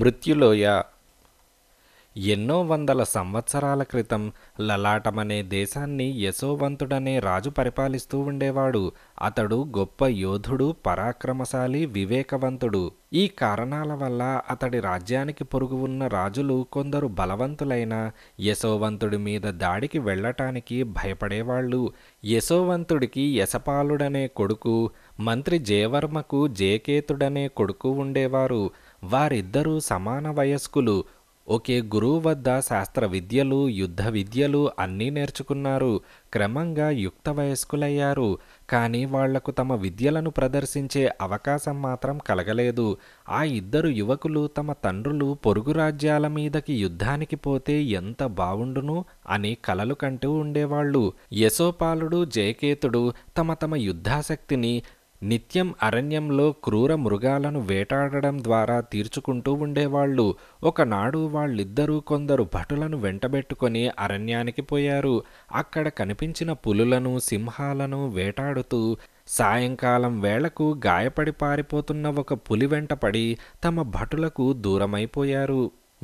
మృత్యులోయ ఎన్నో వందల సంవత్సరాల క్రితం లలాటమనే దేశాన్ని యశోవంతుడనే రాజు పరిపాలిస్తూ ఉండేవాడు అతడు గొప్ప యోధుడు పరాక్రమశాలి వివేకవంతుడు ఈ కారణాల వల్ల అతడి రాజ్యానికి పొరుగు ఉన్న రాజులు కొందరు బలవంతులైన యశోవంతుడి మీద దాడికి వెళ్ళటానికి భయపడేవాళ్ళు యశోవంతుడికి యశపాలుడనే కొడుకు మంత్రి జయవర్మకు జయకేతుడనే కొడుకు ఉండేవారు వారిద్దరూ సమాన వయస్కులు ఒకే గురువు వద్ద శాస్త్ర విద్యలు యుద్ధ విద్యలు అన్నీ నేర్చుకున్నారు క్రమంగా యుక్త వయస్కులయ్యారు కానీ వాళ్లకు తమ విద్యలను ప్రదర్శించే అవకాశం మాత్రం కలగలేదు ఆ ఇద్దరు యువకులు తమ తండ్రులు పొరుగు రాజ్యాల మీదకి యుద్ధానికి పోతే ఎంత బావుండును అని కలలు కంటూ ఉండేవాళ్ళు యశోపాలుడు జయకేతుడు తమ తమ యుద్ధాశక్తిని నిత్యం అరణ్యంలో క్రూర మృగాలను వేటాడడం ద్వారా తీర్చుకుంటూ ఉండేవాళ్ళు ఒకనాడు వాళ్ళిద్దరూ కొందరు భటులను వెంటబెట్టుకొని అరణ్యానికి పోయారు అక్కడ కనిపించిన పులులను సింహాలను వేటాడుతూ సాయంకాలం వేళకు గాయపడి పారిపోతున్న ఒక పులి వెంటపడి తమ భటులకు దూరమైపోయారు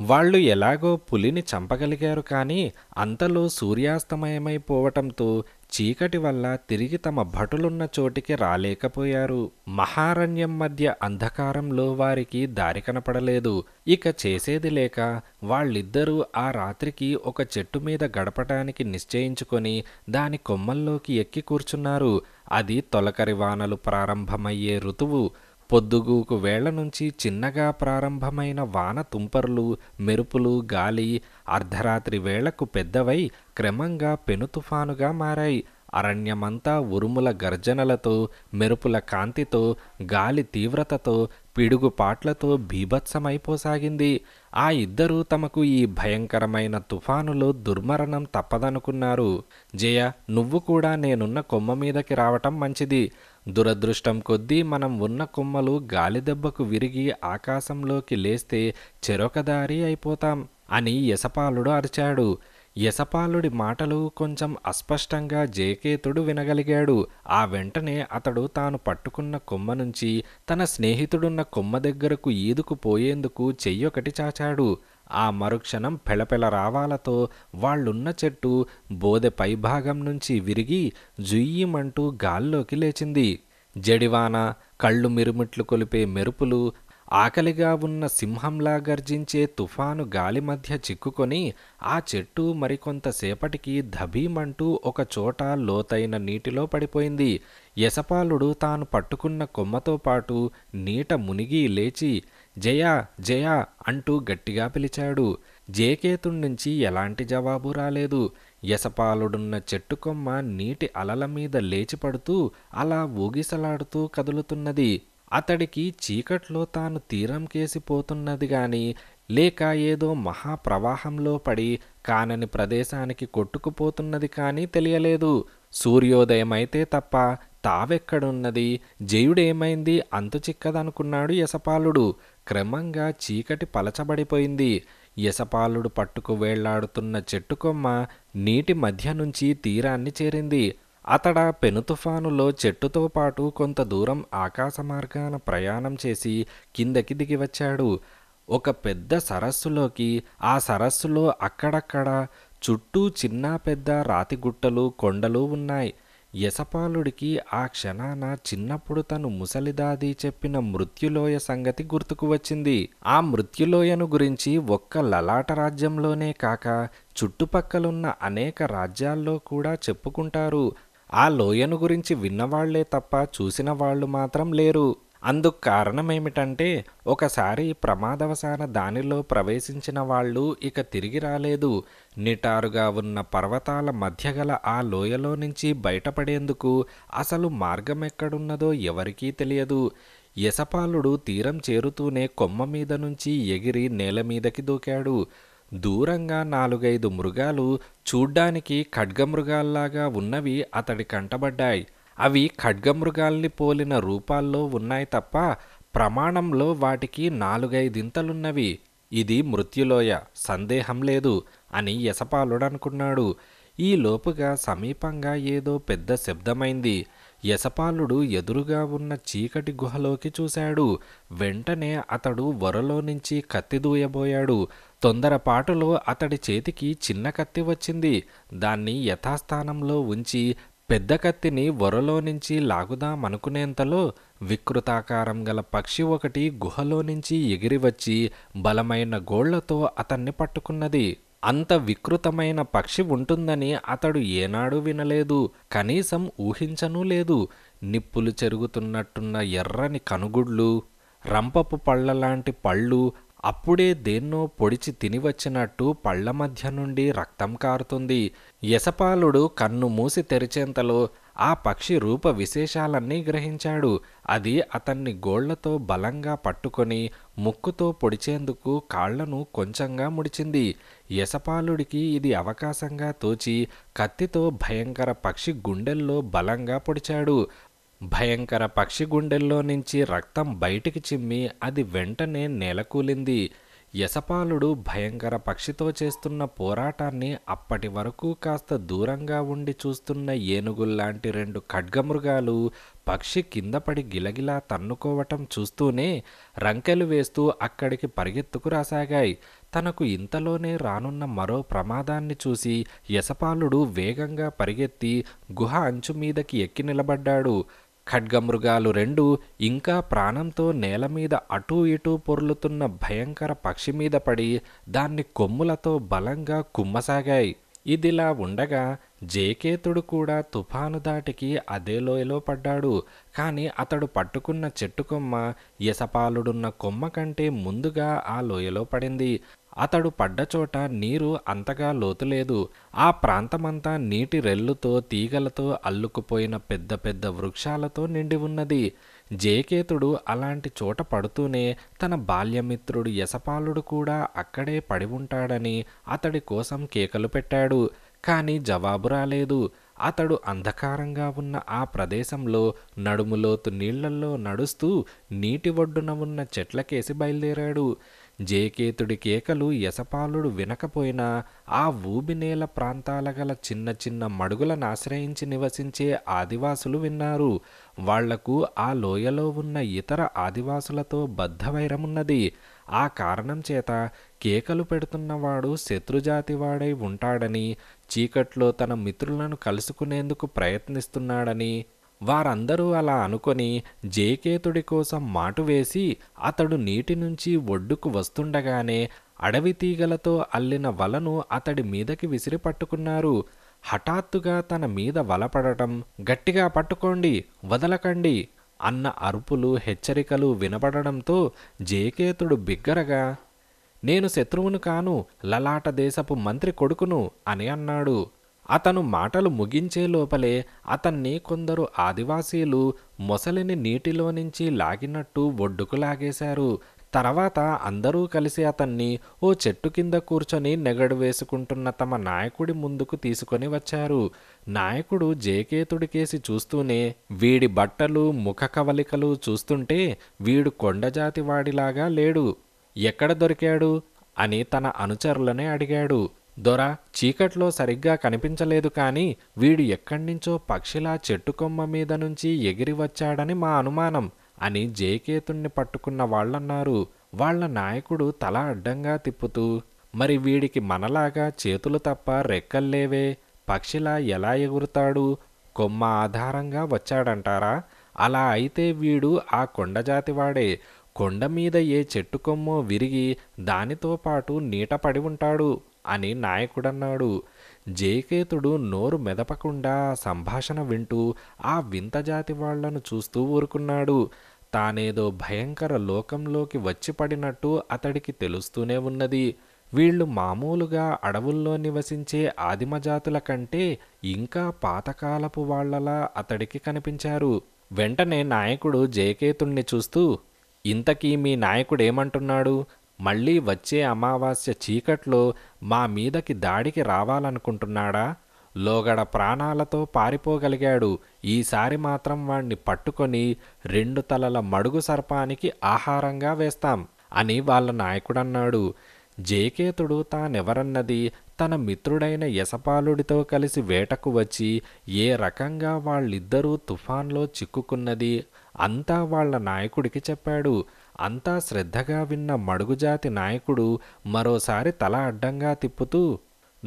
వాళ్ళు ఎలాగో పులిని చంపగలిగారు కానీ అంతలో సూర్యాస్తమయమైపోవటంతో చీకటి వల్ల తిరిగి తమ భటులున్న చోటికి రాలేకపోయారు మహారణ్యం మధ్య అంధకారంలో వారికి దారి కనపడలేదు ఇక చేసేది లేక వాళ్ళిద్దరూ ఆ రాత్రికి ఒక చెట్టు మీద గడపటానికి నిశ్చయించుకొని దాని కొమ్మల్లోకి ఎక్కి కూర్చున్నారు అది తొలకరి వానలు ప్రారంభమయ్యే ఋతువు పొద్దుగూకు వేళ నుంచి చిన్నగా ప్రారంభమైన వాన తుంపర్లు మెరుపులు గాలి అర్ధరాత్రి వేళకు పెద్దవై క్రమంగా పెనుతుఫానుగా మారాయి అరణ్యమంతా ఉరుముల గర్జనలతో మెరుపుల కాంతితో గాలి తీవ్రతతో పిడుగుపాట్లతో బీభత్సమైపోసాగింది ఆ ఇద్దరూ తమకు ఈ భయంకరమైన తుఫానులో దుర్మరణం తప్పదనుకున్నారు జయ నువ్వు కూడా నేనున్న కొమ్మ మీదకి రావటం మంచిది దురదృష్టం కొద్దీ మనం ఉన్న కొమ్మలు గాలిదెబ్బకు విరిగి ఆకాశంలోకి లేస్తే చెరొకదారి అయిపోతాం అని యశపాలుడు అరిచాడు యశపాలుడి మాటలు కొంచెం అస్పష్టంగా జయకేతుడు వినగలిగాడు ఆ వెంటనే అతడు తాను పట్టుకున్న కొమ్మ నుంచి తన స్నేహితుడున్న కొమ్మ దగ్గరకు ఈదుకు పోయేందుకు చెయ్యొకటి చాచాడు ఆ మరుక్షణం పెళపెళ రావాలతో వాళ్ళున్న చెట్టు బోదె పైభాగం నుంచి విరిగి జుయ్యిమంటూ గాల్లోకి లేచింది జడివాన కళ్ళు మిరుమిట్లు కొలిపే మెరుపులు ఆకలిగా ఉన్న సింహంలా గర్జించే తుఫాను గాలి మధ్య చిక్కుకొని ఆ చెట్టు మరికొంతసేపటికి ధభీమంటూ ఒకచోట లోతైన నీటిలో పడిపోయింది యశపాలుడు తాను పట్టుకున్న కొమ్మతో పాటు నీట మునిగి లేచి జయ జయ అంటూ గట్టిగా పిలిచాడు జేకేతు నుంచి ఎలాంటి జవాబు రాలేదు యశపాలుడున్న చెట్టు కొమ్మ నీటి అలల మీద లేచిపడుతూ అలా ఊగిసలాడుతూ కదులుతున్నది అతడికి చీకట్లో తాను తీరం కేసిపోతున్నది గాని లేక ఏదో మహాప్రవాహంలో పడి కానని ప్రదేశానికి కొట్టుకుపోతున్నది కానీ తెలియలేదు సూర్యోదయమైతే తప్ప తావెక్కడున్నది జయుడేమైంది అంతు చిక్కదనుకున్నాడు యశపాలుడు క్రమంగా చీకటి పలచబడిపోయింది యశపాలుడు పట్టుకు వేళ్లాడుతున్న చెట్టుకొమ్మ నీటి మధ్య నుంచి తీరాన్ని చేరింది అతడ పెనుతుఫానులో చెట్టుతో పాటు కొంత దూరం ఆకాశ మార్గాన ప్రయాణం చేసి కిందకి దిగివచ్చాడు ఒక పెద్ద సరస్సులోకి ఆ సరస్సులో అక్కడక్కడ చుట్టూ చిన్న పెద్ద రాతిగుట్టలు కొండలు ఉన్నాయి యశపాలుడికి ఆ క్షణాన చిన్నప్పుడు తను ముసలిదాది చెప్పిన మృత్యులోయ సంగతి గుర్తుకు వచ్చింది ఆ మృత్యులోయను గురించి ఒక్క లలాట రాజ్యంలోనే కాక చుట్టుపక్కలున్న అనేక రాజ్యాల్లో కూడా చెప్పుకుంటారు ఆ లోయను గురించి విన్నవాళ్లే తప్ప చూసిన వాళ్ళు మాత్రం లేరు అందుకు కారణమేమిటంటే ఒకసారి ప్రమాదవశాన దానిలో ప్రవేశించిన వాళ్ళు ఇక తిరిగి రాలేదు నిటారుగా ఉన్న పర్వతాల మధ్య గల ఆ లోయలో నుంచి బయటపడేందుకు అసలు మార్గం ఎక్కడున్నదో ఎవరికీ తెలియదు యశపాలుడు తీరం చేరుతూనే కొమ్మ మీద నుంచి ఎగిరి నేల మీదకి దూకాడు దూరంగా నాలుగైదు మృగాలు చూడ్డానికి ఖడ్గమృగాల్లాగా ఉన్నవి అతడి కంటబడ్డాయి అవి ఖడ్గమృగాల్ని పోలిన రూపాల్లో ఉన్నాయి తప్ప ప్రమాణంలో వాటికి నాలుగైదింతలున్నవి ఇది మృత్యులోయ సందేహం లేదు అని యశపాలుడనుకున్నాడు ఈ లోపుగా సమీపంగా ఏదో పెద్ద శబ్దమైంది యశపాలుడు ఎదురుగా ఉన్న చీకటి గుహలోకి చూశాడు వెంటనే అతడు వరలో నుంచి కత్తి దూయబోయాడు తొందరపాటులో అతడి చేతికి చిన్న కత్తి వచ్చింది దాన్ని యథాస్థానంలో ఉంచి పెద్ద కత్తిని వరలో నుంచి లాగుదామనుకునేంతలో వికృతాకారం గల పక్షి ఒకటి గుహలో నుంచి ఎగిరివచ్చి బలమైన గోళ్లతో అతన్ని పట్టుకున్నది అంత వికృతమైన పక్షి ఉంటుందని అతడు ఏనాడు వినలేదు కనీసం ఊహించనూ లేదు నిప్పులు చెరుగుతున్నట్టున్న ఎర్రని కనుగుడ్లు రంపపు పళ్ళలాంటి పళ్ళు అప్పుడే దేన్నో పొడిచి తినివచ్చినట్టు పళ్ల మధ్య నుండి రక్తం కారుతుంది యశపాలుడు కన్ను మూసి తెరిచేంతలో ఆ పక్షి రూప విశేషాలన్నీ గ్రహించాడు అది అతన్ని గోళ్లతో బలంగా పట్టుకొని ముక్కుతో పొడిచేందుకు కాళ్లను కొంచెంగా ముడిచింది యశపాలుడికి ఇది అవకాశంగా తోచి కత్తితో భయంకర పక్షి గుండెల్లో బలంగా పొడిచాడు భయంకర పక్షి గుండెల్లో నుంచి రక్తం బయటికి చిమ్మి అది వెంటనే నేలకూలింది యశపాలుడు భయంకర పక్షితో చేస్తున్న పోరాటాన్ని అప్పటి వరకు కాస్త దూరంగా ఉండి చూస్తున్న ఏనుగుల్లాంటి రెండు ఖడ్గమృగాలు పక్షి కిందపడి గిలగిలా తన్నుకోవటం చూస్తూనే రంకెలు వేస్తూ అక్కడికి పరిగెత్తుకు రాసాగాయి తనకు ఇంతలోనే రానున్న మరో ప్రమాదాన్ని చూసి యశపాలుడు వేగంగా పరిగెత్తి గుహ అంచు మీదకి ఎక్కి నిలబడ్డాడు ఖడ్గమృగాలు రెండు ఇంకా ప్రాణంతో నేల మీద అటూ ఇటూ పొర్లుతున్న భయంకర పక్షి మీద పడి దాన్ని కొమ్ములతో బలంగా కుమ్మసాగాయి ఇదిలా ఉండగా జేకేతుడు కూడా తుఫాను దాటికి అదే లోయలో పడ్డాడు కానీ అతడు పట్టుకున్న చెట్టు కొమ్మ యసపాలుడున్న కొమ్మ కంటే ముందుగా ఆ లోయలో పడింది అతడు పడ్డచోట నీరు అంతగా లోతులేదు ఆ ప్రాంతమంతా నీటి రెల్లుతో తీగలతో అల్లుకుపోయిన పెద్ద పెద్ద వృక్షాలతో నిండి ఉన్నది జేకేతుడు అలాంటి చోట పడుతూనే తన బాల్యమిత్రుడు యశపాలుడు కూడా అక్కడే పడి ఉంటాడని అతడి కోసం కేకలు పెట్టాడు కానీ జవాబు రాలేదు అతడు అంధకారంగా ఉన్న ఆ ప్రదేశంలో నడుములోతు నీళ్లల్లో నడుస్తూ నీటి ఒడ్డున ఉన్న చెట్లకేసి బయలుదేరాడు జేకేతుడి కేకలు యశపాలుడు వినకపోయినా ఆ ఊబినేల ప్రాంతాల గల చిన్న చిన్న మడుగులను ఆశ్రయించి నివసించే ఆదివాసులు విన్నారు వాళ్లకు ఆ లోయలో ఉన్న ఇతర ఆదివాసులతో బద్ధవైరమున్నది ఆ కారణం చేత కేకలు పెడుతున్నవాడు శత్రుజాతివాడై ఉంటాడని చీకట్లో తన మిత్రులను కలుసుకునేందుకు ప్రయత్నిస్తున్నాడని వారందరూ అలా అనుకొని జేకేతుడి కోసం మాటు వేసి అతడు నీటి నుంచి ఒడ్డుకు వస్తుండగానే అడవి తీగలతో అల్లిన వలను అతడి మీదకి విసిరి పట్టుకున్నారు హఠాత్తుగా తన మీద వలపడటం గట్టిగా పట్టుకోండి వదలకండి అన్న అరుపులు హెచ్చరికలు వినపడడంతో జేకేతుడు బిగ్గరగా నేను శత్రువును కాను లలాట దేశపు మంత్రి కొడుకును అని అన్నాడు అతను మాటలు ముగించే లోపలే అతన్ని కొందరు ఆదివాసీలు మొసలిని నీటిలో నుంచి లాగినట్టు ఒడ్డుకు లాగేశారు తర్వాత అందరూ కలిసి అతన్ని ఓ చెట్టు కింద కూర్చొని నెగడు వేసుకుంటున్న తమ నాయకుడి ముందుకు తీసుకొని వచ్చారు నాయకుడు జేకేతుడికేసి చూస్తూనే వీడి బట్టలు ముఖ కవలికలు చూస్తుంటే వీడు కొండజాతివాడిలాగా లేడు ఎక్కడ దొరికాడు అని తన అనుచరులనే అడిగాడు దొర చీకట్లో సరిగ్గా కనిపించలేదు కానీ వీడు ఎక్కడినుంచో పక్షిలా చెట్టు కొమ్మ మీద నుంచి ఎగిరి వచ్చాడని మా అనుమానం అని జేకేతుణ్ణి పట్టుకున్న వాళ్ళన్నారు వాళ్ల నాయకుడు తల అడ్డంగా తిప్పుతూ మరి వీడికి మనలాగా చేతులు తప్ప రెక్కల్లేవే పక్షిలా ఎలా ఎగురుతాడు కొమ్మ ఆధారంగా వచ్చాడంటారా అలా అయితే వీడు ఆ కొండజాతివాడే కొండ మీద ఏ చెట్టు కొమ్మో విరిగి దానితో పాటు నీట పడి ఉంటాడు అని నాయకుడన్నాడు జయకేతుడు నోరు మెదపకుండా సంభాషణ వింటూ ఆ వింత జాతి వాళ్లను చూస్తూ ఊరుకున్నాడు తానేదో భయంకర లోకంలోకి వచ్చి పడినట్టు అతడికి తెలుస్తూనే ఉన్నది వీళ్ళు మామూలుగా అడవుల్లో నివసించే ఆదిమజాతుల కంటే ఇంకా పాతకాలపు వాళ్లలా అతడికి కనిపించారు వెంటనే నాయకుడు జయకేతుణ్ణి చూస్తూ ఇంతకీ మీ నాయకుడేమంటున్నాడు మళ్ళీ వచ్చే అమావాస్య చీకట్లో మా మీదకి దాడికి రావాలనుకుంటున్నాడా లోగడ ప్రాణాలతో పారిపోగలిగాడు ఈసారి మాత్రం వాణ్ణి పట్టుకొని రెండు తలల మడుగు సర్పానికి ఆహారంగా వేస్తాం అని వాళ్ళ నాయకుడన్నాడు జేకేతుడు తానెవరన్నది తన మిత్రుడైన యశపాలుడితో కలిసి వేటకు వచ్చి ఏ రకంగా వాళ్ళిద్దరూ తుఫాన్లో చిక్కుకున్నది అంతా వాళ్ళ నాయకుడికి చెప్పాడు అంతా శ్రద్ధగా విన్న మడుగుజాతి నాయకుడు మరోసారి తల అడ్డంగా తిప్పుతూ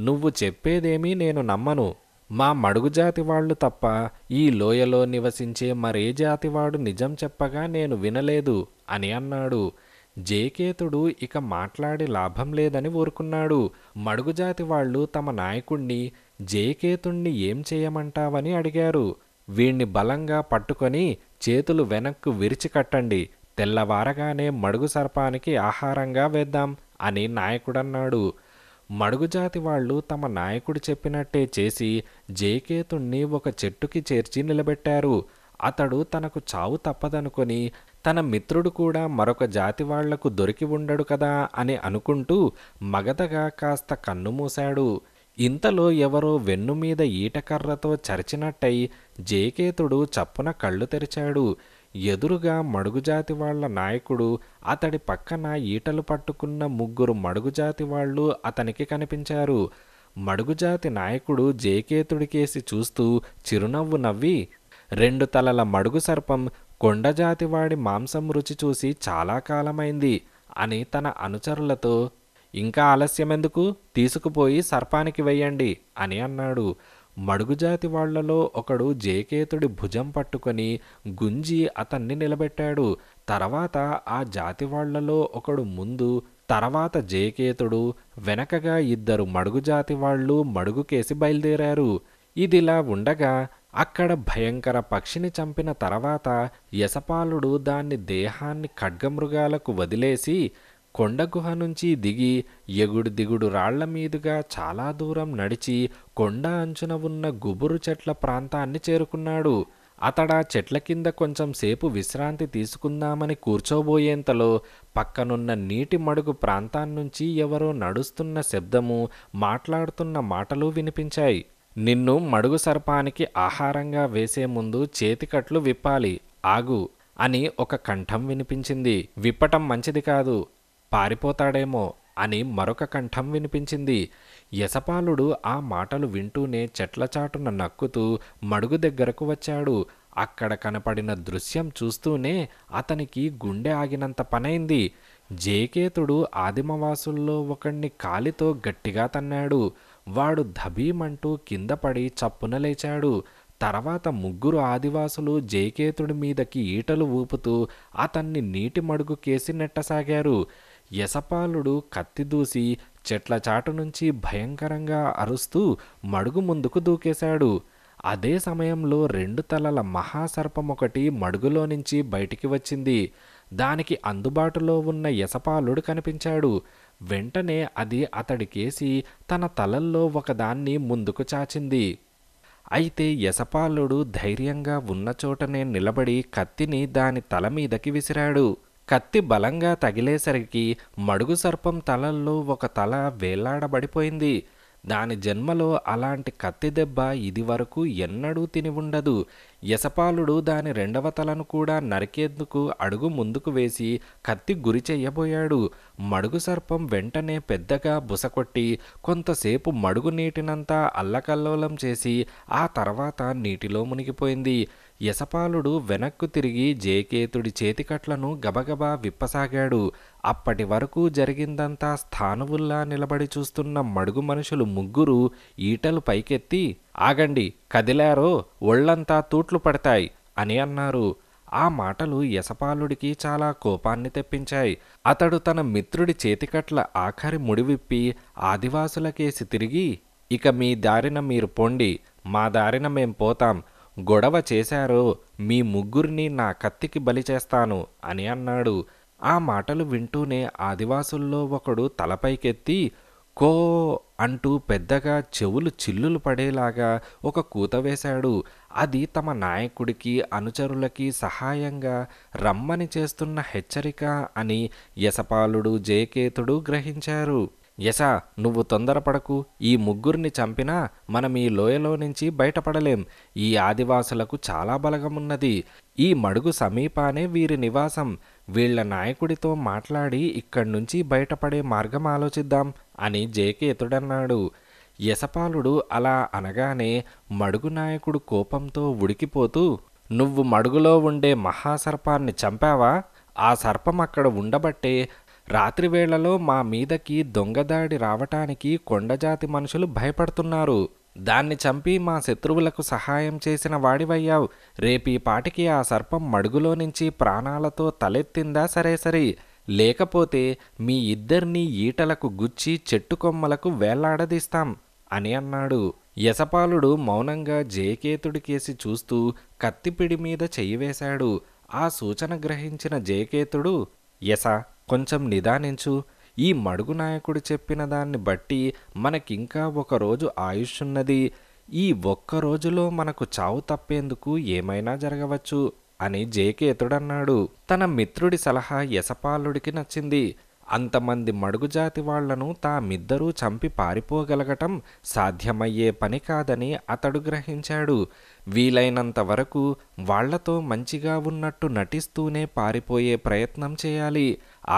నువ్వు చెప్పేదేమీ నేను నమ్మను మా మడుగుజాతి వాళ్ళు తప్ప ఈ లోయలో నివసించే మరే జాతివాడు నిజం చెప్పగా నేను వినలేదు అని అన్నాడు జేకేతుడు ఇక మాట్లాడి లాభం లేదని ఊరుకున్నాడు మడుగుజాతి వాళ్ళు తమ నాయకుణ్ణి జేకేతుణ్ణి ఏం చేయమంటావని అడిగారు వీణ్ణి బలంగా పట్టుకొని చేతులు వెనక్కు విరిచి కట్టండి తెల్లవారగానే మడుగు సర్పానికి ఆహారంగా వేద్దాం అని నాయకుడన్నాడు మడుగుజాతి వాళ్ళు తమ నాయకుడు చెప్పినట్టే చేసి జేకేతుణ్ణి ఒక చెట్టుకి చేర్చి నిలబెట్టారు అతడు తనకు చావు తప్పదనుకొని తన మిత్రుడు కూడా మరొక జాతి వాళ్లకు దొరికి ఉండడు కదా అని అనుకుంటూ మగధగా కాస్త కన్నుమూశాడు ఇంతలో ఎవరో వెన్నుమీద ఈటకర్రతో చరిచినట్టయి జేకేతుడు చప్పున కళ్ళు తెరిచాడు ఎదురుగా మడుగుజాతి వాళ్ల నాయకుడు అతడి పక్కన ఈటలు పట్టుకున్న ముగ్గురు మడుగుజాతి వాళ్ళు అతనికి కనిపించారు మడుగుజాతి నాయకుడు జేకేతుడికేసి చూస్తూ చిరునవ్వు నవ్వి రెండు తలల మడుగు సర్పం కొండజాతివాడి మాంసం రుచి చూసి చాలా కాలమైంది అని తన అనుచరులతో ఇంకా ఆలస్యమెందుకు తీసుకుపోయి సర్పానికి వెయ్యండి అని అన్నాడు మడుగుజాతి వాళ్లలో ఒకడు జయకేతుడి భుజం పట్టుకొని గుంజి అతన్ని నిలబెట్టాడు తర్వాత ఆ జాతి వాళ్లలో ఒకడు ముందు తర్వాత జయకేతుడు వెనకగా ఇద్దరు మడుగుజాతి వాళ్ళు మడుగుకేసి బయలుదేరారు ఇదిలా ఉండగా అక్కడ భయంకర పక్షిని చంపిన తర్వాత యశపాలుడు దాన్ని దేహాన్ని ఖడ్గమృగాలకు వదిలేసి కొండ గుహ నుంచి దిగి ఎగుడు దిగుడు రాళ్ల మీదుగా చాలా దూరం నడిచి కొండ అంచున ఉన్న గుబురు చెట్ల ప్రాంతాన్ని చేరుకున్నాడు అతడా చెట్ల కింద కొంచెం సేపు విశ్రాంతి తీసుకుందామని కూర్చోబోయేంతలో పక్కనున్న నీటి మడుగు ప్రాంతాన్నించి ఎవరో నడుస్తున్న శబ్దము మాట్లాడుతున్న మాటలు వినిపించాయి నిన్ను మడుగు సర్పానికి ఆహారంగా వేసే ముందు చేతికట్లు విప్పాలి ఆగు అని ఒక కంఠం వినిపించింది విప్పటం మంచిది కాదు పారిపోతాడేమో అని మరొక కంఠం వినిపించింది యశపాలుడు ఆ మాటలు వింటూనే చెట్ల చాటున నక్కుతూ మడుగు దగ్గరకు వచ్చాడు అక్కడ కనపడిన దృశ్యం చూస్తూనే అతనికి గుండె ఆగినంత పనైంది జేకేతుడు ఆదిమవాసుల్లో ఒకణ్ణి కాలితో గట్టిగా తన్నాడు వాడు ధబీమంటూ కింద పడి చప్పున లేచాడు తర్వాత ముగ్గురు ఆదివాసులు జయకేతుడి మీదకి ఈటలు ఊపుతూ అతన్ని నీటి మడుగు కేసి నెట్టసాగారు యశపాలుడు కత్తి దూసి చెట్ల చాటు నుంచి భయంకరంగా అరుస్తూ మడుగు ముందుకు దూకేశాడు అదే సమయంలో రెండు తలల మహాసర్పం ఒకటి మడుగులో నుంచి బయటికి వచ్చింది దానికి అందుబాటులో ఉన్న యశపాలుడు కనిపించాడు వెంటనే అది అతడికేసి తన తలల్లో ఒకదాన్ని ముందుకు చాచింది అయితే యశపాలుడు ధైర్యంగా ఉన్న చోటనే నిలబడి కత్తిని దాని తల మీదకి విసిరాడు కత్తి బలంగా తగిలేసరికి మడుగు సర్పం తలల్లో ఒక తల వేలాడబడిపోయింది దాని జన్మలో అలాంటి కత్తి దెబ్బ ఇదివరకు ఎన్నడూ తిని ఉండదు యశపాలుడు దాని రెండవ తలను కూడా నరికేందుకు అడుగు ముందుకు వేసి కత్తి గురి చెయ్యబోయాడు మడుగు సర్పం వెంటనే పెద్దగా బుసకొట్టి కొంతసేపు మడుగు నీటినంతా అల్లకల్లోలం చేసి ఆ తర్వాత నీటిలో మునిగిపోయింది యశపాలుడు వెనక్కు తిరిగి జేకేతుడి చేతికట్లను గబగబా విప్పసాగాడు అప్పటి వరకు జరిగిందంతా స్థానువుల్లా నిలబడి చూస్తున్న మడుగు మనుషులు ముగ్గురు ఈటలు పైకెత్తి ఆగండి కదిలారో ఒళ్లంతా తూట్లు పడతాయి అని అన్నారు ఆ మాటలు యశపాలుడికి చాలా కోపాన్ని తెప్పించాయి అతడు తన మిత్రుడి చేతికట్ల ఆఖరి ముడివిప్పి ఆదివాసులకేసి తిరిగి ఇక మీ దారిన మీరు పొండి మా దారిన మేం పోతాం గొడవ చేశారో మీ ముగ్గురిని నా కత్తికి బలి చేస్తాను అని అన్నాడు ఆ మాటలు వింటూనే ఆదివాసుల్లో ఒకడు తలపైకెత్తి కో అంటూ పెద్దగా చెవులు చిల్లులు పడేలాగా ఒక కూత వేశాడు అది తమ నాయకుడికి అనుచరులకి సహాయంగా రమ్మని చేస్తున్న హెచ్చరిక అని యశపాలుడు జయకేతుడు గ్రహించారు యశా నువ్వు తొందరపడకు ఈ ముగ్గురిని చంపినా మనం ఈ లోయలో నుంచి బయటపడలేం ఈ ఆదివాసులకు చాలా బలగమున్నది ఈ మడుగు సమీపానే వీరి నివాసం వీళ్ల నాయకుడితో మాట్లాడి ఇక్కడి నుంచి బయటపడే మార్గం ఆలోచిద్దాం అని జేకేతుడన్నాడు యశపాలుడు అలా అనగానే మడుగు నాయకుడు కోపంతో ఉడికిపోతూ నువ్వు మడుగులో ఉండే మహాసర్పాన్ని చంపావా ఆ సర్పం అక్కడ ఉండబట్టే రాత్రి వేళలో మా మీదకి దొంగదాడి రావటానికి కొండజాతి మనుషులు భయపడుతున్నారు దాన్ని చంపి మా శత్రువులకు సహాయం చేసిన వాడివయ్యావు రేపీ పాటికి ఆ సర్పం మడుగులో నుంచి ప్రాణాలతో తలెత్తిందా సరే సరే లేకపోతే మీ ఇద్దరినీ ఈటలకు గుచ్చి చెట్టు కొమ్మలకు వేలాడదీస్తాం అని అన్నాడు యశపాలుడు మౌనంగా జయకేతుడికేసి చూస్తూ కత్తిపిడి మీద చెయ్యివేశాడు ఆ సూచన గ్రహించిన జయకేతుడు యశ కొంచెం నిదానించు ఈ మడుగు నాయకుడు చెప్పిన దాన్ని బట్టి మనకింకా ఒకరోజు ఆయుష్ ఉన్నది ఈ ఒక్క రోజులో మనకు చావు తప్పేందుకు ఏమైనా జరగవచ్చు అని జేకేతుడన్నాడు తన మిత్రుడి సలహా యశపాలుడికి నచ్చింది అంతమంది మడుగుజాతి వాళ్లను తామిద్దరూ చంపి పారిపోగలగటం సాధ్యమయ్యే పని కాదని అతడు గ్రహించాడు వీలైనంత వరకు వాళ్లతో మంచిగా ఉన్నట్టు నటిస్తూనే పారిపోయే ప్రయత్నం చేయాలి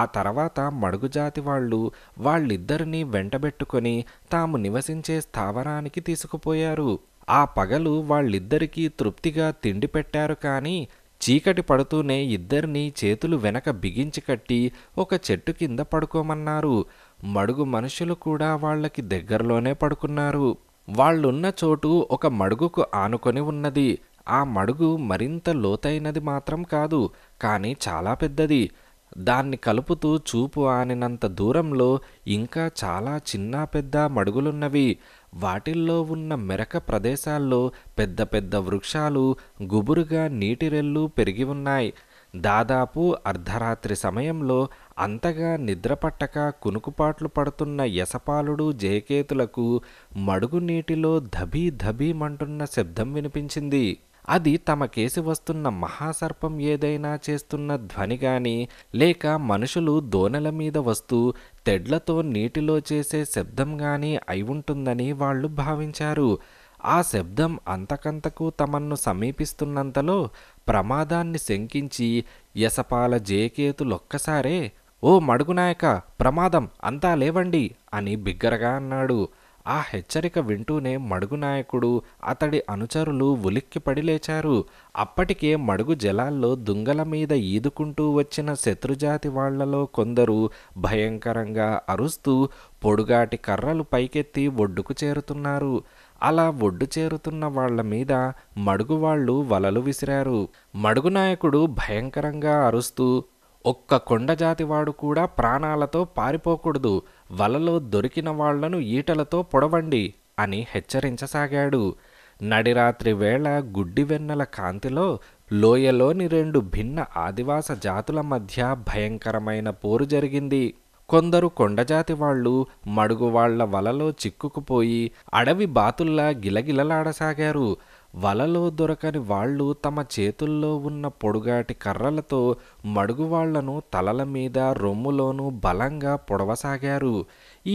ఆ తర్వాత మడుగుజాతి వాళ్ళు వాళ్ళిద్దరినీ వెంటబెట్టుకొని తాము నివసించే స్థావరానికి తీసుకుపోయారు ఆ పగలు వాళ్ళిద్దరికీ తృప్తిగా తిండి పెట్టారు కానీ చీకటి పడుతూనే ఇద్దరినీ చేతులు వెనక బిగించి కట్టి ఒక చెట్టు కింద పడుకోమన్నారు మడుగు మనుషులు కూడా వాళ్ళకి దగ్గరలోనే పడుకున్నారు వాళ్ళున్న చోటు ఒక మడుగుకు ఆనుకొని ఉన్నది ఆ మడుగు మరింత లోతైనది మాత్రం కాదు కానీ చాలా పెద్దది దాన్ని కలుపుతూ చూపు ఆనినంత దూరంలో ఇంకా చాలా చిన్న పెద్ద మడుగులున్నవి వాటిల్లో ఉన్న మెరక ప్రదేశాల్లో పెద్ద పెద్ద వృక్షాలు గుబురుగా నీటిరెల్లు పెరిగి ఉన్నాయి దాదాపు అర్ధరాత్రి సమయంలో అంతగా నిద్రపట్టక కునుకుపాట్లు పడుతున్న యసపాలుడు జయకేతులకు మడుగు నీటిలో ధబీ ధబీమంటున్న శబ్దం వినిపించింది అది తమ కేసి వస్తున్న మహాసర్పం ఏదైనా చేస్తున్న ధ్వని కానీ లేక మనుషులు దోనెల మీద వస్తూ తెడ్లతో నీటిలో చేసే శబ్దం కానీ అయి ఉంటుందని వాళ్ళు భావించారు ఆ శబ్దం అంతకంతకు తమన్ను సమీపిస్తున్నంతలో ప్రమాదాన్ని శంకించి యసపాల జేకేతులొక్కసారే ఓ మడుగునాయక ప్రమాదం అంతా లేవండి అని బిగ్గరగా అన్నాడు ఆ హెచ్చరిక వింటూనే మడుగు నాయకుడు అతడి అనుచరులు ఉలిక్కిపడి లేచారు అప్పటికే మడుగు జలాల్లో దుంగల మీద ఈదుకుంటూ వచ్చిన శత్రుజాతి వాళ్లలో కొందరు భయంకరంగా అరుస్తూ పొడుగాటి కర్రలు పైకెత్తి ఒడ్డుకు చేరుతున్నారు అలా ఒడ్డు చేరుతున్న వాళ్ల మీద మడుగువాళ్లు వలలు విసిరారు మడుగు నాయకుడు భయంకరంగా అరుస్తూ ఒక్క కొండజాతివాడు కూడా ప్రాణాలతో పారిపోకూడదు వలలో దొరికిన వాళ్లను ఈటలతో పొడవండి అని హెచ్చరించసాగాడు నడిరాత్రి వేళ గుడ్డివెన్నెల కాంతిలో లోయలోని రెండు భిన్న ఆదివాస జాతుల మధ్య భయంకరమైన పోరు జరిగింది కొందరు కొండజాతి వాళ్ళు మడుగువాళ్ల వలలో చిక్కుకుపోయి అడవి బాతుల్లా గిలగిలలాడసాగారు వలలో దొరకని వాళ్ళు తమ చేతుల్లో ఉన్న పొడుగాటి కర్రలతో మడుగువాళ్లను తలల మీద రొమ్ములోనూ బలంగా పొడవసాగారు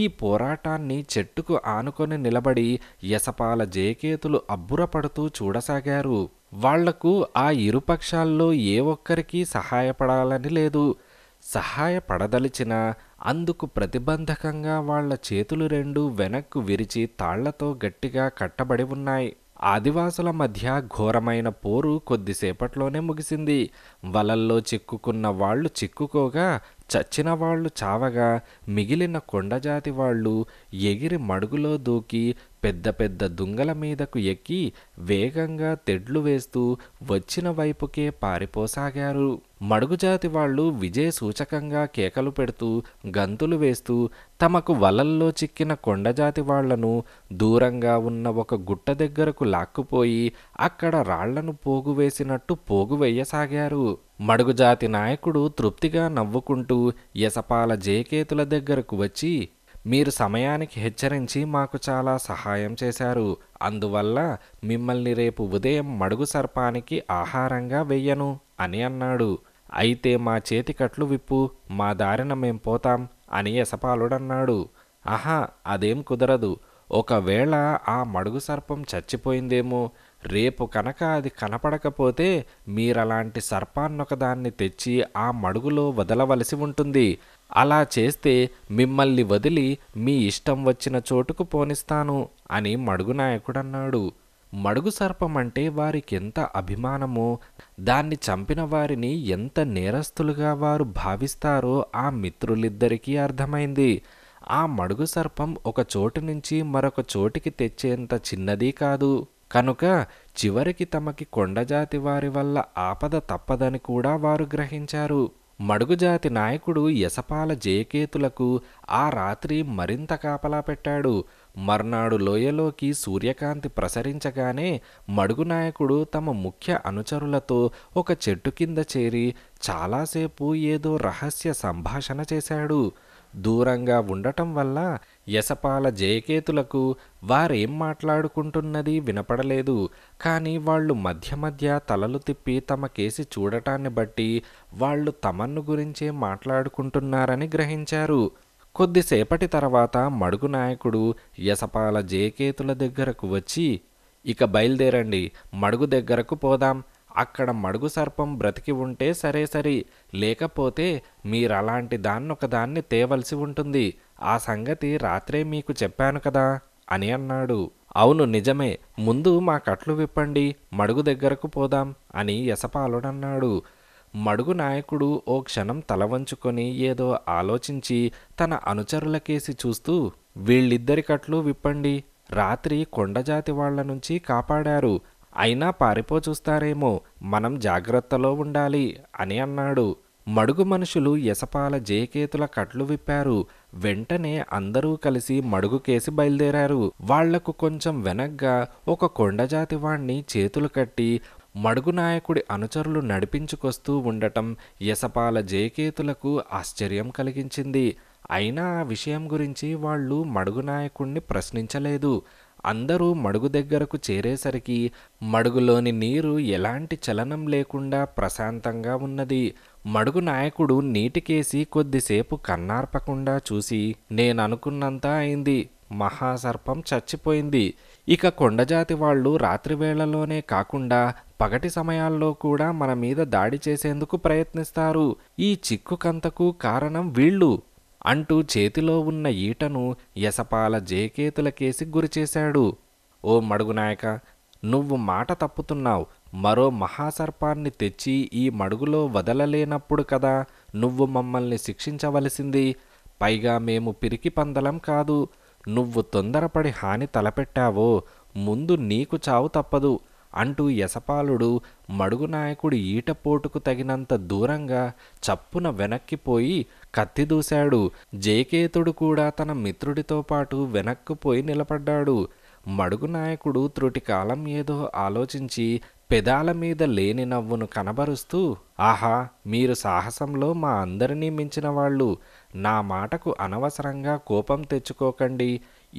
ఈ పోరాటాన్ని చెట్టుకు ఆనుకొని నిలబడి యసపాల జేకేతులు అబ్బురపడుతూ చూడసాగారు వాళ్లకు ఆ ఇరుపక్షాల్లో ఏ ఒక్కరికి సహాయపడాలని లేదు సహాయపడదలిచిన అందుకు ప్రతిబంధకంగా వాళ్ల చేతులు రెండు వెనక్కు విరిచి తాళ్లతో గట్టిగా కట్టబడి ఉన్నాయి ఆదివాసుల మధ్య ఘోరమైన పోరు కొద్దిసేపట్లోనే ముగిసింది వలల్లో చిక్కుకున్న వాళ్ళు చిక్కుకోగా చచ్చిన వాళ్ళు చావగా మిగిలిన కొండజాతి వాళ్ళు ఎగిరి మడుగులో దూకి పెద్ద పెద్ద దుంగల మీదకు ఎక్కి వేగంగా తెడ్లు వేస్తూ వచ్చిన వైపుకే పారిపోసాగారు మడుగుజాతి వాళ్ళు విజయ సూచకంగా కేకలు పెడుతూ గంతులు వేస్తూ తమకు వలల్లో చిక్కిన కొండజాతి వాళ్లను దూరంగా ఉన్న ఒక గుట్ట దగ్గరకు లాక్కుపోయి అక్కడ రాళ్లను పోగువేసినట్టు పోగు మడుగుజాతి నాయకుడు తృప్తిగా నవ్వుకుంటూ యసపాల జేకేతుల దగ్గరకు వచ్చి మీరు సమయానికి హెచ్చరించి మాకు చాలా సహాయం చేశారు అందువల్ల మిమ్మల్ని రేపు ఉదయం మడుగు సర్పానికి ఆహారంగా వెయ్యను అని అన్నాడు అయితే మా చేతికట్లు విప్పు మా దారిన మేం పోతాం అని యశపాలుడన్నాడు ఆహా అదేం కుదరదు ఒకవేళ ఆ మడుగు సర్పం చచ్చిపోయిందేమో రేపు కనుక అది కనపడకపోతే మీరలాంటి సర్పాన్నొకదాన్ని తెచ్చి ఆ మడుగులో వదలవలసి ఉంటుంది అలా చేస్తే మిమ్మల్ని వదిలి మీ ఇష్టం వచ్చిన చోటుకు పోనిస్తాను అని మడుగు నాయకుడన్నాడు మడుగు సర్పం అంటే వారికి ఎంత అభిమానమో దాన్ని చంపిన వారిని ఎంత నేరస్తులుగా వారు భావిస్తారో ఆ మిత్రులిద్దరికీ అర్థమైంది ఆ మడుగు సర్పం ఒక చోటు నుంచి మరొక చోటికి తెచ్చేంత చిన్నది కాదు కనుక చివరికి తమకి కొండజాతి వారి వల్ల ఆపద తప్పదని కూడా వారు గ్రహించారు మడుగుజాతి నాయకుడు యసపాల జయకేతులకు ఆ రాత్రి మరింత కాపలా పెట్టాడు మర్నాడు లోయలోకి సూర్యకాంతి ప్రసరించగానే మడుగు నాయకుడు తమ ముఖ్య అనుచరులతో ఒక చెట్టు కింద చేరి చాలాసేపు ఏదో రహస్య సంభాషణ చేశాడు దూరంగా ఉండటం వల్ల యశపాల జయకేతులకు వారేం మాట్లాడుకుంటున్నది వినపడలేదు కానీ వాళ్ళు మధ్య మధ్య తలలు తిప్పి తమ కేసి చూడటాన్ని బట్టి వాళ్ళు తమన్ను గురించే మాట్లాడుకుంటున్నారని గ్రహించారు కొద్దిసేపటి తర్వాత మడుగు నాయకుడు యశపాల జయకేతుల దగ్గరకు వచ్చి ఇక బయలుదేరండి మడుగు దగ్గరకు పోదాం అక్కడ మడుగు సర్పం బ్రతికి ఉంటే సరే సరి లేకపోతే మీరలాంటి దాన్నొకదాన్ని తేవలసి ఉంటుంది ఆ సంగతి రాత్రే మీకు చెప్పాను కదా అని అన్నాడు అవును నిజమే ముందు మా కట్లు విప్పండి మడుగు దగ్గరకు పోదాం అని యసపాలుడన్నాడు మడుగు నాయకుడు ఓ క్షణం తల వంచుకొని ఏదో ఆలోచించి తన అనుచరులకేసి చూస్తూ వీళ్ళిద్దరి కట్లు విప్పండి రాత్రి కొండజాతి వాళ్ల నుంచి కాపాడారు అయినా పారిపో చూస్తారేమో మనం జాగ్రత్తలో ఉండాలి అని అన్నాడు మడుగు మనుషులు ఎసపాల జేకేతుల కట్లు విప్పారు వెంటనే అందరూ కలిసి మడుగుకేసి బయలుదేరారు వాళ్లకు కొంచెం వెనగ్గా ఒక కొండజాతి వాణ్ణి చేతులు కట్టి మడుగు నాయకుడి అనుచరులు నడిపించుకొస్తూ ఉండటం యసపాల జేకేతులకు ఆశ్చర్యం కలిగించింది అయినా ఆ విషయం గురించి వాళ్ళు మడుగు నాయకుణ్ణి ప్రశ్నించలేదు అందరూ మడుగు దగ్గరకు చేరేసరికి మడుగులోని నీరు ఎలాంటి చలనం లేకుండా ప్రశాంతంగా ఉన్నది మడుగు నాయకుడు నీటికేసి కొద్దిసేపు కన్నార్పకుండా చూసి నేననుకున్నంత అయింది మహాసర్పం చచ్చిపోయింది ఇక కొండజాతి వాళ్ళు రాత్రివేళలోనే కాకుండా పగటి సమయాల్లో కూడా మన మీద దాడి చేసేందుకు ప్రయత్నిస్తారు ఈ చిక్కుకంతకు కారణం వీళ్ళు అంటూ చేతిలో ఉన్న ఈటను యసపాల జేకేతులకేసి గురిచేశాడు ఓ మడుగునాయక నువ్వు మాట తప్పుతున్నావు మరో మహాసర్పాన్ని తెచ్చి ఈ మడుగులో వదలలేనప్పుడు కదా నువ్వు మమ్మల్ని శిక్షించవలసింది పైగా మేము పిరికి పందలం కాదు నువ్వు తొందరపడి హాని తలపెట్టావో ముందు నీకు చావు తప్పదు అంటూ యశపాలుడు మడుగు నాయకుడి ఈటపోటుకు తగినంత దూరంగా చప్పున వెనక్కిపోయి కత్తి దూశాడు జేకేతుడు కూడా తన మిత్రుడితో పాటు వెనక్కుపోయి నిలబడ్డాడు మడుగు నాయకుడు త్రుటి కాలం ఏదో ఆలోచించి పెదాల మీద లేని నవ్వును కనబరుస్తూ ఆహా మీరు సాహసంలో మా అందరినీ మించిన వాళ్ళు నా మాటకు అనవసరంగా కోపం తెచ్చుకోకండి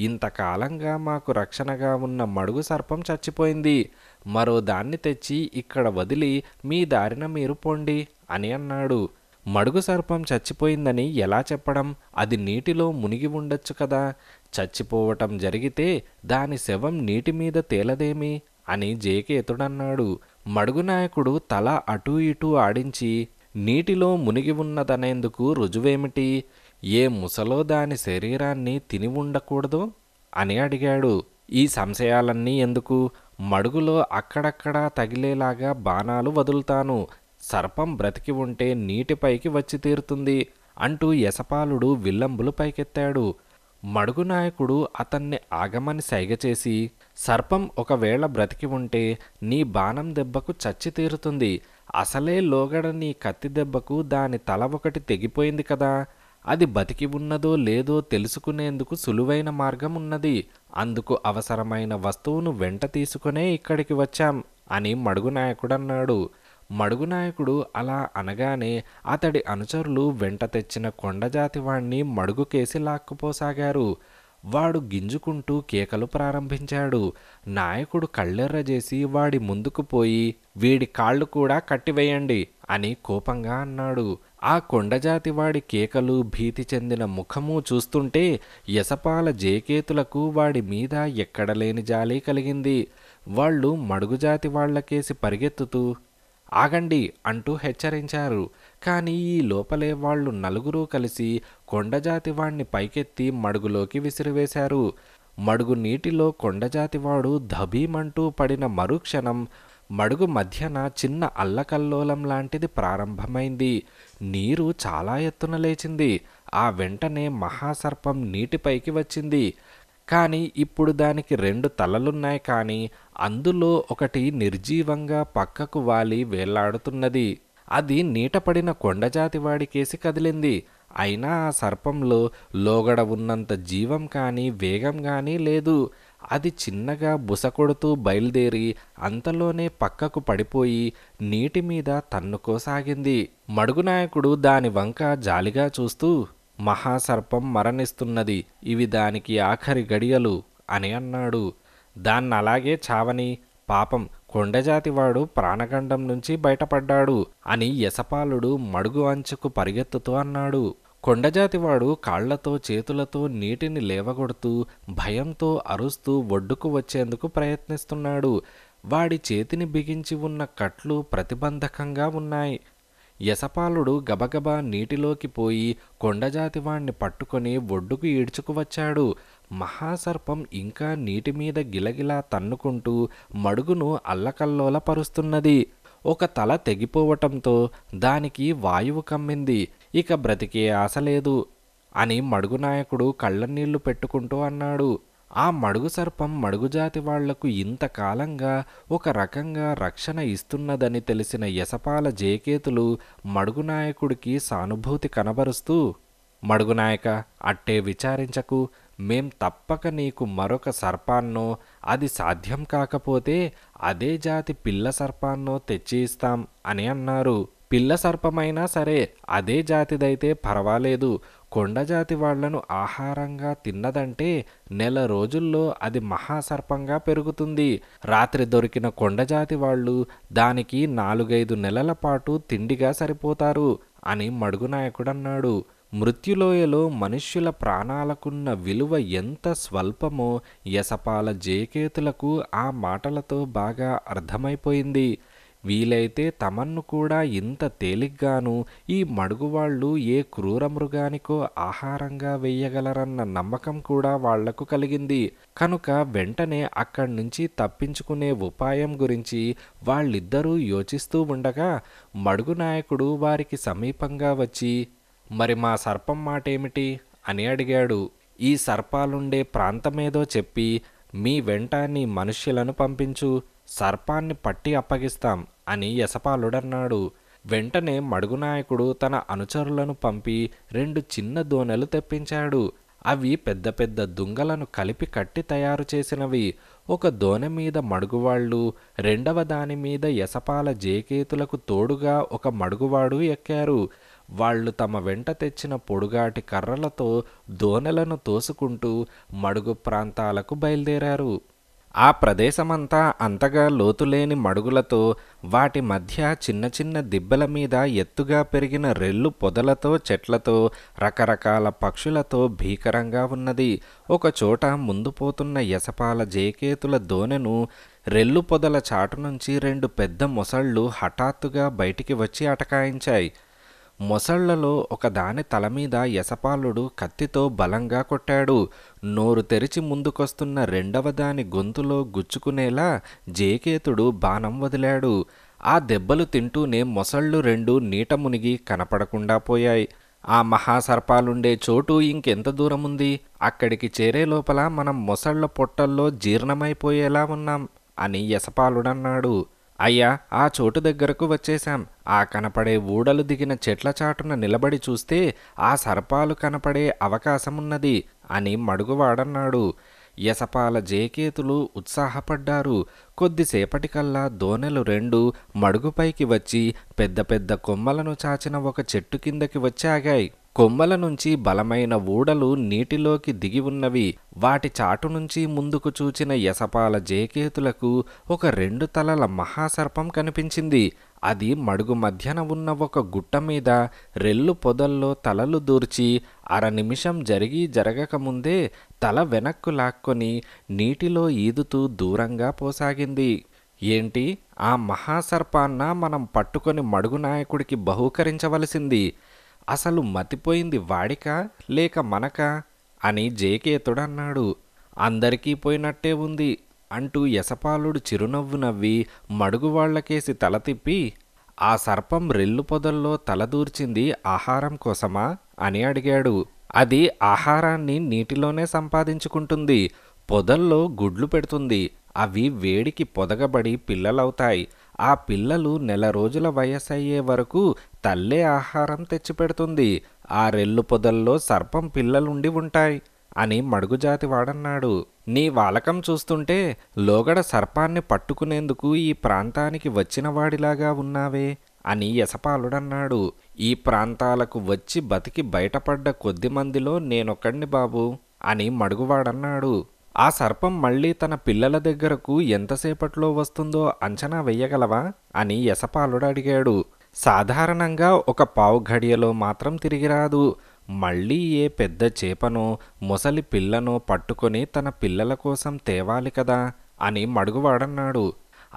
ఇంతకాలంగా మాకు రక్షణగా ఉన్న మడుగు సర్పం చచ్చిపోయింది మరో దాన్ని తెచ్చి ఇక్కడ వదిలి మీ దారిన మీరు పొండి అని అన్నాడు మడుగు సర్పం చచ్చిపోయిందని ఎలా చెప్పడం అది నీటిలో మునిగి ఉండొచ్చు కదా చచ్చిపోవటం జరిగితే దాని శవం నీటి మీద తేలదేమి అని జేకేతుడన్నాడు మడుగు నాయకుడు తల అటూ ఇటూ ఆడించి నీటిలో మునిగి ఉన్నదనేందుకు రుజువేమిటి ఏ ముసలో దాని శరీరాన్ని తిని ఉండకూడదు అని అడిగాడు ఈ సంశయాలన్నీ ఎందుకు మడుగులో అక్కడక్కడా తగిలేలాగా బాణాలు వదులుతాను సర్పం బ్రతికి ఉంటే నీటిపైకి వచ్చి తీరుతుంది అంటూ యశపాలుడు విల్లంబులు పైకెత్తాడు మడుగు నాయకుడు అతన్ని ఆగమని సైగ చేసి సర్పం ఒకవేళ బ్రతికి ఉంటే నీ బాణం దెబ్బకు చచ్చి తీరుతుంది అసలే లోగడ నీ కత్తి దెబ్బకు దాని తల ఒకటి తెగిపోయింది కదా అది బతికి ఉన్నదో లేదో తెలుసుకునేందుకు సులువైన మార్గం ఉన్నది అందుకు అవసరమైన వస్తువును వెంట తీసుకునే ఇక్కడికి వచ్చాం అని మడుగు నాయకుడన్నాడు మడుగు నాయకుడు అలా అనగానే అతడి అనుచరులు వెంట తెచ్చిన కొండజాతి వాణ్ణి మడుగుకేసి లాక్కుపోసాగారు వాడు గింజుకుంటూ కేకలు ప్రారంభించాడు నాయకుడు కళ్ళెర్రజేసి వాడి ముందుకు పోయి వీడి కాళ్ళు కూడా కట్టివేయండి అని కోపంగా అన్నాడు ఆ కొండజాతి వాడి కేకలు భీతి చెందిన ముఖము చూస్తుంటే యసపాల జేకేతులకు వాడి మీద ఎక్కడలేని జాలి కలిగింది వాళ్ళు మడుగుజాతి వాళ్లకేసి పరిగెత్తుతూ ఆగండి అంటూ హెచ్చరించారు కానీ ఈ లోపలే వాళ్ళు నలుగురు కలిసి కొండజాతి వాణ్ణి పైకెత్తి మడుగులోకి విసిరివేశారు మడుగు నీటిలో కొండజాతివాడు ధబీమంటూ పడిన మరుక్షణం మడుగు మధ్యన చిన్న అల్లకల్లోలం లాంటిది ప్రారంభమైంది నీరు చాలా ఎత్తున లేచింది ఆ వెంటనే మహాసర్పం నీటిపైకి వచ్చింది కానీ ఇప్పుడు దానికి రెండు తలలున్నాయి కానీ అందులో ఒకటి నిర్జీవంగా పక్కకు వాలి వేలాడుతున్నది అది నీటపడిన కొండజాతివాడి కేసి కదిలింది అయినా ఆ సర్పంలో లోగడ ఉన్నంత జీవం కానీ వేగం కానీ లేదు అది చిన్నగా బుసకొడుతూ బయలుదేరి అంతలోనే పక్కకు పడిపోయి నీటి మీద తన్నుకోసాగింది మడుగునాయకుడు దాని వంక జాలిగా చూస్తూ మహాసర్పం మరణిస్తున్నది ఇవి దానికి ఆఖరి గడియలు అని అన్నాడు దాన్ని అలాగే చావని పాపం కొండజాతివాడు ప్రాణగండం నుంచి బయటపడ్డాడు అని యశపాలుడు మడుగు అంచుకు పరిగెత్తుతూ అన్నాడు కొండజాతివాడు కాళ్లతో చేతులతో నీటిని లేవగొడుతూ భయంతో అరుస్తూ ఒడ్డుకు వచ్చేందుకు ప్రయత్నిస్తున్నాడు వాడి చేతిని బిగించి ఉన్న కట్లు ప్రతిబంధకంగా ఉన్నాయి యశపాలుడు గబగబా నీటిలోకి పోయి కొండజాతివాణ్ణి పట్టుకొని ఒడ్డుకు ఈడ్చుకువచ్చాడు మహాసర్పం ఇంకా నీటి మీద గిలగిలా తన్నుకుంటూ మడుగును అల్లకల్లోలపరుస్తున్నది ఒక తల తెగిపోవటంతో దానికి వాయువు కమ్మింది ఇక బ్రతికే ఆశ లేదు అని మడుగు నాయకుడు కళ్ళనీళ్లు పెట్టుకుంటూ అన్నాడు ఆ మడుగు సర్పం మడుగుజాతి వాళ్లకు ఇంతకాలంగా ఒక రకంగా రక్షణ ఇస్తున్నదని తెలిసిన యశపాల జేకేతులు మడుగునాయకుడికి సానుభూతి కనబరుస్తూ మడుగునాయక అట్టే విచారించకు మేం తప్పక నీకు మరొక సర్పాన్నో అది సాధ్యం కాకపోతే అదే జాతి పిల్ల సర్పాన్నో తెచ్చి ఇస్తాం అని అన్నారు పిల్ల సర్పమైనా సరే అదే జాతిదైతే పర్వాలేదు కొండజాతి వాళ్లను ఆహారంగా తిన్నదంటే నెల రోజుల్లో అది మహాసర్పంగా పెరుగుతుంది రాత్రి దొరికిన కొండజాతి వాళ్ళు దానికి నాలుగైదు నెలల పాటు తిండిగా సరిపోతారు అని మడుగునాయకుడన్నాడు మృత్యులోయలో మనుష్యుల ప్రాణాలకున్న విలువ ఎంత స్వల్పమో యసపాల జేకేతులకు ఆ మాటలతో బాగా అర్థమైపోయింది వీలైతే తమన్ను కూడా ఇంత తేలిగ్గాను ఈ మడుగువాళ్ళు ఏ క్రూర మృగానికో ఆహారంగా వేయగలరన్న నమ్మకం కూడా వాళ్లకు కలిగింది కనుక వెంటనే అక్కడి నుంచి తప్పించుకునే ఉపాయం గురించి వాళ్ళిద్దరూ యోచిస్తూ ఉండగా మడుగు నాయకుడు వారికి సమీపంగా వచ్చి మరి మా సర్పం మాట ఏమిటి అని అడిగాడు ఈ సర్పాలుండే ప్రాంతమేదో చెప్పి మీ వెంట నీ మనుష్యులను పంపించు సర్పాన్ని పట్టి అప్పగిస్తాం అని యశపాలుడన్నాడు వెంటనే మడుగునాయకుడు తన అనుచరులను పంపి రెండు చిన్న దోనెలు తెప్పించాడు అవి పెద్ద పెద్ద దుంగలను కలిపి కట్టి తయారు చేసినవి ఒక దోనె మీద మడుగువాళ్ళు రెండవ దాని మీద యసపాల జేకేతులకు తోడుగా ఒక మడుగువాడు ఎక్కారు వాళ్ళు తమ వెంట తెచ్చిన పొడుగాటి కర్రలతో దోనెలను తోసుకుంటూ మడుగు ప్రాంతాలకు బయలుదేరారు ఆ ప్రదేశమంతా అంతగా లోతులేని మడుగులతో వాటి మధ్య చిన్న చిన్న దిబ్బల మీద ఎత్తుగా పెరిగిన రెల్లు పొదలతో చెట్లతో రకరకాల పక్షులతో భీకరంగా ఉన్నది ఒకచోట ముందు పోతున్న ఎసపాల జేకేతుల దోనెను రెల్లు పొదల చాటు నుంచి రెండు పెద్ద మొసళ్ళు హఠాత్తుగా బయటికి వచ్చి అటకాయించాయి మొసళ్లలో ఒకదాని తలమీద యశపాలుడు కత్తితో బలంగా కొట్టాడు నోరు తెరిచి ముందుకొస్తున్న రెండవ దాని గొంతులో గుచ్చుకునేలా జేకేతుడు బాణం వదిలాడు ఆ దెబ్బలు తింటూనే మొసళ్ళు రెండు నీట మునిగి కనపడకుండా పోయాయి ఆ మహాసర్పాలుండే చోటు ఇంకెంత దూరముంది అక్కడికి చేరే లోపల మనం మొసళ్ల పొట్టల్లో జీర్ణమైపోయేలా ఉన్నాం అని యశపాలుడన్నాడు అయ్యా ఆ చోటు దగ్గరకు వచ్చేశాం ఆ కనపడే ఊడలు దిగిన చెట్ల చాటున నిలబడి చూస్తే ఆ సర్పాలు కనపడే అవకాశమున్నది అని మడుగువాడన్నాడు యసపాల జేకేతులు ఉత్సాహపడ్డారు కొద్దిసేపటికల్లా దోనెలు రెండు మడుగుపైకి వచ్చి పెద్ద పెద్ద కొమ్మలను చాచిన ఒక చెట్టు కిందకి వచ్చాగాయి కొమ్మల నుంచి బలమైన ఊడలు నీటిలోకి దిగి ఉన్నవి వాటి చాటు నుంచి ముందుకు చూచిన యసపాల జేకేతులకు ఒక రెండు తలల మహాసర్పం కనిపించింది అది మడుగు మధ్యన ఉన్న ఒక గుట్ట మీద రెల్లు పొదల్లో తలలు దూర్చి అర నిమిషం జరిగి జరగకముందే తల వెనక్కు లాక్కొని నీటిలో ఈదుతూ దూరంగా పోసాగింది ఏంటి ఆ మహాసర్పాన్న మనం పట్టుకొని మడుగు నాయకుడికి బహూకరించవలసింది అసలు మతిపోయింది వాడికా లేక మనకా అని జేకేతుడన్నాడు అందరికీ పోయినట్టే ఉంది అంటూ యశపాలుడు చిరునవ్వు నవ్వి మడుగువాళ్లకేసి తల తిప్పి ఆ సర్పం రెల్లు పొదల్లో తలదూర్చింది ఆహారం కోసమా అని అడిగాడు అది ఆహారాన్ని నీటిలోనే సంపాదించుకుంటుంది పొదల్లో గుడ్లు పెడుతుంది అవి వేడికి పొదగబడి పిల్లలవుతాయి ఆ పిల్లలు నెల రోజుల వయసు అయ్యే వరకు తల్లే ఆహారం తెచ్చిపెడుతుంది ఆ రెల్లు పొదల్లో సర్పం పిల్లలుండి ఉంటాయి అని మడుగుజాతి వాడన్నాడు నీ వాలకం చూస్తుంటే లోగడ సర్పాన్ని పట్టుకునేందుకు ఈ ప్రాంతానికి వచ్చిన వాడిలాగా ఉన్నావే అని యశపాలుడన్నాడు ఈ ప్రాంతాలకు వచ్చి బతికి బయటపడ్డ కొద్ది మందిలో నేనొక్కడిని బాబు అని మడుగువాడన్నాడు ఆ సర్పం మళ్ళీ తన పిల్లల దగ్గరకు ఎంతసేపట్లో వస్తుందో అంచనా వెయ్యగలవా అని యశపాలుడు అడిగాడు సాధారణంగా ఒక పావు ఘడియలో మాత్రం తిరిగిరాదు మళ్ళీ ఏ పెద్ద చేపనో ముసలి పిల్లనో పట్టుకొని తన పిల్లల కోసం తేవాలి కదా అని మడుగువాడన్నాడు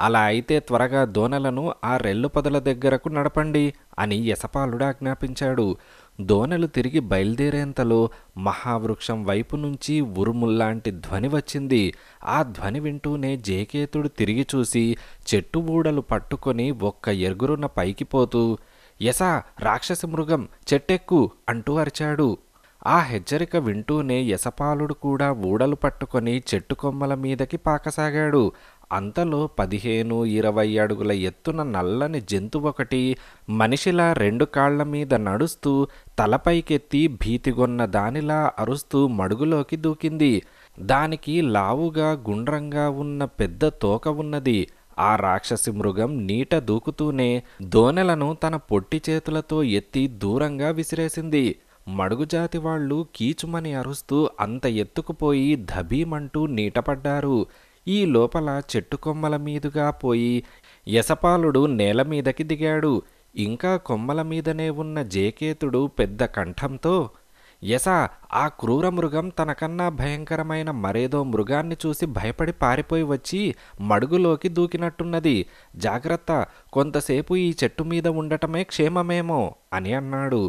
అలా అయితే త్వరగా దోనలను ఆ రెల్లు దగ్గరకు నడపండి అని యశపాలుడు ఆజ్ఞాపించాడు దోనెలు తిరిగి బయలుదేరేంతలో మహావృక్షం వైపు నుంచి ఉరుముల్లాంటి ధ్వని వచ్చింది ఆ ధ్వని వింటూనే జేకేతుడు తిరిగి చూసి చెట్టు ఊడలు పట్టుకొని ఒక్క ఎరుగురున పైకి పోతూ యసా రాక్షస మృగం చెట్టెక్కు అంటూ అరిచాడు ఆ హెచ్చరిక వింటూనే యసపాలుడు కూడా ఊడలు పట్టుకొని చెట్టు కొమ్మల మీదకి పాకసాగాడు అంతలో పదిహేను ఇరవై అడుగుల ఎత్తున నల్లని జంతువొకటి మనిషిలా రెండు కాళ్ల మీద నడుస్తూ తలపైకెత్తి భీతిగొన్న దానిలా అరుస్తూ మడుగులోకి దూకింది దానికి లావుగా గుండ్రంగా ఉన్న పెద్ద తోక ఉన్నది ఆ రాక్షసి మృగం నీట దూకుతూనే దోనెలను తన పొట్టి చేతులతో ఎత్తి దూరంగా విసిరేసింది మడుగుజాతి వాళ్ళు కీచుమని అరుస్తూ అంత ఎత్తుకుపోయి ధబీమంటూ నీటపడ్డారు ఈ లోపల చెట్టు కొమ్మల మీదుగా పోయి యశపాలుడు నేల మీదకి దిగాడు ఇంకా కొమ్మల మీదనే ఉన్న జేకేతుడు పెద్ద కంఠంతో యస ఆ క్రూర మృగం తనకన్నా భయంకరమైన మరేదో మృగాన్ని చూసి భయపడి పారిపోయి వచ్చి మడుగులోకి దూకినట్టున్నది జాగ్రత్త కొంతసేపు ఈ చెట్టు మీద ఉండటమే క్షేమమేమో అని అన్నాడు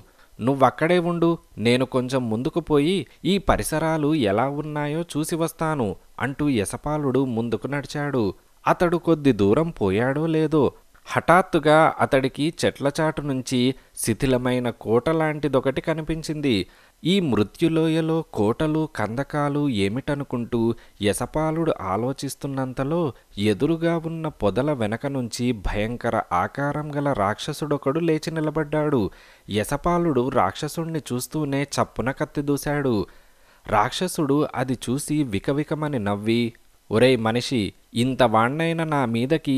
నువ్వక్కడే ఉండు నేను కొంచెం ముందుకు పోయి ఈ పరిసరాలు ఎలా ఉన్నాయో చూసి వస్తాను అంటూ యశపాలుడు ముందుకు నడిచాడు అతడు కొద్ది దూరం పోయాడో లేదో హఠాత్తుగా అతడికి చెట్ల చాటు నుంచి శిథిలమైన కోట లాంటిదొకటి కనిపించింది ఈ మృత్యులోయలో కోటలు కందకాలు ఏమిటనుకుంటూ యశపాలుడు ఆలోచిస్తున్నంతలో ఎదురుగా ఉన్న పొదల వెనక నుంచి భయంకర ఆకారం గల రాక్షసుడొకడు లేచి నిలబడ్డాడు యశపాలుడు రాక్షసుణ్ణి చూస్తూనే చప్పున కత్తిదూశాడు రాక్షసుడు అది చూసి వికవికమని నవ్వి ఒరే మనిషి ఇంత వాణ్ణైన నా మీదకి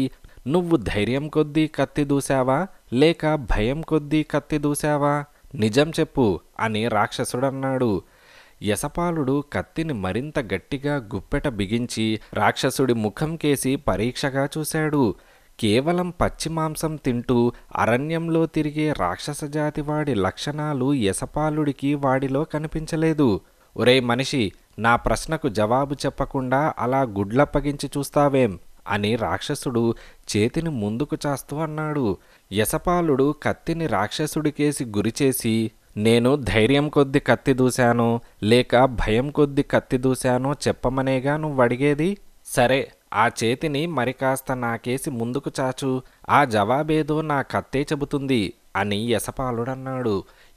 నువ్వు ధైర్యం కొద్దీ కత్తిదూశావా లేక భయం కొద్దీ కత్తిదూశావా నిజం చెప్పు అని రాక్షసుడన్నాడు యశపాలుడు కత్తిని మరింత గట్టిగా గుప్పెట బిగించి రాక్షసుడి ముఖం కేసి పరీక్షగా చూశాడు కేవలం పచ్చి మాంసం తింటూ అరణ్యంలో తిరిగే రాక్షస లక్షణాలు యశపాలుడికి వాడిలో కనిపించలేదు ఒరే మనిషి నా ప్రశ్నకు జవాబు చెప్పకుండా అలా గుడ్లప్పగించి చూస్తావేం అని రాక్షసుడు చేతిని ముందుకు చాస్తూ అన్నాడు యశపాలుడు కత్తిని రాక్షసుడికేసి గురిచేసి నేను ధైర్యం కొద్ది కత్తి దూశాను లేక భయం కొద్ది కత్తి దూశానో చెప్పమనేగా నువ్వు అడిగేది సరే ఆ చేతిని మరి కాస్త నాకేసి ముందుకు చాచు ఆ జవాబేదో నా కత్తే చెబుతుంది అని యశపాలుడన్నాడు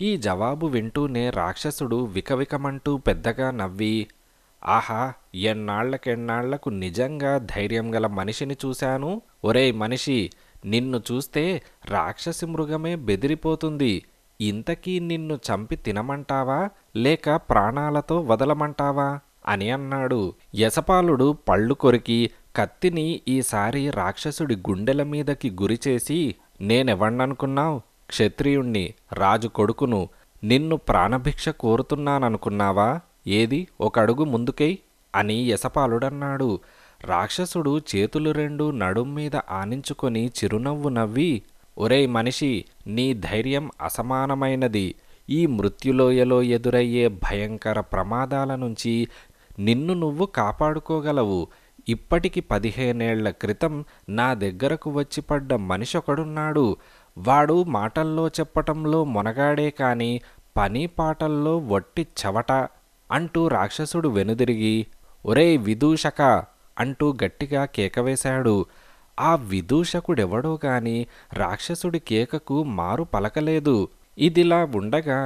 ఈ జవాబు వింటూనే రాక్షసుడు వికవికమంటూ పెద్దగా నవ్వి ఆహా ఎన్నాళ్లకెన్నాళ్లకు నిజంగా ధైర్యం గల మనిషిని చూశాను ఒరేయ్ మనిషి నిన్ను చూస్తే రాక్షసి మృగమే బెదిరిపోతుంది ఇంతకీ నిన్ను చంపి తినమంటావా లేక ప్రాణాలతో వదలమంటావా అని అన్నాడు యశపాలుడు పళ్ళు కొరికి కత్తిని ఈసారి రాక్షసుడి గుండెల మీదకి గురిచేసి నేనెవణ్ణనుకున్నావు క్షత్రియుణ్ణి రాజు కొడుకును నిన్ను ప్రాణభిక్ష కోరుతున్నాననుకున్నావా ఏది ఒకడుగు ముందుకై అని యశపాలుడన్నాడు రాక్షసుడు చేతులు రెండు నడుం మీద ఆనించుకొని చిరునవ్వు నవ్వి ఒరే మనిషి నీ ధైర్యం అసమానమైనది ఈ మృత్యులోయలో ఎదురయ్యే భయంకర ప్రమాదాల నుంచి నిన్ను నువ్వు కాపాడుకోగలవు ఇప్పటికి పదిహేనేళ్ల క్రితం నా దగ్గరకు వచ్చి పడ్డ మనిషొకడున్నాడు వాడు మాటల్లో చెప్పటంలో మొనగాడే కాని పని పాటల్లో వట్టి చవట అంటూ రాక్షసుడు వెనుదిరిగి ఒరే విదూషక అంటూ గట్టిగా కేకవేశాడు ఆ విదూషకుడెవడో గాని రాక్షసుడి కేకకు మారు పలకలేదు ఇదిలా ఉండగా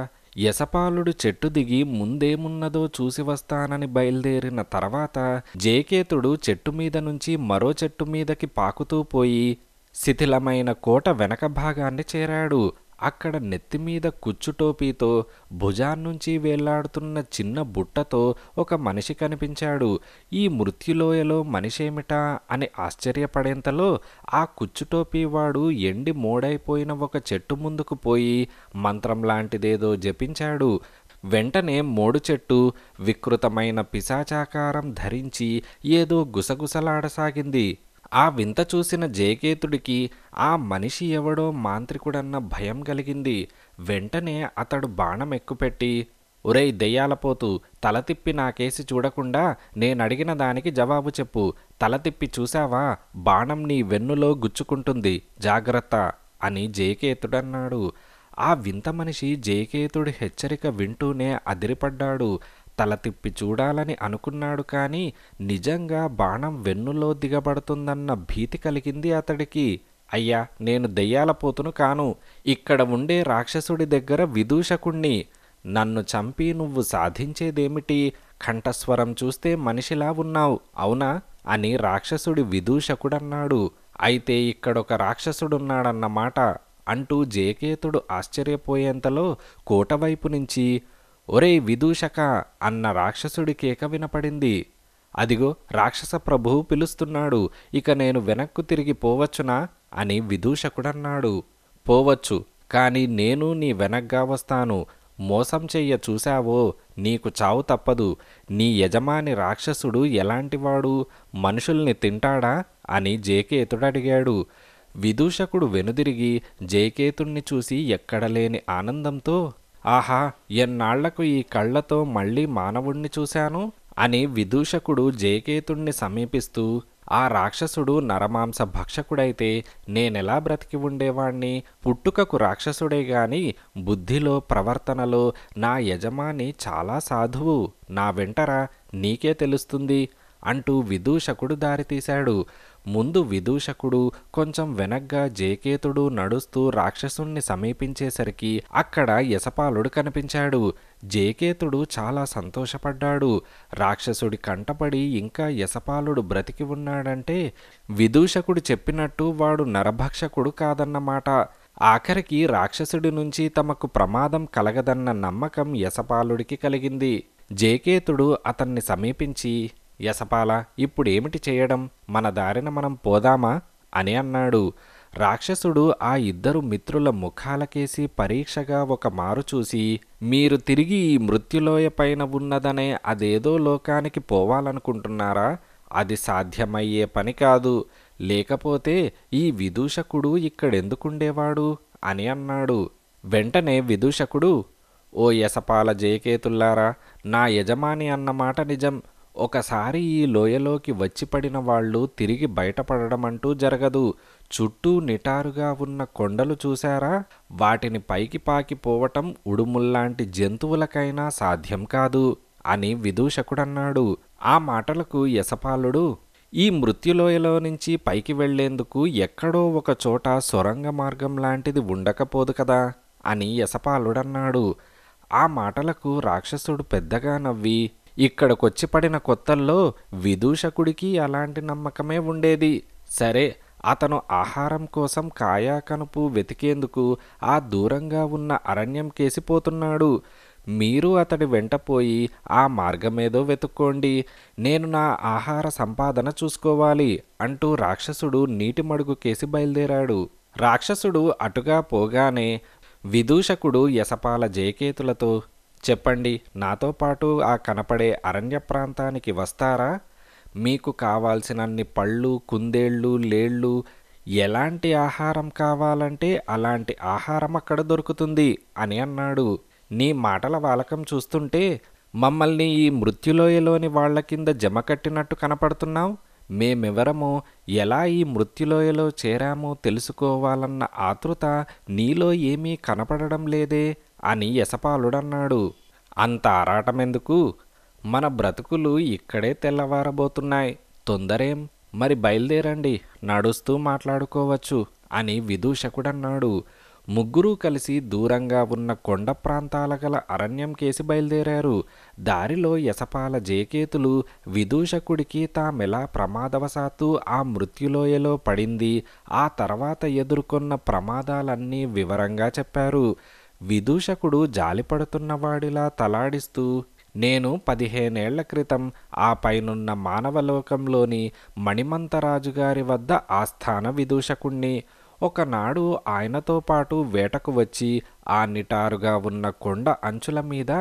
యశపాలుడు చెట్టు దిగి ముందేమున్నదో చూసి వస్తానని బయలుదేరిన తర్వాత జేకేతుడు చెట్టు మీద నుంచి మరో చెట్టు మీదకి పాకుతూ పోయి శిథిలమైన కోట వెనక భాగాన్ని చేరాడు అక్కడ నెత్తిమీద కుచ్చుటోపీతో భుజాన్నుంచి వేలాడుతున్న చిన్న బుట్టతో ఒక మనిషి కనిపించాడు ఈ మృత్యులోయలో మనిషేమిటా అని ఆశ్చర్యపడేంతలో ఆ కుచ్చుటోపీవాడు వాడు ఎండి మోడైపోయిన ఒక చెట్టు ముందుకు పోయి మంత్రం లాంటిదేదో జపించాడు వెంటనే మోడు చెట్టు వికృతమైన పిశాచాకారం ధరించి ఏదో గుసగుసలాడసాగింది ఆ వింత చూసిన జయకేతుడికి ఆ మనిషి ఎవడో మాంత్రికుడన్న భయం కలిగింది వెంటనే అతడు బాణం ఎక్కుపెట్టి ఒరేయ్ దెయ్యాలపోతు తల తిప్పి నాకేసి చూడకుండా నేనడిగిన దానికి జవాబు చెప్పు తల తిప్పి చూశావా బాణం నీ వెన్నులో గుచ్చుకుంటుంది జాగ్రత్త అని జయకేతుడన్నాడు ఆ వింత మనిషి జయకేతుడి హెచ్చరిక వింటూనే అదిరిపడ్డాడు తల తిప్పి చూడాలని అనుకున్నాడు కానీ నిజంగా బాణం వెన్నులో దిగబడుతుందన్న భీతి కలిగింది అతడికి అయ్యా నేను దెయ్యాల పోతును కాను ఇక్కడ ఉండే రాక్షసుడి దగ్గర విదూషకుణ్ణి నన్ను చంపి నువ్వు సాధించేదేమిటి కంఠస్వరం చూస్తే మనిషిలా ఉన్నావు అవునా అని రాక్షసుడి విదూషకుడన్నాడు అయితే ఇక్కడొక రాక్షసుడున్నాడన్నమాట అంటూ జేకేతుడు ఆశ్చర్యపోయేంతలో కోటవైపు నుంచి ఒరే విదూషక అన్న రాక్షసుడి కేక వినపడింది అదిగో రాక్షస ప్రభువు పిలుస్తున్నాడు ఇక నేను వెనక్కు తిరిగి పోవచ్చునా అని విదూషకుడన్నాడు పోవచ్చు కానీ నేను నీ వెనగ్గా వస్తాను మోసం చెయ్య చూశావో నీకు చావు తప్పదు నీ యజమాని రాక్షసుడు ఎలాంటివాడు మనుషుల్ని తింటాడా అని జేకేతుడడిగాడు విదూషకుడు వెనుదిరిగి జేకేతుణ్ణి చూసి ఎక్కడలేని ఆనందంతో ఆహా ఎన్నాళ్లకు ఈ కళ్లతో మళ్ళీ మానవుణ్ణి చూశాను అని విదూషకుడు జయకేతుణ్ణి సమీపిస్తూ ఆ రాక్షసుడు నరమాంస భక్షకుడైతే నేనెలా బ్రతికి ఉండేవాణ్ణి పుట్టుకకు రాక్షసుడే గాని బుద్ధిలో ప్రవర్తనలో నా యజమాని చాలా సాధువు నా వెంటరా నీకే తెలుస్తుంది అంటూ విదూషకుడు దారితీశాడు ముందు విదూషకుడు కొంచెం వెనగ్గా జేకేతుడు నడుస్తూ రాక్షసుణ్ణి సమీపించేసరికి అక్కడ యశపాలుడు కనిపించాడు జేకేతుడు చాలా సంతోషపడ్డాడు రాక్షసుడి కంటపడి ఇంకా యశపాలుడు బ్రతికి ఉన్నాడంటే విదూషకుడు చెప్పినట్టు వాడు నరభక్షకుడు కాదన్నమాట ఆఖరికి రాక్షసుడి నుంచి తమకు ప్రమాదం కలగదన్న నమ్మకం యశపాలుడికి కలిగింది జేకేతుడు అతన్ని సమీపించి యశపాల ఇప్పుడేమిటి చేయడం మన దారిన మనం పోదామా అని అన్నాడు రాక్షసుడు ఆ ఇద్దరు మిత్రుల ముఖాలకేసి పరీక్షగా ఒక మారు చూసి మీరు తిరిగి ఈ మృత్యులోయ పైన ఉన్నదనే అదేదో లోకానికి పోవాలనుకుంటున్నారా అది సాధ్యమయ్యే పని కాదు లేకపోతే ఈ విదూషకుడు ఇక్కడెందుకుండేవాడు అని అన్నాడు వెంటనే విదూషకుడు ఓ యసపాల జయకేతుల్లారా నా యజమాని అన్నమాట నిజం ఒకసారి ఈ లోయలోకి వచ్చి పడిన వాళ్ళు తిరిగి బయటపడడం అంటూ జరగదు చుట్టూ నిటారుగా ఉన్న కొండలు చూశారా వాటిని పైకి పాకిపోవటం ఉడుముల్లాంటి జంతువులకైనా సాధ్యం కాదు అని విదూషకుడన్నాడు ఆ మాటలకు యశపాలుడు ఈ మృత్యులోయలో నుంచి పైకి వెళ్లేందుకు ఎక్కడో ఒక చోట సొరంగ మార్గం లాంటిది ఉండకపోదు కదా అని యశపాలుడన్నాడు ఆ మాటలకు రాక్షసుడు పెద్దగా నవ్వి ఇక్కడికొచ్చి పడిన కొత్తల్లో విదూషకుడికి అలాంటి నమ్మకమే ఉండేది సరే అతను ఆహారం కోసం కాయాకనుపు వెతికేందుకు ఆ దూరంగా ఉన్న అరణ్యం కేసిపోతున్నాడు మీరు అతడి వెంటపోయి ఆ మార్గమేదో వెతుక్కోండి నేను నా ఆహార సంపాదన చూసుకోవాలి అంటూ రాక్షసుడు నీటి మడుగు కేసి బయలుదేరాడు రాక్షసుడు అటుగా పోగానే విదూషకుడు యసపాల జయకేతులతో చెప్పండి నాతో పాటు ఆ కనపడే అరణ్య ప్రాంతానికి వస్తారా మీకు కావాల్సినన్ని పళ్ళు కుందేళ్ళు లేళ్ళు ఎలాంటి ఆహారం కావాలంటే అలాంటి ఆహారం అక్కడ దొరుకుతుంది అని అన్నాడు నీ మాటల వాలకం చూస్తుంటే మమ్మల్ని ఈ మృత్యులోయలోని వాళ్ల కింద జమ కట్టినట్టు కనపడుతున్నావు మేమెవరమో ఎలా ఈ మృత్యులోయలో చేరామో తెలుసుకోవాలన్న ఆతృత నీలో ఏమీ కనపడడం లేదే అని యశపాలుడన్నాడు అంత ఆరాటమెందుకు మన బ్రతుకులు ఇక్కడే తెల్లవారబోతున్నాయి తొందరేం మరి బయలుదేరండి నడుస్తూ మాట్లాడుకోవచ్చు అని విదూషకుడన్నాడు ముగ్గురూ కలిసి దూరంగా ఉన్న కొండ ప్రాంతాల గల అరణ్యం కేసి బయలుదేరారు దారిలో యశపాల జేకేతులు విదూషకుడికి తామెలా ప్రమాదవశాత్తు ఆ మృత్యులోయలో పడింది ఆ తర్వాత ఎదుర్కొన్న ప్రమాదాలన్నీ వివరంగా చెప్పారు విదూషకుడు జాలిపడుతున్నవాడిలా తలాడిస్తూ నేను పదిహేనేళ్ల క్రితం ఆ పైనున్న మానవలోకంలోని మణిమంతరాజుగారి వద్ద ఆస్థాన విదూషకుణ్ణి ఒకనాడు ఆయనతో పాటు వేటకు వచ్చి ఆ నిటారుగా ఉన్న కొండ అంచుల మీద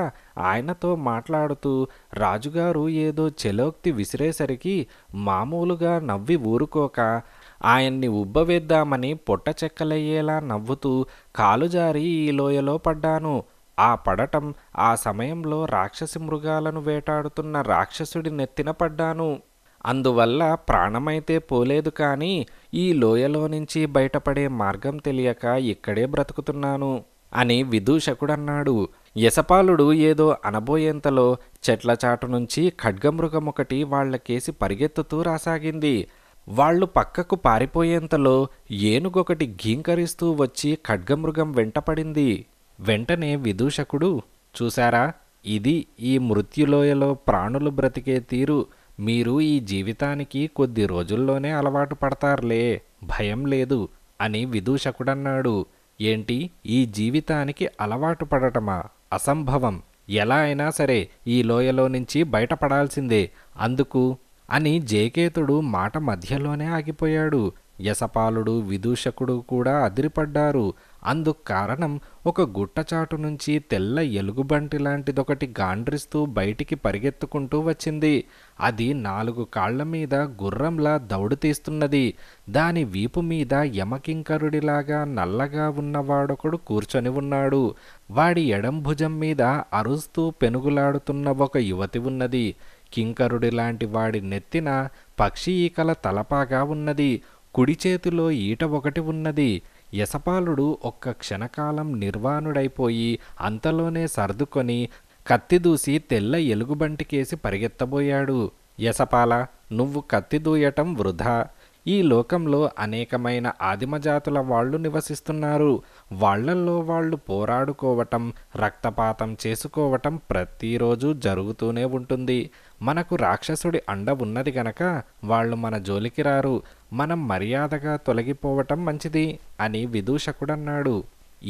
ఆయనతో మాట్లాడుతూ రాజుగారు ఏదో చెలోక్తి విసిరేసరికి మామూలుగా నవ్వి ఊరుకోక ఆయన్ని ఉబ్బవేద్దామని పొట్ట చెక్కలయ్యేలా నవ్వుతూ కాలు జారి ఈ లోయలో పడ్డాను ఆ పడటం ఆ సమయంలో రాక్షసి మృగాలను వేటాడుతున్న రాక్షసుడి నెత్తిన పడ్డాను అందువల్ల ప్రాణమైతే పోలేదు కానీ ఈ లోయలో నుంచి బయటపడే మార్గం తెలియక ఇక్కడే బ్రతుకుతున్నాను అని విదూషకుడన్నాడు యశపాలుడు ఏదో అనబోయేంతలో చెట్ల చాటు నుంచి ఖడ్గమృగం ఒకటి వాళ్లకేసి పరిగెత్తుతూ రాసాగింది వాళ్లు పక్కకు పారిపోయేంతలో ఏనుగొకటి ఘీంకరిస్తూ వచ్చి ఖడ్గమృగం వెంటపడింది వెంటనే విదూషకుడు చూశారా ఇది ఈ మృత్యులోయలో ప్రాణులు బ్రతికే తీరు మీరు ఈ జీవితానికి కొద్ది రోజుల్లోనే అలవాటు పడతారులే భయం లేదు అని విదూషకుడన్నాడు ఏంటి ఈ జీవితానికి అలవాటు పడటమా అసంభవం ఎలా అయినా సరే ఈ లోయలో నుంచి బయటపడాల్సిందే అందుకు అని జేకేతుడు మాట మధ్యలోనే ఆగిపోయాడు యశపాలుడు విదూషకుడు కూడా అదిరిపడ్డారు అందుకు కారణం ఒక గుట్టచాటు నుంచి తెల్ల ఎలుగుబంటి లాంటిదొకటి గాండ్రిస్తూ బయటికి పరిగెత్తుకుంటూ వచ్చింది అది నాలుగు కాళ్ల మీద గుర్రంలా దౌడు తీస్తున్నది దాని వీపు మీద యమకింకరుడిలాగా నల్లగా ఉన్నవాడొకడు కూర్చొని ఉన్నాడు వాడి ఎడంభుజం మీద అరుస్తూ పెనుగులాడుతున్న ఒక యువతి ఉన్నది కింకరుడి లాంటి వాడి నెత్తిన పక్షి ఈకల తలపాగా ఉన్నది కుడి చేతిలో ఈట ఒకటి ఉన్నది యశపాలుడు ఒక్క క్షణకాలం నిర్వాణుడైపోయి అంతలోనే సర్దుకొని కత్తిదూసి తెల్ల ఎలుగుబంటికేసి పరిగెత్తబోయాడు యశపాల నువ్వు కత్తిదూయటం వృధా ఈ లోకంలో అనేకమైన ఆదిమజాతుల వాళ్ళు నివసిస్తున్నారు వాళ్లల్లో వాళ్ళు పోరాడుకోవటం రక్తపాతం చేసుకోవటం ప్రతిరోజు జరుగుతూనే ఉంటుంది మనకు రాక్షసుడి అండ ఉన్నది గనక వాళ్ళు మన జోలికి రారు మనం మర్యాదగా తొలగిపోవటం మంచిది అని విదూషకుడన్నాడు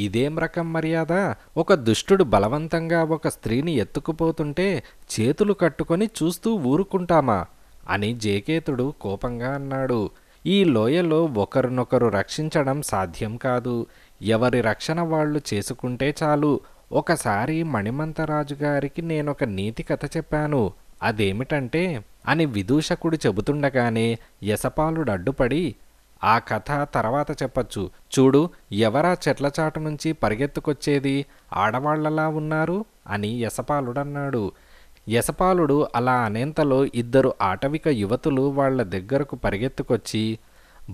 ఇదేం రకం మర్యాద ఒక దుష్టుడు బలవంతంగా ఒక స్త్రీని ఎత్తుకుపోతుంటే చేతులు కట్టుకొని చూస్తూ ఊరుకుంటామా అని జేకేతుడు కోపంగా అన్నాడు ఈ లోయలో ఒకరినొకరు రక్షించడం సాధ్యం కాదు ఎవరి రక్షణ వాళ్ళు చేసుకుంటే చాలు ఒకసారి మణిమంతరాజుగారికి గారికి నేనొక నీతి కథ చెప్పాను అదేమిటంటే అని విదూషకుడు చెబుతుండగానే యశపాలుడు అడ్డుపడి ఆ కథ తర్వాత చెప్పచ్చు చూడు ఎవరా చెట్లచాటు నుంచి పరిగెత్తుకొచ్చేది ఆడవాళ్లలా ఉన్నారు అని యశపాలుడన్నాడు యశపాలుడు అలా అనేంతలో ఇద్దరు ఆటవిక యువతులు వాళ్ల దగ్గరకు పరిగెత్తుకొచ్చి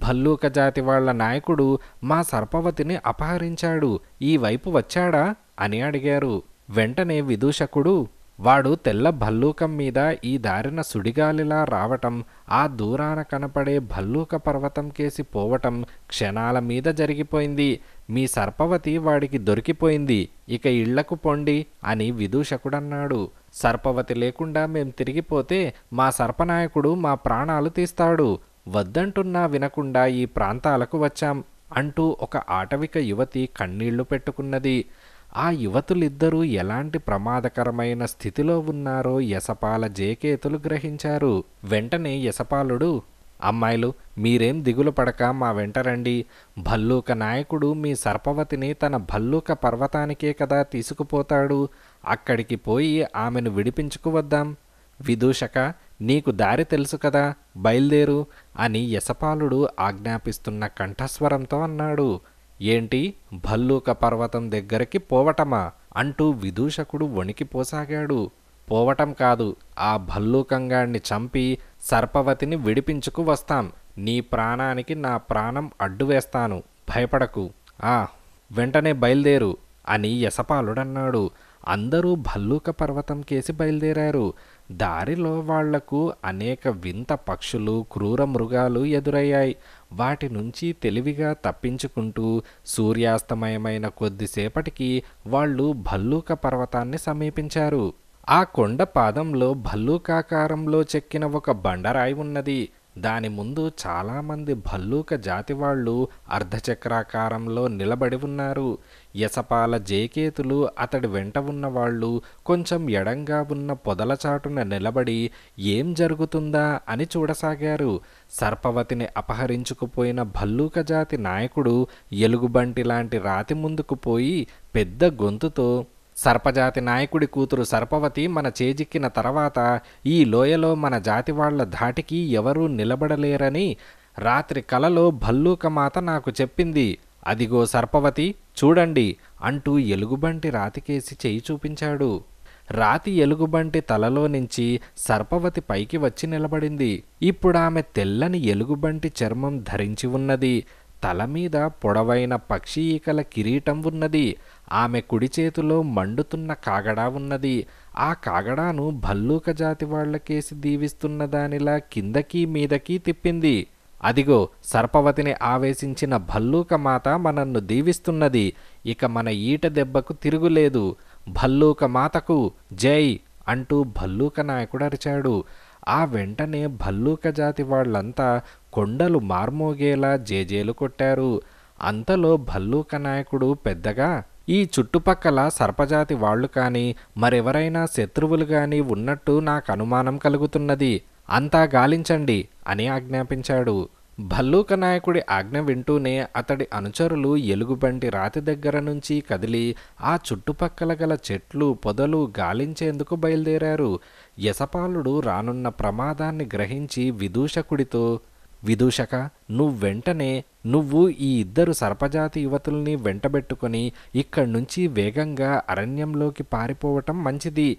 భల్లూక జాతి వాళ్ల నాయకుడు మా సర్పవతిని అపహరించాడు ఈ వైపు వచ్చాడా అని అడిగారు వెంటనే విదూషకుడు వాడు తెల్ల భల్లూకం మీద ఈ దారిన సుడిగాలిలా రావటం ఆ దూరాన కనపడే భల్లూక పర్వతం కేసి పోవటం క్షణాల మీద జరిగిపోయింది మీ సర్పవతి వాడికి దొరికిపోయింది ఇక ఇళ్లకు పొండి అని విదూషకుడన్నాడు సర్పవతి లేకుండా మేం తిరిగిపోతే మా సర్పనాయకుడు మా ప్రాణాలు తీస్తాడు వద్దంటున్నా వినకుండా ఈ ప్రాంతాలకు వచ్చాం అంటూ ఒక ఆటవిక యువతి కన్నీళ్లు పెట్టుకున్నది ఆ యువతులిద్దరూ ఎలాంటి ప్రమాదకరమైన స్థితిలో ఉన్నారో యశపాల జేకేతులు గ్రహించారు వెంటనే యశపాలుడు అమ్మాయిలు మీరేం దిగులు పడక మా వెంట రండి భల్లూక నాయకుడు మీ సర్పవతిని తన భల్లూక పర్వతానికే కదా తీసుకుపోతాడు అక్కడికి పోయి ఆమెను విడిపించుకువద్దాం విదూషక నీకు దారి తెలుసు కదా బయల్దేరు అని యశపాలుడు ఆజ్ఞాపిస్తున్న కంఠస్వరంతో అన్నాడు ఏంటి భల్లూక పర్వతం దగ్గరికి పోవటమా అంటూ విదూషకుడు వణికిపోసాగాడు పోవటం కాదు ఆ భల్లూకంగాణ్ణి చంపి సర్పవతిని విడిపించుకు వస్తాం నీ ప్రాణానికి నా ప్రాణం అడ్డు వేస్తాను భయపడకు ఆ వెంటనే బయలుదేరు అని యశపాలుడన్నాడు అందరూ భల్లూక పర్వతం కేసి బయలుదేరారు దారిలో వాళ్లకు అనేక వింత పక్షులు క్రూర మృగాలు ఎదురయ్యాయి వాటి నుంచి తెలివిగా తప్పించుకుంటూ సూర్యాస్తమయమైన కొద్దిసేపటికి వాళ్ళు భల్లూక పర్వతాన్ని సమీపించారు ఆ కొండ పాదంలో భల్లూకాకారంలో చెక్కిన ఒక బండరాయి ఉన్నది దాని ముందు చాలామంది భల్లూక జాతి వాళ్ళు అర్ధచక్రాకారంలో నిలబడి ఉన్నారు యసపాల జేకేతులు అతడి వెంట ఉన్నవాళ్ళు కొంచెం ఎడంగా ఉన్న పొదల చాటున నిలబడి ఏం జరుగుతుందా అని చూడసాగారు సర్పవతిని అపహరించుకుపోయిన భల్లూక జాతి నాయకుడు ఎలుగుబంటి లాంటి రాతి ముందుకు పోయి పెద్ద గొంతుతో సర్పజాతి నాయకుడి కూతురు సర్పవతి మన చేజిక్కిన తర్వాత ఈ లోయలో మన జాతి వాళ్ల ధాటికి ఎవరూ నిలబడలేరని రాత్రి కలలో భల్లూక మాత నాకు చెప్పింది అదిగో సర్పవతి చూడండి అంటూ ఎలుగుబంటి రాతికేసి చేయి చూపించాడు రాతి ఎలుగుబంటి తలలో నుంచి సర్పవతి పైకి వచ్చి నిలబడింది ఇప్పుడు ఆమె తెల్లని ఎలుగుబంటి చర్మం ధరించి ఉన్నది తల మీద పొడవైన పక్షి ఈకల కిరీటం ఉన్నది ఆమె కుడి చేతిలో మండుతున్న కాగడా ఉన్నది ఆ కాగడాను భల్లూక జాతి వాళ్లకేసి దీవిస్తున్న దానిలా కిందకీ మీదకీ తిప్పింది అదిగో సర్పవతిని ఆవేశించిన భల్లూక మాత మనన్ను దీవిస్తున్నది ఇక మన ఈట దెబ్బకు తిరుగులేదు భల్లూక మాతకు జై అంటూ భల్లూక నాయకుడు అరిచాడు ఆ వెంటనే భల్లూక జాతి వాళ్ళంతా కొండలు మార్మోగేలా జేజేలు కొట్టారు అంతలో భల్లూక నాయకుడు పెద్దగా ఈ చుట్టుపక్కల సర్పజాతి వాళ్ళు కానీ మరెవరైనా శత్రువులు కానీ ఉన్నట్టు నాకు అనుమానం కలుగుతున్నది అంతా గాలించండి అని ఆజ్ఞాపించాడు భల్లూక నాయకుడి ఆజ్ఞ వింటూనే అతడి అనుచరులు ఎలుగుబంటి రాతి దగ్గర నుంచి కదిలి ఆ చుట్టుపక్కల గల చెట్లు పొదలు గాలించేందుకు బయలుదేరారు యశపాలుడు రానున్న ప్రమాదాన్ని గ్రహించి విదూషకుడితో విదూషక నువ్వు వెంటనే నువ్వు ఈ ఇద్దరు సర్పజాతి యువతుల్ని వెంటబెట్టుకుని ఇక్కడి నుంచి వేగంగా అరణ్యంలోకి పారిపోవటం మంచిది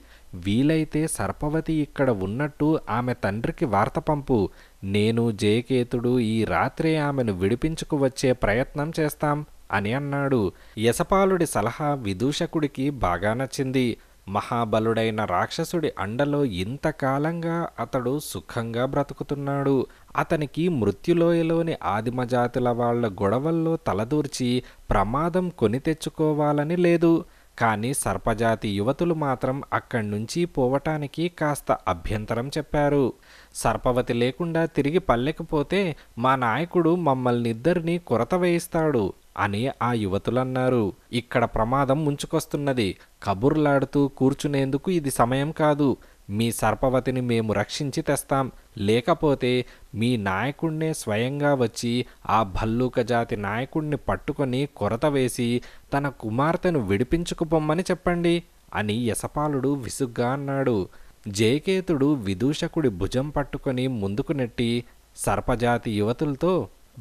వీలైతే సర్పవతి ఇక్కడ ఉన్నట్టు ఆమె తండ్రికి వార్త పంపు నేను జయకేతుడు ఈ రాత్రే ఆమెను విడిపించుకు వచ్చే ప్రయత్నం చేస్తాం అని అన్నాడు యశపాలుడి సలహా విదూషకుడికి బాగా నచ్చింది మహాబలుడైన రాక్షసుడి అండలో ఇంతకాలంగా అతడు సుఖంగా బ్రతుకుతున్నాడు అతనికి మృత్యులోయలోని ఆదిమజాతుల వాళ్ల గొడవల్లో తలదూర్చి ప్రమాదం కొని తెచ్చుకోవాలని లేదు కానీ సర్పజాతి యువతులు మాత్రం అక్కడి నుంచి పోవటానికి కాస్త అభ్యంతరం చెప్పారు సర్పవతి లేకుండా తిరిగి పల్లెకపోతే మా నాయకుడు మమ్మల్నిద్దరినీ కొరత వేయిస్తాడు అని ఆ యువతులన్నారు ఇక్కడ ప్రమాదం ముంచుకొస్తున్నది కబుర్లాడుతూ కూర్చునేందుకు ఇది సమయం కాదు మీ సర్పవతిని మేము రక్షించి తెస్తాం లేకపోతే మీ నాయకుణ్ణే స్వయంగా వచ్చి ఆ భల్లూక జాతి నాయకుణ్ణి పట్టుకొని కొరత వేసి తన కుమార్తెను విడిపించుకుపోమ్మని చెప్పండి అని యశపాలుడు విసుగ్గా అన్నాడు జయకేతుడు విదూషకుడి భుజం పట్టుకొని ముందుకు నెట్టి సర్పజాతి యువతులతో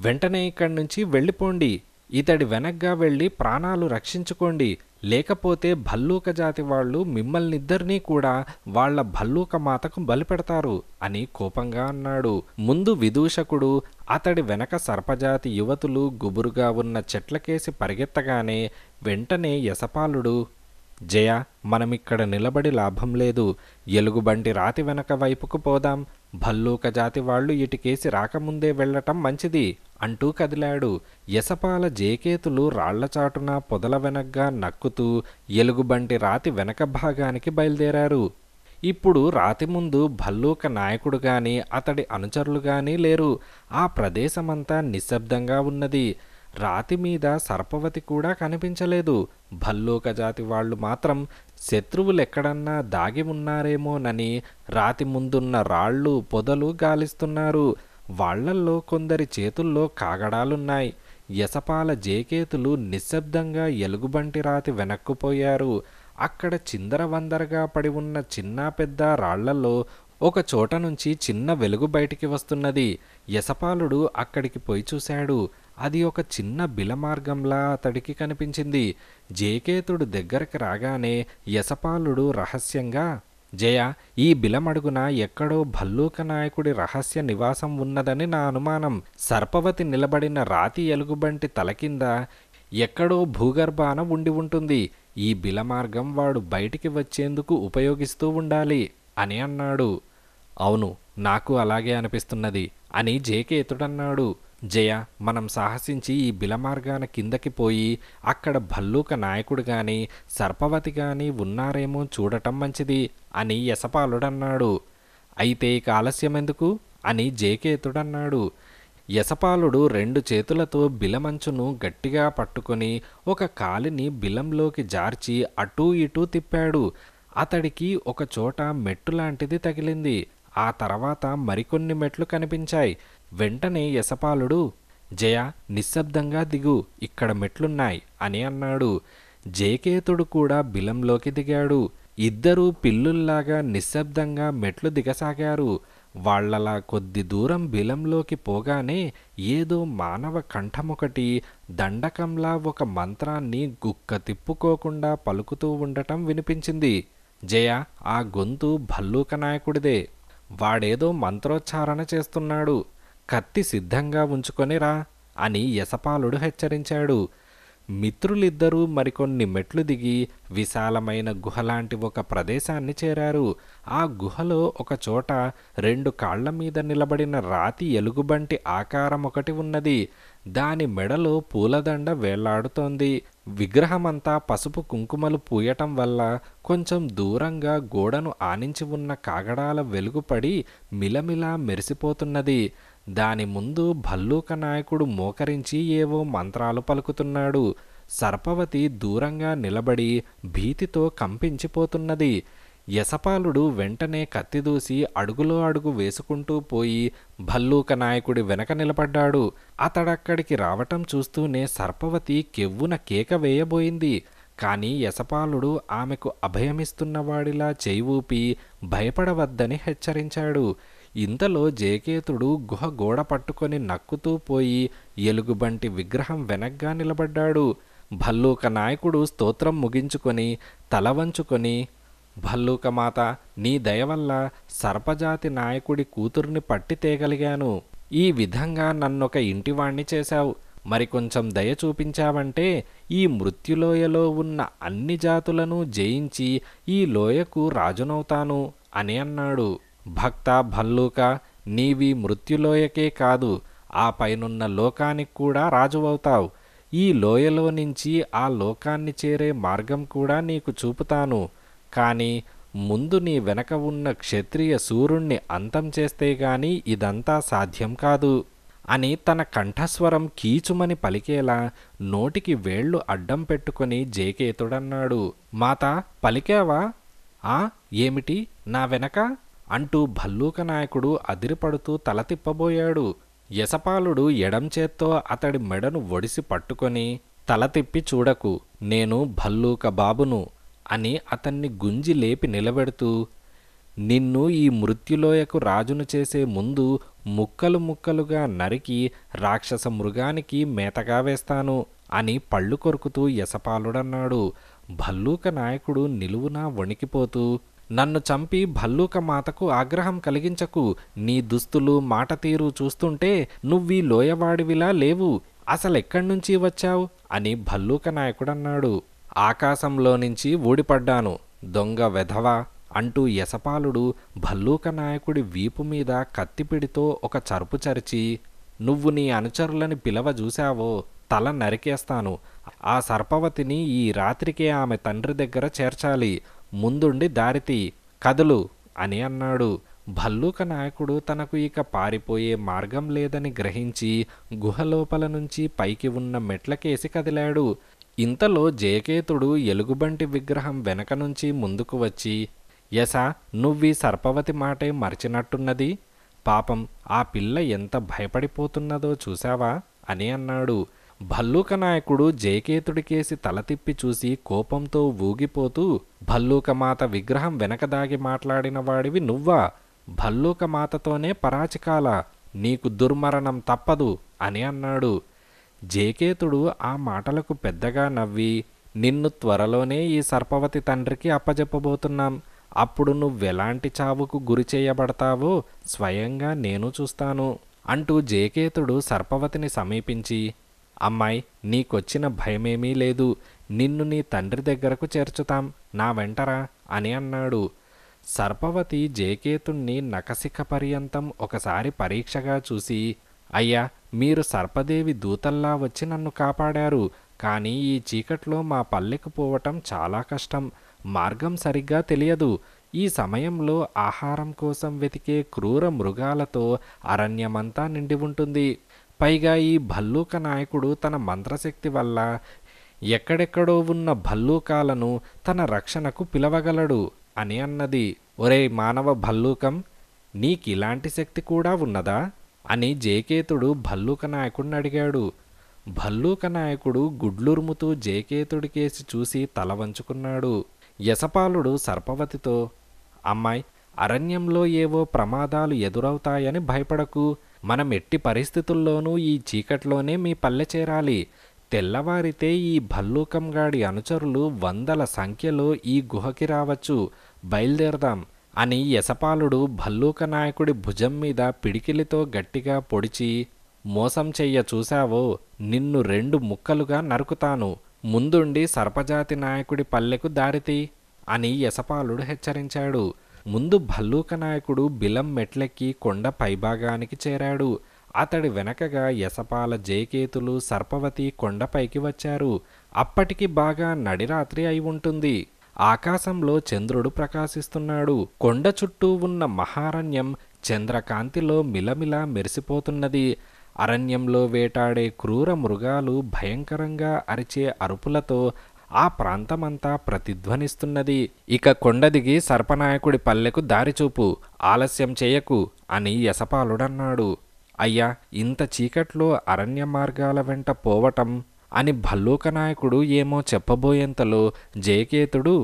వెంటనే ఇక్కడి నుంచి వెళ్ళిపోండి ఇతడి వెనగ్గా వెళ్ళి ప్రాణాలు రక్షించుకోండి లేకపోతే భల్లూక జాతి వాళ్ళు మిమ్మల్నిద్దరినీ కూడా వాళ్ల భల్లూక మాతకు బలిపెడతారు అని కోపంగా అన్నాడు ముందు విదూషకుడు అతడి వెనక సర్పజాతి యువతులు గుబురుగా ఉన్న చెట్లకేసి పరిగెత్తగానే వెంటనే యశపాలుడు జయ మనమిక్కడ నిలబడి లాభం లేదు ఎలుగుబంటి రాతి వెనక వైపుకు పోదాం భల్లూక జాతి వాళ్ళు ఇటుకేసి రాకముందే వెళ్ళటం మంచిది అంటూ కదిలాడు ఎసపాల జేకేతులు రాళ్లచాటున పొదల వెనగ్గా నక్కుతూ ఎలుగుబంటి రాతి వెనక భాగానికి బయలుదేరారు ఇప్పుడు రాతి ముందు భల్లూక నాయకుడు గాని అతడి అనుచరులు గాని లేరు ఆ ప్రదేశమంతా నిశ్శబ్దంగా ఉన్నది రాతి మీద సర్పవతి కూడా కనిపించలేదు భల్లూక జాతి వాళ్ళు మాత్రం శత్రువులెక్కడన్నా దాగి ఉన్నారేమోనని రాతి ముందున్న రాళ్ళు పొదలు గాలిస్తున్నారు వాళ్ళల్లో కొందరి చేతుల్లో కాగడాలున్నాయి యసపాల జేకేతులు నిశ్శబ్దంగా ఎలుగుబంటి రాతి వెనక్కుపోయారు అక్కడ చిందరవందరగా పడి ఉన్న చిన్న పెద్ద రాళ్లలో ఒక చోట నుంచి చిన్న వెలుగు బయటికి వస్తున్నది యశపాలుడు అక్కడికి పోయి చూశాడు అది ఒక చిన్న బిలమార్గంలా అతడికి కనిపించింది జేకేతుడు దగ్గరికి రాగానే యశపాలుడు రహస్యంగా జయ ఈ బిలమడుగున ఎక్కడో భల్లూక నాయకుడి రహస్య నివాసం ఉన్నదని నా అనుమానం సర్పవతి నిలబడిన రాతి ఎలుగుబంటి తల కింద ఎక్కడో భూగర్భాన ఉండి ఉంటుంది ఈ బిలమార్గం వాడు బయటికి వచ్చేందుకు ఉపయోగిస్తూ ఉండాలి అని అన్నాడు అవును నాకు అలాగే అనిపిస్తున్నది అని జేకే ఎతుడన్నాడు జయ మనం సాహసించి ఈ బిలమార్గాన కిందకి పోయి అక్కడ భల్లూక నాయకుడు గాని సర్పవతి గాని ఉన్నారేమో చూడటం మంచిది అని యశపాలుడన్నాడు అయితే ఇక ఆలస్యమెందుకు అని జేకేతుడన్నాడు యశపాలుడు రెండు చేతులతో బిలమంచును గట్టిగా పట్టుకొని ఒక కాలిని బిలంలోకి జార్చి అటూ ఇటూ తిప్పాడు అతడికి ఒక చోట మెట్టు లాంటిది తగిలింది ఆ తర్వాత మరికొన్ని మెట్లు కనిపించాయి వెంటనే యశపాలుడు జయ నిశ్శబ్దంగా దిగు ఇక్కడ మెట్లున్నాయి అని అన్నాడు జయకేతుడు కూడా బిలంలోకి దిగాడు ఇద్దరూ పిల్లుల్లాగా నిశ్శబ్దంగా మెట్లు దిగసాగారు వాళ్లలా కొద్ది దూరం బిలంలోకి పోగానే ఏదో మానవ కంఠమొకటి దండకంలా ఒక మంత్రాన్ని గుక్క తిప్పుకోకుండా పలుకుతూ ఉండటం వినిపించింది జయ ఆ గొంతు భల్లూక నాయకుడిదే వాడేదో మంత్రోచ్చారణ చేస్తున్నాడు కత్తి సిద్ధంగా ఉంచుకొని రా అని యశపాలుడు హెచ్చరించాడు మిత్రులిద్దరూ మరికొన్ని మెట్లు దిగి విశాలమైన గుహలాంటి ఒక ప్రదేశాన్ని చేరారు ఆ గుహలో ఒక చోట రెండు కాళ్ల మీద నిలబడిన రాతి ఎలుగుబంటి ఆకారం ఒకటి ఉన్నది దాని మెడలో పూలదండ వేలాడుతోంది విగ్రహమంతా పసుపు కుంకుమలు పూయటం వల్ల కొంచెం దూరంగా గోడను ఆనించి ఉన్న కాగడాల వెలుగుపడి మిలమిలా మెరిసిపోతున్నది దాని ముందు భల్లూక నాయకుడు మోకరించి ఏవో మంత్రాలు పలుకుతున్నాడు సర్పవతి దూరంగా నిలబడి భీతితో కంపించిపోతున్నది యశపాలుడు వెంటనే కత్తిదూసి అడుగులో అడుగు వేసుకుంటూ పోయి భల్లూక నాయకుడి వెనక నిలబడ్డాడు అతడక్కడికి రావటం చూస్తూనే సర్పవతి కెవ్వున కేక వేయబోయింది కానీ యశపాలుడు ఆమెకు అభయమిస్తున్నవాడిలా చేయి ఊపి భయపడవద్దని హెచ్చరించాడు ఇంతలో జయకేతుడు గుహ గోడ పట్టుకొని నక్కుతూ పోయి ఎలుగుబంటి విగ్రహం వెనగ్గా నిలబడ్డాడు భల్లూక నాయకుడు స్తోత్రం ముగించుకొని తల వంచుకొని భల్లూకమాత నీ దయవల్ల సర్పజాతి నాయకుడి కూతుర్ని పట్టి తేగలిగాను ఈ విధంగా నన్నొక ఇంటివాణ్ణి చేశావు మరికొంచెం దయ చూపించావంటే ఈ మృత్యులోయలో ఉన్న అన్ని జాతులను జయించి ఈ లోయకు రాజునవుతాను అని అన్నాడు భక్త భల్లూక నీవి మృత్యులోయకే కాదు ఆ పైనున్న లోకానికి కూడా రాజువవుతావు ఈ లోయలో నుంచి ఆ లోకాన్ని చేరే మార్గం కూడా నీకు చూపుతాను కానీ ముందు నీ వెనక ఉన్న క్షత్రియ సూర్యుణ్ణి అంతం చేస్తే గాని ఇదంతా సాధ్యం కాదు అని తన కంఠస్వరం కీచుమని పలికేలా నోటికి వేళ్లు అడ్డం పెట్టుకుని జేకేతుడన్నాడు మాత పలికావా ఆ ఏమిటి నా వెనక అంటూ భల్లూక నాయకుడు అదిరిపడుతూ తల తిప్పబోయాడు యశపాలుడు ఎడం చేత్తో అతడి మెడను ఒడిసి పట్టుకొని తల తిప్పి చూడకు నేను భల్లూక బాబును అని అతన్ని గుంజి లేపి నిలబెడుతూ నిన్ను ఈ మృత్యులోయకు రాజును చేసే ముందు ముక్కలు ముక్కలుగా నరికి రాక్షస మృగానికి మేతగా వేస్తాను అని పళ్ళు కొరుకుతూ యశపాలుడన్నాడు భల్లూక నాయకుడు నిలువునా వణికిపోతూ నన్ను చంపి భల్లూక మాతకు ఆగ్రహం కలిగించకు నీ దుస్తులు మాట తీరు చూస్తుంటే నువ్వీ లోయవాడివిలా లేవు అసలెక్కడి వచ్చావు అని భల్లూక నాయకుడన్నాడు ఆకాశంలో నుంచి ఊడిపడ్డాను దొంగ వెధవా అంటూ యశపాలుడు భల్లూక నాయకుడి వీపు మీద కత్తిపిడితో ఒక చరుపు చరిచి నువ్వు నీ అనుచరులని పిలవ చూశావో తల నరికేస్తాను ఆ సర్పవతిని ఈ రాత్రికే ఆమె తండ్రి దగ్గర చేర్చాలి ముందుండి దారితి కదలు అని అన్నాడు భల్లూక నాయకుడు తనకు ఇక పారిపోయే మార్గం లేదని గ్రహించి గుహలోపల నుంచి పైకి ఉన్న మెట్లకేసి కదిలాడు ఇంతలో జయకేతుడు ఎలుగుబంటి విగ్రహం వెనక నుంచి ముందుకు వచ్చి యశ నువ్వి సర్పవతి మాటే మర్చినట్టున్నది పాపం ఆ పిల్ల ఎంత భయపడిపోతున్నదో చూశావా అని అన్నాడు భల్లూక నాయకుడు జయకేతుడి కేసి తల తిప్పి చూసి కోపంతో ఊగిపోతూ భల్లూకమాత విగ్రహం వెనకదాగి మాట్లాడిన వాడివి నువ్వా భల్లూకమాతతోనే పరాచికాల నీకు దుర్మరణం తప్పదు అని అన్నాడు జయకేతుడు ఆ మాటలకు పెద్దగా నవ్వి నిన్ను త్వరలోనే ఈ సర్పవతి తండ్రికి అప్పజెప్పబోతున్నాం అప్పుడు నువ్వెలాంటి చావుకు గురి చేయబడతావో స్వయంగా నేను చూస్తాను అంటూ జయకేతుడు సర్పవతిని సమీపించి అమ్మాయి నీకొచ్చిన భయమేమీ లేదు నిన్ను నీ తండ్రి దగ్గరకు చేర్చుతాం నా వెంటరా అని అన్నాడు సర్పవతి జేకేతుణ్ణి నకసిక పర్యంతం ఒకసారి పరీక్షగా చూసి అయ్యా మీరు సర్పదేవి దూతల్లా వచ్చి నన్ను కాపాడారు కానీ ఈ చీకట్లో మా పల్లెకు పోవటం చాలా కష్టం మార్గం సరిగ్గా తెలియదు ఈ సమయంలో ఆహారం కోసం వెతికే క్రూర మృగాలతో అరణ్యమంతా నిండి ఉంటుంది పైగా ఈ భల్లూక నాయకుడు తన మంత్రశక్తి వల్ల ఎక్కడెక్కడో ఉన్న భల్లూకాలను తన రక్షణకు పిలవగలడు అని అన్నది ఒరే మానవ భల్లూకం నీకిలాంటి శక్తి కూడా ఉన్నదా అని జేకేతుడు భల్లూక నాయకుడిని అడిగాడు భల్లూక నాయకుడు గుడ్లురుముతూ జేకేతుడికేసి చూసి తల వంచుకున్నాడు యశపాలుడు సర్పవతితో అమ్మాయి అరణ్యంలో ఏవో ప్రమాదాలు ఎదురవుతాయని భయపడకు మనం ఎట్టి పరిస్థితుల్లోనూ ఈ చీకట్లోనే మీ పల్లె చేరాలి తెల్లవారితే ఈ భల్లూకంగాడి అనుచరులు వందల సంఖ్యలో ఈ గుహకి రావచ్చు బయలుదేరదాం అని యశపాలుడు భల్లూక నాయకుడి భుజం మీద పిడికిలితో గట్టిగా పొడిచి మోసం చెయ్య చూశావో నిన్ను రెండు ముక్కలుగా నరుకుతాను ముందుండి సర్పజాతి నాయకుడి పల్లెకు దారితీ అని యశపాలుడు హెచ్చరించాడు ముందు భల్లూక నాయకుడు బిలం మెట్లెక్కి కొండ పైభాగానికి చేరాడు అతడి వెనకగా యసపాల జయకేతులు సర్పవతి కొండపైకి వచ్చారు అప్పటికి బాగా నడిరాత్రి అయి ఉంటుంది ఆకాశంలో చంద్రుడు ప్రకాశిస్తున్నాడు కొండ చుట్టూ ఉన్న మహారణ్యం చంద్రకాంతిలో మిలమిలా మెరిసిపోతున్నది అరణ్యంలో వేటాడే క్రూర మృగాలు భయంకరంగా అరిచే అరుపులతో ఆ ప్రాంతమంతా ప్రతిధ్వనిస్తున్నది ఇక కొండదిగి సర్పనాయకుడి పల్లెకు దారిచూపు ఆలస్యం చేయకు అని యశపాలుడన్నాడు అయ్యా ఇంత చీకట్లో అరణ్య మార్గాల వెంట పోవటం అని భల్లూకనాయకుడు ఏమో చెప్పబోయేంతలో జయకేతుడు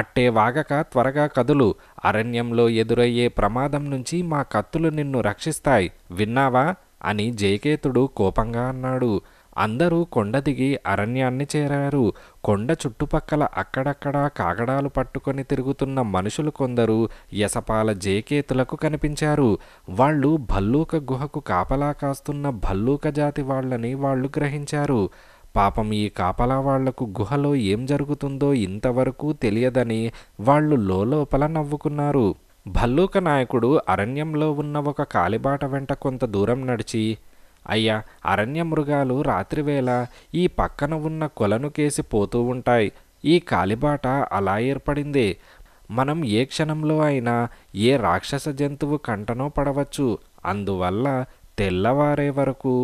అట్టే వాగక త్వరగా కదులు అరణ్యంలో ఎదురయ్యే ప్రమాదం నుంచి మా కత్తులు నిన్ను రక్షిస్తాయి విన్నావా అని జయకేతుడు కోపంగా అన్నాడు అందరూ కొండ దిగి అరణ్యాన్ని చేరారు కొండ చుట్టుపక్కల అక్కడక్కడా కాగడాలు పట్టుకొని తిరుగుతున్న మనుషులు కొందరు యసపాల జేకేతులకు కనిపించారు వాళ్ళు భల్లూక గుహకు కాపలా కాస్తున్న భల్లూక జాతి వాళ్ళని వాళ్ళు గ్రహించారు పాపం ఈ కాపలా వాళ్లకు గుహలో ఏం జరుగుతుందో ఇంతవరకు తెలియదని వాళ్ళు లోపల నవ్వుకున్నారు భల్లూక నాయకుడు అరణ్యంలో ఉన్న ఒక కాలిబాట వెంట కొంత దూరం నడిచి అయ్యా అరణ్య మృగాలు రాత్రివేళ ఈ పక్కన ఉన్న కొలను కేసి పోతూ ఉంటాయి ఈ కాలిబాట అలా ఏర్పడింది మనం ఏ క్షణంలో అయినా ఏ రాక్షస జంతువు కంటనో పడవచ్చు అందువల్ల తెల్లవారే వరకు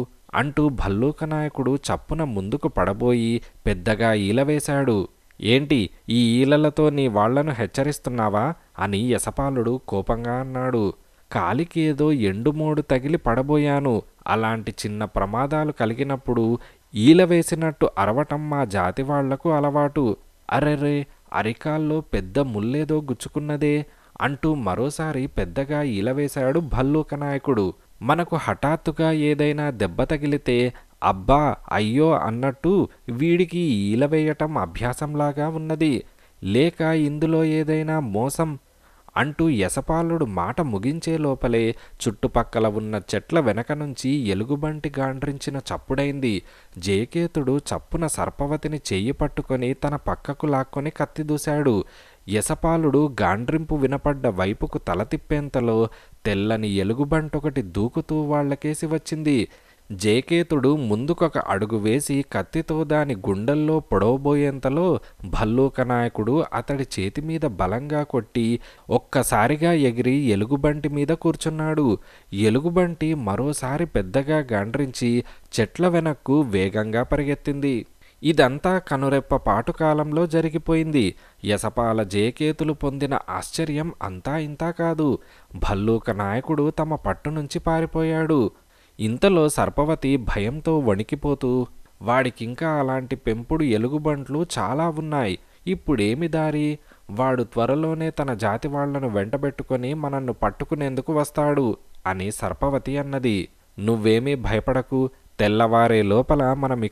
అంటూ భల్లూక నాయకుడు చప్పున ముందుకు పడబోయి పెద్దగా ఈలవేశాడు ఏంటి ఈ ఈలలతో నీ వాళ్లను హెచ్చరిస్తున్నావా అని యశపాలుడు కోపంగా అన్నాడు కాలికేదో ఎండుమోడు తగిలి పడబోయాను అలాంటి చిన్న ప్రమాదాలు కలిగినప్పుడు ఈల వేసినట్టు అరవటం మా జాతి వాళ్లకు అలవాటు అరెరే అరికాల్లో పెద్ద ముల్లేదో గుచ్చుకున్నదే అంటూ మరోసారి పెద్దగా ఈలవేశాడు భల్లూక నాయకుడు మనకు హఠాత్తుగా ఏదైనా దెబ్బ తగిలితే అబ్బా అయ్యో అన్నట్టు వీడికి ఈలవేయటం అభ్యాసంలాగా ఉన్నది లేక ఇందులో ఏదైనా మోసం అంటూ యశపాలుడు మాట ముగించే లోపలే చుట్టుపక్కల ఉన్న చెట్ల వెనక నుంచి ఎలుగుబంటి గాండ్రించిన చప్పుడైంది జయకేతుడు చప్పున సర్పవతిని చెయ్యి పట్టుకొని తన పక్కకు లాక్కొని కత్తిదూశాడు యశపాలుడు గాండ్రింపు వినపడ్డ వైపుకు తల తిప్పేంతలో తెల్లని ఎలుగుబంటొకటి దూకుతూ వాళ్లకేసి వచ్చింది జేకేతుడు ముందుకొక అడుగు వేసి కత్తితో దాని గుండెల్లో పొడవబోయేంతలో భల్లూక నాయకుడు అతడి చేతి మీద బలంగా కొట్టి ఒక్కసారిగా ఎగిరి ఎలుగుబంటి మీద కూర్చున్నాడు ఎలుగుబంటి మరోసారి పెద్దగా గాండ్రించి చెట్ల వెనక్కు వేగంగా పరిగెత్తింది ఇదంతా కనురెప్ప పాటుకాలంలో జరిగిపోయింది యసపాల జేకేతులు పొందిన ఆశ్చర్యం అంతా ఇంతా కాదు భల్లూక నాయకుడు తమ పట్టు నుంచి పారిపోయాడు ఇంతలో సర్పవతి భయంతో వణికిపోతూ వాడికింకా అలాంటి పెంపుడు ఎలుగుబంట్లు చాలా ఉన్నాయి ఇప్పుడేమి దారి వాడు త్వరలోనే తన జాతి వాళ్లను వెంటబెట్టుకొని మనల్ని పట్టుకునేందుకు వస్తాడు అని సర్పవతి అన్నది నువ్వేమీ భయపడకు తెల్లవారే లోపల మనం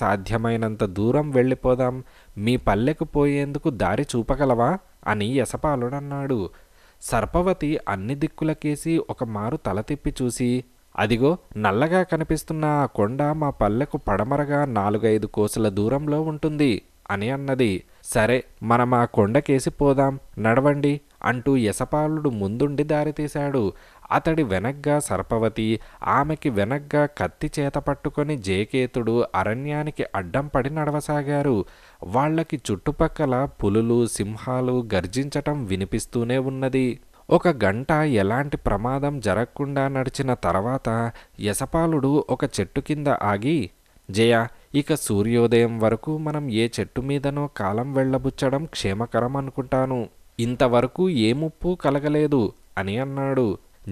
సాధ్యమైనంత దూరం వెళ్ళిపోదాం మీ పల్లెకు పోయేందుకు దారి చూపగలవా అని యశపాలుడన్నాడు సర్పవతి అన్ని దిక్కులకేసి ఒకమారు తల తిప్పి చూసి అదిగో నల్లగా కనిపిస్తున్న ఆ కొండ మా పల్లెకు పడమరగా నాలుగైదు కోసల దూరంలో ఉంటుంది అని అన్నది సరే మనం ఆ కొండకేసిపోదాం నడవండి అంటూ యశపాలుడు ముందుండి దారితీశాడు అతడి వెనగ్గా సర్పవతి ఆమెకి వెనగ్గా కత్తి చేత పట్టుకొని జయకేతుడు అరణ్యానికి అడ్డం పడి నడవసాగారు వాళ్ళకి చుట్టుపక్కల పులులు సింహాలు గర్జించటం వినిపిస్తూనే ఉన్నది ఒక గంట ఎలాంటి ప్రమాదం జరగకుండా నడిచిన తర్వాత యశపాలుడు ఒక చెట్టు కింద ఆగి జయ ఇక సూర్యోదయం వరకు మనం ఏ చెట్టు మీదనో కాలం వెళ్ళబుచ్చడం క్షేమకరం అనుకుంటాను ఇంతవరకు ఏ ముప్పు కలగలేదు అని అన్నాడు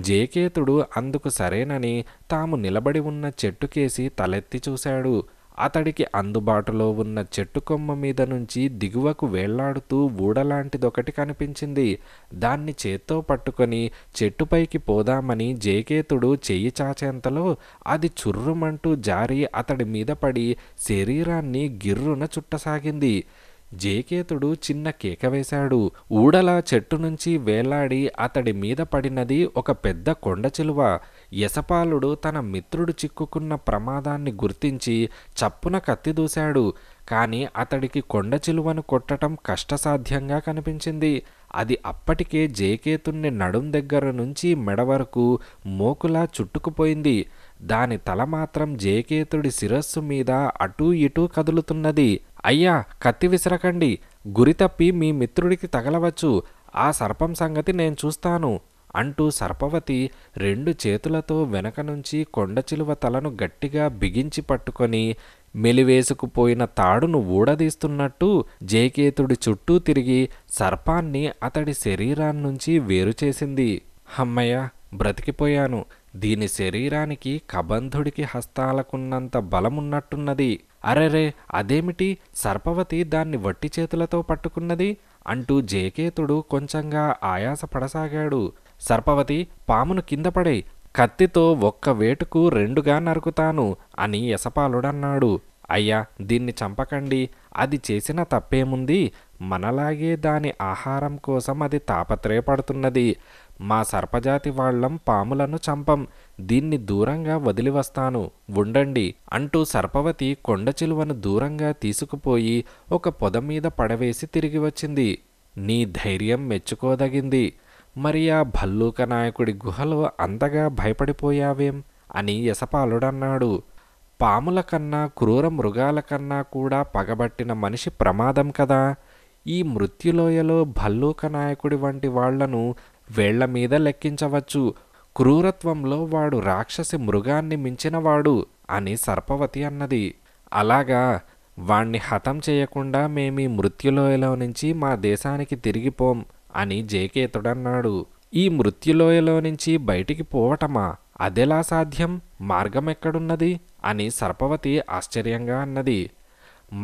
జయకేతుడు అందుకు సరేనని తాము నిలబడి ఉన్న చెట్టుకేసి తలెత్తి చూశాడు అతడికి అందుబాటులో ఉన్న చెట్టు కొమ్మ మీద నుంచి దిగువకు వేళ్లాడుతూ ఊడలాంటిదొకటి కనిపించింది దాన్ని చేత్తో పట్టుకొని చెట్టుపైకి పోదామని జేకేతుడు చెయ్యి చాచేంతలో అది చుర్రుమంటూ జారి అతడి మీద పడి శరీరాన్ని గిర్రున చుట్టసాగింది జేకేతుడు చిన్న కేక వేశాడు ఊడలా చెట్టు నుంచి వేలాడి అతడి మీద పడినది ఒక పెద్ద కొండ చిలువ యశపాలుడు తన మిత్రుడు చిక్కుకున్న ప్రమాదాన్ని గుర్తించి చప్పున కత్తిదూశాడు కానీ అతడికి కొండ చిలువను కొట్టడం కష్టసాధ్యంగా కనిపించింది అది అప్పటికే జేకేతుణ్ణి నడుం దగ్గర నుంచి మెడ వరకు మోకులా చుట్టుకుపోయింది దాని తల మాత్రం జేకేతుడి శిరస్సు మీద అటూ ఇటూ కదులుతున్నది అయ్యా కత్తి విసరకండి గురి తప్పి మీ మిత్రుడికి తగలవచ్చు ఆ సర్పం సంగతి నేను చూస్తాను అంటూ సర్పవతి రెండు చేతులతో వెనక నుంచి కొండ చిలువ తలను గట్టిగా బిగించి పట్టుకొని మెలివేసుకుపోయిన తాడును ఊడదీస్తున్నట్టు జయకేతుడి చుట్టూ తిరిగి సర్పాన్ని అతడి శరీరాన్నించి వేరుచేసింది హమ్మయ్య బ్రతికిపోయాను దీని శరీరానికి కబంధుడికి హస్తాలకున్నంత బలమున్నట్టున్నది అరెరే అదేమిటి సర్పవతి దాన్ని వట్టి చేతులతో పట్టుకున్నది అంటూ జేకేతుడు కొంచెంగా ఆయాసపడసాగాడు సర్పవతి పామును కింద పడే కత్తితో ఒక్క వేటుకు రెండుగా నరుకుతాను అని యశపాలుడన్నాడు అయ్యా దీన్ని చంపకండి అది చేసిన తప్పేముంది మనలాగే దాని ఆహారం కోసం అది తాపత్రయపడుతున్నది మా సర్పజాతి వాళ్ళం పాములను చంపం దీన్ని దూరంగా వదిలివస్తాను ఉండండి అంటూ సర్పవతి కొండ చిలువను దూరంగా తీసుకుపోయి ఒక పొద మీద పడవేసి తిరిగి వచ్చింది నీ ధైర్యం మెచ్చుకోదగింది మరి ఆ భల్లూక నాయకుడి గుహలో అంతగా భయపడిపోయావేం అని యశపాలుడన్నాడు పాముల కన్నా క్రూర మృగాల కన్నా కూడా పగబట్టిన మనిషి ప్రమాదం కదా ఈ మృత్యులోయలో భల్లూక నాయకుడి వంటి వాళ్లను వేళ్ల మీద లెక్కించవచ్చు క్రూరత్వంలో వాడు రాక్షసి మృగాన్ని మించినవాడు అని సర్పవతి అన్నది అలాగా వాణ్ణి హతం చేయకుండా మేమీ మృత్యులోయలో నుంచి మా దేశానికి తిరిగిపోం అని జేకేతుడన్నాడు ఈ మృత్యులోయలో నుంచి బయటికి పోవటమా అదెలా సాధ్యం మార్గం ఎక్కడున్నది అని సర్పవతి ఆశ్చర్యంగా అన్నది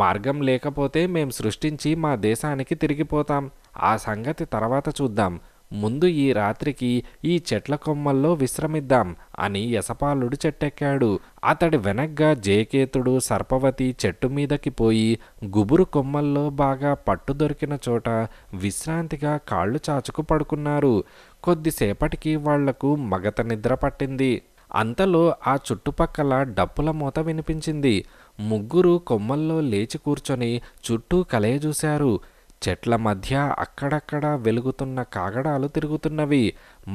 మార్గం లేకపోతే మేం సృష్టించి మా దేశానికి తిరిగిపోతాం ఆ సంగతి తర్వాత చూద్దాం ముందు ఈ రాత్రికి ఈ చెట్ల కొమ్మల్లో విశ్రమిద్దాం అని యశపాలుడు చెట్టెక్కాడు అతడి వెనగ్గా జయకేతుడు సర్పవతి చెట్టు మీదకి పోయి గుబురు కొమ్మల్లో బాగా పట్టు దొరికిన చోట విశ్రాంతిగా కాళ్ళు చాచుకు పడుకున్నారు కొద్దిసేపటికి వాళ్లకు మగత నిద్ర పట్టింది అంతలో ఆ చుట్టుపక్కల డప్పుల మూత వినిపించింది ముగ్గురు కొమ్మల్లో లేచి కూర్చొని చుట్టూ కలయ చూశారు చెట్ల మధ్య అక్కడక్కడ వెలుగుతున్న కాగడాలు తిరుగుతున్నవి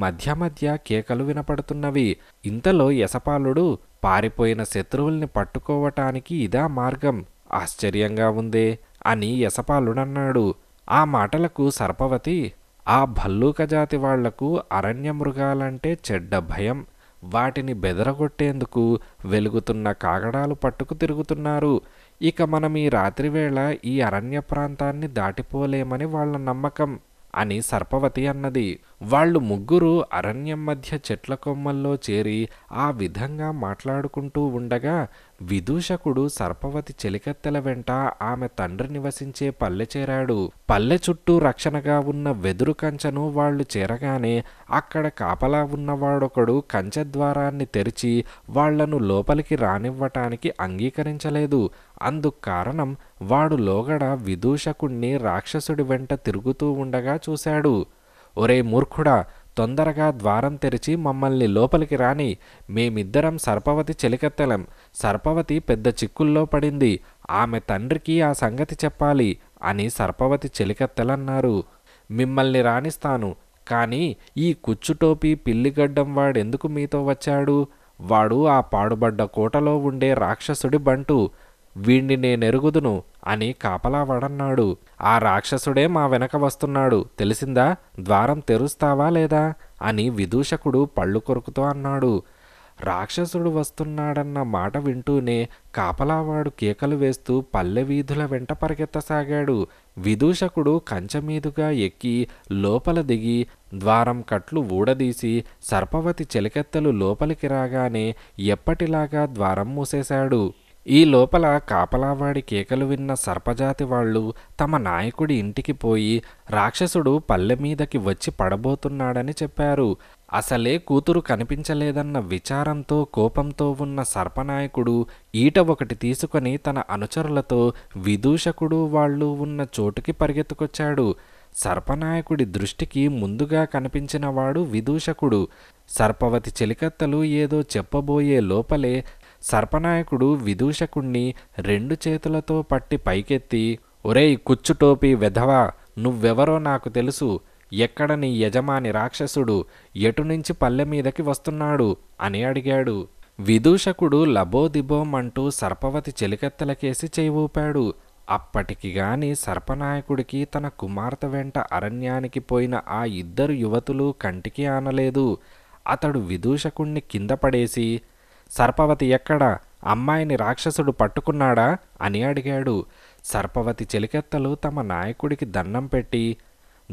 మధ్య మధ్య కేకలు వినపడుతున్నవి ఇంతలో యశపాలుడు పారిపోయిన శత్రువుల్ని పట్టుకోవటానికి ఇదా మార్గం ఆశ్చర్యంగా ఉందే అని యశపాలుడన్నాడు ఆ మాటలకు సర్పవతి ఆ భల్లూక జాతి వాళ్లకు అరణ్య మృగాలంటే చెడ్డ భయం వాటిని బెదరగొట్టేందుకు వెలుగుతున్న కాగడాలు పట్టుకు తిరుగుతున్నారు ఇక మనం ఈ రాత్రివేళ ఈ అరణ్య ప్రాంతాన్ని దాటిపోలేమని వాళ్ళ నమ్మకం అని సర్పవతి అన్నది వాళ్ళు ముగ్గురు అరణ్యం మధ్య చెట్ల కొమ్మల్లో చేరి ఆ విధంగా మాట్లాడుకుంటూ ఉండగా విదూషకుడు సర్పవతి చెలికత్తెల వెంట ఆమె తండ్రి నివసించే పల్లె చేరాడు పల్లె చుట్టూ రక్షణగా ఉన్న వెదురు కంచెను వాళ్ళు చేరగానే అక్కడ కాపలా ఉన్నవాడొకడు కంచె ద్వారాన్ని తెరిచి వాళ్లను లోపలికి రానివ్వటానికి అంగీకరించలేదు అందుకు కారణం వాడు లోగడ విదూషకుణ్ణి రాక్షసుడి వెంట తిరుగుతూ ఉండగా చూశాడు ఒరే మూర్ఖుడా తొందరగా ద్వారం తెరిచి మమ్మల్ని లోపలికి రాని మేమిద్దరం సర్పవతి చెలికత్తెలం సర్పవతి పెద్ద చిక్కుల్లో పడింది ఆమె తండ్రికి ఆ సంగతి చెప్పాలి అని సర్పవతి చెలికత్తెలన్నారు మిమ్మల్ని రాణిస్తాను కానీ ఈ కుచ్చుటోపీ పిల్లిగడ్డం వాడెందుకు మీతో వచ్చాడు వాడు ఆ పాడుబడ్డ కోటలో ఉండే రాక్షసుడి బంటు వీణ్ణి నేనెరుగుదును అని కాపలావాడన్నాడు ఆ రాక్షసుడే మా వెనక వస్తున్నాడు తెలిసిందా ద్వారం తెరుస్తావా లేదా అని విదూషకుడు పళ్ళు కొరుకుతూ అన్నాడు రాక్షసుడు వస్తున్నాడన్న మాట వింటూనే కాపలావాడు కేకలు వేస్తూ పల్లె వీధుల వెంట పరిగెత్తసాగాడు విదూషకుడు కంచమీదుగా ఎక్కి లోపల దిగి ద్వారం కట్లు ఊడదీసి సర్పవతి చెలికెత్తలు లోపలికి రాగానే ఎప్పటిలాగా ద్వారం మూసేశాడు ఈ లోపల కాపలావాడి కేకలు విన్న సర్పజాతి వాళ్ళు తమ నాయకుడి ఇంటికి పోయి రాక్షసుడు పల్లె మీదకి వచ్చి పడబోతున్నాడని చెప్పారు అసలే కూతురు కనిపించలేదన్న విచారంతో కోపంతో ఉన్న సర్పనాయకుడు ఈట ఒకటి తీసుకొని తన అనుచరులతో విదూషకుడు వాళ్ళు ఉన్న చోటుకి పరిగెత్తుకొచ్చాడు సర్పనాయకుడి దృష్టికి ముందుగా కనిపించినవాడు విదూషకుడు సర్పవతి చెలికత్తలు ఏదో చెప్పబోయే లోపలే సర్పనాయకుడు విదూషకుణ్ణి రెండు చేతులతో పట్టి పైకెత్తి ఒరేయ్ కుచ్చుటోపి వెధవా నువ్వెవరో నాకు తెలుసు ఎక్కడ నీ యజమాని రాక్షసుడు ఎటునుంచి పల్లె మీదకి వస్తున్నాడు అని అడిగాడు విదూషకుడు లబోదిబోమంటూ సర్పవతి చెలికెత్తలకేసి చేవూపాడు అప్పటికి గాని సర్పనాయకుడికి తన కుమార్తె వెంట అరణ్యానికి పోయిన ఆ ఇద్దరు యువతులు కంటికి ఆనలేదు అతడు విదూషకుణ్ణి కింద పడేసి సర్పవతి ఎక్కడ అమ్మాయిని రాక్షసుడు పట్టుకున్నాడా అని అడిగాడు సర్పవతి చెలికెత్తలు తమ నాయకుడికి దండం పెట్టి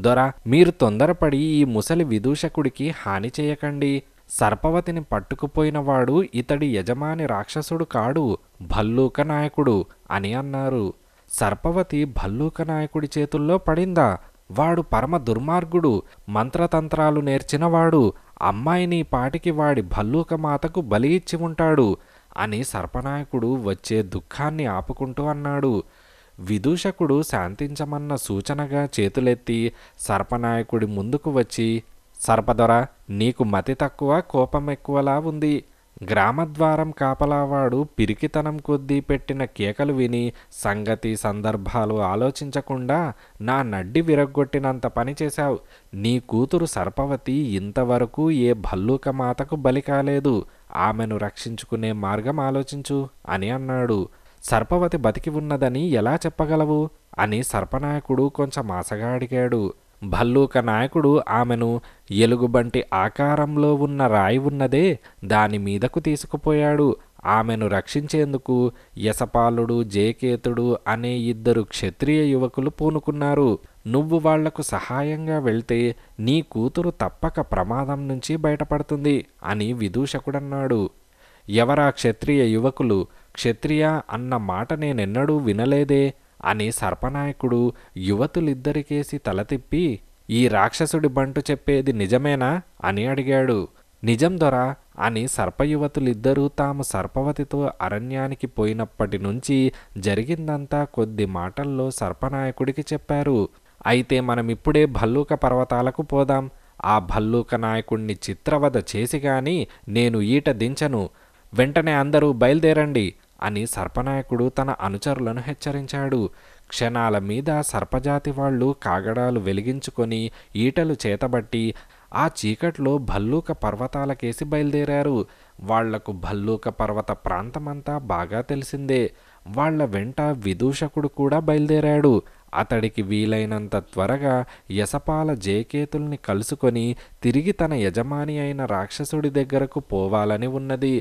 దొరా మీరు తొందరపడి ఈ ముసలి విదూషకుడికి హాని చేయకండి సర్పవతిని పట్టుకుపోయినవాడు ఇతడి యజమాని రాక్షసుడు కాడు భల్లూక నాయకుడు అని అన్నారు సర్పవతి భల్లూక నాయకుడి చేతుల్లో పడిందా వాడు పరమ దుర్మార్గుడు మంత్రతంత్రాలు నేర్చినవాడు అమ్మాయిని పాటికి వాడి భల్లూక మాతకు బలి ఇచ్చి ఉంటాడు అని సర్పనాయకుడు వచ్చే దుఃఖాన్ని ఆపుకుంటూ అన్నాడు విదూషకుడు శాంతించమన్న సూచనగా చేతులెత్తి సర్పనాయకుడి ముందుకు వచ్చి సర్పదొర నీకు మతి తక్కువ కోపం ఎక్కువలా ఉంది గ్రామద్వారం కాపలావాడు పిరికితనం కొద్దీ పెట్టిన కేకలు విని సంగతి సందర్భాలు ఆలోచించకుండా నా నడ్డి విరగ్గొట్టినంత పని చేశావు నీ కూతురు సర్పవతి ఇంతవరకు ఏ భల్లూక మాతకు బలి కాలేదు ఆమెను రక్షించుకునే మార్గం ఆలోచించు అని అన్నాడు సర్పవతి బతికి ఉన్నదని ఎలా చెప్పగలవు అని సర్పనాయకుడు కొంచెం ఆశగా అడిగాడు భల్లూక నాయకుడు ఆమెను ఎలుగుబంటి ఆకారంలో ఉన్న రాయి ఉన్నదే దాని మీదకు తీసుకుపోయాడు ఆమెను రక్షించేందుకు యశపాలుడు జేకేతుడు అనే ఇద్దరు క్షత్రియ యువకులు పూనుకున్నారు నువ్వు వాళ్లకు సహాయంగా వెళ్తే నీ కూతురు తప్పక ప్రమాదం నుంచి బయటపడుతుంది అని విదూషకుడన్నాడు ఎవరా క్షత్రియ యువకులు క్షత్రియ అన్న మాట నేనెన్నడూ వినలేదే అని సర్పనాయకుడు యువతులిద్దరికేసి తల తిప్పి ఈ రాక్షసుడి బంటు చెప్పేది నిజమేనా అని అడిగాడు నిజం దొర అని సర్పయువతులిద్దరూ తాము సర్పవతితో అరణ్యానికి పోయినప్పటి నుంచి జరిగిందంతా కొద్ది మాటల్లో సర్పనాయకుడికి చెప్పారు అయితే మనమిప్పుడే భల్లూక పర్వతాలకు పోదాం ఆ భల్లూక నాయకుణ్ణి చిత్రవద చేసి నేను ఈట దించను వెంటనే అందరూ బయలుదేరండి అని సర్పనాయకుడు తన అనుచరులను హెచ్చరించాడు క్షణాల మీద సర్పజాతి వాళ్ళు కాగడాలు వెలిగించుకొని ఈటలు చేతబట్టి ఆ చీకట్లో భల్లూక పర్వతాలకేసి బయలుదేరారు వాళ్లకు భల్లూక పర్వత ప్రాంతమంతా బాగా తెలిసిందే వాళ్ల వెంట విదూషకుడు కూడా బయలుదేరాడు అతడికి వీలైనంత త్వరగా యశపాల జేకేతుల్ని కలుసుకొని తిరిగి తన యజమాని అయిన రాక్షసుడి దగ్గరకు పోవాలని ఉన్నది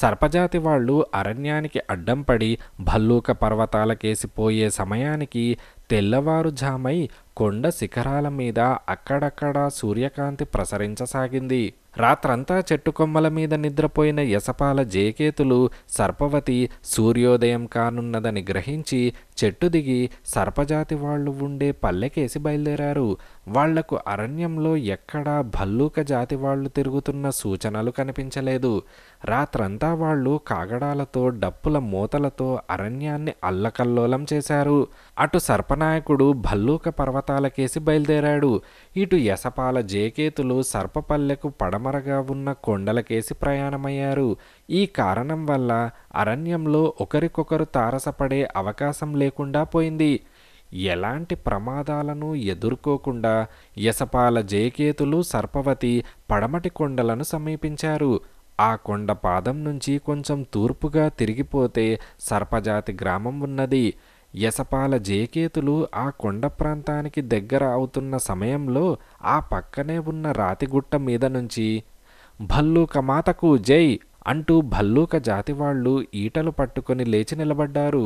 సర్పజాతి వాళ్ళు అరణ్యానికి అడ్డం పడి భల్లూక పర్వతాలకేసిపోయే సమయానికి తెల్లవారుజామై కొండ శిఖరాల మీద అక్కడక్కడా సూర్యకాంతి ప్రసరించసాగింది రాత్రంతా చెట్టు కొమ్మల మీద నిద్రపోయిన యసపాల జేకేతులు సర్పవతి సూర్యోదయం కానున్నదని గ్రహించి చెట్టు దిగి సర్పజాతి వాళ్ళు ఉండే పల్లెకేసి బయలుదేరారు వాళ్లకు అరణ్యంలో ఎక్కడా భల్లూక జాతి వాళ్ళు తిరుగుతున్న సూచనలు కనిపించలేదు రాత్రంతా వాళ్ళు కాగడాలతో డప్పుల మూతలతో అరణ్యాన్ని అల్లకల్లోలం చేశారు అటు సర్పనాయకుడు భల్లూక పర్వతాలకేసి బయలుదేరాడు ఇటు యసపాల జేకేతులు సర్పపల్లెకు పడమరగా ఉన్న కొండలకేసి ప్రయాణమయ్యారు ఈ కారణం వల్ల అరణ్యంలో ఒకరికొకరు తారసపడే అవకాశం లేకుండా పోయింది ఎలాంటి ప్రమాదాలను ఎదుర్కోకుండా యసపాల జయకేతులు సర్పవతి పడమటి కొండలను సమీపించారు ఆ కొండ పాదం నుంచి కొంచెం తూర్పుగా తిరిగిపోతే సర్పజాతి గ్రామం ఉన్నది యసపాల జయకేతులు ఆ కొండ ప్రాంతానికి దగ్గర అవుతున్న సమయంలో ఆ పక్కనే ఉన్న రాతిగుట్ట మీద నుంచి భల్లూక మాతకు జై అంటూ భల్లూక జాతి వాళ్ళు ఈటలు పట్టుకొని లేచి నిలబడ్డారు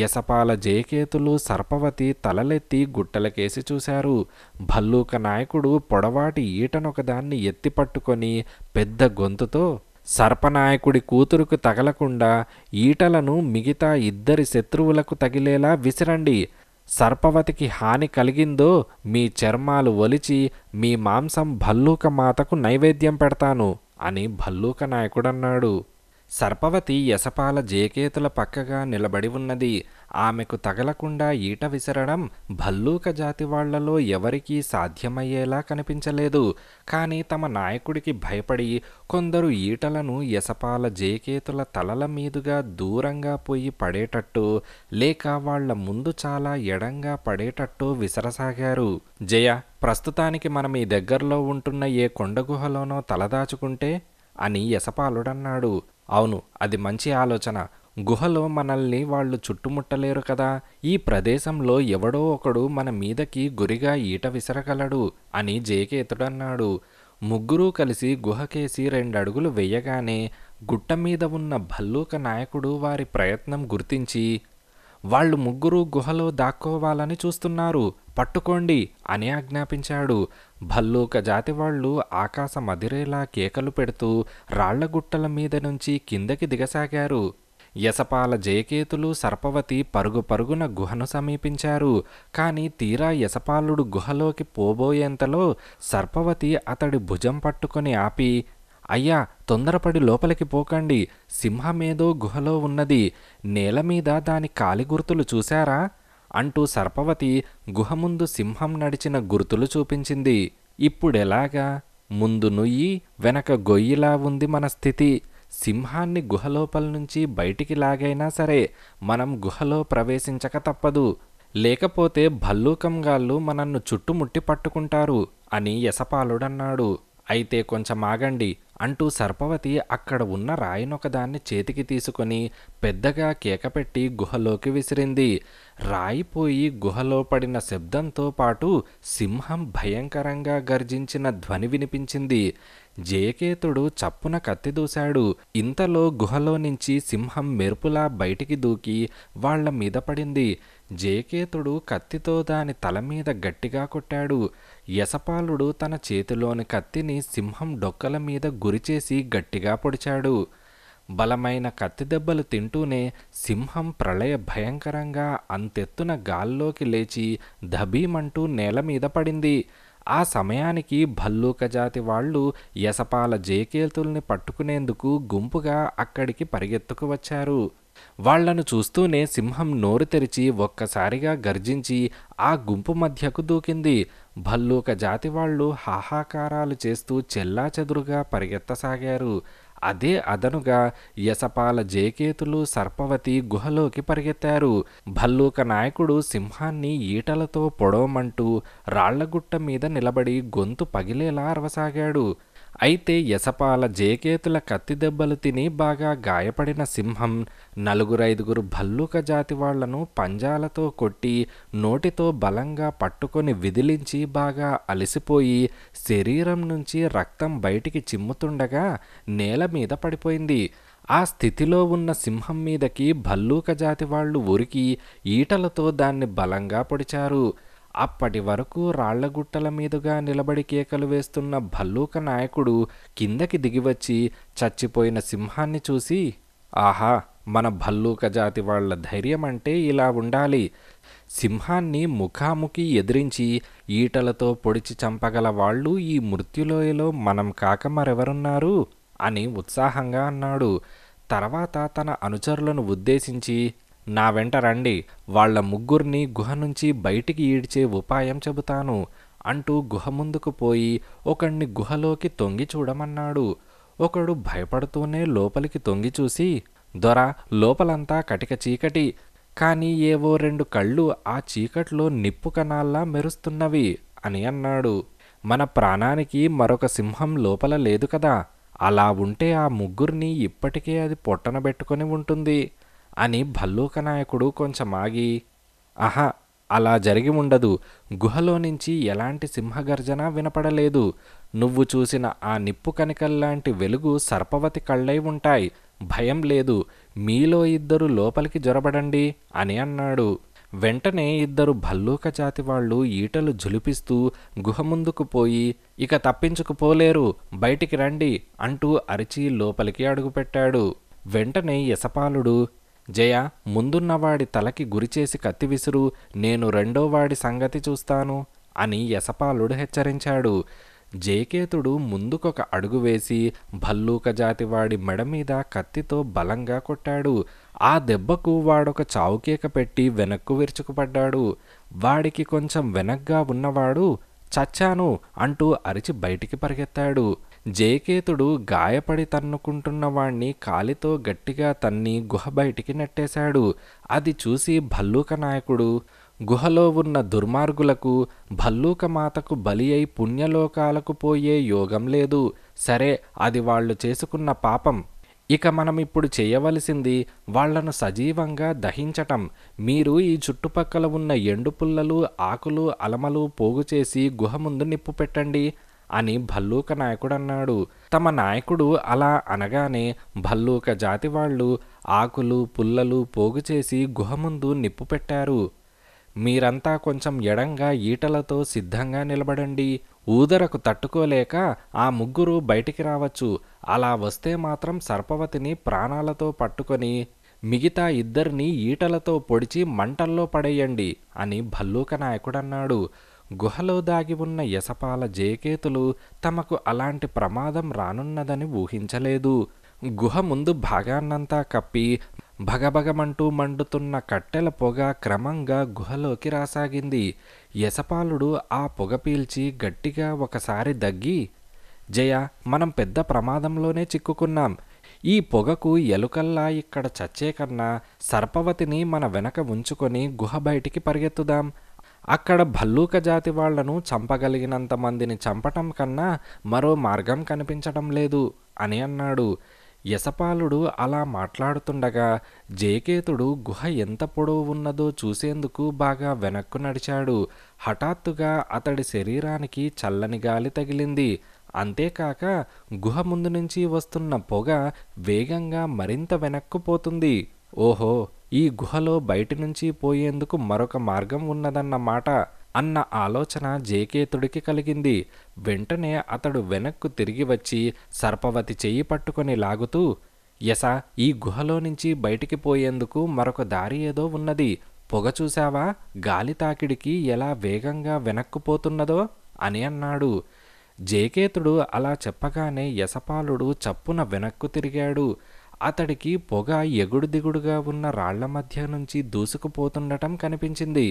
యసపాల జయకేతులు సర్పవతి తలలెత్తి గుట్టలకేసి చూశారు భల్లూక నాయకుడు పొడవాటి ఈటనొకదాన్ని ఎత్తిపట్టుకొని పెద్ద గొంతుతో సర్పనాయకుడి కూతురుకు తగలకుండా ఈటలను మిగతా ఇద్దరి శత్రువులకు తగిలేలా విసిరండి సర్పవతికి హాని కలిగిందో మీ చర్మాలు ఒలిచి మీ మాంసం భల్లూక మాతకు నైవేద్యం పెడతాను అని భల్లూక నాయకుడన్నాడు సర్పవతి యశపాల జేకేతుల పక్కగా నిలబడి ఉన్నది ఆమెకు తగలకుండా ఈట విసరడం భల్లూక జాతి వాళ్లలో ఎవరికీ సాధ్యమయ్యేలా కనిపించలేదు కానీ తమ నాయకుడికి భయపడి కొందరు ఈటలను యశపాల జేకేతుల తలల మీదుగా దూరంగా పోయి పడేటట్టు లేక వాళ్ల ముందు చాలా ఎడంగా పడేటట్టు విసరసాగారు జయ ప్రస్తుతానికి మనం ఈ దగ్గరలో ఉంటున్న ఏ కొండగుహలోనో తలదాచుకుంటే అని యశపాలుడన్నాడు అవును అది మంచి ఆలోచన గుహలో మనల్ని వాళ్ళు చుట్టుముట్టలేరు కదా ఈ ప్రదేశంలో ఎవడో ఒకడు మన మీదకి గురిగా ఈట విసరగలడు అని జేకేతుడన్నాడు ముగ్గురూ కలిసి గుహకేసి రెండడుగులు వెయ్యగానే గుట్ట మీద ఉన్న భల్లూక నాయకుడు వారి ప్రయత్నం గుర్తించి వాళ్ళు ముగ్గురు గుహలో దాక్కోవాలని చూస్తున్నారు పట్టుకోండి అని ఆజ్ఞాపించాడు భల్లూక జాతి వాళ్ళు ఆకాశ మదిరేలా కేకలు పెడుతూ రాళ్లగుట్టల మీద నుంచి కిందకి దిగసాగారు యసపాల జయకేతులు సర్పవతి పరుగు పరుగున గుహను సమీపించారు కానీ తీరా యసపాలుడు గుహలోకి పోబోయేంతలో సర్పవతి అతడి భుజం పట్టుకొని ఆపి అయ్యా తొందరపడి లోపలికి పోకండి సింహమేదో గుహలో ఉన్నది నేల మీద దాని కాలిగుర్తులు చూశారా అంటూ సర్పవతి గుహ ముందు సింహం నడిచిన గుర్తులు చూపించింది ఇప్పుడెలాగా ముందు నుయ్యి వెనక గొయ్యిలా ఉంది మన స్థితి సింహాన్ని గుహలోపల నుంచి బయటికి లాగైనా సరే మనం గుహలో ప్రవేశించక తప్పదు లేకపోతే భల్లూకంగాళ్ళు మనన్ను చుట్టుముట్టి పట్టుకుంటారు అని యశపాలుడన్నాడు అయితే కొంచెం ఆగండి అంటూ సర్పవతి అక్కడ ఉన్న రాయినొకదాన్ని చేతికి తీసుకొని పెద్దగా కేకపెట్టి గుహలోకి విసిరింది రాయిపోయి గుహలో పడిన శబ్దంతో పాటు సింహం భయంకరంగా గర్జించిన ధ్వని వినిపించింది జయకేతుడు చప్పున కత్తిదూశాడు ఇంతలో గుహలో నుంచి సింహం మెరుపులా బయటికి దూకి వాళ్ల మీద పడింది జయకేతుడు కత్తితో దాని తల మీద గట్టిగా కొట్టాడు యశపాలుడు తన చేతిలోని కత్తిని సింహం డొక్కల మీద గురిచేసి గట్టిగా పొడిచాడు బలమైన కత్తి దెబ్బలు తింటూనే సింహం ప్రళయ భయంకరంగా అంతెత్తున గాల్లోకి లేచి ధబీమంటూ నేల మీద పడింది ఆ సమయానికి భల్లూక జాతి వాళ్ళు యశపాల జయకేతుల్ని పట్టుకునేందుకు గుంపుగా అక్కడికి పరిగెత్తుకు వచ్చారు వాళ్లను చూస్తూనే సింహం నోరు తెరిచి ఒక్కసారిగా గర్జించి ఆ గుంపు మధ్యకు దూకింది భల్లూక జాతి వాళ్ళు హాహాకారాలు చేస్తూ చెల్లాచెదురుగా పరిగెత్తసాగారు అదే అదనుగా యశపాల జేకేతులు సర్పవతి గుహలోకి పరిగెత్తారు భల్లూక నాయకుడు సింహాన్ని ఈటలతో పొడవమంటూ రాళ్లగుట్ట మీద నిలబడి గొంతు పగిలేలా అరవసాగాడు అయితే యసపాల జేకేతుల కత్తిదెబ్బలు తిని బాగా గాయపడిన సింహం నలుగురైదుగురు భల్లూక జాతి వాళ్లను పంజాలతో కొట్టి నోటితో బలంగా పట్టుకొని విదిలించి బాగా అలసిపోయి శరీరం నుంచి రక్తం బయటికి చిమ్ముతుండగా నేల మీద పడిపోయింది ఆ స్థితిలో ఉన్న సింహం మీదకి భల్లూక జాతి వాళ్ళు ఉరికి ఈటలతో దాన్ని బలంగా పొడిచారు అప్పటి వరకు రాళ్లగుట్టల మీదుగా నిలబడి కేకలు వేస్తున్న భల్లూక నాయకుడు కిందకి దిగివచ్చి చచ్చిపోయిన సింహాన్ని చూసి ఆహా మన భల్లూక జాతి వాళ్ల ధైర్యం అంటే ఇలా ఉండాలి సింహాన్ని ముఖాముఖి ఎదిరించి ఈటలతో పొడిచి చంపగల వాళ్ళు ఈ మృత్యులోయలో మనం కాక మరెవరున్నారు అని ఉత్సాహంగా అన్నాడు తర్వాత తన అనుచరులను ఉద్దేశించి నా వెంట రండి వాళ్ల ముగ్గుర్ని గుహ నుంచి బయటికి ఈడ్చే ఉపాయం చెబుతాను అంటూ గుహ ముందుకు పోయి ఒకణ్ణి గుహలోకి తొంగి చూడమన్నాడు ఒకడు భయపడుతూనే లోపలికి తొంగి చూసి దొర లోపలంతా కటిక చీకటి కానీ ఏవో రెండు కళ్ళు ఆ చీకట్లో నిప్పు కణాల్లా మెరుస్తున్నవి అని అన్నాడు మన ప్రాణానికి మరొక సింహం లోపల లేదు కదా అలా ఉంటే ఆ ముగ్గురిని ఇప్పటికే అది పెట్టుకొని ఉంటుంది అని భల్లూక నాయకుడు కొంచెం ఆగి ఆహా అలా జరిగి ఉండదు గుహలో నుంచి ఎలాంటి సింహగర్జన వినపడలేదు నువ్వు చూసిన ఆ నిప్పు కనికల్లాంటి వెలుగు సర్పవతి కళ్ళై ఉంటాయి భయం లేదు మీలో ఇద్దరు లోపలికి జొరబడండి అని అన్నాడు వెంటనే ఇద్దరు భల్లూక జాతి వాళ్ళు ఈటలు జులిపిస్తూ గుహ ముందుకు పోయి ఇక తప్పించుకుపోలేరు బయటికి రండి అంటూ అరిచి లోపలికి అడుగుపెట్టాడు వెంటనే యశపాలుడు జయ ముందున్నవాడి తలకి గురిచేసి కత్తి విసురు నేను రెండోవాడి సంగతి చూస్తాను అని యశపాలుడు హెచ్చరించాడు జయకేతుడు ముందుకొక అడుగు వేసి భల్లూక జాతివాడి మెడ మీద కత్తితో బలంగా కొట్టాడు ఆ దెబ్బకు వాడొక చావుకేక పెట్టి వెనక్కు విరుచుకుపడ్డాడు వాడికి కొంచెం వెనక్గా ఉన్నవాడు చచ్చాను అంటూ అరిచి బయటికి పరిగెత్తాడు జయకేతుడు గాయపడి తన్నుకుంటున్న వాణ్ణి కాలితో గట్టిగా తన్ని గుహ బయటికి నెట్టేశాడు అది చూసి భల్లూక నాయకుడు గుహలో ఉన్న దుర్మార్గులకు భల్లూక మాతకు బలి అయి పుణ్యలోకాలకు పోయే యోగం లేదు సరే అది వాళ్ళు చేసుకున్న పాపం ఇక మనం ఇప్పుడు చేయవలసింది వాళ్లను సజీవంగా దహించటం మీరు ఈ చుట్టుపక్కల ఉన్న ఎండు పుల్లలు ఆకులు అలమలు పోగుచేసి గుహ ముందు నిప్పు పెట్టండి అని భల్లూక నాయకుడు అన్నాడు తమ నాయకుడు అలా అనగానే భల్లూక జాతి వాళ్ళు ఆకులు పుల్లలు పోగు చేసి గుహ ముందు నిప్పు పెట్టారు మీరంతా కొంచెం ఎడంగా ఈటలతో సిద్ధంగా నిలబడండి ఊదరకు తట్టుకోలేక ఆ ముగ్గురు బయటికి రావచ్చు అలా వస్తే మాత్రం సర్పవతిని ప్రాణాలతో పట్టుకొని మిగతా ఇద్దరిని ఈటలతో పొడిచి మంటల్లో పడేయండి అని భల్లూక నాయకుడన్నాడు గుహలో దాగి ఉన్న యసపాల జేకేతులు తమకు అలాంటి ప్రమాదం రానున్నదని ఊహించలేదు గుహ ముందు భాగాన్నంతా కప్పి భగభగమంటూ మండుతున్న కట్టెల పొగ క్రమంగా గుహలోకి రాసాగింది యశపాలుడు ఆ పొగ పీల్చి గట్టిగా ఒకసారి దగ్గి జయ మనం పెద్ద ప్రమాదంలోనే చిక్కుకున్నాం ఈ పొగకు ఎలుకల్లా ఇక్కడ చచ్చే కన్నా సర్పవతిని మన వెనక ఉంచుకొని గుహ బయటికి పరిగెత్తుదాం అక్కడ భల్లూక జాతి వాళ్లను చంపగలిగినంత మందిని చంపటం కన్నా మరో మార్గం కనిపించటం లేదు అని అన్నాడు యశపాలుడు అలా మాట్లాడుతుండగా జేకేతుడు గుహ ఎంత పొడవు ఉన్నదో చూసేందుకు బాగా వెనక్కు నడిచాడు హఠాత్తుగా అతడి శరీరానికి చల్లని గాలి తగిలింది అంతేకాక గుహ ముందు నుంచి వస్తున్న పొగ వేగంగా మరింత వెనక్కుపోతుంది ఓహో ఈ గుహలో బయటి నుంచి పోయేందుకు మరొక మార్గం ఉన్నదన్నమాట అన్న ఆలోచన జేకేతుడికి కలిగింది వెంటనే అతడు వెనక్కు తిరిగి వచ్చి సర్పవతి చెయ్యి పట్టుకొని లాగుతూ యస ఈ గుహలో నుంచి బయటికి పోయేందుకు మరొక దారి ఏదో ఉన్నది పొగ చూశావా గాలి తాకిడికి ఎలా వేగంగా వెనక్కుపోతున్నదో అని అన్నాడు జేకేతుడు అలా చెప్పగానే యశపాలుడు చప్పున వెనక్కు తిరిగాడు అతడికి పొగ ఎగుడు దిగుడుగా ఉన్న రాళ్ల మధ్య నుంచి దూసుకుపోతుండటం కనిపించింది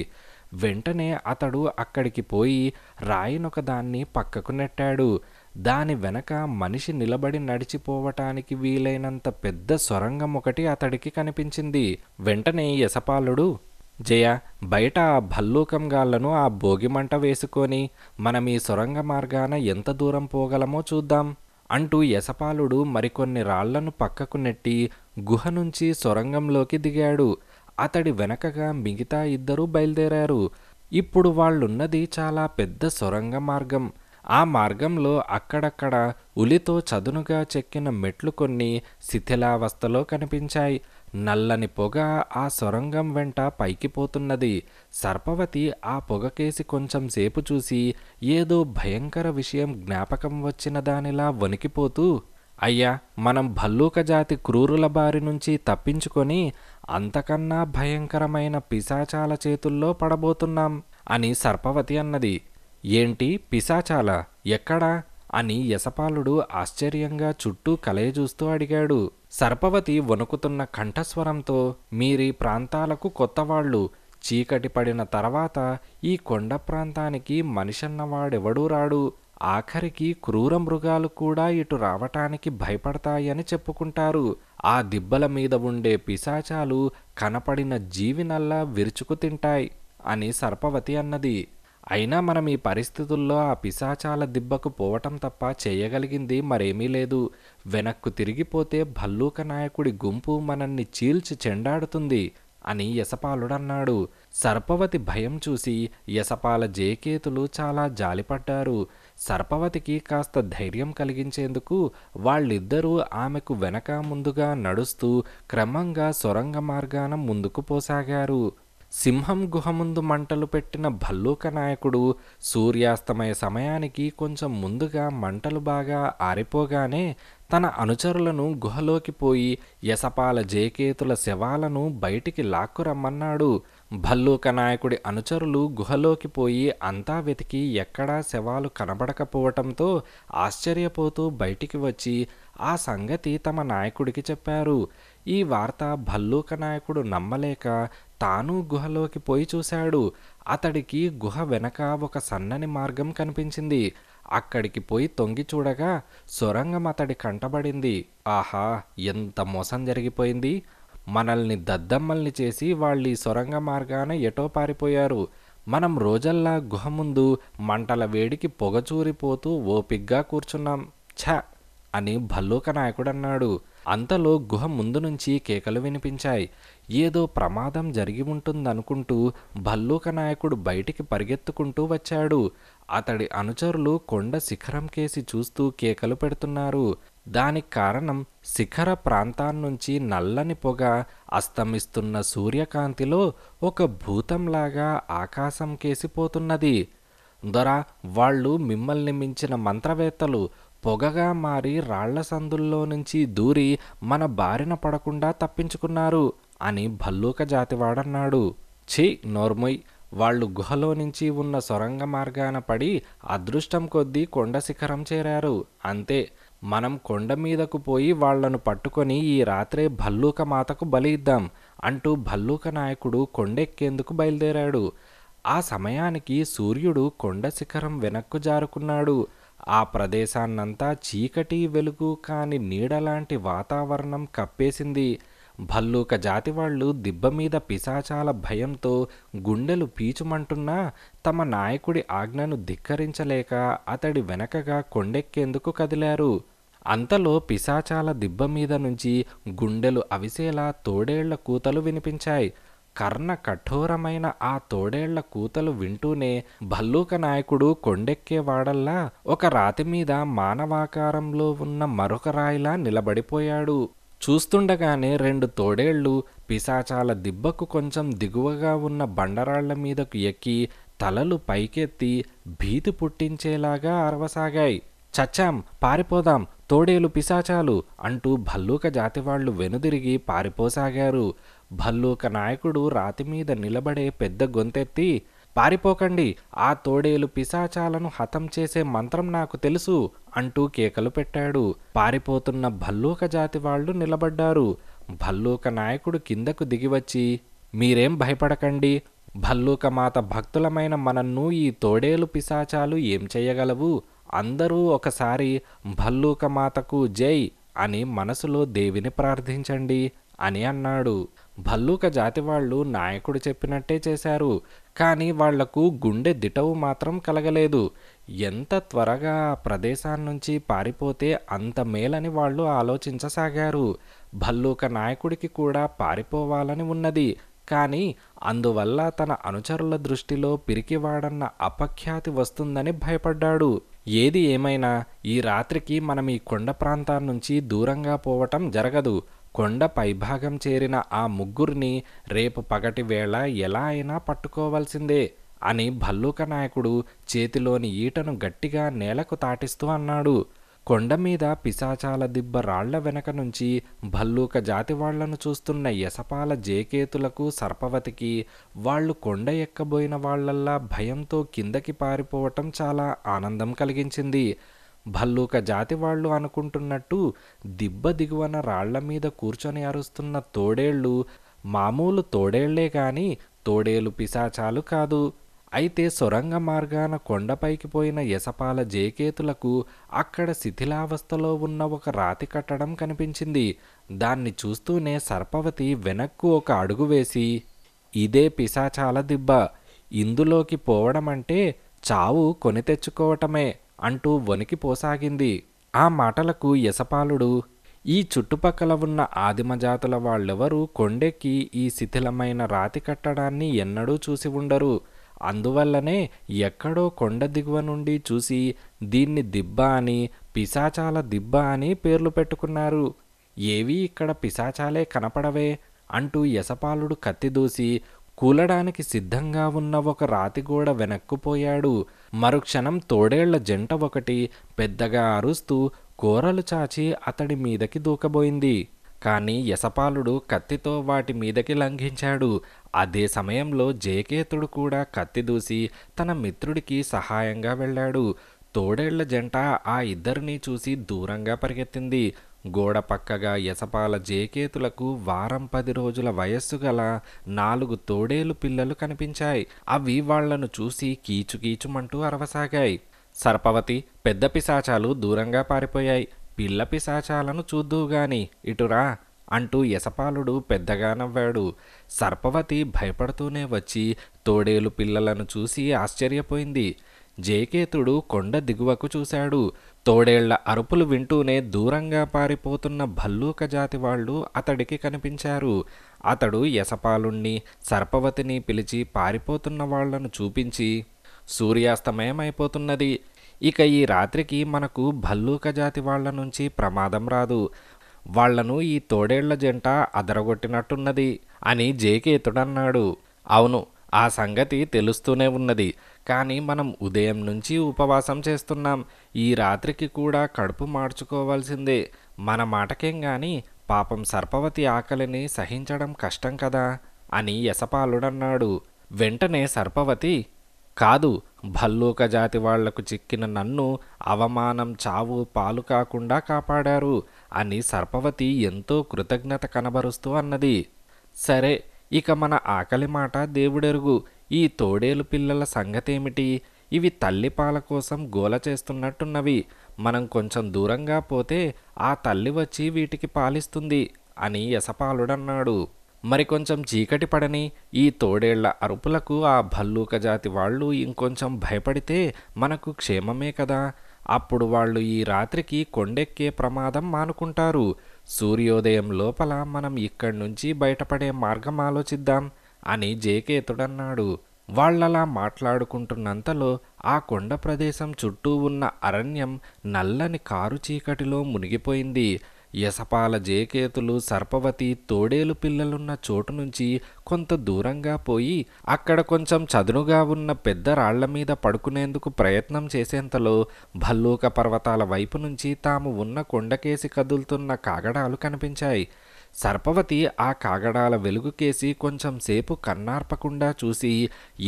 వెంటనే అతడు అక్కడికి పోయి రాయినొకదాన్ని పక్కకు నెట్టాడు దాని వెనక మనిషి నిలబడి నడిచిపోవటానికి వీలైనంత పెద్ద సొరంగం ఒకటి అతడికి కనిపించింది వెంటనే యశపాలుడు జయ బయట ఆ భల్లూకంగాళ్లను ఆ భోగిమంట వేసుకొని మనం ఈ సొరంగ మార్గాన ఎంత దూరం పోగలమో చూద్దాం అంటూ యశపాలుడు మరికొన్ని రాళ్లను పక్కకు నెట్టి గుహ నుంచి సొరంగంలోకి దిగాడు అతడి వెనకగా మిగతా ఇద్దరూ బయలుదేరారు ఇప్పుడు వాళ్ళున్నది చాలా పెద్ద సొరంగ మార్గం ఆ మార్గంలో అక్కడక్కడ ఉలితో చదునుగా చెక్కిన మెట్లు కొన్ని శిథిలావస్థలో కనిపించాయి నల్లని పొగ ఆ సొరంగం వెంట పైకి పోతున్నది సర్పవతి ఆ పొగకేసి కొంచెం సేపు చూసి ఏదో భయంకర విషయం జ్ఞాపకం వచ్చిన దానిలా వణికిపోతూ అయ్యా మనం భల్లూక జాతి క్రూరుల బారి నుంచి తప్పించుకొని అంతకన్నా భయంకరమైన పిశాచాల చేతుల్లో పడబోతున్నాం అని సర్పవతి అన్నది ఏంటి పిశాచాల ఎక్కడా అని యశపాలుడు ఆశ్చర్యంగా చుట్టూ కలయజూస్తూ అడిగాడు సర్పవతి వణుకుతున్న కంఠస్వరంతో మీరీ ప్రాంతాలకు కొత్తవాళ్ళు చీకటి పడిన తర్వాత ఈ కొండ ప్రాంతానికి మనిషన్నవాడెవడూ రాడు ఆఖరికి క్రూర మృగాలు కూడా ఇటు రావటానికి భయపడతాయని చెప్పుకుంటారు ఆ దిబ్బల మీద ఉండే పిశాచాలు కనపడిన జీవినల్లా విరుచుకు తింటాయి అని సర్పవతి అన్నది అయినా మనం ఈ పరిస్థితుల్లో ఆ పిశాచాల దిబ్బకు పోవటం తప్ప చేయగలిగింది మరేమీ లేదు వెనక్కు తిరిగిపోతే భల్లూక నాయకుడి గుంపు మనల్ని చీల్చి చెండాడుతుంది అని యశపాలుడన్నాడు సర్పవతి భయం చూసి యశపాల జేకేతులు చాలా జాలిపడ్డారు సర్పవతికి కాస్త ధైర్యం కలిగించేందుకు వాళ్ళిద్దరూ ఆమెకు వెనక ముందుగా నడుస్తూ క్రమంగా సొరంగ మార్గాన ముందుకు పోసాగారు సింహం గుహ ముందు మంటలు పెట్టిన భల్లూక నాయకుడు సూర్యాస్తమయ సమయానికి కొంచెం ముందుగా మంటలు బాగా ఆరిపోగానే తన అనుచరులను గుహలోకి పోయి యసపాల జేకేతుల శవాలను బయటికి లాక్కురమ్మన్నాడు భల్లూక నాయకుడి అనుచరులు గుహలోకి పోయి అంతా వెతికి ఎక్కడా శవాలు కనబడకపోవటంతో ఆశ్చర్యపోతూ బయటికి వచ్చి ఆ సంగతి తమ నాయకుడికి చెప్పారు ఈ వార్త భల్లూక నాయకుడు నమ్మలేక తాను గుహలోకి పోయి చూశాడు అతడికి గుహ వెనక ఒక సన్నని మార్గం కనిపించింది అక్కడికి పోయి తొంగి చూడగా సొరంగం అతడి కంటబడింది ఆహా ఎంత మోసం జరిగిపోయింది మనల్ని దద్దమ్మల్ని చేసి వాళ్ళు ఈ సొరంగ మార్గాన ఎటో పారిపోయారు మనం రోజల్లా గుహ ముందు మంటల వేడికి పొగచూరిపోతూ ఓపిగ్గా కూర్చున్నాం ఛ అని భల్లూక నాయకుడన్నాడు అంతలో గుహ ముందు నుంచి కేకలు వినిపించాయి ఏదో ప్రమాదం జరిగి ఉంటుందనుకుంటూ భల్లూక నాయకుడు బయటికి పరిగెత్తుకుంటూ వచ్చాడు అతడి అనుచరులు కొండ శిఖరం కేసి చూస్తూ కేకలు పెడుతున్నారు దానికి కారణం శిఖర ప్రాంతాన్నించి నల్లని పొగ అస్తమిస్తున్న సూర్యకాంతిలో ఒక భూతంలాగా ఆకాశం కేసిపోతున్నది దొర వాళ్ళు మిమ్మల్ని మించిన మంత్రవేత్తలు పొగగా మారి రాళ్ల సందుల్లో నుంచి దూరి మన బారిన పడకుండా తప్పించుకున్నారు అని భల్లూక జాతివాడన్నాడు ఛీ నోర్మొయ్ వాళ్ళు గుహలో నుంచి ఉన్న సొరంగ మార్గాన పడి అదృష్టం కొద్దీ కొండ శిఖరం చేరారు అంతే మనం కొండ మీదకు పోయి వాళ్లను పట్టుకొని ఈ రాత్రే భల్లూక మాతకు బలి ఇద్దాం అంటూ భల్లూక నాయకుడు కొండెక్కేందుకు బయలుదేరాడు ఆ సమయానికి సూర్యుడు కొండ శిఖరం వెనక్కు జారుకున్నాడు ఆ ప్రదేశాన్నంతా చీకటి వెలుగు కాని నీడలాంటి వాతావరణం కప్పేసింది భల్లూక జాతివాళ్లు దిబ్బమీద పిశాచాల భయంతో గుండెలు పీచుమంటున్నా తమ నాయకుడి ఆజ్ఞను ధిక్కరించలేక అతడి వెనకగా కొండెక్కేందుకు కదిలారు అంతలో పిశాచాల దిబ్బ మీద నుంచి గుండెలు అవిసేలా తోడేళ్ల కూతలు వినిపించాయి కర్ణ కఠోరమైన ఆ తోడేళ్ల కూతలు వింటూనే భల్లూక నాయకుడు కొండెక్కేవాడల్లా ఒక రాతి మీద మానవాకారంలో ఉన్న మరొక రాయిలా నిలబడిపోయాడు చూస్తుండగానే రెండు తోడేళ్లు పిశాచాల దిబ్బకు కొంచెం దిగువగా ఉన్న బండరాళ్ల మీదకు ఎక్కి తలలు పైకెత్తి భీతి పుట్టించేలాగా అరవసాగాయి చచ్చాం పారిపోదాం తోడేలు పిశాచాలు అంటూ భల్లూక జాతివాళ్లు వెనుదిరిగి పారిపోసాగారు భల్లూక నాయకుడు రాతి మీద నిలబడే పెద్ద గొంతెత్తి పారిపోకండి ఆ తోడేలు పిశాచాలను హతం చేసే మంత్రం నాకు తెలుసు అంటూ కేకలు పెట్టాడు పారిపోతున్న భల్లూక జాతి వాళ్ళు నిలబడ్డారు భల్లూక నాయకుడు కిందకు దిగివచ్చి మీరేం భయపడకండి భల్లూక మాత భక్తులమైన మనన్ను ఈ తోడేలు పిశాచాలు ఏం చేయగలవు అందరూ ఒకసారి భల్లూక మాతకు జై అని మనసులో దేవిని ప్రార్థించండి అని అన్నాడు భల్లూక జాతివాళ్లు నాయకుడు చెప్పినట్టే చేశారు కానీ వాళ్లకు గుండె దిటవు మాత్రం కలగలేదు ఎంత త్వరగా ప్రదేశాన్నించి పారిపోతే అంత మేలని వాళ్ళు ఆలోచించసాగారు భల్లూక నాయకుడికి కూడా పారిపోవాలని ఉన్నది కానీ అందువల్ల తన అనుచరుల దృష్టిలో పిరికివాడన్న అపఖ్యాతి వస్తుందని భయపడ్డాడు ఏది ఏమైనా ఈ రాత్రికి మనం ఈ కొండ ప్రాంతాన్నించి దూరంగా పోవటం జరగదు కొండ పైభాగం చేరిన ఆ ముగ్గురిని రేపు పగటి వేళ ఎలా అయినా పట్టుకోవాల్సిందే అని భల్లూక నాయకుడు చేతిలోని ఈటను గట్టిగా నేలకు తాటిస్తూ అన్నాడు కొండ మీద పిశాచాల దిబ్బ రాళ్ల వెనక నుంచి భల్లూక జాతి వాళ్లను చూస్తున్న యసపాల జేకేతులకు సర్పవతికి వాళ్ళు కొండ ఎక్కబోయిన వాళ్లల్లా భయంతో కిందకి పారిపోవటం చాలా ఆనందం కలిగించింది భల్లూక జాతి వాళ్ళు అనుకుంటున్నట్టు దిబ్బ దిగువన రాళ్ల మీద కూర్చొని అరుస్తున్న తోడేళ్ళు మామూలు తోడేళ్లే కాని తోడేలు పిశాచాలు కాదు అయితే సొరంగ మార్గాన కొండపైకి పోయిన యసపాల జేకేతులకు అక్కడ శిథిలావస్థలో ఉన్న ఒక రాతి కట్టడం కనిపించింది దాన్ని చూస్తూనే సర్పవతి వెనక్కు ఒక అడుగు వేసి ఇదే పిశాచాల దిబ్బ ఇందులోకి పోవడమంటే చావు కొని తెచ్చుకోవటమే అంటూ వణికిపోసాగింది ఆ మాటలకు యశపాలుడు ఈ చుట్టుపక్కల ఉన్న ఆదిమ జాతుల వాళ్ళెవరూ కొండెక్కి ఈ శిథిలమైన రాతి కట్టడాన్ని ఎన్నడూ చూసి ఉండరు అందువల్లనే ఎక్కడో కొండ దిగువ నుండి చూసి దీన్ని దిబ్బ అని పిశాచాల దిబ్బ అని పేర్లు పెట్టుకున్నారు ఏవి ఇక్కడ పిశాచాలే కనపడవే అంటూ యశపాలుడు కత్తిదూసి కూలడానికి సిద్ధంగా ఉన్న ఒక రాతిగోడ వెనక్కుపోయాడు మరుక్షణం తోడేళ్ల జంట ఒకటి పెద్దగా అరుస్తూ కూరలు చాచి అతడి మీదకి దూకబోయింది కానీ యశపాలుడు కత్తితో వాటి మీదకి లంఘించాడు అదే సమయంలో జయకేతుడు కూడా కత్తి దూసి తన మిత్రుడికి సహాయంగా వెళ్ళాడు తోడేళ్ల జంట ఆ ఇద్దరిని చూసి దూరంగా పరిగెత్తింది గోడ పక్కగా ఎసపాల జేకేతులకు వారం పది రోజుల వయస్సు గల నాలుగు తోడేలు పిల్లలు కనిపించాయి అవి వాళ్లను చూసి కీచుకీచుమంటూ అరవసాగాయి సర్పవతి పెద్ద పిశాచాలు దూరంగా పారిపోయాయి పిల్ల పిశాచాలను చూద్దువుగాని ఇటురా అంటూ యశపాలుడు పెద్దగా నవ్వాడు సర్పవతి భయపడుతూనే వచ్చి తోడేలు పిల్లలను చూసి ఆశ్చర్యపోయింది జేకేతుడు కొండ దిగువకు చూశాడు తోడేళ్ల అరుపులు వింటూనే దూరంగా పారిపోతున్న భల్లూక జాతి వాళ్ళు అతడికి కనిపించారు అతడు యశపాలుణ్ణి సర్పవతిని పిలిచి పారిపోతున్న వాళ్లను చూపించి సూర్యాస్తమయమైపోతున్నది ఇక ఈ రాత్రికి మనకు భల్లూక జాతి వాళ్ల నుంచి ప్రమాదం రాదు వాళ్లను ఈ తోడేళ్ల జంట అదరగొట్టినట్టున్నది అని జేకేతుడన్నాడు అవును ఆ సంగతి తెలుస్తూనే ఉన్నది కానీ మనం ఉదయం నుంచి ఉపవాసం చేస్తున్నాం ఈ రాత్రికి కూడా కడుపు మార్చుకోవాల్సిందే మన మాటకేం కానీ పాపం సర్పవతి ఆకలిని సహించడం కష్టం కదా అని యశపాలుడన్నాడు వెంటనే సర్పవతి కాదు భల్లూక జాతి వాళ్లకు చిక్కిన నన్ను అవమానం చావు పాలు కాకుండా కాపాడారు అని సర్పవతి ఎంతో కృతజ్ఞత కనబరుస్తూ అన్నది సరే ఇక మన ఆకలి మాట దేవుడెరుగు ఈ తోడేలు పిల్లల సంగతేమిటి ఇవి తల్లిపాల కోసం గోల చేస్తున్నట్టున్నవి మనం కొంచెం దూరంగా పోతే ఆ తల్లి వచ్చి వీటికి పాలిస్తుంది అని యసపాలుడన్నాడు మరి కొంచెం చీకటి పడని ఈ తోడేళ్ల అరుపులకు ఆ భల్లూక జాతి వాళ్ళు ఇంకొంచెం భయపడితే మనకు క్షేమమే కదా అప్పుడు వాళ్ళు ఈ రాత్రికి కొండెక్కే ప్రమాదం మానుకుంటారు సూర్యోదయం లోపల మనం ఇక్కడి నుంచి బయటపడే మార్గం ఆలోచిద్దాం అని జేకేతుడన్నాడు వాళ్ళలా మాట్లాడుకుంటున్నంతలో ఆ కొండ ప్రదేశం చుట్టూ ఉన్న అరణ్యం నల్లని కారు చీకటిలో మునిగిపోయింది యసపాల జేకేతులు సర్పవతి తోడేలు పిల్లలున్న చోటు నుంచి కొంత దూరంగా పోయి అక్కడ కొంచెం చదునుగా ఉన్న పెద్ద రాళ్ల మీద పడుకునేందుకు ప్రయత్నం చేసేంతలో భల్లూక పర్వతాల వైపు నుంచి తాము ఉన్న కొండకేసి కదులుతున్న కాగడాలు కనిపించాయి సర్పవతి ఆ కాగడాల వెలుగుకేసి కొంచెంసేపు కన్నార్పకుండా చూసి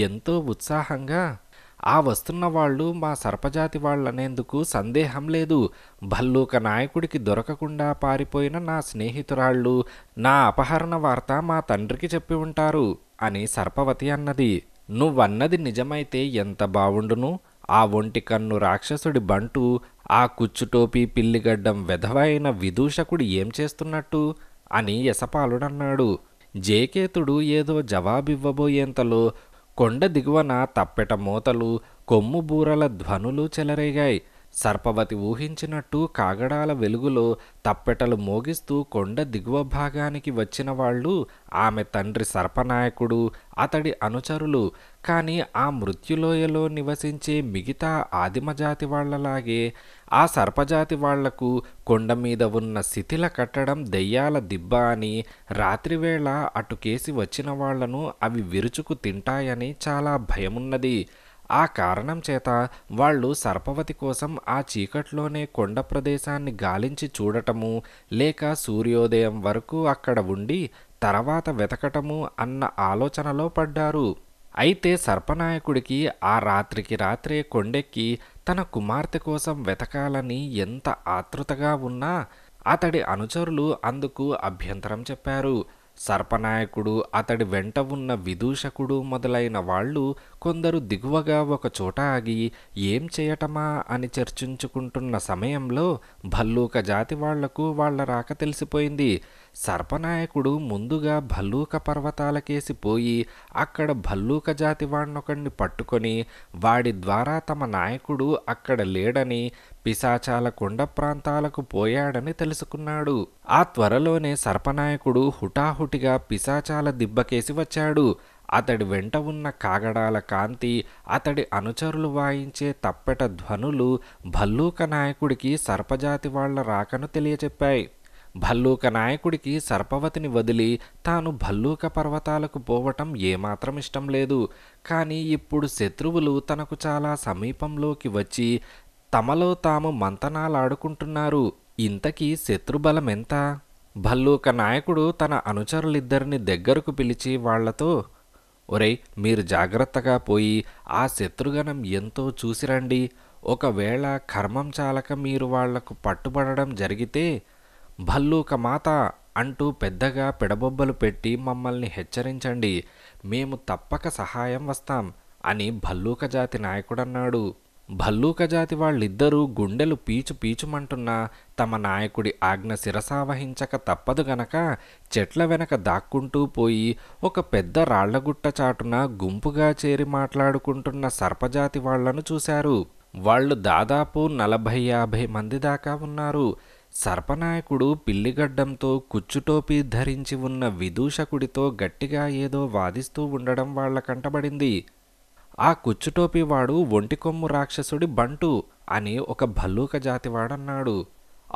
ఎంతో ఉత్సాహంగా ఆ వస్తున్న వాళ్ళు మా సర్పజాతి వాళ్ళనేందుకు సందేహం లేదు భల్లూక నాయకుడికి దొరకకుండా పారిపోయిన నా స్నేహితురాళ్ళు నా అపహరణ వార్త మా తండ్రికి చెప్పి ఉంటారు అని సర్పవతి అన్నది నువ్వన్నది నిజమైతే ఎంత బావుండును ఆ ఒంటి కన్ను రాక్షసుడి బంటు ఆ కుచ్చుటోపీ పిల్లిగడ్డం వెధవైన విదూషకుడు ఏం చేస్తున్నట్టు అని యశపాలుడన్నాడు జేకేతుడు ఏదో జవాబివ్వబోయేంతలో కొండ దిగువన తప్పెట మూతలు కొమ్ము బూరల ధ్వనులు చెలరేగాయి సర్పవతి ఊహించినట్టు కాగడాల వెలుగులో తప్పెటలు మోగిస్తూ కొండ దిగువ భాగానికి వచ్చిన వాళ్ళు ఆమె తండ్రి సర్పనాయకుడు అతడి అనుచరులు కానీ ఆ మృత్యులోయలో నివసించే మిగతా ఆదిమజాతి వాళ్లలాగే ఆ సర్పజాతి వాళ్లకు కొండ మీద ఉన్న శిథిల కట్టడం దెయ్యాల దిబ్బ అని రాత్రివేళ అటుకేసి వచ్చిన వాళ్లను అవి విరుచుకు తింటాయని చాలా భయమున్నది ఆ కారణం చేత వాళ్ళు సర్పవతి కోసం ఆ చీకట్లోనే కొండ ప్రదేశాన్ని గాలించి చూడటము లేక సూర్యోదయం వరకు అక్కడ ఉండి తర్వాత వెతకటము అన్న ఆలోచనలో పడ్డారు అయితే సర్పనాయకుడికి ఆ రాత్రికి రాత్రే కొండెక్కి తన కుమార్తె కోసం వెతకాలని ఎంత ఆతృతగా ఉన్నా అతడి అనుచరులు అందుకు అభ్యంతరం చెప్పారు సర్పనాయకుడు అతడి వెంట ఉన్న విదూషకుడు మొదలైన వాళ్ళు కొందరు దిగువగా ఒక చోట ఆగి ఏం చేయటమా అని చర్చించుకుంటున్న సమయంలో భల్లూక జాతి వాళ్లకు వాళ్ళ రాక తెలిసిపోయింది సర్పనాయకుడు ముందుగా భల్లూక పర్వతాలకేసి పోయి అక్కడ భల్లూక జాతి వాణ్ణొకడిని పట్టుకొని వాడి ద్వారా తమ నాయకుడు అక్కడ లేడని పిశాచాల కొండ ప్రాంతాలకు పోయాడని తెలుసుకున్నాడు ఆ త్వరలోనే సర్పనాయకుడు హుటాహుటిగా పిశాచాల దిబ్బకేసి వచ్చాడు అతడి వెంట ఉన్న కాగడాల కాంతి అతడి అనుచరులు వాయించే తప్పెట ధ్వనులు భల్లూక నాయకుడికి సర్పజాతి వాళ్ల రాకను తెలియచెప్పాయి భల్లూక నాయకుడికి సర్పవతిని వదిలి తాను భల్లూక పర్వతాలకు పోవటం ఏమాత్రం ఇష్టం లేదు కానీ ఇప్పుడు శత్రువులు తనకు చాలా సమీపంలోకి వచ్చి తమలో తాము మంతనాలాడుకుంటున్నారు ఇంతకీ శత్రుబలమెంత ఎంత భల్లూక నాయకుడు తన అనుచరులిద్దరిని దగ్గరకు పిలిచి వాళ్లతో ఒరే మీరు జాగ్రత్తగా పోయి ఆ శత్రుగణం ఎంతో చూసిరండి ఒకవేళ కర్మం చాలక మీరు వాళ్లకు పట్టుబడడం జరిగితే భల్లూక మాత అంటూ పెద్దగా పిడబొబ్బలు పెట్టి మమ్మల్ని హెచ్చరించండి మేము తప్పక సహాయం వస్తాం అని భల్లూక జాతి నాయకుడన్నాడు భల్లూక జాతి వాళ్ళిద్దరూ గుండెలు పీచు పీచుమంటున్నా తమ నాయకుడి ఆజ్ఞ శిరసావహించక తప్పదు గనక చెట్ల వెనక దాక్కుంటూ పోయి ఒక పెద్ద రాళ్లగుట్ట చాటున గుంపుగా చేరి మాట్లాడుకుంటున్న సర్పజాతి వాళ్లను చూశారు వాళ్ళు దాదాపు నలభై యాభై మంది దాకా ఉన్నారు సర్పనాయకుడు పిల్లిగడ్డంతో కుచ్చుటోపీ ధరించి ఉన్న విదూషకుడితో గట్టిగా ఏదో వాదిస్తూ ఉండడం వాళ్ల కంటబడింది ఆ కుచ్చుటోపీవాడు వాడు ఒంటికొమ్ము రాక్షసుడి బంటు అని ఒక భల్లూక జాతివాడన్నాడు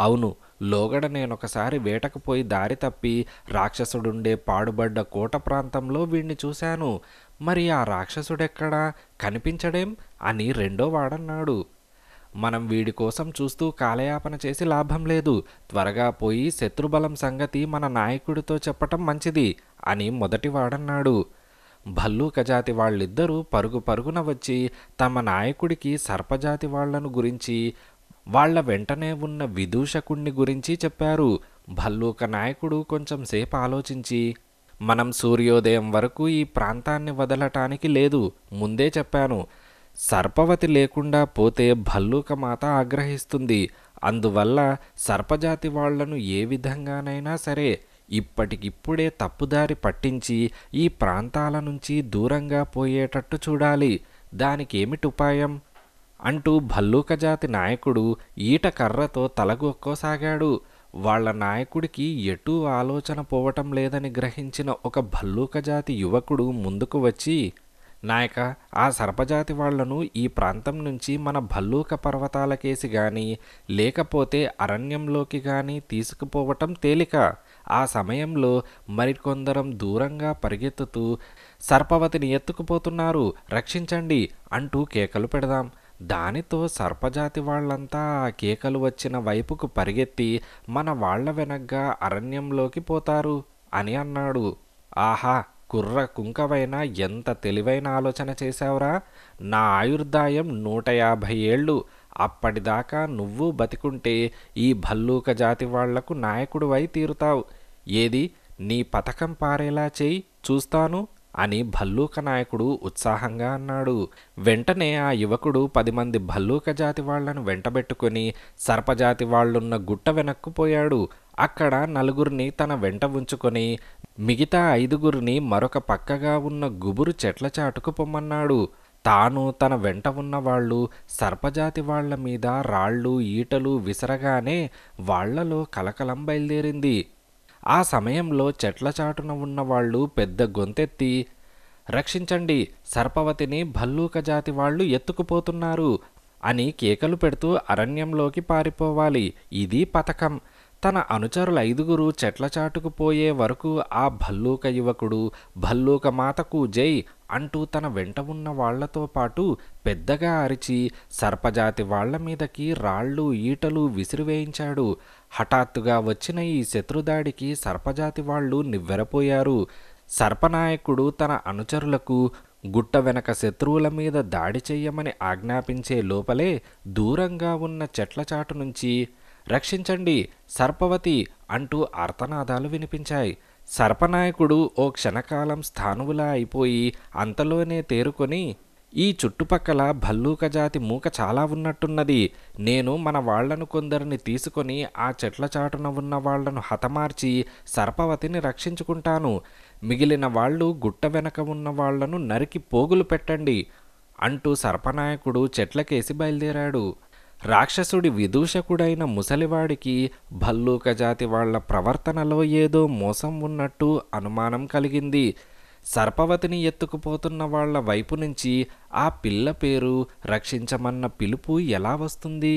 అవును లోగడ నేనొకసారి వేటకు పోయి దారి తప్పి రాక్షసుడుండే పాడుబడ్డ కోట ప్రాంతంలో వీణ్ణి చూశాను మరి ఆ రాక్షసుడెక్కడా కనిపించడేం అని రెండో వాడన్నాడు మనం వీడి కోసం చూస్తూ కాలయాపన చేసి లాభం లేదు త్వరగా పోయి శత్రుబలం సంగతి మన నాయకుడితో చెప్పటం మంచిది అని మొదటివాడన్నాడు భల్లూకజాతి వాళ్ళిద్దరూ పరుగు పరుగున వచ్చి తమ నాయకుడికి సర్పజాతి వాళ్లను గురించి వాళ్ల వెంటనే ఉన్న విదూషకుణ్ణి గురించి చెప్పారు భల్లూక నాయకుడు కొంచెం సేపు ఆలోచించి మనం సూర్యోదయం వరకు ఈ ప్రాంతాన్ని వదలటానికి లేదు ముందే చెప్పాను సర్పవతి లేకుండా పోతే భల్లూక మాత ఆగ్రహిస్తుంది అందువల్ల సర్పజాతి వాళ్లను ఏ విధంగానైనా సరే ఇప్పటికిప్పుడే తప్పుదారి పట్టించి ఈ ప్రాంతాల నుంచి దూరంగా పోయేటట్టు చూడాలి దానికి ఏమిటి ఉపాయం అంటూ భల్లూక జాతి నాయకుడు ఈట కర్రతో తలగొక్కోసాగాడు వాళ్ల నాయకుడికి ఎటూ ఆలోచన పోవటం లేదని గ్రహించిన ఒక భల్లూక జాతి యువకుడు ముందుకు వచ్చి నాయక ఆ సర్పజాతి వాళ్లను ఈ ప్రాంతం నుంచి మన భల్లూక పర్వతాలకేసి గాని లేకపోతే అరణ్యంలోకి గాని తీసుకుపోవటం తేలిక ఆ సమయంలో మరికొందరం దూరంగా పరిగెత్తుతూ సర్పవతిని ఎత్తుకుపోతున్నారు రక్షించండి అంటూ కేకలు పెడదాం దానితో సర్పజాతి వాళ్ళంతా ఆ కేకలు వచ్చిన వైపుకు పరిగెత్తి మన వాళ్ల వెనగ్గా అరణ్యంలోకి పోతారు అని అన్నాడు ఆహా కుర్ర కుంకవైన ఎంత తెలివైన ఆలోచన చేశావురా నా ఆయుర్దాయం నూట యాభై ఏళ్ళు అప్పటిదాకా నువ్వు బతికుంటే ఈ భల్లూక జాతి వాళ్లకు నాయకుడువై తీరుతావు ఏది నీ పథకం పారేలా చేయి చూస్తాను అని భల్లూక నాయకుడు ఉత్సాహంగా అన్నాడు వెంటనే ఆ యువకుడు పది మంది భల్లూక జాతి వాళ్లను వెంటబెట్టుకుని సర్పజాతి వాళ్ళున్న గుట్ట వెనక్కుపోయాడు అక్కడ నలుగురిని తన వెంట ఉంచుకొని మిగతా ఐదుగురిని మరొక పక్కగా ఉన్న గుబురు చెట్ల చాటుకు పొమ్మన్నాడు తాను తన వెంట ఉన్నవాళ్ళు సర్పజాతి వాళ్ల మీద రాళ్ళు ఈటలు విసరగానే వాళ్లలో కలకలం బయలుదేరింది ఆ సమయంలో చెట్ల చాటున ఉన్నవాళ్ళు పెద్ద గొంతెత్తి రక్షించండి సర్పవతిని భల్లూక జాతి వాళ్ళు ఎత్తుకుపోతున్నారు అని కేకలు పెడుతూ అరణ్యంలోకి పారిపోవాలి ఇది పథకం తన అనుచరుల ఐదుగురు చెట్ల చాటుకు పోయే వరకు ఆ భల్లూక యువకుడు భల్లూక మాతకు జై అంటూ తన వెంట ఉన్న వాళ్లతో పాటు పెద్దగా అరిచి సర్పజాతి వాళ్ల మీదకి రాళ్ళు ఈటలు విసిరివేయించాడు హఠాత్తుగా వచ్చిన ఈ శత్రుదాడికి సర్పజాతి వాళ్ళు నివ్వెరపోయారు సర్పనాయకుడు తన అనుచరులకు గుట్ట వెనక శత్రువుల మీద దాడి చెయ్యమని ఆజ్ఞాపించే లోపలే దూరంగా ఉన్న చెట్ల చాటు నుంచి రక్షించండి సర్పవతి అంటూ అర్థనాదాలు వినిపించాయి సర్పనాయకుడు ఓ క్షణకాలం స్థానువులా అయిపోయి అంతలోనే తేరుకొని ఈ చుట్టుపక్కల భల్లూక జాతి మూక చాలా ఉన్నట్టున్నది నేను మన వాళ్లను కొందరిని తీసుకొని ఆ చెట్ల చాటున ఉన్న వాళ్లను హతమార్చి సర్పవతిని రక్షించుకుంటాను మిగిలిన వాళ్ళు గుట్ట వెనక ఉన్న వాళ్లను నరికి పోగులు పెట్టండి అంటూ సర్పనాయకుడు చెట్లకేసి బయలుదేరాడు రాక్షసుడి విదూషకుడైన ముసలివాడికి భల్లూక జాతి వాళ్ల ప్రవర్తనలో ఏదో మోసం ఉన్నట్టు అనుమానం కలిగింది సర్పవతిని ఎత్తుకుపోతున్న వాళ్ల వైపు నుంచి ఆ పిల్ల పేరు రక్షించమన్న పిలుపు ఎలా వస్తుంది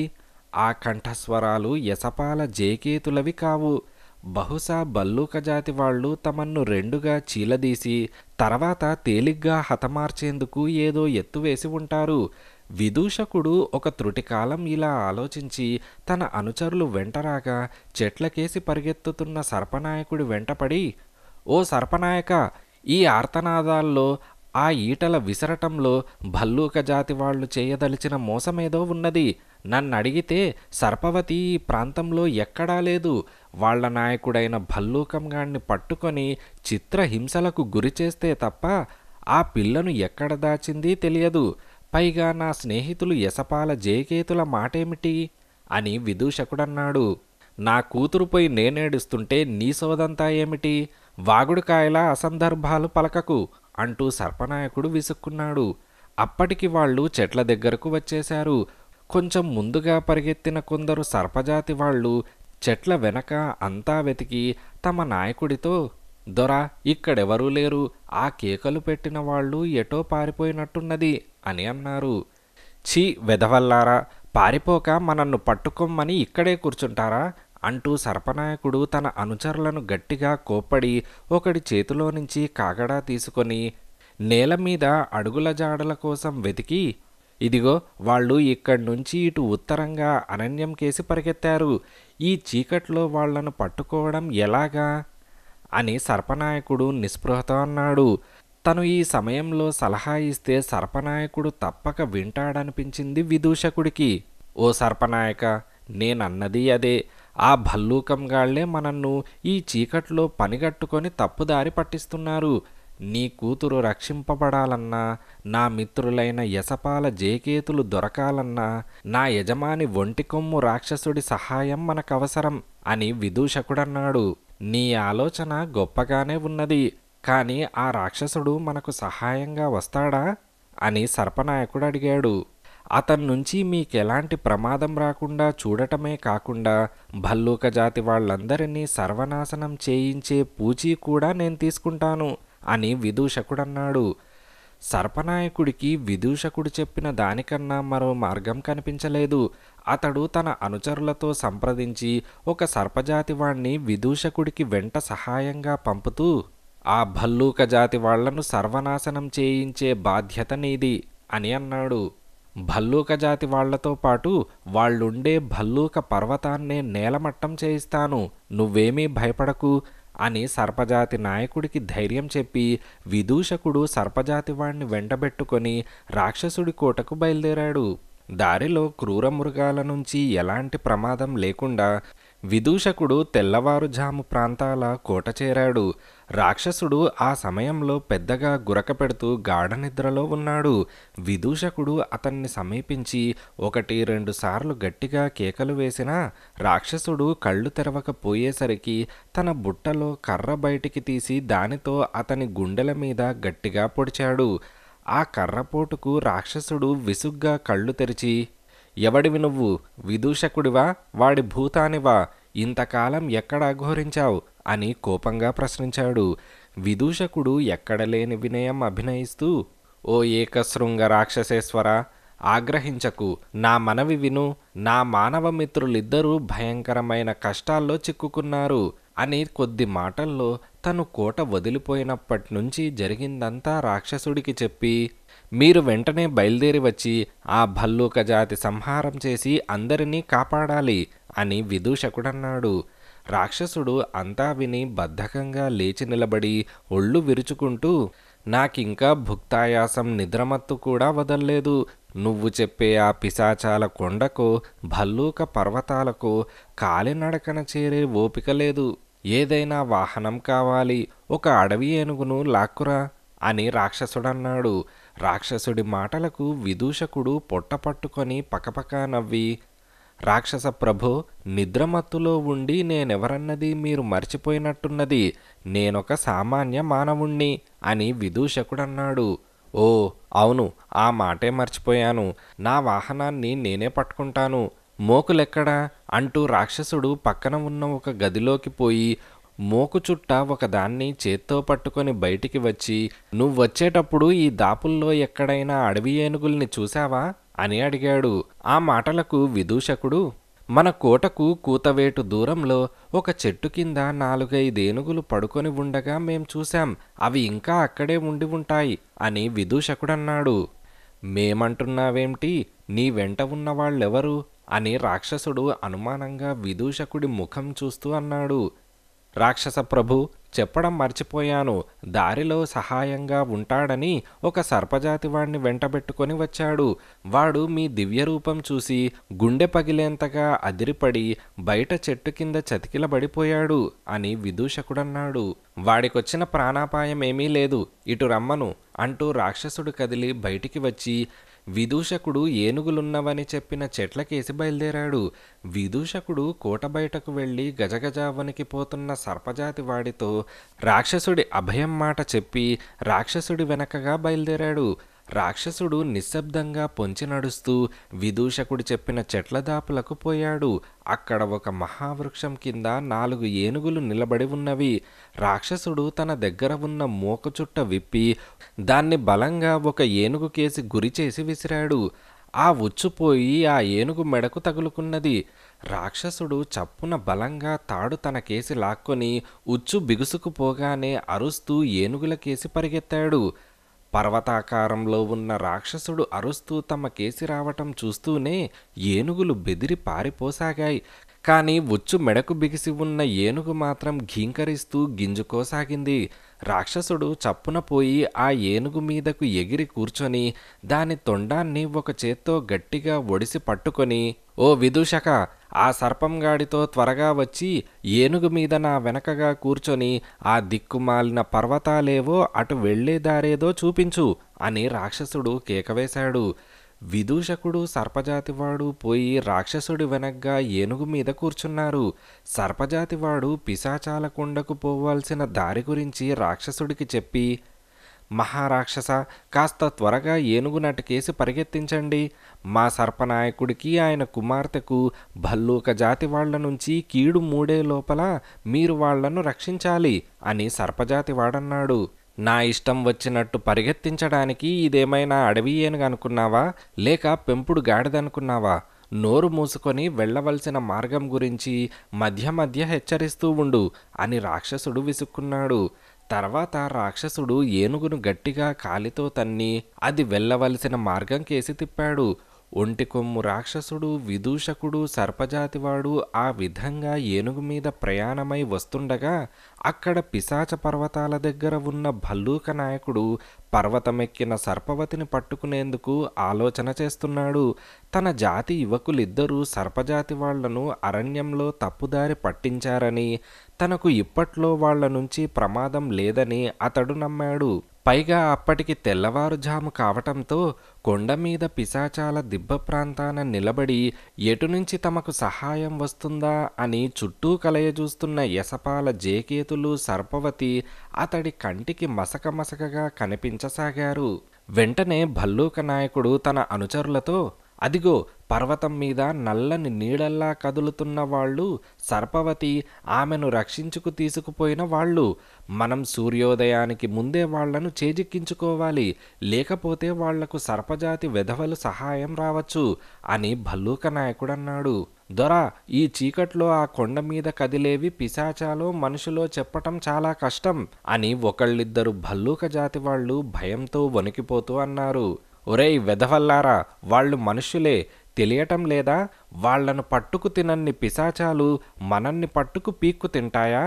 ఆ కంఠస్వరాలు యసపాల జేకేతులవి కావు బహుశా బల్లూక జాతి వాళ్ళు తమన్ను రెండుగా చీలదీసి తర్వాత తేలిగ్గా హతమార్చేందుకు ఏదో ఎత్తువేసి ఉంటారు విదూషకుడు ఒక త్రుటికాలం ఇలా ఆలోచించి తన అనుచరులు వెంటరాగా చెట్లకేసి పరిగెత్తుతున్న సర్పనాయకుడి వెంటపడి ఓ సర్పనాయక ఈ ఆర్తనాదాల్లో ఆ ఈటల విసరటంలో భల్లూక జాతి వాళ్ళు చేయదలిచిన మోసమేదో ఉన్నది నన్నడిగితే సర్పవతి ఈ ప్రాంతంలో ఎక్కడా లేదు వాళ్ల నాయకుడైన భల్లూకంగాణ్ణి పట్టుకొని చిత్రహింసలకు గురి చేస్తే తప్ప ఆ పిల్లను ఎక్కడ దాచింది తెలియదు పైగా నా స్నేహితులు యశపాల జయకేతుల మాటేమిటి అని విదూషకుడన్నాడు నా కూతురుపై నేనేడుస్తుంటే నీ సోదంతా ఏమిటి వాగుడుకాయల అసందర్భాలు పలకకు అంటూ సర్పనాయకుడు విసుక్కున్నాడు అప్పటికి వాళ్ళు చెట్ల దగ్గరకు వచ్చేశారు కొంచెం ముందుగా పరిగెత్తిన కొందరు సర్పజాతి వాళ్ళు చెట్ల వెనక అంతా వెతికి తమ నాయకుడితో దొరా ఇక్కడెవరూ లేరు ఆ కేకలు పెట్టిన వాళ్ళు ఎటో పారిపోయినట్టున్నది అని అన్నారు ఛీ వెదవల్లారా పారిపోక మనన్ను పట్టుకోమ్మని ఇక్కడే కూర్చుంటారా అంటూ సర్పనాయకుడు తన అనుచరులను గట్టిగా కోప్పడి ఒకడి చేతిలో నుంచి కాగడా తీసుకొని నేల మీద అడుగుల జాడల కోసం వెతికి ఇదిగో వాళ్ళు ఇక్కడి నుంచి ఇటు ఉత్తరంగా అనన్యం కేసి పరిగెత్తారు ఈ చీకట్లో వాళ్లను పట్టుకోవడం ఎలాగా అని సర్పనాయకుడు నిస్పృహతో అన్నాడు తను ఈ సమయంలో సలహా ఇస్తే సర్పనాయకుడు తప్పక వింటాడనిపించింది విదూషకుడికి ఓ సర్పనాయక నేనన్నది అదే ఆ భల్లూకంగాళ్లే మనన్ను ఈ చీకట్లో పనిగట్టుకొని తప్పుదారి పట్టిస్తున్నారు నీ కూతురు రక్షింపబడాలన్నా నా మిత్రులైన యశపాల జేకేతులు దొరకాలన్నా నా యజమాని ఒంటికొమ్ము రాక్షసుడి సహాయం మనకవసరం అని విదూషకుడన్నాడు నీ ఆలోచన గొప్పగానే ఉన్నది కానీ ఆ రాక్షసుడు మనకు సహాయంగా వస్తాడా అని సర్పనాయకుడు అడిగాడు అతన్నుంచి నుంచి మీకెలాంటి ప్రమాదం రాకుండా చూడటమే కాకుండా భల్లూక జాతి వాళ్ళందరినీ సర్వనాశనం చేయించే పూచీ కూడా నేను తీసుకుంటాను అని విదూషకుడన్నాడు సర్పనాయకుడికి విదూషకుడు చెప్పిన దానికన్నా మరో మార్గం కనిపించలేదు అతడు తన అనుచరులతో సంప్రదించి ఒక సర్పజాతివాణ్ణి విదూషకుడికి వెంట సహాయంగా పంపుతూ ఆ భల్లూక జాతి వాళ్లను సర్వనాశనం చేయించే బాధ్యత నీది అని అన్నాడు భల్లూక జాతి వాళ్లతో పాటు వాళ్ళుండే భల్లూక పర్వతాన్నే నేలమట్టం చేయిస్తాను నువ్వేమీ భయపడకు అని సర్పజాతి నాయకుడికి ధైర్యం చెప్పి విదూషకుడు సర్పజాతివాణ్ణి వెంటబెట్టుకొని రాక్షసుడి కోటకు బయలుదేరాడు దారిలో క్రూరమృగాల నుంచి ఎలాంటి ప్రమాదం లేకుండా విదూషకుడు తెల్లవారుజాము ప్రాంతాల కోట చేరాడు రాక్షసుడు ఆ సమయంలో పెద్దగా గురకపెడుతూ గాఢనిద్రలో ఉన్నాడు విదూషకుడు అతన్ని సమీపించి ఒకటి రెండు సార్లు గట్టిగా కేకలు వేసినా రాక్షసుడు కళ్ళు తెరవకపోయేసరికి తన బుట్టలో కర్ర బయటికి తీసి దానితో అతని గుండెల మీద గట్టిగా పొడిచాడు ఆ కర్రపోటుకు రాక్షసుడు విసుగ్గా కళ్ళు తెరిచి ఎవడివి నువ్వు విదూషకుడివా వాడి భూతానివా ఇంతకాలం ఎక్కడ అఘోరించావు అని కోపంగా ప్రశ్నించాడు విదూషకుడు ఎక్కడలేని వినయం అభినయిస్తూ ఓ ఏకశృంగ రాక్షసేశ్వర ఆగ్రహించకు నా మనవి విను నా మానవ మిత్రులిద్దరూ భయంకరమైన కష్టాల్లో చిక్కుకున్నారు అని కొద్ది మాటల్లో తను కోట వదిలిపోయినప్పటి నుంచి జరిగిందంతా రాక్షసుడికి చెప్పి మీరు వెంటనే బయలుదేరి వచ్చి ఆ భల్లూక జాతి సంహారం చేసి అందరినీ కాపాడాలి అని విదూషకుడన్నాడు రాక్షసుడు అంతా విని బద్ధకంగా లేచి నిలబడి ఒళ్ళు విరుచుకుంటూ నాకింకా భుక్తాయాసం నిద్రమత్తు కూడా వదల్లేదు నువ్వు చెప్పే ఆ పిశాచాల కొండకు భల్లూక పర్వతాలకు కాలినడకన చేరే ఓపిక లేదు ఏదైనా వాహనం కావాలి ఒక అడవి ఏనుగును లాక్కురా అని రాక్షసుడన్నాడు రాక్షసుడి మాటలకు విదూషకుడు పొట్టపట్టుకొని పకపక నవ్వి రాక్షస ప్రభు నిద్రమత్తులో ఉండి నేనెవరన్నది మీరు మర్చిపోయినట్టున్నది నేనొక సామాన్య మానవుణ్ణి అని విదూషకుడన్నాడు ఓ అవును ఆ మాటే మర్చిపోయాను నా వాహనాన్ని నేనే పట్టుకుంటాను మోకులెక్కడా అంటూ రాక్షసుడు పక్కన ఉన్న ఒక గదిలోకి పోయి మోకు చుట్ట ఒకదాన్ని చేత్తో పట్టుకొని బయటికి వచ్చి నువ్వొచ్చేటప్పుడు ఈ దాపుల్లో ఎక్కడైనా అడవి ఏనుగుల్ని చూశావా అని అడిగాడు ఆ మాటలకు విదూషకుడు మన కోటకు కూతవేటు దూరంలో ఒక చెట్టు కింద నాలుగైదేనుగులు పడుకొని ఉండగా మేం చూశాం అవి ఇంకా అక్కడే ఉండి ఉంటాయి అని విదూషకుడన్నాడు మేమంటున్నావేంటి నీ వెంట ఉన్నవాళ్ళెవరు అని రాక్షసుడు అనుమానంగా విదూషకుడి ముఖం చూస్తూ అన్నాడు రాక్షస ప్రభు చెప్పడం మర్చిపోయాను దారిలో సహాయంగా ఉంటాడని ఒక సర్పజాతి వాణ్ణి వెంటబెట్టుకొని వచ్చాడు వాడు మీ దివ్యరూపం చూసి గుండె పగిలేంతగా అదిరిపడి బయట చెట్టు కింద చతికిలబడిపోయాడు అని విదూషకుడన్నాడు వాడికొచ్చిన ప్రాణాపాయం ఏమీ లేదు ఇటు రమ్మను అంటూ రాక్షసుడు కదిలి బయటికి వచ్చి విదూషకుడు ఏనుగులున్నవని చెప్పిన చెట్లకేసి బయలుదేరాడు విదూషకుడు కోట బయటకు వెళ్ళి గజగజ పోతున్న సర్పజాతి వాడితో రాక్షసుడి అభయం మాట చెప్పి రాక్షసుడి వెనకగా బయలుదేరాడు రాక్షసుడు నిశ్శబ్దంగా పొంచి నడుస్తూ విదూషకుడు చెప్పిన చెట్ల దాపులకు పోయాడు అక్కడ ఒక మహావృక్షం కింద నాలుగు ఏనుగులు నిలబడి ఉన్నవి రాక్షసుడు తన దగ్గర ఉన్న మూకచుట్ట విప్పి దాన్ని బలంగా ఒక ఏనుగు కేసి గురిచేసి విసిరాడు ఆ ఉచ్చుపోయి ఆ ఏనుగు మెడకు తగులుకున్నది రాక్షసుడు చప్పున బలంగా తాడు తన కేసి లాక్కొని ఉచ్చు బిగుసుకుపోగానే అరుస్తూ ఏనుగుల కేసి పరిగెత్తాడు పర్వతాకారంలో ఉన్న రాక్షసుడు అరుస్తూ తమ కేసి రావటం చూస్తూనే ఏనుగులు బెదిరి పారిపోసాగాయి కానీ ఉచ్చు మెడకు బిగిసి ఉన్న ఏనుగు మాత్రం ఘీంకరిస్తూ గింజుకోసాగింది రాక్షసుడు చప్పున పోయి ఆ ఏనుగు మీదకు ఎగిరి కూర్చొని దాని తొండాన్ని ఒక చేత్తో గట్టిగా ఒడిసి పట్టుకొని ఓ విదూషక ఆ సర్పంగాడితో త్వరగా వచ్చి ఏనుగు మీద నా వెనకగా కూర్చొని ఆ దిక్కుమాలిన పర్వతాలేవో అటు వెళ్లేదారేదో చూపించు అని రాక్షసుడు కేకవేశాడు విదూషకుడు సర్పజాతివాడు పోయి రాక్షసుడి వెనగ్గా ఏనుగు మీద కూర్చున్నారు సర్పజాతివాడు పిశాచాల కుండకు పోవాల్సిన దారి గురించి రాక్షసుడికి చెప్పి మహారాక్షస కాస్త త్వరగా ఏనుగు నటికేసి పరిగెత్తించండి మా సర్పనాయకుడికి ఆయన కుమార్తెకు భల్లూక జాతి వాళ్ల నుంచి కీడు మూడే లోపల మీరు వాళ్లను రక్షించాలి అని సర్పజాతి వాడన్నాడు నా ఇష్టం వచ్చినట్టు పరిగెత్తించడానికి ఇదేమైనా అడవి ఏనుగు అనుకున్నావా లేక పెంపుడు గాడిదనుకున్నావా నోరు మూసుకొని వెళ్ళవలసిన మార్గం గురించి మధ్య మధ్య హెచ్చరిస్తూ ఉండు అని రాక్షసుడు విసుక్కున్నాడు తర్వాత రాక్షసుడు ఏనుగును గట్టిగా కాలితో తన్ని అది వెళ్ళవలసిన మార్గం కేసి తిప్పాడు ఒంటికొమ్ము రాక్షసుడు విదూషకుడు సర్పజాతివాడు ఆ విధంగా ఏనుగు మీద ప్రయాణమై వస్తుండగా అక్కడ పిశాచ పర్వతాల దగ్గర ఉన్న భల్లూక నాయకుడు పర్వతమెక్కిన సర్పవతిని పట్టుకునేందుకు ఆలోచన చేస్తున్నాడు తన జాతి యువకులిద్దరూ సర్పజాతి వాళ్లను అరణ్యంలో తప్పుదారి పట్టించారని తనకు ఇప్పట్లో వాళ్ల నుంచి ప్రమాదం లేదని అతడు నమ్మాడు పైగా అప్పటికి తెల్లవారుజాము కావటంతో కొండ మీద పిశాచాల దిబ్బ ప్రాంతాన నిలబడి ఎటునుంచి తమకు సహాయం వస్తుందా అని చుట్టూ కలయజూస్తున్న యసపాల జేకేతులు సర్పవతి అతడి కంటికి మసక మసకగా కనిపించసాగారు వెంటనే భల్లూక నాయకుడు తన అనుచరులతో అదిగో పర్వతం మీద నల్లని నీడల్లా కదులుతున్న వాళ్ళు సర్పవతి ఆమెను రక్షించుకు తీసుకుపోయిన వాళ్ళు మనం సూర్యోదయానికి ముందే వాళ్లను చేజిక్కించుకోవాలి లేకపోతే వాళ్లకు సర్పజాతి వెధవలు సహాయం రావచ్చు అని భల్లూక నాయకుడన్నాడు దొర ఈ చీకట్లో ఆ కొండ మీద కదిలేవి పిశాచాలో మనుషులో చెప్పటం చాలా కష్టం అని ఒకళ్ళిద్దరు భల్లూక జాతి వాళ్ళు భయంతో వణికిపోతూ అన్నారు ఒరేయ్ వెదవల్లారా వాళ్ళు మనుషులే తెలియటం లేదా వాళ్లను పట్టుకు తినన్ని పిశాచాలు మనల్ని పట్టుకు పీక్కు తింటాయా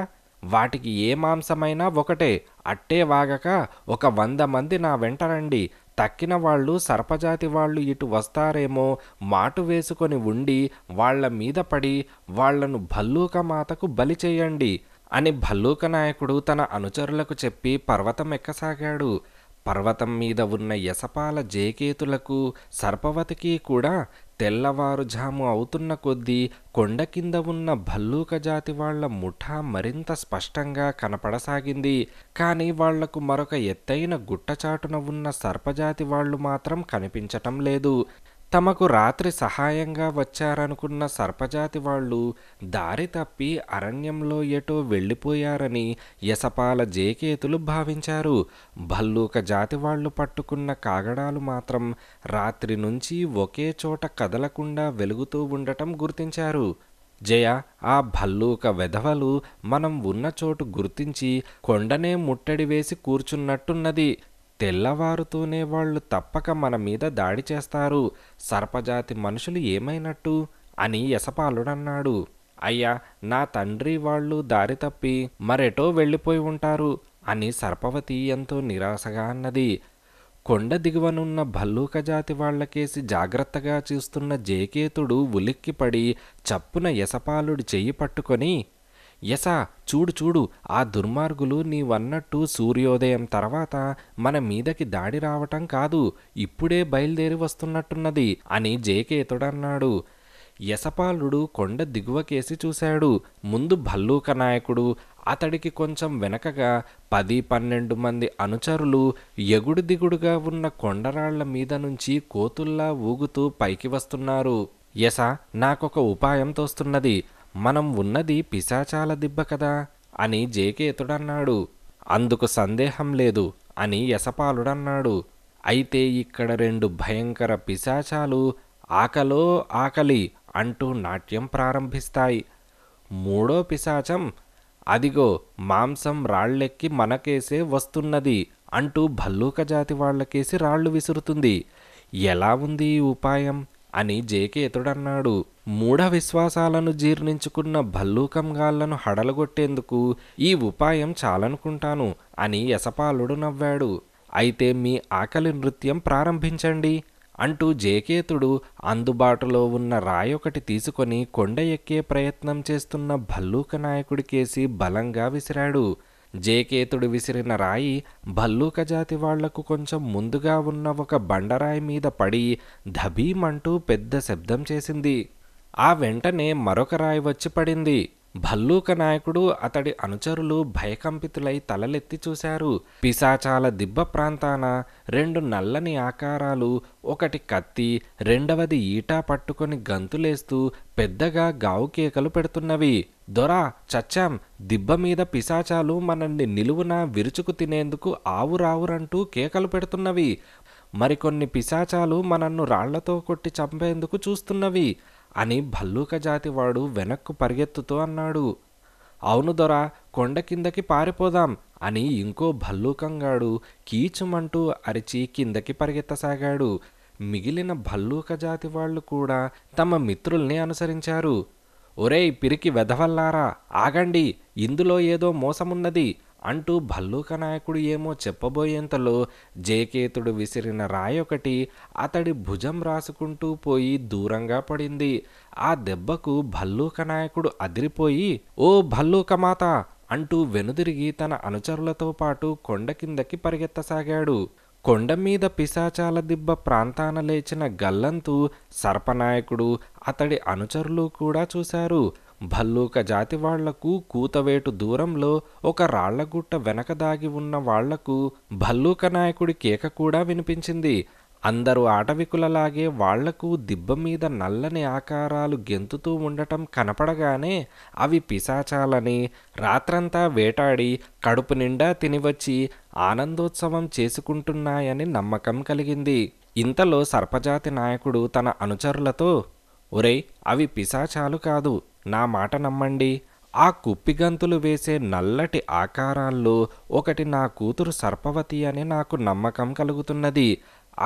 వాటికి ఏ మాంసమైనా ఒకటే అట్టే వాగక ఒక వంద మంది నా వెంట రండి తక్కిన వాళ్ళు సర్పజాతి వాళ్ళు ఇటు వస్తారేమో మాటు వేసుకొని ఉండి వాళ్ల మీద పడి వాళ్లను భల్లూక మాతకు బలి చేయండి అని భల్లూక నాయకుడు తన అనుచరులకు చెప్పి పర్వతం ఎక్కసాగాడు పర్వతం మీద ఉన్న యసపాల జేకేతులకు సర్పవతికి కూడా తెల్లవారుజాము అవుతున్న కొద్దీ కొండ కింద ఉన్న భల్లూక జాతి వాళ్ల ముఠా మరింత స్పష్టంగా కనపడసాగింది కానీ వాళ్లకు మరొక ఎత్తైన గుట్టచాటున ఉన్న సర్పజాతి వాళ్ళు మాత్రం కనిపించటం లేదు తమకు రాత్రి సహాయంగా వచ్చారనుకున్న సర్పజాతి వాళ్ళు దారి తప్పి అరణ్యంలో ఎటో వెళ్ళిపోయారని యసపాల జేకేతులు భావించారు భల్లూక జాతి వాళ్ళు పట్టుకున్న కాగడాలు మాత్రం రాత్రి నుంచి ఒకే చోట కదలకుండా వెలుగుతూ ఉండటం గుర్తించారు జయ ఆ భల్లూక వెధవలు మనం ఉన్న చోటు గుర్తించి కొండనే ముట్టడి వేసి కూర్చున్నట్టున్నది తెల్లవారుతూనే వాళ్ళు తప్పక మన మీద దాడి చేస్తారు సర్పజాతి మనుషులు ఏమైనట్టు అని యశపాలుడన్నాడు అయ్యా నా తండ్రి వాళ్ళు దారి తప్పి మరెటో వెళ్ళిపోయి ఉంటారు అని సర్పవతి ఎంతో నిరాశగా అన్నది కొండ దిగువనున్న భల్లూక జాతి వాళ్లకేసి జాగ్రత్తగా చూస్తున్న జేకేతుడు ఉలిక్కిపడి చప్పున యశపాలుడి చెయ్యి పట్టుకొని యసా చూడు చూడు ఆ దుర్మార్గులు నీవన్నట్టు సూర్యోదయం తర్వాత మన మీదకి దాడి రావటం కాదు ఇప్పుడే బయలుదేరి వస్తున్నట్టున్నది అని జేకేతుడన్నాడు యశపాలుడు కొండ దిగువకేసి చూశాడు ముందు భల్లూక నాయకుడు అతడికి కొంచెం వెనకగా పది పన్నెండు మంది అనుచరులు ఎగుడు దిగుడుగా ఉన్న కొండరాళ్ల మీద నుంచి కోతుల్లా ఊగుతూ పైకి వస్తున్నారు యస నాకొక ఉపాయం తోస్తున్నది మనం ఉన్నది పిశాచాల దిబ్బ కదా అని జేకేతుడన్నాడు అందుకు సందేహం లేదు అని యశపాలుడన్నాడు అయితే ఇక్కడ రెండు భయంకర పిశాచాలు ఆకలో ఆకలి అంటూ నాట్యం ప్రారంభిస్తాయి మూడో పిశాచం అదిగో మాంసం రాళ్ళెక్కి మనకేసే వస్తున్నది అంటూ భల్లూక జాతి వాళ్లకేసి రాళ్ళు విసురుతుంది ఎలా ఉంది ఈ ఉపాయం అని జేకేతుడన్నాడు మూఢ విశ్వాసాలను జీర్ణించుకున్న భల్లూకంగాళ్లను హడలగొట్టేందుకు ఈ ఉపాయం చాలనుకుంటాను అని యశపాలుడు నవ్వాడు అయితే మీ ఆకలి నృత్యం ప్రారంభించండి అంటూ జేకేతుడు అందుబాటులో ఉన్న రాయొకటి తీసుకొని కొండ ఎక్కే ప్రయత్నం చేస్తున్న భల్లూక నాయకుడికేసి బలంగా విసిరాడు జేకేతుడు విసిరిన రాయి భల్లూక జాతి వాళ్లకు కొంచెం ముందుగా ఉన్న ఒక బండరాయి మీద పడి ధబీమంటూ పెద్ద శబ్దం చేసింది ఆ వెంటనే మరొక రాయి వచ్చి పడింది భల్లూక నాయకుడు అతడి అనుచరులు భయకంపితులై తలలెత్తి చూశారు పిశాచాల దిబ్బ ప్రాంతాన రెండు నల్లని ఆకారాలు ఒకటి కత్తి రెండవది ఈటా పట్టుకొని గంతులేస్తూ పెద్దగా గావు కేకలు పెడుతున్నవి దొరా చచ్చాం దిబ్బ మీద పిశాచాలు మనల్ని నిలువున విరుచుకు తినేందుకు ఆవురావురంటూ కేకలు పెడుతున్నవి మరికొన్ని పిశాచాలు మనన్ను రాళ్లతో కొట్టి చంపేందుకు చూస్తున్నవి అని భల్లూక జాతివాడు వెనక్కు పరిగెత్తుతూ అన్నాడు అవును దొర కొండ కిందకి పారిపోదాం అని ఇంకో భల్లూకంగాడు కీచుమంటూ అరిచి కిందకి పరిగెత్తసాగాడు మిగిలిన భల్లూక జాతి వాళ్ళు కూడా తమ మిత్రుల్ని అనుసరించారు ఒరేయ్ పిరికి వెధవల్లారా ఆగండి ఇందులో ఏదో మోసమున్నది అంటూ భల్లూక నాయకుడు ఏమో చెప్పబోయేంతలో జయకేతుడు విసిరిన రాయొకటి అతడి భుజం రాసుకుంటూ పోయి దూరంగా పడింది ఆ దెబ్బకు భల్లూక నాయకుడు అదిరిపోయి ఓ భల్లూక మాత అంటూ వెనుదిరిగి తన అనుచరులతో పాటు కొండ కిందకి పరిగెత్తసాగాడు కొండ మీద పిశాచాల దిబ్బ ప్రాంతాన లేచిన గల్లంతు సర్పనాయకుడు అతడి అనుచరులు కూడా చూశారు భల్లూక జాతి వాళ్లకు కూతవేటు దూరంలో ఒక రాళ్లగుట్ట వెనక దాగి ఉన్న వాళ్లకు భల్లూక నాయకుడి కేక కూడా వినిపించింది అందరూ ఆటవికులలాగే వాళ్లకు దిబ్బ మీద నల్లని ఆకారాలు గెంతుతూ ఉండటం కనపడగానే అవి పిశాచాలని రాత్రంతా వేటాడి కడుపు నిండా తినివచ్చి ఆనందోత్సవం చేసుకుంటున్నాయని నమ్మకం కలిగింది ఇంతలో సర్పజాతి నాయకుడు తన అనుచరులతో ఒరే అవి పిశాచాలు కాదు నా మాట నమ్మండి ఆ కుప్పిగంతులు వేసే నల్లటి ఆకారాల్లో ఒకటి నా కూతురు సర్పవతి అని నాకు నమ్మకం కలుగుతున్నది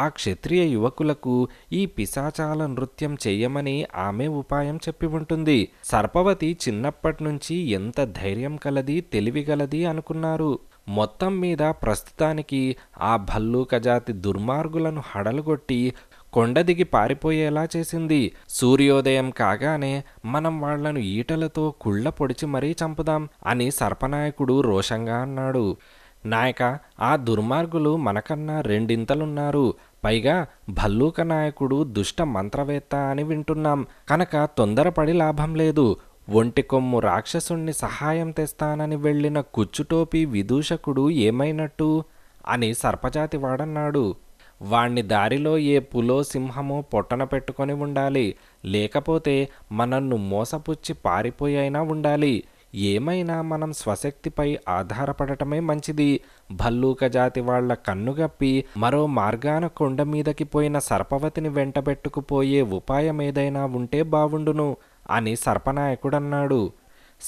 ఆ క్షత్రియ యువకులకు ఈ పిశాచాల నృత్యం చేయమని ఆమె ఉపాయం చెప్పి ఉంటుంది సర్పవతి చిన్నప్పటి నుంచి ఎంత ధైర్యం కలది తెలివిగలది అనుకున్నారు మొత్తం మీద ప్రస్తుతానికి ఆ భల్లూక జాతి దుర్మార్గులను హడలుగొట్టి కొండ దిగి పారిపోయేలా చేసింది సూర్యోదయం కాగానే మనం వాళ్లను ఈటలతో కుళ్ళ పొడిచి మరీ చంపుదాం అని సర్పనాయకుడు రోషంగా అన్నాడు నాయక ఆ దుర్మార్గులు మనకన్నా రెండింతలున్నారు పైగా భల్లూక నాయకుడు దుష్ట మంత్రవేత్త అని వింటున్నాం కనుక తొందరపడి లాభం లేదు ఒంటి కొమ్ము రాక్షసుణ్ణి సహాయం తెస్తానని వెళ్ళిన కుచ్చుటోపి విదూషకుడు ఏమైనట్టు అని సర్పజాతివాడన్నాడు వాణ్ణి దారిలో ఏ పులో సింహమో పొట్టన పెట్టుకొని ఉండాలి లేకపోతే మనన్ను మోసపుచ్చి పారిపోయైనా ఉండాలి ఏమైనా మనం స్వశక్తిపై ఆధారపడటమే మంచిది భల్లూక జాతి వాళ్ల కన్నుగప్పి మరో మార్గాన కొండ మీదకి పోయిన సర్పవతిని వెంటబెట్టుకుపోయే ఉపాయమేదైనా ఉంటే బావుండును అని సర్పనాయకుడన్నాడు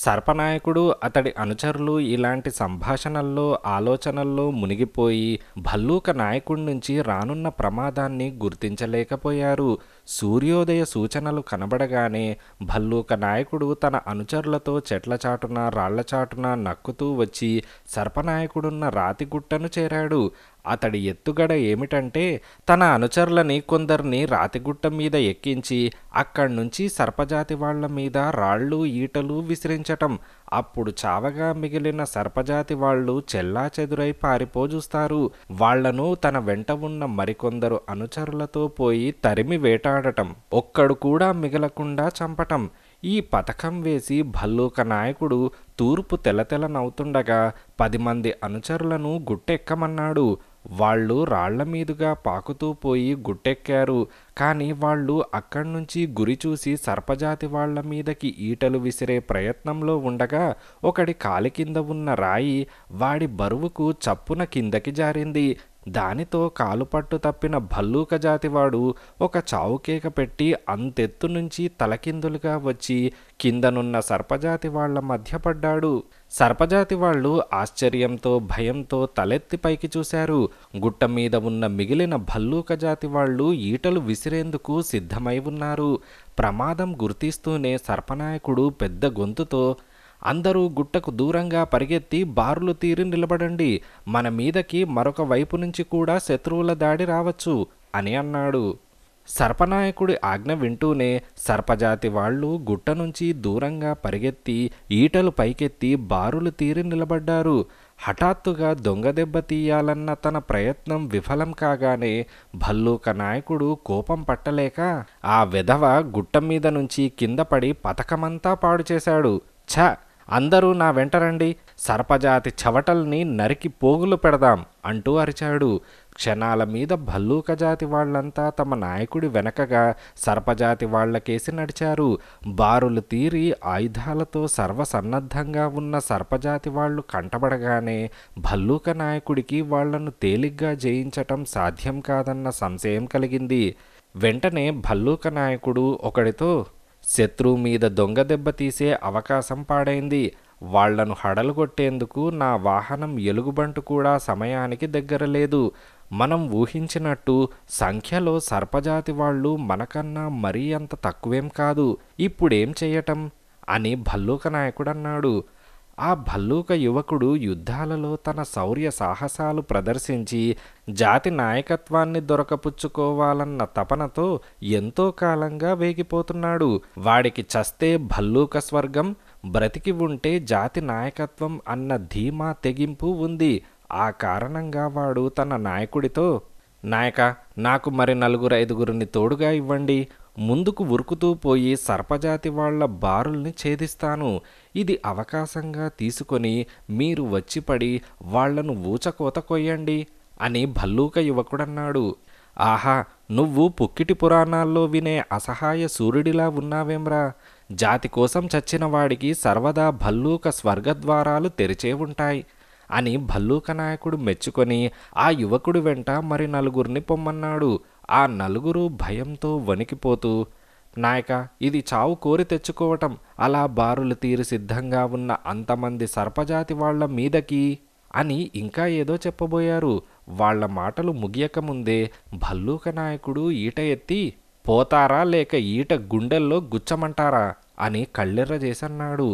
సర్పనాయకుడు అతడి అనుచరులు ఇలాంటి సంభాషణల్లో ఆలోచనల్లో మునిగిపోయి భల్లూక నాయకుడి నుంచి రానున్న ప్రమాదాన్ని గుర్తించలేకపోయారు సూర్యోదయ సూచనలు కనబడగానే భల్లూక నాయకుడు తన అనుచరులతో చెట్ల చాటున రాళ్ల నక్కుతూ వచ్చి సర్పనాయకుడున్న రాతిగుట్టను చేరాడు అతడి ఎత్తుగడ ఏమిటంటే తన అనుచరులని కొందరిని రాతిగుట్ట మీద ఎక్కించి అక్కడి నుంచి సర్పజాతి వాళ్ల మీద రాళ్ళు ఈటలు విసిరించటం అప్పుడు చావగా మిగిలిన సర్పజాతి వాళ్ళు చెల్లా చెదురై పారిపోజూస్తారు వాళ్లను తన వెంట ఉన్న మరికొందరు అనుచరులతో పోయి తరిమి వేటాడటం ఒక్కడు కూడా మిగలకుండా చంపటం ఈ పథకం వేసి భల్లూక నాయకుడు తూర్పు తెలతెలనవుతుండగా పది మంది అనుచరులను గుట్టెక్కమన్నాడు వాళ్ళు రాళ్ల మీదుగా పాకుతూ పోయి గుట్టెక్కారు కానీ వాళ్ళు అక్కడి నుంచి గురి చూసి సర్పజాతి వాళ్ల మీదకి ఈటలు విసిరే ప్రయత్నంలో ఉండగా ఒకడి కాలి కింద ఉన్న రాయి వాడి బరువుకు చప్పున కిందకి జారింది దానితో కాలుపట్టు తప్పిన భల్లూక జాతివాడు ఒక చావుకేక పెట్టి అంతెత్తు నుంచి తలకిందులుగా వచ్చి కిందనున్న సర్పజాతి వాళ్ల మధ్య పడ్డాడు సర్పజాతి వాళ్ళు ఆశ్చర్యంతో భయంతో తలెత్తి పైకి చూశారు గుట్ట మీద ఉన్న మిగిలిన భల్లూక జాతి వాళ్ళు ఈటలు విసిరేందుకు సిద్ధమై ఉన్నారు ప్రమాదం గుర్తిస్తూనే సర్పనాయకుడు పెద్ద గొంతుతో అందరూ గుట్టకు దూరంగా పరిగెత్తి బారులు తీరి నిలబడండి మన మీదకి మరొక వైపు నుంచి కూడా శత్రువుల దాడి రావచ్చు అని అన్నాడు సర్పనాయకుడి ఆజ్ఞ వింటూనే సర్పజాతి వాళ్ళు గుట్ట నుంచి దూరంగా పరిగెత్తి ఈటలు పైకెత్తి బారులు తీరి నిలబడ్డారు హఠాత్తుగా దొంగ దెబ్బ తీయాలన్న తన ప్రయత్నం విఫలం కాగానే భల్లూక నాయకుడు కోపం పట్టలేక ఆ విధవ గుట్ట మీద నుంచి కింద పడి పథకమంతా పాడు చేశాడు ఛ అందరూ నా వెంట రండి సర్పజాతి చవటల్ని నరికి పోగులు పెడదాం అంటూ అరిచాడు క్షణాల మీద భల్లూక జాతి వాళ్లంతా తమ నాయకుడి వెనకగా సర్పజాతి వాళ్లకేసి నడిచారు బారులు తీరి ఆయుధాలతో సర్వసన్నద్ధంగా ఉన్న సర్పజాతి వాళ్ళు కంటబడగానే భల్లూక నాయకుడికి వాళ్లను తేలిగ్గా జయించటం సాధ్యం కాదన్న సంశయం కలిగింది వెంటనే భల్లూక నాయకుడు ఒకడితో శత్రువు మీద దొంగ తీసే అవకాశం పాడైంది వాళ్లను హడలుగొట్టేందుకు నా వాహనం ఎలుగుబంటు కూడా సమయానికి దగ్గర లేదు మనం ఊహించినట్టు సంఖ్యలో సర్పజాతి వాళ్ళు మనకన్నా మరీ అంత తక్కువేం కాదు ఇప్పుడేం చేయటం అని భల్లూక నాయకుడన్నాడు ఆ భల్లూక యువకుడు యుద్ధాలలో తన శౌర్య సాహసాలు ప్రదర్శించి జాతి నాయకత్వాన్ని దొరకపుచ్చుకోవాలన్న తపనతో ఎంతో కాలంగా వేగిపోతున్నాడు వాడికి చస్తే భల్లూక స్వర్గం బ్రతికి ఉంటే జాతి నాయకత్వం అన్న ధీమా తెగింపు ఉంది ఆ కారణంగా వాడు తన నాయకుడితో నాయక నాకు మరి నలుగురు ఐదుగురిని తోడుగా ఇవ్వండి ముందుకు ఉరుకుతూ పోయి సర్పజాతి వాళ్ల బారుల్ని ఛేదిస్తాను ఇది అవకాశంగా తీసుకొని మీరు వచ్చిపడి వాళ్లను ఊచకోత కొయ్యండి అని భల్లూక యువకుడన్నాడు ఆహా నువ్వు పుక్కిటి పురాణాల్లో వినే అసహాయ సూర్యుడిలా ఉన్నావేమ్రా జాతి కోసం చచ్చిన వాడికి సర్వదా భల్లూక స్వర్గద్వారాలు తెరిచే ఉంటాయి అని భల్లూక నాయకుడు మెచ్చుకొని ఆ యువకుడి వెంట మరి నలుగురిని పొమ్మన్నాడు ఆ నలుగురు భయంతో వణికిపోతూ నాయక ఇది చావు కోరి తెచ్చుకోవటం అలా బారులు తీరు సిద్ధంగా ఉన్న అంతమంది సర్పజాతి వాళ్ల మీదకి అని ఇంకా ఏదో చెప్పబోయారు వాళ్ల మాటలు ముగియకముందే భల్లూక నాయకుడు ఈట ఎత్తి పోతారా లేక ఈట గుండెల్లో గుచ్చమంటారా అని కళ్ళెర్ర చేసన్నాడు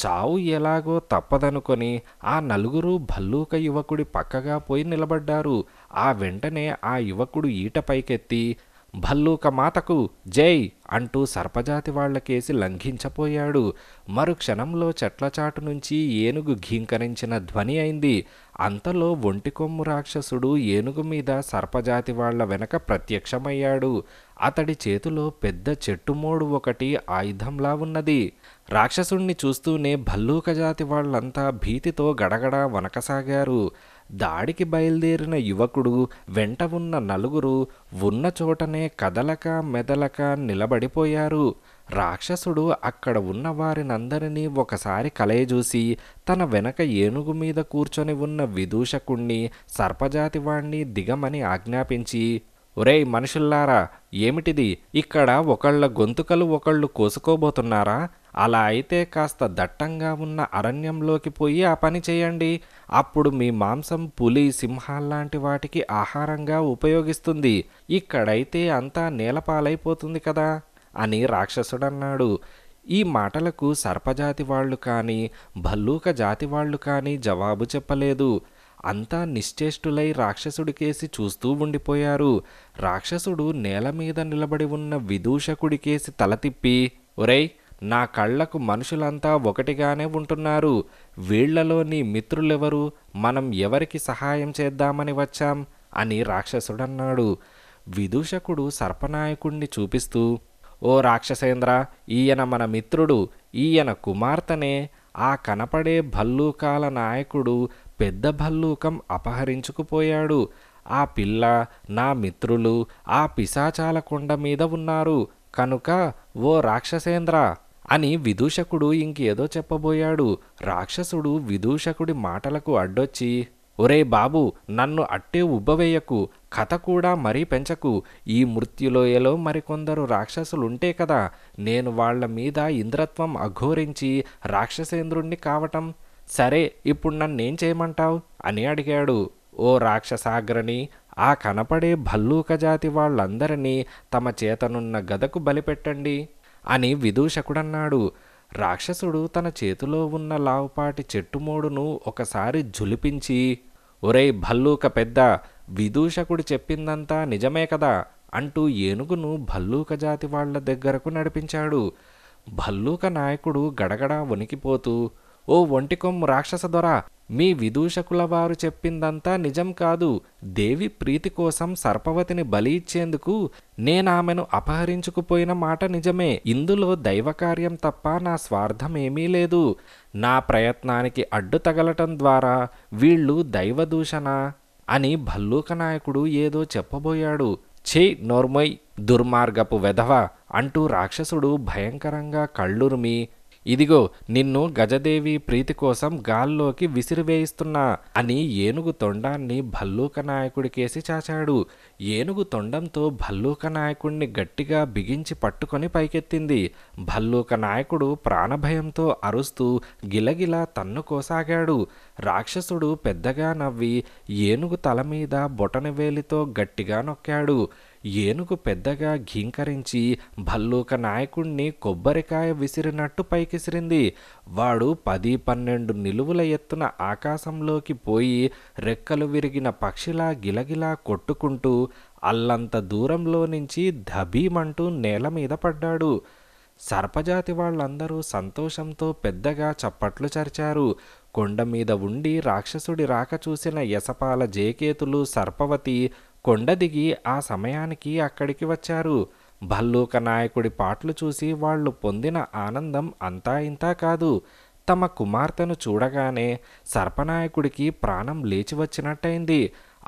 చావు ఎలాగో తప్పదనుకొని ఆ నలుగురు భల్లూక యువకుడి పక్కగా పోయి నిలబడ్డారు ఆ వెంటనే ఆ యువకుడు ఈట పైకెత్తి భల్లూక మాతకు జై అంటూ సర్పజాతి వాళ్లకేసి లంఘించపోయాడు మరుక్షణంలో చెట్లచాటు నుంచి ఏనుగు ఘీంకరించిన ధ్వని అయింది అంతలో ఒంటికొమ్ము రాక్షసుడు ఏనుగు మీద సర్పజాతి వాళ్ల వెనక ప్రత్యక్షమయ్యాడు అతడి చేతిలో పెద్ద చెట్టుమోడు ఒకటి ఆయుధంలా ఉన్నది రాక్షసుణ్ణి చూస్తూనే భల్లూక జాతి వాళ్లంతా భీతితో గడగడ వనకసాగారు దాడికి బయలుదేరిన యువకుడు వెంట ఉన్న నలుగురు ఉన్న చోటనే కదలక మెదలక నిలబడిపోయారు రాక్షసుడు అక్కడ ఉన్న వారినందరినీ ఒకసారి కలయజూసి తన వెనక ఏనుగు మీద కూర్చొని ఉన్న విదూషకుణ్ణి సర్పజాతివాణ్ణి దిగమని ఆజ్ఞాపించి ఒరేయ్ మనుషుల్లారా ఏమిటిది ఇక్కడ ఒకళ్ళ గొంతుకలు ఒకళ్ళు కోసుకోబోతున్నారా అలా అయితే కాస్త దట్టంగా ఉన్న అరణ్యంలోకి పోయి ఆ పని చేయండి అప్పుడు మీ మాంసం పులి సింహాల్లాంటి వాటికి ఆహారంగా ఉపయోగిస్తుంది ఇక్కడైతే అంతా నేలపాలైపోతుంది కదా అని రాక్షసుడన్నాడు ఈ మాటలకు సర్పజాతి వాళ్ళు కానీ భల్లూక జాతి వాళ్ళు కానీ జవాబు చెప్పలేదు అంతా నిశ్చేష్టులై రాక్షసుడికేసి చూస్తూ ఉండిపోయారు రాక్షసుడు నేల మీద నిలబడి ఉన్న విదూషకుడికేసి తల తిప్పి ఒరేయ్ నా కళ్లకు మనుషులంతా ఒకటిగానే ఉంటున్నారు వీళ్లలో నీ మిత్రులెవరు మనం ఎవరికి సహాయం చేద్దామని వచ్చాం అని రాక్షసుడన్నాడు విదూషకుడు సర్పనాయకుణ్ణి చూపిస్తూ ఓ రాక్షసేంద్ర ఈయన మన మిత్రుడు ఈయన కుమార్తెనే ఆ కనపడే భల్లూకాల నాయకుడు పెద్ద భల్లూకం అపహరించుకుపోయాడు ఆ పిల్ల నా మిత్రులు ఆ పిశాచాల కొండ మీద ఉన్నారు కనుక ఓ రాక్షసేంద్ర అని విదూషకుడు ఇంకేదో చెప్పబోయాడు రాక్షసుడు విదూషకుడి మాటలకు అడ్డొచ్చి ఒరే బాబు నన్ను అట్టే ఉబ్బవేయకు కథ కూడా మరీ పెంచకు ఈ మృత్యులోయలో మరికొందరు రాక్షసులుంటే కదా నేను వాళ్ల మీద ఇంద్రత్వం అఘోరించి రాక్షసేంద్రుణ్ణి కావటం సరే ఇప్పుడు నన్నేం చేయమంటావు అని అడిగాడు ఓ రాక్షసాగ్రని ఆ కనపడే భల్లూక జాతి వాళ్ళందరినీ తమ చేతనున్న గదకు బలిపెట్టండి అని విదూషకుడన్నాడు రాక్షసుడు తన చేతిలో ఉన్న లావుపాటి చెట్టుమోడును ఒకసారి జులిపించి ఒరే భల్లూక పెద్ద విదూషకుడు చెప్పిందంతా నిజమే కదా అంటూ ఏనుగును భల్లూక జాతి వాళ్ల దగ్గరకు నడిపించాడు భల్లూక నాయకుడు గడగడ వణికిపోతూ ఓ ఒంటికొమ్ము రాక్షస దొర మీ విదూషకుల వారు చెప్పిందంతా నిజం కాదు దేవి ప్రీతి కోసం సర్పవతిని బలి ఇచ్చేందుకు నేనామెను అపహరించుకుపోయిన మాట నిజమే ఇందులో దైవకార్యం తప్ప నా స్వార్థమేమీ లేదు నా ప్రయత్నానికి అడ్డు తగలటం ద్వారా వీళ్ళు దైవదూషణ అని భల్లూక నాయకుడు ఏదో చెప్పబోయాడు ఛే నోర్మొయ్ దుర్మార్గపు వెధవ అంటూ రాక్షసుడు భయంకరంగా కళ్ళురిమి ఇదిగో నిన్ను గజదేవి ప్రీతి కోసం గాల్లోకి విసిరివేయిస్తున్నా అని ఏనుగు తొండాన్ని భల్లూక నాయకుడికేసి చాచాడు ఏనుగు తొండంతో భల్లూక నాయకుడిని గట్టిగా బిగించి పట్టుకొని పైకెత్తింది భల్లూక నాయకుడు ప్రాణభయంతో అరుస్తూ గిలగిలా తన్నుకోసాగాడు రాక్షసుడు పెద్దగా నవ్వి ఏనుగు తల మీద బొటనవేలితో గట్టిగా నొక్కాడు ఏనుగు పెద్దగా ఘీంకరించి భల్లూక నాయకుణ్ణి కొబ్బరికాయ విసిరినట్టు పైకిసిరింది వాడు పది పన్నెండు నిలువుల ఎత్తున ఆకాశంలోకి పోయి రెక్కలు విరిగిన పక్షిలా గిలగిలా కొట్టుకుంటూ అల్లంత దూరంలో నుంచి ధబీమంటూ నేల మీద పడ్డాడు సర్పజాతి వాళ్ళందరూ సంతోషంతో పెద్దగా చప్పట్లు చరిచారు కొండ మీద ఉండి రాక్షసుడి రాక చూసిన యసపాల జేకేతులు సర్పవతి కొండ దిగి ఆ సమయానికి అక్కడికి వచ్చారు భల్లూక నాయకుడి పాటలు చూసి వాళ్ళు పొందిన ఆనందం అంతా ఇంతా కాదు తమ కుమార్తెను చూడగానే సర్పనాయకుడికి ప్రాణం లేచి వచ్చినట్టయింది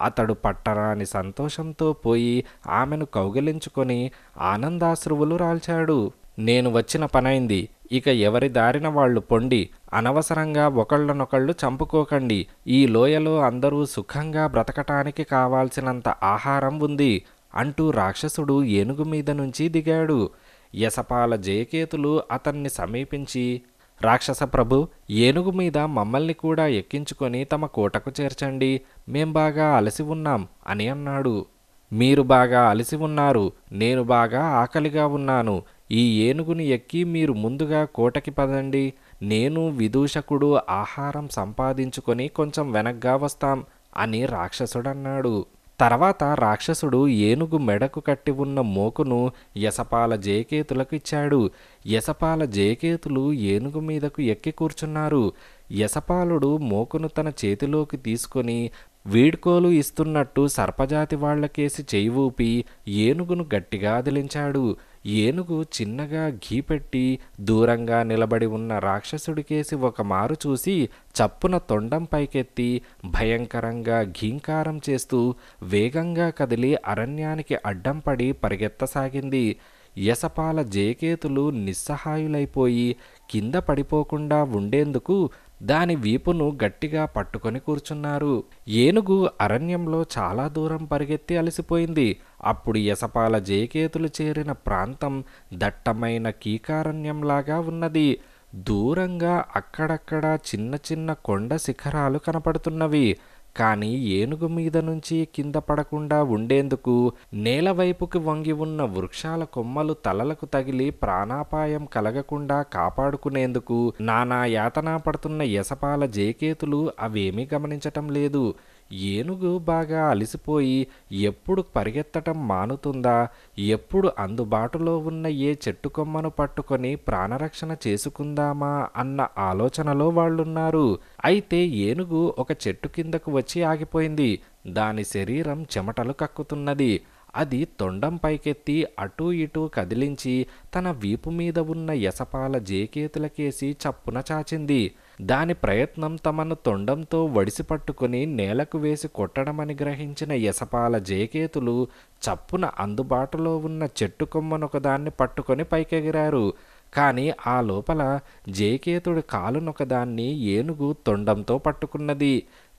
అతడు పట్టరాని సంతోషంతో పోయి ఆమెను కౌగిలించుకొని ఆనందాశ్రువులు రాల్చాడు నేను వచ్చిన పనైంది ఇక ఎవరి దారిన వాళ్ళు పొండి అనవసరంగా ఒకళ్ళనొకళ్ళు చంపుకోకండి ఈ లోయలో అందరూ సుఖంగా బ్రతకటానికి కావాల్సినంత ఆహారం ఉంది అంటూ రాక్షసుడు ఏనుగు మీద నుంచి దిగాడు యసపాల జయకేతులు అతన్ని సమీపించి రాక్షస ప్రభు ఏనుగు మీద మమ్మల్ని కూడా ఎక్కించుకొని తమ కోటకు చేర్చండి మేం బాగా అలసి ఉన్నాం అని అన్నాడు మీరు బాగా అలసి ఉన్నారు నేను బాగా ఆకలిగా ఉన్నాను ఈ ఏనుగుని ఎక్కి మీరు ముందుగా కోటకి పదండి నేను విదూషకుడు ఆహారం సంపాదించుకొని కొంచెం వెనక్గా వస్తాం అని రాక్షసుడన్నాడు తర్వాత రాక్షసుడు ఏనుగు మెడకు కట్టి ఉన్న మోకును యసపాల జయకేతులకు ఇచ్చాడు యసపాల జయకేతులు ఏనుగు మీదకు ఎక్కి కూర్చున్నారు యసపాలుడు మోకును తన చేతిలోకి తీసుకొని వీడ్కోలు ఇస్తున్నట్టు సర్పజాతి వాళ్లకేసి చేయి ఊపి ఏనుగును గట్టిగా అదిలించాడు ఏనుగు చిన్నగా ఘీపెట్టి దూరంగా నిలబడి ఉన్న రాక్షసుడికేసి మారు చూసి చప్పున తొండం పైకెత్తి భయంకరంగా ఘీంకారం చేస్తూ వేగంగా కదిలి అరణ్యానికి అడ్డం పడి పరిగెత్తసాగింది యసపాల జేకేతులు నిస్సహాయులైపోయి కింద పడిపోకుండా ఉండేందుకు దాని వీపును గట్టిగా పట్టుకొని కూర్చున్నారు ఏనుగు అరణ్యంలో చాలా దూరం పరిగెత్తి అలసిపోయింది అప్పుడు యసపాల జయకేతులు చేరిన ప్రాంతం దట్టమైన కీకారణ్యంలాగా ఉన్నది దూరంగా అక్కడక్కడ చిన్న చిన్న కొండ శిఖరాలు కనపడుతున్నవి కానీ ఏనుగు మీద నుంచి కింద పడకుండా ఉండేందుకు నేలవైపుకి వంగి ఉన్న వృక్షాల కొమ్మలు తలలకు తగిలి ప్రాణాపాయం కలగకుండా కాపాడుకునేందుకు నానా యాతనా పడుతున్న యసపాల జేకేతులు అవేమీ గమనించటం లేదు ఏనుగు బాగా అలసిపోయి ఎప్పుడు పరిగెత్తటం మానుతుందా ఎప్పుడు అందుబాటులో ఉన్న ఏ చెట్టు కొమ్మను పట్టుకొని ప్రాణరక్షణ చేసుకుందామా అన్న ఆలోచనలో వాళ్ళున్నారు అయితే ఏనుగు ఒక చెట్టు కిందకు వచ్చి ఆగిపోయింది దాని శరీరం చెమటలు కక్కుతున్నది అది తొండం పైకెత్తి అటూ ఇటూ కదిలించి తన వీపు మీద ఉన్న యసపాల జేకేతులకేసి చప్పున చాచింది దాని ప్రయత్నం తమను తొండంతో వడిసి పట్టుకుని నేలకు వేసి కొట్టడమని గ్రహించిన యసపాల జేకేతులు చప్పున అందుబాటులో ఉన్న చెట్టు కొమ్మనొకదాన్ని పట్టుకొని పైకెగిరారు కానీ ఆ లోపల జేకేతుడి కాలునొకదాన్ని ఏనుగు తొండంతో పట్టుకున్నది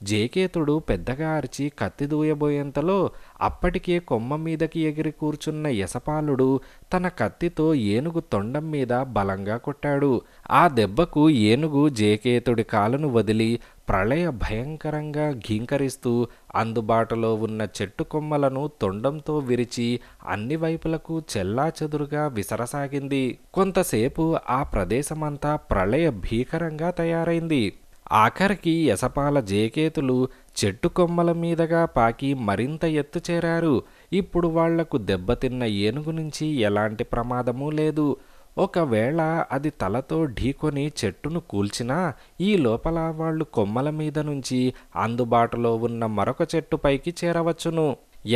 జేకేతుడు పెద్దగా అరిచి కత్తి దూయబోయేంతలో అప్పటికే కొమ్మ మీదకి ఎగిరి కూర్చున్న యశపాలుడు తన కత్తితో ఏనుగు తొండం మీద బలంగా కొట్టాడు ఆ దెబ్బకు ఏనుగు జేకేతుడి కాలును వదిలి ప్రళయ భయంకరంగా ఘీంకరిస్తూ అందుబాటులో ఉన్న చెట్టు కొమ్మలను తొండంతో విరిచి అన్ని వైపులకు చెల్లాచెదురుగా విసరసాగింది కొంతసేపు ఆ ప్రదేశమంతా ప్రళయ భీకరంగా తయారైంది ఆఖరికి యసపాల జేకేతులు చెట్టు కొమ్మల మీదగా పాకి మరింత ఎత్తు చేరారు ఇప్పుడు వాళ్లకు దెబ్బతిన్న ఏనుగు నుంచి ఎలాంటి ప్రమాదమూ లేదు ఒకవేళ అది తలతో ఢీకొని చెట్టును కూల్చినా ఈ లోపల వాళ్ళు కొమ్మల మీద నుంచి అందుబాటులో ఉన్న మరొక చెట్టుపైకి చేరవచ్చును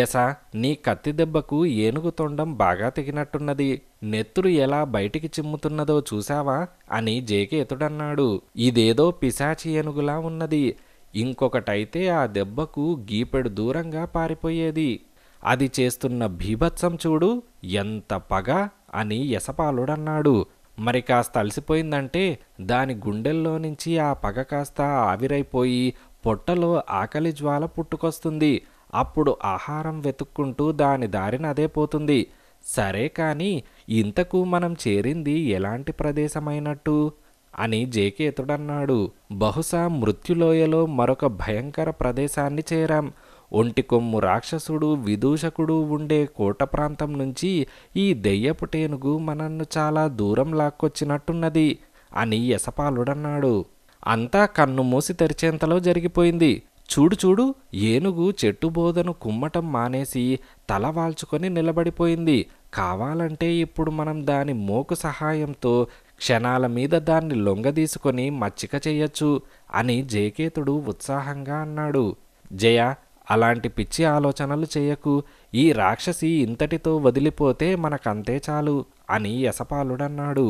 ఎసా నీ కత్తి దెబ్బకు ఏనుగు తొండం బాగా తెగినట్టున్నది నెత్తురు ఎలా బయటికి చిమ్ముతున్నదో చూశావా అని జేకేతుడన్నాడు ఇదేదో పిశాచి ఏనుగులా ఉన్నది ఇంకొకటైతే ఆ దెబ్బకు గీపెడు దూరంగా పారిపోయేది అది చేస్తున్న భీభత్సం చూడు ఎంత పగ అని యశపాలుడన్నాడు మరి కాస్త అలసిపోయిందంటే దాని గుండెల్లో నుంచి ఆ పగ కాస్త ఆవిరైపోయి పొట్టలో ఆకలి జ్వాల పుట్టుకొస్తుంది అప్పుడు ఆహారం వెతుక్కుంటూ దాని దారిన అదే పోతుంది సరే కానీ ఇంతకు మనం చేరింది ఎలాంటి ప్రదేశమైనట్టు అని జేకేతుడన్నాడు బహుశా మృత్యులోయలో మరొక భయంకర ప్రదేశాన్ని చేరాం ఒంటి కొమ్ము రాక్షసుడు విదూషకుడు ఉండే కోట ప్రాంతం నుంచి ఈ దెయ్యపు టేనుగు మనన్ను చాలా దూరం లాక్కొచ్చినట్టున్నది అని యసపాలుడన్నాడు అంతా కన్ను మూసి తెరిచేంతలో జరిగిపోయింది చూడు చూడు ఏనుగు చెట్టు బోధను కుమ్మటం మానేసి తల వాల్చుకొని నిలబడిపోయింది కావాలంటే ఇప్పుడు మనం దాని మోకు సహాయంతో క్షణాల మీద దాన్ని లొంగదీసుకొని మచ్చిక చెయ్యొచ్చు అని జయకేతుడు ఉత్సాహంగా అన్నాడు జయ అలాంటి పిచ్చి ఆలోచనలు చేయకు ఈ రాక్షసి ఇంతటితో వదిలిపోతే మనకంతే చాలు అని యశపాలుడన్నాడు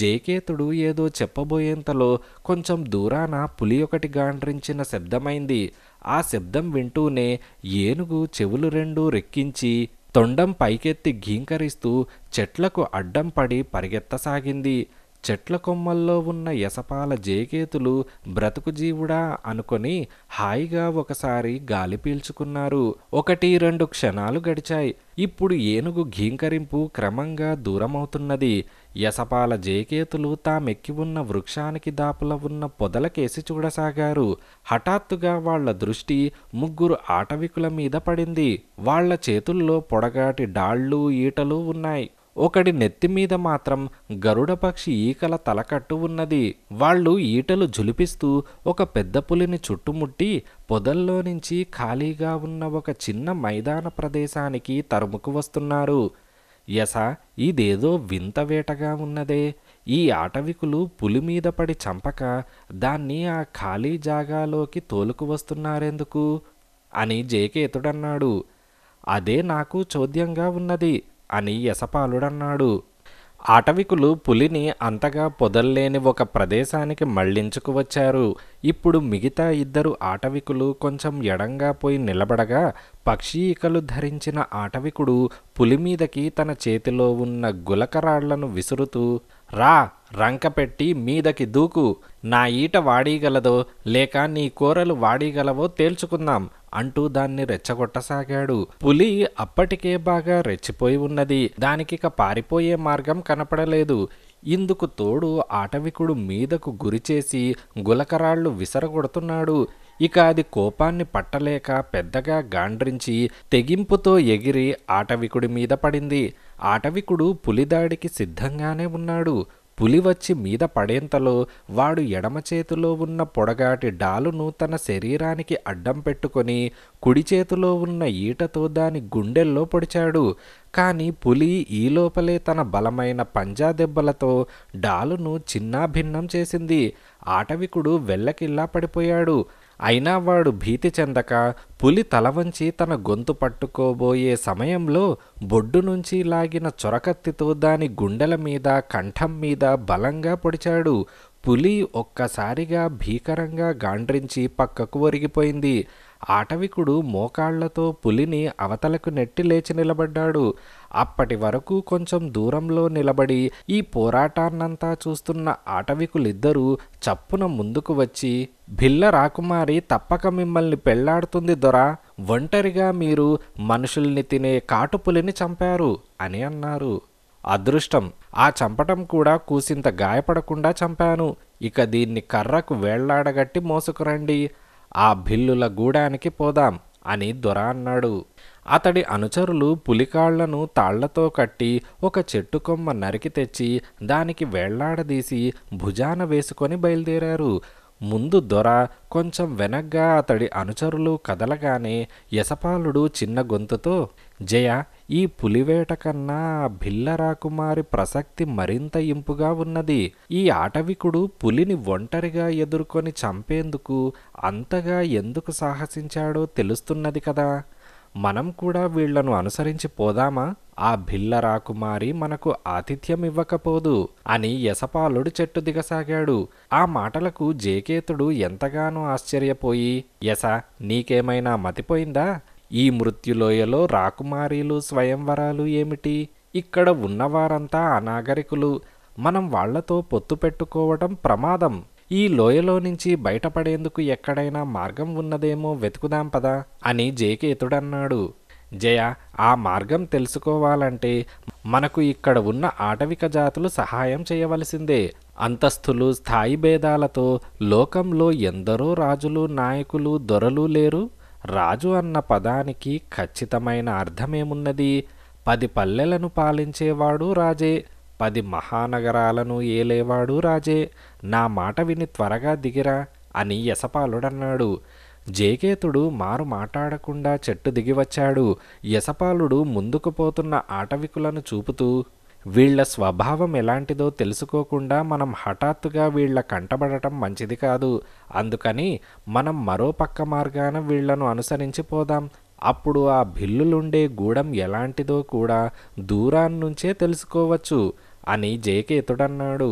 జేకేతుడు ఏదో చెప్పబోయేంతలో కొంచెం దూరాన పులి ఒకటి గాండ్రించిన శబ్దమైంది ఆ శబ్దం వింటూనే ఏనుగు చెవులు రెండు రెక్కించి తొండం పైకెత్తి గీంకరిస్తూ చెట్లకు అడ్డం పడి పరిగెత్తసాగింది చెట్ల కొమ్మల్లో ఉన్న ఎసపాల జేకేతులు బ్రతుకు జీవుడా అనుకొని హాయిగా ఒకసారి గాలి పీల్చుకున్నారు ఒకటి రెండు క్షణాలు గడిచాయి ఇప్పుడు ఏనుగు ఘీంకరింపు క్రమంగా దూరమవుతున్నది యసపాల జేకేతులు తామెక్కి ఉన్న వృక్షానికి దాపుల ఉన్న పొదలకేసి చూడసాగారు హఠాత్తుగా వాళ్ల దృష్టి ముగ్గురు ఆటవికుల మీద పడింది వాళ్ల చేతుల్లో పొడగాటి డాళ్ళు ఈటలు ఉన్నాయి ఒకడి నెత్తి మీద మాత్రం గరుడపక్షి ఈకల తలకట్టు ఉన్నది వాళ్ళు ఈటలు జులిపిస్తూ ఒక పెద్ద పులిని చుట్టుముట్టి పొదల్లో నుంచి ఖాళీగా ఉన్న ఒక చిన్న మైదాన ప్రదేశానికి తరుముకు వస్తున్నారు యస ఇదేదో వింత వేటగా ఉన్నదే ఈ ఆటవికులు పులి మీద పడి చంపక దాన్ని ఆ ఖాళీ జాగాలోకి తోలుకు వస్తున్నారెందుకు అని జేకేతుడన్నాడు అదే నాకు చోద్యంగా ఉన్నది అని యసపాలుడన్నాడు ఆటవికులు పులిని అంతగా పొదల్లేని ఒక ప్రదేశానికి మళ్లించుకువచ్చారు ఇప్పుడు మిగతా ఇద్దరు ఆటవికులు కొంచెం ఎడంగా పోయి నిలబడగా పక్షి ఇకలు ధరించిన ఆటవికుడు పులి మీదకి తన చేతిలో ఉన్న గులకరాళ్లను విసురుతూ రా రంకపెట్టి మీదకి దూకు నా ఈట వాడీగలదో లేక నీ కూరలు వాడీగలవో తేల్చుకుందాం అంటూ దాన్ని రెచ్చగొట్టసాగాడు పులి అప్పటికే బాగా రెచ్చిపోయి ఉన్నది దానికిక పారిపోయే మార్గం కనపడలేదు ఇందుకు తోడు ఆటవికుడు మీదకు గురిచేసి గులకరాళ్లు విసరగొడుతున్నాడు ఇక అది కోపాన్ని పట్టలేక పెద్దగా గాండ్రించి తెగింపుతో ఎగిరి ఆటవికుడి మీద పడింది ఆటవికుడు పులిదాడికి సిద్ధంగానే ఉన్నాడు పులి వచ్చి మీద పడేంతలో వాడు ఎడమ చేతిలో ఉన్న పొడగాటి డాలును తన శరీరానికి అడ్డం పెట్టుకొని కుడి చేతిలో ఉన్న ఈటతో దాని గుండెల్లో పొడిచాడు కానీ పులి ఈ లోపలే తన బలమైన పంజా దెబ్బలతో డాలును చిన్నాభిన్నం చేసింది ఆటవికుడు వెళ్ళకిల్లా పడిపోయాడు అయినా వాడు భీతి చెందక పులి తలవంచి తన గొంతు పట్టుకోబోయే సమయంలో బొడ్డు నుంచి లాగిన చొరకత్తితో దాని గుండెల మీద కంఠం మీద బలంగా పొడిచాడు పులి ఒక్కసారిగా భీకరంగా గాండ్రించి పక్కకు ఒరిగిపోయింది ఆటవికుడు మోకాళ్లతో పులిని అవతలకు నెట్టి లేచి నిలబడ్డాడు అప్పటి వరకు కొంచెం దూరంలో నిలబడి ఈ పోరాటాన్నంతా చూస్తున్న ఆటవికులిద్దరూ చప్పున ముందుకు వచ్చి భిల్ల రాకుమారి తప్పక మిమ్మల్ని పెళ్లాడుతుంది దొరా ఒంటరిగా మీరు మనుషుల్ని తినే కాటుపులిని చంపారు అని అన్నారు అదృష్టం ఆ చంపటం కూడా కూసింత గాయపడకుండా చంపాను ఇక దీన్ని కర్రకు వేళ్లాడగట్టి మోసుకురండి ఆ భిల్లుల గూడానికి పోదాం అని దొర అన్నాడు అతడి అనుచరులు పులికాళ్లను తాళ్లతో కట్టి ఒక చెట్టు కొమ్మ నరికి తెచ్చి దానికి వేళ్లాడదీసి భుజాన వేసుకొని బయలుదేరారు ముందు దొర కొంచెం వెనగ్గా అతడి అనుచరులు కదలగానే యశపాలుడు చిన్న గొంతుతో జయ ఈ పులివేట కన్నా భిల్లరాకుమారి ప్రసక్తి మరింత ఇంపుగా ఉన్నది ఈ ఆటవికుడు పులిని ఒంటరిగా ఎదుర్కొని చంపేందుకు అంతగా ఎందుకు సాహసించాడో తెలుస్తున్నది కదా మనం కూడా వీళ్లను అనుసరించి పోదామా ఆ భిల్ల రాకుమారి మనకు ఆతిథ్యం ఇవ్వకపోదు అని యశపాలుడు చెట్టు దిగసాగాడు ఆ మాటలకు జేకేతుడు ఎంతగానో ఆశ్చర్యపోయి యశ నీకేమైనా మతిపోయిందా ఈ మృత్యులోయలో రాకుమారీలు స్వయంవరాలు ఏమిటి ఇక్కడ ఉన్నవారంతా అనాగరికులు మనం వాళ్లతో పొత్తు పెట్టుకోవటం ప్రమాదం ఈ లోయలో నుంచి బయటపడేందుకు ఎక్కడైనా మార్గం ఉన్నదేమో వెతుకుదాం పదా అని జయకేతుడన్నాడు జయ ఆ మార్గం తెలుసుకోవాలంటే మనకు ఇక్కడ ఉన్న ఆటవిక జాతులు సహాయం చేయవలసిందే అంతస్తులు స్థాయి భేదాలతో లోకంలో ఎందరో రాజులు నాయకులు దొరలు లేరు రాజు అన్న పదానికి ఖచ్చితమైన అర్థమేమున్నది పది పల్లెలను పాలించేవాడు రాజే పది మహానగరాలను ఏలేవాడు రాజే నా మాట విని త్వరగా దిగిరా అని యశపాలుడన్నాడు జేకేతుడు మారు మాట్లాడకుండా చెట్టు దిగివచ్చాడు యశపాలుడు ముందుకు పోతున్న ఆటవికులను చూపుతూ వీళ్ల స్వభావం ఎలాంటిదో తెలుసుకోకుండా మనం హఠాత్తుగా వీళ్ల కంటబడటం మంచిది కాదు అందుకని మనం మరో పక్క మార్గాన వీళ్లను అనుసరించి పోదాం అప్పుడు ఆ భిల్లులుండే గూడెం ఎలాంటిదో కూడా దూరాన్నుంచే తెలుసుకోవచ్చు అని జేకేతుడన్నాడు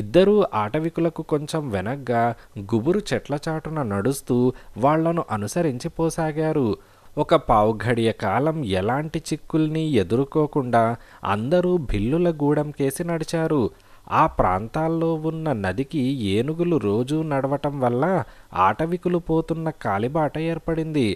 ఇద్దరూ ఆటవికులకు కొంచెం వెనగ్గా గుబురు చెట్ల చాటున నడుస్తూ వాళ్లను అనుసరించిపోసాగారు ఒక పావుఘడియ కాలం ఎలాంటి చిక్కుల్ని ఎదుర్కోకుండా అందరూ భిల్లుల గూడెం కేసి నడిచారు ఆ ప్రాంతాల్లో ఉన్న నదికి ఏనుగులు రోజూ నడవటం వల్ల ఆటవికులు పోతున్న కాలిబాట ఏర్పడింది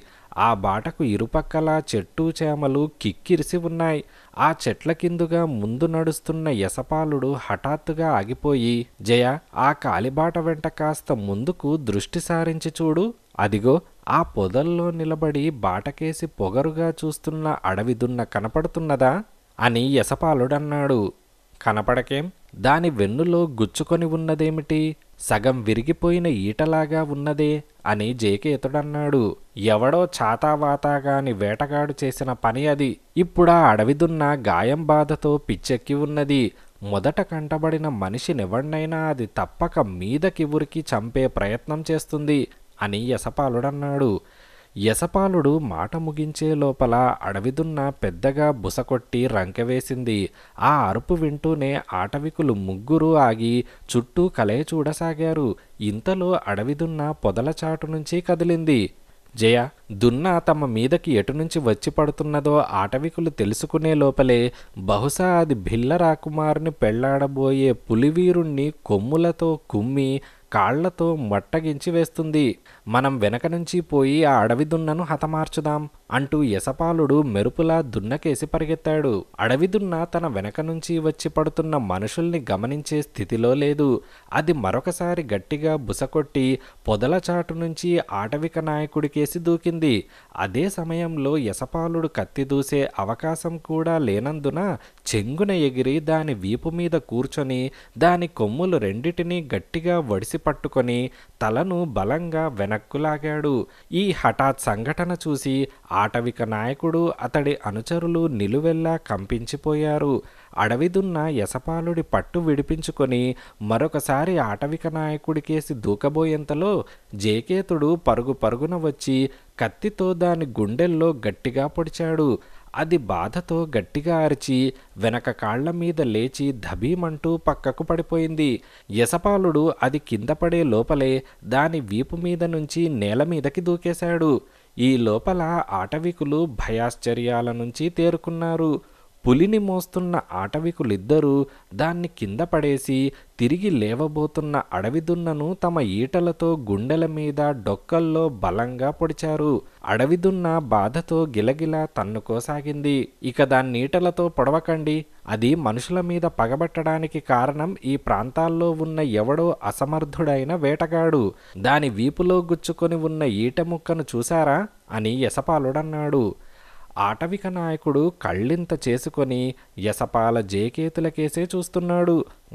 ఆ బాటకు ఇరుపక్కల చెట్టు చేమలు కిక్కిరిసి ఉన్నాయి ఆ చెట్ల కిందుగా ముందు నడుస్తున్న యశపాలుడు హఠాత్తుగా ఆగిపోయి జయ ఆ కాలిబాట వెంట కాస్త ముందుకు దృష్టి సారించి చూడు అదిగో ఆ పొదల్లో నిలబడి బాటకేసి పొగరుగా చూస్తున్న అడవిదున్న కనపడుతున్నదా అని యశపాలుడన్నాడు కనపడకేం దాని వెన్నులో గుచ్చుకొని ఉన్నదేమిటి సగం విరిగిపోయిన ఈటలాగా ఉన్నదే అని జేకే ఇతడన్నాడు ఎవడో చాతావాతాగాని వేటగాడు చేసిన పని అది ఇప్పుడా అడవిదున్న గాయం బాధతో పిచ్చెక్కి ఉన్నది మొదట కంటబడిన మనిషినెవడినైనా అది తప్పక మీదకి ఉరికి చంపే ప్రయత్నం చేస్తుంది అని యసపాలుడన్నాడు యశపాలుడు మాట ముగించే లోపల అడవిదున్న పెద్దగా బుసకొట్టి రంకెవేసింది ఆ అరుపు వింటూనే ఆటవికులు ముగ్గురు ఆగి చుట్టూ కలయి చూడసాగారు ఇంతలో అడవిదున్న పొదల చాటు నుంచి కదిలింది జయ దున్న తమ మీదకి ఎటునుంచి వచ్చి పడుతున్నదో ఆటవికులు తెలుసుకునే లోపలే బహుశా అది భిల్ల రాకుమారుని పెళ్లాడబోయే పులివీరుణ్ణి కొమ్ములతో కుమ్మి కాళ్లతో మట్టగించి వేస్తుంది మనం వెనక నుంచి పోయి ఆ అడవి దున్నను హతమార్చుదాం అంటూ యశపాలుడు మెరుపులా దున్నకేసి పరిగెత్తాడు అడవి దున్న తన వెనక నుంచి వచ్చి పడుతున్న మనుషుల్ని గమనించే స్థితిలో లేదు అది మరొకసారి గట్టిగా బుసకొట్టి పొదల చాటు నుంచి ఆటవిక నాయకుడికేసి దూకింది అదే సమయంలో యశపాలుడు కత్తి దూసే అవకాశం కూడా లేనందున చెంగున ఎగిరి దాని వీపు మీద కూర్చొని దాని కొమ్ములు రెండిటినీ గట్టిగా వడిసి పట్టుకొని తలను బలంగా వెనక్కు లాగాడు ఈ హఠాత్ సంఘటన చూసి ఆటవిక నాయకుడు అతడి అనుచరులు నిలువెల్లా కంపించిపోయారు అడవిదున్న యశపాలుడి పట్టు విడిపించుకొని మరొకసారి ఆటవిక నాయకుడికేసి దూకబోయేంతలో జేకేతుడు పరుగు పరుగున వచ్చి కత్తితో దాని గుండెల్లో గట్టిగా పొడిచాడు అది బాధతో గట్టిగా అరిచి వెనక కాళ్ల మీద లేచి ధబీమంటూ పక్కకు పడిపోయింది యశపాలుడు అది కింద పడే లోపలే దాని వీపు మీద నుంచి నేల మీదకి దూకేశాడు ఈ లోపల ఆటవికులు భయాశ్చర్యాల నుంచి తేరుకున్నారు పులిని మోస్తున్న ఆటవికులిద్దరూ దాన్ని కింద పడేసి తిరిగి లేవబోతున్న అడవిదున్నను తమ ఈటలతో గుండెల మీద డొక్కల్లో బలంగా పొడిచారు అడవిదున్న బాధతో గిలగిలా తన్నుకోసాగింది ఇక దాన్నీటలతో పొడవకండి అది మనుషుల మీద పగబట్టడానికి కారణం ఈ ప్రాంతాల్లో ఉన్న ఎవడో అసమర్థుడైన వేటగాడు దాని వీపులో గుచ్చుకొని ఉన్న ఈట ముక్కను చూశారా అని యసపాలుడన్నాడు ఆటవిక నాయకుడు కళ్ళింత చేసుకొని యసపాల జేకేతులకేసే చూస్తున్నాడు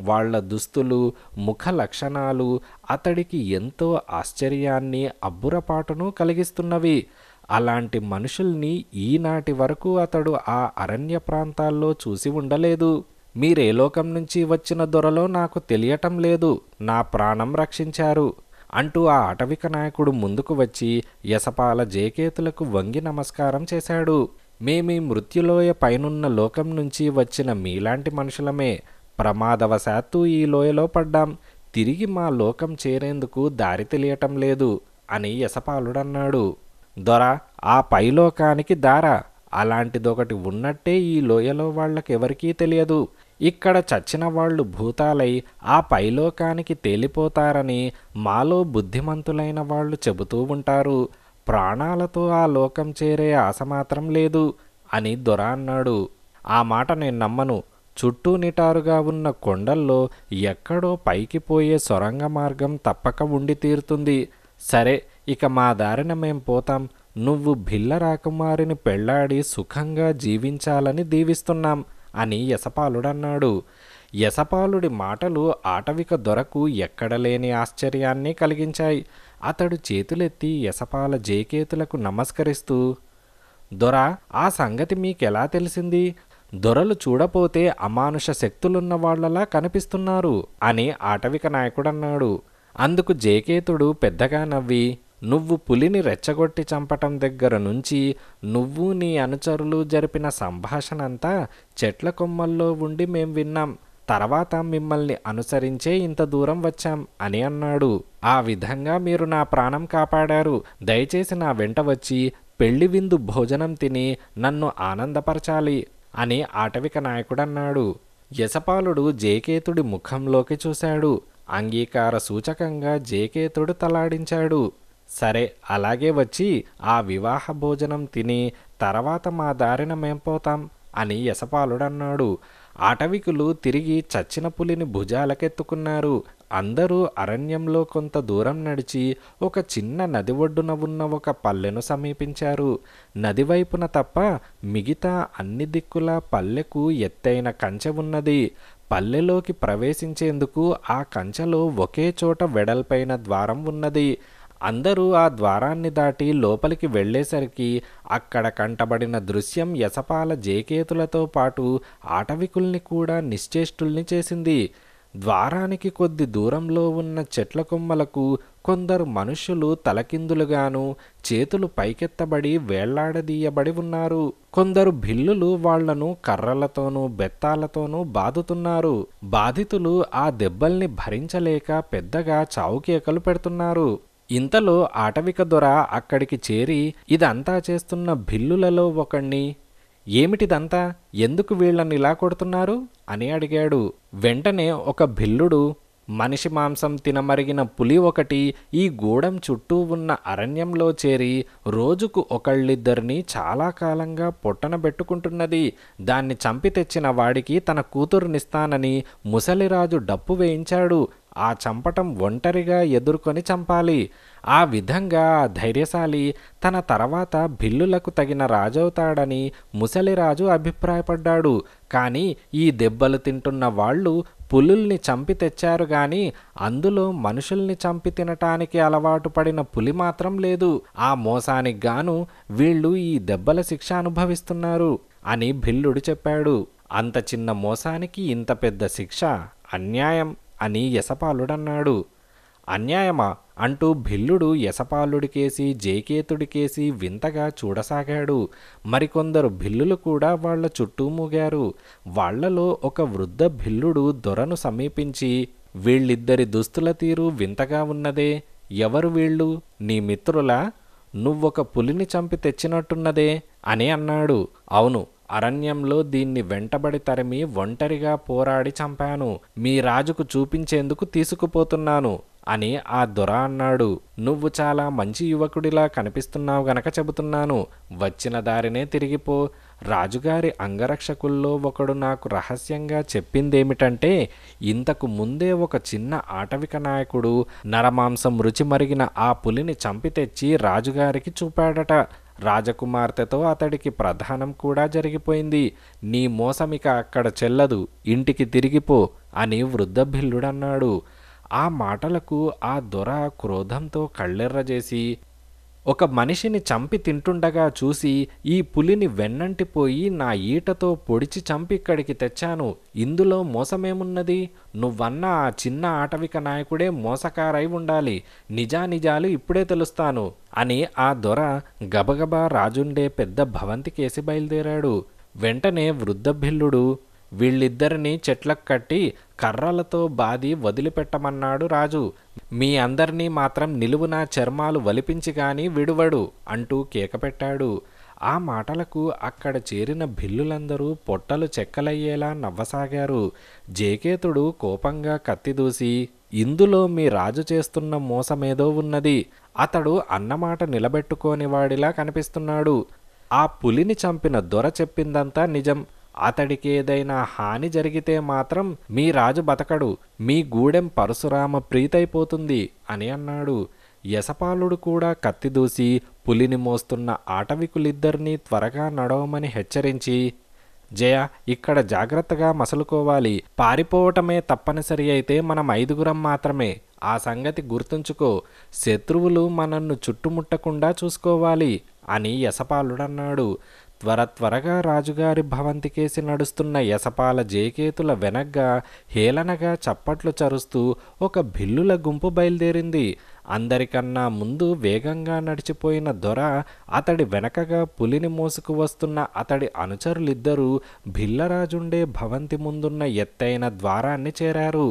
వాళ్ల దుస్తులు ముఖ లక్షణాలు అతడికి ఎంతో ఆశ్చర్యాన్ని అబ్బురపాటును కలిగిస్తున్నవి అలాంటి మనుషుల్ని ఈనాటి వరకు అతడు ఆ అరణ్య ప్రాంతాల్లో చూసి ఉండలేదు మీరే లోకం నుంచి వచ్చిన దొరలో నాకు తెలియటం లేదు నా ప్రాణం రక్షించారు అంటూ ఆ అటవిక నాయకుడు ముందుకు వచ్చి యసపాల జేకేతులకు వంగి నమస్కారం చేశాడు మేమీ మృత్యులోయ పైనున్న లోకం నుంచి వచ్చిన మీలాంటి మనుషులమే ప్రమాదవశాత్తు ఈ లోయలో పడ్డాం తిరిగి మా లోకం చేరేందుకు దారి తెలియటం లేదు అని యసపాలుడన్నాడు దొర ఆ పైలోకానికి దార అలాంటిదొకటి ఉన్నట్టే ఈ లోయలో వాళ్ళకెవరికీ తెలియదు ఇక్కడ చచ్చిన వాళ్ళు భూతాలై ఆ పైలోకానికి తేలిపోతారని మాలో బుద్ధిమంతులైన వాళ్ళు చెబుతూ ఉంటారు ప్రాణాలతో ఆ లోకం చేరే ఆశ మాత్రం లేదు అని దొర అన్నాడు ఆ మాట నేను నమ్మను చుట్టూ నిటారుగా ఉన్న కొండల్లో ఎక్కడో పైకి పోయే సొరంగ మార్గం తప్పక ఉండి తీరుతుంది సరే ఇక మా దారిన మేం పోతాం నువ్వు భిల్ల రాకుమారిని పెళ్ళాడి సుఖంగా జీవించాలని దీవిస్తున్నాం అని యశపాలుడన్నాడు యశపాలుడి మాటలు ఆటవిక దొరకు ఎక్కడలేని ఆశ్చర్యాన్ని కలిగించాయి అతడు చేతులెత్తి యశపాల జేకేతులకు నమస్కరిస్తూ దొర ఆ సంగతి మీకెలా తెలిసింది దొరలు చూడపోతే అమానుష శక్తులున్న వాళ్లలా కనిపిస్తున్నారు అని ఆటవిక నాయకుడన్నాడు అందుకు జేకేతుడు పెద్దగా నవ్వి నువ్వు పులిని రెచ్చగొట్టి చంపటం దగ్గర నుంచి నువ్వు నీ అనుచరులు జరిపిన సంభాషణ అంతా చెట్ల కొమ్మల్లో ఉండి మేం విన్నాం తర్వాత మిమ్మల్ని అనుసరించే ఇంత దూరం వచ్చాం అని అన్నాడు ఆ విధంగా మీరు నా ప్రాణం కాపాడారు దయచేసి నా వెంట వచ్చి పెళ్లి విందు భోజనం తిని నన్ను ఆనందపరచాలి అని ఆటవిక నాయకుడన్నాడు యశపాలుడు జేకేతుడి ముఖంలోకి చూశాడు అంగీకార సూచకంగా జేకేతుడు తలాడించాడు సరే అలాగే వచ్చి ఆ వివాహ భోజనం తిని తర్వాత మా దారిన మేం పోతాం అని యశపాలుడన్నాడు ఆటవికులు తిరిగి చచ్చిన పులిని భుజాలకెత్తుకున్నారు అందరూ అరణ్యంలో కొంత దూరం నడిచి ఒక చిన్న నది ఒడ్డున ఉన్న ఒక పల్లెను సమీపించారు నది వైపున తప్ప మిగతా అన్ని దిక్కుల పల్లెకు ఎత్తైన కంచె ఉన్నది పల్లెలోకి ప్రవేశించేందుకు ఆ కంచెలో ఒకే చోట వెడల్పైన ద్వారం ఉన్నది అందరూ ఆ ద్వారాన్ని దాటి లోపలికి వెళ్లేసరికి అక్కడ కంటబడిన దృశ్యం యసపాల జేకేతులతో పాటు ఆటవికుల్ని కూడా నిశ్చేష్టుల్ని చేసింది ద్వారానికి కొద్ది దూరంలో ఉన్న చెట్ల కొమ్మలకు కొందరు మనుషులు తలకిందులుగాను చేతులు పైకెత్తబడి వేళ్లాడదీయబడి ఉన్నారు కొందరు భిల్లులు వాళ్లను కర్రలతోనూ బెత్తాలతోనూ బాదుతున్నారు బాధితులు ఆ దెబ్బల్ని భరించలేక పెద్దగా చావుకేకలు పెడుతున్నారు ఇంతలో ఆటవిక దొర అక్కడికి చేరి ఇదంతా చేస్తున్న భిల్లులలో ఒకణ్ణి ఏమిటిదంతా ఎందుకు వీళ్ళని ఇలా కొడుతున్నారు అని అడిగాడు వెంటనే ఒక భిల్లుడు మనిషి మాంసం తినమరిగిన పులి ఒకటి ఈ గూడెం చుట్టూ ఉన్న అరణ్యంలో చేరి రోజుకు ఒకళ్ళిద్దరిని చాలా కాలంగా పొట్టనబెట్టుకుంటున్నది దాన్ని చంపి తెచ్చిన వాడికి తన కూతురునిస్తానని ముసలిరాజు డప్పు వేయించాడు ఆ చంపటం ఒంటరిగా ఎదుర్కొని చంపాలి ఆ విధంగా ధైర్యశాలి తన తర్వాత భిల్లులకు తగిన రాజవుతాడని ముసలిరాజు అభిప్రాయపడ్డాడు కానీ ఈ దెబ్బలు తింటున్న వాళ్ళు పులుల్ని చంపి తెచ్చారు కానీ అందులో మనుషుల్ని చంపి తినటానికి అలవాటు పడిన పులి మాత్రం లేదు ఆ మోసానికి గాను వీళ్ళు ఈ దెబ్బల శిక్ష అనుభవిస్తున్నారు అని భిల్లుడు చెప్పాడు అంత చిన్న మోసానికి ఇంత పెద్ద శిక్ష అన్యాయం అని యశపాలుడన్నాడు అన్యాయమా అంటూ భిల్లుడు యశపాలుడికేసి జయకేతుడికేసి వింతగా చూడసాగాడు మరికొందరు భిల్లులు కూడా వాళ్ల చుట్టూ మూగారు వాళ్లలో ఒక వృద్ధ భిల్లుడు దొరను సమీపించి వీళ్ళిద్దరి దుస్తుల తీరు వింతగా ఉన్నదే ఎవరు వీళ్ళు నీ మిత్రులా నువ్వొక పులిని చంపి తెచ్చినట్టున్నదే అని అన్నాడు అవును అరణ్యంలో దీన్ని వెంటబడి తరిమి ఒంటరిగా పోరాడి చంపాను మీ రాజుకు చూపించేందుకు తీసుకుపోతున్నాను అని ఆ దొర అన్నాడు నువ్వు చాలా మంచి యువకుడిలా కనిపిస్తున్నావు గనక చెబుతున్నాను వచ్చిన దారినే తిరిగిపో రాజుగారి అంగరక్షకుల్లో ఒకడు నాకు రహస్యంగా చెప్పిందేమిటంటే ఇంతకు ముందే ఒక చిన్న ఆటవిక నాయకుడు నరమాంసం రుచి మరిగిన ఆ పులిని చంపి తెచ్చి రాజుగారికి చూపాడట రాజకుమార్తెతో అతడికి ప్రధానం కూడా జరిగిపోయింది నీ మోసమిక అక్కడ చెల్లదు ఇంటికి తిరిగిపో అని వృద్ధ భిల్లుడన్నాడు ఆ మాటలకు ఆ దొర క్రోధంతో కళ్ళెర్రజేసి ఒక మనిషిని చంపి తింటుండగా చూసి ఈ పులిని వెన్నంటిపోయి నా ఈటతో పొడిచి చంపి ఇక్కడికి తెచ్చాను ఇందులో మోసమేమున్నది నువ్వన్న ఆ చిన్న ఆటవిక నాయకుడే మోసకారై ఉండాలి నిజానిజాలు ఇప్పుడే తెలుస్తాను అని ఆ దొర గబగబా రాజుండే పెద్ద భవంతి కేసి బయలుదేరాడు వెంటనే వృద్ధభిల్లుడు వీళ్ళిద్దరిని చెట్లకు కట్టి కర్రలతో బాది వదిలిపెట్టమన్నాడు రాజు మీ అందర్నీ మాత్రం నిలువున చర్మాలు వలిపించి కానీ విడువడు అంటూ కేకపెట్టాడు ఆ మాటలకు అక్కడ చేరిన భిల్లులందరూ పొట్టలు చెక్కలయ్యేలా నవ్వసాగారు జేకేతుడు కోపంగా కత్తిదూసి ఇందులో మీ రాజు చేస్తున్న మోసమేదో ఉన్నది అతడు అన్నమాట నిలబెట్టుకోనివాడిలా కనిపిస్తున్నాడు ఆ పులిని చంపిన దొర చెప్పిందంతా నిజం అతడికి ఏదైనా హాని జరిగితే మాత్రం మీ రాజు బతకడు మీ గూడెం పరశురామ ప్రీతైపోతుంది అని అన్నాడు యశపాలుడు కూడా కత్తిదూసి పులిని మోస్తున్న ఆటవికులిద్దరినీ త్వరగా నడవమని హెచ్చరించి జయ ఇక్కడ జాగ్రత్తగా మసలుకోవాలి పారిపోవటమే తప్పనిసరి అయితే మనం ఐదుగురం మాత్రమే ఆ సంగతి గుర్తుంచుకో శత్రువులు మనన్ను చుట్టుముట్టకుండా చూసుకోవాలి అని యశపాలుడన్నాడు త్వర త్వరగా రాజుగారి భవంతికేసి నడుస్తున్న యసపాల జేకేతుల వెనగ్గా హేళనగా చప్పట్లు చరుస్తూ ఒక భిల్లుల గుంపు బయలుదేరింది అందరికన్నా ముందు వేగంగా నడిచిపోయిన దొర అతడి వెనకగా పులిని మోసుకు వస్తున్న అతడి అనుచరులిద్దరూ భిల్లరాజుండే భవంతి ముందున్న ఎత్తైన ద్వారాన్ని చేరారు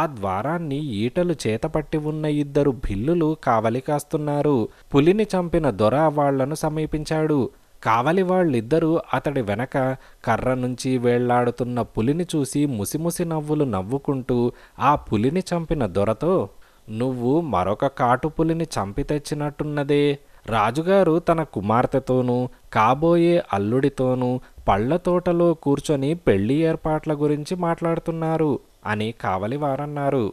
ఆ ద్వారాన్ని ఈటలు చేతపట్టి ఉన్న ఇద్దరు భిల్లులు కావలి కాస్తున్నారు పులిని చంపిన దొర వాళ్లను సమీపించాడు కావలి వాళ్ళిద్దరూ అతడి వెనక కర్ర నుంచి వేళ్లాడుతున్న పులిని చూసి ముసిముసి నవ్వులు నవ్వుకుంటూ ఆ పులిని చంపిన దొరతో నువ్వు మరొక కాటుపులిని చంపి తెచ్చినట్టున్నదే రాజుగారు తన కుమార్తెతోనూ కాబోయే అల్లుడితోనూ పళ్ళ తోటలో కూర్చొని పెళ్లి ఏర్పాట్ల గురించి మాట్లాడుతున్నారు అని కావలి వారన్నారు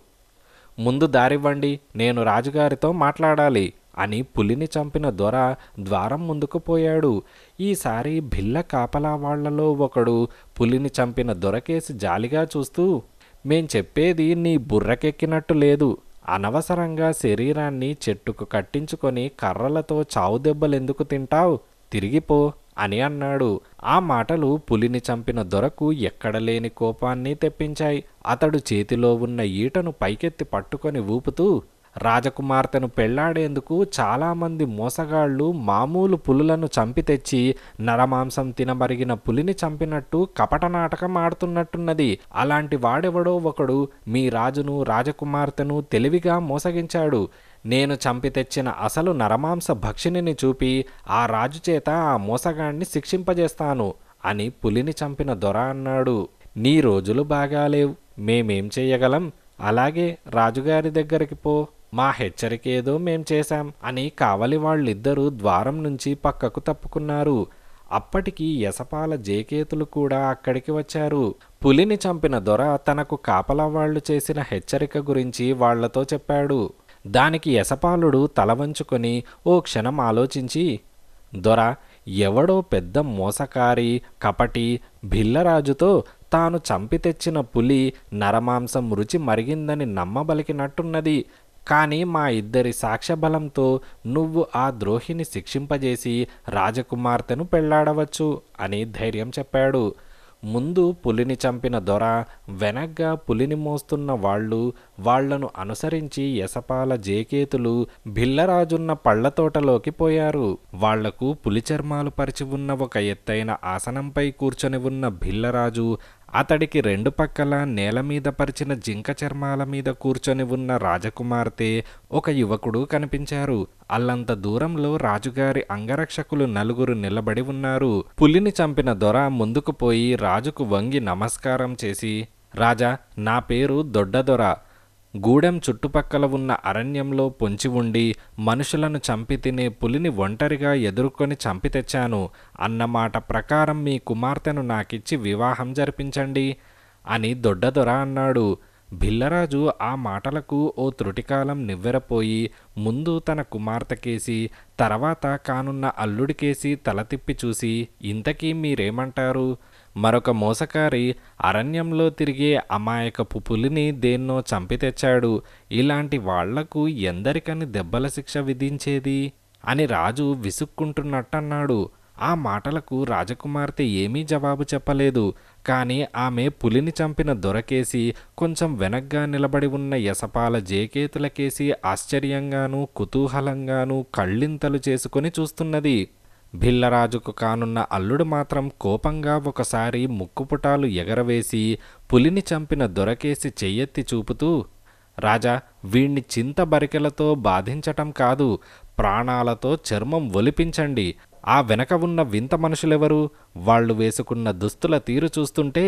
ముందు దారివ్వండి నేను రాజుగారితో మాట్లాడాలి అని పులిని చంపిన దొర ద్వారం ముందుకు పోయాడు ఈసారి భిల్ల కాపలా వాళ్లలో ఒకడు పులిని చంపిన దొరకేసి జాలిగా చూస్తూ మేం చెప్పేది నీ బుర్రకెక్కినట్టు లేదు అనవసరంగా శరీరాన్ని చెట్టుకు కట్టించుకొని కర్రలతో చావు తింటావు తిరిగిపో అని అన్నాడు ఆ మాటలు పులిని చంపిన దొరకు ఎక్కడలేని కోపాన్ని తెప్పించాయి అతడు చేతిలో ఉన్న ఈటను పైకెత్తి పట్టుకొని ఊపుతూ రాజకుమార్తెను పెళ్లాడేందుకు చాలామంది మోసగాళ్లు మామూలు పులులను చంపి తెచ్చి నరమాంసం తినబరిగిన పులిని చంపినట్టు కపట నాటకం ఆడుతున్నట్టున్నది అలాంటి వాడెవడో ఒకడు మీ రాజును రాజకుమార్తెను తెలివిగా మోసగించాడు నేను చంపి తెచ్చిన అసలు నరమాంస భక్షిణిని చూపి ఆ రాజు చేత ఆ మోసగాణ్ణి శిక్షింపజేస్తాను అని పులిని చంపిన దొర అన్నాడు నీ రోజులు బాగాలేవు మేమేం చేయగలం అలాగే రాజుగారి దగ్గరికి పో మా హెచ్చరిక ఏదో మేం చేశాం అని కావలి వాళ్ళిద్దరూ ద్వారం నుంచి పక్కకు తప్పుకున్నారు అప్పటికి యసపాల జేకేతులు కూడా అక్కడికి వచ్చారు పులిని చంపిన దొర తనకు కాపలా చేసిన హెచ్చరిక గురించి వాళ్లతో చెప్పాడు దానికి యసపాలుడు తల వంచుకొని ఓ క్షణం ఆలోచించి దొర ఎవడో పెద్ద మోసకారి కపటి భిల్లరాజుతో తాను చంపి తెచ్చిన పులి నరమాంసం రుచి మరిగిందని నమ్మబలికినట్టున్నది కానీ మా ఇద్దరి సాక్ష్యబలంతో నువ్వు ఆ ద్రోహిని శిక్షింపజేసి రాజకుమార్తెను పెళ్లాడవచ్చు అని ధైర్యం చెప్పాడు ముందు పులిని చంపిన దొర వెనగ్గా పులిని మోస్తున్న వాళ్ళు వాళ్లను అనుసరించి యసపాల జేకేతులు భిల్లరాజున్న పళ్లతోటలోకి పోయారు వాళ్లకు పులి చర్మాలు పరిచి ఉన్న ఒక ఎత్తైన ఆసనంపై కూర్చొని ఉన్న భిల్లరాజు అతడికి రెండు పక్కల నేల మీద పరిచిన జింక చర్మాల మీద కూర్చొని ఉన్న రాజకుమార్తె ఒక యువకుడు కనిపించారు అల్లంత దూరంలో రాజుగారి అంగరక్షకులు నలుగురు నిలబడి ఉన్నారు పులిని చంపిన దొర ముందుకు పోయి రాజుకు వంగి నమస్కారం చేసి రాజా నా పేరు దొడ్డదొర గూడెం చుట్టుపక్కల ఉన్న అరణ్యంలో పొంచి ఉండి మనుషులను చంపి తినే పులిని ఒంటరిగా ఎదుర్కొని చంపి తెచ్చాను అన్నమాట ప్రకారం మీ కుమార్తెను నాకిచ్చి వివాహం జరిపించండి అని దొడ్డదొర అన్నాడు భిల్లరాజు ఆ మాటలకు ఓ త్రుటికాలం నివ్వెరపోయి ముందు తన కుమార్తెకేసి తర్వాత కానున్న అల్లుడికేసి తల తిప్పి చూసి ఇంతకీ మీరేమంటారు మరొక మోసకారి అరణ్యంలో తిరిగే అమాయకపు పులిని దేన్నో చంపి తెచ్చాడు ఇలాంటి వాళ్లకు ఎందరికని దెబ్బల శిక్ష విధించేది అని రాజు విసుక్కుంటున్నట్టన్నాడు ఆ మాటలకు రాజకుమార్తె ఏమీ జవాబు చెప్పలేదు కానీ ఆమె పులిని చంపిన దొరకేసి కొంచెం వెనగ్గా నిలబడి ఉన్న యసపాల జేకేతులకేసి ఆశ్చర్యంగానూ కుతూహలంగానూ కళ్ళింతలు చేసుకొని చూస్తున్నది భిల్లరాజుకు కానున్న అల్లుడు మాత్రం కోపంగా ఒకసారి ముక్కుపుటాలు ఎగరవేసి పులిని చంపిన దొరకేసి చెయ్యెత్తి చూపుతూ రాజా వీణ్ణి చింత బరికెలతో బాధించటం కాదు ప్రాణాలతో చర్మం ఒలిపించండి ఆ వెనక ఉన్న వింత మనుషులెవరు వాళ్ళు వేసుకున్న దుస్తుల తీరు చూస్తుంటే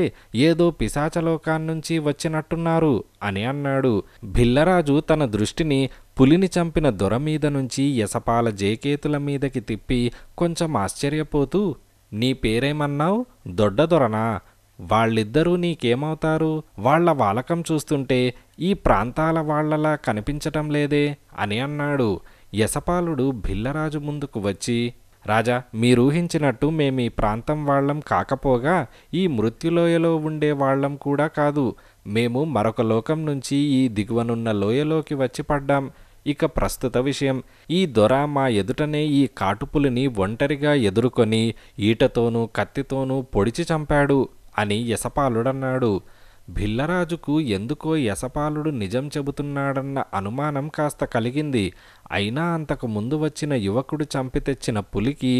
ఏదో పిశాచలోకాన్నుంచి వచ్చినట్టున్నారు అని అన్నాడు భిల్లరాజు తన దృష్టిని పులిని చంపిన దొర మీద నుంచి యసపాల జేకేతుల మీదకి తిప్పి కొంచెం ఆశ్చర్యపోతూ నీ పేరేమన్నావు దొడ్డ దొరనా వాళ్ళిద్దరూ నీకేమవుతారు వాళ్ల వాలకం చూస్తుంటే ఈ ప్రాంతాల వాళ్లలా కనిపించటం లేదే అని అన్నాడు యశపాలుడు భిల్లరాజు ముందుకు వచ్చి రాజా మీరూహించినట్టు మేము ఈ ప్రాంతం వాళ్ళం కాకపోగా ఈ మృత్యులోయలో ఉండే వాళ్ళం కూడా కాదు మేము మరొక లోకం నుంచి ఈ దిగువనున్న లోయలోకి వచ్చి పడ్డాం ఇక ప్రస్తుత విషయం ఈ దొర మా ఎదుటనే ఈ కాటుపులిని ఒంటరిగా ఎదుర్కొని ఈటతోనూ కత్తితోనూ పొడిచి చంపాడు అని యసపాలుడన్నాడు భిల్లరాజుకు ఎందుకో యసపాలుడు నిజం చెబుతున్నాడన్న అనుమానం కాస్త కలిగింది అయినా అంతకు ముందు వచ్చిన యువకుడు చంపి తెచ్చిన పులికి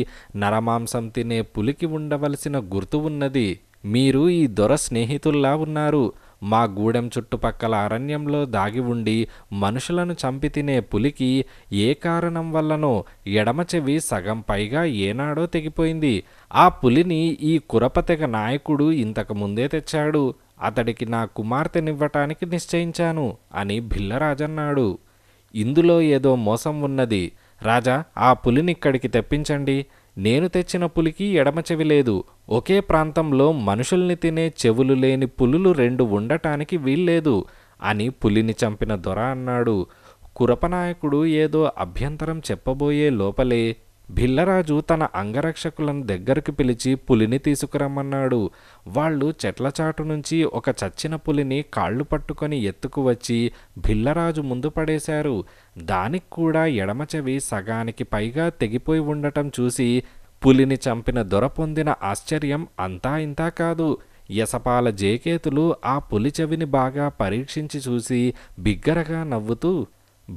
నరమాంసం తినే పులికి ఉండవలసిన గుర్తు ఉన్నది మీరు ఈ దొర స్నేహితుల్లా ఉన్నారు మా గూడెం చుట్టుపక్కల అరణ్యంలో దాగి ఉండి మనుషులను చంపి తినే పులికి ఏ కారణం వల్లనో ఎడమ చెవి సగం పైగా ఏనాడో తెగిపోయింది ఆ పులిని ఈ కురపతెగ నాయకుడు ఇంతకు ముందే తెచ్చాడు అతడికి నా కుమార్తెనివ్వటానికి నిశ్చయించాను అని భిల్లరాజన్నాడు ఇందులో ఏదో మోసం ఉన్నది రాజా ఆ పులిని ఇక్కడికి తెప్పించండి నేను తెచ్చిన పులికి ఎడమ చెవి లేదు ఒకే ప్రాంతంలో మనుషుల్ని తినే చెవులు లేని పులులు రెండు ఉండటానికి వీల్లేదు అని పులిని చంపిన దొర అన్నాడు కురపనాయకుడు ఏదో అభ్యంతరం చెప్పబోయే లోపలే భిల్లరాజు తన అంగరక్షకులను దగ్గరకు పిలిచి పులిని తీసుకురమ్మన్నాడు వాళ్ళు చెట్ల చాటు నుంచి ఒక చచ్చిన పులిని కాళ్ళు పట్టుకొని ఎత్తుకు వచ్చి భిల్లరాజు ముందు పడేశారు దానికి కూడా ఎడమ చెవి సగానికి పైగా తెగిపోయి ఉండటం చూసి పులిని చంపిన దొర పొందిన ఆశ్చర్యం అంతా ఇంతా కాదు యసపాల జేకేతులు ఆ పులి చెవిని బాగా పరీక్షించి చూసి బిగ్గరగా నవ్వుతూ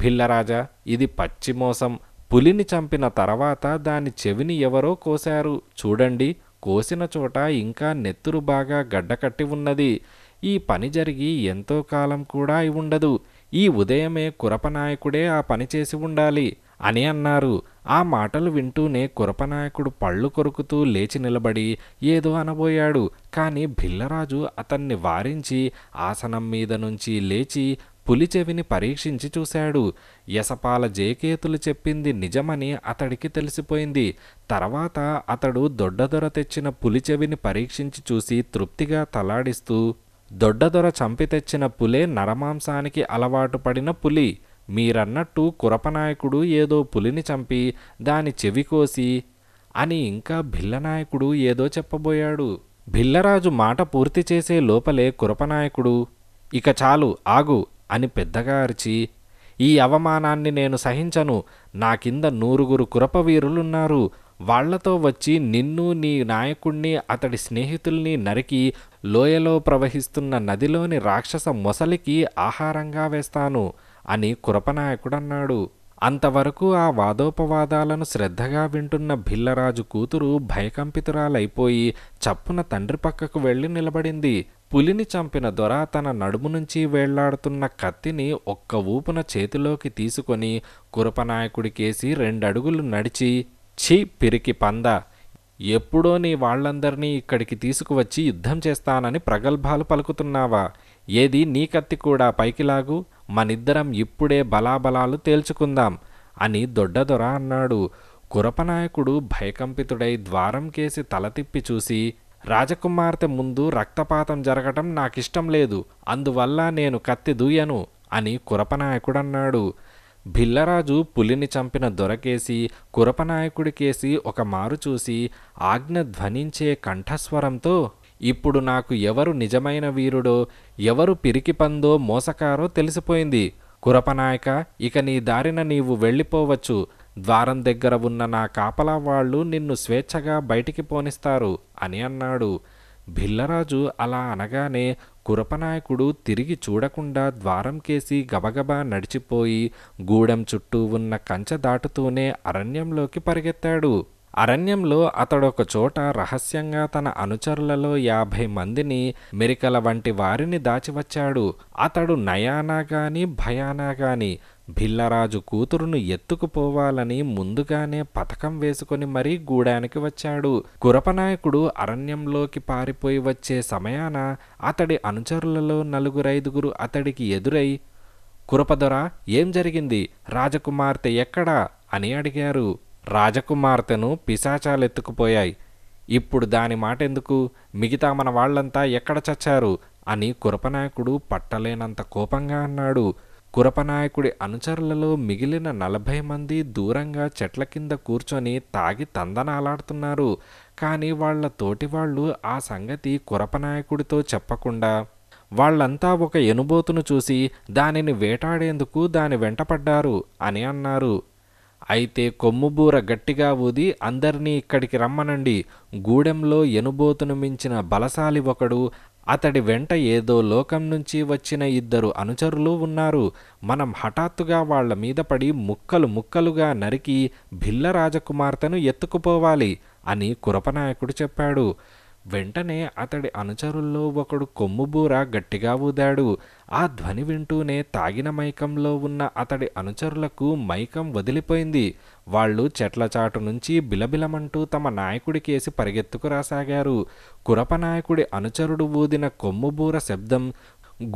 భిల్లరాజా ఇది పచ్చిమోసం పులిని చంపిన తర్వాత దాని చెవిని ఎవరో కోశారు చూడండి కోసిన చోట ఇంకా నెత్తురు బాగా గడ్డకట్టి ఉన్నది ఈ పని జరిగి ఎంతో కాలం కూడా ఉండదు ఈ ఉదయమే కురపనాయకుడే ఆ పని చేసి ఉండాలి అని అన్నారు ఆ మాటలు వింటూనే కురపనాయకుడు పళ్ళు కొరుకుతూ లేచి నిలబడి ఏదో అనబోయాడు కానీ భిల్లరాజు అతన్ని వారించి ఆసనం మీద నుంచి లేచి పులి చెవిని పరీక్షించి చూశాడు యసపాల జేకేతులు చెప్పింది నిజమని అతడికి తెలిసిపోయింది తర్వాత అతడు దొడ్డదొర తెచ్చిన పులి చెవిని పరీక్షించి చూసి తృప్తిగా తలాడిస్తూ దొడ్డదొర చంపి తెచ్చిన పులే నరమాంసానికి అలవాటు పడిన పులి మీరన్నట్టు కురపనాయకుడు ఏదో పులిని చంపి దాని చెవి కోసి అని ఇంకా భిల్లనాయకుడు ఏదో చెప్పబోయాడు భిల్లరాజు మాట పూర్తి చేసే లోపలే కురపనాయకుడు ఇక చాలు ఆగు అని పెద్దగా అరిచి ఈ అవమానాన్ని నేను సహించను నా కింద నూరుగురు కురపవీరులున్నారు వాళ్లతో వచ్చి నిన్ను నీ నాయకుణ్ణి అతడి స్నేహితుల్ని నరికి లోయలో ప్రవహిస్తున్న నదిలోని రాక్షస మొసలికి ఆహారంగా వేస్తాను అని కురపనాయకుడన్నాడు అంతవరకు ఆ వాదోపవాదాలను శ్రద్ధగా వింటున్న భిల్లరాజు కూతురు భయకంపితురాలైపోయి చప్పున తండ్రి పక్కకు వెళ్ళి నిలబడింది పులిని చంపిన దొర తన నడుము నుంచి వేళ్లాడుతున్న కత్తిని ఒక్క ఊపున చేతిలోకి తీసుకొని కురపనాయకుడికేసి రెండడుగులు నడిచి ఛీ పిరికి పంద ఎప్పుడో నీ వాళ్ళందరినీ ఇక్కడికి తీసుకువచ్చి యుద్ధం చేస్తానని ప్రగల్భాలు పలుకుతున్నావా ఏది నీ కత్తి కూడా పైకిలాగు మనిద్దరం ఇప్పుడే బలాబలాలు తేల్చుకుందాం అని దొడ్డదొర అన్నాడు కురపనాయకుడు భయకంపితుడై ద్వారం కేసి తల తిప్పి చూసి రాజకుమార్తె ముందు రక్తపాతం జరగటం నాకిష్టం లేదు అందువల్ల నేను కత్తి దూయను అని కురపనాయకుడన్నాడు భిల్లరాజు పులిని చంపిన దొరకేసి కురపనాయకుడికేసి ఒక మారు చూసి ఆజ్ఞ ధ్వనించే కంఠస్వరంతో ఇప్పుడు నాకు ఎవరు నిజమైన వీరుడో ఎవరు పిరికిపందో మోసకారో తెలిసిపోయింది కురపనాయక ఇక నీ దారిన నీవు వెళ్ళిపోవచ్చు ద్వారం దగ్గర ఉన్న నా కాపలా వాళ్ళు నిన్ను స్వేచ్ఛగా బయటికి పోనిస్తారు అని అన్నాడు భిల్లరాజు అలా అనగానే కురపనాయకుడు తిరిగి చూడకుండా ద్వారంకేసి గబగబా నడిచిపోయి గూడెం చుట్టూ ఉన్న కంచె దాటుతూనే అరణ్యంలోకి పరిగెత్తాడు అరణ్యంలో అతడు ఒక చోట రహస్యంగా తన అనుచరులలో యాభై మందిని మెరికల వంటి వారిని దాచివచ్చాడు అతడు నయానా గాని భయానా గాని భిల్లరాజు కూతురును ఎత్తుకుపోవాలని ముందుగానే పథకం వేసుకుని మరీ గూడానికి వచ్చాడు కురపనాయకుడు అరణ్యంలోకి పారిపోయి వచ్చే సమయాన అతడి అనుచరులలో నలుగురైదుగురు అతడికి ఎదురై కురపదొరా ఏం జరిగింది రాజకుమార్తె ఎక్కడా అని అడిగారు రాజకుమార్తెను పిశాచాలెత్తుకుపోయాయి ఇప్పుడు దాని మాట ఎందుకు మిగతా మన వాళ్ళంతా ఎక్కడ చచ్చారు అని కురపనాయకుడు పట్టలేనంత కోపంగా అన్నాడు కురపనాయకుడి అనుచరులలో మిగిలిన నలభై మంది దూరంగా చెట్ల కింద కూర్చొని తాగి తందనాలాడుతున్నారు కానీ వాళ్ల వాళ్ళు ఆ సంగతి కురపనాయకుడితో చెప్పకుండా వాళ్ళంతా ఒక ఎనుబోతును చూసి దానిని వేటాడేందుకు దాని వెంటపడ్డారు అని అన్నారు అయితే కొమ్ముబూర గట్టిగా ఊది అందర్నీ ఇక్కడికి రమ్మనండి గూడెంలో ఎనుబోతును మించిన బలశాలి ఒకడు అతడి వెంట ఏదో లోకం నుంచి వచ్చిన ఇద్దరు అనుచరులు ఉన్నారు మనం హఠాత్తుగా వాళ్ల మీద పడి ముక్కలు ముక్కలుగా నరికి భిల్ల రాజకుమార్తెను ఎత్తుకుపోవాలి అని కురపనాయకుడు చెప్పాడు వెంటనే అతడి అనుచరుల్లో ఒకడు కొమ్ముబూర గట్టిగా ఊదాడు ఆ ధ్వని వింటూనే తాగిన మైకంలో ఉన్న అతడి అనుచరులకు మైకం వదిలిపోయింది వాళ్ళు చెట్ల చాటు నుంచి బిలబిలమంటూ తమ నాయకుడికేసి పరిగెత్తుకురాసాగారు కురపనాయకుడి అనుచరుడు ఊదిన కొమ్ముబూర శబ్దం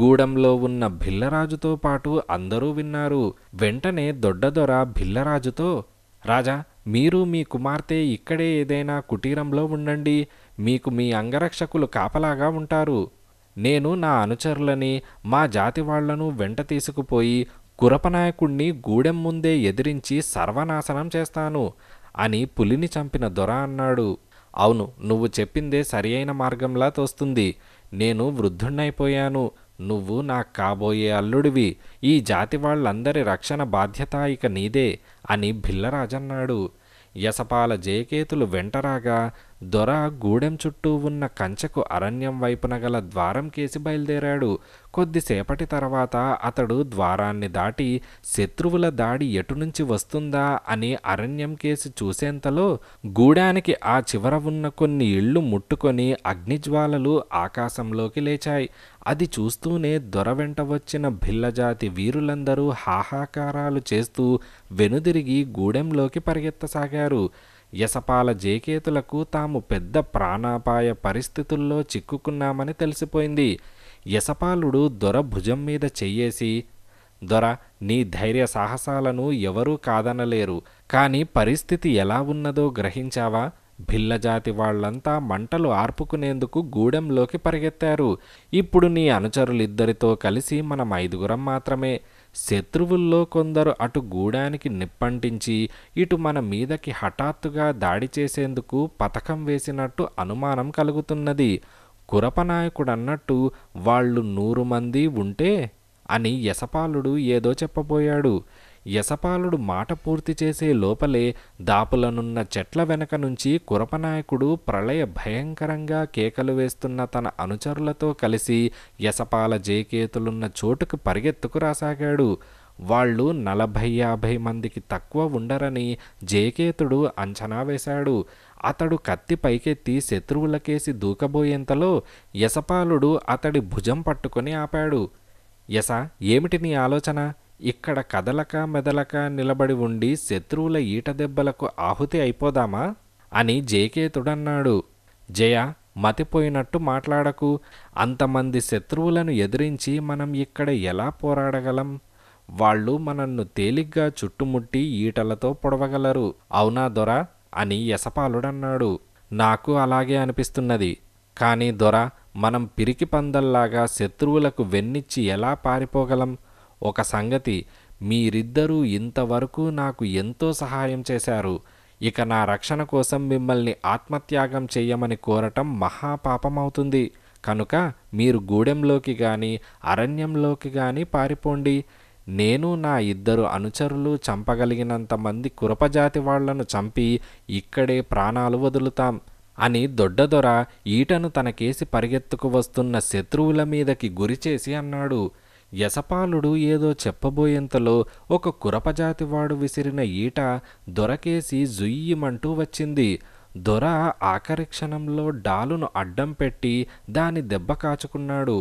గూడెంలో ఉన్న భిల్లరాజుతో పాటు అందరూ విన్నారు వెంటనే దొడ్డదొర భిల్లరాజుతో రాజా మీరు మీ కుమార్తె ఇక్కడే ఏదైనా కుటీరంలో ఉండండి మీకు మీ అంగరక్షకులు కాపలాగా ఉంటారు నేను నా అనుచరులని మా జాతి వాళ్లను వెంట తీసుకుపోయి కురపనాయకుణ్ణి గూడెం ముందే ఎదిరించి సర్వనాశనం చేస్తాను అని పులిని చంపిన దొర అన్నాడు అవును నువ్వు చెప్పిందే సరియైన మార్గంలా తోస్తుంది నేను వృద్ధుణ్ణైపోయాను నువ్వు నా కాబోయే అల్లుడివి ఈ జాతి వాళ్ళందరి రక్షణ బాధ్యత ఇక నీదే అని భిల్లరాజన్నాడు యసపాల జయకేతులు వెంటరాగా దొర గూడెం చుట్టూ ఉన్న కంచెకు అరణ్యం వైపున గల ద్వారం కేసి బయలుదేరాడు కొద్దిసేపటి తర్వాత అతడు ద్వారాన్ని దాటి శత్రువుల దాడి ఎటునుంచి వస్తుందా అని అరణ్యం కేసి చూసేంతలో గూడానికి ఆ చివర ఉన్న కొన్ని ఇళ్ళు ముట్టుకొని అగ్నిజ్వాలలు ఆకాశంలోకి లేచాయి అది చూస్తూనే దొర వెంట వచ్చిన భిల్లజాతి వీరులందరూ హాహాకారాలు చేస్తూ వెనుదిరిగి గూడెంలోకి పరిగెత్తసాగారు యశపాల జేకేతులకు తాము పెద్ద ప్రాణాపాయ పరిస్థితుల్లో చిక్కుకున్నామని తెలిసిపోయింది యశపాలుడు దొర భుజం మీద చెయ్యేసి దొర నీ ధైర్య సాహసాలను ఎవరూ కాదనలేరు కాని పరిస్థితి ఎలా ఉన్నదో గ్రహించావా భిల్లజాతి వాళ్లంతా మంటలు ఆర్పుకునేందుకు గూడెంలోకి పరిగెత్తారు ఇప్పుడు నీ అనుచరులిద్దరితో కలిసి మనం ఐదుగురం మాత్రమే శత్రువుల్లో కొందరు అటు గూడానికి నిప్పంటించి ఇటు మన మీదకి హఠాత్తుగా దాడి చేసేందుకు పథకం వేసినట్టు అనుమానం కలుగుతున్నది కురపనాయకుడన్నట్టు వాళ్ళు నూరు మంది ఉంటే అని యశపాలుడు ఏదో చెప్పబోయాడు యశపాలుడు మాట పూర్తి చేసే లోపలే దాపులనున్న చెట్ల వెనక నుంచి కురపనాయకుడు ప్రళయ భయంకరంగా కేకలు వేస్తున్న తన అనుచరులతో కలిసి యశపాల జేకేతులున్న చోటుకు పరిగెత్తుకు రాసాగాడు వాళ్ళు నలభై యాభై మందికి తక్కువ ఉండరని జేకేతుడు అంచనా వేశాడు అతడు కత్తి పైకెత్తి శత్రువులకేసి దూకబోయేంతలో యశపాలుడు అతడి భుజం పట్టుకొని ఆపాడు యశ ఏమిటి నీ ఆలోచన ఇక్కడ కదలక మెదలక నిలబడి ఉండి శత్రువుల ఈట దెబ్బలకు ఆహుతి అయిపోదామా అని జేకేతుడన్నాడు జయ మతిపోయినట్టు మాట్లాడకు అంతమంది శత్రువులను ఎదిరించి మనం ఇక్కడ ఎలా పోరాడగలం వాళ్ళు మనన్ను తేలిగ్గా చుట్టుముట్టి ఈటలతో పొడవగలరు అవునా దొర అని యసపాలుడన్నాడు నాకు అలాగే అనిపిస్తున్నది కానీ దొర మనం పిరికి పందల్లాగా శత్రువులకు వెన్నిచ్చి ఎలా పారిపోగలం ఒక సంగతి మీరిద్దరూ ఇంతవరకు నాకు ఎంతో సహాయం చేశారు ఇక నా రక్షణ కోసం మిమ్మల్ని ఆత్మత్యాగం చేయమని కోరటం మహాపాపమవుతుంది కనుక మీరు గూడెంలోకి గాని అరణ్యంలోకి గాని పారిపోండి నేను నా ఇద్దరు అనుచరులు చంపగలిగినంత మంది కురపజాతి వాళ్లను చంపి ఇక్కడే ప్రాణాలు వదులుతాం అని దొడ్డదొర ఈటను తనకేసి పరిగెత్తుకు వస్తున్న శత్రువుల మీదకి గురిచేసి అన్నాడు యశపాలుడు ఏదో చెప్పబోయేంతలో ఒక కురపజాతివాడు విసిరిన ఈట దొరకేసి జుయ్యమంటూ వచ్చింది దొర ఆఖరి క్షణంలో డాలును అడ్డం పెట్టి దాని దెబ్బ కాచుకున్నాడు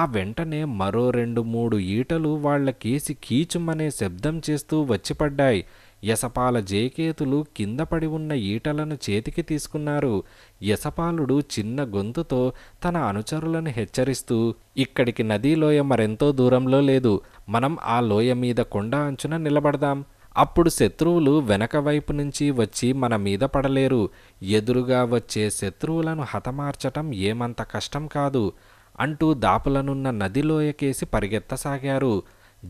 ఆ వెంటనే మరో రెండు మూడు ఈటలు వాళ్ళ కేసి కీచుమనే శబ్దం చేస్తూ వచ్చిపడ్డాయి యసపాల జేకేతులు కింద పడి ఉన్న ఈటలను చేతికి తీసుకున్నారు యసపాలుడు చిన్న గొంతుతో తన అనుచరులను హెచ్చరిస్తూ ఇక్కడికి నదీ లోయ మరెంతో దూరంలో లేదు మనం ఆ లోయ మీద కొండ అంచున నిలబడదాం అప్పుడు శత్రువులు వెనక వైపు నుంచి వచ్చి మన మీద పడలేరు ఎదురుగా వచ్చే శత్రువులను హతమార్చటం ఏమంత కష్టం కాదు అంటూ దాపులనున్న నదిలోయకేసి పరిగెత్తసాగారు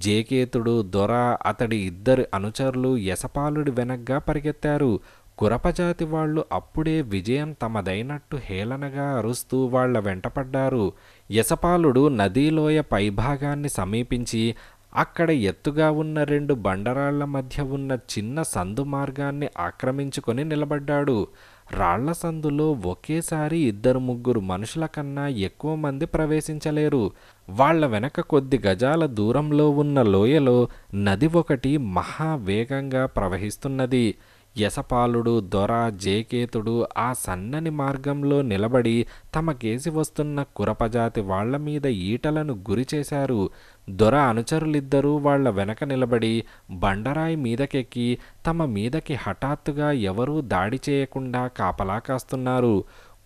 జేకేతుడు దొర అతడి ఇద్దరు అనుచరులు యశపాలుడి వెనగ్గా పరిగెత్తారు కురపజాతి వాళ్ళు అప్పుడే విజయం తమదైనట్టు హేళనగా అరుస్తూ వాళ్ల వెంటపడ్డారు యశపాలుడు నదీలోయ పైభాగాన్ని సమీపించి అక్కడ ఎత్తుగా ఉన్న రెండు బండరాళ్ల మధ్య ఉన్న చిన్న సందు మార్గాన్ని ఆక్రమించుకొని నిలబడ్డాడు రాళ్ల సందులో ఒకేసారి ఇద్దరు ముగ్గురు మనుషుల కన్నా ఎక్కువ మంది ప్రవేశించలేరు వాళ్ల వెనక కొద్ది గజాల దూరంలో ఉన్న లోయలో నది ఒకటి మహావేగంగా ప్రవహిస్తున్నది యశపాలుడు దొర జేకేతుడు ఆ సన్నని మార్గంలో నిలబడి తమకేసి వస్తున్న కురపజాతి వాళ్ల మీద ఈటలను గురిచేశారు దొర అనుచరులిద్దరూ వాళ్ల వెనక నిలబడి బండరాయి మీదకెక్కి తమ మీదకి హఠాత్తుగా ఎవరూ దాడి చేయకుండా కాపలా కాస్తున్నారు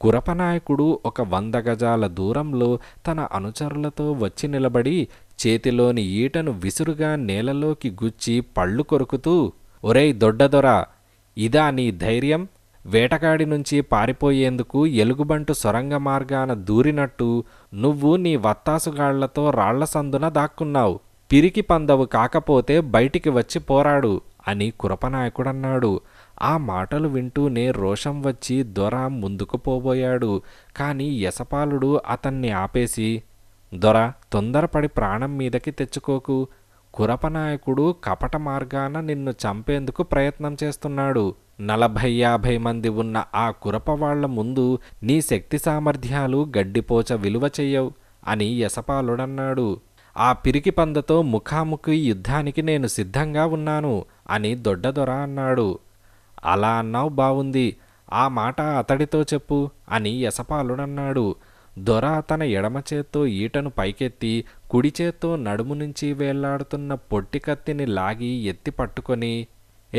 కురపనాయకుడు ఒక వంద గజాల దూరంలో తన అనుచరులతో వచ్చి నిలబడి చేతిలోని ఈటను విసురుగా నేలలోకి గుచ్చి పళ్ళు కొరుకుతూ ఒరేయ్ దొడ్డదొర ఇదా నీ ధైర్యం వేటగాడి నుంచి పారిపోయేందుకు ఎలుగుబంటు సొరంగ మార్గాన దూరినట్టు నువ్వు నీ వత్తాసుగాళ్లతో రాళ్ల సందున దాక్కున్నావు పిరికి పందవు కాకపోతే బయటికి వచ్చి పోరాడు అని కురపనాయకుడన్నాడు ఆ మాటలు వింటూనే రోషం వచ్చి దొర ముందుకు పోబోయాడు కాని యశపాలుడు అతన్ని ఆపేసి దొర తొందరపడి ప్రాణం మీదకి తెచ్చుకోకు కురపనాయకుడు కపట మార్గాన నిన్ను చంపేందుకు ప్రయత్నం చేస్తున్నాడు నలభై యాభై మంది ఉన్న ఆ కురపవాళ్ల ముందు నీ శక్తి సామర్థ్యాలు గడ్డిపోచ విలువ చెయ్యవు అని యశపాలుడన్నాడు ఆ పిరికి పందతో ముఖాముఖి యుద్ధానికి నేను సిద్ధంగా ఉన్నాను అని దొడ్డదొర అన్నాడు అలా అన్నావు బావుంది ఆ మాట అతడితో చెప్పు అని యశపాలుడన్నాడు దొర తన ఎడమ చేత్తో ఈటను పైకెత్తి కుడి చేత్తో నడుము నుంచి వేళ్లాడుతున్న పొట్టి కత్తిని లాగి ఎత్తి పట్టుకొని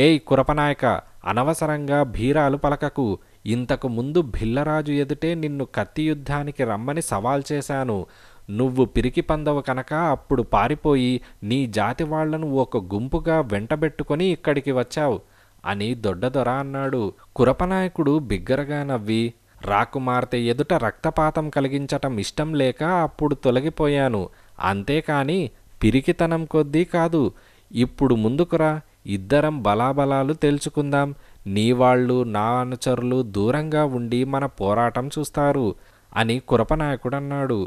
ఏయ్ కురపనాయక అనవసరంగా భీరాలు పలకకు ఇంతకు ముందు భిల్లరాజు ఎదుటే నిన్ను కత్తి యుద్ధానికి రమ్మని సవాల్ చేశాను నువ్వు పిరికి పందవు కనుక అప్పుడు పారిపోయి నీ జాతి వాళ్లను ఒక గుంపుగా వెంటబెట్టుకొని ఇక్కడికి వచ్చావు అని దొడ్డదొర అన్నాడు కురపనాయకుడు బిగ్గరగా నవ్వి రాకుమార్తె ఎదుట రక్తపాతం కలిగించటం ఇష్టం లేక అప్పుడు తొలగిపోయాను అంతేకాని పిరికితనం కొద్దీ కాదు ఇప్పుడు ముందుకురా ఇద్దరం బలాబలాలు తెలుసుకుందాం నీ వాళ్ళు నా అనుచరులు దూరంగా ఉండి మన పోరాటం చూస్తారు అని కురపనాయకుడు అన్నాడు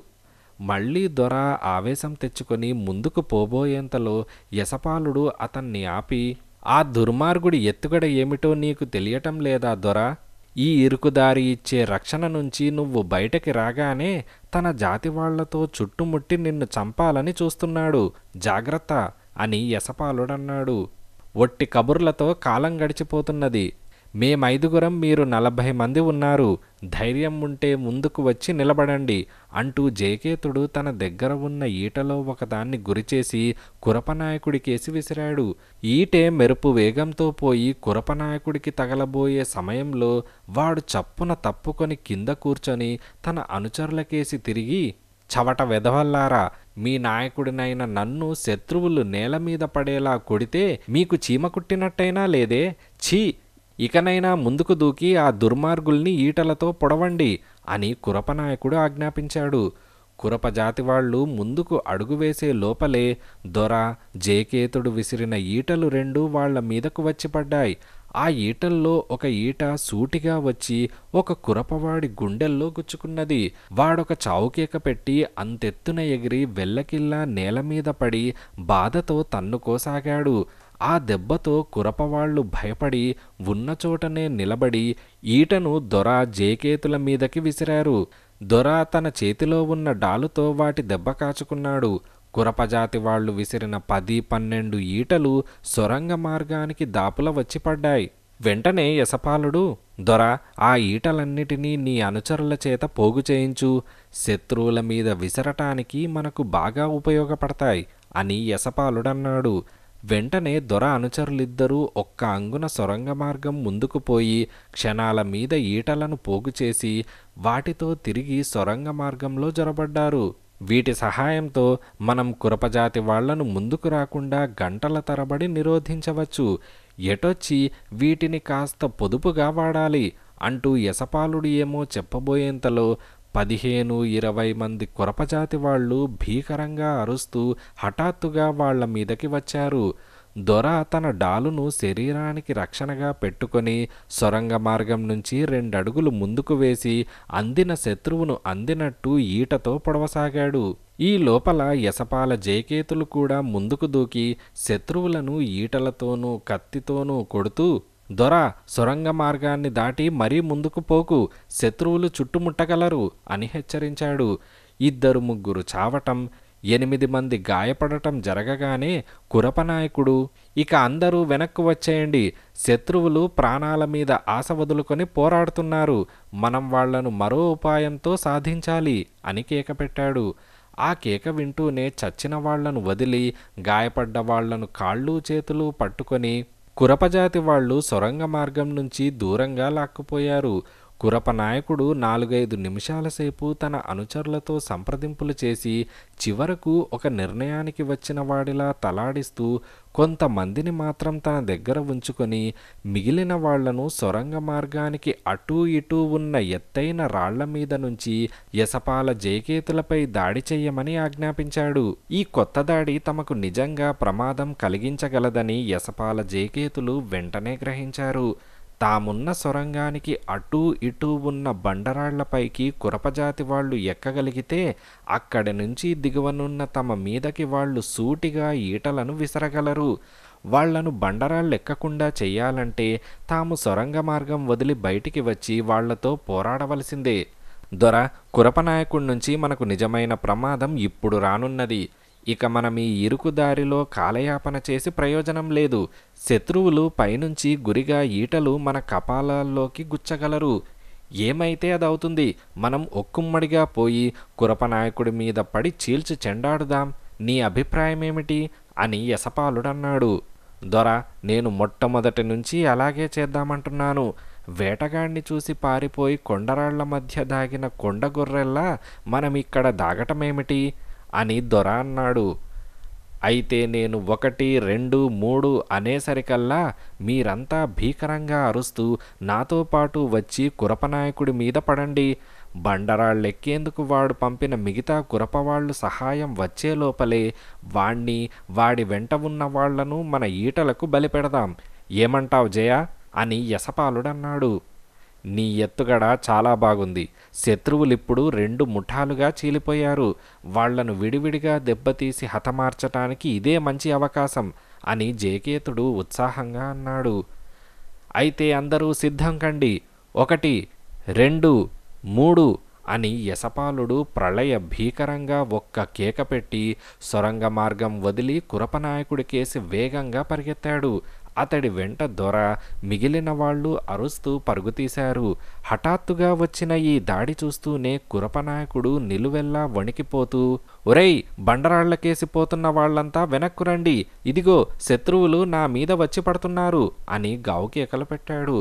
మళ్ళీ దొర ఆవేశం తెచ్చుకొని ముందుకు పోబోయేంతలో యశపాలుడు అతన్ని ఆపి ఆ దుర్మార్గుడి ఎత్తుగడ ఏమిటో నీకు తెలియటం లేదా దొరా ఈ ఇరుకుదారి ఇచ్చే రక్షణ నుంచి నువ్వు బయటకి రాగానే తన జాతి వాళ్లతో చుట్టుముట్టి నిన్ను చంపాలని చూస్తున్నాడు జాగ్రత్త అని యశపాలుడన్నాడు ఒట్టి కబుర్లతో కాలం గడిచిపోతున్నది మేమైదుగురం మీరు నలభై మంది ఉన్నారు ధైర్యం ఉంటే ముందుకు వచ్చి నిలబడండి అంటూ జయకేతుడు తన దగ్గర ఉన్న ఈటలో ఒకదాన్ని గురిచేసి కురపనాయకుడికేసి విసిరాడు ఈటే మెరుపు వేగంతో పోయి కురపనాయకుడికి తగలబోయే సమయంలో వాడు చప్పున తప్పుకొని కింద కూర్చొని తన అనుచరులకేసి తిరిగి చవట వెదవల్లారా మీ నాయకుడినైన నన్ను శత్రువులు నేల మీద పడేలా కొడితే మీకు చీమ కుట్టినట్టయినా లేదే ఛీ ఇకనైనా ముందుకు దూకి ఆ దుర్మార్గుల్ని ఈటలతో పొడవండి అని కురపనాయకుడు ఆజ్ఞాపించాడు కురప జాతివాళ్లు ముందుకు అడుగువేసే లోపలే దొర జేకేతుడు విసిరిన ఈటలు రెండు వాళ్ల మీదకు వచ్చిపడ్డాయి ఆ ఈటల్లో ఒక ఈట సూటిగా వచ్చి ఒక కురపవాడి గుండెల్లో గుచ్చుకున్నది వాడొక చావుకేక పెట్టి అంతెత్తున ఎగిరి వెల్లకిల్లా నేల మీద పడి బాధతో తన్నుకోసాగాడు ఆ దెబ్బతో కురపవాళ్లు భయపడి ఉన్నచోటనే నిలబడి ఈటను దొర జేకేతుల మీదకి విసిరారు దొర తన చేతిలో ఉన్న డాలుతో వాటి దెబ్బ కాచుకున్నాడు కురపజాతి వాళ్ళు విసిరిన పది పన్నెండు ఈటలు సొరంగ మార్గానికి దాపుల వచ్చిపడ్డాయి వెంటనే యశపాలుడు దొర ఆ ఈటలన్నిటినీ నీ అనుచరుల చేత పోగు చేయించు శత్రువుల మీద విసరటానికి మనకు బాగా ఉపయోగపడతాయి అని యశపాలుడన్నాడు వెంటనే దొర అనుచరులిద్దరూ ఒక్క అంగున సొరంగ మార్గం ముందుకు పోయి క్షణాల మీద ఈటలను పోగుచేసి వాటితో తిరిగి సొరంగ మార్గంలో జొరబడ్డారు వీటి సహాయంతో మనం కురపజాతి వాళ్లను ముందుకు రాకుండా గంటల తరబడి నిరోధించవచ్చు ఎటొచ్చి వీటిని కాస్త పొదుపుగా వాడాలి అంటూ యశపాలుడు ఏమో చెప్పబోయేంతలో పదిహేను ఇరవై మంది కురపజాతి వాళ్ళు భీకరంగా అరుస్తూ హఠాత్తుగా వాళ్ల మీదకి వచ్చారు దొర తన డాలును శరీరానికి రక్షణగా పెట్టుకొని సొరంగ మార్గం నుంచి రెండడుగులు ముందుకు వేసి అందిన శత్రువును అందినట్టు ఈటతో పొడవసాగాడు ఈ లోపల యసపాల జయకేతులు కూడా ముందుకు దూకి శత్రువులను ఈటలతోనూ కత్తితోనూ కొడుతూ దొర సొరంగ మార్గాన్ని దాటి మరీ ముందుకు పోకు శత్రువులు చుట్టుముట్టగలరు అని హెచ్చరించాడు ఇద్దరు ముగ్గురు చావటం ఎనిమిది మంది గాయపడటం జరగగానే కురపనాయకుడు ఇక అందరూ వెనక్కు వచ్చేయండి శత్రువులు ప్రాణాల మీద ఆశ వదులుకొని పోరాడుతున్నారు మనం వాళ్లను మరో ఉపాయంతో సాధించాలి అని కేక పెట్టాడు ఆ కేక వింటూనే చచ్చిన వాళ్లను వదిలి గాయపడ్డ వాళ్లను కాళ్ళు చేతులు పట్టుకొని కురపజాతి వాళ్ళు సొరంగ మార్గం నుంచి దూరంగా లాక్కుపోయారు కురప నాయకుడు నాలుగైదు నిమిషాల సేపు తన అనుచరులతో సంప్రదింపులు చేసి చివరకు ఒక నిర్ణయానికి వచ్చిన వాడిలా తలాడిస్తూ కొంతమందిని మాత్రం తన దగ్గర ఉంచుకొని మిగిలిన వాళ్లను సొరంగ మార్గానికి అటూ ఇటూ ఉన్న ఎత్తైన రాళ్ల మీద నుంచి యసపాల జయకేతులపై దాడి చెయ్యమని ఆజ్ఞాపించాడు ఈ కొత్త దాడి తమకు నిజంగా ప్రమాదం కలిగించగలదని యసపాల జయకేతులు వెంటనే గ్రహించారు తామున్న సొరంగానికి అటూ ఇటూ ఉన్న బండరాళ్లపైకి కురపజాతి వాళ్ళు ఎక్కగలిగితే అక్కడి నుంచి దిగువనున్న తమ మీదకి వాళ్ళు సూటిగా ఈటలను విసరగలరు వాళ్లను బండరాళ్ళెక్కకుండా చెయ్యాలంటే తాము సొరంగ మార్గం వదిలి బయటికి వచ్చి వాళ్లతో పోరాడవలసిందే దొర కురపనాయకుడి నుంచి మనకు నిజమైన ప్రమాదం ఇప్పుడు రానున్నది ఇక మనం ఈ ఇరుకు దారిలో కాలయాపన చేసి ప్రయోజనం లేదు శత్రువులు పైనుంచి గురిగా ఈటలు మన కపాలాల్లోకి గుచ్చగలరు ఏమైతే అది అవుతుంది మనం ఒక్కుమ్మడిగా పోయి కురపనాయకుడి మీద పడి చీల్చి చెండాడుదాం నీ అభిప్రాయమేమిటి అని యసపాలుడన్నాడు దొర నేను మొట్టమొదటి నుంచి అలాగే చేద్దామంటున్నాను వేటగాణ్ణి చూసి పారిపోయి కొండరాళ్ల మధ్య దాగిన కొండగొర్రెల్లా మనమిక్కడ దాగటమేమిటి అని దొర అన్నాడు అయితే నేను ఒకటి రెండు మూడు అనేసరికల్లా మీరంతా భీకరంగా అరుస్తూ నాతో పాటు వచ్చి కురపనాయకుడి మీద పడండి బండరాళ్ళెక్కేందుకు వాడు పంపిన మిగతా కురపవాళ్లు సహాయం వచ్చే లోపలే వాణ్ణి వాడి వెంట ఉన్న వాళ్లను మన ఈటలకు బలిపెడదాం ఏమంటావు జయ అని యసపాలుడన్నాడు నీ ఎత్తుగడ చాలా బాగుంది శత్రువులిప్పుడు రెండు ముఠాలుగా చీలిపోయారు వాళ్లను విడివిడిగా దెబ్బతీసి హతమార్చటానికి ఇదే మంచి అవకాశం అని జేకేతుడు ఉత్సాహంగా అన్నాడు అయితే అందరూ సిద్ధం కండి ఒకటి రెండు మూడు అని యశపాలుడు ప్రళయ భీకరంగా ఒక్క కేక పెట్టి సొరంగ మార్గం వదిలి కురపనాయకుడికేసి వేగంగా పరిగెత్తాడు అతడి వెంట దొర మిగిలిన వాళ్ళు అరుస్తూ పరుగుతీశారు హఠాత్తుగా వచ్చిన ఈ దాడి చూస్తూనే కురపనాయకుడు నిలువెల్లా వణికిపోతూ ఒరేయ్ బండరాళ్లకేసిపోతున్న వాళ్లంతా వెనక్కు రండి ఇదిగో శత్రువులు నా మీద వచ్చి పడుతున్నారు అని గావు కేకలు పెట్టాడు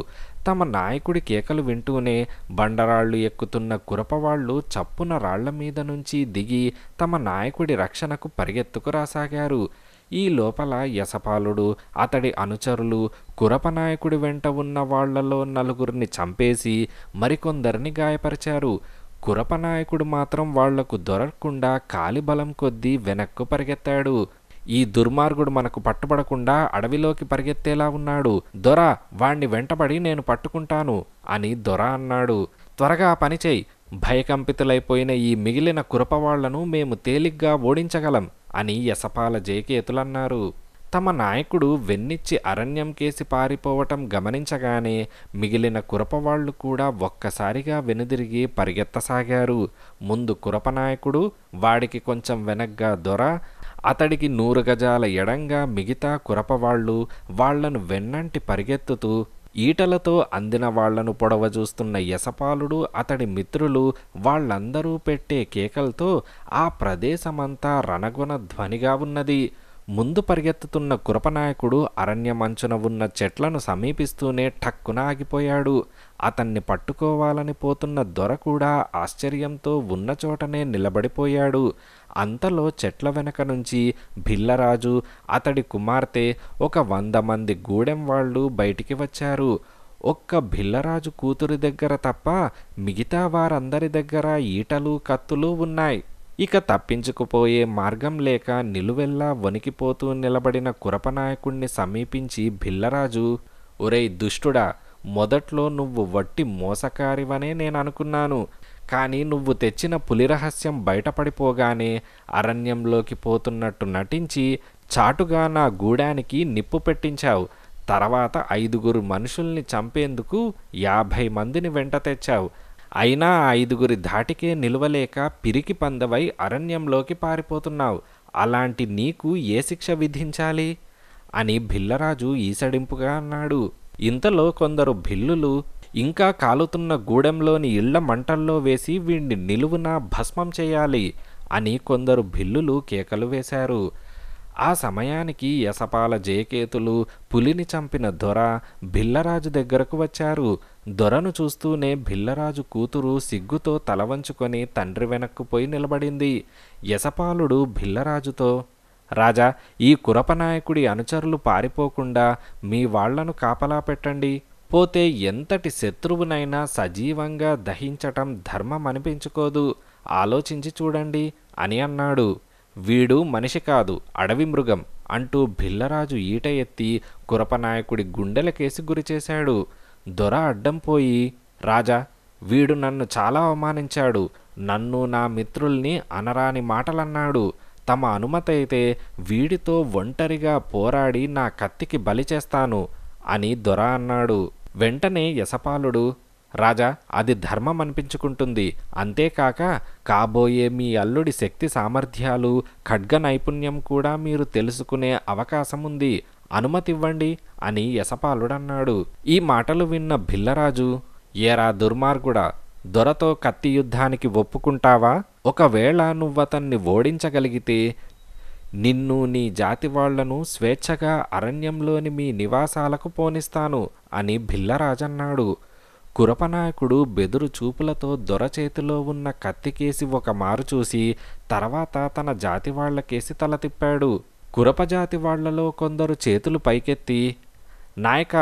తమ నాయకుడి కేకలు వింటూనే బండరాళ్లు ఎక్కుతున్న కురపవాళ్లు చప్పున రాళ్ల మీద నుంచి దిగి తమ నాయకుడి రక్షణకు పరిగెత్తుకు రాసాగారు ఈ లోపల యశపాలుడు అతడి అనుచరులు కురపనాయకుడి వెంట ఉన్న వాళ్లలో నలుగురిని చంపేసి మరికొందరిని గాయపరిచారు కురపనాయకుడు మాత్రం వాళ్లకు దొరకకుండా కాలిబలం కొద్దీ వెనక్కు పరిగెత్తాడు ఈ దుర్మార్గుడు మనకు పట్టుబడకుండా అడవిలోకి పరిగెత్తేలా ఉన్నాడు దొర వాణ్ణి వెంటబడి నేను పట్టుకుంటాను అని దొర అన్నాడు త్వరగా పనిచేయి భయకంపితులైపోయిన ఈ మిగిలిన కురపవాళ్లను మేము తేలిగ్గా ఓడించగలం అని యసపాల జయకేతులన్నారు తమ నాయకుడు వెన్నిచ్చి అరణ్యం కేసి పారిపోవటం గమనించగానే మిగిలిన కురపవాళ్లు కూడా ఒక్కసారిగా వెనుదిరిగి పరిగెత్తసాగారు ముందు కురపనాయకుడు వాడికి కొంచెం వెనగ్గా దొర అతడికి నూరు గజాల ఎడంగా మిగతా కురపవాళ్లు వాళ్లను వెన్నంటి పరిగెత్తుతూ ఈటలతో అందిన వాళ్లను చూస్తున్న యశపాలుడు అతడి మిత్రులు వాళ్ళందరూ పెట్టే కేకలతో ఆ ప్రదేశమంతా రణగుణ ధ్వనిగా ఉన్నది ముందు పరిగెత్తుతున్న కురపనాయకుడు అరణ్యమంచున ఉన్న చెట్లను సమీపిస్తూనే ఠక్కున ఆగిపోయాడు అతన్ని పట్టుకోవాలని పోతున్న దొర కూడా ఆశ్చర్యంతో ఉన్న చోటనే నిలబడిపోయాడు అంతలో చెట్ల వెనక నుంచి భిల్లరాజు అతడి కుమార్తె ఒక వంద మంది గూడెం వాళ్ళు బయటికి వచ్చారు ఒక్క భిల్లరాజు కూతురి దగ్గర తప్ప మిగతా వారందరి దగ్గర ఈటలు కత్తులు ఉన్నాయి ఇక తప్పించుకుపోయే మార్గం లేక నిలువెల్లా వణికిపోతూ నిలబడిన కురపనాయకుణ్ణి సమీపించి భిల్లరాజు ఒరేయ్ దుష్టుడా మొదట్లో నువ్వు వట్టి మోసకారివనే నేను అనుకున్నాను కానీ నువ్వు తెచ్చిన పులి రహస్యం బయటపడిపోగానే అరణ్యంలోకి పోతున్నట్టు నటించి చాటుగా నా గూడానికి నిప్పు పెట్టించావు తర్వాత ఐదుగురు మనుషుల్ని చంపేందుకు యాభై మందిని వెంట తెచ్చావు అయినా ఐదుగురి ధాటికే నిలవలేక పిరికి పందవై అరణ్యంలోకి పారిపోతున్నావు అలాంటి నీకు ఏ శిక్ష విధించాలి అని భిల్లరాజు ఈసడింపుగా అన్నాడు ఇంతలో కొందరు భిల్లులు ఇంకా కాలుతున్న గూడెంలోని ఇళ్ల మంటల్లో వేసి వీణ్ణి నిలువున భస్మం చేయాలి అని కొందరు భిల్లులు కేకలు వేశారు ఆ సమయానికి యసపాల జయకేతులు పులిని చంపిన దొర భిల్లరాజు దగ్గరకు వచ్చారు దొరను చూస్తూనే భిల్లరాజు కూతురు సిగ్గుతో తలవంచుకొని తండ్రి వెనక్కుపోయి నిలబడింది యసపాలుడు భిల్లరాజుతో రాజా ఈ కురపనాయకుడి అనుచరులు పారిపోకుండా మీ వాళ్లను కాపలా పెట్టండి పోతే ఎంతటి శత్రువునైనా సజీవంగా దహించటం ధర్మం అనిపించుకోదు ఆలోచించి చూడండి అని అన్నాడు వీడు మనిషి కాదు అడవి మృగం అంటూ భిల్లరాజు ఈట ఎత్తి కురపనాయకుడి గుండెలకేసి గురిచేశాడు దొర అడ్డంపోయి రాజా వీడు నన్ను చాలా అవమానించాడు నన్ను నా మిత్రుల్ని అనరాని మాటలన్నాడు తమ అనుమతైతే వీడితో ఒంటరిగా పోరాడి నా కత్తికి బలి చేస్తాను అని దొర అన్నాడు వెంటనే యశపాలుడు రాజా అది ధర్మం అనిపించుకుంటుంది అంతేకాక కాబోయే మీ అల్లుడి శక్తి సామర్థ్యాలు ఖడ్గ నైపుణ్యం కూడా మీరు తెలుసుకునే అవకాశం ఉంది అనుమతివ్వండి అని యశపాలుడన్నాడు ఈ మాటలు విన్న భిల్లరాజు ఏరా దుర్మార్గుడా దొరతో కత్తి యుద్ధానికి ఒప్పుకుంటావా ఒకవేళ నువ్వతన్ని ఓడించగలిగితే నిన్ను నీ జాతి వాళ్లను స్వేచ్ఛగా అరణ్యంలోని మీ నివాసాలకు పోనిస్తాను అని భిల్లరాజన్నాడు కురపనాయకుడు బెదురు చూపులతో దొర చేతిలో ఉన్న కత్తికేసి ఒక మారు చూసి తర్వాత తన జాతి వాళ్లకేసి తల తిప్పాడు కురపజాతి వాళ్లలో కొందరు చేతులు పైకెత్తి నాయక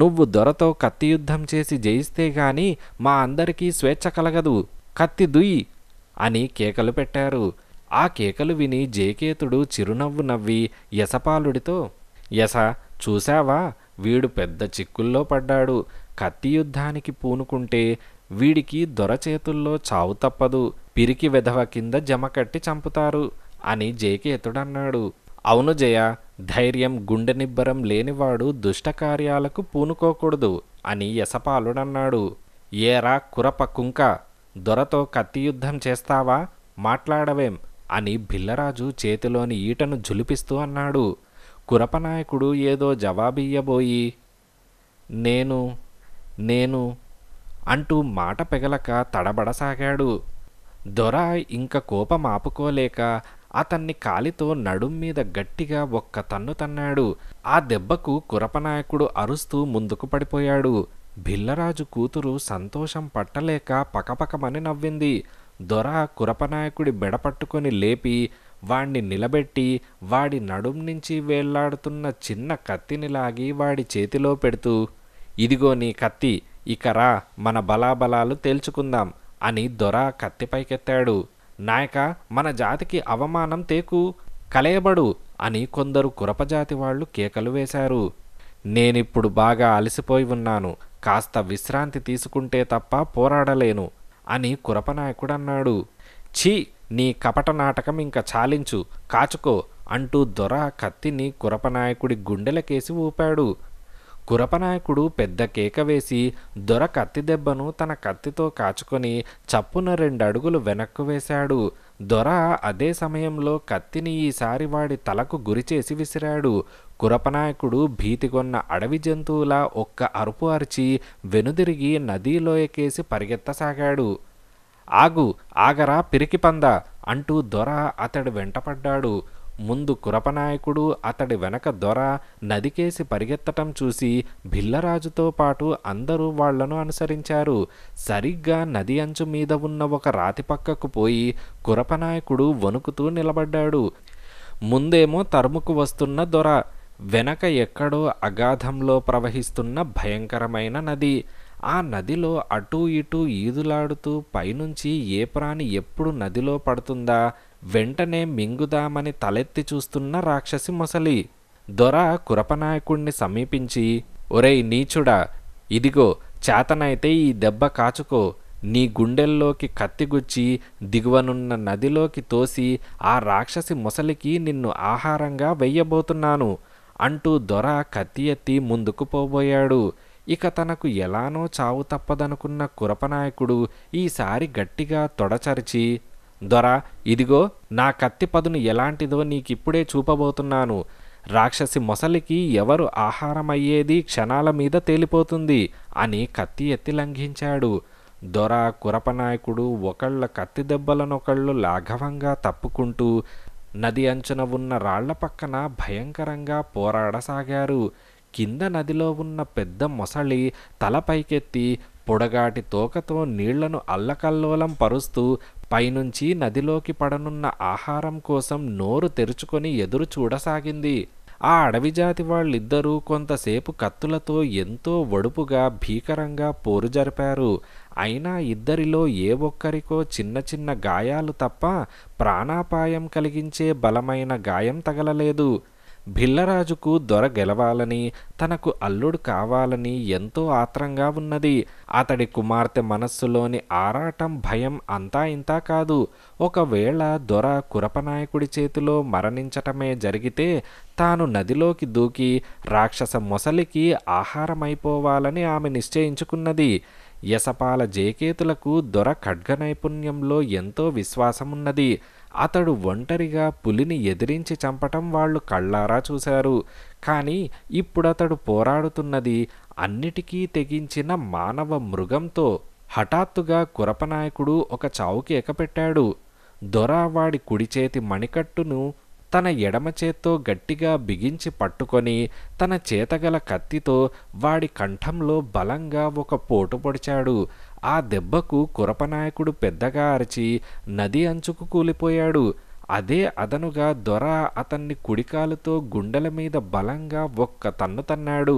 నువ్వు దొరతో కత్తి యుద్ధం చేసి జయిస్తే గాని మా అందరికీ స్వేచ్ఛ కలగదు కత్తి దుయ్ అని కేకలు పెట్టారు ఆ కేకలు విని జేకేతుడు చిరునవ్వు నవ్వి యశపాలుడితో యస చూశావా వీడు పెద్ద చిక్కుల్లో పడ్డాడు కత్తి యుద్ధానికి పూనుకుంటే వీడికి దొర చేతుల్లో చావు తప్పదు పిరికి వెధవ కింద జమకట్టి చంపుతారు అని జేకేతుడన్నాడు అవును జయ ధైర్యం గుండెనిబ్బరం లేనివాడు దుష్టకార్యాలకు పూనుకోకూడదు అని యసపాలుడన్నాడు ఏరా కురప కుంక దొరతో కత్తియుద్ధం చేస్తావా మాట్లాడవేం అని భిల్లరాజు చేతిలోని ఈటను జులిపిస్తూ అన్నాడు కురపనాయకుడు ఏదో జవాబియ్యబోయి నేను నేను అంటూ మాట పెగలక తడబడసాగాడు దొర ఇంక కోపం ఆపుకోలేక అతన్ని కాలితో నడుం మీద గట్టిగా ఒక్క తన్ను తన్నాడు ఆ దెబ్బకు కురపనాయకుడు అరుస్తూ ముందుకు పడిపోయాడు భిల్లరాజు కూతురు సంతోషం పట్టలేక పకపకమని నవ్వింది దొర కురపనాయకుడి బెడపట్టుకొని లేపి వాణ్ణి నిలబెట్టి వాడి నడుం నుంచి వేళ్లాడుతున్న చిన్న కత్తిని లాగి వాడి చేతిలో పెడుతూ ఇదిగో నీ కత్తి ఇకరా మన బలాబలాలు తేల్చుకుందాం అని దొర కత్తి పైకెత్తాడు నాయక మన జాతికి అవమానం తేకు కలయబడు అని కొందరు కురపజాతి వాళ్ళు కేకలు వేశారు నేనిప్పుడు బాగా అలసిపోయి ఉన్నాను కాస్త విశ్రాంతి తీసుకుంటే తప్ప పోరాడలేను అని కురపనాయకుడన్నాడు ఛీ నీ కపట నాటకం ఇంకా చాలించు కాచుకో అంటూ దొర కత్తిని కురపనాయకుడి గుండెలకేసి ఊపాడు కురపనాయకుడు పెద్ద కేక వేసి దొర కత్తి దెబ్బను తన కత్తితో కాచుకొని చప్పున రెండడుగులు వెనక్కు వేశాడు దొర అదే సమయంలో కత్తిని ఈసారి వాడి తలకు గురిచేసి విసిరాడు కురపనాయకుడు భీతిగొన్న అడవి జంతువులా ఒక్క అరుపు అరిచి వెనుదిరిగి నదీలోయకేసి పరిగెత్తసాగాడు ఆగు ఆగరా పిరికి పంద అంటూ దొర అతడు వెంటపడ్డాడు ముందు కురపనాయకుడు అతడి వెనక దొర నదికేసి పరిగెత్తటం చూసి భిల్లరాజుతో పాటు అందరూ వాళ్లను అనుసరించారు సరిగ్గా నది అంచు మీద ఉన్న ఒక రాతి పక్కకు పోయి కురపనాయకుడు వణుకుతూ నిలబడ్డాడు ముందేమో తరుముకు వస్తున్న దొర వెనక ఎక్కడో అగాధంలో ప్రవహిస్తున్న భయంకరమైన నది ఆ నదిలో అటూ ఇటూ ఈదులాడుతూ పైనుంచి ఏ ప్రాణి ఎప్పుడు నదిలో పడుతుందా వెంటనే మింగుదామని తలెత్తి చూస్తున్న రాక్షసి మొసలి దొర కురపనాయకుణ్ణి సమీపించి ఒరేయ్ నీచుడా ఇదిగో చేతనైతే ఈ దెబ్బ కాచుకో నీ గుండెల్లోకి కత్తిగుచ్చి దిగువనున్న నదిలోకి తోసి ఆ రాక్షసి ముసలికి నిన్ను ఆహారంగా వెయ్యబోతున్నాను అంటూ దొర కత్తి ఎత్తి ముందుకు పోబోయాడు ఇక తనకు ఎలానో చావు తప్పదనుకున్న కురపనాయకుడు ఈసారి గట్టిగా తొడచరిచి దొర ఇదిగో నా కత్తి పదును ఎలాంటిదో నీకిప్పుడే చూపబోతున్నాను రాక్షసి మొసలికి ఎవరు ఆహారమయ్యేది క్షణాల మీద తేలిపోతుంది అని కత్తి ఎత్తి లంఘించాడు దొర కురపనాయకుడు ఒకళ్ళ కత్తి దెబ్బలనొకళ్ళు లాఘవంగా తప్పుకుంటూ నది అంచున ఉన్న రాళ్ల పక్కన భయంకరంగా పోరాడసాగారు కింద నదిలో ఉన్న పెద్ద మొసలి తలపైకెత్తి పొడగాటి తోకతో నీళ్లను అల్లకల్లోలం పరుస్తూ పైనుంచి నదిలోకి పడనున్న ఆహారం కోసం నోరు తెరుచుకొని ఎదురు చూడసాగింది ఆ అడవి జాతి వాళ్ళిద్దరూ కొంతసేపు కత్తులతో ఎంతో వడుపుగా భీకరంగా పోరు జరిపారు అయినా ఇద్దరిలో ఏ ఒక్కరికో చిన్న చిన్న గాయాలు తప్ప ప్రాణాపాయం కలిగించే బలమైన గాయం తగలలేదు భిల్లరాజుకు దొర గెలవాలని తనకు అల్లుడు కావాలని ఎంతో ఆత్రంగా ఉన్నది అతడి కుమార్తె మనస్సులోని ఆరాటం భయం అంతా ఇంతా కాదు ఒకవేళ దొర కురపనాయకుడి చేతిలో మరణించటమే జరిగితే తాను నదిలోకి దూకి రాక్షస మొసలికి ఆహారమైపోవాలని ఆమె నిశ్చయించుకున్నది యసపాల జేకేతులకు దొర ఖడ్గ నైపుణ్యంలో ఎంతో విశ్వాసమున్నది అతడు ఒంటరిగా పులిని ఎదిరించి చంపటం వాళ్ళు కళ్ళారా చూశారు కానీ ఇప్పుడతడు పోరాడుతున్నది అన్నిటికీ తెగించిన మానవ మృగంతో హఠాత్తుగా కురపనాయకుడు ఒక చావుకి ఎకపెట్టాడు దొరావాడి కుడి చేతి మణికట్టును తన ఎడమ చేత్తో గట్టిగా బిగించి పట్టుకొని తన చేతగల కత్తితో వాడి కంఠంలో బలంగా ఒక పోటు పొడిచాడు ఆ దెబ్బకు కురపనాయకుడు పెద్దగా అరిచి నది అంచుకు కూలిపోయాడు అదే అదనుగా దొర అతన్ని కుడికాలుతో గుండెల మీద బలంగా ఒక్క తన్ను తన్నాడు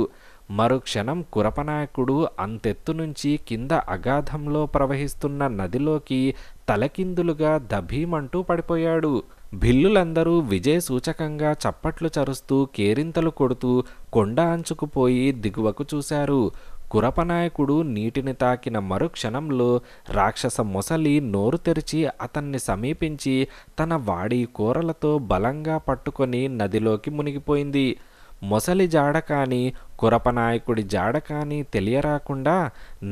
మరుక్షణం కురపనాయకుడు అంతెత్తు నుంచి కింద అగాధంలో ప్రవహిస్తున్న నదిలోకి తలకిందులుగా దభీమంటూ పడిపోయాడు భిల్లులందరూ విజయ సూచకంగా చప్పట్లు చరుస్తూ కేరింతలు కొడుతూ కొండ అంచుకుపోయి దిగువకు చూశారు కురపనాయకుడు నీటిని తాకిన మరుక్షణంలో రాక్షస మొసలి నోరు తెరిచి అతన్ని సమీపించి తన వాడి కూరలతో బలంగా పట్టుకొని నదిలోకి మునిగిపోయింది మొసలి జాడ కానీ కురపనాయకుడి జాడ కానీ తెలియరాకుండా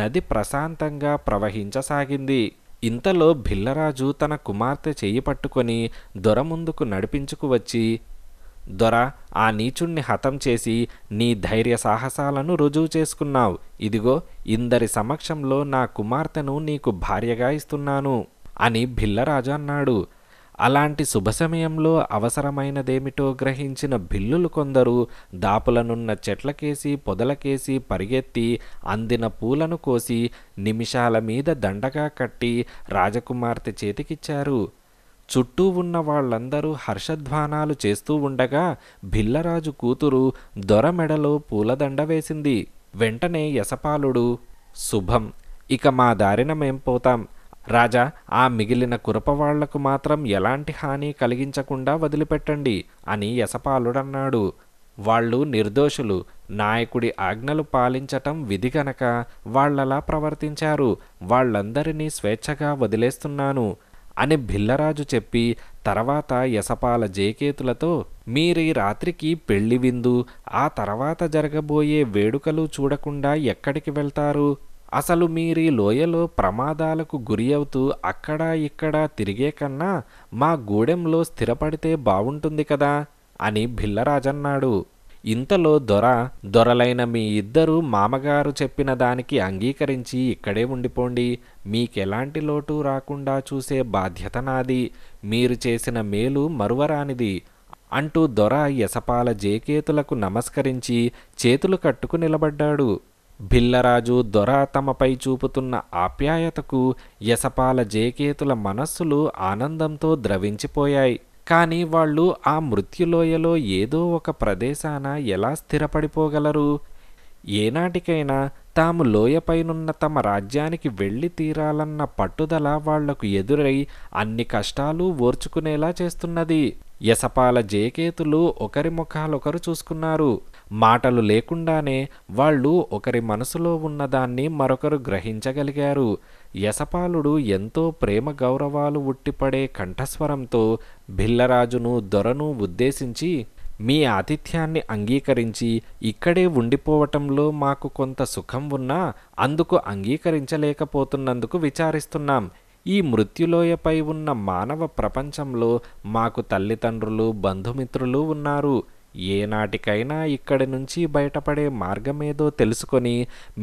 నది ప్రశాంతంగా ప్రవహించసాగింది ఇంతలో భిల్లరాజు తన కుమార్తె చేయి పట్టుకొని దొర ముందుకు నడిపించుకు వచ్చి దొర ఆ నీచుణ్ణి హతం చేసి నీ ధైర్య సాహసాలను రుజువు చేసుకున్నావు ఇదిగో ఇందరి సమక్షంలో నా కుమార్తెను నీకు భార్యగా ఇస్తున్నాను అని భిల్లరాజు అన్నాడు అలాంటి శుభ సమయంలో అవసరమైనదేమిటో గ్రహించిన బిల్లులు కొందరు దాపులనున్న చెట్లకేసి పొదలకేసి పరిగెత్తి అందిన పూలను కోసి నిమిషాల మీద దండగా కట్టి రాజకుమార్తె చేతికిచ్చారు చుట్టూ ఉన్న వాళ్ళందరూ హర్షధ్వానాలు చేస్తూ ఉండగా భిల్లరాజు కూతురు దొర మెడలో పూలదండ వేసింది వెంటనే యశపాలుడు శుభం ఇక మా దారిన మేం పోతాం రాజా ఆ మిగిలిన కురపవాళ్లకు మాత్రం ఎలాంటి హాని కలిగించకుండా వదిలిపెట్టండి అని యశపాలుడన్నాడు వాళ్ళు నిర్దోషులు నాయకుడి ఆజ్ఞలు పాలించటం విధి గనక వాళ్ళలా ప్రవర్తించారు వాళ్ళందరినీ స్వేచ్ఛగా వదిలేస్తున్నాను అని భిల్లరాజు చెప్పి తర్వాత యసపాల జేకేతులతో మీరీ రాత్రికి పెళ్లి విందు ఆ తర్వాత జరగబోయే వేడుకలు చూడకుండా ఎక్కడికి వెళ్తారు అసలు మీరీ లోయలో ప్రమాదాలకు గురి అవుతూ అక్కడా ఇక్కడా తిరిగే కన్నా మా గూడెంలో స్థిరపడితే బావుంటుంది కదా అని భిల్లరాజన్నాడు ఇంతలో దొర దొరలైన మీ ఇద్దరు మామగారు చెప్పిన దానికి అంగీకరించి ఇక్కడే ఉండిపోండి మీకెలాంటి లోటు రాకుండా చూసే బాధ్యత నాది మీరు చేసిన మేలు మరువరానిది అంటూ దొర యసపాల జేకేతులకు నమస్కరించి చేతులు కట్టుకు నిలబడ్డాడు భిల్లరాజు దొర తమపై చూపుతున్న ఆప్యాయతకు యసపాల జేకేతుల మనస్సులు ఆనందంతో ద్రవించిపోయాయి కానీ వాళ్ళు ఆ మృత్యులోయలో ఏదో ఒక ప్రదేశాన ఎలా స్థిరపడిపోగలరు ఏనాటికైనా తాము లోయపైనున్న తమ రాజ్యానికి వెళ్ళి తీరాలన్న పట్టుదల వాళ్లకు ఎదురై అన్ని కష్టాలు ఓర్చుకునేలా చేస్తున్నది యసపాల జేకేతులు ఒకరి ముఖాలొకరు చూసుకున్నారు మాటలు లేకుండానే వాళ్ళు ఒకరి మనసులో ఉన్నదాన్ని మరొకరు గ్రహించగలిగారు యశపాలుడు ఎంతో ప్రేమ గౌరవాలు ఉట్టిపడే కంఠస్వరంతో భిల్లరాజును దొరను ఉద్దేశించి మీ ఆతిథ్యాన్ని అంగీకరించి ఇక్కడే ఉండిపోవటంలో మాకు కొంత సుఖం ఉన్నా అందుకు అంగీకరించలేకపోతున్నందుకు విచారిస్తున్నాం ఈ మృత్యులోయపై ఉన్న మానవ ప్రపంచంలో మాకు తల్లిదండ్రులు బంధుమిత్రులు ఉన్నారు ఏనాటికైనా ఇక్కడి నుంచి బయటపడే మార్గమేదో తెలుసుకొని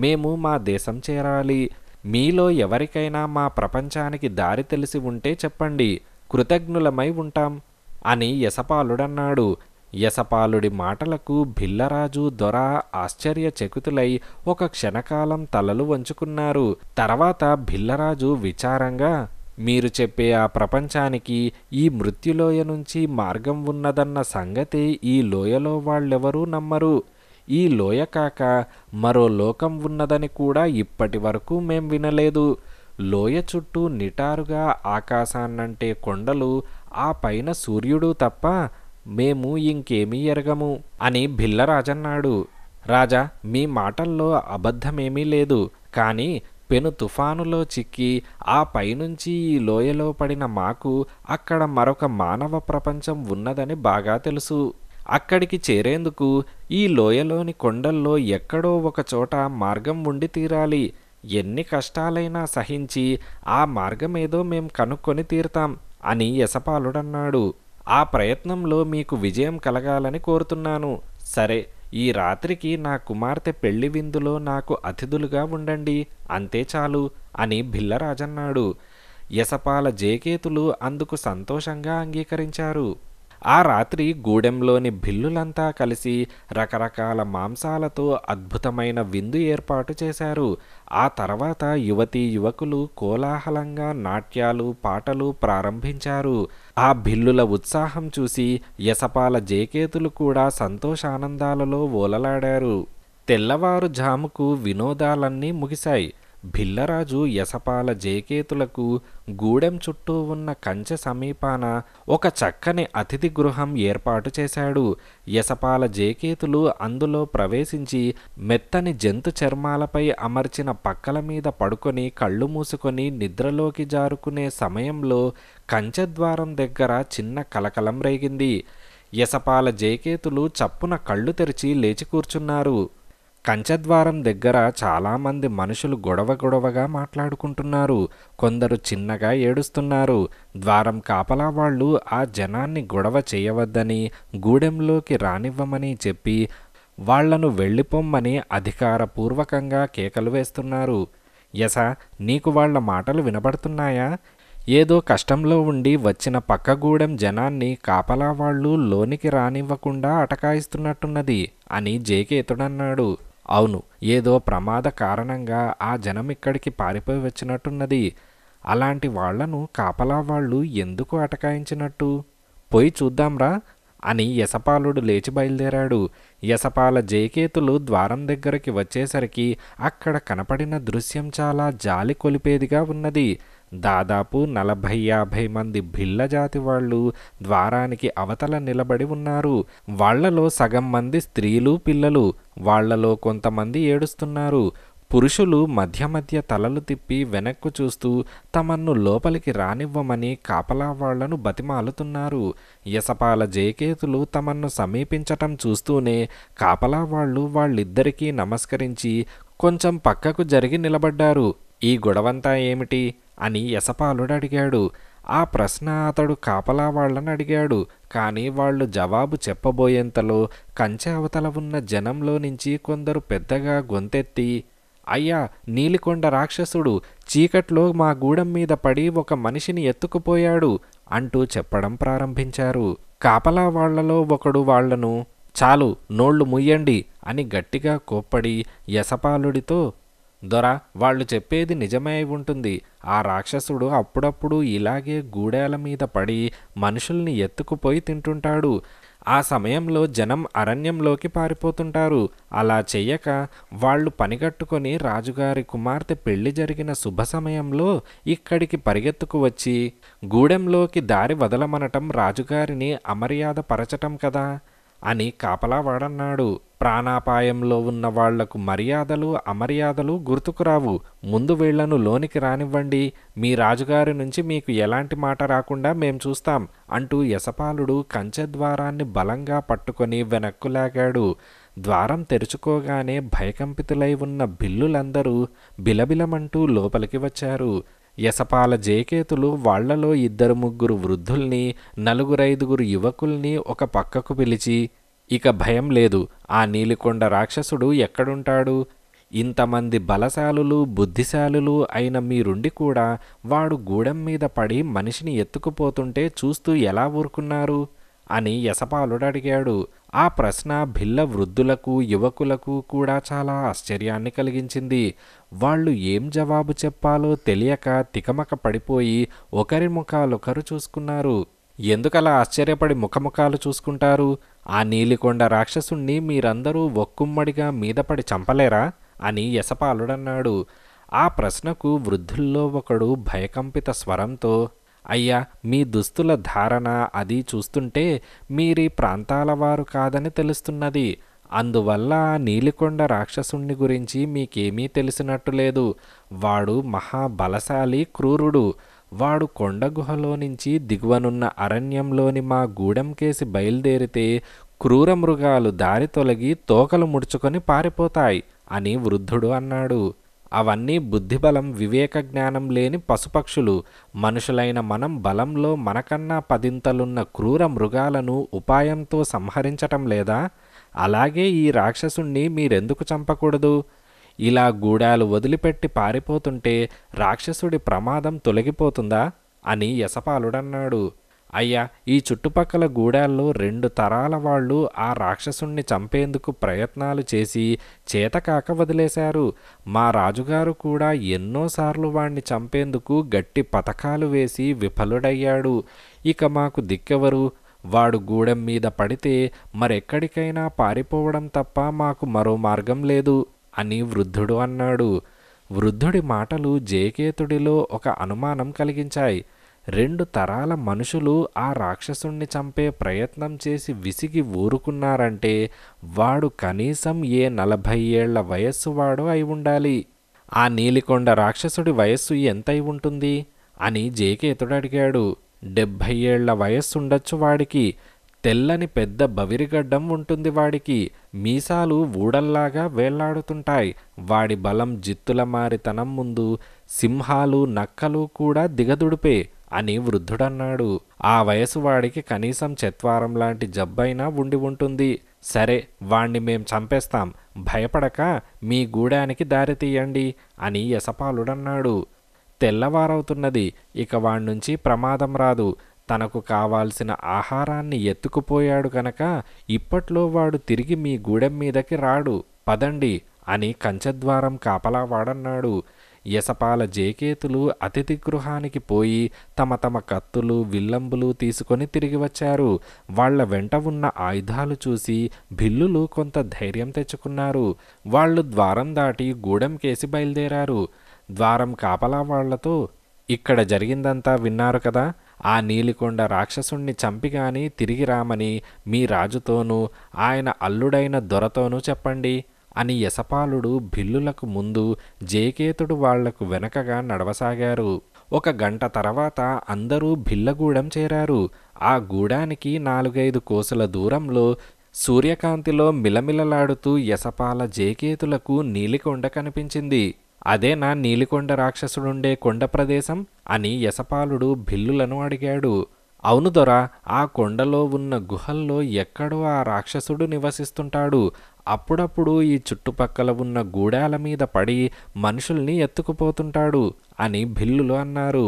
మేము మా దేశం చేరాలి మీలో ఎవరికైనా మా ప్రపంచానికి దారి తెలిసి ఉంటే చెప్పండి కృతజ్ఞులమై ఉంటాం అని యశపాలుడన్నాడు యశపాలుడి మాటలకు భిల్లరాజు దొర ఆశ్చర్యచకితులై ఒక క్షణకాలం తలలు వంచుకున్నారు తర్వాత భిల్లరాజు విచారంగా మీరు చెప్పే ఆ ప్రపంచానికి ఈ మృత్యులోయ నుంచి మార్గం ఉన్నదన్న సంగతి ఈ లోయలో వాళ్ళెవరూ నమ్మరు ఈ లోయ కాక మరో లోకం ఉన్నదని కూడా ఇప్పటి వరకు మేం వినలేదు లోయ చుట్టూ నిటారుగా ఆకాశాన్నంటే కొండలు ఆ పైన సూర్యుడు తప్ప మేము ఇంకేమీ ఎరగము అని భిల్లరాజన్నాడు రాజా మీ మాటల్లో అబద్ధమేమీ లేదు కానీ పెను తుఫానులో చిక్కి ఆ పైనుంచి ఈ లోయలో పడిన మాకు అక్కడ మరొక మానవ ప్రపంచం ఉన్నదని బాగా తెలుసు అక్కడికి చేరేందుకు ఈ లోయలోని కొండల్లో ఎక్కడో ఒకచోట మార్గం ఉండి తీరాలి ఎన్ని కష్టాలైనా సహించి ఆ మార్గమేదో మేం కనుక్కొని తీరుతాం అని యశపాలుడన్నాడు ఆ ప్రయత్నంలో మీకు విజయం కలగాలని కోరుతున్నాను సరే ఈ రాత్రికి నా కుమార్తె పెళ్లి విందులో నాకు అతిథులుగా ఉండండి అంతే చాలు అని భిల్లరాజన్నాడు యశపాల జేకేతులు అందుకు సంతోషంగా అంగీకరించారు ఆ రాత్రి గూడెంలోని భిల్లులంతా కలిసి రకరకాల మాంసాలతో అద్భుతమైన విందు ఏర్పాటు చేశారు ఆ తర్వాత యువతీ యువకులు కోలాహలంగా నాట్యాలు పాటలు ప్రారంభించారు ఆ భిల్లుల ఉత్సాహం చూసి యసపాల జేకేతులు కూడా సంతోషానందాలలో ఓలలాడారు తెల్లవారుజాముకు వినోదాలన్నీ ముగిశాయి భిల్లరాజు యసపాల జేకేతులకు గూడెం చుట్టూ ఉన్న కంచె సమీపాన ఒక చక్కని అతిథి గృహం ఏర్పాటు చేశాడు యసపాల జేకేతులు అందులో ప్రవేశించి మెత్తని జంతు చర్మాలపై అమర్చిన పక్కల మీద పడుకొని కళ్ళు మూసుకొని నిద్రలోకి జారుకునే సమయంలో కంచె ద్వారం దగ్గర చిన్న కలకలం రేగింది యసపాల జేకేతులు చప్పున కళ్ళు తెరిచి లేచి కూర్చున్నారు కంచెద్వారం దగ్గర చాలామంది మనుషులు గొడవ గొడవగా మాట్లాడుకుంటున్నారు కొందరు చిన్నగా ఏడుస్తున్నారు ద్వారం కాపలా వాళ్ళు ఆ జనాన్ని గొడవ చేయవద్దని గూడెంలోకి రానివ్వమని చెప్పి వాళ్లను వెళ్ళిపోమ్మని అధికారపూర్వకంగా కేకలు వేస్తున్నారు యస నీకు వాళ్ల మాటలు వినబడుతున్నాయా ఏదో కష్టంలో ఉండి వచ్చిన పక్కగూడెం జనాన్ని కాపలా వాళ్ళు లోనికి రానివ్వకుండా అటకాయిస్తున్నట్టున్నది అని జేకేతుడన్నాడు అవును ఏదో ప్రమాద కారణంగా ఆ జనం ఇక్కడికి పారిపోయి వచ్చినట్టున్నది అలాంటి వాళ్లను కాపలా వాళ్ళు ఎందుకు అటకాయించినట్టు పోయి చూద్దాంరా అని యశపాలుడు లేచి బయలుదేరాడు యశపాల జయకేతులు ద్వారం దగ్గరికి వచ్చేసరికి అక్కడ కనపడిన దృశ్యం చాలా జాలి కొలిపేదిగా ఉన్నది దాదాపు నలభై యాభై మంది జాతి వాళ్ళు ద్వారానికి అవతల నిలబడి ఉన్నారు వాళ్లలో సగం మంది స్త్రీలు పిల్లలు వాళ్లలో కొంతమంది ఏడుస్తున్నారు పురుషులు మధ్య మధ్య తలలు తిప్పి వెనక్కు చూస్తూ తమన్ను లోపలికి రానివ్వమని కాపలా వాళ్లను బతిమాలుతున్నారు యసపాల జయకేతులు తమన్ను సమీపించటం చూస్తూనే కాపలా వాళ్ళు వాళ్ళిద్దరికీ నమస్కరించి కొంచెం పక్కకు జరిగి నిలబడ్డారు ఈ గొడవంతా ఏమిటి అని యశపాలుడు అడిగాడు ఆ ప్రశ్న అతడు కాపలా వాళ్ళని అడిగాడు కానీ వాళ్ళు జవాబు చెప్పబోయేంతలో కంచె అవతల ఉన్న జనంలో నుంచి కొందరు పెద్దగా గొంతెత్తి అయ్యా నీలికొండ రాక్షసుడు చీకట్లో మా గూడెం మీద పడి ఒక మనిషిని ఎత్తుకుపోయాడు అంటూ చెప్పడం ప్రారంభించారు కాపలా వాళ్లలో ఒకడు వాళ్లను చాలు నోళ్లు ముయ్యండి అని గట్టిగా కోప్పడి యశపాలుడితో దొర వాళ్ళు చెప్పేది నిజమై ఉంటుంది ఆ రాక్షసుడు అప్పుడప్పుడు ఇలాగే గూడేల మీద పడి మనుషుల్ని ఎత్తుకుపోయి తింటుంటాడు ఆ సమయంలో జనం అరణ్యంలోకి పారిపోతుంటారు అలా చెయ్యక వాళ్ళు పనిగట్టుకొని రాజుగారి కుమార్తె పెళ్లి జరిగిన శుభ సమయంలో ఇక్కడికి పరిగెత్తుకు వచ్చి గూడెంలోకి దారి వదలమనటం రాజుగారిని అమర్యాద పరచటం కదా అని కాపలావాడన్నాడు ప్రాణాపాయంలో ఉన్న వాళ్లకు మర్యాదలు అమర్యాదలు గుర్తుకురావు ముందు వీళ్లను లోనికి రానివ్వండి మీ రాజుగారి నుంచి మీకు ఎలాంటి మాట రాకుండా మేం చూస్తాం అంటూ యశపాలుడు కంచె ద్వారాన్ని బలంగా పట్టుకొని వెనక్కు లాగాడు ద్వారం తెరుచుకోగానే భయకంపితులై ఉన్న బిల్లులందరూ బిలబిలమంటూ లోపలికి వచ్చారు యసపాల జేకేతులు వాళ్లలో ఇద్దరు ముగ్గురు వృద్ధుల్ని నలుగురైదుగురు యువకుల్ని ఒక పక్కకు పిలిచి ఇక భయం లేదు ఆ నీలికొండ రాక్షసుడు ఎక్కడుంటాడు ఇంతమంది బలశాలులు బుద్ధిశాలులు అయిన మీరుండి కూడా వాడు గూడెం మీద పడి మనిషిని ఎత్తుకుపోతుంటే చూస్తూ ఎలా ఊరుకున్నారు అని యశపాలుడు అడిగాడు ఆ ప్రశ్న భిల్ల వృద్ధులకు యువకులకు కూడా చాలా ఆశ్చర్యాన్ని కలిగించింది వాళ్ళు ఏం జవాబు చెప్పాలో తెలియక తికమక పడిపోయి ఒకరి ముఖాలొకరు చూసుకున్నారు ఎందుకలా ఆశ్చర్యపడి ముఖముఖాలు చూసుకుంటారు ఆ నీలికొండ రాక్షసుణ్ణి మీరందరూ ఒక్కుమ్మడిగా మీదపడి చంపలేరా అని యశపాలుడన్నాడు ఆ ప్రశ్నకు వృద్ధుల్లో ఒకడు భయకంపిత స్వరంతో అయ్యా మీ దుస్తుల ధారణ అది చూస్తుంటే మీరీ ప్రాంతాల వారు కాదని తెలుస్తున్నది అందువల్ల నీలికొండ రాక్షసుణ్ణి గురించి మీకేమీ తెలిసినట్టు లేదు వాడు మహాబలశాలి క్రూరుడు వాడు కొండ గుహలో నుంచి దిగువనున్న అరణ్యంలోని మా గూడెంకేసి బయలుదేరితే క్రూర మృగాలు దారి తొలగి తోకలు ముడుచుకొని పారిపోతాయి అని వృద్ధుడు అన్నాడు అవన్నీ బుద్ధిబలం వివేక జ్ఞానం లేని పశుపక్షులు మనుషులైన మనం బలంలో మనకన్నా పదింతలున్న క్రూర మృగాలను ఉపాయంతో సంహరించటం లేదా అలాగే ఈ రాక్షసుణ్ణి మీరెందుకు చంపకూడదు ఇలా గూడాలు వదిలిపెట్టి పారిపోతుంటే రాక్షసుడి ప్రమాదం తొలగిపోతుందా అని యశపాలుడన్నాడు అయ్యా ఈ చుట్టుపక్కల గూడాల్లో రెండు తరాల వాళ్ళు ఆ రాక్షసుణ్ణి చంపేందుకు ప్రయత్నాలు చేసి చేతకాక వదిలేశారు మా రాజుగారు కూడా ఎన్నోసార్లు వాణ్ణి చంపేందుకు గట్టి పథకాలు వేసి విఫలుడయ్యాడు ఇక మాకు దిక్కెవరు వాడు గూడెం మీద పడితే మరెక్కడికైనా పారిపోవడం తప్ప మాకు మరో మార్గం లేదు అని వృద్ధుడు అన్నాడు వృద్ధుడి మాటలు జేకేతుడిలో ఒక అనుమానం కలిగించాయి రెండు తరాల మనుషులు ఆ రాక్షసుణ్ణి చంపే ప్రయత్నం చేసి విసిగి ఊరుకున్నారంటే వాడు కనీసం ఏ నలభై ఏళ్ల వయస్సు వాడు అయి ఉండాలి ఆ నీలికొండ రాక్షసుడి వయస్సు ఎంతై ఉంటుంది అని జేకేతుడు అడిగాడు డెబ్భై ఏళ్ల వయస్సుండొచ్చు వాడికి తెల్లని పెద్ద బవిరిగడ్డం ఉంటుంది వాడికి మీసాలు ఊడల్లాగా వేళ్లాడుతుంటాయి వాడి బలం జిత్తుల మారితనం ముందు సింహాలు నక్కలు కూడా దిగదుడిపే అని వృద్ధుడన్నాడు ఆ వయసు వాడికి కనీసం చత్వారం లాంటి జబ్బైనా ఉండి ఉంటుంది సరే వాణ్ణి మేం చంపేస్తాం భయపడక మీ గూడానికి దారి తీయండి అని యశపాలుడన్నాడు తెల్లవారవుతున్నది ఇక వాణ్నుంచి ప్రమాదం రాదు తనకు కావాల్సిన ఆహారాన్ని ఎత్తుకుపోయాడు కనుక ఇప్పట్లో వాడు తిరిగి మీ గూడెం మీదకి రాడు పదండి అని కంచద్వారం కాపలావాడన్నాడు వాడన్నాడు యసపాల జేకేతులు అతిథి గృహానికి పోయి తమ తమ కత్తులు విల్లంబులు తీసుకొని తిరిగి వచ్చారు వాళ్ల వెంట ఉన్న ఆయుధాలు చూసి భిల్లులు కొంత ధైర్యం తెచ్చుకున్నారు వాళ్ళు ద్వారం దాటి గూడెం కేసి బయలుదేరారు ద్వారం కాపలా వాళ్లతో ఇక్కడ జరిగిందంతా విన్నారు కదా ఆ నీలికొండ రాక్షసుణ్ణి చంపి కానీ తిరిగి రామని మీ రాజుతోనూ ఆయన అల్లుడైన దొరతోనూ చెప్పండి అని యశపాలుడు భిల్లులకు ముందు జేకేతుడు వాళ్లకు వెనకగా నడవసాగారు ఒక గంట తర్వాత అందరూ భిల్లగూడెం చేరారు ఆ గూడానికి నాలుగైదు కోసుల దూరంలో సూర్యకాంతిలో మిలమిలలాడుతూ యశపాల జేకేతులకు నీలికొండ కనిపించింది అదే నా నీలికొండ రాక్షసుడుండే కొండ ప్రదేశం అని యశపాలుడు భిల్లులను అడిగాడు అవును దొర ఆ కొండలో ఉన్న గుహల్లో ఎక్కడో ఆ రాక్షసుడు నివసిస్తుంటాడు అప్పుడప్పుడు ఈ చుట్టుపక్కల ఉన్న గూడాల మీద పడి మనుషుల్ని ఎత్తుకుపోతుంటాడు అని భిల్లులు అన్నారు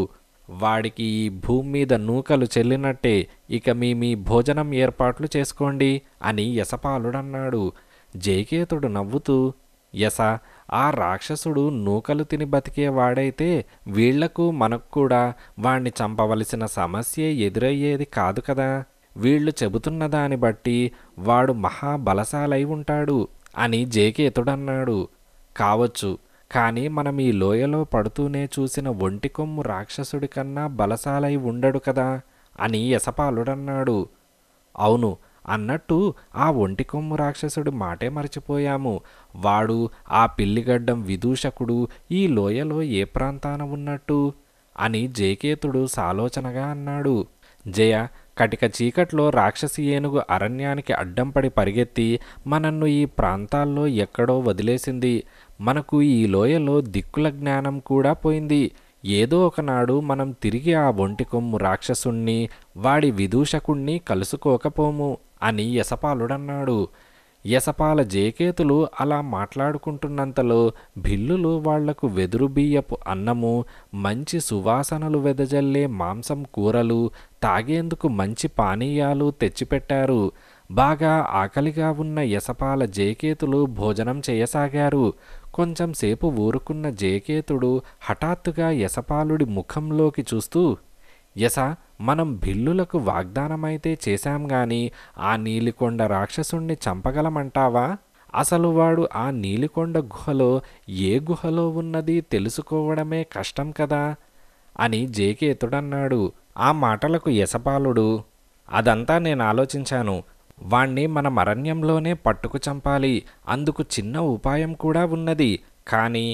వాడికి ఈ భూమి మీద నూకలు చెల్లినట్టే ఇక మీ మీ భోజనం ఏర్పాట్లు చేసుకోండి అని యశపాలుడన్నాడు జయకేతుడు నవ్వుతూ యస ఆ రాక్షసుడు నూకలు తిని బతికే వాడైతే వీళ్లకు మనకు కూడా వాణ్ణి చంపవలసిన సమస్య ఎదురయ్యేది కాదు కదా వీళ్ళు చెబుతున్న దాన్ని బట్టి వాడు మహాబలశాలై ఉంటాడు అని జేకేతుడన్నాడు కావచ్చు కానీ మనం ఈ లోయలో పడుతూనే చూసిన కొమ్ము రాక్షసుడి కన్నా బలశాలై ఉండడు కదా అని యసపాలుడన్నాడు అవును అన్నట్టు ఆ ఒంటి కొమ్ము రాక్షసుడు మాటే మర్చిపోయాము వాడు ఆ పిల్లిగడ్డం విదూషకుడు ఈ లోయలో ఏ ప్రాంతాన ఉన్నట్టు అని జయకేతుడు సాలోచనగా అన్నాడు జయ కటిక చీకట్లో రాక్షసి ఏనుగు అరణ్యానికి అడ్డంపడి పరిగెత్తి మనన్ను ఈ ప్రాంతాల్లో ఎక్కడో వదిలేసింది మనకు ఈ లోయలో దిక్కుల జ్ఞానం కూడా పోయింది ఏదో ఒకనాడు మనం తిరిగి ఆ ఒంటి కొమ్ము రాక్షసుణ్ణి వాడి విదూషకుణ్ణి కలుసుకోకపోము అని యశపాలుడన్నాడు యసపాల జేకేతులు అలా మాట్లాడుకుంటున్నంతలో భిల్లులు వాళ్లకు వెదురు బియ్యపు అన్నము మంచి సువాసనలు వెదజల్లే మాంసం కూరలు తాగేందుకు మంచి పానీయాలు తెచ్చిపెట్టారు బాగా ఆకలిగా ఉన్న యసపాల జేకేతులు భోజనం చేయసాగారు కొంచెంసేపు ఊరుకున్న జేకేతుడు హఠాత్తుగా యసపాలుడి ముఖంలోకి చూస్తూ యస మనం భిల్లులకు వాగ్దానమైతే చేశాం గాని ఆ నీలికొండ రాక్షసుణ్ణి చంపగలమంటావా అసలు వాడు ఆ నీలికొండ గుహలో ఏ గుహలో ఉన్నది తెలుసుకోవడమే కష్టం కదా అని జేకేతుడన్నాడు ఆ మాటలకు యశపాలుడు అదంతా నేను ఆలోచించాను వాణ్ణి మన మరణ్యంలోనే పట్టుకు చంపాలి అందుకు చిన్న ఉపాయం కూడా ఉన్నది కానీ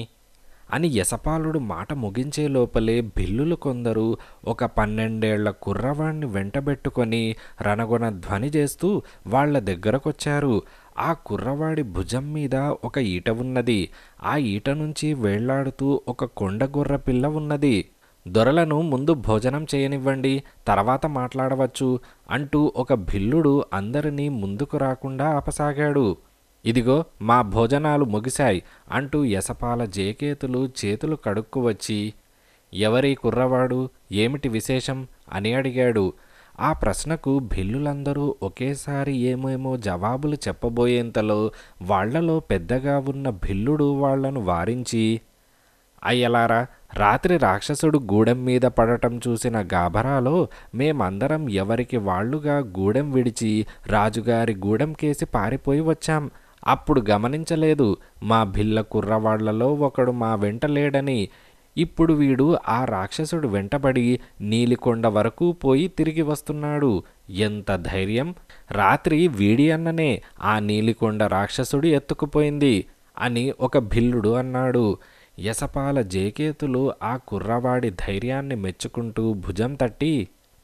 అని యశపాలుడు మాట ముగించే లోపలే బిల్లులు కొందరు ఒక పన్నెండేళ్ల కుర్రవాణ్ణి వెంటబెట్టుకొని రణగొణ ధ్వని చేస్తూ వాళ్ల దగ్గరకొచ్చారు ఆ కుర్రవాడి భుజం మీద ఒక ఈట ఉన్నది ఆ ఈట నుంచి వేళ్లాడుతూ ఒక కొండగొర్ర పిల్ల ఉన్నది దొరలను ముందు భోజనం చేయనివ్వండి తర్వాత మాట్లాడవచ్చు అంటూ ఒక భిల్లుడు అందరినీ ముందుకు రాకుండా ఆపసాగాడు ఇదిగో మా భోజనాలు ముగిశాయి అంటూ యసపాల జేకేతులు చేతులు కడుక్కు వచ్చి ఎవరి కుర్రవాడు ఏమిటి విశేషం అని అడిగాడు ఆ ప్రశ్నకు భిల్లులందరూ ఒకేసారి ఏమేమో జవాబులు చెప్పబోయేంతలో వాళ్లలో పెద్దగా ఉన్న భిల్లుడు వాళ్లను వారించి అయ్యలారా రాత్రి రాక్షసుడు గూడెం మీద పడటం చూసిన గాభరాలో మేమందరం ఎవరికి వాళ్ళుగా గూడెం విడిచి రాజుగారి గూడెం కేసి పారిపోయి వచ్చాం అప్పుడు గమనించలేదు మా భిల్ల కుర్రవాళ్లలో ఒకడు మా వెంట లేడని ఇప్పుడు వీడు ఆ రాక్షసుడు వెంటబడి నీలికొండ వరకు పోయి తిరిగి వస్తున్నాడు ఎంత ధైర్యం రాత్రి వీడి అన్ననే ఆ నీలికొండ రాక్షసుడు ఎత్తుకుపోయింది అని ఒక భిల్లుడు అన్నాడు యసపాల జేకేతులు ఆ కుర్రవాడి ధైర్యాన్ని మెచ్చుకుంటూ భుజం తట్టి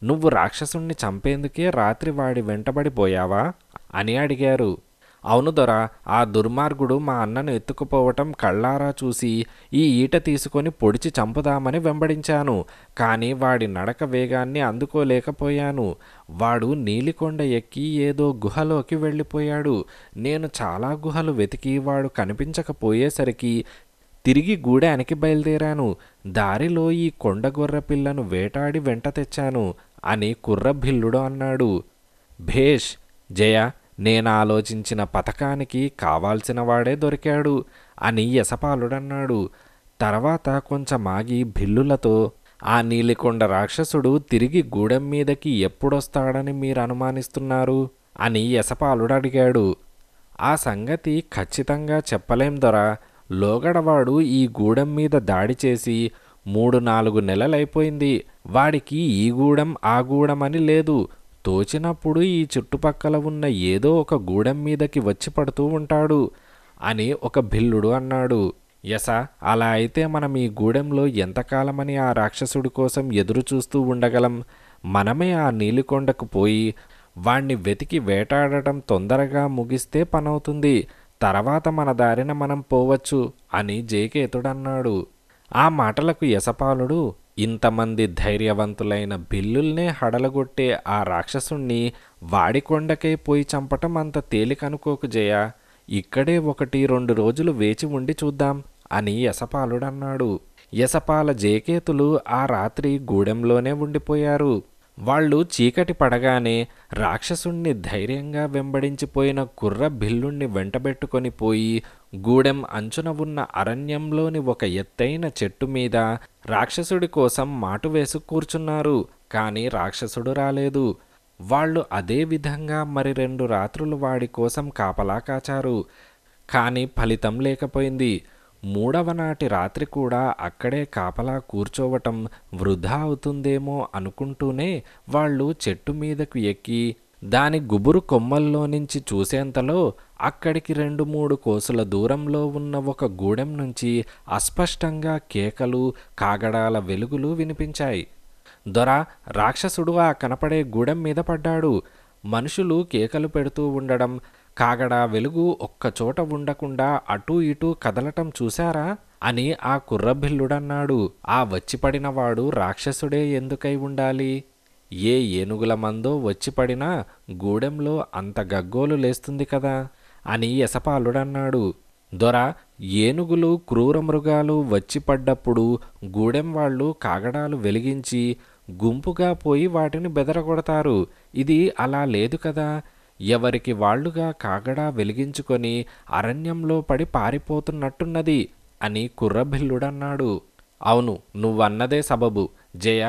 నువ్వు రాక్షసుణ్ణి చంపేందుకే రాత్రి వాడి వెంటబడిపోయావా అని అడిగారు అవును దొర ఆ దుర్మార్గుడు మా అన్నను ఎత్తుకుపోవటం కళ్ళారా చూసి ఈ ఈట తీసుకొని పొడిచి చంపుదామని వెంబడించాను కానీ వాడి నడక వేగాన్ని అందుకోలేకపోయాను వాడు నీలికొండ ఎక్కి ఏదో గుహలోకి వెళ్ళిపోయాడు నేను చాలా గుహలు వెతికి వాడు కనిపించకపోయేసరికి తిరిగి గూడానికి బయలుదేరాను దారిలో ఈ కొండగొర్ర పిల్లను వేటాడి వెంట తెచ్చాను అని కుర్రభిల్లుడు అన్నాడు భేష్ జయ నేను ఆలోచించిన పథకానికి కావాల్సిన వాడే దొరికాడు అని యశపాలుడన్నాడు తర్వాత కొంచెమాగి భిల్లులతో ఆ నీలికొండ రాక్షసుడు తిరిగి గూడెం మీదకి ఎప్పుడొస్తాడని మీరు అనుమానిస్తున్నారు అని యశపాలుడు అడిగాడు ఆ సంగతి ఖచ్చితంగా చెప్పలేం దొర లోగడవాడు ఈ గూడెం మీద దాడి చేసి మూడు నాలుగు నెలలైపోయింది వాడికి ఈ గూడెం ఆ గూడెం అని లేదు తోచినప్పుడు ఈ చుట్టుపక్కల ఉన్న ఏదో ఒక గూడెం మీదకి వచ్చి పడుతూ ఉంటాడు అని ఒక భిల్లుడు అన్నాడు యస అలా అయితే మనం ఈ గూడెంలో ఎంతకాలమని ఆ రాక్షసుడి కోసం ఎదురు చూస్తూ ఉండగలం మనమే ఆ నీలికొండకు పోయి వాణ్ణి వెతికి వేటాడటం తొందరగా ముగిస్తే పనవుతుంది తర్వాత మన దారిన మనం పోవచ్చు అని జేకేతుడన్నాడు ఆ మాటలకు యశపాలుడు ఇంతమంది ధైర్యవంతులైన బిల్లుల్నే హడలగొట్టే ఆ రాక్షసుణ్ణి వాడికొండకై పోయి చంపటం అంత తేలికనుకోకు జయ ఇక్కడే ఒకటి రెండు రోజులు వేచి ఉండి చూద్దాం అని యశపాలుడన్నాడు యశపాల జేకేతులు ఆ రాత్రి గూడెంలోనే ఉండిపోయారు వాళ్ళు చీకటి పడగానే రాక్షసుణ్ణి ధైర్యంగా వెంబడించిపోయిన కుర్ర భిల్లుణ్ణి వెంటబెట్టుకొని పోయి గూడెం అంచున ఉన్న అరణ్యంలోని ఒక ఎత్తైన చెట్టు మీద రాక్షసుడి కోసం మాటు వేసు కూర్చున్నారు కానీ రాక్షసుడు రాలేదు వాళ్ళు అదే విధంగా మరి రెండు రాత్రులు వాడి కోసం కాపలా కాచారు కానీ ఫలితం లేకపోయింది మూడవ నాటి రాత్రి కూడా అక్కడే కాపలా కూర్చోవటం వృధా అవుతుందేమో అనుకుంటూనే వాళ్ళు చెట్టు మీదకు ఎక్కి దాని గుబురు కొమ్మల్లో నుంచి చూసేంతలో అక్కడికి రెండు మూడు కోసుల దూరంలో ఉన్న ఒక గూడెం నుంచి అస్పష్టంగా కేకలు కాగడాల వెలుగులు వినిపించాయి దొర రాక్షసుడు ఆ కనపడే గూడెం మీద పడ్డాడు మనుషులు కేకలు పెడుతూ ఉండడం కాగడ వెలుగు ఒక్కచోట ఉండకుండా అటూ ఇటూ కదలటం చూశారా అని ఆ కుర్రభిల్లుడన్నాడు ఆ వచ్చిపడినవాడు రాక్షసుడే ఎందుకై ఉండాలి ఏ ఏనుగుల మందో వచ్చిపడినా గూడెంలో అంత గగ్గోలు లేస్తుంది కదా అని యశపాలుడన్నాడు దొర ఏనుగులు క్రూర మృగాలు వచ్చిపడ్డప్పుడు గూడెం వాళ్ళు కాగడాలు వెలిగించి గుంపుగా పోయి వాటిని బెదరగొడతారు ఇది అలా లేదు కదా ఎవరికి వాళ్ళుగా కాగడా వెలిగించుకొని అరణ్యంలో పడి పారిపోతున్నట్టున్నది అని కుర్రభిల్లుడన్నాడు అవును నువ్వన్నదే సబబు జయ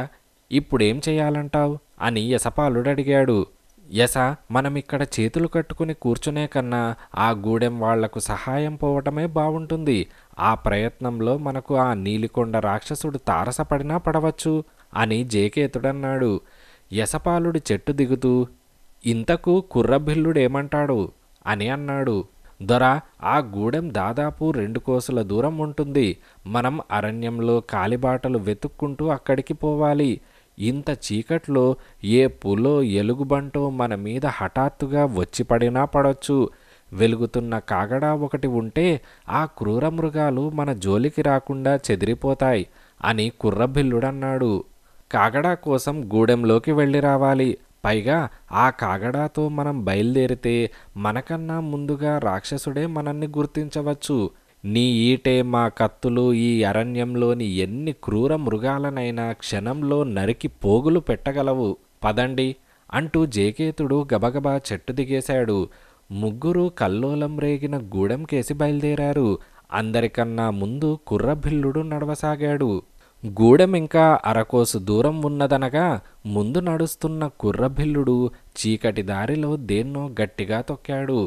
ఇప్పుడేం చేయాలంటావు అని యసపాలుడడిగాడు యస మనమిక్కడ చేతులు కట్టుకుని కూర్చునే కన్నా ఆ గూడెం వాళ్లకు సహాయం పోవటమే బావుంటుంది ఆ ప్రయత్నంలో మనకు ఆ నీలికొండ రాక్షసుడు తారసపడినా పడవచ్చు అని జేకేతుడన్నాడు యశపాలుడి చెట్టు దిగుతూ ఇంతకు కుర్రభిల్లుడు ఏమంటాడు అని అన్నాడు దొర ఆ గూడెం దాదాపు రెండు కోసల దూరం ఉంటుంది మనం అరణ్యంలో కాలిబాటలు వెతుక్కుంటూ అక్కడికి పోవాలి ఇంత చీకట్లో ఏ పులో ఎలుగుబంటో మన మీద హఠాత్తుగా వచ్చి పడినా పడొచ్చు వెలుగుతున్న కాగడ ఒకటి ఉంటే ఆ క్రూర మృగాలు మన జోలికి రాకుండా చెదిరిపోతాయి అని కుర్రభిల్లుడన్నాడు కాగడా కోసం గూడెంలోకి వెళ్ళి రావాలి పైగా ఆ కాగడాతో మనం బయలుదేరితే మనకన్నా ముందుగా రాక్షసుడే మనల్ని గుర్తించవచ్చు నీ ఈటే మా కత్తులు ఈ అరణ్యంలోని ఎన్ని క్రూర మృగాలనైనా క్షణంలో నరికి పోగులు పెట్టగలవు పదండి అంటూ జేకేతుడు గబగబా చెట్టు దిగేశాడు ముగ్గురు కల్లోలం రేగిన గూడెంకేసి బయలుదేరారు అందరికన్నా ముందు కుర్రభిల్లుడు నడవసాగాడు గూడెం ఇంకా అరకోసు దూరం ఉన్నదనగా ముందు నడుస్తున్న కుర్రభిల్లుడు చీకటి దారిలో దేన్నో గట్టిగా తొక్కాడు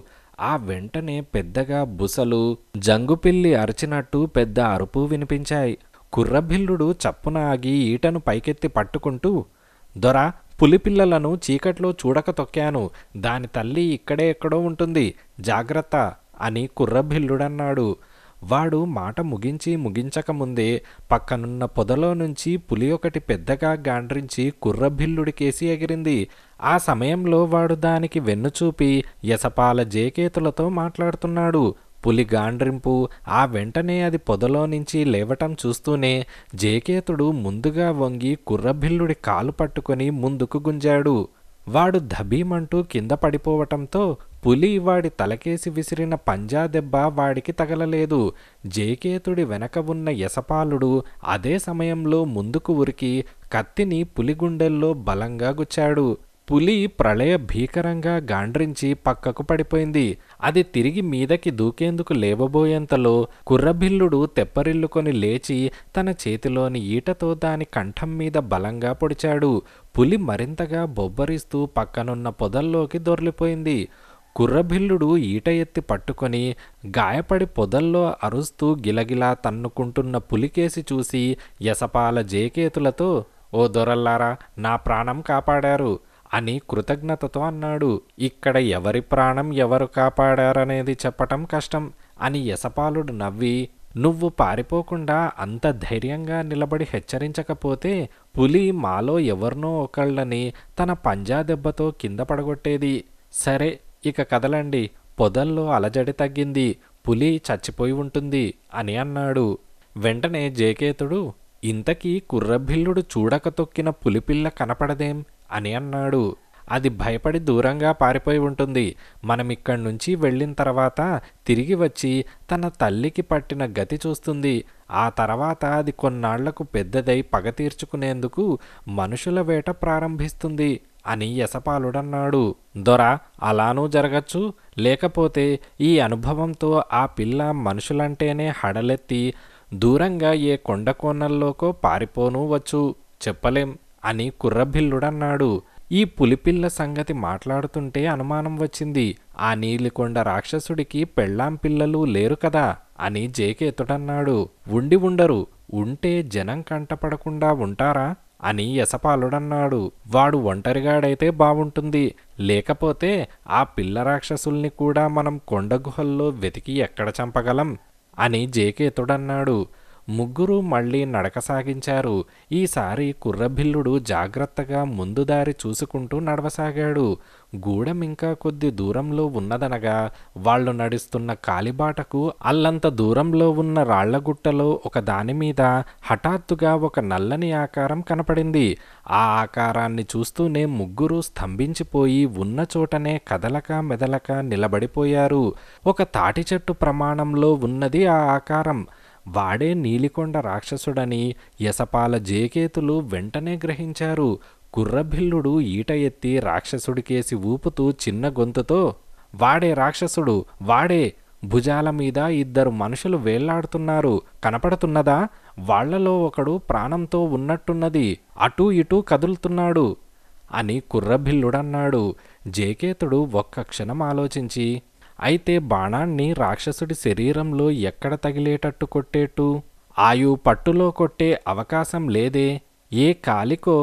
ఆ వెంటనే పెద్దగా బుసలు జంగుపిల్లి అరిచినట్టు పెద్ద అరుపు వినిపించాయి కుర్రభిల్లుడు చప్పున ఆగి ఈటను పైకెత్తి పట్టుకుంటూ దొర పులిపిల్లలను చీకట్లో చూడక తొక్కాను దాని తల్లి ఇక్కడే ఎక్కడో ఉంటుంది జాగ్రత్త అని కుర్రభిల్లుడన్నాడు వాడు మాట ముగించి ముగించకముందే పక్కనున్న పొదలో నుంచి పులి ఒకటి పెద్దగా గాండ్రించి కుర్రభిల్లుడికేసి ఎగిరింది ఆ సమయంలో వాడు దానికి వెన్నుచూపి యసపాల జేకేతులతో మాట్లాడుతున్నాడు పులి గాండ్రింపు ఆ వెంటనే అది పొదలో నుంచి లేవటం చూస్తూనే జేకేతుడు ముందుగా వంగి కుర్రభిల్లుడి కాలు పట్టుకొని ముందుకు గుంజాడు వాడు ధబీమంటూ కింద పడిపోవటంతో పులి వాడి తలకేసి విసిరిన పంజా దెబ్బ వాడికి తగలలేదు జేకేతుడి వెనక ఉన్న యసపాలుడు అదే సమయంలో ముందుకు ఉరికి కత్తిని పులిగుండెల్లో బలంగా గుచ్చాడు పులి ప్రళయ భీకరంగా గాండ్రించి పక్కకు పడిపోయింది అది తిరిగి మీదకి దూకేందుకు లేవబోయేంతలో కుర్రభిల్లుడు తెప్పరిల్లుకొని లేచి తన చేతిలోని ఈటతో దాని కంఠం మీద బలంగా పొడిచాడు పులి మరింతగా బొబ్బరిస్తూ పక్కనున్న పొదల్లోకి దొర్లిపోయింది కుర్రభిల్లుడు ఈట ఎత్తి పట్టుకొని గాయపడి పొదల్లో అరుస్తూ గిలగిలా తన్నుకుంటున్న పులికేసి చూసి యసపాల జేకేతులతో ఓ దొరల్లారా నా ప్రాణం కాపాడారు అని కృతజ్ఞతతో అన్నాడు ఇక్కడ ఎవరి ప్రాణం ఎవరు కాపాడారనేది చెప్పటం కష్టం అని యసపాలుడు నవ్వి నువ్వు పారిపోకుండా అంత ధైర్యంగా నిలబడి హెచ్చరించకపోతే పులి మాలో ఎవరినో ఒకళ్ళని తన పంజా దెబ్బతో కింద పడగొట్టేది సరే ఇక కదలండి పొదల్లో అలజడి తగ్గింది పులి చచ్చిపోయి ఉంటుంది అని అన్నాడు వెంటనే జేకేతుడు ఇంతకీ కుర్రభిల్లుడు చూడక తొక్కిన పులిపిల్ల కనపడదేం అని అన్నాడు అది భయపడి దూరంగా పారిపోయి ఉంటుంది మనమిక్కడ్నుంచి వెళ్ళిన తర్వాత తిరిగి వచ్చి తన తల్లికి పట్టిన గతి చూస్తుంది ఆ తర్వాత అది కొన్నాళ్లకు పెద్దదై పగ తీర్చుకునేందుకు మనుషుల వేట ప్రారంభిస్తుంది అని యశపాలుడన్నాడు దొర అలానూ జరగచ్చు లేకపోతే ఈ అనుభవంతో ఆ పిల్ల మనుషులంటేనే హడలెత్తి దూరంగా ఏ కొండకోనల్లోకో పారిపోనూ వచ్చు చెప్పలేం అని కుర్రభిల్లుడన్నాడు ఈ పులిపిల్ల సంగతి మాట్లాడుతుంటే అనుమానం వచ్చింది ఆ నీలికొండ రాక్షసుడికి పెళ్ళాం పిల్లలు లేరు కదా అని జేకేతుడన్నాడు ఉండి ఉండరు ఉంటే జనం కంటపడకుండా ఉంటారా అని యశపాలుడన్నాడు వాడు ఒంటరిగాడైతే బావుంటుంది లేకపోతే ఆ పిల్ల రాక్షసుల్ని కూడా మనం కొండగుహల్లో వెతికి ఎక్కడ చంపగలం అని జేకేతుడన్నాడు ముగ్గురు మళ్ళీ నడక సాగించారు ఈసారి కుర్రభిల్లుడు జాగ్రత్తగా ముందుదారి చూసుకుంటూ నడవసాగాడు గూడెం ఇంకా కొద్ది దూరంలో ఉన్నదనగా వాళ్ళు నడుస్తున్న కాలిబాటకు అల్లంత దూరంలో ఉన్న రాళ్లగుట్టలో ఒక దానిమీద హఠాత్తుగా ఒక నల్లని ఆకారం కనపడింది ఆ ఆకారాన్ని చూస్తూనే ముగ్గురు స్తంభించిపోయి ఉన్న చోటనే కదలక మెదలక నిలబడిపోయారు ఒక తాటి చెట్టు ప్రమాణంలో ఉన్నది ఆ ఆకారం వాడే నీలికొండ రాక్షసుడని యసపాల జేకేతులు వెంటనే గ్రహించారు గుర్రభిల్లుడు ఈట ఎత్తి రాక్షసుడికేసి ఊపుతూ చిన్న గొంతుతో వాడే రాక్షసుడు వాడే భుజాల మీద ఇద్దరు మనుషులు వేళ్లాడుతున్నారు కనపడుతున్నదా వాళ్లలో ఒకడు ప్రాణంతో ఉన్నట్టున్నది అటూ ఇటూ కదులుతున్నాడు అని కుర్రభిల్లుడన్నాడు జేకేతుడు ఒక్క క్షణం ఆలోచించి అయితే బాణాన్ని రాక్షసుడి శరీరంలో ఎక్కడ తగిలేటట్టు కొట్టేట్టు ఆయు పట్టులో కొట్టే అవకాశం లేదే ఏ కాలికో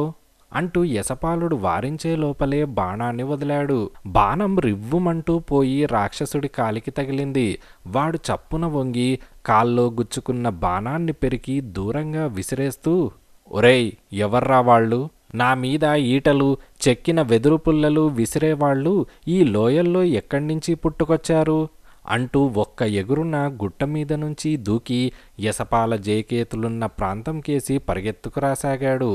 అంటూ యశపాలుడు వారించే లోపలే బాణాన్ని వదిలాడు బాణం రివ్వుమంటూ పోయి రాక్షసుడి కాలికి తగిలింది వాడు చప్పున వంగి కాల్లో గుచ్చుకున్న బాణాన్ని పెరికి దూరంగా విసిరేస్తూ ఒరేయ్ ఎవర్రా వాళ్ళు నా మీద ఈటలు చెక్కిన వెదురు పుల్లలు విసిరేవాళ్ళు ఈ లోయల్లో ఎక్కడి పుట్టుకొచ్చారు అంటూ ఒక్క ఎగురున గుట్ట మీద నుంచి దూకి యసపాల జేకేతులున్న ప్రాంతంకేసి పరిగెత్తుకురాసాగాడు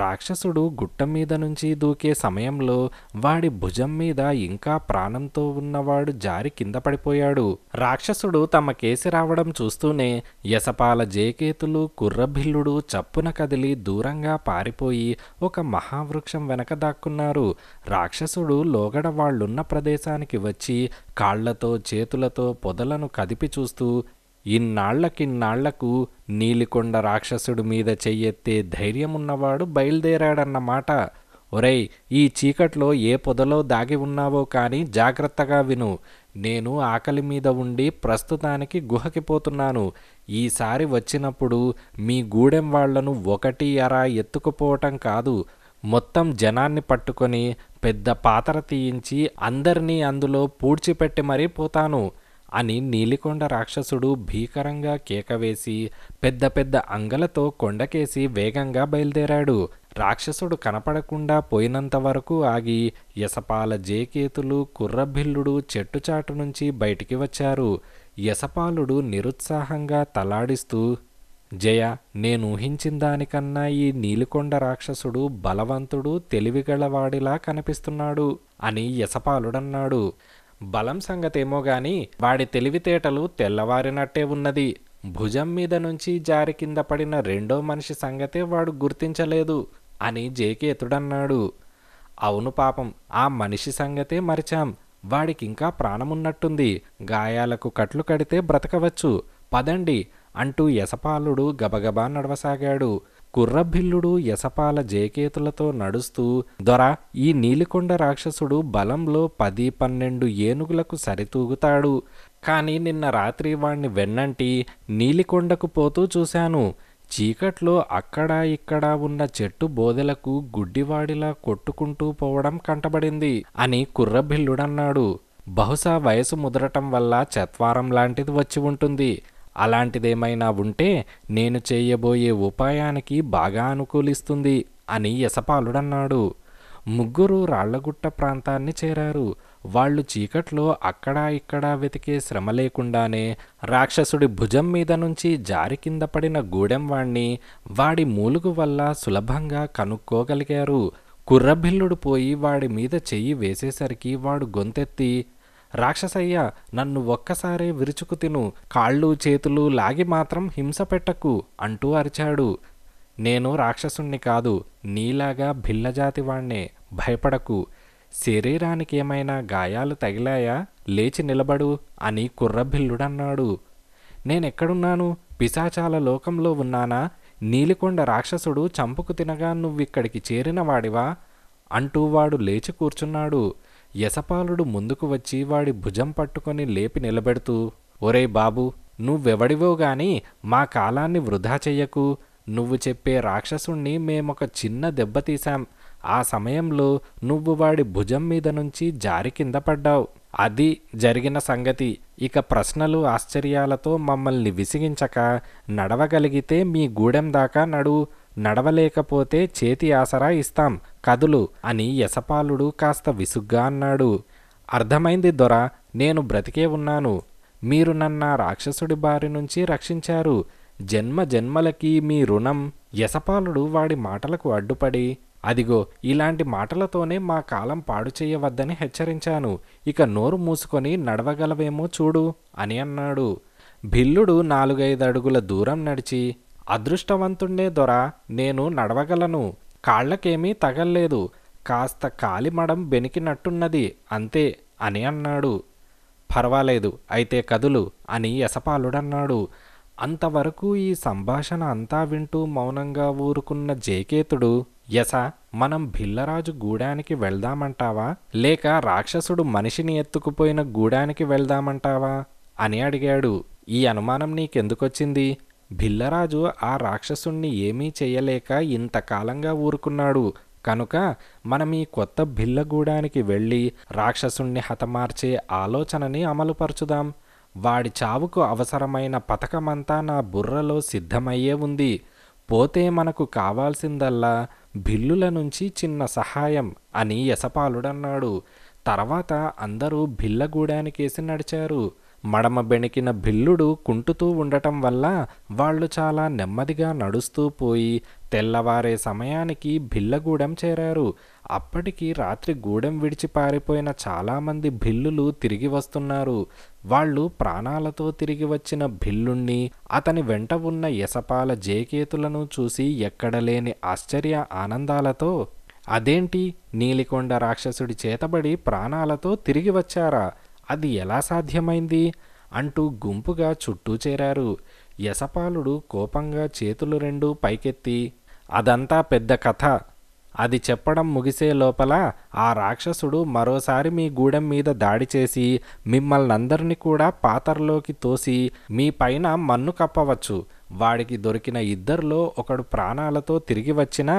రాక్షసుడు గుట్ట మీద నుంచి దూకే సమయంలో వాడి భుజం మీద ఇంకా ప్రాణంతో ఉన్నవాడు జారి కింద పడిపోయాడు రాక్షసుడు తమ కేసి రావడం చూస్తూనే యశపాల జేకేతులు కుర్రభిల్లుడు చప్పున కదిలి దూరంగా పారిపోయి ఒక మహావృక్షం వెనక దాక్కున్నారు రాక్షసుడు లోగడ వాళ్ళున్న ప్రదేశానికి వచ్చి కాళ్లతో చేతులతో పొదలను కదిపి చూస్తూ ఇన్నాళ్లకిన్నాళ్లకు నీలికొండ రాక్షసుడి మీద చెయ్యెత్తే ధైర్యమున్నవాడు బయలుదేరాడన్నమాట ఒరేయ్ ఈ చీకట్లో ఏ పొదలో దాగి ఉన్నావో కానీ జాగ్రత్తగా విను నేను ఆకలి మీద ఉండి ప్రస్తుతానికి గుహకి పోతున్నాను ఈసారి వచ్చినప్పుడు మీ గూడెం వాళ్లను ఒకటి ఎరా ఎత్తుకుపోవటం కాదు మొత్తం జనాన్ని పట్టుకొని పెద్ద పాతర తీయించి అందరినీ అందులో పూడ్చిపెట్టి మరీ పోతాను అని నీలికొండ రాక్షసుడు భీకరంగా కేకవేసి పెద్ద పెద్ద అంగలతో కొండకేసి వేగంగా బయలుదేరాడు రాక్షసుడు కనపడకుండా పోయినంత వరకు ఆగి యసపాల జేకేతులు కుర్రభిల్లుడు చెట్టుచాటు నుంచి బయటికి వచ్చారు యసపాలుడు నిరుత్సాహంగా తలాడిస్తూ జయ నేను దానికన్నా ఈ నీలికొండ రాక్షసుడు బలవంతుడు తెలివిగలవాడిలా కనిపిస్తున్నాడు అని యసపాలుడన్నాడు బలం సంగతేమో గాని వాడి తెలివితేటలు తెల్లవారినట్టే ఉన్నది భుజం మీద నుంచి జారి కింద పడిన రెండో మనిషి సంగతే వాడు గుర్తించలేదు అని జేకేతుడన్నాడు అవును పాపం ఆ మనిషి సంగతే మరిచాం వాడికింకా ప్రాణమున్నట్టుంది గాయాలకు కట్లు కడితే బ్రతకవచ్చు పదండి అంటూ యసపాలుడు గబగబా నడవసాగాడు కుర్రభిల్లుడు యసపాల జేకేతులతో నడుస్తూ దొర ఈ నీలికొండ రాక్షసుడు బలంలో పది పన్నెండు ఏనుగులకు సరితూగుతాడు కానీ నిన్న రాత్రి వాణ్ణి వెన్నంటి నీలికొండకు పోతూ చూశాను చీకట్లో అక్కడా ఇక్కడా ఉన్న చెట్టు బోదెలకు గుడ్డివాడిలా కొట్టుకుంటూ పోవడం కంటబడింది అని కుర్రభిల్లుడన్నాడు బహుశా వయసు ముదరటం వల్ల చత్వారం లాంటిది వచ్చి ఉంటుంది అలాంటిదేమైనా ఉంటే నేను చేయబోయే ఉపాయానికి బాగా అనుకూలిస్తుంది అని యశపాలుడన్నాడు ముగ్గురు రాళ్లగుట్ట ప్రాంతాన్ని చేరారు వాళ్ళు చీకట్లో అక్కడా ఇక్కడా వెతికే శ్రమ లేకుండానే రాక్షసుడి భుజం మీద నుంచి జారి కింద పడిన గూడెంవాణ్ణి వాడి మూలుగు వల్ల సులభంగా కనుక్కోగలిగారు కుర్రభిల్లుడు పోయి వాడి మీద చెయ్యి వేసేసరికి వాడు గొంతెత్తి రాక్షసయ్య నన్ను ఒక్కసారే విరుచుకు తిను కాళ్ళు చేతులు లాగి మాత్రం హింస పెట్టకు అంటూ అరిచాడు నేను రాక్షసుణ్ణి కాదు నీలాగా వాణ్ణే భయపడకు శరీరానికి ఏమైనా గాయాలు తగిలాయా లేచి నిలబడు అని కుర్రభిల్లుడన్నాడు నేనెక్కడున్నాను పిశాచాల లోకంలో ఉన్నానా నీలికొండ రాక్షసుడు చంపుకు తినగా నువ్విక్కడికి చేరినవాడివా అంటూ వాడు లేచి కూర్చున్నాడు యశపాలుడు ముందుకు వచ్చి వాడి భుజం పట్టుకొని లేపి నిలబెడుతూ ఒరే బాబు నువ్వెవడివో గాని మా కాలాన్ని వృధా చెయ్యకు నువ్వు చెప్పే రాక్షసుణ్ణి మేమొక చిన్న దెబ్బతీశాం ఆ సమయంలో నువ్వు వాడి భుజం మీద నుంచి జారి కింద పడ్డావు అది జరిగిన సంగతి ఇక ప్రశ్నలు ఆశ్చర్యాలతో మమ్మల్ని విసిగించక నడవగలిగితే మీ గూడెం దాకా నడు నడవలేకపోతే చేతి ఆసరా ఇస్తాం కదులు అని యశపాలుడు కాస్త విసుగ్గా అన్నాడు అర్థమైంది దొర నేను బ్రతికే ఉన్నాను మీరు నన్న రాక్షసుడి బారి నుంచి రక్షించారు జన్మ జన్మలకి మీ రుణం యశపాలుడు వాడి మాటలకు అడ్డుపడి అదిగో ఇలాంటి మాటలతోనే మా కాలం పాడు చేయవద్దని హెచ్చరించాను ఇక నోరు మూసుకొని నడవగలవేమో చూడు అని అన్నాడు భిల్లుడు నాలుగైదు అడుగుల దూరం నడిచి అదృష్టవంతుండే దొర నేను నడవగలను కాళ్లకేమీ తగల్లేదు కాస్త కాలిమడం బెనికినట్టున్నది అంతే అని అన్నాడు పర్వాలేదు అయితే కదులు అని యశపాలుడన్నాడు అంతవరకు ఈ సంభాషణ అంతా వింటూ మౌనంగా ఊరుకున్న జేకేతుడు యశ మనం భిల్లరాజు గూడానికి వెళ్దామంటావా లేక రాక్షసుడు మనిషిని ఎత్తుకుపోయిన గూడానికి వెళ్దామంటావా అని అడిగాడు ఈ అనుమానం నీకెందుకొచ్చింది భిల్లరాజు ఆ రాక్షసుణ్ణి ఏమీ చేయలేక ఇంతకాలంగా ఊరుకున్నాడు కనుక మనం ఈ కొత్త భిల్లగూడానికి వెళ్ళి రాక్షసుణ్ణి హతమార్చే ఆలోచనని అమలుపరచుదాం వాడి చావుకు అవసరమైన పథకమంతా నా బుర్రలో సిద్ధమయ్యే ఉంది పోతే మనకు కావాల్సిందల్లా భిల్లుల నుంచి చిన్న సహాయం అని యసపాలుడన్నాడు తర్వాత అందరూ భిల్లగూడానికేసి నడిచారు మడమ బెణికిన భిల్లుడు కుంటుతూ ఉండటం వల్ల వాళ్ళు చాలా నెమ్మదిగా నడుస్తూ పోయి తెల్లవారే సమయానికి భిల్లగూడెం చేరారు అప్పటికి రాత్రి గూడెం విడిచి పారిపోయిన చాలామంది భిల్లులు తిరిగి వస్తున్నారు వాళ్ళు ప్రాణాలతో తిరిగి వచ్చిన భిల్లుణ్ణి అతని వెంట ఉన్న ఎసపాల జేకేతులను చూసి ఎక్కడలేని ఆశ్చర్య ఆనందాలతో అదేంటి నీలికొండ రాక్షసుడి చేతబడి ప్రాణాలతో తిరిగి వచ్చారా అది ఎలా సాధ్యమైంది అంటూ గుంపుగా చుట్టూ చేరారు యశపాలుడు కోపంగా చేతులు రెండూ పైకెత్తి అదంతా పెద్ద కథ అది చెప్పడం ముగిసే లోపల ఆ రాక్షసుడు మరోసారి మీ గూడెం మీద దాడి చేసి మిమ్మల్నందరినీ కూడా పాతరలోకి తోసి మీ పైన మన్ను కప్పవచ్చు వాడికి దొరికిన ఇద్దరిలో ఒకడు ప్రాణాలతో తిరిగి వచ్చినా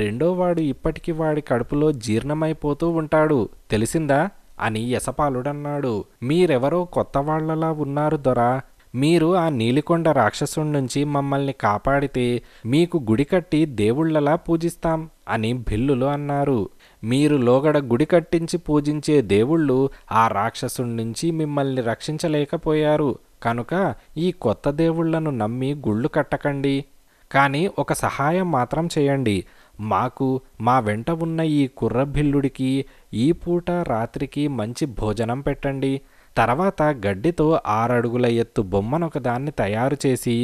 రెండోవాడు ఇప్పటికీ వాడి కడుపులో జీర్ణమైపోతూ ఉంటాడు తెలిసిందా అని యశపాలుడన్నాడు మీరెవరో కొత్త వాళ్లలా ఉన్నారు దొరా మీరు ఆ నీలికొండ రాక్షసుడి నుంచి మమ్మల్ని కాపాడితే మీకు గుడి కట్టి దేవుళ్లలా పూజిస్తాం అని భిల్లులు అన్నారు మీరు లోగడ గుడి కట్టించి పూజించే దేవుళ్ళు ఆ రాక్షసుడి నుంచి మిమ్మల్ని రక్షించలేకపోయారు కనుక ఈ కొత్త దేవుళ్లను నమ్మి గుళ్ళు కట్టకండి కానీ ఒక సహాయం మాత్రం చేయండి మాకు మా వెంట ఉన్న ఈ కుర్రభిల్లుడికి ఈ పూట రాత్రికి మంచి భోజనం పెట్టండి తర్వాత గడ్డితో ఆరడుగుల ఎత్తు బొమ్మనొకదాన్ని తయారు చేసి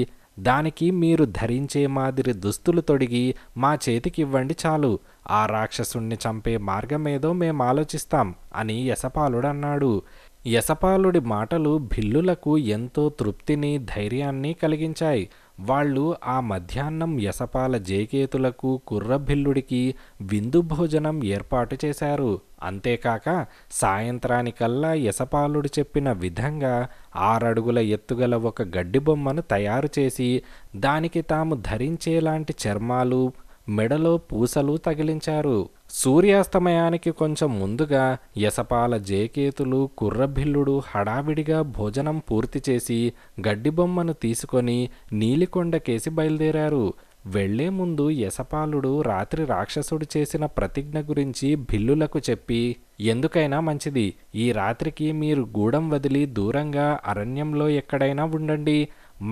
దానికి మీరు ధరించే మాదిరి దుస్తులు తొడిగి మా చేతికివ్వండి చాలు ఆ రాక్షసుణ్ణి చంపే మార్గమేదో మేము ఆలోచిస్తాం అని యశపాలుడన్నాడు యశపాలుడి మాటలు భిల్లులకు ఎంతో తృప్తిని ధైర్యాన్ని కలిగించాయి వాళ్ళు ఆ మధ్యాహ్నం యసపాల జేకేతులకు కుర్రభిల్లుడికి విందు భోజనం ఏర్పాటు చేశారు అంతేకాక సాయంత్రానికల్లా యసపాలుడు చెప్పిన విధంగా ఆరడుగుల ఎత్తుగల ఒక గడ్డి బొమ్మను తయారు చేసి దానికి తాము ధరించేలాంటి చర్మాలు మెడలో పూసలు తగిలించారు సూర్యాస్తమయానికి కొంచెం ముందుగా యసపాల జేకేతులు కుర్రభిల్లుడు హడావిడిగా భోజనం పూర్తి చేసి గడ్డిబొమ్మను తీసుకొని నీలికొండకేసి బయలుదేరారు వెళ్లే ముందు యశపాలుడు రాత్రి రాక్షసుడు చేసిన ప్రతిజ్ఞ గురించి భిల్లులకు చెప్పి ఎందుకైనా మంచిది ఈ రాత్రికి మీరు గూడం వదిలి దూరంగా అరణ్యంలో ఎక్కడైనా ఉండండి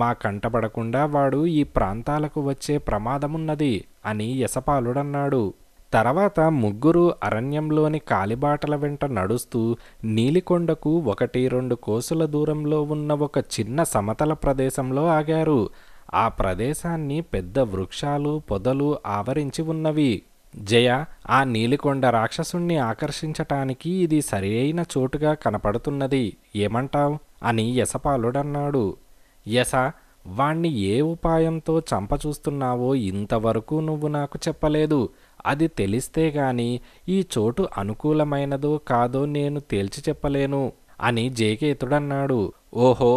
మా కంటపడకుండా వాడు ఈ ప్రాంతాలకు వచ్చే ప్రమాదమున్నది అని యశపాలుడన్నాడు తర్వాత ముగ్గురు అరణ్యంలోని కాలిబాటల వెంట నడుస్తూ నీలికొండకు ఒకటి రెండు కోసుల దూరంలో ఉన్న ఒక చిన్న సమతల ప్రదేశంలో ఆగారు ఆ ప్రదేశాన్ని పెద్ద వృక్షాలు పొదలు ఆవరించి ఉన్నవి జయ ఆ నీలికొండ రాక్షసుణ్ణి ఆకర్షించటానికి ఇది సరియైన చోటుగా కనపడుతున్నది ఏమంటావ్ అని యశపాలుడన్నాడు యశ వాణ్ణి ఏ ఉపాయంతో చంపచూస్తున్నావో ఇంతవరకు నువ్వు నాకు చెప్పలేదు అది తెలిస్తే గాని ఈ చోటు అనుకూలమైనదో కాదో నేను తేల్చి చెప్పలేను అని జేకేతుడన్నాడు ఓహో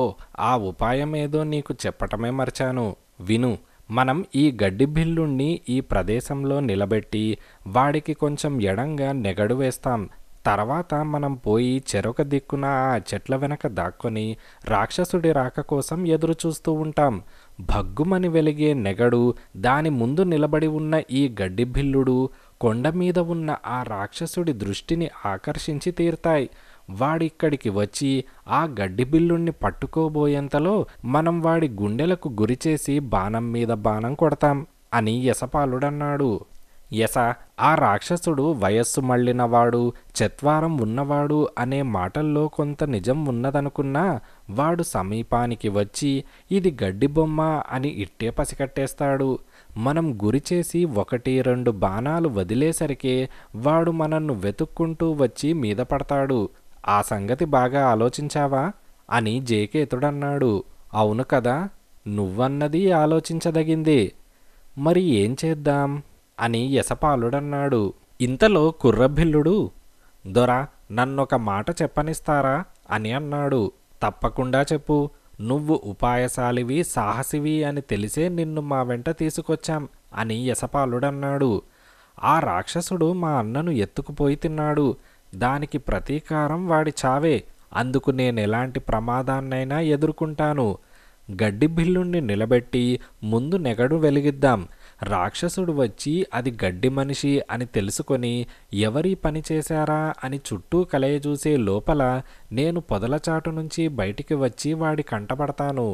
ఆ ఉపాయమేదో నీకు చెప్పటమే మర్చాను విను మనం ఈ గడ్డి బిల్లుణ్ణి ఈ ప్రదేశంలో నిలబెట్టి వాడికి కొంచెం ఎడంగా నెగడు వేస్తాం తర్వాత మనం పోయి చెరొక దిక్కున ఆ చెట్ల వెనక దాక్కొని రాక్షసుడి రాక కోసం ఎదురుచూస్తూ ఉంటాం భగ్గుమని వెలిగే నెగడు దాని ముందు నిలబడి ఉన్న ఈ గడ్డిభిల్లుడు కొండ మీద ఉన్న ఆ రాక్షసుడి దృష్టిని ఆకర్షించి తీరుతాయి వాడిక్కడికి వచ్చి ఆ గడ్డి బిల్లుణ్ణి పట్టుకోబోయేంతలో మనం వాడి గుండెలకు గురిచేసి బాణం మీద బాణం కొడతాం అని యసపాలుడన్నాడు యశ ఆ రాక్షసుడు వయస్సు మళ్ళినవాడు చత్వారం ఉన్నవాడు అనే మాటల్లో కొంత నిజం ఉన్నదనుకున్నా వాడు సమీపానికి వచ్చి ఇది గడ్డి బొమ్మ అని ఇట్టే పసికట్టేస్తాడు మనం గురి చేసి ఒకటి రెండు బాణాలు వదిలేసరికే వాడు మనల్ని వెతుక్కుంటూ వచ్చి మీద పడతాడు ఆ సంగతి బాగా ఆలోచించావా అని జేకేతుడన్నాడు అవును కదా నువ్వన్నది ఆలోచించదగింది మరి ఏం చేద్దాం అని యశపాలుడన్నాడు ఇంతలో కుర్రభిల్లుడు దొర నన్నొక మాట చెప్పనిస్తారా అని అన్నాడు తప్పకుండా చెప్పు నువ్వు ఉపాయశాలివి సాహసివి అని తెలిసే నిన్ను మా వెంట తీసుకొచ్చాం అని యశపాలుడన్నాడు ఆ రాక్షసుడు మా అన్నను ఎత్తుకుపోయి తిన్నాడు దానికి ప్రతీకారం వాడి చావే అందుకు నేను ఎలాంటి ప్రమాదాన్నైనా ఎదుర్కొంటాను గడ్డి బిల్లుణ్ణి నిలబెట్టి ముందు నెగడు వెలిగిద్దాం రాక్షసుడు వచ్చి అది గడ్డి మనిషి అని తెలుసుకొని ఎవరి పని చేశారా అని చుట్టూ కలయజూసే లోపల నేను పొదలచాటు నుంచి బయటికి వచ్చి వాడి కంటపడతాను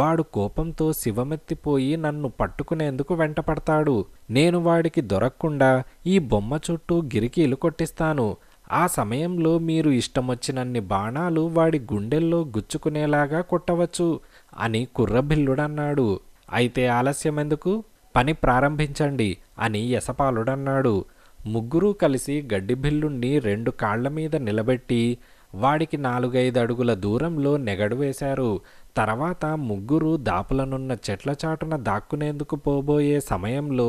వాడు కోపంతో శివమెత్తిపోయి నన్ను పట్టుకునేందుకు వెంటపడతాడు నేను వాడికి దొరక్కుండా ఈ బొమ్మ చుట్టూ గిరికీలు కొట్టిస్తాను ఆ సమయంలో మీరు ఇష్టమొచ్చినన్ని బాణాలు వాడి గుండెల్లో గుచ్చుకునేలాగా కొట్టవచ్చు అని కుర్రభిల్లుడన్నాడు అయితే ఆలస్యమెందుకు పని ప్రారంభించండి అని యశపాలుడన్నాడు ముగ్గురూ కలిసి గడ్డి బిల్లుణ్ణి రెండు కాళ్ల మీద నిలబెట్టి వాడికి నాలుగైదు అడుగుల దూరంలో నెగడు వేశారు తర్వాత ముగ్గురు దాపులనున్న చెట్ల చాటున దాక్కునేందుకు పోబోయే సమయంలో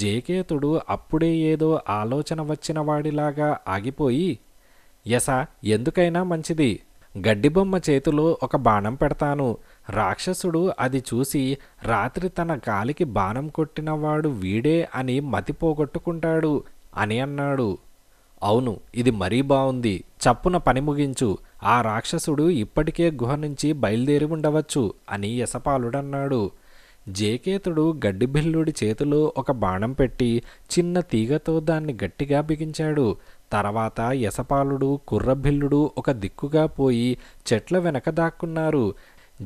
జేకేతుడు అప్పుడే ఏదో ఆలోచన వచ్చిన వాడిలాగా ఆగిపోయి యస ఎందుకైనా మంచిది గడ్డిబొమ్మ చేతిలో ఒక బాణం పెడతాను రాక్షసుడు అది చూసి రాత్రి తన కాలికి బాణం కొట్టినవాడు వీడే అని మతిపోగొట్టుకుంటాడు అని అన్నాడు అవును ఇది మరీ బావుంది చప్పున పని ముగించు ఆ రాక్షసుడు ఇప్పటికే గుహ నుంచి బయలుదేరి ఉండవచ్చు అని యశపాలుడన్నాడు జేకేతుడు గడ్డిబిల్లుడి చేతిలో ఒక బాణం పెట్టి చిన్న తీగతో దాన్ని గట్టిగా బిగించాడు తర్వాత యసపాలుడు కుర్రభిల్లుడు ఒక దిక్కుగా పోయి చెట్ల వెనక దాక్కున్నారు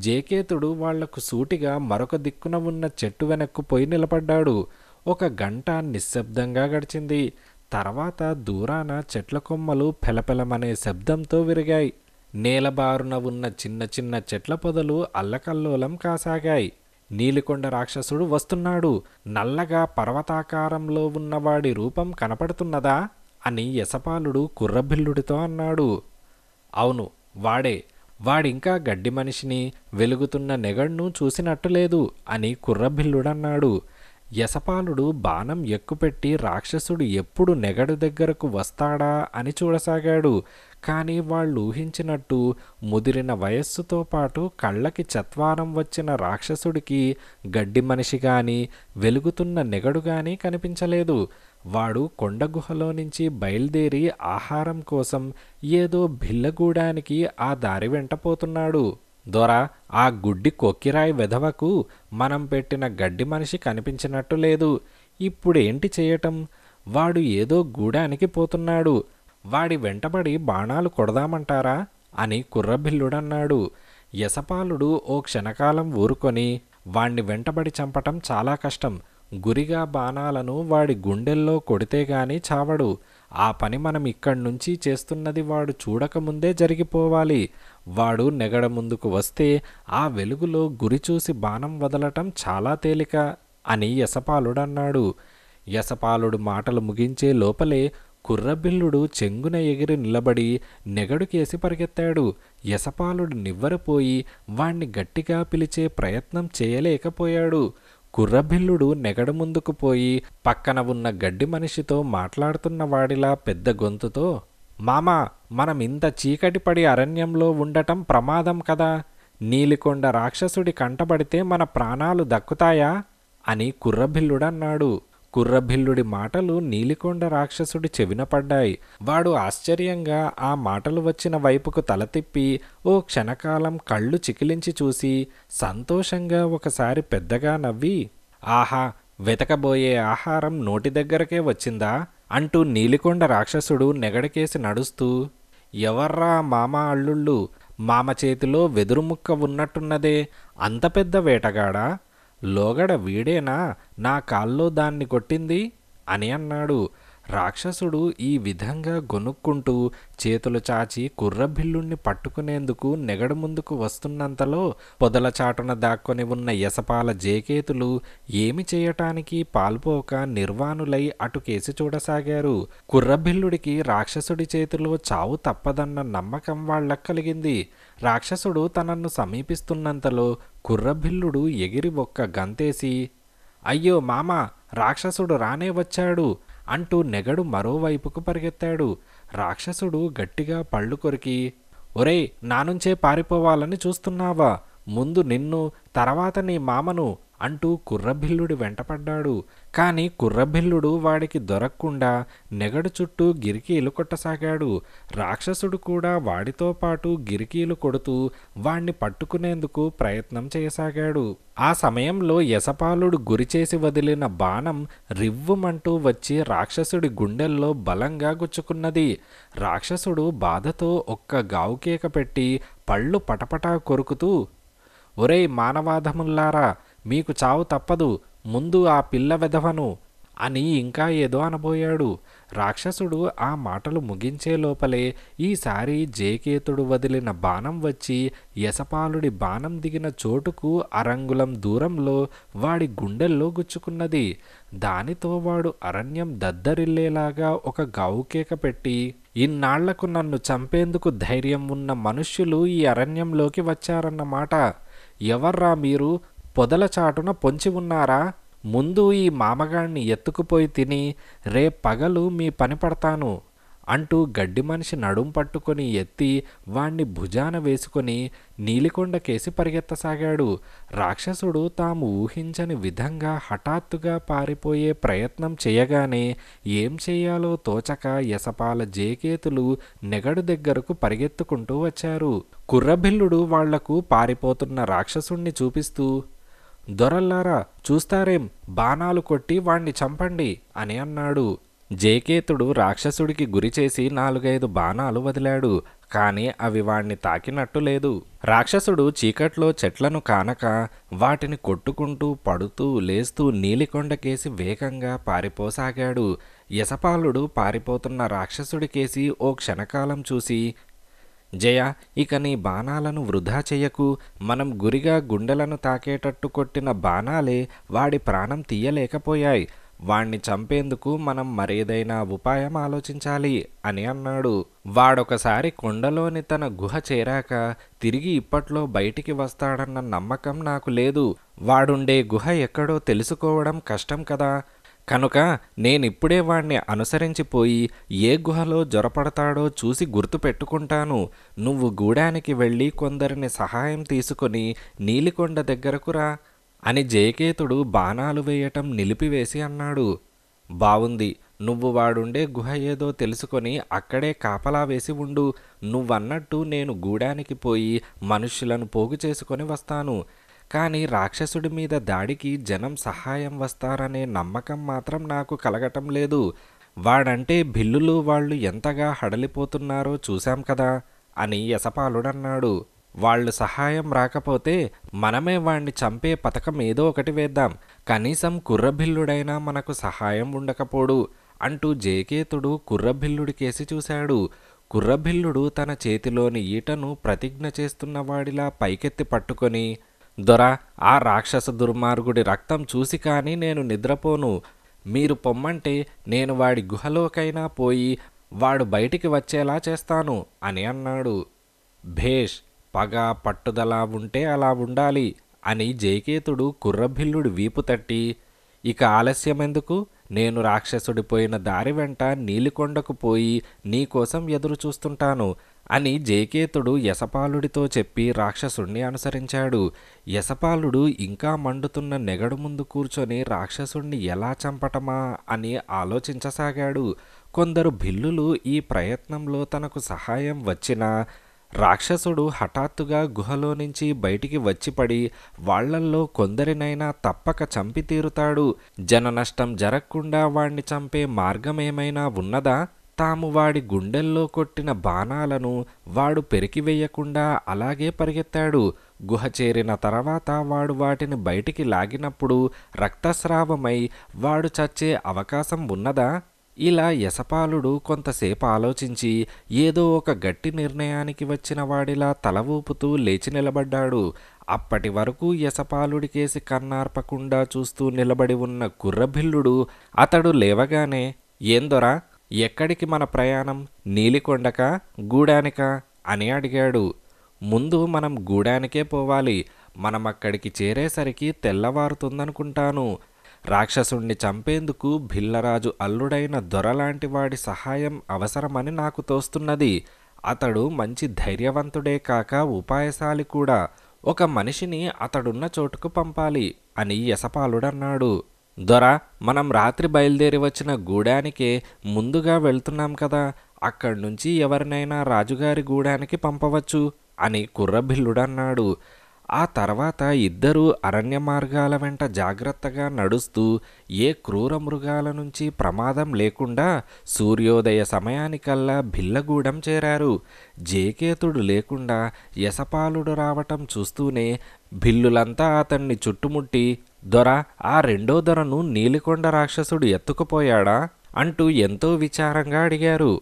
జేకేతుడు వాళ్లకు సూటిగా మరొక దిక్కున ఉన్న చెట్టు వెనక్కు పోయి నిలబడ్డాడు ఒక గంట నిశ్శబ్దంగా గడిచింది తర్వాత దూరాన చెట్ల కొమ్మలు పెలపెలమనే శబ్దంతో విరిగాయి నేలబారున ఉన్న చిన్న చిన్న చెట్ల పొదలు అల్లకల్లోలం కాసాగాయి నీలికొండ రాక్షసుడు వస్తున్నాడు నల్లగా పర్వతాకారంలో ఉన్నవాడి రూపం కనపడుతున్నదా అని యశపాలుడు కుర్రభిల్లుడితో అన్నాడు అవును వాడే వాడింకా గడ్డి మనిషిని వెలుగుతున్న నెగడ్ను చూసినట్టులేదు అని కుర్రభిల్లుడన్నాడు యశపాలుడు బాణం ఎక్కుపెట్టి రాక్షసుడు ఎప్పుడు నెగడు దగ్గరకు వస్తాడా అని చూడసాగాడు కానీ వాళ్ళు ఊహించినట్టు ముదిరిన వయస్సుతో పాటు కళ్ళకి చత్వారం వచ్చిన రాక్షసుడికి గడ్డి మనిషి కానీ వెలుగుతున్న నెగడు కానీ కనిపించలేదు వాడు కొండ గుహలో నుంచి బయలుదేరి ఆహారం కోసం ఏదో భిల్లగూడానికి ఆ దారి వెంటపోతున్నాడు దొర ఆ గుడ్డి కొక్కిరాయి వెధవకు మనం పెట్టిన గడ్డి మనిషి కనిపించినట్టు లేదు ఇప్పుడేంటి చేయటం వాడు ఏదో గూడానికి పోతున్నాడు వాడి వెంటబడి బాణాలు కొడదామంటారా అని కుర్రభిల్లుడన్నాడు యశపాలుడు ఓ క్షణకాలం ఊరుకొని వాణ్ణి వెంటబడి చంపటం చాలా కష్టం గురిగా బాణాలను వాడి గుండెల్లో కొడితే గాని చావడు ఆ పని మనం ఇక్కడి నుంచి చేస్తున్నది వాడు చూడకముందే జరిగిపోవాలి వాడు నెగడ ముందుకు వస్తే ఆ వెలుగులో గురి చూసి బాణం వదలటం చాలా తేలిక అని యసపాలుడన్నాడు యసపాలుడు మాటలు ముగించే లోపలే కుర్రబిల్లుడు చెంగున ఎగిరి నిలబడి నెగడుకేసి పరిగెత్తాడు యసపాలుడు నివ్వరపోయి వాణ్ణి గట్టిగా పిలిచే ప్రయత్నం చేయలేకపోయాడు కుర్రభిల్లుడు నెగడ ముందుకు పోయి పక్కన ఉన్న గడ్డి మనిషితో మాట్లాడుతున్న వాడిలా పెద్ద గొంతుతో మామా మనం ఇంత చీకటి పడి అరణ్యంలో ఉండటం ప్రమాదం కదా నీలికొండ రాక్షసుడి కంటబడితే మన ప్రాణాలు దక్కుతాయా అని కుర్రభిల్లుడన్నాడు కుర్రభిల్లుడి మాటలు నీలికొండ రాక్షసుడి చెవిన పడ్డాయి వాడు ఆశ్చర్యంగా ఆ మాటలు వచ్చిన వైపుకు తల తిప్పి ఓ క్షణకాలం కళ్ళు చికిలించి చూసి సంతోషంగా ఒకసారి పెద్దగా నవ్వి ఆహా వెతకబోయే ఆహారం నోటి దగ్గరకే వచ్చిందా అంటూ నీలికొండ రాక్షసుడు నెగడకేసి నడుస్తూ ఎవర్రా మామ అల్లుళ్ళు మామ చేతిలో వెదురుముక్క ఉన్నట్టున్నదే అంత పెద్ద వేటగాడా లోగడ వీడేనా నా కాల్లో దాన్ని కొట్టింది అని అన్నాడు రాక్షసుడు ఈ విధంగా గొనుక్కుంటూ చేతులు చాచి కుర్రభిల్లుణ్ణి పట్టుకునేందుకు నెగడు ముందుకు వస్తున్నంతలో పొదల చాటున దాక్కొని ఉన్న యసపాల జేకేతులు ఏమి చేయటానికి పాల్పోక నిర్వాణులై అటుకేసి చూడసాగారు కుర్రభిల్లుడికి రాక్షసుడి చేతిలో చావు తప్పదన్న నమ్మకం వాళ్ళకు కలిగింది రాక్షసుడు తనను సమీపిస్తున్నంతలో కుర్రభిల్లుడు ఎగిరి ఒక్క గంతేసి అయ్యో మామ రాక్షసుడు రానే వచ్చాడు అంటూ నెగడు మరోవైపుకు పరిగెత్తాడు రాక్షసుడు గట్టిగా పళ్ళు కొరికి ఒరే నానుంచే పారిపోవాలని చూస్తున్నావా ముందు నిన్ను తర్వాత నీ మామను అంటూ కుర్రభిల్లుడి వెంటపడ్డాడు కాని కుర్రభిల్లుడు వాడికి దొరక్కుండా నెగడు చుట్టూ గిరికీలు కొట్టసాగాడు రాక్షసుడు కూడా వాడితో పాటు గిరికీలు కొడుతూ వాణ్ణి పట్టుకునేందుకు ప్రయత్నం చేయసాగాడు ఆ సమయంలో యశపాలుడు గురిచేసి వదిలిన బాణం రివ్వుమంటూ వచ్చి రాక్షసుడి గుండెల్లో బలంగా గుచ్చుకున్నది రాక్షసుడు బాధతో ఒక్క గావుకేక పెట్టి పళ్ళు పటపటా కొరుకుతూ ఒరే మానవాధముల్లారా మీకు చావు తప్పదు ముందు ఆ పిల్ల వెధవను అని ఇంకా ఏదో అనబోయాడు రాక్షసుడు ఆ మాటలు ముగించే లోపలే ఈసారి జేకేతుడు వదిలిన బాణం వచ్చి యశపాలుడి బాణం దిగిన చోటుకు అరంగులం దూరంలో వాడి గుండెల్లో గుచ్చుకున్నది దానితో వాడు అరణ్యం దద్దరిల్లేలాగా ఒక గావుకేక పెట్టి ఇన్నాళ్లకు నన్ను చంపేందుకు ధైర్యం ఉన్న మనుష్యులు ఈ అరణ్యంలోకి వచ్చారన్నమాట ఎవర్రా మీరు పొదల చాటున పొంచి ఉన్నారా ముందు ఈ మామగాణ్ణి ఎత్తుకుపోయి తిని రే పగలు మీ పని పడతాను అంటూ గడ్డి మనిషి నడుం పట్టుకొని ఎత్తి వాణ్ణి భుజాన వేసుకొని నీలికొండకేసి పరిగెత్తసాగాడు రాక్షసుడు తాము ఊహించని విధంగా హఠాత్తుగా పారిపోయే ప్రయత్నం చేయగానే ఏం చేయాలో తోచక యసపాల జేకేతులు నెగడు దగ్గరకు పరిగెత్తుకుంటూ వచ్చారు కుర్రభిల్లుడు వాళ్లకు పారిపోతున్న రాక్షసుణ్ణి చూపిస్తూ దొరల్లారా చూస్తారేం బాణాలు కొట్టి వాణ్ణి చంపండి అని అన్నాడు జేకేతుడు రాక్షసుడికి గురిచేసి నాలుగైదు బాణాలు వదిలాడు కానీ అవి వాణ్ణి తాకినట్టు లేదు రాక్షసుడు చీకట్లో చెట్లను కానక వాటిని కొట్టుకుంటూ పడుతూ లేస్తూ నీలికొండకేసి వేగంగా పారిపోసాగాడు యశపాలుడు పారిపోతున్న రాక్షసుడికేసి ఓ క్షణకాలం చూసి జయ ఇక నీ బాణాలను వృధా చేయకు మనం గురిగా గుండెలను తాకేటట్టు కొట్టిన బాణాలే వాడి ప్రాణం తీయలేకపోయాయి వాణ్ణి చంపేందుకు మనం మరేదైనా ఉపాయం ఆలోచించాలి అని అన్నాడు వాడొకసారి కొండలోని తన గుహ చేరాక తిరిగి ఇప్పట్లో బయటికి వస్తాడన్న నమ్మకం నాకు లేదు వాడుండే గుహ ఎక్కడో తెలుసుకోవడం కష్టం కదా కనుక నేనిప్పుడే వాణ్ణి అనుసరించిపోయి ఏ గుహలో జ్వరపడతాడో చూసి గుర్తుపెట్టుకుంటాను నువ్వు గూడానికి వెళ్ళి కొందరిని సహాయం తీసుకొని నీలికొండ దగ్గరకు రా అని జయకేతుడు బాణాలు వేయటం నిలిపివేసి అన్నాడు బావుంది నువ్వు వాడుండే గుహ ఏదో తెలుసుకొని అక్కడే కాపలా వేసి ఉండు నువ్వన్నట్టు నేను గూడానికి పోయి మనుషులను పోగు చేసుకొని వస్తాను కానీ రాక్షసుడి మీద దాడికి జనం సహాయం వస్తారనే నమ్మకం మాత్రం నాకు కలగటం లేదు వాడంటే భిల్లులు వాళ్ళు ఎంతగా హడలిపోతున్నారో చూశాం కదా అని యసపాలుడన్నాడు వాళ్ళు సహాయం రాకపోతే మనమే వాణ్ణి చంపే పథకం ఏదో ఒకటి వేద్దాం కనీసం కుర్రభిల్లుడైనా మనకు సహాయం ఉండకపోడు అంటూ జేకేతుడు కుర్రభిల్లుడి కేసి చూశాడు కుర్రభిల్లుడు తన చేతిలోని ఈటను ప్రతిజ్ఞ చేస్తున్నవాడిలా పైకెత్తి పట్టుకొని దొర ఆ రాక్షస దుర్మార్గుడి రక్తం చూసి కానీ నేను నిద్రపోను మీరు పొమ్మంటే నేను వాడి గుహలోకైనా పోయి వాడు బయటికి వచ్చేలా చేస్తాను అని అన్నాడు భేష్ పగ పట్టుదల ఉంటే అలా ఉండాలి అని జయకేతుడు కుర్రభిల్లుడి వీపు తట్టి ఇక ఆలస్యమెందుకు నేను రాక్షసుడిపోయిన దారి వెంట నీలికొండకు పోయి నీకోసం ఎదురు చూస్తుంటాను అని జయకేతుడు యశపాలుడితో చెప్పి రాక్షసుణ్ణి అనుసరించాడు యశపాలుడు ఇంకా మండుతున్న నెగడు ముందు కూర్చొని రాక్షసుణ్ణి ఎలా చంపటమా అని ఆలోచించసాగాడు కొందరు భిల్లులు ఈ ప్రయత్నంలో తనకు సహాయం వచ్చినా రాక్షసుడు హఠాత్తుగా గుహలో నుంచి బయటికి వచ్చిపడి వాళ్లల్లో కొందరినైనా తప్పక చంపి తీరుతాడు జననష్టం జరగకుండా వాణ్ణి చంపే మార్గమేమైనా ఉన్నదా తాము వాడి గుండెల్లో కొట్టిన బాణాలను వాడు పెరికివేయకుండా అలాగే పరిగెత్తాడు గుహ చేరిన తర్వాత వాడు వాటిని బయటికి లాగినప్పుడు రక్తస్రావమై వాడు చచ్చే అవకాశం ఉన్నదా ఇలా యశపాలుడు కొంతసేపు ఆలోచించి ఏదో ఒక గట్టి నిర్ణయానికి వచ్చిన వాడిలా తల ఊపుతూ లేచి నిలబడ్డాడు అప్పటి వరకు యశపాలుడికేసి కన్నార్పకుండా చూస్తూ నిలబడి ఉన్న కుర్రభిల్లుడు అతడు లేవగానే ఏందొరా ఎక్కడికి మన ప్రయాణం నీలికొండక గూడానిక అని అడిగాడు ముందు మనం గూడానికే పోవాలి మనం అక్కడికి చేరేసరికి తెల్లవారుతుందనుకుంటాను రాక్షసుణ్ణి చంపేందుకు భిల్లరాజు అల్లుడైన దొరలాంటి వాడి సహాయం అవసరమని నాకు తోస్తున్నది అతడు మంచి ధైర్యవంతుడే కాక ఉపాయశాలి కూడా ఒక మనిషిని అతడున్న చోటుకు పంపాలి అని యసపాలుడన్నాడు దొర మనం రాత్రి బయలుదేరి వచ్చిన గూడానికి ముందుగా వెళ్తున్నాం కదా అక్కడి నుంచి ఎవరినైనా రాజుగారి గూడానికి పంపవచ్చు అని కుర్రభిల్లుడన్నాడు ఆ తర్వాత ఇద్దరూ అరణ్య మార్గాల వెంట జాగ్రత్తగా నడుస్తూ ఏ క్రూర మృగాల నుంచి ప్రమాదం లేకుండా సూర్యోదయ సమయానికల్లా భిల్లగూడెం చేరారు జేకేతుడు లేకుండా యశపాలుడు రావటం చూస్తూనే భిల్లులంతా అతన్ని చుట్టుముట్టి దొర ఆ రెండో దొరను నీలికొండ రాక్షసుడు ఎత్తుకుపోయాడా అంటూ ఎంతో విచారంగా అడిగారు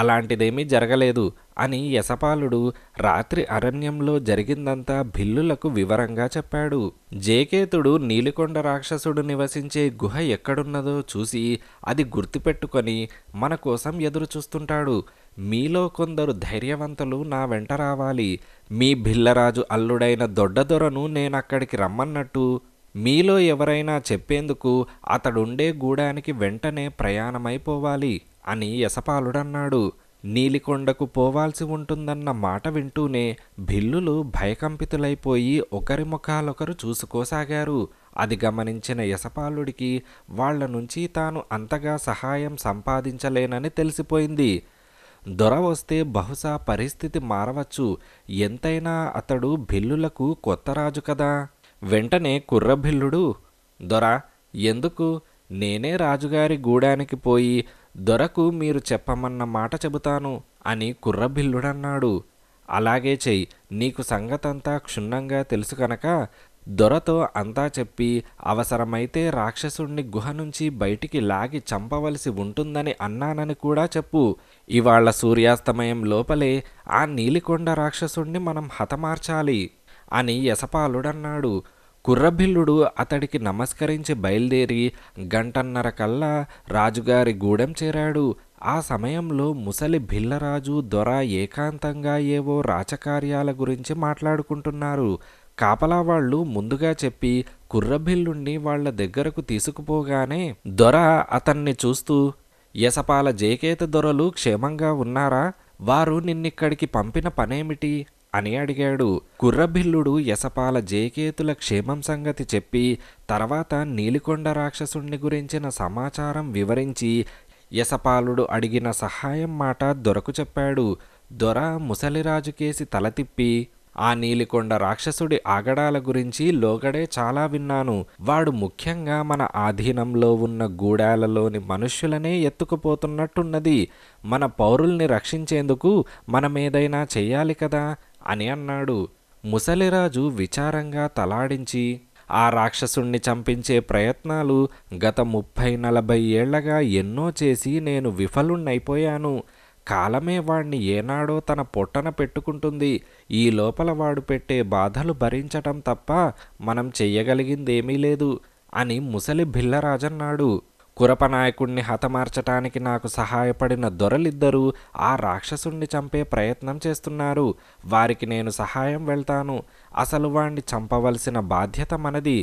అలాంటిదేమీ జరగలేదు అని యశపాలుడు రాత్రి అరణ్యంలో జరిగిందంతా భిల్లులకు వివరంగా చెప్పాడు జేకేతుడు నీలికొండ రాక్షసుడు నివసించే గుహ ఎక్కడున్నదో చూసి అది గుర్తుపెట్టుకొని మన కోసం ఎదురుచూస్తుంటాడు మీలో కొందరు ధైర్యవంతులు నా వెంట రావాలి మీ భిల్లరాజు అల్లుడైన దొడ్డదొరను నేనక్కడికి రమ్మన్నట్టు మీలో ఎవరైనా చెప్పేందుకు అతడుండే గూడానికి వెంటనే ప్రయాణమైపోవాలి అని యసపాలుడన్నాడు నీలికొండకు పోవాల్సి ఉంటుందన్న మాట వింటూనే భిల్లులు భయకంపితులైపోయి ఒకరి ముఖాలొకరు చూసుకోసాగారు అది గమనించిన యశపాలుడికి వాళ్ల నుంచి తాను అంతగా సహాయం సంపాదించలేనని తెలిసిపోయింది దొర వస్తే బహుశా పరిస్థితి మారవచ్చు ఎంతైనా అతడు భిల్లులకు కొత్త రాజు కదా వెంటనే కుర్రభిల్లుడు దొర ఎందుకు నేనే రాజుగారి గూడానికి పోయి దొరకు మీరు చెప్పమన్న మాట చెబుతాను అని కుర్రభిల్లుడన్నాడు అలాగే చెయ్యి నీకు సంగతంతా క్షుణ్ణంగా తెలుసు కనుక దొరతో అంతా చెప్పి అవసరమైతే రాక్షసుణ్ణి గుహ నుంచి బయటికి లాగి చంపవలసి ఉంటుందని అన్నానని కూడా చెప్పు ఇవాళ్ల సూర్యాస్తమయం లోపలే ఆ నీలికొండ రాక్షసుణ్ణి మనం హతమార్చాలి అని యసపాలుడన్నాడు కుర్రభిల్లుడు అతడికి నమస్కరించి బయలుదేరి గంటన్నర కల్లా రాజుగారి గూడెం చేరాడు ఆ సమయంలో ముసలి భిల్లరాజు దొర ఏకాంతంగా ఏవో రాచకార్యాల గురించి మాట్లాడుకుంటున్నారు కాపలా వాళ్ళు ముందుగా చెప్పి కుర్రభిల్లుణ్ణి వాళ్ల దగ్గరకు తీసుకుపోగానే దొర అతన్ని చూస్తూ యసపాల జేకేత దొరలు క్షేమంగా ఉన్నారా వారు నిన్నిక్కడికి పంపిన పనేమిటి అని అడిగాడు కుర్రభిల్లుడు యసపాల జేకేతుల క్షేమం సంగతి చెప్పి తర్వాత నీలికొండ రాక్షసుణ్ణి గురించిన సమాచారం వివరించి యసపాలుడు అడిగిన సహాయం మాట దొరకు చెప్పాడు దొర ముసలిరాజు కేసి తల తిప్పి ఆ నీలికొండ రాక్షసుడి ఆగడాల గురించి లోగడే చాలా విన్నాను వాడు ముఖ్యంగా మన ఆధీనంలో ఉన్న గూడాలలోని మనుష్యులనే ఎత్తుకుపోతున్నట్టున్నది మన పౌరుల్ని రక్షించేందుకు మనమేదైనా చేయాలి కదా అని అన్నాడు ముసలిరాజు విచారంగా తలాడించి ఆ రాక్షసుణ్ణి చంపించే ప్రయత్నాలు గత ముప్పై నలభై ఏళ్లగా ఎన్నో చేసి నేను విఫలుణ్ణైపోయాను కాలమే వాణ్ణి ఏనాడో తన పొట్టన పెట్టుకుంటుంది ఈ లోపల వాడు పెట్టే బాధలు భరించటం తప్ప మనం చెయ్యగలిగిందేమీ లేదు అని ముసలి భిల్లరాజన్నాడు కురపనాయకుణ్ణి హతమార్చటానికి నాకు సహాయపడిన దొరలిద్దరూ ఆ రాక్షసుణ్ణి చంపే ప్రయత్నం చేస్తున్నారు వారికి నేను సహాయం వెళ్తాను అసలు వాణ్ణి చంపవలసిన బాధ్యత మనది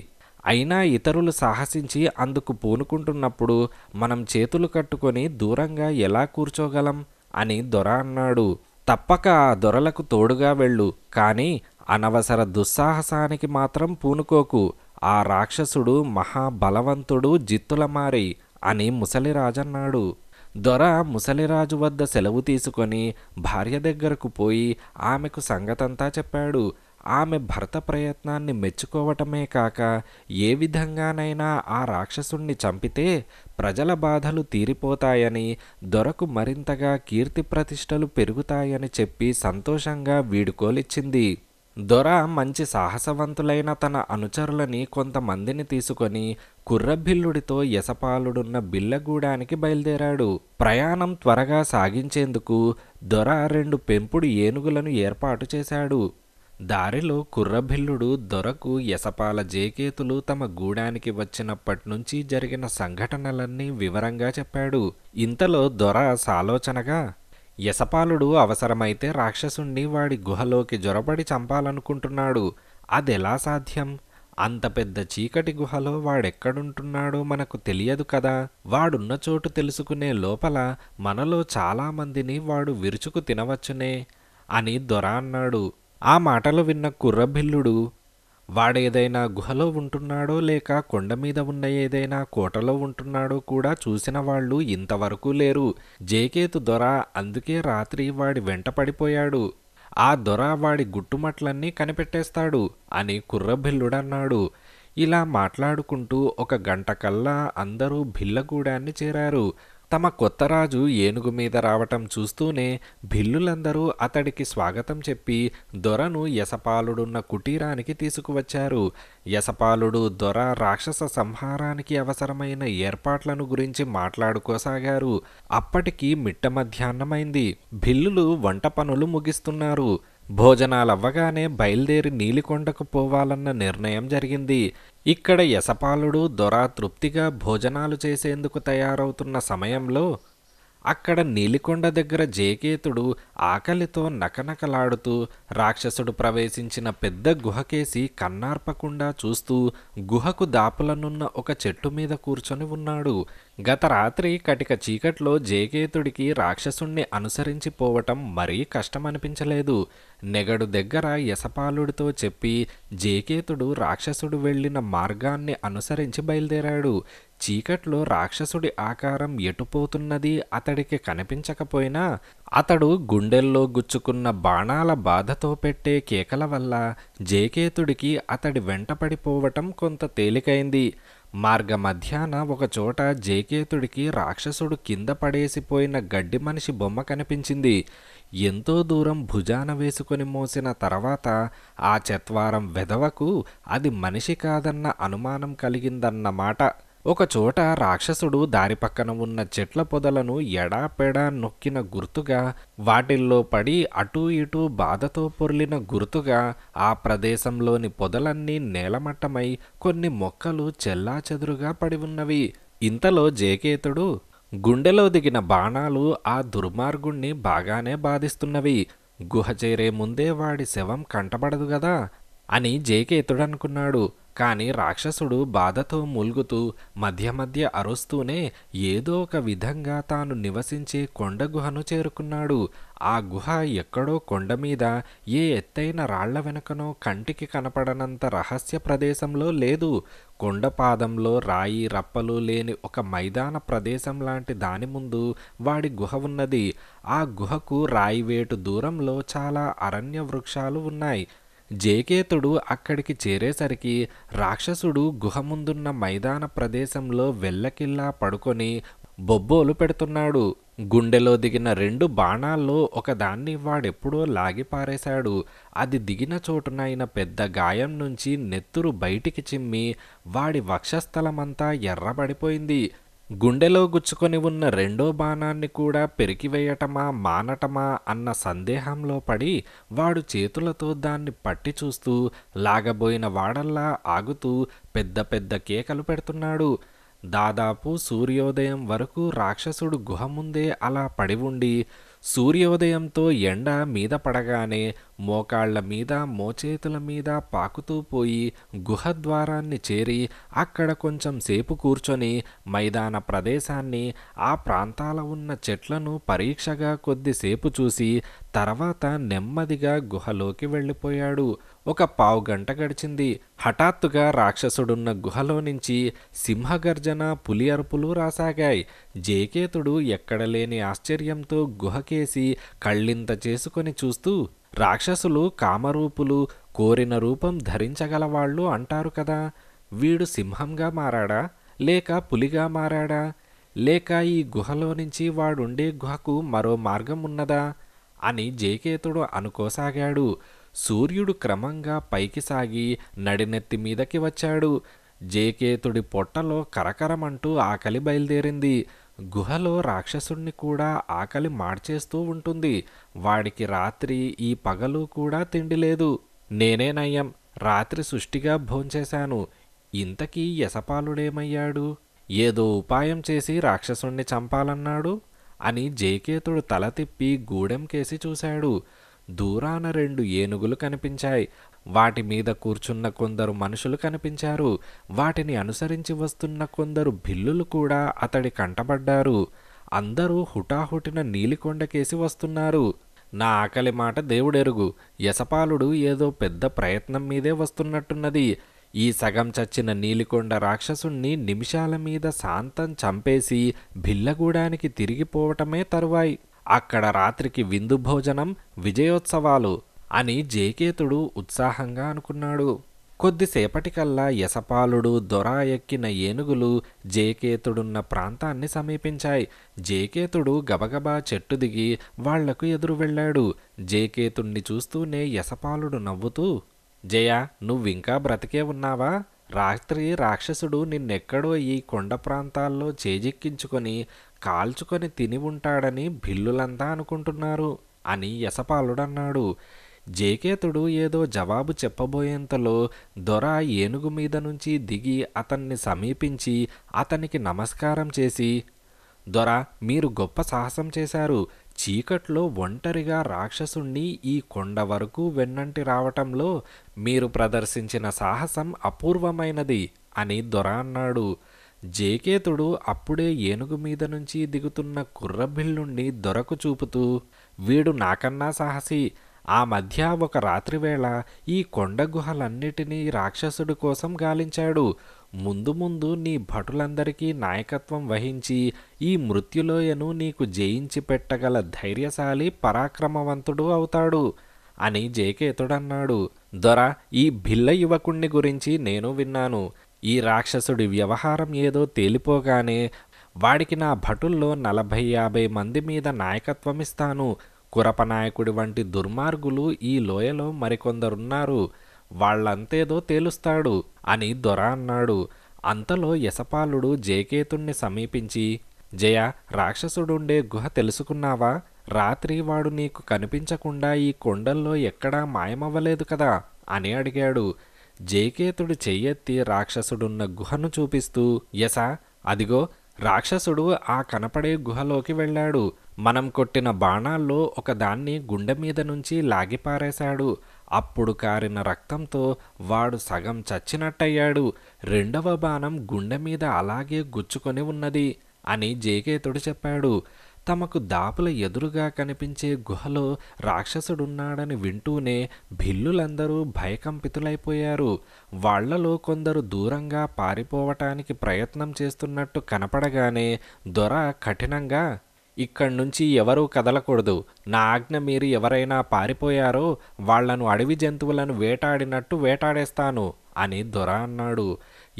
అయినా ఇతరులు సాహసించి అందుకు పూనుకుంటున్నప్పుడు మనం చేతులు కట్టుకొని దూరంగా ఎలా కూర్చోగలం అని దొర అన్నాడు తప్పక ఆ దొరలకు తోడుగా వెళ్ళు కానీ అనవసర దుస్సాహసానికి మాత్రం పూనుకోకు ఆ రాక్షసుడు మహాబలవంతుడు జిత్తులమారి అని ముసలిరాజన్నాడు దొర ముసలిరాజు వద్ద సెలవు తీసుకొని భార్య దగ్గరకు పోయి ఆమెకు సంగతంతా చెప్పాడు ఆమె భర్త ప్రయత్నాన్ని మెచ్చుకోవటమే కాక ఏ విధంగానైనా ఆ రాక్షసుణ్ణి చంపితే ప్రజల బాధలు తీరిపోతాయని దొరకు మరింతగా కీర్తి ప్రతిష్టలు పెరుగుతాయని చెప్పి సంతోషంగా వీడుకోలిచ్చింది దొర మంచి సాహసవంతులైన తన అనుచరులని కొంతమందిని తీసుకొని కుర్రబిల్లుడితో యశపాలుడున్న బిల్లగూడానికి బయలుదేరాడు ప్రయాణం త్వరగా సాగించేందుకు దొర రెండు పెంపుడు ఏనుగులను ఏర్పాటు చేశాడు దారిలో కుర్రభిల్లుడు దొరకు యశపాల జేకేతులు తమ గూడానికి వచ్చినప్పటినుంచి జరిగిన సంఘటనలన్నీ వివరంగా చెప్పాడు ఇంతలో దొర సాలోచనగా యశపాలుడు అవసరమైతే రాక్షసుణ్ణి వాడి గుహలోకి జొరబడి చంపాలనుకుంటున్నాడు అదెలా సాధ్యం అంత పెద్ద చీకటి గుహలో వాడెక్కడుంటున్నాడో మనకు తెలియదు కదా వాడున్న చోటు తెలుసుకునే లోపల మనలో చాలామందిని వాడు విరుచుకు తినవచ్చునే అని దొర అన్నాడు ఆ మాటలు విన్న కుర్రభిల్లుడు వాడేదైనా గుహలో ఉంటున్నాడో లేక కొండ మీద ఉన్న ఏదైనా కోటలో ఉంటున్నాడో కూడా చూసిన వాళ్ళు ఇంతవరకు లేరు జేకేతు దొర అందుకే రాత్రి వాడి వెంట పడిపోయాడు ఆ దొర వాడి గుట్టుమట్లన్నీ కనిపెట్టేస్తాడు అని కుర్రభిల్లుడన్నాడు ఇలా మాట్లాడుకుంటూ ఒక గంట కల్లా అందరూ భిల్లగూడాన్ని చేరారు తమ కొత్త రాజు ఏనుగు మీద రావటం చూస్తూనే భిల్లులందరూ అతడికి స్వాగతం చెప్పి దొరను యశపాలుడున్న కుటీరానికి తీసుకువచ్చారు యశపాలుడు దొర రాక్షస సంహారానికి అవసరమైన ఏర్పాట్లను గురించి మాట్లాడుకోసాగారు అప్పటికి మిట్ట మధ్యాహ్నమైంది భిల్లులు వంట పనులు ముగిస్తున్నారు భోజనాలవ్వగానే బయలుదేరి నీలికొండకు పోవాలన్న నిర్ణయం జరిగింది ఇక్కడ యశపాలుడు దొర తృప్తిగా భోజనాలు చేసేందుకు తయారవుతున్న సమయంలో అక్కడ నీలికొండ దగ్గర జేకేతుడు ఆకలితో నకనకలాడుతూ రాక్షసుడు ప్రవేశించిన పెద్ద గుహకేసి కన్నార్పకుండా చూస్తూ గుహకు దాపులనున్న ఒక చెట్టు మీద కూర్చొని ఉన్నాడు గత రాత్రి కటిక చీకట్లో జేకేతుడికి రాక్షసుణ్ణి అనుసరించి పోవటం మరీ కష్టమనిపించలేదు నెగడు దగ్గర యశపాలుడితో చెప్పి జేకేతుడు రాక్షసుడు వెళ్ళిన మార్గాన్ని అనుసరించి బయలుదేరాడు చీకట్లో రాక్షసుడి ఆకారం ఎటుపోతున్నది అతడికి కనిపించకపోయినా అతడు గుండెల్లో గుచ్చుకున్న బాణాల బాధతో పెట్టే కేకల వల్ల జేకేతుడికి అతడి వెంటపడిపోవటం కొంత తేలికైంది మార్గ మధ్యాహ్న ఒకచోట జేకేతుడికి రాక్షసుడు కింద పడేసిపోయిన గడ్డి మనిషి బొమ్మ కనిపించింది ఎంతో దూరం భుజాన వేసుకొని మోసిన తర్వాత ఆ చత్వారం వెదవకు అది మనిషి కాదన్న అనుమానం కలిగిందన్నమాట ఒకచోట రాక్షసుడు దారి పక్కన ఉన్న చెట్ల పొదలను ఎడాపెడా నొక్కిన గుర్తుగా వాటిల్లో పడి అటూ ఇటూ బాధతో పొర్లిన గుర్తుగా ఆ ప్రదేశంలోని పొదలన్నీ నేలమట్టమై కొన్ని మొక్కలు చెల్లాచెదురుగా పడి ఉన్నవి ఇంతలో జేకేతుడు గుండెలో దిగిన బాణాలు ఆ దుర్మార్గుణ్ణి బాగానే బాధిస్తున్నవి గుహ చేరే ముందే వాడి శవం కంటబడదు గదా అని జేకేతుడనుకున్నాడు కాని రాక్షసుడు బాధతో ములుగుతూ మధ్య మధ్య అరుస్తూనే ఏదో ఒక విధంగా తాను నివసించే కొండ గుహను చేరుకున్నాడు ఆ గుహ ఎక్కడో కొండ మీద ఏ ఎత్తైన రాళ్ల వెనుకనో కంటికి కనపడనంత రహస్య ప్రదేశంలో లేదు కొండపాదంలో రాయి రప్పలు లేని ఒక మైదాన ప్రదేశం లాంటి దాని ముందు వాడి గుహ ఉన్నది ఆ గుహకు రాయివేటు దూరంలో చాలా అరణ్య వృక్షాలు ఉన్నాయి జేకేతుడు అక్కడికి చేరేసరికి రాక్షసుడు గుహ ముందున్న మైదాన ప్రదేశంలో వెళ్ళకిల్లా పడుకొని బొబ్బోలు పెడుతున్నాడు గుండెలో దిగిన రెండు బాణాల్లో ఒకదాన్ని వాడెప్పుడో లాగిపారేశాడు అది దిగిన చోటునైన పెద్ద గాయం నుంచి నెత్తురు బయటికి చిమ్మి వాడి వక్షస్థలమంతా ఎర్రబడిపోయింది గుండెలో గుచ్చుకొని ఉన్న రెండో బాణాన్ని కూడా పెరికివేయటమా మానటమా అన్న సందేహంలో పడి వాడు చేతులతో దాన్ని పట్టి చూస్తూ లాగబోయిన వాడల్లా ఆగుతూ పెద్ద పెద్ద కేకలు పెడుతున్నాడు దాదాపు సూర్యోదయం వరకు రాక్షసుడు గుహ ముందే అలా పడి ఉండి సూర్యోదయంతో ఎండ మీద పడగానే మోకాళ్ల మీద మోచేతుల మీద పాకుతూ పోయి గుహద్వారాన్ని చేరి అక్కడ కొంచెం సేపు కూర్చొని మైదాన ప్రదేశాన్ని ఆ ప్రాంతాల ఉన్న చెట్లను పరీక్షగా కొద్దిసేపు చూసి తర్వాత నెమ్మదిగా గుహలోకి వెళ్ళిపోయాడు ఒక పావు గంట గడిచింది హఠాత్తుగా రాక్షసుడున్న గుహలో నుంచి సింహగర్జన పులి అరుపులు రాసాగాయి జయకేతుడు ఎక్కడలేని ఆశ్చర్యంతో గుహకేసి కళ్ళింత చేసుకొని చూస్తూ రాక్షసులు కామరూపులు కోరిన రూపం ధరించగలవాళ్ళు అంటారు కదా వీడు సింహంగా మారాడా లేక పులిగా మారాడా లేక ఈ గుహలో నుంచి వాడుండే గుహకు మరో మార్గం ఉన్నదా అని జయకేతుడు అనుకోసాగాడు సూర్యుడు క్రమంగా పైకి సాగి నడినెత్తి మీదకి వచ్చాడు జేకేతుడి పొట్టలో కరకరమంటూ ఆకలి బయలుదేరింది గుహలో రాక్షసుణ్ణి కూడా ఆకలి మార్చేస్తూ ఉంటుంది వాడికి రాత్రి ఈ పగలు కూడా తిండి లేదు నేనే నయ్యం రాత్రి సుష్టిగా భోంచేశాను ఇంతకీ యశపాలుడేమయ్యాడు ఏదో ఉపాయం చేసి రాక్షసుణ్ణి చంపాలన్నాడు అని జేకేతుడు తల తిప్పి గూడెంకేసి చూశాడు దూరాన రెండు ఏనుగులు కనిపించాయి వాటి మీద కూర్చున్న కొందరు మనుషులు కనిపించారు వాటిని అనుసరించి వస్తున్న కొందరు భిల్లులు కూడా అతడి కంటపడ్డారు అందరూ హుటాహుటిన నీలికొండకేసి వస్తున్నారు నా ఆకలి మాట దేవుడెరుగు యశపాలుడు ఏదో పెద్ద ప్రయత్నం మీదే వస్తున్నట్టున్నది ఈ సగం చచ్చిన నీలికొండ రాక్షసుణ్ణి నిమిషాల మీద శాంతం చంపేసి భిల్లగూడానికి తిరిగిపోవటమే తరువాయి అక్కడ రాత్రికి విందు భోజనం విజయోత్సవాలు అని జేకేతుడు ఉత్సాహంగా అనుకున్నాడు కొద్దిసేపటికల్లా యశపాలుడు దొరా ఎక్కిన ఏనుగులు జేకేతుడున్న ప్రాంతాన్ని సమీపించాయి జేకేతుడు గబగబా చెట్టు దిగి వాళ్లకు ఎదురు వెళ్ళాడు జేకేతుణ్ణి చూస్తూనే యశపాలుడు నవ్వుతూ జయ నువ్వింకా బ్రతికే ఉన్నావా రాత్రి రాక్షసుడు నిన్నెక్కడో ఈ కొండ ప్రాంతాల్లో చేజెక్కించుకొని కాల్చుకొని తిని ఉంటాడని భిల్లులంతా అనుకుంటున్నారు అని యశపాలుడన్నాడు జేకేతుడు ఏదో జవాబు చెప్పబోయేంతలో దొర ఏనుగు మీద నుంచి దిగి అతన్ని సమీపించి అతనికి నమస్కారం చేసి దొర మీరు గొప్ప సాహసం చేశారు చీకట్లో ఒంటరిగా రాక్షసుణ్ణి ఈ కొండ వరకు వెన్నంటి రావటంలో మీరు ప్రదర్శించిన సాహసం అపూర్వమైనది అని దొర అన్నాడు జేకేతుడు అప్పుడే ఏనుగు మీద నుంచి దిగుతున్న కుర్రబిల్లుండి దొరకు చూపుతూ వీడు నాకన్నా సాహసి ఆ మధ్య ఒక రాత్రివేళ ఈ కొండ గుహలన్నిటినీ రాక్షసుడి కోసం గాలించాడు ముందు ముందు నీ భటులందరికీ నాయకత్వం వహించి ఈ మృత్యులోయను నీకు జయించి పెట్టగల ధైర్యశాలి పరాక్రమవంతుడు అవుతాడు అని జేకేతుడన్నాడు దొర ఈ భిల్ల యువకుణ్ణి గురించి నేను విన్నాను ఈ రాక్షసుడి వ్యవహారం ఏదో తేలిపోగానే వాడికి నా భటుల్లో నలభై యాభై మంది మీద నాయకత్వం ఇస్తాను కురపనాయకుడి వంటి దుర్మార్గులు ఈ లోయలో మరికొందరున్నారు వాళ్ళంతేదో తేలుస్తాడు అని దొర అన్నాడు అంతలో యశపాలుడు జయకేతుణ్ణి సమీపించి జయ రాక్షసుడుండే గుహ తెలుసుకున్నావా రాత్రి వాడు నీకు కనిపించకుండా ఈ కొండల్లో ఎక్కడా మాయమవ్వలేదు కదా అని అడిగాడు జయకేతుడు చెయ్యెత్తి రాక్షసుడున్న గుహను చూపిస్తూ యశ అదిగో రాక్షసుడు ఆ కనపడే గుహలోకి వెళ్ళాడు మనం కొట్టిన బాణాల్లో ఒకదాన్ని గుండె మీద నుంచి లాగిపారేశాడు అప్పుడు కారిన రక్తంతో వాడు సగం చచ్చినట్టయ్యాడు రెండవ బాణం గుండె మీద అలాగే గుచ్చుకొని ఉన్నది అని జేకేతుడు చెప్పాడు తమకు దాపుల ఎదురుగా కనిపించే గుహలో రాక్షసుడున్నాడని వింటూనే భిల్లులందరూ భయకంపితులైపోయారు వాళ్లలో కొందరు దూరంగా పారిపోవటానికి ప్రయత్నం చేస్తున్నట్టు కనపడగానే దొర కఠినంగా ఇక్కడి నుంచి ఎవరూ కదలకూడదు నా ఆజ్ఞ మీరు ఎవరైనా పారిపోయారో వాళ్లను అడవి జంతువులను వేటాడినట్టు వేటాడేస్తాను అని దొర అన్నాడు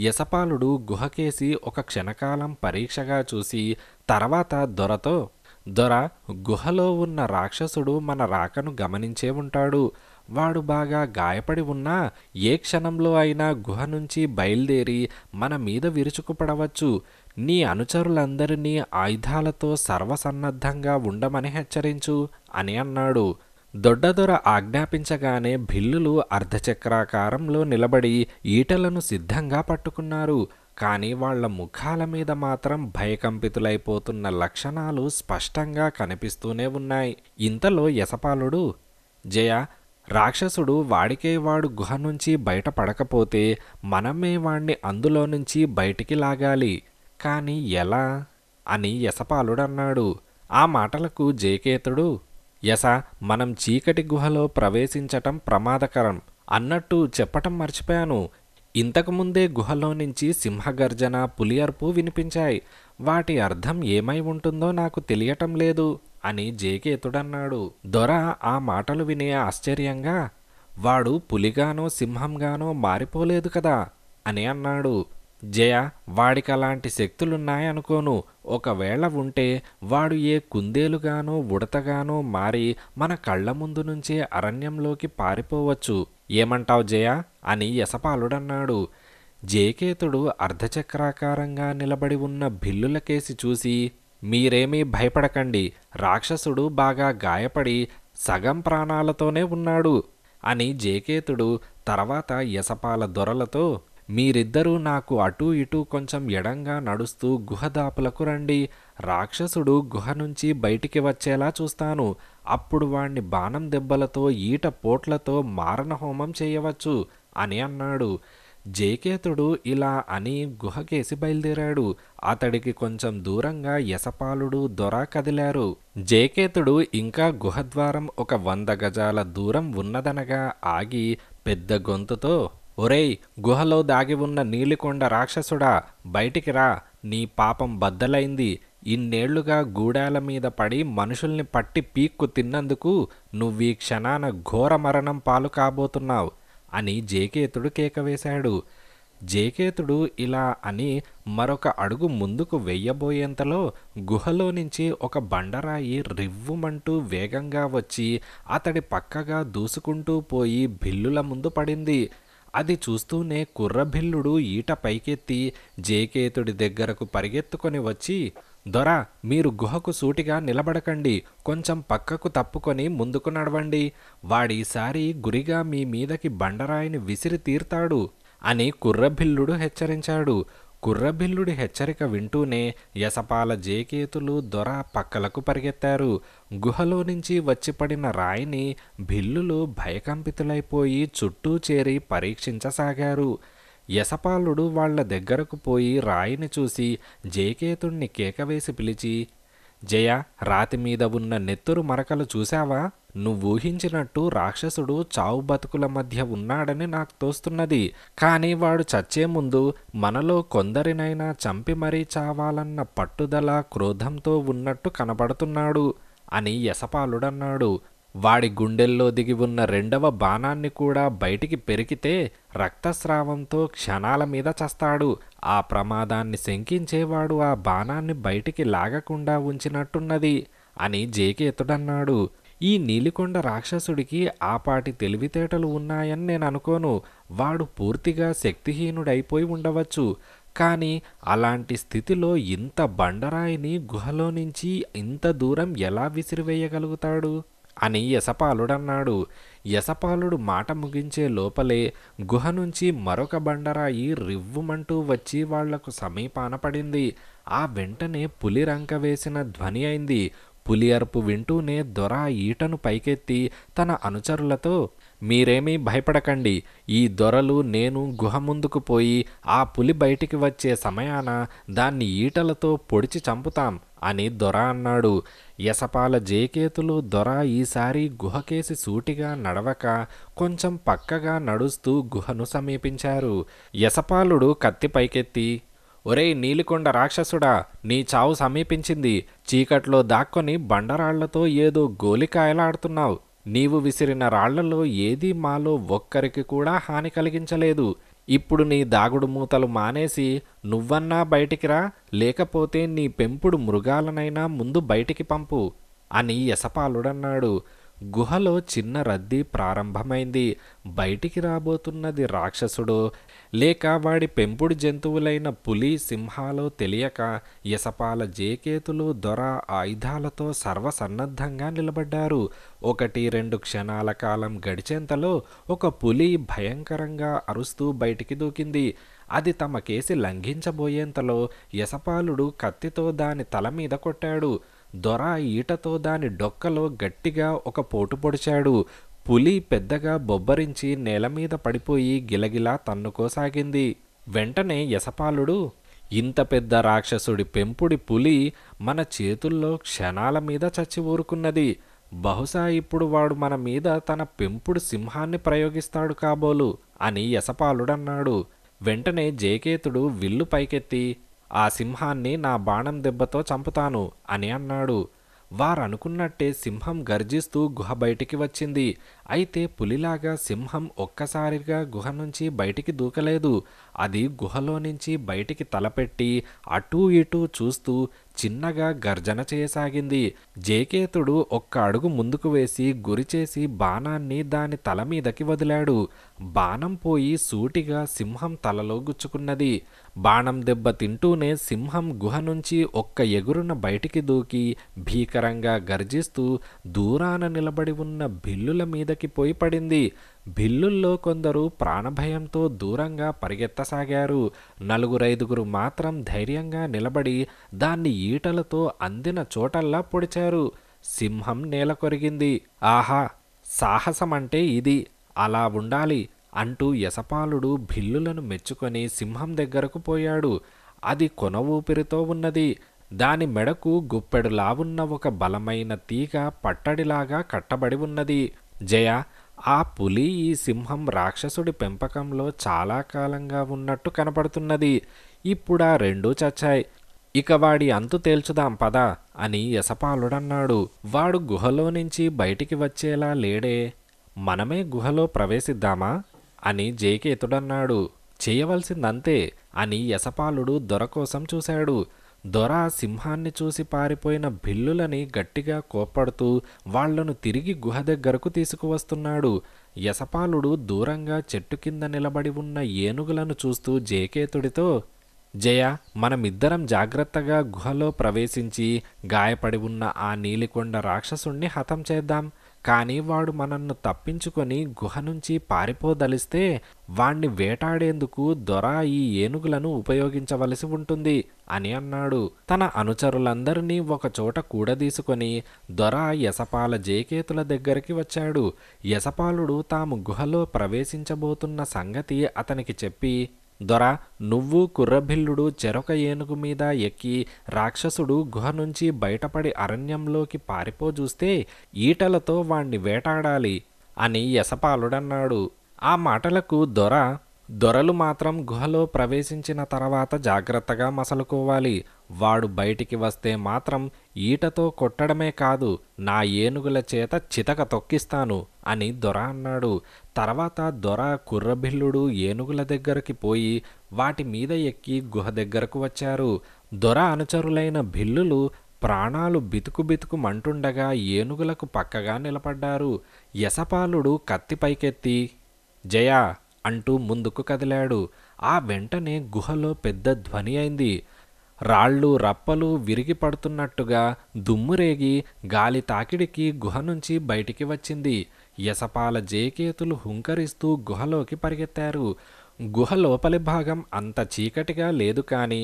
యశపాలుడు గుహకేసి ఒక క్షణకాలం పరీక్షగా చూసి తర్వాత దొరతో దొర గుహలో ఉన్న రాక్షసుడు మన రాకను గమనించే ఉంటాడు వాడు బాగా గాయపడి ఉన్నా ఏ క్షణంలో అయినా గుహ నుంచి బయలుదేరి మన మీద విరుచుకుపడవచ్చు నీ అనుచరులందరినీ ఆయుధాలతో సర్వసన్నద్ధంగా ఉండమని హెచ్చరించు అని అన్నాడు దొడ్డదొర ఆజ్ఞాపించగానే భిల్లులు అర్ధచక్రాకారంలో నిలబడి ఈటలను సిద్ధంగా పట్టుకున్నారు కానీ వాళ్ల ముఖాల మీద మాత్రం భయకంపితులైపోతున్న లక్షణాలు స్పష్టంగా కనిపిస్తూనే ఉన్నాయి ఇంతలో యసపాలుడు జయ రాక్షసుడు వాడికే వాడు గుహ నుంచి బయటపడకపోతే మనమే వాణ్ణి అందులో నుంచి బయటికి లాగాలి కాని ఎలా అని యశపాలుడన్నాడు ఆ మాటలకు జేకేతుడు యశ మనం చీకటి గుహలో ప్రవేశించటం ప్రమాదకరం అన్నట్టు చెప్పటం మర్చిపోయాను ఇంతకుముందే గుహలో నుంచి సింహగర్జన పులియర్పు వినిపించాయి వాటి అర్థం ఏమై ఉంటుందో నాకు తెలియటం లేదు అని జేకేతుడన్నాడు దొర ఆ మాటలు వినే ఆశ్చర్యంగా వాడు పులిగానో సింహంగానో మారిపోలేదు కదా అని అన్నాడు జయ వాడికలాంటి శక్తులున్నాయనుకోను ఒకవేళ ఉంటే వాడు ఏ కుందేలుగానో ఉడతగానో మారి మన కళ్ళ ముందు నుంచే అరణ్యంలోకి పారిపోవచ్చు ఏమంటావు జయ అని యసపాలుడన్నాడు జేకేతుడు అర్ధచక్రాకారంగా నిలబడి ఉన్న బిల్లులకేసి కేసి చూసి మీరేమీ భయపడకండి రాక్షసుడు బాగా గాయపడి సగం ప్రాణాలతోనే ఉన్నాడు అని జేకేతుడు తర్వాత యసపాల దొరలతో మీరిద్దరూ నాకు అటూ ఇటూ కొంచెం ఎడంగా నడుస్తూ గుహదాపులకు రండి రాక్షసుడు గుహ నుంచి బయటికి వచ్చేలా చూస్తాను అప్పుడు వాణ్ణి బాణం దెబ్బలతో ఈట పోట్లతో మారణ హోమం చేయవచ్చు అని అన్నాడు జేకేతుడు ఇలా అని గుహకేసి బయలుదేరాడు అతడికి కొంచెం దూరంగా యశపాలుడు దొర కదిలారు జేకేతుడు ఇంకా గుహద్వారం ఒక వంద గజాల దూరం ఉన్నదనగా ఆగి పెద్ద గొంతుతో ఒరేయ్ గుహలో దాగి ఉన్న నీలికొండ రాక్షసుడా బయటికి రా నీ పాపం బద్దలైంది ఇన్నేళ్లుగా గూడాల మీద పడి మనుషుల్ని పట్టి పీక్కు తిన్నందుకు ఈ క్షణాన ఘోర మరణం పాలు కాబోతున్నావు అని జేకేతుడు కేకవేశాడు జేకేతుడు ఇలా అని మరొక అడుగు ముందుకు వెయ్యబోయేంతలో గుహలో నుంచి ఒక బండరాయి రివ్వుమంటూ వేగంగా వచ్చి అతడి పక్కగా దూసుకుంటూ పోయి బిల్లుల ముందు పడింది అది చూస్తూనే కుర్రభిల్లుడు ఈట పైకెత్తి జేకేతుడి దగ్గరకు పరిగెత్తుకొని వచ్చి దొర మీరు గుహకు సూటిగా నిలబడకండి కొంచెం పక్కకు తప్పుకొని ముందుకు నడవండి వాడీసారి గురిగా మీ మీదకి బండరాయిని విసిరి తీర్తాడు అని కుర్రభిల్లుడు హెచ్చరించాడు కుర్రబిల్లుడి హెచ్చరిక వింటూనే యసపాల జేకేతులు దొర పక్కలకు పరిగెత్తారు గుహలో నుంచి వచ్చిపడిన రాయిని భిల్లులు భయకంపితులైపోయి చుట్టూ చేరి పరీక్షించసాగారు యశపాలుడు వాళ్ల దగ్గరకు పోయి రాయిని చూసి జేకేతుణ్ణి కేకవేసి పిలిచి జయ రాతి మీద ఉన్న నెత్తురు మరకలు చూశావా నువ్వూహించినట్టు రాక్షసుడు చావు బతుకుల మధ్య ఉన్నాడని నాకు తోస్తున్నది కానీ వాడు చచ్చే ముందు మనలో కొందరినైనా చంపి మరీ చావాలన్న పట్టుదల క్రోధంతో ఉన్నట్టు కనబడుతున్నాడు అని యసపాలుడన్నాడు వాడి గుండెల్లో దిగి ఉన్న రెండవ బాణాన్ని కూడా బయటికి పెరికితే రక్తస్రావంతో క్షణాల మీద చస్తాడు ఆ ప్రమాదాన్ని శంకించేవాడు ఆ బాణాన్ని బయటికి లాగకుండా ఉంచినట్టున్నది అని జేకేతుడన్నాడు ఈ నీలికొండ రాక్షసుడికి ఆపాటి తెలివితేటలు ఉన్నాయని నేను అనుకోను వాడు పూర్తిగా శక్తిహీనుడైపోయి ఉండవచ్చు కానీ అలాంటి స్థితిలో ఇంత బండరాయిని గుహలో నుంచి ఇంత దూరం ఎలా విసిరివేయగలుగుతాడు అని యశపాలుడన్నాడు యశపాలుడు మాట ముగించే లోపలే గుహ నుంచి మరొక బండరాయి రివ్వుమంటూ వచ్చి వాళ్లకు సమీపాన పడింది ఆ వెంటనే పులి రంక వేసిన ధ్వని అయింది పులి అరుపు వింటూనే దొర ఈటను పైకెత్తి తన అనుచరులతో మీరేమీ భయపడకండి ఈ దొరలు నేను గుహ ముందుకు పోయి ఆ పులి బయటికి వచ్చే సమయాన దాన్ని ఈటలతో పొడిచి చంపుతాం అని దొర అన్నాడు యసపాల జేకేతులు దొర ఈసారి గుహకేసి సూటిగా నడవక కొంచెం పక్కగా నడుస్తూ గుహను సమీపించారు యసపాలుడు కత్తి పైకెత్తి ఒరేయ్ నీలికొండ రాక్షసుడా నీ చావు సమీపించింది చీకట్లో దాక్కొని బండరాళ్లతో ఏదో గోలికాయలాడుతున్నావు నీవు విసిరిన రాళ్లలో ఏదీ మాలో ఒక్కరికి కూడా హాని కలిగించలేదు ఇప్పుడు నీ దాగుడు మూతలు మానేసి నువ్వన్నా బయటికిరా లేకపోతే నీ పెంపుడు మృగాలనైనా ముందు బయటికి పంపు అని యశపాలుడన్నాడు గుహలో చిన్న రద్దీ ప్రారంభమైంది బయటికి రాబోతున్నది రాక్షసుడు లేక వాడి పెంపుడు జంతువులైన పులి సింహాలు తెలియక యసపాల జేకేతులు దొర ఆయుధాలతో సర్వసన్నద్ధంగా నిలబడ్డారు ఒకటి రెండు క్షణాల కాలం గడిచేంతలో ఒక పులి భయంకరంగా అరుస్తూ బయటికి దూకింది అది తమ కేసి లంఘించబోయేంతలో యసపాలుడు కత్తితో దాని తల మీద కొట్టాడు దొర ఈటతో దాని డొక్కలో గట్టిగా ఒక పోటు పొడిచాడు పులి పెద్దగా బొబ్బరించి నేల మీద పడిపోయి గిలగిలా తన్నుకోసాగింది వెంటనే యశపాలుడు ఇంత పెద్ద రాక్షసుడి పెంపుడి పులి మన చేతుల్లో క్షణాల మీద చచ్చి ఊరుకున్నది బహుశా ఇప్పుడు వాడు మన మీద తన పెంపుడు సింహాన్ని ప్రయోగిస్తాడు కాబోలు అని యశపాలుడన్నాడు వెంటనే జయకేతుడు విల్లు పైకెత్తి ఆ సింహాన్ని నా బాణం దెబ్బతో చంపుతాను అని అన్నాడు వారనుకున్నట్టే సింహం గర్జిస్తూ గుహ బయటికి వచ్చింది అయితే పులిలాగా సింహం ఒక్కసారిగా గుహ నుంచి బయటికి దూకలేదు అది గుహలో నుంచి బయటికి తలపెట్టి అటూ ఇటూ చూస్తూ చిన్నగా గర్జన చేయసాగింది జేకేతుడు ఒక్క అడుగు ముందుకు వేసి గురిచేసి బాణాన్ని దాని తల మీదకి వదిలాడు బాణం పోయి సూటిగా సింహం తలలో గుచ్చుకున్నది బాణం దెబ్బ తింటూనే సింహం గుహ నుంచి ఒక్క ఎగురున బయటికి దూకి భీకరంగా గర్జిస్తూ దూరాన నిలబడి ఉన్న బిల్లుల మీద దగ్గరికి పోయి పడింది బిల్లుల్లో కొందరు ప్రాణభయంతో దూరంగా పరిగెత్తసాగారు నలుగురైదుగురు మాత్రం ధైర్యంగా నిలబడి దాన్ని ఈటలతో అందిన చోటల్లా పొడిచారు సింహం నేల కొరిగింది ఆహా సాహసమంటే ఇది అలా ఉండాలి అంటూ యసపాలుడు భిల్లులను మెచ్చుకొని సింహం దగ్గరకు పోయాడు అది కొన ఊపిరితో ఉన్నది దాని మెడకు గుప్పెడులా ఉన్న ఒక బలమైన తీగ పట్టడిలాగా కట్టబడి ఉన్నది జయ ఆ పులి ఈ సింహం రాక్షసుడి పెంపకంలో చాలా కాలంగా ఉన్నట్టు కనపడుతున్నది ఇప్పుడు ఆ రెండూ చచ్చాయి ఇక వాడి అంతు తేల్చుదాం పద అని యశపాలుడన్నాడు వాడు గుహలో నుంచి బయటికి వచ్చేలా లేడే మనమే గుహలో ప్రవేశిద్దామా అని జయకేతుడన్నాడు చేయవలసిందంతే అని యశపాలుడు దొర కోసం చూశాడు దొర సింహాన్ని చూసి పారిపోయిన భిల్లులని గట్టిగా కోప్పడుతూ వాళ్లను తిరిగి గుహ దగ్గరకు తీసుకువస్తున్నాడు యశపాలుడు దూరంగా చెట్టు కింద నిలబడి ఉన్న ఏనుగులను చూస్తూ జేకేతుడితో జయ మనమిద్దరం జాగ్రత్తగా గుహలో ప్రవేశించి గాయపడి ఉన్న ఆ నీలికొండ రాక్షసుణ్ణి హతం చేద్దాం కానీ వాడు మనల్ని తప్పించుకొని గుహ నుంచి పారిపోదలిస్తే వాణ్ణి వేటాడేందుకు దొర ఈ ఏనుగులను ఉపయోగించవలసి ఉంటుంది అని అన్నాడు తన అనుచరులందరినీ ఒకచోట కూడదీసుకొని దొర యశపాల జేకేతుల దగ్గరికి వచ్చాడు యశపాలుడు తాము గుహలో ప్రవేశించబోతున్న సంగతి అతనికి చెప్పి దొర నువ్వు కుర్రభిల్లుడు చెరొక ఏనుగు మీద ఎక్కి రాక్షసుడు గుహ నుంచి బయటపడి అరణ్యంలోకి పారిపోజూస్తే ఈటలతో వాణ్ణి వేటాడాలి అని యశపాలుడన్నాడు ఆ మాటలకు దొర దొరలు మాత్రం గుహలో ప్రవేశించిన తర్వాత జాగ్రత్తగా మసలుకోవాలి వాడు బయటికి వస్తే మాత్రం ఈటతో కొట్టడమే కాదు నా ఏనుగుల చేత చితక తొక్కిస్తాను అని దొర అన్నాడు తర్వాత దొర కుర్రభిల్లుడు ఏనుగుల దగ్గరికి పోయి వాటి మీద ఎక్కి గుహ దగ్గరకు వచ్చారు దొర అనుచరులైన భిల్లులు ప్రాణాలు బితుకు బితుకు మంటుండగా ఏనుగులకు పక్కగా నిలబడ్డారు యశపాలుడు కత్తి పైకెత్తి జయా అంటూ ముందుకు కదిలాడు ఆ వెంటనే గుహలో పెద్ద ధ్వని అయింది రాళ్ళు రప్పలు విరిగి పడుతున్నట్టుగా దుమ్మురేగి గాలి తాకిడికి గుహ నుంచి బయటికి వచ్చింది యసపాల జేకేతులు హుంకరిస్తూ గుహలోకి పరిగెత్తారు గుహ లోపలి భాగం అంత చీకటిగా లేదు కానీ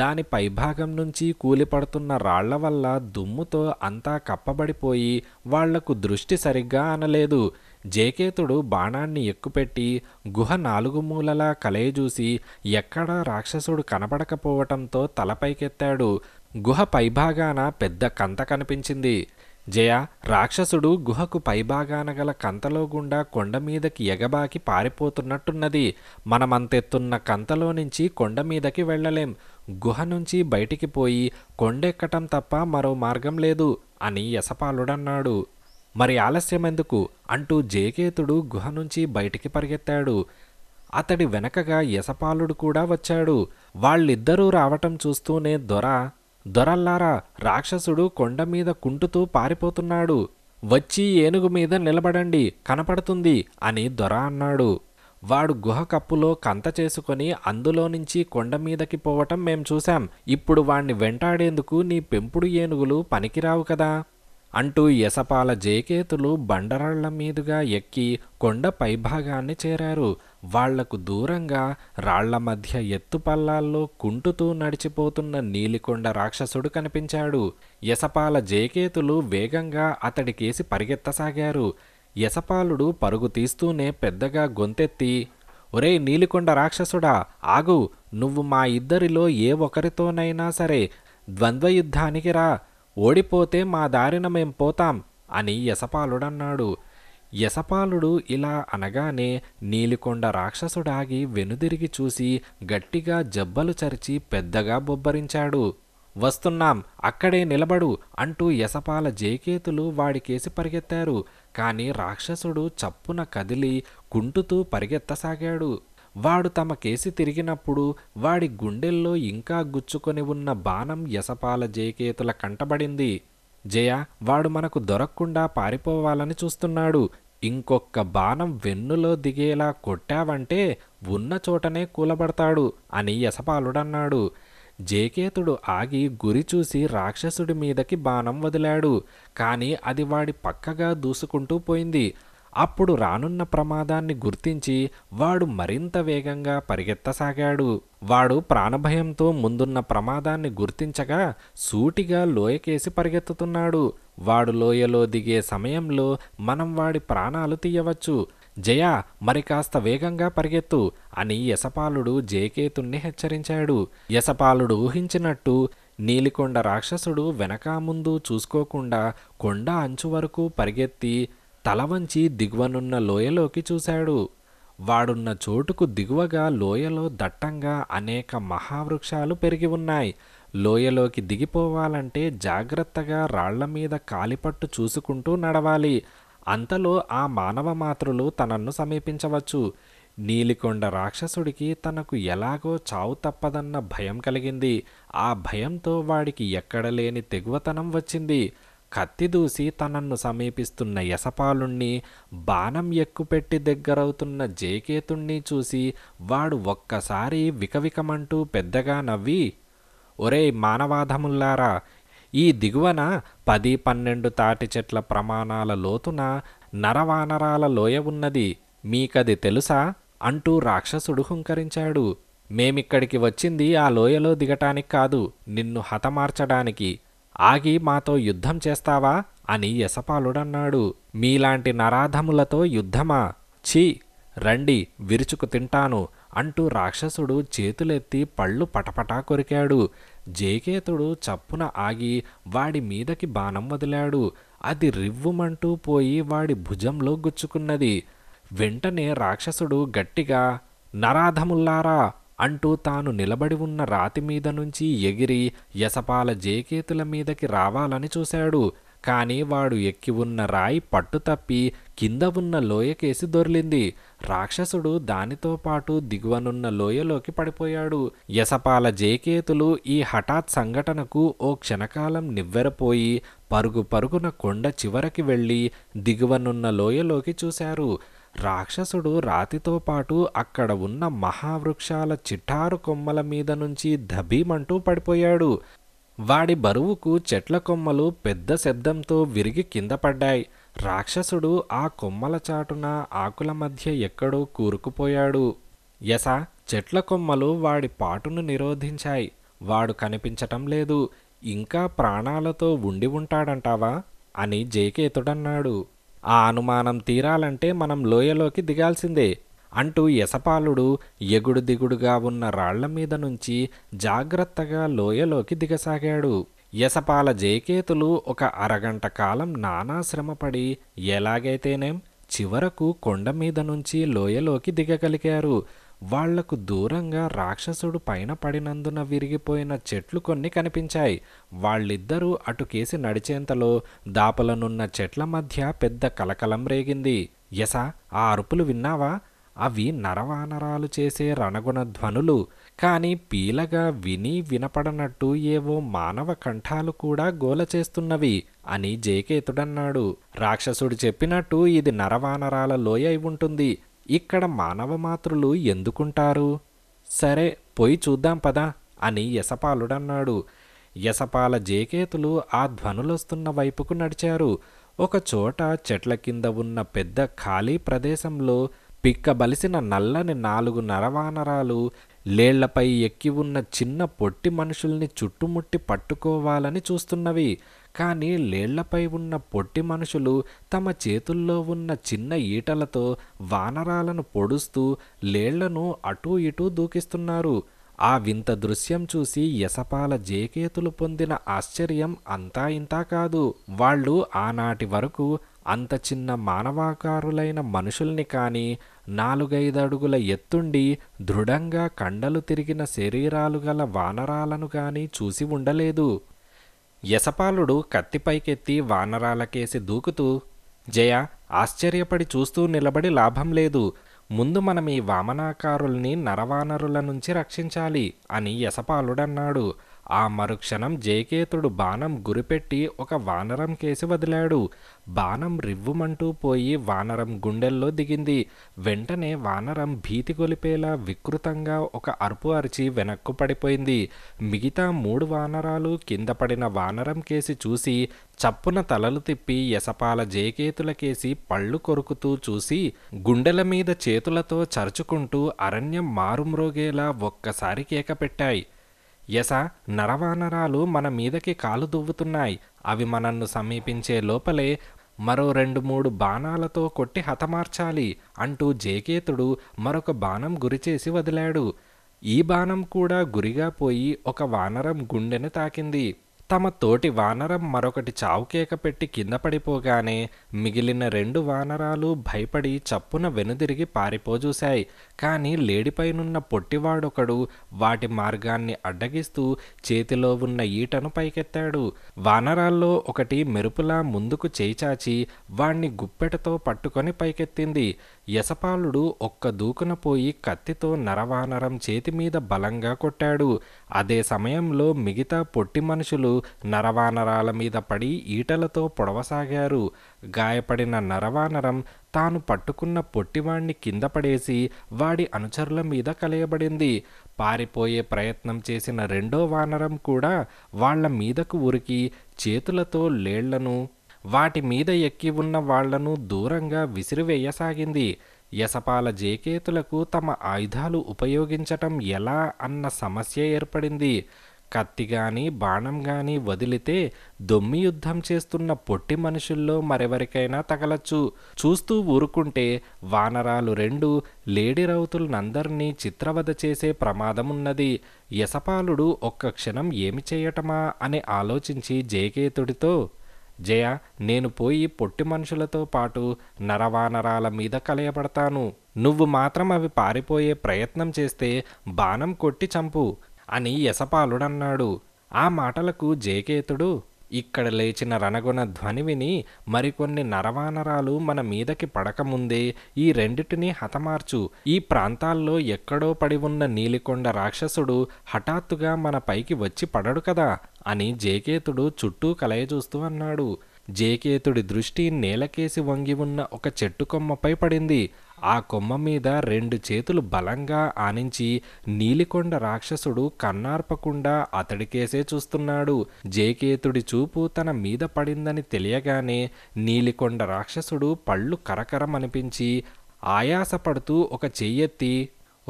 దాని పైభాగం నుంచి కూలిపడుతున్న రాళ్ల వల్ల దుమ్ముతో అంతా కప్పబడిపోయి వాళ్లకు దృష్టి సరిగ్గా అనలేదు జేకేతుడు బాణాన్ని ఎక్కుపెట్టి గుహ నాలుగు మూలలా కలయజూసి ఎక్కడా రాక్షసుడు కనపడకపోవటంతో తలపైకెత్తాడు గుహ పైభాగాన పెద్ద కంత కనిపించింది జయ రాక్షసుడు గుహకు పైభాగాన గల కంతలో గుండా కొండ మీదకి ఎగబాకి పారిపోతున్నట్టున్నది మనమంతెత్తున్న కంతలో నుంచి కొండ మీదకి వెళ్ళలేం గుహ నుంచి బయటికి పోయి కొండెక్కటం తప్ప మరో మార్గం లేదు అని యసపాలుడన్నాడు మరి ఆలస్యమెందుకు అంటూ జేకేతుడు గుహ నుంచి బయటికి పరిగెత్తాడు అతడి వెనకగా యశపాలుడు కూడా వచ్చాడు వాళ్ళిద్దరూ రావటం చూస్తూనే దొర దొరల్లారా రాక్షసుడు కొండ మీద కుంటుతూ పారిపోతున్నాడు వచ్చి ఏనుగు మీద నిలబడండి కనపడుతుంది అని దొర అన్నాడు వాడు గుహ కప్పులో కంత చేసుకొని అందులో నుంచి కొండ మీదకి పోవటం మేం చూశాం ఇప్పుడు వాణ్ణి వెంటాడేందుకు నీ పెంపుడు ఏనుగులు పనికిరావు కదా అంటూ యసపాల జేకేతులు బండరాళ్ల మీదుగా ఎక్కి కొండ పైభాగాన్ని చేరారు వాళ్లకు దూరంగా రాళ్ల మధ్య ఎత్తుపల్లాల్లో కుంటుతూ నడిచిపోతున్న నీలికొండ రాక్షసుడు కనిపించాడు యసపాల జేకేతులు వేగంగా అతడికేసి పరిగెత్తసాగారు యసపాలుడు పరుగు తీస్తూనే పెద్దగా గొంతెత్తి ఒరే నీలికొండ రాక్షసుడా ఆగు నువ్వు మా ఇద్దరిలో ఏ ఒకరితోనైనా సరే ద్వంద్వయుద్ధానికి రా ఓడిపోతే మా దారిన మేం పోతాం అని యశపాలుడన్నాడు యశపాలుడు ఇలా అనగానే నీలికొండ రాక్షసుడాగి వెనుదిరిగి చూసి గట్టిగా జబ్బలు చరిచి పెద్దగా బొబ్బరించాడు వస్తున్నాం అక్కడే నిలబడు అంటూ యశపాల జేకేతులు వాడికేసి పరిగెత్తారు కాని రాక్షసుడు చప్పున కదిలి కుంటుతూ పరిగెత్తసాగాడు వాడు తమ కేసి తిరిగినప్పుడు వాడి గుండెల్లో ఇంకా గుచ్చుకొని ఉన్న బాణం యసపాల జయకేతుల కంటబడింది జయ వాడు మనకు దొరక్కుండా పారిపోవాలని చూస్తున్నాడు ఇంకొక్క బాణం వెన్నులో దిగేలా కొట్టావంటే ఉన్న చోటనే కూలబడతాడు అని యసపాలుడన్నాడు జేకేతుడు ఆగి గురి చూసి రాక్షసుడి మీదకి బాణం వదిలాడు కానీ అది వాడి పక్కగా దూసుకుంటూ పోయింది అప్పుడు రానున్న ప్రమాదాన్ని గుర్తించి వాడు మరింత వేగంగా పరిగెత్తసాగాడు వాడు ప్రాణభయంతో ముందున్న ప్రమాదాన్ని గుర్తించగా సూటిగా లోయకేసి పరిగెత్తుతున్నాడు వాడు లోయలో దిగే సమయంలో మనం వాడి ప్రాణాలు తీయవచ్చు జయా మరి కాస్త వేగంగా పరిగెత్తు అని యశపాలుడు జయకేతుణ్ణి హెచ్చరించాడు యశపాలుడు ఊహించినట్టు నీలికొండ రాక్షసుడు వెనకా ముందు చూసుకోకుండా కొండ అంచు వరకు పరిగెత్తి తల వంచి దిగువనున్న లోయలోకి చూశాడు వాడున్న చోటుకు దిగువగా లోయలో దట్టంగా అనేక మహావృక్షాలు పెరిగి ఉన్నాయి లోయలోకి దిగిపోవాలంటే జాగ్రత్తగా రాళ్ల మీద కాలిపట్టు చూసుకుంటూ నడవాలి అంతలో ఆ మానవ మాతృలు తనను సమీపించవచ్చు నీలికొండ రాక్షసుడికి తనకు ఎలాగో చావు తప్పదన్న భయం కలిగింది ఆ భయంతో వాడికి ఎక్కడలేని తెగువతనం వచ్చింది కత్తిదూసి తనన్ను సమీపిస్తున్న యశపాలుణ్ణి బాణం ఎక్కుపెట్టి దగ్గరవుతున్న జేకేతుణ్ణి చూసి వాడు ఒక్కసారి వికవికమంటూ పెద్దగా నవ్వి ఒరే మానవాధముల్లారా ఈ దిగువన పది పన్నెండు తాటి చెట్ల ప్రమాణాల లోతున నరవానరాల లోయ ఉన్నది మీకది తెలుసా అంటూ రాక్షసుడు హుంకరించాడు మేమిక్కడికి వచ్చింది ఆ లోయలో దిగటానికి కాదు నిన్ను హతమార్చడానికి ఆగి మాతో యుద్ధం చేస్తావా అని యశపాలుడన్నాడు మీలాంటి నరాధములతో యుద్ధమా ఛీ రండి విరుచుకు తింటాను అంటూ రాక్షసుడు చేతులెత్తి పళ్ళు పటపటా కొరికాడు జేకేతుడు చప్పున ఆగి వాడి మీదకి బాణం వదిలాడు అది రివ్వుమంటూ పోయి వాడి భుజంలో గుచ్చుకున్నది వెంటనే రాక్షసుడు గట్టిగా నరాధముల్లారా అంటూ తాను నిలబడి ఉన్న రాతి మీద నుంచి ఎగిరి యసపాల జేకేతుల మీదకి రావాలని చూశాడు కానీ వాడు ఎక్కి ఉన్న రాయి పట్టు తప్పి కింద ఉన్న లోయకేసి దొర్లింది రాక్షసుడు దానితో పాటు దిగువనున్న లోయలోకి పడిపోయాడు యసపాల జేకేతులు ఈ హఠాత్ సంఘటనకు ఓ క్షణకాలం నివ్వెరపోయి పరుగు పరుగున కొండ చివరకి వెళ్ళి దిగువనున్న లోయలోకి చూశారు రాక్షసుడు రాతితో పాటు అక్కడ ఉన్న మహావృక్షాల చిఠారు కొమ్మల మీద నుంచి దభీమంటూ పడిపోయాడు వాడి బరువుకు చెట్ల కొమ్మలు పెద్ద శబ్దంతో విరిగి కింద పడ్డాయి రాక్షసుడు ఆ కొమ్మల చాటున ఆకుల మధ్య ఎక్కడో కూరుకుపోయాడు యస చెట్ల కొమ్మలు వాడి పాటును నిరోధించాయి వాడు కనిపించటం లేదు ఇంకా ప్రాణాలతో ఉండి ఉంటాడంటావా అని జయకేతుడన్నాడు ఆ అనుమానం తీరాలంటే మనం లోయలోకి దిగాల్సిందే అంటూ యశపాలుడు ఎగుడు దిగుడుగా ఉన్న రాళ్ల మీద నుంచి జాగ్రత్తగా లోయలోకి దిగసాగాడు యశపాల జయకేతులు ఒక అరగంట కాలం నానా శ్రమపడి ఎలాగైతేనేం చివరకు కొండ మీద నుంచి లోయలోకి దిగగలిగారు వాళ్లకు దూరంగా రాక్షసుడు పైన పడినందున విరిగిపోయిన చెట్లు కొన్ని కనిపించాయి వాళ్ళిద్దరూ అటుకేసి నడిచేంతలో దాపలనున్న చెట్ల మధ్య పెద్ద కలకలం రేగింది యస ఆ అరుపులు విన్నావా అవి నరవానరాలు చేసే రణగుణ ధ్వనులు కానీ పీలగా విని వినపడనట్టు ఏవో మానవ కంఠాలు కూడా గోల చేస్తున్నవి అని జయకేతుడన్నాడు రాక్షసుడు చెప్పినట్టు ఇది నరవానరాల లోయ ఉంటుంది ఇక్కడ మానవ మాతృలు ఎందుకుంటారు సరే పోయి చూద్దాం పదా అని యశపాలుడన్నాడు యశపాల జేకేతులు ఆ ధ్వనులొస్తున్న వైపుకు నడిచారు ఒక చోట చెట్ల కింద ఉన్న పెద్ద ఖాళీ ప్రదేశంలో పిక్కబలిసిన నల్లని నాలుగు నరవానరాలు లేళ్లపై ఎక్కి ఉన్న చిన్న పొట్టి మనుషుల్ని చుట్టుముట్టి పట్టుకోవాలని చూస్తున్నవి కానీ లేళ్లపై ఉన్న పొట్టి మనుషులు తమ చేతుల్లో ఉన్న చిన్న ఈటలతో వానరాలను పొడుస్తూ లేళ్లను అటూ ఇటూ దూకిస్తున్నారు ఆ వింత దృశ్యం చూసి యసపాల జేకేతులు పొందిన ఆశ్చర్యం అంతా ఇంతా కాదు వాళ్ళు ఆనాటి వరకు అంత చిన్న మానవాకారులైన మనుషుల్ని కానీ నాలుగైదడుగుల ఎత్తుండి దృఢంగా కండలు తిరిగిన శరీరాలు గల వానరాలను కానీ చూసి ఉండలేదు యశపాలుడు కత్తిపైకెత్తి వానరాలకేసి దూకుతూ జయ ఆశ్చర్యపడి చూస్తూ నిలబడి లాభం లేదు ముందు మనం ఈ వామనాకారుల్ని నరవానరుల నుంచి రక్షించాలి అని యశపాలుడన్నాడు ఆ మరుక్షణం జయకేతుడు బాణం గురిపెట్టి ఒక వానరం కేసి వదిలాడు బాణం రివ్వుమంటూ పోయి వానరం గుండెల్లో దిగింది వెంటనే వానరం భీతి కొలిపేలా వికృతంగా ఒక అరుపు అరిచి వెనక్కు పడిపోయింది మిగతా మూడు వానరాలు కింద పడిన వానరం కేసి చూసి చప్పున తలలు తిప్పి ఎసపాల కేసి పళ్ళు కొరుకుతూ చూసి గుండెల మీద చేతులతో చరుచుకుంటూ అరణ్యం మారుమ్రోగేలా ఒక్కసారి కేక పెట్టాయి యస నరవానరాలు మన మీదకి కాలు దువ్వుతున్నాయి అవి మనన్ను సమీపించే లోపలే మరో రెండు మూడు బాణాలతో కొట్టి హతమార్చాలి అంటూ జేకేతుడు మరొక బాణం గురిచేసి వదిలాడు ఈ బాణం కూడా గురిగా పోయి ఒక వానరం గుండెను తాకింది తమ తోటి వానరం మరొకటి చావుకేక పెట్టి కింద పడిపోగానే మిగిలిన రెండు వానరాలు భయపడి చప్పున వెనుదిరిగి పారిపోజూశాయి కానీ లేడిపైనున్న పొట్టివాడొకడు వాటి మార్గాన్ని అడ్డగిస్తూ చేతిలో ఉన్న ఈటను పైకెత్తాడు వానరాల్లో ఒకటి మెరుపులా ముందుకు చేయిచాచి వాణ్ణి గుప్పెటతో పట్టుకొని పైకెత్తింది యశపాలుడు ఒక్క దూకున పోయి కత్తితో నరవానరం చేతిమీద బలంగా కొట్టాడు అదే సమయంలో మిగతా పొట్టి మనుషులు నరవానరాల మీద పడి ఈటలతో పొడవసాగారు గాయపడిన నరవానరం తాను పట్టుకున్న పొట్టివాణ్ణి కింద పడేసి వాడి అనుచరుల మీద కలయబడింది పారిపోయే ప్రయత్నం చేసిన రెండో వానరం కూడా వాళ్ల మీదకు ఉరికి చేతులతో లేళ్లను వాటి మీద ఎక్కి ఉన్న వాళ్లను దూరంగా విసిరివేయసాగింది యసపాల జేకేతులకు తమ ఆయుధాలు ఉపయోగించటం ఎలా అన్న సమస్య ఏర్పడింది కత్తి గాని బాణం గాని వదిలితే దొమ్మి యుద్ధం చేస్తున్న పొట్టి మనుషుల్లో మరెవరికైనా తగలచ్చు చూస్తూ ఊరుకుంటే వానరాలు రెండు లేడి రౌతులనందరినీ చిత్రవద చేసే ప్రమాదమున్నది యశపాలుడు ఒక్క క్షణం ఏమి చేయటమా అని ఆలోచించి జయకేతుడితో జయ నేను పోయి పొట్టి మనుషులతో పాటు నరవానరాల మీద కలయబడతాను నువ్వు మాత్రం అవి పారిపోయే ప్రయత్నం చేస్తే బాణం కొట్టి చంపు అని యశపాలుడన్నాడు ఆ మాటలకు జయకేతుడు ఇక్కడ లేచిన రణగుణ ధ్వని విని మరికొన్ని నరవానరాలు మన మీదకి పడకముందే ఈ రెండిటిని హతమార్చు ఈ ప్రాంతాల్లో ఎక్కడో పడి ఉన్న నీలికొండ రాక్షసుడు హఠాత్తుగా మన పైకి వచ్చి పడడు కదా అని జేకేతుడు చుట్టూ కలయచూస్తూ అన్నాడు జేకేతుడి దృష్టి నేలకేసి వంగి ఉన్న ఒక చెట్టు కొమ్మపై పడింది ఆ కొమ్మ మీద రెండు చేతులు బలంగా ఆనించి నీలికొండ రాక్షసుడు కన్నార్పకుండా అతడికేసే చూస్తున్నాడు జేకేతుడి చూపు తన మీద పడిందని తెలియగానే నీలికొండ రాక్షసుడు పళ్ళు కరకరమనిపించి ఆయాసపడుతూ ఒక చెయ్యెత్తి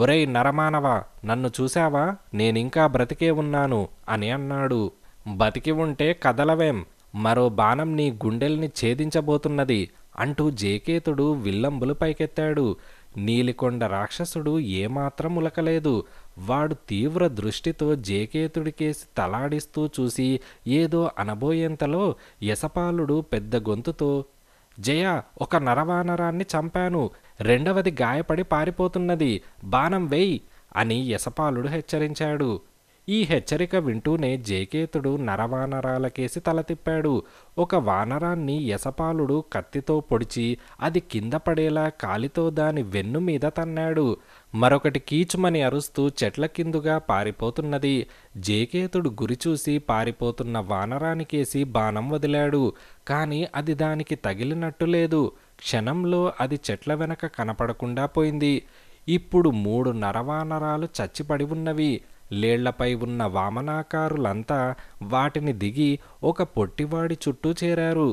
ఒరై నరమానవ నన్ను చూశావా నేనింకా బ్రతికే ఉన్నాను అని అన్నాడు బతికి ఉంటే కదలవేం మరో బాణం నీ గుండెల్ని ఛేదించబోతున్నది అంటూ జేకేతుడు విల్లంబులు పైకెత్తాడు నీలికొండ రాక్షసుడు ఏమాత్రం ఉలకలేదు వాడు తీవ్ర దృష్టితో జేకేతుడికేసి తలాడిస్తూ చూసి ఏదో అనబోయేంతలో యశపాలుడు పెద్ద గొంతుతో జయ ఒక నరవానరాన్ని చంపాను రెండవది గాయపడి పారిపోతున్నది బాణం వెయ్యి అని యశపాలుడు హెచ్చరించాడు ఈ హెచ్చరిక వింటూనే జేకేతుడు నరవానరాలకేసి తల తిప్పాడు ఒక వానరాన్ని యశపాలుడు కత్తితో పొడిచి అది కింద పడేలా కాలితో దాని వెన్ను మీద తన్నాడు మరొకటి కీచుమని అరుస్తూ చెట్ల కిందుగా పారిపోతున్నది జేకేతుడు గురిచూసి పారిపోతున్న వానరానికేసి బాణం వదిలాడు కానీ అది దానికి తగిలినట్టు లేదు క్షణంలో అది చెట్ల వెనక కనపడకుండా పోయింది ఇప్పుడు మూడు నరవానరాలు చచ్చిపడి ఉన్నవి లేళ్లపై ఉన్న వామనాకారులంతా వాటిని దిగి ఒక పొట్టివాడి చుట్టూ చేరారు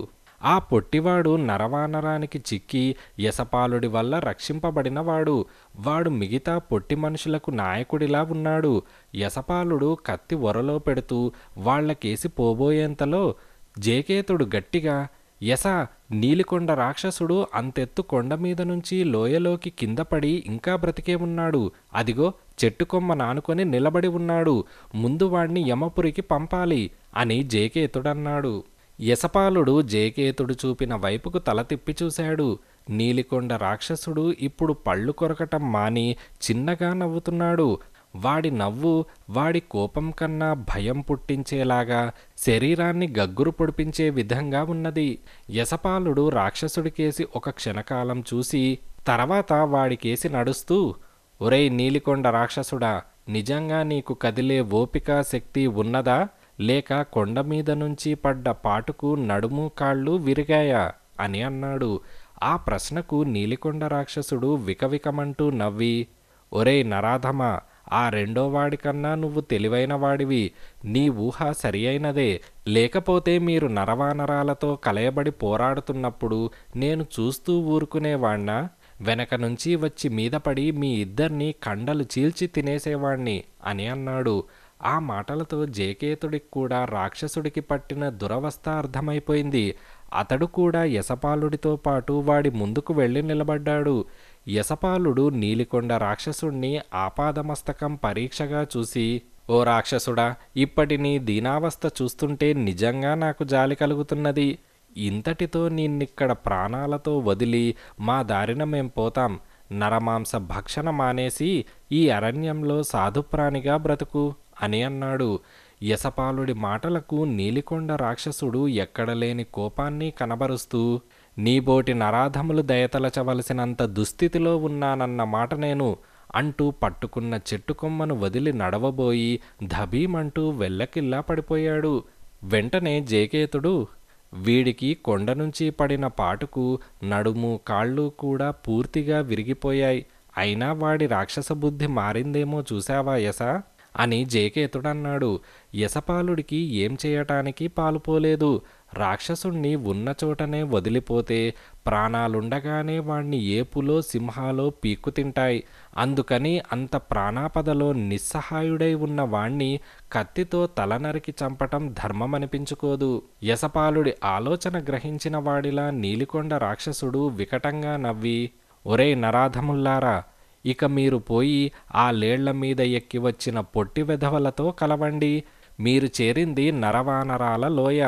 ఆ పొట్టివాడు నరవానరానికి చిక్కి యశపాలుడి వల్ల రక్షింపబడినవాడు వాడు మిగతా పొట్టి మనుషులకు నాయకుడిలా ఉన్నాడు యశపాలుడు కత్తి ఒరలో పెడుతూ వాళ్లకేసి పోబోయేంతలో జేకేతుడు గట్టిగా యస నీలికొండ రాక్షసుడు అంతెత్తు కొండ మీద నుంచి లోయలోకి కింద పడి ఇంకా బ్రతికే ఉన్నాడు అదిగో చెట్టు కొమ్మ నానుకొని నిలబడి ఉన్నాడు ముందు వాణ్ణి యమపురికి పంపాలి అని జేకేతుడన్నాడు యశపాలుడు జేకేతుడు చూపిన వైపుకు తల తిప్పి చూశాడు నీలికొండ రాక్షసుడు ఇప్పుడు పళ్ళు కొరకటం మాని చిన్నగా నవ్వుతున్నాడు వాడి నవ్వు వాడి కోపం కన్నా భయం పుట్టించేలాగా శరీరాన్ని గగ్గురు పొడిపించే విధంగా ఉన్నది యశపాలుడు రాక్షసుడికేసి ఒక క్షణకాలం చూసి తర్వాత వాడికేసి నడుస్తూ ఒరే నీలికొండ రాక్షసుడా నిజంగా నీకు కదిలే ఓపిక శక్తి ఉన్నదా లేక కొండ మీద నుంచి పడ్డ పాటుకు నడుము కాళ్ళు విరిగాయా అని అన్నాడు ఆ ప్రశ్నకు నీలికొండ రాక్షసుడు వికవికమంటూ నవ్వి ఒరే నరాధమా ఆ రెండో వాడికన్నా నువ్వు తెలివైన వాడివి నీ ఊహ సరి అయినదే లేకపోతే మీరు నరవానరాలతో కలయబడి పోరాడుతున్నప్పుడు నేను చూస్తూ ఊరుకునేవాణ్ణా వెనక నుంచి వచ్చి మీద పడి మీ ఇద్దరిని కండలు చీల్చి తినేసేవాణ్ణి అని అన్నాడు ఆ మాటలతో జేకేతుడికి కూడా రాక్షసుడికి పట్టిన దురవస్థ అర్థమైపోయింది అతడు కూడా యశపాలుడితో పాటు వాడి ముందుకు వెళ్ళి నిలబడ్డాడు యశపాలుడు నీలికొండ రాక్షసుణ్ణి ఆపాదమస్తకం పరీక్షగా చూసి ఓ రాక్షసుడా ఇప్పటి నీ దీనావస్థ చూస్తుంటే నిజంగా నాకు జాలి కలుగుతున్నది ఇంతటితో నిన్నిక్కడ ప్రాణాలతో వదిలి మా దారిన మేం పోతాం నరమాంస భక్షణ మానేసి ఈ అరణ్యంలో సాధుప్రాణిగా బ్రతుకు అని అన్నాడు యశపాలుడి మాటలకు నీలికొండ రాక్షసుడు ఎక్కడలేని కోపాన్ని కనబరుస్తూ నీబోటి నరాధములు దయతలచవలసినంత దుస్థితిలో ఉన్నానన్న మాట నేను అంటూ పట్టుకున్న చెట్టు కొమ్మను వదిలి నడవబోయి ధబీమంటూ వెళ్ళకిల్లా పడిపోయాడు వెంటనే జేకేతుడు వీడికి కొండ నుంచి పడిన పాటుకు నడుము కాళ్ళు కూడా పూర్తిగా విరిగిపోయాయి అయినా వాడి రాక్షస బుద్ధి మారిందేమో చూశావా యస అని జేకేతుడన్నాడు యశపాలుడికి ఏం చేయటానికి పాలుపోలేదు రాక్షసుణ్ణి ఉన్న చోటనే వదిలిపోతే ప్రాణాలుండగానే వాణ్ణి ఏపులో సింహాలో పీక్కు తింటాయి అందుకని అంత ప్రాణాపదలో నిస్సహాయుడై ఉన్న వాణ్ణి కత్తితో తల నరికి చంపటం ధర్మమనిపించుకోదు యశపాలుడి ఆలోచన గ్రహించిన వాడిలా నీలికొండ రాక్షసుడు వికటంగా నవ్వి ఒరే నరాధముల్లారా ఇక మీరు పోయి ఆ లేళ్ల మీద ఎక్కి వచ్చిన పొట్టి వెధవలతో కలవండి మీరు చేరింది నరవానరాల లోయ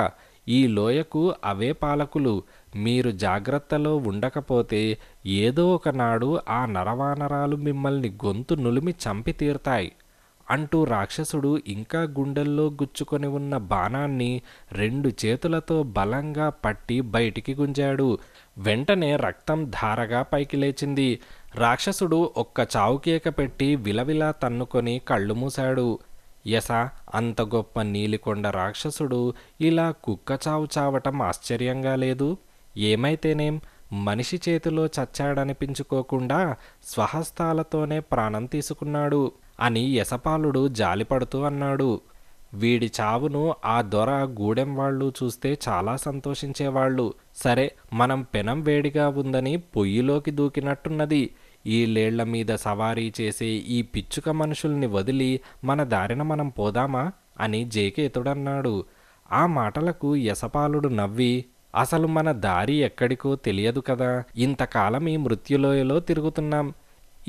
ఈ లోయకు అవే పాలకులు మీరు జాగ్రత్తలో ఉండకపోతే ఏదో ఒకనాడు ఆ నరవానరాలు మిమ్మల్ని గొంతు నులిమి చంపి తీరుతాయి అంటూ రాక్షసుడు ఇంకా గుండెల్లో గుచ్చుకొని ఉన్న బాణాన్ని రెండు చేతులతో బలంగా పట్టి బయటికి గుంజాడు వెంటనే రక్తం ధారగా పైకి లేచింది రాక్షసుడు ఒక్క చావుకేక పెట్టి విలవిలా తన్నుకొని కళ్ళు మూశాడు యశ అంత గొప్ప నీలికొండ రాక్షసుడు ఇలా కుక్క చావు చావటం ఆశ్చర్యంగా లేదు ఏమైతేనేం మనిషి చేతిలో చచ్చాడనిపించుకోకుండా స్వహస్తాలతోనే ప్రాణం తీసుకున్నాడు అని యశపాలుడు జాలిపడుతూ అన్నాడు వీడి చావును ఆ దొర గూడెం వాళ్ళు చూస్తే చాలా సంతోషించేవాళ్ళు సరే మనం పెనం వేడిగా ఉందని పొయ్యిలోకి దూకినట్టున్నది ఈ లేళ్ల మీద సవారీ చేసే ఈ పిచ్చుక మనుషుల్ని వదిలి మన దారిన మనం పోదామా అని జేకేతుడన్నాడు ఆ మాటలకు యశపాలుడు నవ్వి అసలు మన దారి ఎక్కడికో తెలియదు కదా ఇంతకాలం ఈ మృత్యులోయలో తిరుగుతున్నాం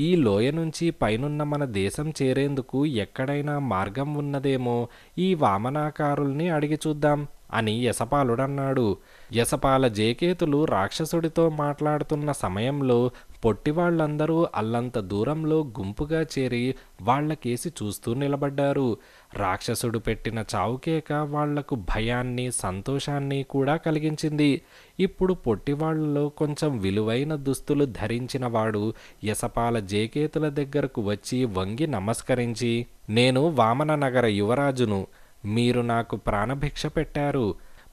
ఈ లోయ నుంచి పైనున్న మన దేశం చేరేందుకు ఎక్కడైనా మార్గం ఉన్నదేమో ఈ వామనాకారుల్ని అడిగి చూద్దాం అని యశపాలుడన్నాడు యశపాల జేకేతులు రాక్షసుడితో మాట్లాడుతున్న సమయంలో పొట్టి వాళ్ళందరూ అల్లంత దూరంలో గుంపుగా చేరి కేసి చూస్తూ నిలబడ్డారు రాక్షసుడు పెట్టిన చావుకేక వాళ్లకు భయాన్ని సంతోషాన్ని కూడా కలిగించింది ఇప్పుడు పొట్టివాళ్లలో కొంచెం విలువైన దుస్తులు ధరించిన వాడు యసపాల జేకేతుల దగ్గరకు వచ్చి వంగి నమస్కరించి నేను వామన నగర యువరాజును మీరు నాకు ప్రాణభిక్ష పెట్టారు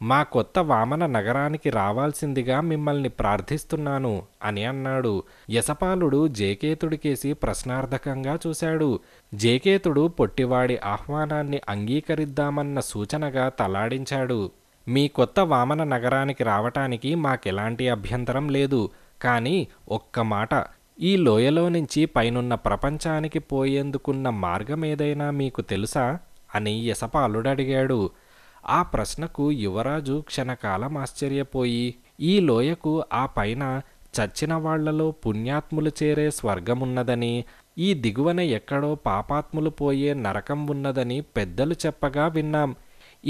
మా కొత్త వామన నగరానికి రావాల్సిందిగా మిమ్మల్ని ప్రార్థిస్తున్నాను అని అన్నాడు యశపాలుడు జేకేతుడికేసి ప్రశ్నార్థకంగా చూశాడు జేకేతుడు పొట్టివాడి ఆహ్వానాన్ని అంగీకరిద్దామన్న సూచనగా తలాడించాడు మీ కొత్త వామన నగరానికి రావటానికి మాకెలాంటి అభ్యంతరం లేదు కానీ ఒక్క మాట ఈ లోయలో నుంచి పైనున్న ప్రపంచానికి పోయేందుకున్న మార్గమేదైనా మీకు తెలుసా అని యశపాలుడడిగాడు ఆ ప్రశ్నకు యువరాజు క్షణకాలం ఆశ్చర్యపోయి ఈ లోయకు ఆ పైన చచ్చిన వాళ్లలో పుణ్యాత్ములు చేరే స్వర్గమున్నదని ఈ దిగువన ఎక్కడో పాపాత్ములు పోయే నరకం ఉన్నదని పెద్దలు చెప్పగా విన్నాం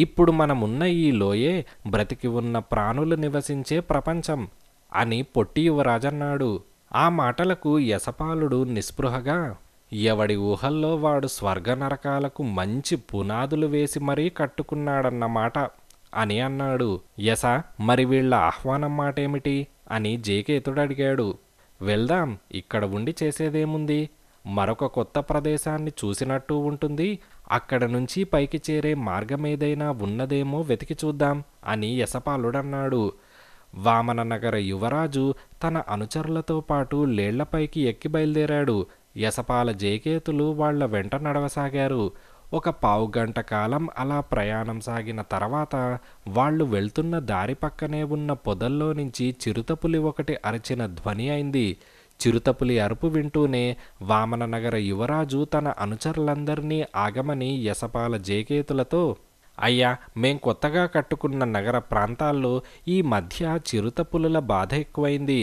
ఇప్పుడు మనమున్న ఈ లోయే బ్రతికి ఉన్న ప్రాణులు నివసించే ప్రపంచం అని పొట్టి యువరాజన్నాడు ఆ మాటలకు యశపాలుడు నిస్పృహగా ఎవడి ఊహల్లో వాడు స్వర్గ నరకాలకు మంచి పునాదులు వేసి మరీ కట్టుకున్నాడన్నమాట అని అన్నాడు యస మరి వీళ్ళ ఆహ్వానం మాటేమిటి అని జేకేతుడు అడిగాడు వెళ్దాం ఇక్కడ ఉండి చేసేదేముంది మరొక కొత్త ప్రదేశాన్ని చూసినట్టు ఉంటుంది అక్కడ నుంచి పైకి చేరే మార్గమేదైనా ఉన్నదేమో వెతికి చూద్దాం అని యశపాలుడన్నాడు నగర యువరాజు తన అనుచరులతో పాటు లేళ్లపైకి ఎక్కి బయలుదేరాడు యసపాల జేకేతులు వాళ్ల వెంట నడవసాగారు ఒక పావు గంట కాలం అలా ప్రయాణం సాగిన తర్వాత వాళ్ళు వెళ్తున్న దారి పక్కనే ఉన్న పొదల్లో నుంచి చిరుతపులి ఒకటి అరిచిన ధ్వని అయింది చిరుతపులి అరుపు వింటూనే వామననగర యువరాజు తన అనుచరులందరినీ ఆగమని యశపాల జేకేతులతో అయ్యా మేం కొత్తగా కట్టుకున్న నగర ప్రాంతాల్లో ఈ మధ్య చిరుతపులుల బాధ ఎక్కువైంది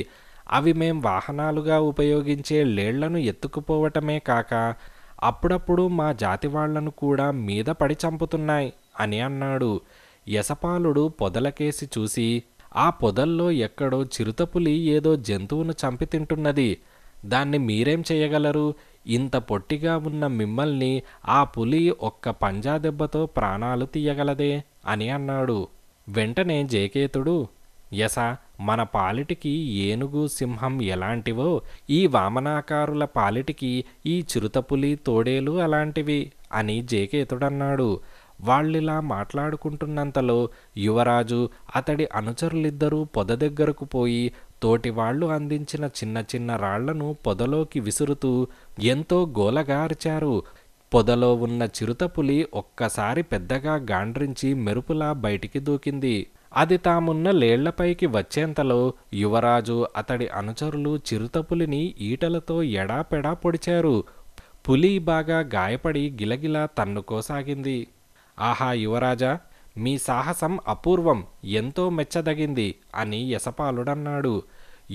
అవి మేం వాహనాలుగా ఉపయోగించే లేళ్లను ఎత్తుకుపోవటమే కాక అప్పుడప్పుడు మా జాతి వాళ్లను కూడా మీద పడి చంపుతున్నాయి అని అన్నాడు యశపాలుడు పొదలకేసి చూసి ఆ పొదల్లో ఎక్కడో చిరుతపులి ఏదో జంతువును చంపి తింటున్నది దాన్ని మీరేం చేయగలరు ఇంత పొట్టిగా ఉన్న మిమ్మల్ని ఆ పులి ఒక్క పంజా దెబ్బతో ప్రాణాలు తీయగలదే అని అన్నాడు వెంటనే జయకేతుడు యస మన పాలిటికి ఏనుగు సింహం ఎలాంటివో ఈ వామనాకారుల పాలిటికి ఈ చిరుతపులి తోడేలు అలాంటివి అని జేకేతుడన్నాడు వాళ్ళిలా మాట్లాడుకుంటున్నంతలో యువరాజు అతడి అనుచరులిద్దరూ పొద దగ్గరకు పోయి తోటి వాళ్ళు అందించిన చిన్న చిన్న రాళ్లను పొదలోకి విసురుతూ ఎంతో గోలగా అరిచారు పొదలో ఉన్న చిరుతపులి ఒక్కసారి పెద్దగా గాండ్రించి మెరుపులా బయటికి దూకింది అది తామున్న లేళ్లపైకి వచ్చేంతలో యువరాజు అతడి అనుచరులు చిరుతపులిని ఈటలతో ఎడాపెడా పొడిచారు పులి బాగా గాయపడి గిలగిలా తన్నుకోసాగింది ఆహా యువరాజా మీ సాహసం అపూర్వం ఎంతో మెచ్చదగింది అని యసపాలుడన్నాడు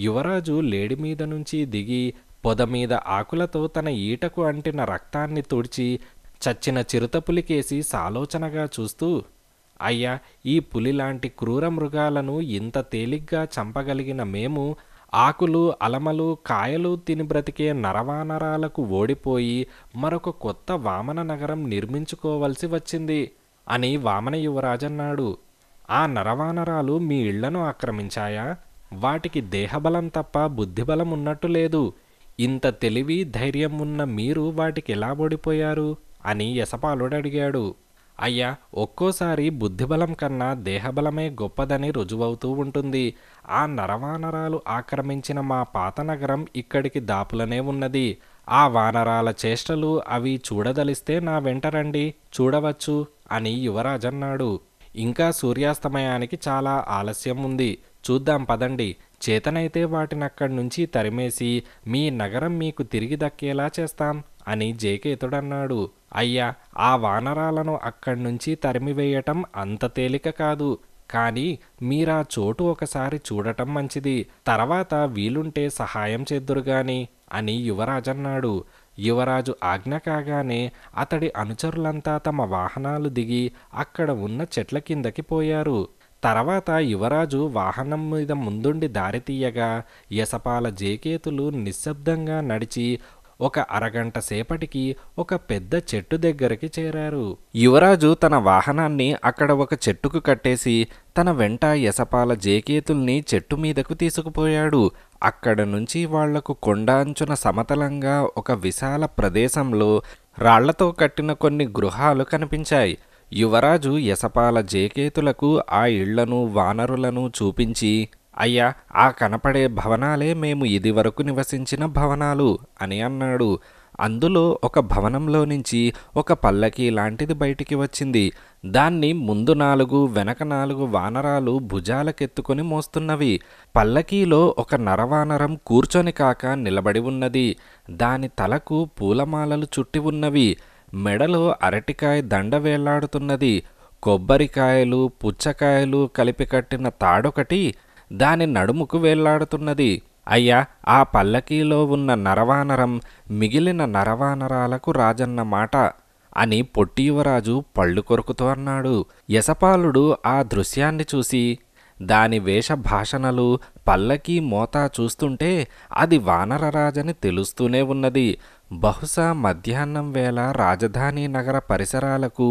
యువరాజు లేడి మీద నుంచి దిగి పొద మీద ఆకులతో తన ఈటకు అంటిన రక్తాన్ని తుడిచి చచ్చిన చిరుతపులికేసి సాలోచనగా చూస్తూ అయ్యా ఈ పులిలాంటి క్రూర మృగాలను ఇంత తేలిగ్గా చంపగలిగిన మేము ఆకులు అలమలు కాయలు తిని బ్రతికే నరవానరాలకు ఓడిపోయి మరొక కొత్త వామన నగరం నిర్మించుకోవలసి వచ్చింది అని వామన యువరాజన్నాడు ఆ నరవానరాలు మీ ఇళ్లను ఆక్రమించాయా వాటికి దేహబలం తప్ప బుద్ధిబలం ఉన్నట్టు లేదు ఇంత తెలివి ధైర్యం ఉన్న మీరు వాటికి ఎలా ఓడిపోయారు అని యశపాలుడు అడిగాడు అయ్యా ఒక్కోసారి బుద్ధిబలం కన్నా దేహబలమే గొప్పదని రుజువవుతూ ఉంటుంది ఆ నరవానరాలు ఆక్రమించిన మా పాత నగరం ఇక్కడికి దాపులనే ఉన్నది ఆ వానరాల చేష్టలు అవి చూడదలిస్తే నా వెంటరండి చూడవచ్చు అని యువరాజన్నాడు ఇంకా సూర్యాస్తమయానికి చాలా ఆలస్యం ఉంది చూద్దాం పదండి చేతనైతే వాటిని అక్కడి నుంచి తరిమేసి మీ నగరం మీకు తిరిగి దక్కేలా చేస్తాం అని జేకేతుడన్నాడు అయ్యా ఆ వానరాలను అక్కడి నుంచి తరిమివేయటం అంత తేలిక కాదు కానీ మీరా చోటు ఒకసారి చూడటం మంచిది తర్వాత వీలుంటే సహాయం చేద్దురుగాని అని యువరాజన్నాడు యువరాజు ఆజ్ఞ కాగానే అతడి అనుచరులంతా తమ వాహనాలు దిగి అక్కడ ఉన్న చెట్ల కిందకి పోయారు తర్వాత యువరాజు వాహనం మీద ముందుండి దారితీయగా యసపాల జేకేతులు నిశ్శబ్దంగా నడిచి ఒక అరగంట సేపటికి ఒక పెద్ద చెట్టు దగ్గరికి చేరారు యువరాజు తన వాహనాన్ని అక్కడ ఒక చెట్టుకు కట్టేసి తన వెంట యసపాల జేకేతుల్ని చెట్టు మీదకు తీసుకుపోయాడు అక్కడ నుంచి వాళ్లకు కొండ అంచున సమతలంగా ఒక విశాల ప్రదేశంలో రాళ్లతో కట్టిన కొన్ని గృహాలు కనిపించాయి యువరాజు యసపాల జేకేతులకు ఆ ఇళ్లను వానరులను చూపించి అయ్యా ఆ కనపడే భవనాలే మేము ఇదివరకు నివసించిన భవనాలు అని అన్నాడు అందులో ఒక భవనంలో నుంచి ఒక పల్లకి లాంటిది బయటికి వచ్చింది దాన్ని ముందు నాలుగు వెనక నాలుగు వానరాలు భుజాలకెత్తుకొని మోస్తున్నవి పల్లకీలో ఒక నరవానరం కూర్చొని కాక నిలబడి ఉన్నది దాని తలకు పూలమాలలు చుట్టి ఉన్నవి మెడలో అరటికాయ దండ వేలాడుతున్నది కొబ్బరికాయలు పుచ్చకాయలు కలిపి కట్టిన తాడొకటి దాని నడుముకు వేళ్లాడుతున్నది అయ్యా ఆ పల్లకీలో ఉన్న నరవానరం మిగిలిన నరవానరాలకు రాజన్న మాట అని పొట్టియువరాజు పళ్ళు కొరుకుతూ అన్నాడు యశపాలుడు ఆ దృశ్యాన్ని చూసి దాని వేషభాషణలు పల్లకీ మోతా చూస్తుంటే అది వానరరాజని తెలుస్తూనే ఉన్నది బహుశా మధ్యాహ్నం వేళ రాజధాని నగర పరిసరాలకు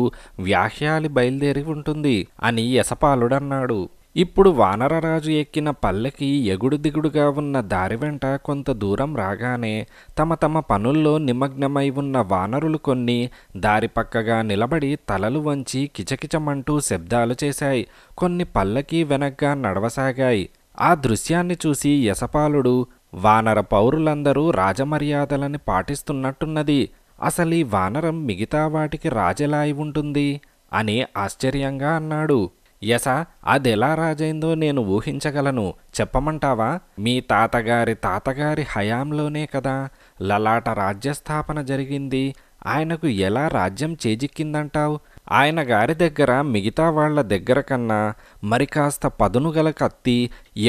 వ్యాహ్యాలి బయలుదేరి ఉంటుంది అని యసపాలుడన్నాడు ఇప్పుడు వానరరాజు ఎక్కిన పల్లెకి ఎగుడు దిగుడుగా ఉన్న దారి వెంట కొంత దూరం రాగానే తమ తమ పనుల్లో నిమగ్నమై ఉన్న వానరులు కొన్ని దారి పక్కగా నిలబడి తలలు వంచి కిచకిచమంటూ శబ్దాలు చేశాయి కొన్ని పల్లకి వెనగ్గా నడవసాగాయి ఆ దృశ్యాన్ని చూసి యశపాలుడు వానర పౌరులందరూ రాజమర్యాదలని పాటిస్తున్నట్టున్నది ఈ వానరం మిగతా వాటికి రాజెలాయి ఉంటుంది అని ఆశ్చర్యంగా అన్నాడు యస అదెలా రాజైందో నేను ఊహించగలను చెప్పమంటావా మీ తాతగారి తాతగారి హయాంలోనే కదా లలాట రాజ్యస్థాపన జరిగింది ఆయనకు ఎలా రాజ్యం చేజిక్కిందంటావు ఆయన గారి దగ్గర మిగతా వాళ్ల దగ్గర కన్నా మరి కాస్త పదునుగల కత్తి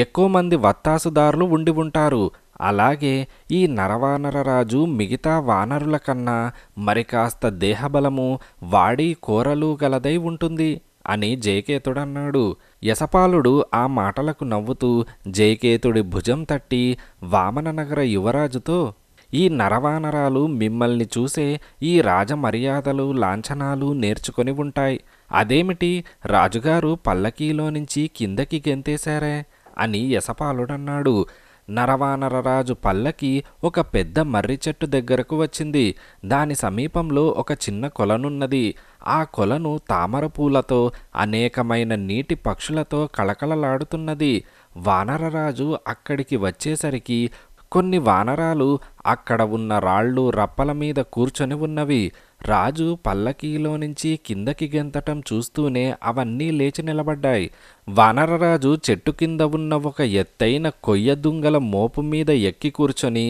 ఎక్కువ మంది వత్తాసుదారులు ఉండి ఉంటారు అలాగే ఈ నరవానరరాజు మిగతా వానరుల కన్నా మరి కాస్త దేహబలము వాడి కోరలు గలదై ఉంటుంది అని జయకేతుడన్నాడు యశపాలుడు ఆ మాటలకు నవ్వుతూ జయకేతుడి భుజం తట్టి వామననగర యువరాజుతో ఈ నరవానరాలు మిమ్మల్ని చూసే ఈ రాజమర్యాదలు లాంఛనాలు నేర్చుకొని ఉంటాయి అదేమిటి రాజుగారు పల్లకీలో నుంచి కిందకి గెంతేశారే అని యశపాలుడన్నాడు నరవానర రాజు పల్లకి ఒక పెద్ద మర్రి చెట్టు దగ్గరకు వచ్చింది దాని సమీపంలో ఒక చిన్న కొలనున్నది ఆ కొలను తామర పూలతో అనేకమైన నీటి పక్షులతో కళకళలాడుతున్నది వానరరాజు అక్కడికి వచ్చేసరికి కొన్ని వానరాలు అక్కడ ఉన్న రాళ్ళు రప్పల మీద కూర్చొని ఉన్నవి రాజు పల్లకీలో నుంచి కిందకి గెంతటం చూస్తూనే అవన్నీ లేచి నిలబడ్డాయి వానరరాజు చెట్టు కింద ఉన్న ఒక ఎత్తైన కొయ్య దుంగల మోపు మీద ఎక్కి కూర్చొని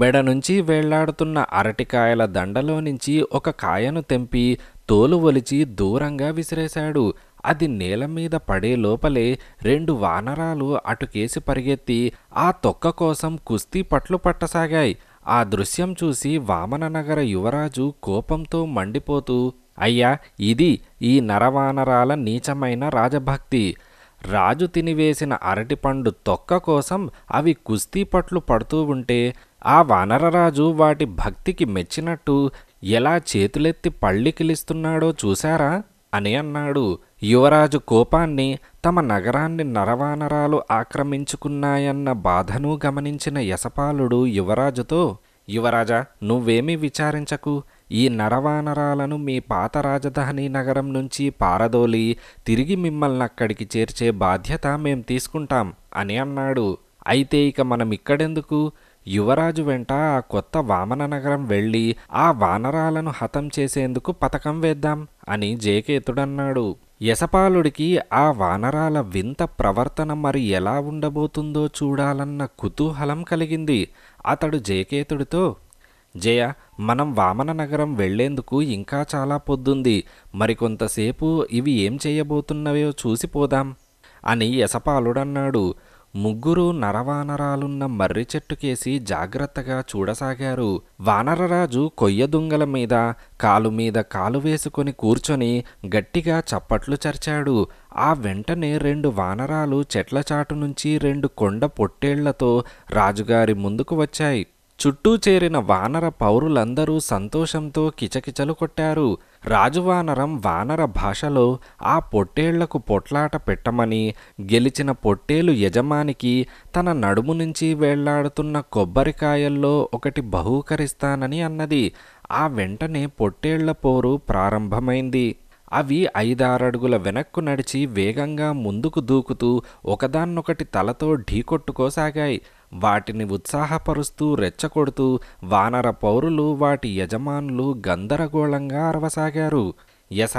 మెడ నుంచి వేళ్లాడుతున్న అరటికాయల దండలో నుంచి ఒక కాయను తెంపి తోలు ఒలిచి దూరంగా విసిరేశాడు అది నేల మీద పడే లోపలే రెండు వానరాలు అటుకేసి పరిగెత్తి ఆ తొక్క కోసం కుస్తీ పట్లు పట్టసాగాయి ఆ దృశ్యం చూసి వామననగర యువరాజు కోపంతో మండిపోతూ అయ్యా ఇది ఈ నరవానరాల నీచమైన రాజభక్తి రాజు తినివేసిన అరటిపండు తొక్క కోసం అవి కుస్తీ పట్లు పడుతూ ఉంటే ఆ వానరరాజు వాటి భక్తికి మెచ్చినట్టు ఎలా చేతులెత్తి పళ్ళికిలిస్తున్నాడో చూశారా అని అన్నాడు యువరాజు కోపాన్ని తమ నగరాన్ని నరవానరాలు ఆక్రమించుకున్నాయన్న బాధను గమనించిన యశపాలుడు యువరాజుతో యువరాజా నువ్వేమీ విచారించకు ఈ నరవానరాలను మీ పాత రాజధాని నగరం నుంచి పారదోలి తిరిగి మిమ్మల్ని అక్కడికి చేర్చే బాధ్యత మేం తీసుకుంటాం అని అన్నాడు అయితే ఇక మనం ఇక్కడెందుకు యువరాజు వెంట ఆ కొత్త వామన నగరం వెళ్ళి ఆ వానరాలను హతం చేసేందుకు పథకం వేద్దాం అని జేకేతుడన్నాడు యశపాలుడికి ఆ వానరాల వింత ప్రవర్తన మరి ఎలా ఉండబోతుందో చూడాలన్న కుతూహలం కలిగింది అతడు జయకేతుడితో జయ మనం వామన నగరం వెళ్లేందుకు ఇంకా చాలా పొద్దుంది మరికొంతసేపు ఇవి ఏం చేయబోతున్నవో చూసిపోదాం అని యశపాలుడన్నాడు ముగ్గురు నరవానరాలున్న మర్రి చెట్టుకేసి జాగ్రత్తగా చూడసాగారు వానరరాజు కొయ్యదుంగల మీద కాలు మీద కాలు వేసుకొని కూర్చొని గట్టిగా చప్పట్లు చర్చాడు ఆ వెంటనే రెండు వానరాలు చెట్ల చాటు నుంచి రెండు కొండ పొట్టేళ్లతో రాజుగారి ముందుకు వచ్చాయి చుట్టూ చేరిన వానర పౌరులందరూ సంతోషంతో కిచకిచలు కొట్టారు రాజువానరం వానర భాషలో ఆ పొట్టేళ్లకు పొట్లాట పెట్టమని గెలిచిన పొట్టేలు యజమానికి తన నడుము నుంచి వేళ్లాడుతున్న కొబ్బరికాయల్లో ఒకటి బహూకరిస్తానని అన్నది ఆ వెంటనే పొట్టేళ్ల పోరు ప్రారంభమైంది అవి ఐదారడుగుల వెనక్కు నడిచి వేగంగా ముందుకు దూకుతూ ఒకదాన్నొకటి తలతో ఢీకొట్టుకోసాగాయి వాటిని ఉత్సాహపరుస్తూ రెచ్చగొడుతూ వానర పౌరులు వాటి యజమానులు గందరగోళంగా అరవసాగారు యశ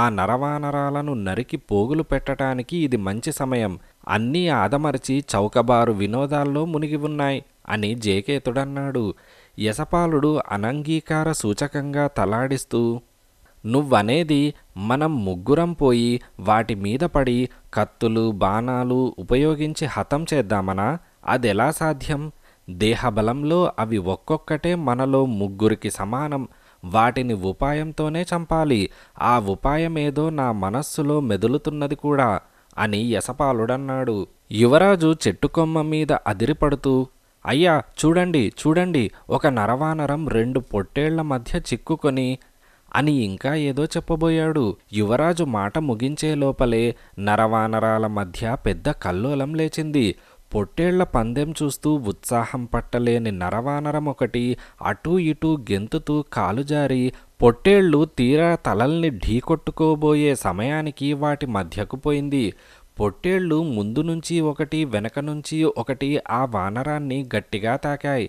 ఆ నరవానరాలను నరికి పోగులు పెట్టడానికి ఇది మంచి సమయం అన్నీ ఆదమరిచి చౌకబారు వినోదాల్లో మునిగి ఉన్నాయి అని జేకేతుడన్నాడు యశపాలుడు అనంగీకార సూచకంగా తలాడిస్తూ నువ్వనేది మనం ముగ్గురం పోయి వాటి మీద పడి కత్తులు బాణాలు ఉపయోగించి హతం చేద్దామనా అదెలా సాధ్యం దేహబలంలో అవి ఒక్కొక్కటే మనలో ముగ్గురికి సమానం వాటిని ఉపాయంతోనే చంపాలి ఆ ఉపాయమేదో నా మనస్సులో మెదులుతున్నది కూడా అని యశపాలుడన్నాడు యువరాజు చెట్టుకొమ్మ మీద అదిరిపడుతూ అయ్యా చూడండి చూడండి ఒక నరవానరం రెండు పొట్టేళ్ల మధ్య చిక్కుకొని అని ఇంకా ఏదో చెప్పబోయాడు యువరాజు మాట ముగించే లోపలే నరవానరాల మధ్య పెద్ద కల్లోలం లేచింది పొట్టేళ్ల పందెం చూస్తూ ఉత్సాహం పట్టలేని నరవానరం ఒకటి అటూ ఇటూ గెంతుతూ కాలుజారి పొట్టేళ్లు తీరా తలల్ని ఢీకొట్టుకోబోయే సమయానికి వాటి మధ్యకు పోయింది పొట్టేళ్లు ముందు నుంచి ఒకటి వెనక నుంచి ఒకటి ఆ వానరాన్ని గట్టిగా తాకాయి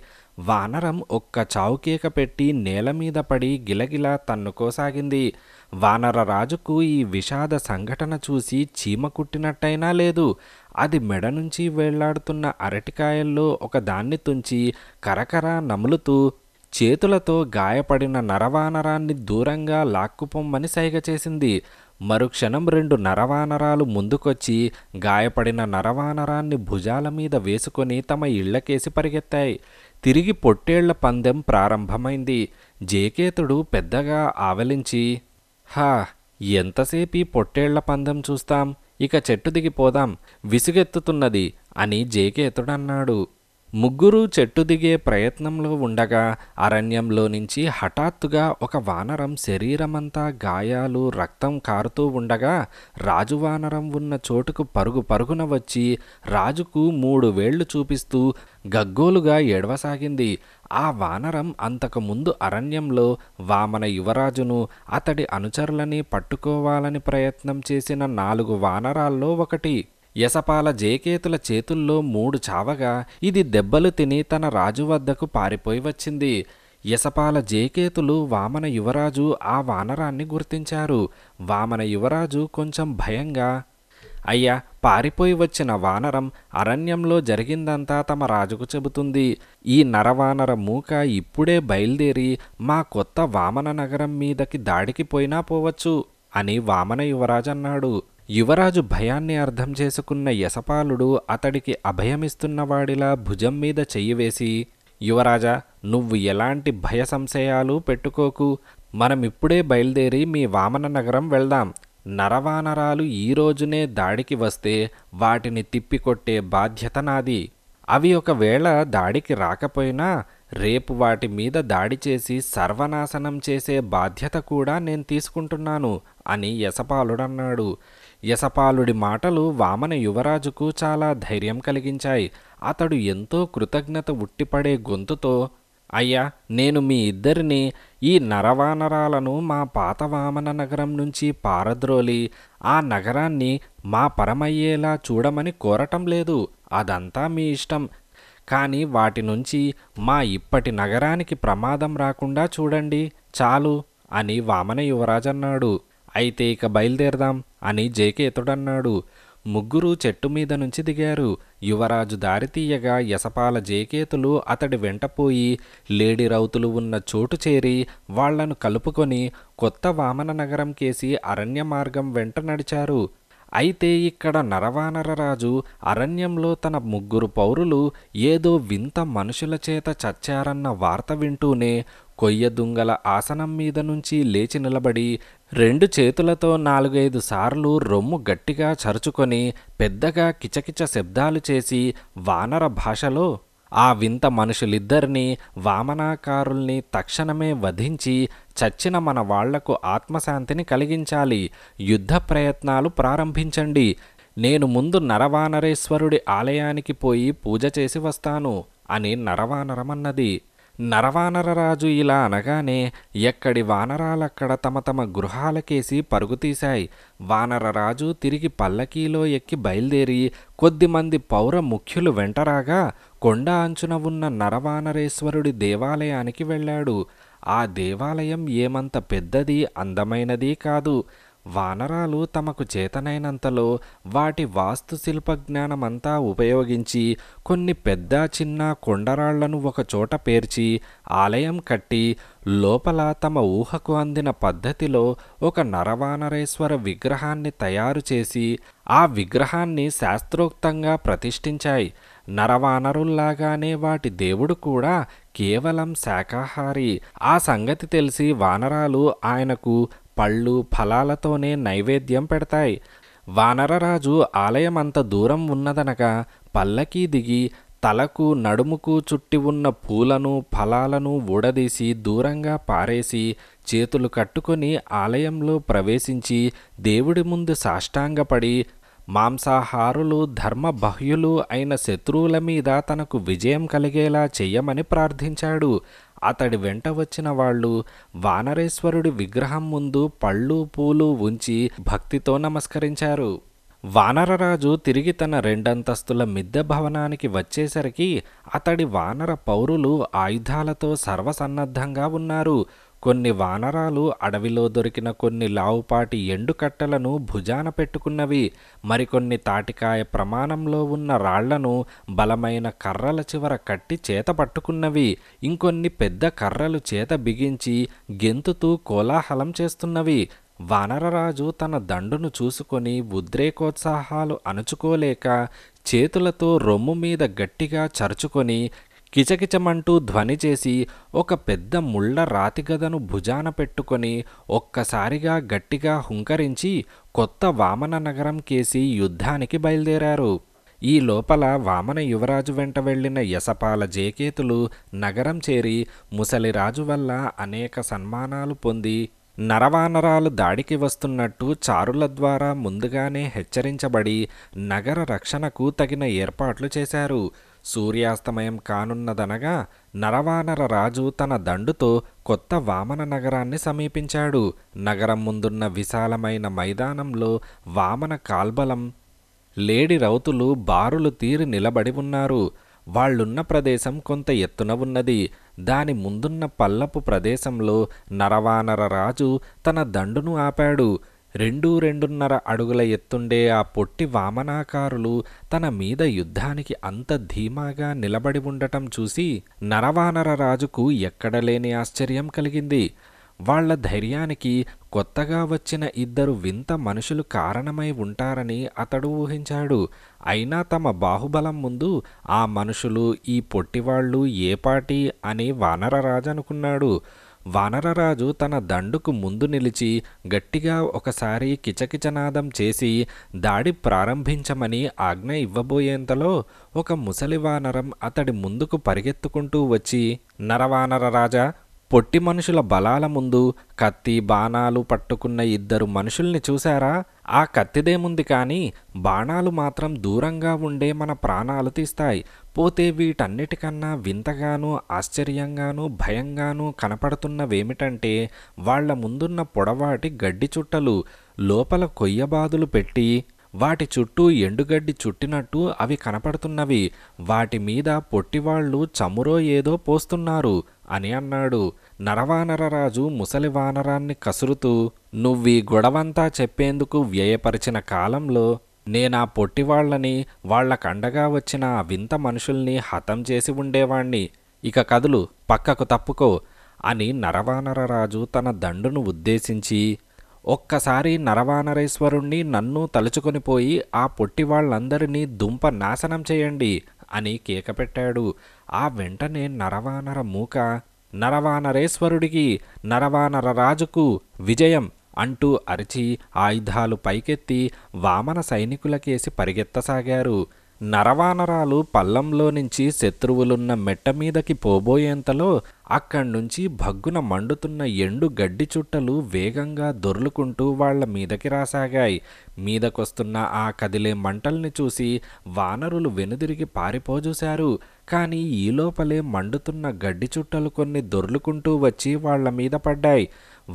వానరం ఒక్క చావుకేక పెట్టి నేల మీద పడి గిలగిలా తన్నుకోసాగింది వానర రాజుకు ఈ విషాద సంఘటన చూసి చీమ కుట్టినట్టయినా లేదు అది మెడ నుంచి వేళ్లాడుతున్న అరటికాయల్లో ఒక దాన్ని తుంచి కరకర నములుతూ చేతులతో గాయపడిన నరవానరాన్ని దూరంగా లాక్కుపొమ్మని సైగ చేసింది మరుక్షణం రెండు నరవానరాలు ముందుకొచ్చి గాయపడిన నరవానరాన్ని భుజాల మీద వేసుకొని తమ ఇళ్లకేసి పరిగెత్తాయి తిరిగి పొట్టేళ్ల పందెం ప్రారంభమైంది జేకేతుడు పెద్దగా ఆవలించి హా ఎంతసేపీ పొట్టేళ్ల పందెం చూస్తాం ఇక చెట్టు దిగిపోదాం విసుగెత్తుతున్నది అని జేకే ఎత్తుడన్నాడు ముగ్గురు చెట్టు దిగే ప్రయత్నంలో ఉండగా అరణ్యంలో నుంచి హఠాత్తుగా ఒక వానరం శరీరమంతా గాయాలు రక్తం కారుతూ ఉండగా రాజు వానరం ఉన్న చోటుకు పరుగు పరుగున వచ్చి రాజుకు మూడు వేళ్లు చూపిస్తూ గగ్గోలుగా ఏడవసాగింది ఆ వానరం అంతకుముందు అరణ్యంలో వామన యువరాజును అతడి అనుచరులని పట్టుకోవాలని ప్రయత్నం చేసిన నాలుగు వానరాల్లో ఒకటి యశపాల జేకేతుల చేతుల్లో మూడు చావగా ఇది దెబ్బలు తిని తన రాజు వద్దకు పారిపోయి వచ్చింది యశపాల జేకేతులు వామన యువరాజు ఆ వానరాన్ని గుర్తించారు వామన యువరాజు కొంచెం భయంగా అయ్యా పారిపోయి వచ్చిన వానరం అరణ్యంలో జరిగిందంతా తమ రాజుకు చెబుతుంది ఈ నరవానర మూక ఇప్పుడే బయలుదేరి మా కొత్త వామన నగరం మీదకి దాడికి పోయినా పోవచ్చు అని వామన యువరాజు అన్నాడు యువరాజు భయాన్ని అర్థం చేసుకున్న యశపాలుడు అతడికి అభయమిస్తున్నవాడిలా భుజం మీద చెయ్యి వేసి యువరాజా నువ్వు ఎలాంటి భయ సంశయాలు పెట్టుకోకు మనమిప్పుడే బయలుదేరి మీ వామన నగరం వెళ్దాం నరవానరాలు ఈరోజునే దాడికి వస్తే వాటిని తిప్పికొట్టే బాధ్యత నాది అవి ఒకవేళ దాడికి రాకపోయినా రేపు వాటి మీద దాడి చేసి సర్వనాశనం చేసే బాధ్యత కూడా నేను తీసుకుంటున్నాను అని యశపాలుడన్నాడు యశపాలుడి మాటలు వామన యువరాజుకు చాలా ధైర్యం కలిగించాయి అతడు ఎంతో కృతజ్ఞత ఉట్టిపడే గొంతుతో అయ్యా నేను మీ ఇద్దరిని ఈ నరవానరాలను మా పాత వామన నగరం నుంచి పారద్రోలి ఆ నగరాన్ని మా పరమయ్యేలా చూడమని కోరటం లేదు అదంతా మీ ఇష్టం కానీ వాటి నుంచి మా ఇప్పటి నగరానికి ప్రమాదం రాకుండా చూడండి చాలు అని వామన యువరాజన్నాడు అయితే ఇక బయలుదేరదాం అని జేకే ఇతడన్నాడు ముగ్గురు చెట్టు మీద నుంచి దిగారు యువరాజు దారితీయగా యసపాల జేకేతులు అతడి వెంటపోయి లేడి రౌతులు ఉన్న చోటు చేరి వాళ్లను కలుపుకొని కొత్త వామన నగరం కేసి అరణ్య మార్గం వెంట నడిచారు అయితే ఇక్కడ నరవానరరాజు అరణ్యంలో తన ముగ్గురు పౌరులు ఏదో వింత మనుషుల చేత చచ్చారన్న వార్త వింటూనే కొయ్య దుంగల ఆసనం మీద నుంచి లేచి నిలబడి రెండు చేతులతో నాలుగైదు సార్లు రొమ్ము గట్టిగా చరుచుకొని పెద్దగా కిచకిచ శబ్దాలు చేసి వానర భాషలో ఆ వింత మనుషులిద్దరినీ వామనాకారుల్ని తక్షణమే వధించి చచ్చిన మన వాళ్లకు ఆత్మశాంతిని కలిగించాలి యుద్ధ ప్రయత్నాలు ప్రారంభించండి నేను ముందు నరవానరేశ్వరుడి ఆలయానికి పోయి పూజ చేసి వస్తాను అని నరవానరమన్నది నరవానరరాజు ఇలా అనగానే ఎక్కడి వానరాలక్కడ తమ తమ గృహాలకేసి పరుగుతీశాయి వానరరాజు తిరిగి పల్లకీలో ఎక్కి బయలుదేరి కొద్దిమంది పౌర ముఖ్యులు వెంటరాగా కొండ అంచున ఉన్న నరవానరేశ్వరుడి దేవాలయానికి వెళ్ళాడు ఆ దేవాలయం ఏమంత పెద్దది అందమైనది కాదు వానరాలు తమకు చేతనైనంతలో వాటి వాస్తుశిల్ప జ్ఞానమంతా ఉపయోగించి కొన్ని పెద్ద చిన్న కొండరాళ్లను ఒకచోట పేర్చి ఆలయం కట్టి లోపల తమ ఊహకు అందిన పద్ధతిలో ఒక నరవానరేశ్వర విగ్రహాన్ని తయారు చేసి ఆ విగ్రహాన్ని శాస్త్రోక్తంగా ప్రతిష్ఠించాయి నరవానరుల్లాగానే వాటి దేవుడు కూడా కేవలం శాకాహారి ఆ సంగతి తెలిసి వానరాలు ఆయనకు పళ్ళు ఫలాలతోనే నైవేద్యం పెడతాయి వానరరాజు ఆలయం అంత దూరం ఉన్నదనగా పల్లకీ దిగి తలకు నడుముకు చుట్టి ఉన్న పూలను ఫలాలను ఊడదీసి దూరంగా పారేసి చేతులు కట్టుకొని ఆలయంలో ప్రవేశించి దేవుడి ముందు సాష్టాంగపడి మాంసాహారులు బహ్యులు అయిన శత్రువుల మీద తనకు విజయం కలిగేలా చెయ్యమని ప్రార్థించాడు అతడి వెంట వచ్చిన వాళ్ళు వానరేశ్వరుడి విగ్రహం ముందు పళ్ళు పూలు ఉంచి భక్తితో నమస్కరించారు వానరరాజు తిరిగి తన రెండంతస్తుల మిద్దె భవనానికి వచ్చేసరికి అతడి వానర పౌరులు ఆయుధాలతో సర్వసన్నద్ధంగా ఉన్నారు కొన్ని వానరాలు అడవిలో దొరికిన కొన్ని లావుపాటి ఎండుకట్టలను భుజాన పెట్టుకున్నవి మరికొన్ని తాటికాయ ప్రమాణంలో ఉన్న రాళ్లను బలమైన కర్రల చివర కట్టి చేత పట్టుకున్నవి ఇంకొన్ని పెద్ద కర్రలు చేత బిగించి గెంతుతూ కోలాహలం చేస్తున్నవి వానరరాజు తన దండును చూసుకొని ఉద్రేకోత్సాహాలు అణుచుకోలేక చేతులతో రొమ్ము మీద గట్టిగా చరుచుకొని కిచకిచమంటూ ధ్వని చేసి ఒక పెద్ద ముళ్ళ రాతిగదను భుజాన పెట్టుకొని ఒక్కసారిగా గట్టిగా హుంకరించి కొత్త వామన నగరం కేసి యుద్ధానికి బయలుదేరారు ఈ లోపల వామన యువరాజు వెంట వెళ్లిన యశపాల జేకేతులు నగరం చేరి ముసలిరాజు వల్ల అనేక సన్మానాలు పొంది నరవానరాలు దాడికి వస్తున్నట్టు చారుల ద్వారా ముందుగానే హెచ్చరించబడి నగర రక్షణకు తగిన ఏర్పాట్లు చేశారు సూర్యాస్తమయం కానున్నదనగా నరవానర రాజు తన దండుతో కొత్త వామన నగరాన్ని సమీపించాడు నగరం ముందున్న విశాలమైన మైదానంలో వామన కాల్బలం లేడి రౌతులు బారులు తీరి నిలబడి ఉన్నారు వాళ్ళున్న ప్రదేశం కొంత ఎత్తున ఉన్నది దాని ముందున్న పల్లపు ప్రదేశంలో నరవానర రాజు తన దండును ఆపాడు రెండు రెండున్నర అడుగుల ఎత్తుండే ఆ పొట్టి వామనాకారులు తన మీద యుద్ధానికి అంత ధీమాగా నిలబడి ఉండటం చూసి నరవానర రాజుకు ఎక్కడలేని ఆశ్చర్యం కలిగింది వాళ్ల ధైర్యానికి కొత్తగా వచ్చిన ఇద్దరు వింత మనుషులు కారణమై ఉంటారని అతడు ఊహించాడు అయినా తమ బాహుబలం ముందు ఆ మనుషులు ఈ పొట్టివాళ్ళు ఏపాటి అని వానరరాజనుకున్నాడు వానరరాజు తన దండుకు ముందు నిలిచి గట్టిగా ఒకసారి కిచకిచనాదం చేసి దాడి ప్రారంభించమని ఆజ్ఞ ఇవ్వబోయేంతలో ఒక ముసలి వానరం అతడి ముందుకు పరిగెత్తుకుంటూ వచ్చి నరవానర రాజా పొట్టి మనుషుల బలాల ముందు కత్తి బాణాలు పట్టుకున్న ఇద్దరు మనుషుల్ని చూశారా ఆ కత్తిదేముంది కానీ బాణాలు మాత్రం దూరంగా ఉండే మన ప్రాణాలు తీస్తాయి పోతే వీటన్నిటికన్నా వింతగానూ ఆశ్చర్యంగానూ భయంగానూ కనపడుతున్నవేమిటంటే వాళ్ల ముందున్న పొడవాటి గడ్డి చుట్టలు లోపల కొయ్యబాదులు పెట్టి వాటి చుట్టూ ఎండుగడ్డి చుట్టినట్టు అవి కనపడుతున్నవి వాటి మీద పొట్టివాళ్లు చమురో ఏదో పోస్తున్నారు అని అన్నాడు నరవానరరాజు ముసలి వానరాన్ని కసురుతూ నువ్వీ గొడవంతా చెప్పేందుకు వ్యయపరిచిన కాలంలో నేనా పొట్టివాళ్లని వాళ్లకండగా వచ్చిన వింత మనుషుల్ని హతం చేసి ఉండేవాణ్ణి ఇక కదులు పక్కకు తప్పుకో అని నరవానరరాజు తన దండును ఉద్దేశించి ఒక్కసారి నరవానరేశ్వరుణ్ణి నన్ను తలుచుకొని పోయి ఆ పొట్టి వాళ్ళందరినీ దుంప నాశనం చేయండి అని కేకపెట్టాడు ఆ వెంటనే నరవానర మూక నరవానరేశ్వరుడికి నరవానర రాజుకు విజయం అంటూ అరిచి ఆయుధాలు పైకెత్తి వామన సైనికులకేసి పరిగెత్తసాగారు నరవానరాలు పల్లంలో నుంచి శత్రువులున్న మెట్ట మీదకి పోబోయేంతలో అక్కడి నుంచి భగ్గున మండుతున్న ఎండు గడ్డి చుట్టలు వేగంగా దొర్లుకుంటూ వాళ్ల మీదకి రాసాగాయి మీదకొస్తున్న ఆ కదిలే మంటల్ని చూసి వానరులు వెనుదిరిగి పారిపోజూశారు కానీ ఈ లోపలే మండుతున్న గడ్డి చుట్టలు కొన్ని దొర్లుకుంటూ వచ్చి వాళ్ల మీద పడ్డాయి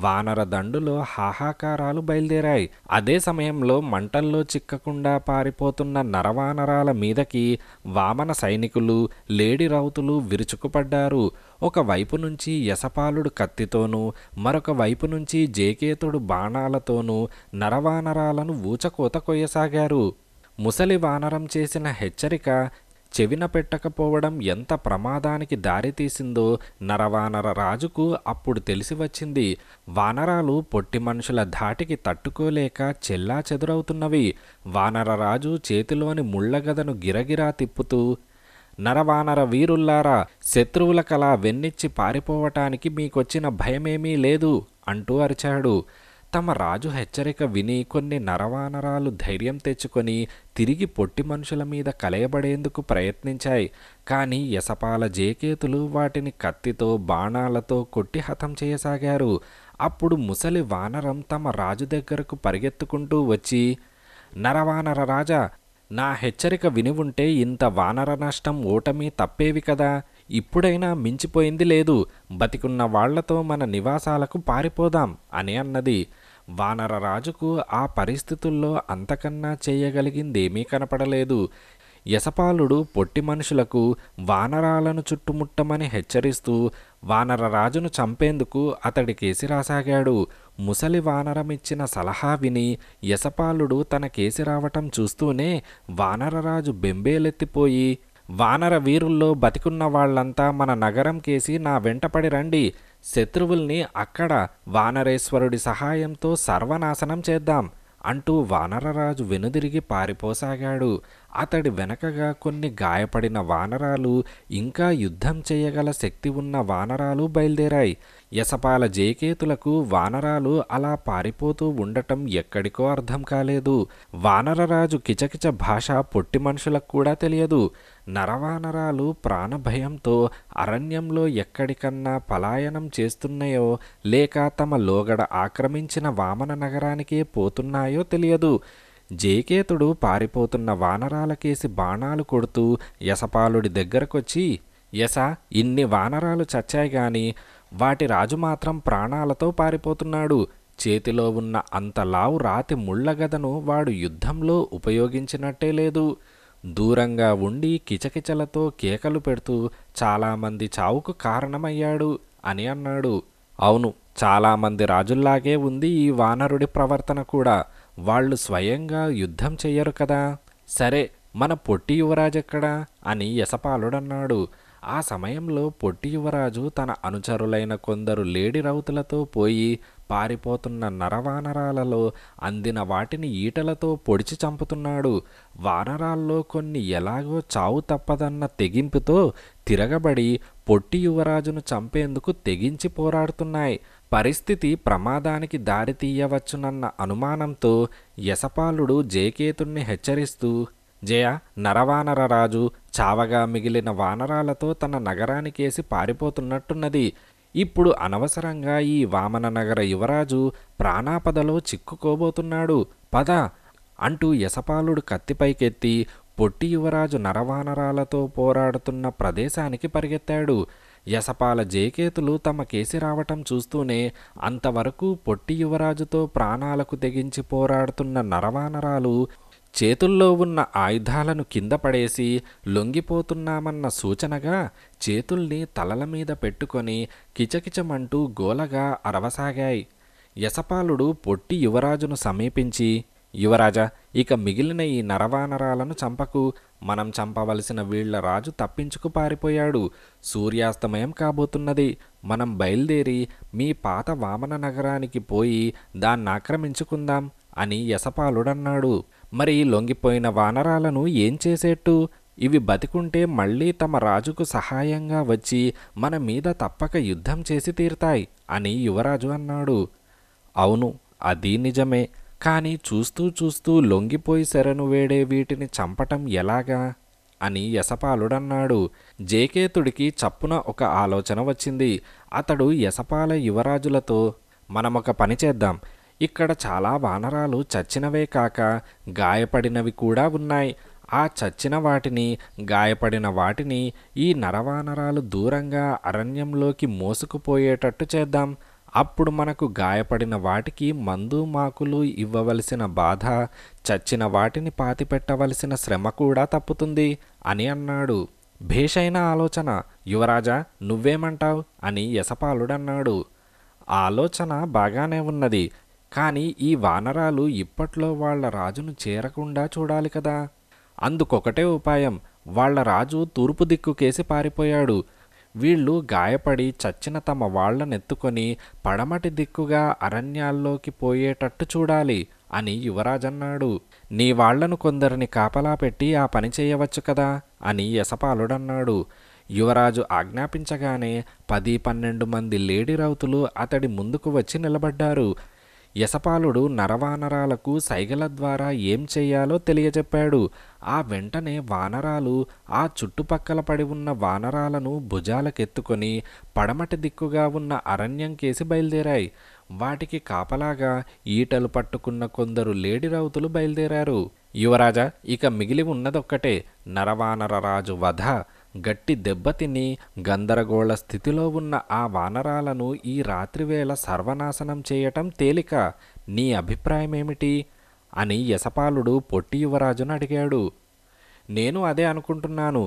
వానర దండులో హాహాకారాలు బయలుదేరాయి అదే సమయంలో మంటల్లో చిక్కకుండా పారిపోతున్న నరవానరాల మీదకి వామన సైనికులు లేడి రౌతులు విరుచుకుపడ్డారు ఒకవైపు నుంచి యశపాలుడు కత్తితోనూ మరొక వైపు నుంచి జేకేతుడు బాణాలతోనూ నరవానరాలను ఊచకోత కొయ్యసాగారు ముసలి వానరం చేసిన హెచ్చరిక చెవిన పెట్టకపోవడం ఎంత ప్రమాదానికి దారితీసిందో నరవానర రాజుకు అప్పుడు తెలిసి వచ్చింది వానరాలు పొట్టి మనుషుల ధాటికి తట్టుకోలేక చెల్లా చెదురవుతున్నవి వానర రాజు చేతిలోని ముళ్ళగదను గిరగిరా తిప్పుతూ నరవానర వీరుల్లారా శత్రువుల కల వెన్నిచ్చి పారిపోవటానికి మీకొచ్చిన భయమేమీ లేదు అంటూ అరిచాడు తమ రాజు హెచ్చరిక విని కొన్ని నరవానరాలు ధైర్యం తెచ్చుకొని తిరిగి పొట్టి మనుషుల మీద కలయబడేందుకు ప్రయత్నించాయి కానీ యసపాల జేకేతులు వాటిని కత్తితో బాణాలతో కొట్టి హతం చేయసాగారు అప్పుడు ముసలి వానరం తమ రాజు దగ్గరకు పరిగెత్తుకుంటూ వచ్చి నరవానర రాజా నా హెచ్చరిక విని ఉంటే ఇంత వానర నష్టం ఓటమి తప్పేవి కదా ఇప్పుడైనా మించిపోయింది లేదు బతికున్న వాళ్లతో మన నివాసాలకు పారిపోదాం అని అన్నది వానర రాజుకు ఆ పరిస్థితుల్లో అంతకన్నా చేయగలిగిందేమీ కనపడలేదు యశపాలుడు పొట్టి మనుషులకు వానరాలను చుట్టుముట్టమని హెచ్చరిస్తూ వానర రాజును చంపేందుకు అతడి కేసి రాసాగాడు ముసలి వానరమిచ్చిన సలహా విని యశపాలుడు తన కేసి రావటం చూస్తూనే వానరరాజు బెంబేలెత్తిపోయి వానర వీరుల్లో బతికున్న వాళ్ళంతా మన నగరం కేసి నా వెంటపడి రండి శత్రువుల్ని అక్కడ వానరేశ్వరుడి సహాయంతో సర్వనాశనం చేద్దాం అంటూ వానరరాజు వెనుదిరిగి పారిపోసాగాడు అతడి వెనకగా కొన్ని గాయపడిన వానరాలు ఇంకా యుద్ధం చేయగల శక్తి ఉన్న వానరాలు బయలుదేరాయి యశపాల జేకేతులకు వానరాలు అలా పారిపోతూ ఉండటం ఎక్కడికో అర్థం కాలేదు వానరరాజు కిచకిచ భాష పొట్టి మనుషులకు కూడా తెలియదు నరవానరాలు ప్రాణభయంతో అరణ్యంలో ఎక్కడికన్నా పలాయనం చేస్తున్నాయో లేక తమ లోగడ ఆక్రమించిన వామన నగరానికే పోతున్నాయో తెలియదు జయకేతుడు పారిపోతున్న వానరాలకేసి బాణాలు కొడుతూ యశపాలుడి దగ్గరకొచ్చి యశ ఇన్ని వానరాలు చచ్చాయి గాని వాటి రాజు మాత్రం ప్రాణాలతో పారిపోతున్నాడు చేతిలో ఉన్న అంతలావు రాతి ముళ్ళగదను వాడు యుద్ధంలో ఉపయోగించినట్టే లేదు దూరంగా ఉండి కిచకిచలతో కేకలు పెడుతూ చాలామంది చావుకు కారణమయ్యాడు అని అన్నాడు అవును చాలామంది రాజుల్లాగే ఉంది ఈ వానరుడి ప్రవర్తన కూడా వాళ్ళు స్వయంగా యుద్ధం చెయ్యరు కదా సరే మన పొట్టి యువరాజు ఎక్కడా అని యశపాలుడన్నాడు ఆ సమయంలో పొట్టి యువరాజు తన అనుచరులైన కొందరు లేడి రౌతులతో పోయి పారిపోతున్న నరవానరాలలో అందిన వాటిని ఈటలతో పొడిచి చంపుతున్నాడు వానరాల్లో కొన్ని ఎలాగో చావు తప్పదన్న తెగింపుతో తిరగబడి పొట్టి యువరాజును చంపేందుకు తెగించి పోరాడుతున్నాయి పరిస్థితి ప్రమాదానికి దారితీయవచ్చునన్న అనుమానంతో యశపాలుడు జయకేతుణ్ణి హెచ్చరిస్తూ జయ నరవానర రాజు చావగా మిగిలిన వానరాలతో తన నగరానికేసి పారిపోతున్నట్టున్నది ఇప్పుడు అనవసరంగా ఈ వామన నగర యువరాజు ప్రాణాపదలో చిక్కుకోబోతున్నాడు పద అంటూ యశపాలుడు కత్తిపైకెత్తి పొట్టి యువరాజు నరవానరాలతో పోరాడుతున్న ప్రదేశానికి పరిగెత్తాడు యశపాల జేకేతులు తమ కేసి రావటం చూస్తూనే అంతవరకు పొట్టి యువరాజుతో ప్రాణాలకు తెగించి పోరాడుతున్న నరవానరాలు చేతుల్లో ఉన్న ఆయుధాలను కింద పడేసి లొంగిపోతున్నామన్న సూచనగా చేతుల్ని తలల మీద పెట్టుకొని కిచకిచమంటూ గోలగా అరవసాగాయి యశపాలుడు పొట్టి యువరాజును సమీపించి యువరాజా ఇక మిగిలిన ఈ నరవానరాలను చంపకు మనం చంపవలసిన వీళ్ల రాజు తప్పించుకు పారిపోయాడు సూర్యాస్తమయం కాబోతున్నది మనం బయలుదేరి మీ పాత వామన నగరానికి పోయి దాన్ని ఆక్రమించుకుందాం అని యశపాలుడన్నాడు మరి లొంగిపోయిన వానరాలను ఏం చేసేట్టు ఇవి బతికుంటే మళ్ళీ తమ రాజుకు సహాయంగా వచ్చి మన మీద తప్పక యుద్ధం చేసి తీరుతాయి అని యువరాజు అన్నాడు అవును అది నిజమే కానీ చూస్తూ చూస్తూ లొంగిపోయి శరను వేడే వీటిని చంపటం ఎలాగా అని యశపాలుడన్నాడు జేకేతుడికి చప్పున ఒక ఆలోచన వచ్చింది అతడు యశపాల యువరాజులతో మనమొక పని చేద్దాం ఇక్కడ చాలా వానరాలు చచ్చినవే కాక గాయపడినవి కూడా ఉన్నాయి ఆ చచ్చిన వాటిని గాయపడిన వాటిని ఈ నరవానరాలు దూరంగా అరణ్యంలోకి మోసుకుపోయేటట్టు చేద్దాం అప్పుడు మనకు గాయపడిన వాటికి మందు మాకులు ఇవ్వవలసిన బాధ చచ్చిన వాటిని పాతిపెట్టవలసిన శ్రమ కూడా తప్పుతుంది అని అన్నాడు భేషైన ఆలోచన యువరాజా నువ్వేమంటావు అని యశపాలుడన్నాడు ఆలోచన బాగానే ఉన్నది కానీ ఈ వానరాలు ఇప్పట్లో వాళ్ల రాజును చేరకుండా చూడాలి కదా అందుకొకటే ఉపాయం వాళ్ల రాజు తూర్పు దిక్కుకేసి పారిపోయాడు వీళ్ళు గాయపడి చచ్చిన తమ వాళ్లనెత్తుకొని పడమటి దిక్కుగా అరణ్యాల్లోకి పోయేటట్టు చూడాలి అని యువరాజన్నాడు నీ వాళ్లను కొందరిని కాపలా పెట్టి ఆ పని చేయవచ్చు కదా అని యశపాలుడన్నాడు యువరాజు ఆజ్ఞాపించగానే పది పన్నెండు మంది లేడీ రౌతులు అతడి ముందుకు వచ్చి నిలబడ్డారు యశపాలుడు నరవానరాలకు సైగల ద్వారా ఏం చేయాలో తెలియజెప్పాడు ఆ వెంటనే వానరాలు ఆ చుట్టుపక్కల పడి ఉన్న వానరాలను భుజాలకెత్తుకొని పడమటి దిక్కుగా ఉన్న అరణ్యం కేసి బయలుదేరాయి వాటికి కాపలాగా ఈటలు పట్టుకున్న కొందరు లేడి రౌతులు బయలుదేరారు యువరాజా ఇక మిగిలి ఉన్నదొక్కటే నరవానర రాజు వధ గట్టి దెబ్బతిని గందరగోళ స్థితిలో ఉన్న ఆ వానరాలను ఈ రాత్రివేళ సర్వనాశనం చేయటం తేలిక నీ అభిప్రాయమేమిటి అని యశపాలుడు పొట్టి యువరాజును అడిగాడు నేను అదే అనుకుంటున్నాను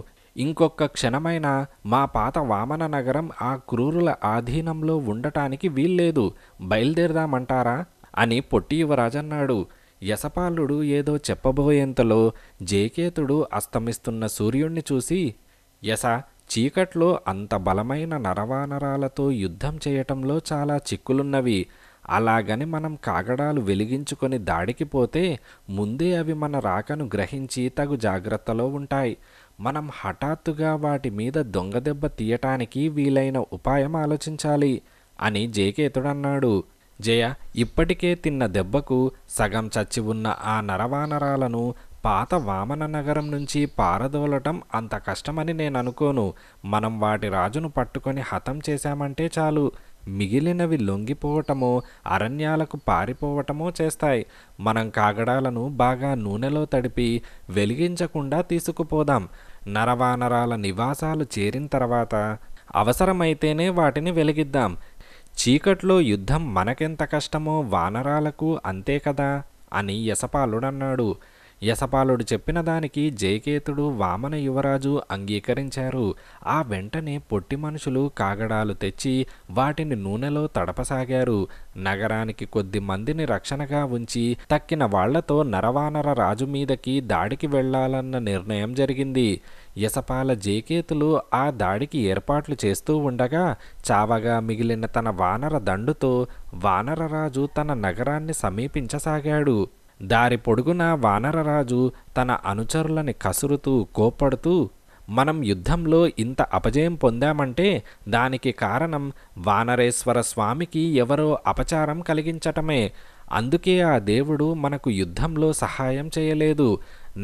ఇంకొక క్షణమైన మా పాత వామన నగరం ఆ క్రూరుల ఆధీనంలో ఉండటానికి వీల్లేదు బయలుదేరదామంటారా అని పొట్టి యువరాజన్నాడు యశపాలుడు ఏదో చెప్పబోయేంతలో జేకేతుడు అస్తమిస్తున్న సూర్యుణ్ణి చూసి యస చీకట్లో అంత బలమైన నరవానరాలతో యుద్ధం చేయటంలో చాలా చిక్కులున్నవి అలాగని మనం కాగడాలు వెలిగించుకొని దాడికి పోతే ముందే అవి మన రాకను గ్రహించి తగు జాగ్రత్తలో ఉంటాయి మనం హఠాత్తుగా వాటి మీద దొంగదెబ్బ తీయటానికి వీలైన ఉపాయం ఆలోచించాలి అని జేకేతుడన్నాడు జయ ఇప్పటికే తిన్న దెబ్బకు సగం చచ్చి ఉన్న ఆ నరవానరాలను పాత వామన నగరం నుంచి పారదోలటం అంత కష్టమని నేను అనుకోను మనం వాటి రాజును పట్టుకొని హతం చేశామంటే చాలు మిగిలినవి లొంగిపోవటమో అరణ్యాలకు పారిపోవటమో చేస్తాయి మనం కాగడాలను బాగా నూనెలో తడిపి వెలిగించకుండా తీసుకుపోదాం నరవానరాల నివాసాలు చేరిన తర్వాత అవసరమైతేనే వాటిని వెలిగిద్దాం చీకట్లో యుద్ధం మనకెంత కష్టమో వానరాలకు అంతే కదా అని యసపాలుడన్నాడు యశపాలుడు చెప్పిన దానికి జయకేతుడు వామన యువరాజు అంగీకరించారు ఆ వెంటనే పొట్టి మనుషులు కాగడాలు తెచ్చి వాటిని నూనెలో తడపసాగారు నగరానికి కొద్ది మందిని రక్షణగా ఉంచి తక్కిన వాళ్లతో నరవానర రాజు మీదకి దాడికి వెళ్లాలన్న నిర్ణయం జరిగింది యశపాల జేకేతులు ఆ దాడికి ఏర్పాట్లు చేస్తూ ఉండగా చావగా మిగిలిన తన వానర దండుతో వానరరాజు తన నగరాన్ని సమీపించసాగాడు దారి పొడుగున వానరరాజు తన అనుచరులని కసురుతూ కోపడుతూ మనం యుద్ధంలో ఇంత అపజయం పొందామంటే దానికి కారణం వానరేశ్వర స్వామికి ఎవరో అపచారం కలిగించటమే అందుకే ఆ దేవుడు మనకు యుద్ధంలో సహాయం చేయలేదు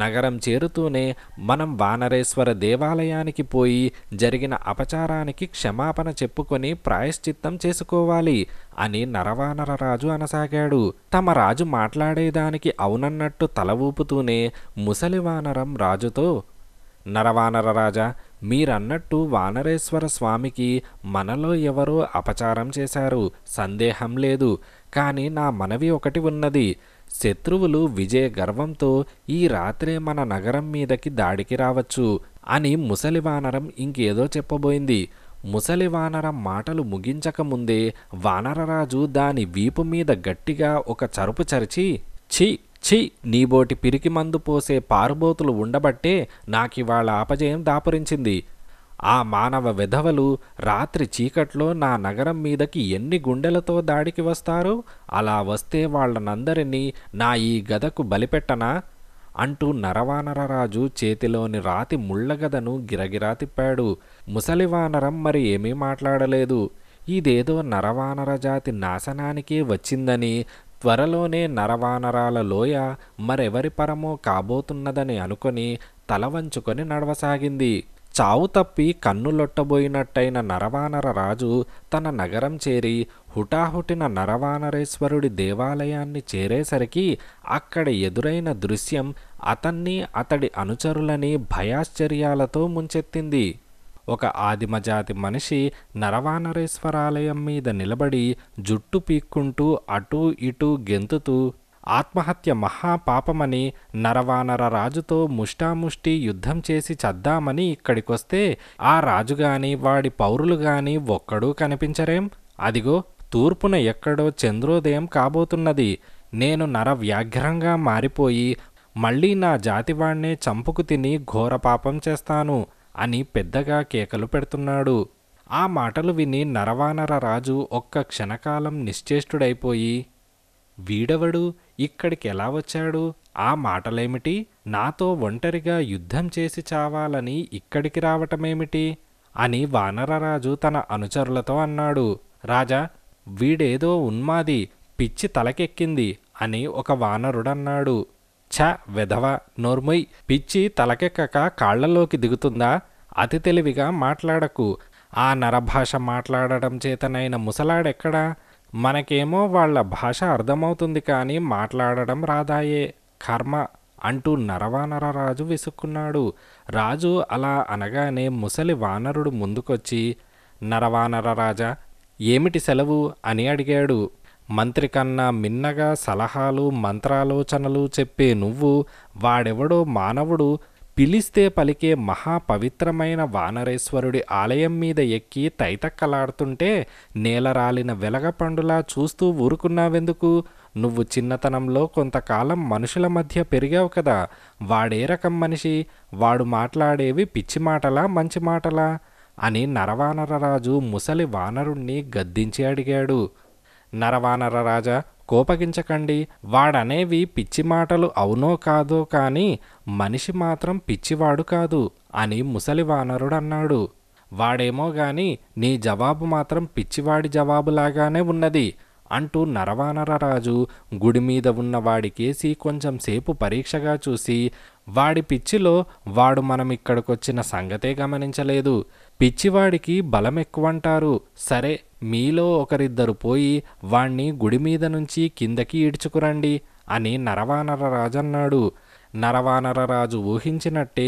నగరం చేరుతూనే మనం వానరేశ్వర దేవాలయానికి పోయి జరిగిన అపచారానికి క్షమాపణ చెప్పుకొని ప్రాయశ్చిత్తం చేసుకోవాలి అని నరవానర రాజు అనసాగాడు తమ రాజు మాట్లాడేదానికి అవునన్నట్టు తల ఊపుతూనే ముసలివానరం రాజుతో నరవానర రాజా మీరన్నట్టు వానరేశ్వర స్వామికి మనలో ఎవరో అపచారం చేశారు సందేహం లేదు కానీ నా మనవి ఒకటి ఉన్నది శత్రువులు విజయ గర్వంతో ఈ రాత్రే మన నగరం మీదకి దాడికి రావచ్చు అని ముసలివానరం ఇంకేదో చెప్పబోయింది ముసలి వానరం మాటలు ముగించకముందే వానరరాజు దాని వీపు మీద గట్టిగా ఒక చరుపు చరిచి ఛీ ఛీ నీబోటి పిరికి మందు పోసే పారుబోతులు ఉండబట్టే నాకివాళ అపజయం దాపురించింది ఆ మానవ విధవలు రాత్రి చీకట్లో నా నగరం మీదకి ఎన్ని గుండెలతో దాడికి వస్తారో అలా వస్తే వాళ్ళనందరినీ నా ఈ గదకు బలిపెట్టనా అంటూ నరవానరరాజు చేతిలోని రాతి ముళ్ళగదను గిరగిరా తిప్పాడు ముసలివానరం మరి ఏమీ మాట్లాడలేదు ఇదేదో నరవానర జాతి నాశనానికే వచ్చిందని త్వరలోనే నరవానరాల లోయ మరెవరి పరమో కాబోతున్నదని అనుకొని తల వంచుకొని నడవసాగింది చావు తప్పి కన్నులొట్టబోయినట్టయిన నరవానర రాజు తన నగరం చేరి హుటాహుటిన నరవానరేశ్వరుడి దేవాలయాన్ని చేరేసరికి అక్కడ ఎదురైన దృశ్యం అతన్ని అతడి అనుచరులని భయాశ్చర్యాలతో ముంచెత్తింది ఒక ఆదిమజాతి మనిషి నరవానరేశ్వరాలయం మీద నిలబడి జుట్టు పీక్కుంటూ అటూ ఇటూ గెంతుతూ ఆత్మహత్య మహాపాపమని నరవానర రాజుతో ముష్టాముష్టి యుద్ధం చేసి చద్దామని ఇక్కడికొస్తే ఆ రాజు వాడి పౌరులు గాని ఒక్కడూ కనిపించరేం అదిగో తూర్పున ఎక్కడో చంద్రోదయం కాబోతున్నది నేను నర వ్యాఘ్రంగా మారిపోయి మళ్ళీ నా జాతివాణ్ణే చంపుకు తిని ఘోరపాపం చేస్తాను అని పెద్దగా కేకలు పెడుతున్నాడు ఆ మాటలు విని నరవానర రాజు ఒక్క క్షణకాలం నిశ్చేష్టుడైపోయి వీడెవడు ఇక్కడికెలా వచ్చాడు ఆ మాటలేమిటి నాతో ఒంటరిగా యుద్ధం చేసి చావాలని ఇక్కడికి రావటమేమిటి అని వానరరాజు తన అనుచరులతో అన్నాడు రాజా వీడేదో ఉన్మాది పిచ్చి తలకెక్కింది అని ఒక వానరుడన్నాడు ఛ వెధవ నోర్మొయ్ పిచ్చి తలకెక్కక కాళ్లలోకి దిగుతుందా అతి తెలివిగా మాట్లాడకు ఆ నరభాష మాట్లాడడం చేతనైన ముసలాడెక్కడా మనకేమో వాళ్ళ భాష అర్థమవుతుంది కానీ మాట్లాడడం రాదాయే కర్మ అంటూ నరవానర రాజు విసుక్కున్నాడు రాజు అలా అనగానే ముసలి వానరుడు ముందుకొచ్చి నరవానర రాజా ఏమిటి సెలవు అని అడిగాడు మంత్రి కన్నా మిన్నగా సలహాలు మంత్రాలోచనలు చెప్పే నువ్వు వాడెవడో మానవుడు పిలిస్తే పలికే మహాపవిత్రమైన వానరేశ్వరుడి ఆలయం మీద ఎక్కి తైతక్కలాడుతుంటే నేలరాలిన వెలగపండులా చూస్తూ ఊరుకున్నావెందుకు నువ్వు చిన్నతనంలో కొంతకాలం మనుషుల మధ్య పెరిగావు కదా వాడే రకం మనిషి వాడు మాట్లాడేవి పిచ్చి మాటలా మంచి మాటలా అని నరవానరరాజు ముసలి వానరుణ్ణి గద్దించి అడిగాడు నరవానర రాజా కోపగించకండి వాడనేవి పిచ్చి మాటలు అవునో కాదో కానీ మనిషి మాత్రం పిచ్చివాడు కాదు అని ముసలి వానరుడన్నాడు వాడేమో గాని నీ జవాబు మాత్రం పిచ్చివాడి జవాబులాగానే ఉన్నది అంటూ నరవానరరాజు గుడి మీద ఉన్న వాడికేసి కొంచెంసేపు పరీక్షగా చూసి వాడి పిచ్చిలో వాడు మనం సంగతే గమనించలేదు పిచ్చివాడికి బలం ఎక్కువంటారు సరే మీలో ఒకరిద్దరు పోయి వాణ్ణి గుడి మీద నుంచి కిందకి ఈడ్చుకురండి అని నరవానర రాజన్నాడు నరవానరరాజు ఊహించినట్టే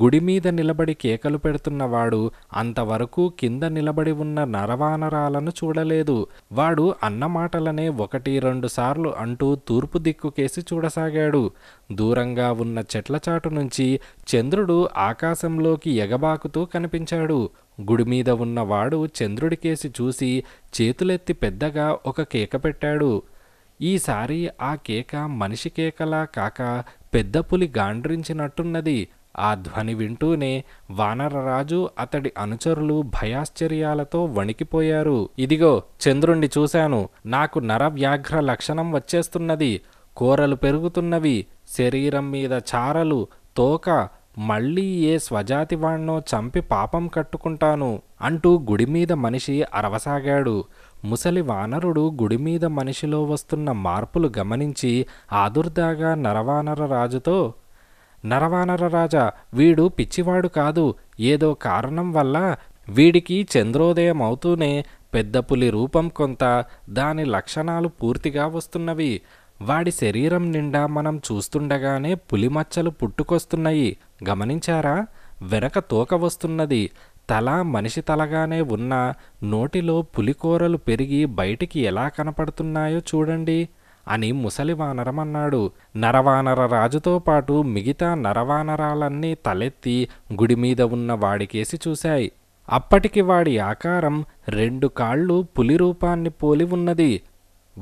గుడి మీద నిలబడి కేకలు పెడుతున్నవాడు అంతవరకు కింద నిలబడి ఉన్న నరవానరాలను చూడలేదు వాడు అన్నమాటలనే ఒకటి రెండు సార్లు అంటూ తూర్పు దిక్కుకేసి చూడసాగాడు దూరంగా ఉన్న చెట్ల చాటు నుంచి చంద్రుడు ఆకాశంలోకి ఎగబాకుతూ కనిపించాడు గుడి మీద ఉన్నవాడు చంద్రుడికేసి చూసి చేతులెత్తి పెద్దగా ఒక కేక పెట్టాడు ఈసారి ఆ కేక మనిషి కేకలా కాక పెద్ద పులి గాండ్రించినట్టున్నది ఆ ధ్వని వింటూనే వానరరాజు అతడి అనుచరులు భయాశ్చర్యాలతో వణికిపోయారు ఇదిగో చంద్రుణ్ణి చూశాను నాకు నరవ్యాఘ్ర లక్షణం వచ్చేస్తున్నది కూరలు పెరుగుతున్నవి శరీరం మీద చారలు తోక మళ్ళీ ఏ స్వజాతివాణ్ణో చంపి పాపం కట్టుకుంటాను అంటూ గుడిమీద మనిషి అరవసాగాడు ముసలి వానరుడు గుడి మీద మనిషిలో వస్తున్న మార్పులు గమనించి ఆదుర్దాగా నరవానర రాజుతో నరవానర రాజా వీడు పిచ్చివాడు కాదు ఏదో కారణం వల్ల వీడికి చంద్రోదయం అవుతూనే పెద్ద పులి రూపం కొంత దాని లక్షణాలు పూర్తిగా వస్తున్నవి వాడి శరీరం నిండా మనం చూస్తుండగానే పులిమచ్చలు పుట్టుకొస్తున్నాయి గమనించారా వెనక తోక వస్తున్నది తల మనిషి తలగానే ఉన్న నోటిలో పులికూరలు పెరిగి బయటికి ఎలా కనపడుతున్నాయో చూడండి అని ముసలి వానరమన్నాడు నరవానర రాజుతో పాటు మిగతా నరవానరాలన్నీ తలెత్తి గుడిమీద ఉన్న వాడికేసి చూశాయి అప్పటికి వాడి ఆకారం రెండు కాళ్ళు పులి రూపాన్ని పోలి ఉన్నది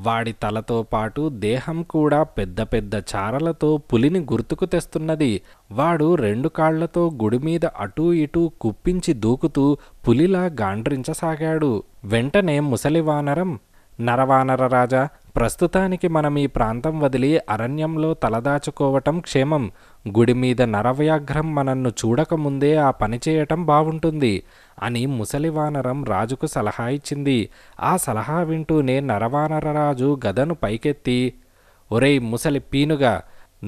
వాడి తలతో పాటు దేహం కూడా పెద్ద పెద్ద చారలతో పులిని గుర్తుకు తెస్తున్నది వాడు రెండు కాళ్లతో గుడిమీద అటూ ఇటూ కుప్పించి దూకుతూ పులిలా గాండ్రించసాగాడు వెంటనే ముసలివానరం నరవానర రాజా ప్రస్తుతానికి మనం ఈ ప్రాంతం వదిలి అరణ్యంలో తలదాచుకోవటం క్షేమం గుడి మీద నరవ్యాఘ్రం మనన్ను చూడకముందే ఆ పని చేయటం బావుంటుంది అని ముసలివానరం రాజుకు సలహా ఇచ్చింది ఆ సలహా వింటూనే నరవానరరాజు గదను పైకెత్తి ఒరేయ్ ముసలి పీనుగా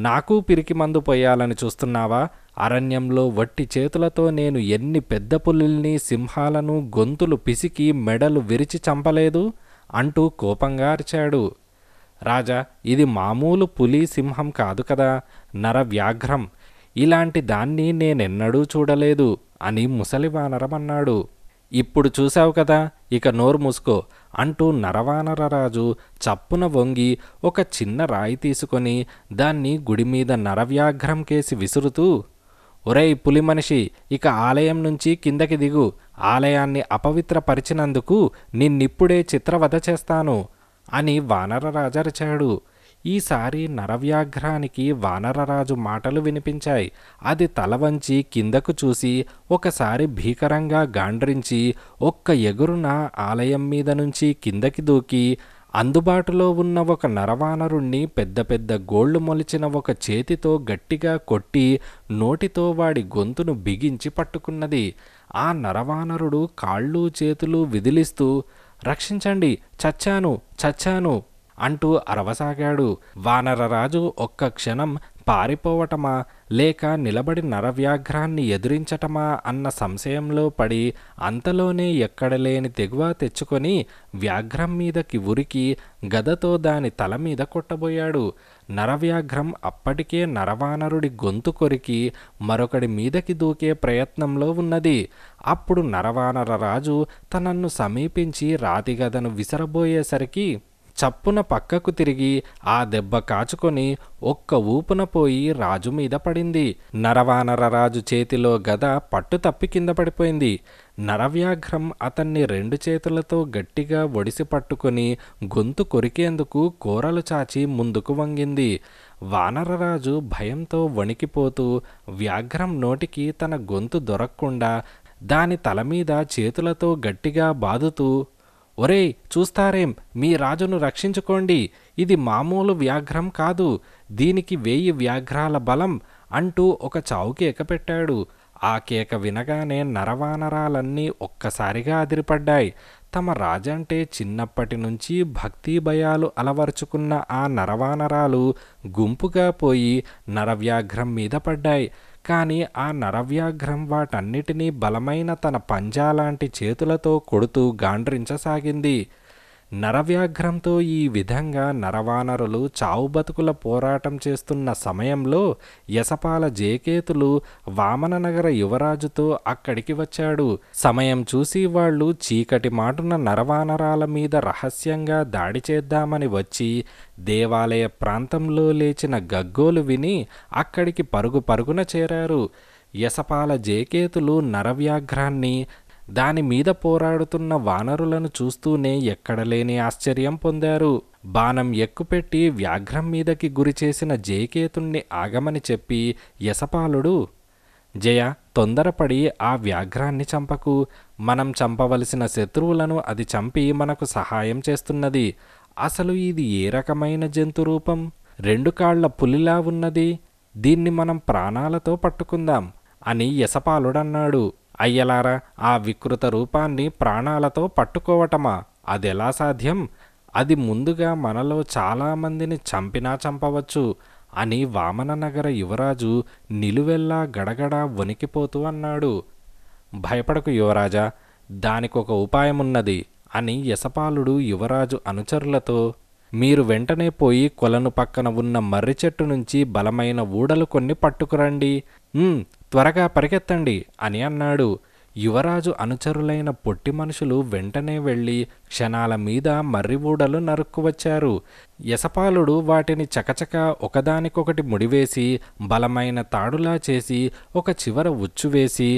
నాకు పిరికి మందు పోయాలని చూస్తున్నావా అరణ్యంలో వట్టి చేతులతో నేను ఎన్ని పెద్ద పులుల్ని సింహాలను గొంతులు పిసికి మెడలు విరిచి చంపలేదు అంటూ కోపంగా అరిచాడు రాజా ఇది మామూలు పులి సింహం కాదు కదా నర వ్యాఘ్రం ఇలాంటి దాన్ని నేనెన్నడూ చూడలేదు అని ముసలి వానరమన్నాడు ఇప్పుడు చూశావు కదా ఇక నోరు మూసుకో అంటూ నరవానరరాజు చప్పున వంగి ఒక చిన్న రాయి తీసుకొని దాన్ని గుడిమీద నరవ్యాఘ్రం కేసి విసురుతూ ఒరేయ్ పులి మనిషి ఇక ఆలయం నుంచి కిందకి దిగు ఆలయాన్ని అపవిత్రపరిచినందుకు నిన్నిప్పుడే చిత్రవధ చేస్తాను అని వానరరాజరిచాడు ఈసారి నరవ్యాఘ్రానికి వానరరాజు మాటలు వినిపించాయి అది తలవంచి కిందకు చూసి ఒకసారి భీకరంగా గాండ్రించి ఒక్క ఎగురున ఆలయం మీద నుంచి కిందకి దూకి అందుబాటులో ఉన్న ఒక నరవానరుణ్ణి పెద్ద పెద్ద గోళ్లు మొలిచిన ఒక చేతితో గట్టిగా కొట్టి నోటితో వాడి గొంతును బిగించి పట్టుకున్నది ఆ నరవానరుడు కాళ్ళు చేతులు విదిలిస్తూ రక్షించండి చచ్చాను చచ్చాను అంటూ అరవసాగాడు వానరరాజు ఒక్క క్షణం పారిపోవటమా లేక నిలబడి నరవ్యాఘ్రాన్ని ఎదురించటమా అన్న సంశయంలో పడి అంతలోనే ఎక్కడలేని తెగువ తెచ్చుకొని వ్యాఘ్రం మీదకి ఉరికి గదతో దాని తల మీద కొట్టబోయాడు నరవ్యాఘ్రం అప్పటికే నరవానరుడి గొంతు కొరికి మరొకడి మీదకి దూకే ప్రయత్నంలో ఉన్నది అప్పుడు నరవానర రాజు తనన్ను సమీపించి రాతిగదను విసరబోయేసరికి చప్పున పక్కకు తిరిగి ఆ దెబ్బ కాచుకొని ఒక్క ఊపున పోయి రాజు మీద పడింది నరవానరరాజు చేతిలో గద పట్టు తప్పి కింద పడిపోయింది నరవ్యాఘ్రం అతన్ని రెండు చేతులతో గట్టిగా ఒడిసి పట్టుకొని గొంతు కొరికేందుకు కూరలు చాచి ముందుకు వంగింది వానరరాజు భయంతో వణికిపోతూ వ్యాఘ్రం నోటికి తన గొంతు దొరక్కుండా దాని తల మీద చేతులతో గట్టిగా బాదుతూ ఒరే చూస్తారేం మీ రాజును రక్షించుకోండి ఇది మామూలు వ్యాఘ్రం కాదు దీనికి వేయి వ్యాఘ్రాల బలం అంటూ ఒక చావు కేక పెట్టాడు ఆ కేక వినగానే నరవానరాలన్నీ ఒక్కసారిగా అదిరిపడ్డాయి తమ రాజంటే చిన్నప్పటి నుంచి భక్తి భయాలు అలవరుచుకున్న ఆ నరవానరాలు గుంపుగా పోయి నరవ్యాఘ్రం మీద పడ్డాయి కానీ ఆ నరవ్యాఘ్రం వాటన్నిటినీ బలమైన తన పంజాలాంటి చేతులతో కొడుతూ గాండ్రించసాగింది నరవ్యాఘ్రంతో ఈ విధంగా నరవానరులు చావుబతుకుల పోరాటం చేస్తున్న సమయంలో యసపాల జేకేతులు వామననగర యువరాజుతో అక్కడికి వచ్చాడు సమయం చూసి వాళ్ళు చీకటి మాటున నరవానరాల మీద రహస్యంగా దాడి చేద్దామని వచ్చి దేవాలయ ప్రాంతంలో లేచిన గగ్గోలు విని అక్కడికి పరుగు పరుగున చేరారు యసపాల జేకేతులు నరవ్యాఘ్రాన్ని దాని మీద పోరాడుతున్న వానరులను చూస్తూనే ఎక్కడలేని ఆశ్చర్యం పొందారు బాణం ఎక్కుపెట్టి వ్యాఘ్రం మీదకి గురిచేసిన జయకేతుణ్ణి ఆగమని చెప్పి యశపాలుడు జయ తొందరపడి ఆ వ్యాఘ్రాన్ని చంపకు మనం చంపవలసిన శత్రువులను అది చంపి మనకు సహాయం చేస్తున్నది అసలు ఇది ఏ రకమైన జంతు రూపం రెండు కాళ్ల పులిలా ఉన్నది దీన్ని మనం ప్రాణాలతో పట్టుకుందాం అని యశపాలుడన్నాడు అయ్యలారా ఆ వికృత రూపాన్ని ప్రాణాలతో పట్టుకోవటమా అదెలా సాధ్యం అది ముందుగా మనలో చాలామందిని చంపినా చంపవచ్చు అని వామననగర యువరాజు నిలువెల్లా గడగడ వణికిపోతూ అన్నాడు భయపడకు యువరాజా దానికొక ఉపాయమున్నది అని యశపాలుడు యువరాజు అనుచరులతో మీరు వెంటనే పోయి కొలను పక్కన ఉన్న మర్రి చెట్టు నుంచి బలమైన ఊడలు కొన్ని పట్టుకురండి త్వరగా పరిగెత్తండి అని అన్నాడు యువరాజు అనుచరులైన పొట్టి మనుషులు వెంటనే వెళ్ళి క్షణాల మీద మర్రిబూడలు నరుక్కువచ్చారు యశపాలుడు వాటిని చకచక ఒకదానికొకటి ముడివేసి బలమైన తాడులా చేసి ఒక చివర ఉచ్చువేసి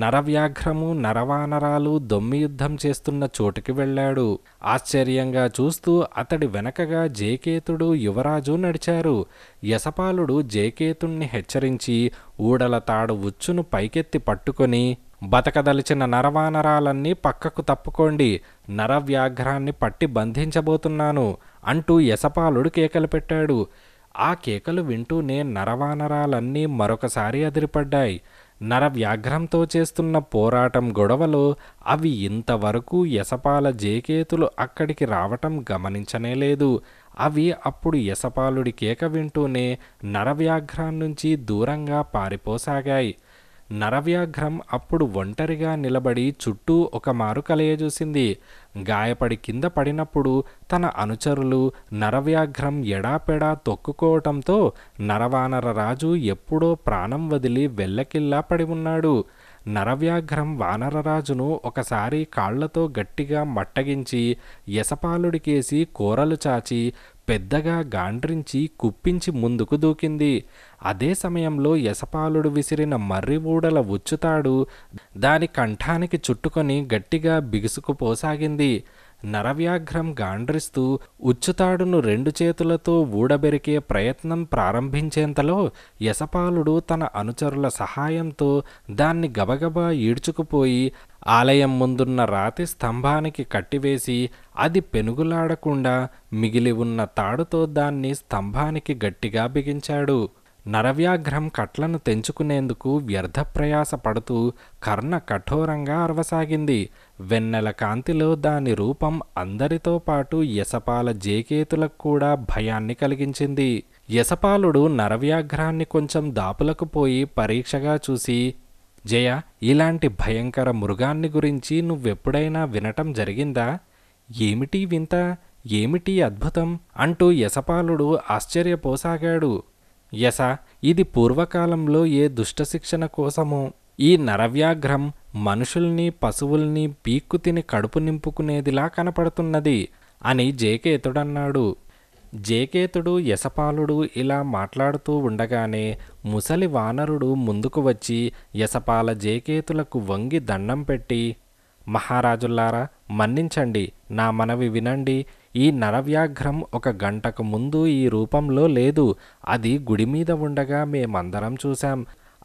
నరవ్యాఘ్రము నరవానరాలు దొమ్మి యుద్ధం చేస్తున్న చోటుకి వెళ్ళాడు ఆశ్చర్యంగా చూస్తూ అతడి వెనకగా జేకేతుడు యువరాజు నడిచారు యశపాలుడు జేకేతుణ్ణి హెచ్చరించి ఊడల తాడు ఉచ్చును పైకెత్తి పట్టుకొని బతకదలిచిన నరవానరాలన్నీ పక్కకు తప్పుకోండి నరవ్యాఘ్రాన్ని పట్టి బంధించబోతున్నాను అంటూ యశపాలుడు కేకలు పెట్టాడు ఆ కేకలు వింటూనే నరవానరాలన్నీ మరొకసారి అదిరిపడ్డాయి నరవ్యాఘ్రంతో చేస్తున్న పోరాటం గొడవలు అవి ఇంతవరకు యసపాల జేకేతులు అక్కడికి రావటం గమనించనేలేదు అవి అప్పుడు యశపాలుడి కేక వింటూనే నరవ్యాఘ్రాన్నించి దూరంగా పారిపోసాగాయి నరవ్యాఘ్రం అప్పుడు ఒంటరిగా నిలబడి చుట్టూ ఒక మారు కలయజూసింది గాయపడి కింద పడినప్పుడు తన అనుచరులు నరవ్యాఘ్రం ఎడాపెడా తొక్కుకోవటంతో నరవానర రాజు ఎప్పుడో ప్రాణం వదిలి వెల్లకిల్లా పడి ఉన్నాడు నరవ్యాఘ్రం వానరరాజును ఒకసారి కాళ్లతో గట్టిగా మట్టగించి యశపాలుడికేసి కూరలు చాచి పెద్దగా గాండ్రించి కుప్పించి ముందుకు దూకింది అదే సమయంలో యశపాలుడు విసిరిన మర్రి ఊడల ఉచ్చుతాడు దాని కంఠానికి చుట్టుకొని గట్టిగా బిగుసుకుపోసాగింది నరవ్యాఘ్రం గాండ్రిస్తూ ఉచ్చుతాడును రెండు చేతులతో ఊడబెరికే ప్రయత్నం ప్రారంభించేంతలో యశపాలుడు తన అనుచరుల సహాయంతో దాన్ని గబగబా ఈడ్చుకుపోయి ఆలయం ముందున్న రాతి స్తంభానికి కట్టివేసి అది పెనుగులాడకుండా మిగిలి ఉన్న తాడుతో దాన్ని స్తంభానికి గట్టిగా బిగించాడు నరవ్యాఘ్రం కట్లను తెంచుకునేందుకు ప్రయాస పడుతూ కర్ణ కఠోరంగా అరవసాగింది వెన్నెల కాంతిలో దాని రూపం అందరితో పాటు యసపాల జేకేతులకు కూడా భయాన్ని కలిగించింది యశపాలుడు నరవ్యాఘ్రాన్ని కొంచెం దాపులకు పోయి పరీక్షగా చూసి జయ ఇలాంటి భయంకర మృగాన్ని గురించి నువ్వెప్పుడైనా వినటం జరిగిందా ఏమిటి వింత ఏమిటి అద్భుతం అంటూ యశపాలుడు ఆశ్చర్యపోసాగాడు యశ ఇది పూర్వకాలంలో ఏ దుష్టశిక్షణ కోసమో ఈ నరవ్యాఘ్రం మనుషుల్ని పశువుల్ని పీక్కు తిని కడుపు నింపుకునేదిలా కనపడుతున్నది అని జేకేతుడన్నాడు జేకేతుడు యశపాలుడు ఇలా మాట్లాడుతూ ఉండగానే ముసలి వానరుడు ముందుకు వచ్చి యశపాల జేకేతులకు వంగి దండం పెట్టి మహారాజుల్లారా మన్నించండి నా మనవి వినండి ఈ నరవ్యాఘ్రం ఒక గంటకు ముందు ఈ రూపంలో లేదు అది గుడి మీద ఉండగా మేమందరం చూశాం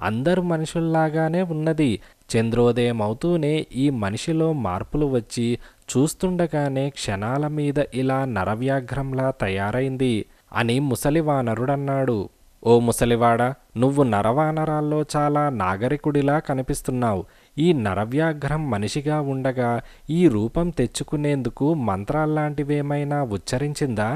అందరు మనుషుల్లాగానే ఉన్నది చంద్రోదయం అవుతూనే ఈ మనిషిలో మార్పులు వచ్చి చూస్తుండగానే క్షణాల మీద ఇలా నరవ్యాఘ్రంలా తయారైంది అని ముసలివానరుడన్నాడు ఓ ముసలివాడ నువ్వు నరవానరాల్లో చాలా నాగరికుడిలా కనిపిస్తున్నావు ఈ నరవ్యాఘ్రం మనిషిగా ఉండగా ఈ రూపం తెచ్చుకునేందుకు మంత్రాల్లాంటివేమైనా ఉచ్చరించిందా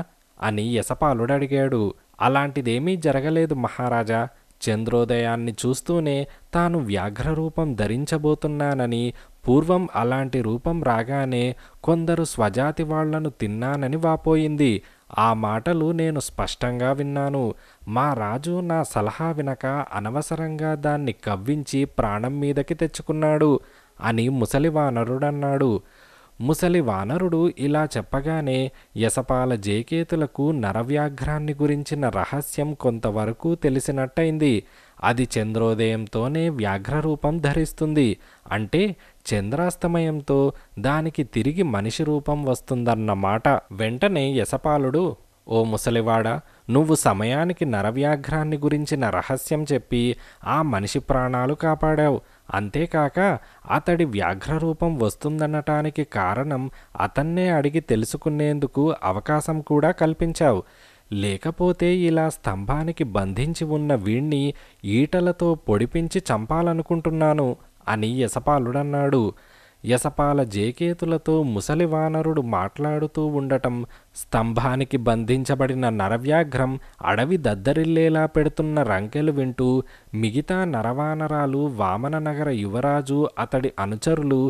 అని యసపాలుడడిగాడు అలాంటిదేమీ జరగలేదు మహారాజా చంద్రోదయాన్ని చూస్తూనే తాను వ్యాఘ్రరూపం ధరించబోతున్నానని పూర్వం అలాంటి రూపం రాగానే కొందరు స్వజాతి వాళ్లను తిన్నానని వాపోయింది ఆ మాటలు నేను స్పష్టంగా విన్నాను మా రాజు నా సలహా వినక అనవసరంగా దాన్ని కవ్వించి ప్రాణం మీదకి తెచ్చుకున్నాడు అని ముసలి వానరుడన్నాడు ముసలి వానరుడు ఇలా చెప్పగానే యసపాల జేకేతులకు నరవ్యాఘ్రాన్ని గురించిన రహస్యం కొంతవరకు తెలిసినట్టయింది అది చంద్రోదయంతోనే వ్యాఘ్రరూపం ధరిస్తుంది అంటే చంద్రాస్తమయంతో దానికి తిరిగి మనిషి రూపం వస్తుందన్నమాట వెంటనే యశపాలుడు ఓ ముసలివాడా నువ్వు సమయానికి నరవ్యాఘ్రాన్ని గురించిన రహస్యం చెప్పి ఆ మనిషి ప్రాణాలు కాపాడావు అంతేకాక అతడి వ్యాఘ్రరూపం వస్తుందనటానికి కారణం అతన్నే అడిగి తెలుసుకునేందుకు అవకాశం కూడా కల్పించావు లేకపోతే ఇలా స్తంభానికి బంధించి ఉన్న వీణ్ణి ఈటలతో పొడిపించి చంపాలనుకుంటున్నాను అని యసపాలుడన్నాడు యసపాల జేకేతులతో ముసలి వానరుడు మాట్లాడుతూ ఉండటం స్తంభానికి బంధించబడిన నరవ్యాఘ్రం అడవి దద్దరిల్లేలా పెడుతున్న రంకెలు వింటూ మిగతా నరవానరాలు వామన నగర యువరాజు అతడి అనుచరులు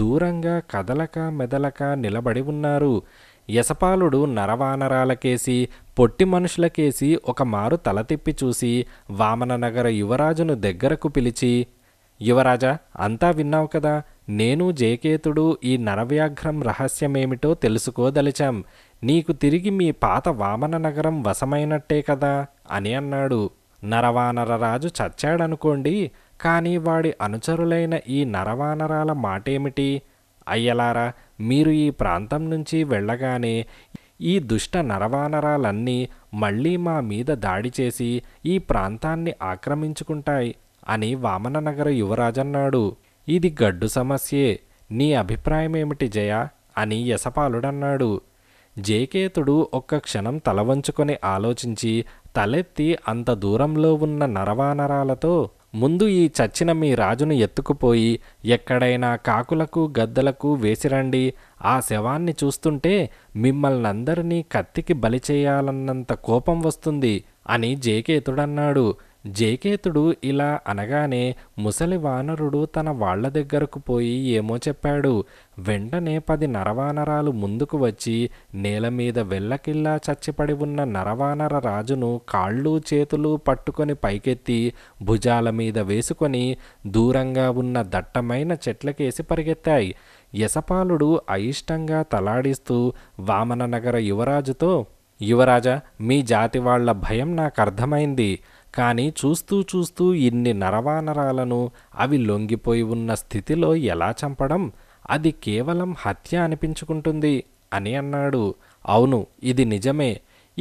దూరంగా కదలక మెదలక నిలబడి ఉన్నారు యసపాలుడు నరవానరాలకేసి పొట్టి మనుషులకేసి ఒకమారు తల తిప్పి చూసి వామననగర యువరాజును దగ్గరకు పిలిచి యువరాజా అంతా విన్నావు కదా నేను జేకేతుడు ఈ నరవ్యాఘ్రం రహస్యమేమిటో తెలుసుకోదలిచాం నీకు తిరిగి మీ పాత వామన నగరం వశమైనట్టే కదా అని అన్నాడు నరవానరరాజు చచ్చాడనుకోండి కానీ వాడి అనుచరులైన ఈ నరవానరాల మాటేమిటి అయ్యలారా మీరు ఈ ప్రాంతం నుంచి వెళ్ళగానే ఈ దుష్ట నరవానరాలన్నీ మళ్ళీ మా మీద దాడి చేసి ఈ ప్రాంతాన్ని ఆక్రమించుకుంటాయి అని వామననగర యువరాజన్నాడు ఇది గడ్డు సమస్యే నీ అభిప్రాయమేమిటి జయ అని యశపాలుడన్నాడు జేకేతుడు ఒక్క క్షణం తలవంచుకొని ఆలోచించి తలెత్తి అంత దూరంలో ఉన్న నరవానరాలతో ముందు ఈ చచ్చిన మీ రాజును ఎత్తుకుపోయి ఎక్కడైనా కాకులకు గద్దలకు వేసిరండి ఆ శవాన్ని చూస్తుంటే మిమ్మల్నందరినీ కత్తికి బలి చేయాలన్నంత కోపం వస్తుంది అని జేకేతుడన్నాడు జయకేతుడు ఇలా అనగానే ముసలి వానరుడు తన వాళ్ల దగ్గరకు పోయి ఏమో చెప్పాడు వెంటనే పది నరవానరాలు ముందుకు వచ్చి నేల మీద వెళ్ళకిల్లా చచ్చిపడి ఉన్న నరవానర రాజును కాళ్ళు చేతులు పట్టుకొని పైకెత్తి భుజాల మీద వేసుకొని దూరంగా ఉన్న దట్టమైన చెట్లకేసి పరిగెత్తాయి యశపాలుడు అయిష్టంగా తలాడిస్తూ వామననగర యువరాజుతో యువరాజా మీ జాతి వాళ్ల భయం నాకు అర్థమైంది కానీ చూస్తూ చూస్తూ ఇన్ని నరవానరాలను అవి లొంగిపోయి ఉన్న స్థితిలో ఎలా చంపడం అది కేవలం హత్య అనిపించుకుంటుంది అని అన్నాడు అవును ఇది నిజమే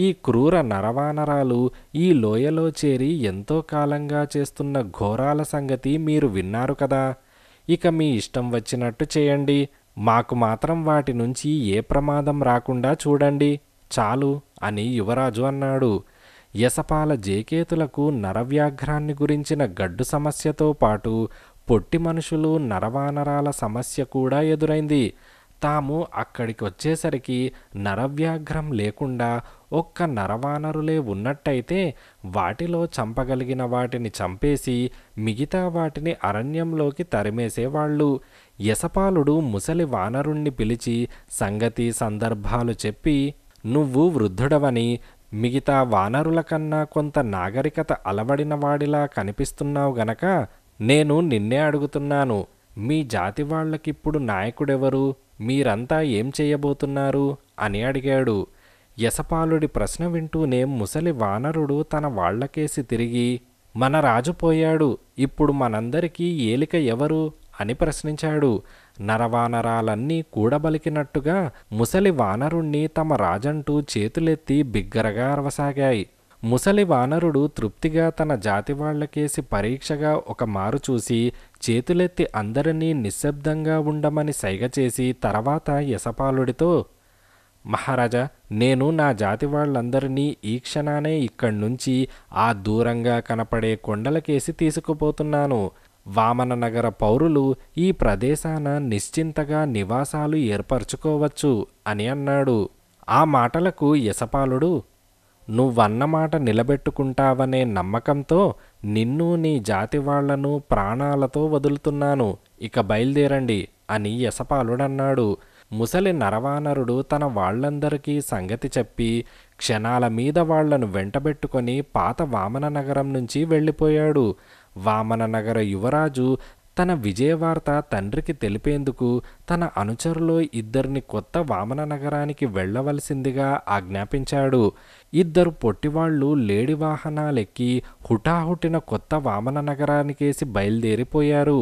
ఈ క్రూర నరవానరాలు ఈ లోయలో చేరి ఎంతో కాలంగా చేస్తున్న ఘోరాల సంగతి మీరు విన్నారు కదా ఇక మీ ఇష్టం వచ్చినట్టు చేయండి మాకు మాత్రం వాటి నుంచి ఏ ప్రమాదం రాకుండా చూడండి చాలు అని యువరాజు అన్నాడు యసపాల జేకేతులకు నరవ్యాఘ్రాన్ని గురించిన గడ్డు సమస్యతో పాటు పొట్టి మనుషులు నరవానరాల సమస్య కూడా ఎదురైంది తాము అక్కడికి వచ్చేసరికి నరవ్యాఘ్రం లేకుండా ఒక్క నరవానరులే ఉన్నట్టయితే వాటిలో చంపగలిగిన వాటిని చంపేసి మిగతా వాటిని అరణ్యంలోకి తరిమేసేవాళ్ళు యశపాలుడు ముసలి వానరుణ్ణి పిలిచి సంగతి సందర్భాలు చెప్పి నువ్వు వృద్ధుడవని మిగతా వానరుల కన్నా కొంత నాగరికత అలవడిన వాడిలా కనిపిస్తున్నావు గనక నేను నిన్నే అడుగుతున్నాను మీ జాతి వాళ్ళకిప్పుడు నాయకుడెవరు మీరంతా ఏం చేయబోతున్నారు అని అడిగాడు యశపాలుడి ప్రశ్న వింటూనే ముసలి వానరుడు తన వాళ్లకేసి తిరిగి మన రాజు పోయాడు ఇప్పుడు మనందరికీ ఏలిక ఎవరు అని ప్రశ్నించాడు నరవానరాలన్నీ కూడబలికినట్టుగా ముసలి వానరుణ్ణి తమ రాజంటూ చేతులెత్తి బిగ్గరగా అరవసాగాయి ముసలి వానరుడు తృప్తిగా తన జాతి వాళ్లకేసి పరీక్షగా ఒక మారు చూసి చేతులెత్తి అందరినీ నిశ్శబ్దంగా ఉండమని సైగ చేసి తర్వాత యశపాలుడితో మహారాజా నేను నా జాతి వాళ్ళందరినీ ఈ క్షణానే ఇక్కడ్నుంచి ఆ దూరంగా కనపడే కొండలకేసి తీసుకుపోతున్నాను వామన నగర పౌరులు ఈ ప్రదేశాన నిశ్చింతగా నివాసాలు ఏర్పరచుకోవచ్చు అని అన్నాడు ఆ మాటలకు యశపాలుడు నువ్వన్నమాట నిలబెట్టుకుంటావనే నమ్మకంతో నిన్ను నీ జాతి వాళ్లను ప్రాణాలతో వదులుతున్నాను ఇక బయలుదేరండి అని యశపాలుడన్నాడు ముసలి నరవానరుడు తన వాళ్లందరికీ సంగతి చెప్పి క్షణాల మీద వాళ్లను వెంటబెట్టుకొని పాత వామన నగరం నుంచి వెళ్ళిపోయాడు వామననగర యువరాజు తన విజయవార్త తండ్రికి తెలిపేందుకు తన అనుచరులో ఇద్దరిని కొత్త వామన నగరానికి వెళ్ళవలసిందిగా ఆజ్ఞాపించాడు ఇద్దరు పొట్టివాళ్లు లేడి వాహనాలెక్కి హుటాహుటిన కొత్త వామన నగరానికేసి బయలుదేరిపోయారు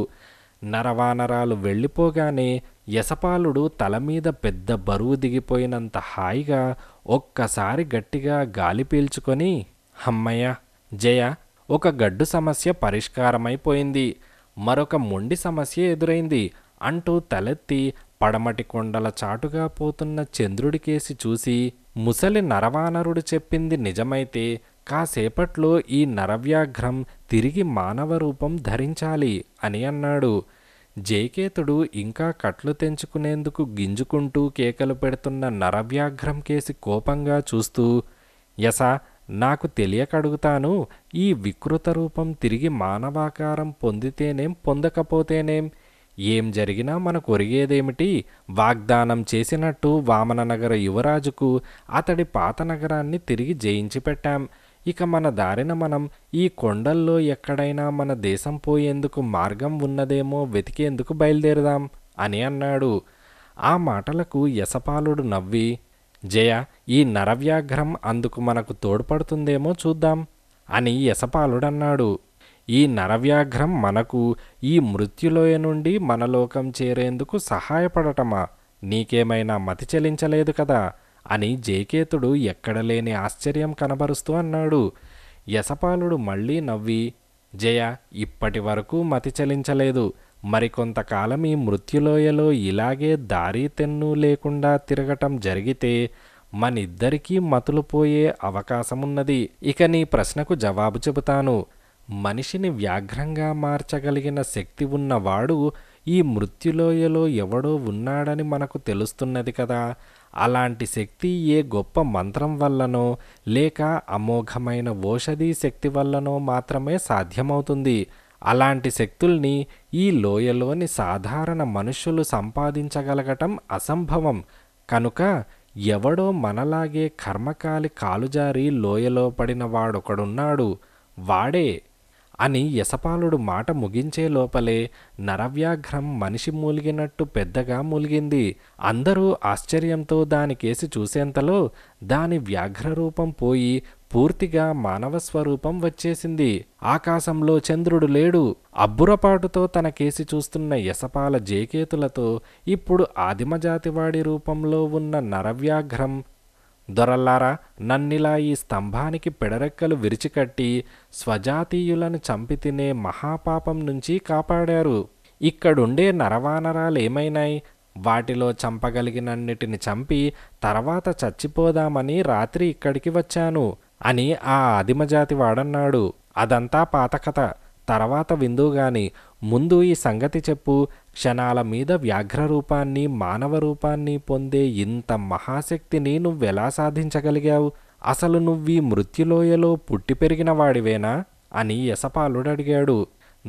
నరవానరాలు వెళ్ళిపోగానే యసపాలుడు తల మీద పెద్ద బరువు దిగిపోయినంత హాయిగా ఒక్కసారి గట్టిగా గాలి పీల్చుకొని హమ్మయ్య జయ ఒక గడ్డు సమస్య పరిష్కారమైపోయింది మరొక మొండి సమస్య ఎదురైంది అంటూ తలెత్తి పడమటి కొండల చాటుగా పోతున్న చంద్రుడికేసి చూసి ముసలి నరవానరుడు చెప్పింది నిజమైతే కాసేపట్లో ఈ నరవ్యాఘ్రం తిరిగి మానవ రూపం ధరించాలి అని అన్నాడు జైకేతుడు ఇంకా కట్లు తెంచుకునేందుకు గింజుకుంటూ కేకలు పెడుతున్న నరవ్యాఘ్రం కేసి కోపంగా చూస్తూ యస నాకు తెలియక అడుగుతాను ఈ వికృత రూపం తిరిగి మానవాకారం పొందితేనేం పొందకపోతేనేం ఏం జరిగినా మనకు ఒరిగేదేమిటి వాగ్దానం చేసినట్టు వామననగర యువరాజుకు అతడి పాత నగరాన్ని తిరిగి జయించి పెట్టాం ఇక మన దారిన మనం ఈ కొండల్లో ఎక్కడైనా మన దేశం పోయేందుకు మార్గం ఉన్నదేమో వెతికేందుకు బయలుదేరదాం అని అన్నాడు ఆ మాటలకు యశపాలుడు నవ్వి జయ ఈ నరవ్యాఘ్రం అందుకు మనకు తోడ్పడుతుందేమో చూద్దాం అని యశపాలుడన్నాడు ఈ నరవ్యాఘ్రం మనకు ఈ మృత్యులోయ నుండి మనలోకం చేరేందుకు సహాయపడటమా నీకేమైనా మతి చెలించలేదు కదా అని జేకేతుడు ఎక్కడలేని ఆశ్చర్యం కనబరుస్తూ అన్నాడు యశపాలుడు మళ్ళీ నవ్వి జయ ఇప్పటి వరకు మతి చెలించలేదు మరికొంతకాలం ఈ మృత్యులోయలో ఇలాగే దారి తెన్ను లేకుండా తిరగటం జరిగితే మనిద్దరికీ మతులుపోయే అవకాశమున్నది ఇక నీ ప్రశ్నకు జవాబు చెబుతాను మనిషిని వ్యాఘ్రంగా మార్చగలిగిన శక్తి ఉన్నవాడు ఈ మృత్యులోయలో ఎవడో ఉన్నాడని మనకు తెలుస్తున్నది కదా అలాంటి శక్తి ఏ గొప్ప మంత్రం వల్లనో లేక అమోఘమైన ఓషధీ శక్తి వల్లనో మాత్రమే సాధ్యమవుతుంది అలాంటి శక్తుల్ని ఈ లోయలోని సాధారణ మనుషులు సంపాదించగలగటం అసంభవం కనుక ఎవడో మనలాగే కర్మకాలి కాలుజారి లోయలో పడిన వాడొకడున్నాడు వాడే అని యశపాలుడు మాట ముగించే లోపలే నరవ్యాఘ్రం మనిషి మూలిగినట్టు పెద్దగా మూలిగింది అందరూ ఆశ్చర్యంతో దానికేసి చూసేంతలో దాని వ్యాఘ్రరూపం పోయి పూర్తిగా మానవ స్వరూపం వచ్చేసింది ఆకాశంలో చంద్రుడు లేడు అబ్బురపాటుతో తన కేసి చూస్తున్న యశపాల జేకేతులతో ఇప్పుడు ఆదిమజాతివాడి రూపంలో ఉన్న నరవ్యాఘ్రం దొరల్లారా నన్నిలా ఈ స్తంభానికి పెడరెక్కలు విరిచికట్టి స్వజాతీయులను చంపి తినే మహాపాపం నుంచి కాపాడారు ఇక్కడుండే నరవానరాలేమైనాయి వాటిలో చంపగలిగినన్నిటిని చంపి తర్వాత చచ్చిపోదామని రాత్రి ఇక్కడికి వచ్చాను అని ఆ ఆదిమజాతి వాడన్నాడు అదంతా పాతకథ తర్వాత విందుగాని ముందు ఈ సంగతి చెప్పు క్షణాల మీద వ్యాఘ్ర రూపాన్ని మానవ రూపాన్ని పొందే ఇంత మహాశక్తిని నువ్వెలా సాధించగలిగావు అసలు నువ్వీ మృత్యులోయలో పుట్టి పెరిగిన వాడివేనా అని అడిగాడు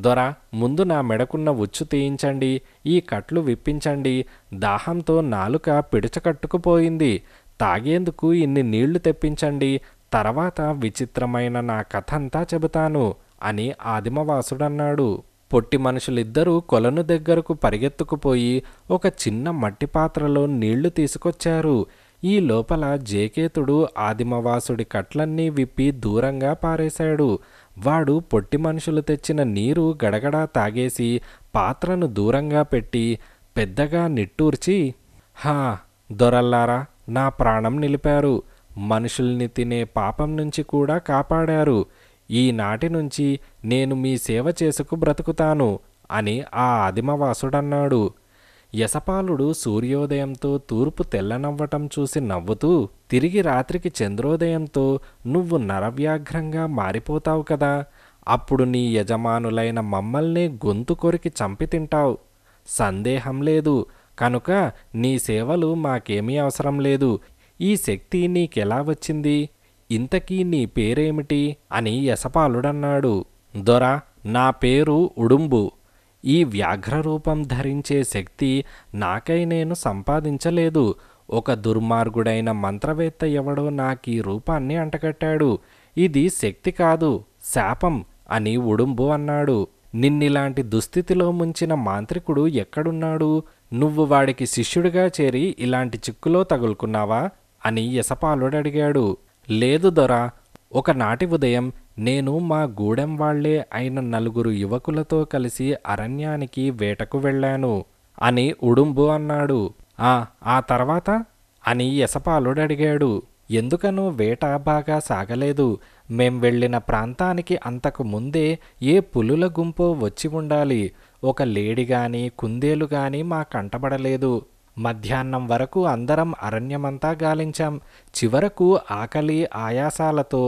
దొర ముందు నా మెడకున్న ఉచ్చు తీయించండి ఈ కట్లు విప్పించండి దాహంతో నాలుక పిడుచకట్టుకుపోయింది తాగేందుకు ఇన్ని నీళ్లు తెప్పించండి తర్వాత విచిత్రమైన నా కథ అంతా చెబుతాను అని ఆదిమవాసుడన్నాడు పొట్టి మనుషులిద్దరూ కొలను దగ్గరకు పరిగెత్తుకుపోయి ఒక చిన్న మట్టి పాత్రలో నీళ్లు తీసుకొచ్చారు ఈ లోపల జేకేతుడు ఆదిమవాసుడి కట్లన్నీ విప్పి దూరంగా పారేశాడు వాడు పొట్టి మనుషులు తెచ్చిన నీరు గడగడా తాగేసి పాత్రను దూరంగా పెట్టి పెద్దగా నిట్టూర్చి హా దొరల్లారా నా ప్రాణం నిలిపారు మనుషుల్ని తినే పాపం నుంచి కూడా కాపాడారు ఈనాటి నుంచి నేను మీ సేవ చేసుకు బ్రతుకుతాను అని ఆ ఆదిమవాసుడన్నాడు యశపాలుడు సూర్యోదయంతో తూర్పు తెల్లనవ్వటం చూసి నవ్వుతూ తిరిగి రాత్రికి చంద్రోదయంతో నువ్వు నరవ్యాఘ్రంగా మారిపోతావు కదా అప్పుడు నీ యజమానులైన మమ్మల్ని గొంతు కొరికి చంపి తింటావు సందేహం లేదు కనుక నీ సేవలు మాకేమీ అవసరం లేదు ఈ శక్తి నీకెలా వచ్చింది ఇంతకీ నీ పేరేమిటి అని యశపాలుడన్నాడు దొర నా పేరు ఉడుంబు ఈ వ్యాఘ్రరూపం ధరించే శక్తి నాకై నేను సంపాదించలేదు ఒక దుర్మార్గుడైన మంత్రవేత్త ఎవడో నాకు ఈ రూపాన్ని అంటకట్టాడు ఇది శక్తి కాదు శాపం అని ఉడుంబు అన్నాడు నిన్నిలాంటి దుస్థితిలో ముంచిన మాంత్రికుడు ఎక్కడున్నాడు నువ్వు వాడికి శిష్యుడిగా చేరి ఇలాంటి చిక్కులో తగులుకున్నావా అని యసపాలుడు అడిగాడు లేదు దొర ఒకనాటి ఉదయం నేను మా గూడెం వాళ్లే అయిన నలుగురు యువకులతో కలిసి అరణ్యానికి వేటకు వెళ్ళాను అని ఉడుంబు అన్నాడు ఆ ఆ తర్వాత అని యసపాలుడు అడిగాడు ఎందుకను వేట బాగా సాగలేదు మేం వెళ్ళిన ప్రాంతానికి అంతకు ముందే ఏ పులుల గుంపో వచ్చి ఉండాలి ఒక లేడి గాని కుందేలు గాని మా కంటబడలేదు మధ్యాహ్నం వరకు అందరం అరణ్యమంతా గాలించాం చివరకు ఆకలి ఆయాసాలతో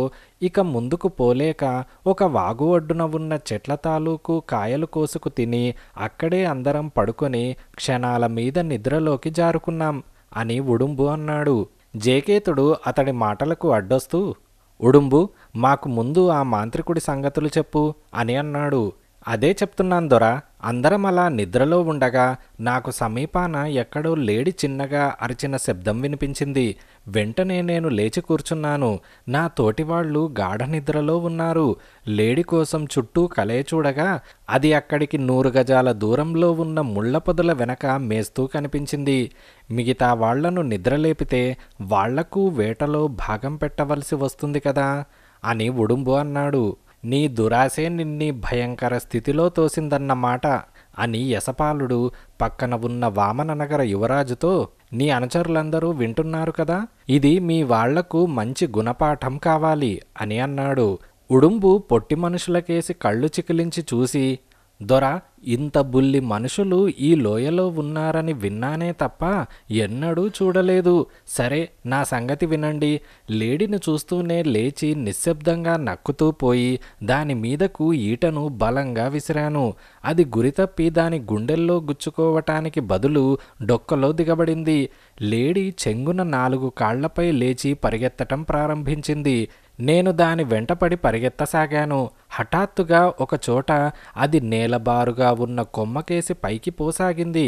ఇక ముందుకు పోలేక ఒక వాగు ఒడ్డున ఉన్న చెట్ల తాలూకు కాయలు కోసుకు తిని అక్కడే అందరం పడుకొని క్షణాల మీద నిద్రలోకి జారుకున్నాం అని ఉడుంబు అన్నాడు జేకేతుడు అతడి మాటలకు అడ్డొస్తూ ఉడుంబు మాకు ముందు ఆ మాంత్రికుడి సంగతులు చెప్పు అని అన్నాడు అదే చెప్తున్నాను దొరా అందరం అలా నిద్రలో ఉండగా నాకు సమీపాన ఎక్కడో లేడి చిన్నగా అరిచిన శబ్దం వినిపించింది వెంటనే నేను లేచి కూర్చున్నాను నా తోటివాళ్లు గాఢ నిద్రలో ఉన్నారు లేడి కోసం చుట్టూ కలే చూడగా అది అక్కడికి నూరు గజాల దూరంలో ఉన్న ముళ్ల పొదల వెనక మేస్తూ కనిపించింది మిగతా వాళ్లను నిద్రలేపితే వాళ్లకు వేటలో భాగం పెట్టవలసి వస్తుంది కదా అని ఉడుంబు అన్నాడు నీ దురాశే నిన్ని భయంకర స్థితిలో తోసిందన్నమాట అని యశపాలుడు పక్కన ఉన్న వామననగర యువరాజుతో నీ అనుచరులందరూ వింటున్నారు కదా ఇది మీ వాళ్లకు మంచి గుణపాఠం కావాలి అని అన్నాడు ఉడుంబు పొట్టి మనుషులకేసి కళ్ళు చికిలించి చూసి దొరా ఇంత బుల్లి మనుషులు ఈ లోయలో ఉన్నారని విన్నానే తప్ప ఎన్నడూ చూడలేదు సరే నా సంగతి వినండి లేడిని చూస్తూనే లేచి నిశ్శబ్దంగా నక్కుతూ పోయి దాని మీదకు ఈటను బలంగా విసిరాను అది గురితప్పి దాని గుండెల్లో గుచ్చుకోవటానికి బదులు డొక్కలో దిగబడింది లేడి చెంగున నాలుగు కాళ్లపై లేచి పరిగెత్తటం ప్రారంభించింది నేను దాని వెంటపడి పరిగెత్తసాగాను హఠాత్తుగా ఒకచోట అది నేలబారుగా ఉన్న కొమ్మకేసి పైకి పోసాగింది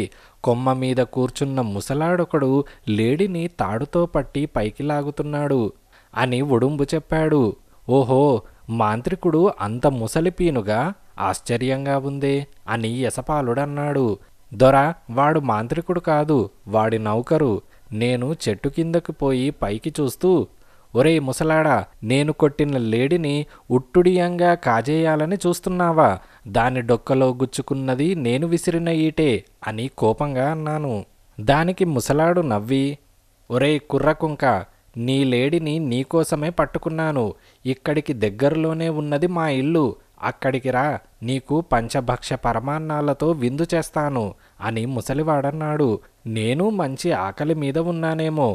కొమ్మ మీద కూర్చున్న ముసలాడొకడు లేడిని తాడుతో పట్టి పైకి లాగుతున్నాడు అని ఉడుంబు చెప్పాడు ఓహో మాంత్రికుడు అంత ముసలిపీనుగా ఆశ్చర్యంగా ఉంది అని యసపాలుడన్నాడు దొర వాడు మాంత్రికుడు కాదు వాడి నౌకరు నేను చెట్టు కిందకు పోయి పైకి చూస్తూ ఒరే ముసలాడా నేను కొట్టిన లేడిని ఉట్టుడియంగా కాజేయాలని చూస్తున్నావా దాని డొక్కలో గుచ్చుకున్నది నేను విసిరిన ఈటే అని కోపంగా అన్నాను దానికి ముసలాడు నవ్వి ఒరే కుర్రకుంక నీ లేడిని నీకోసమే పట్టుకున్నాను ఇక్కడికి దగ్గరలోనే ఉన్నది మా ఇల్లు అక్కడికి రా నీకు పంచభక్ష పరమాన్నాలతో విందు చేస్తాను అని ముసలివాడన్నాడు నేను మంచి ఆకలి మీద ఉన్నానేమో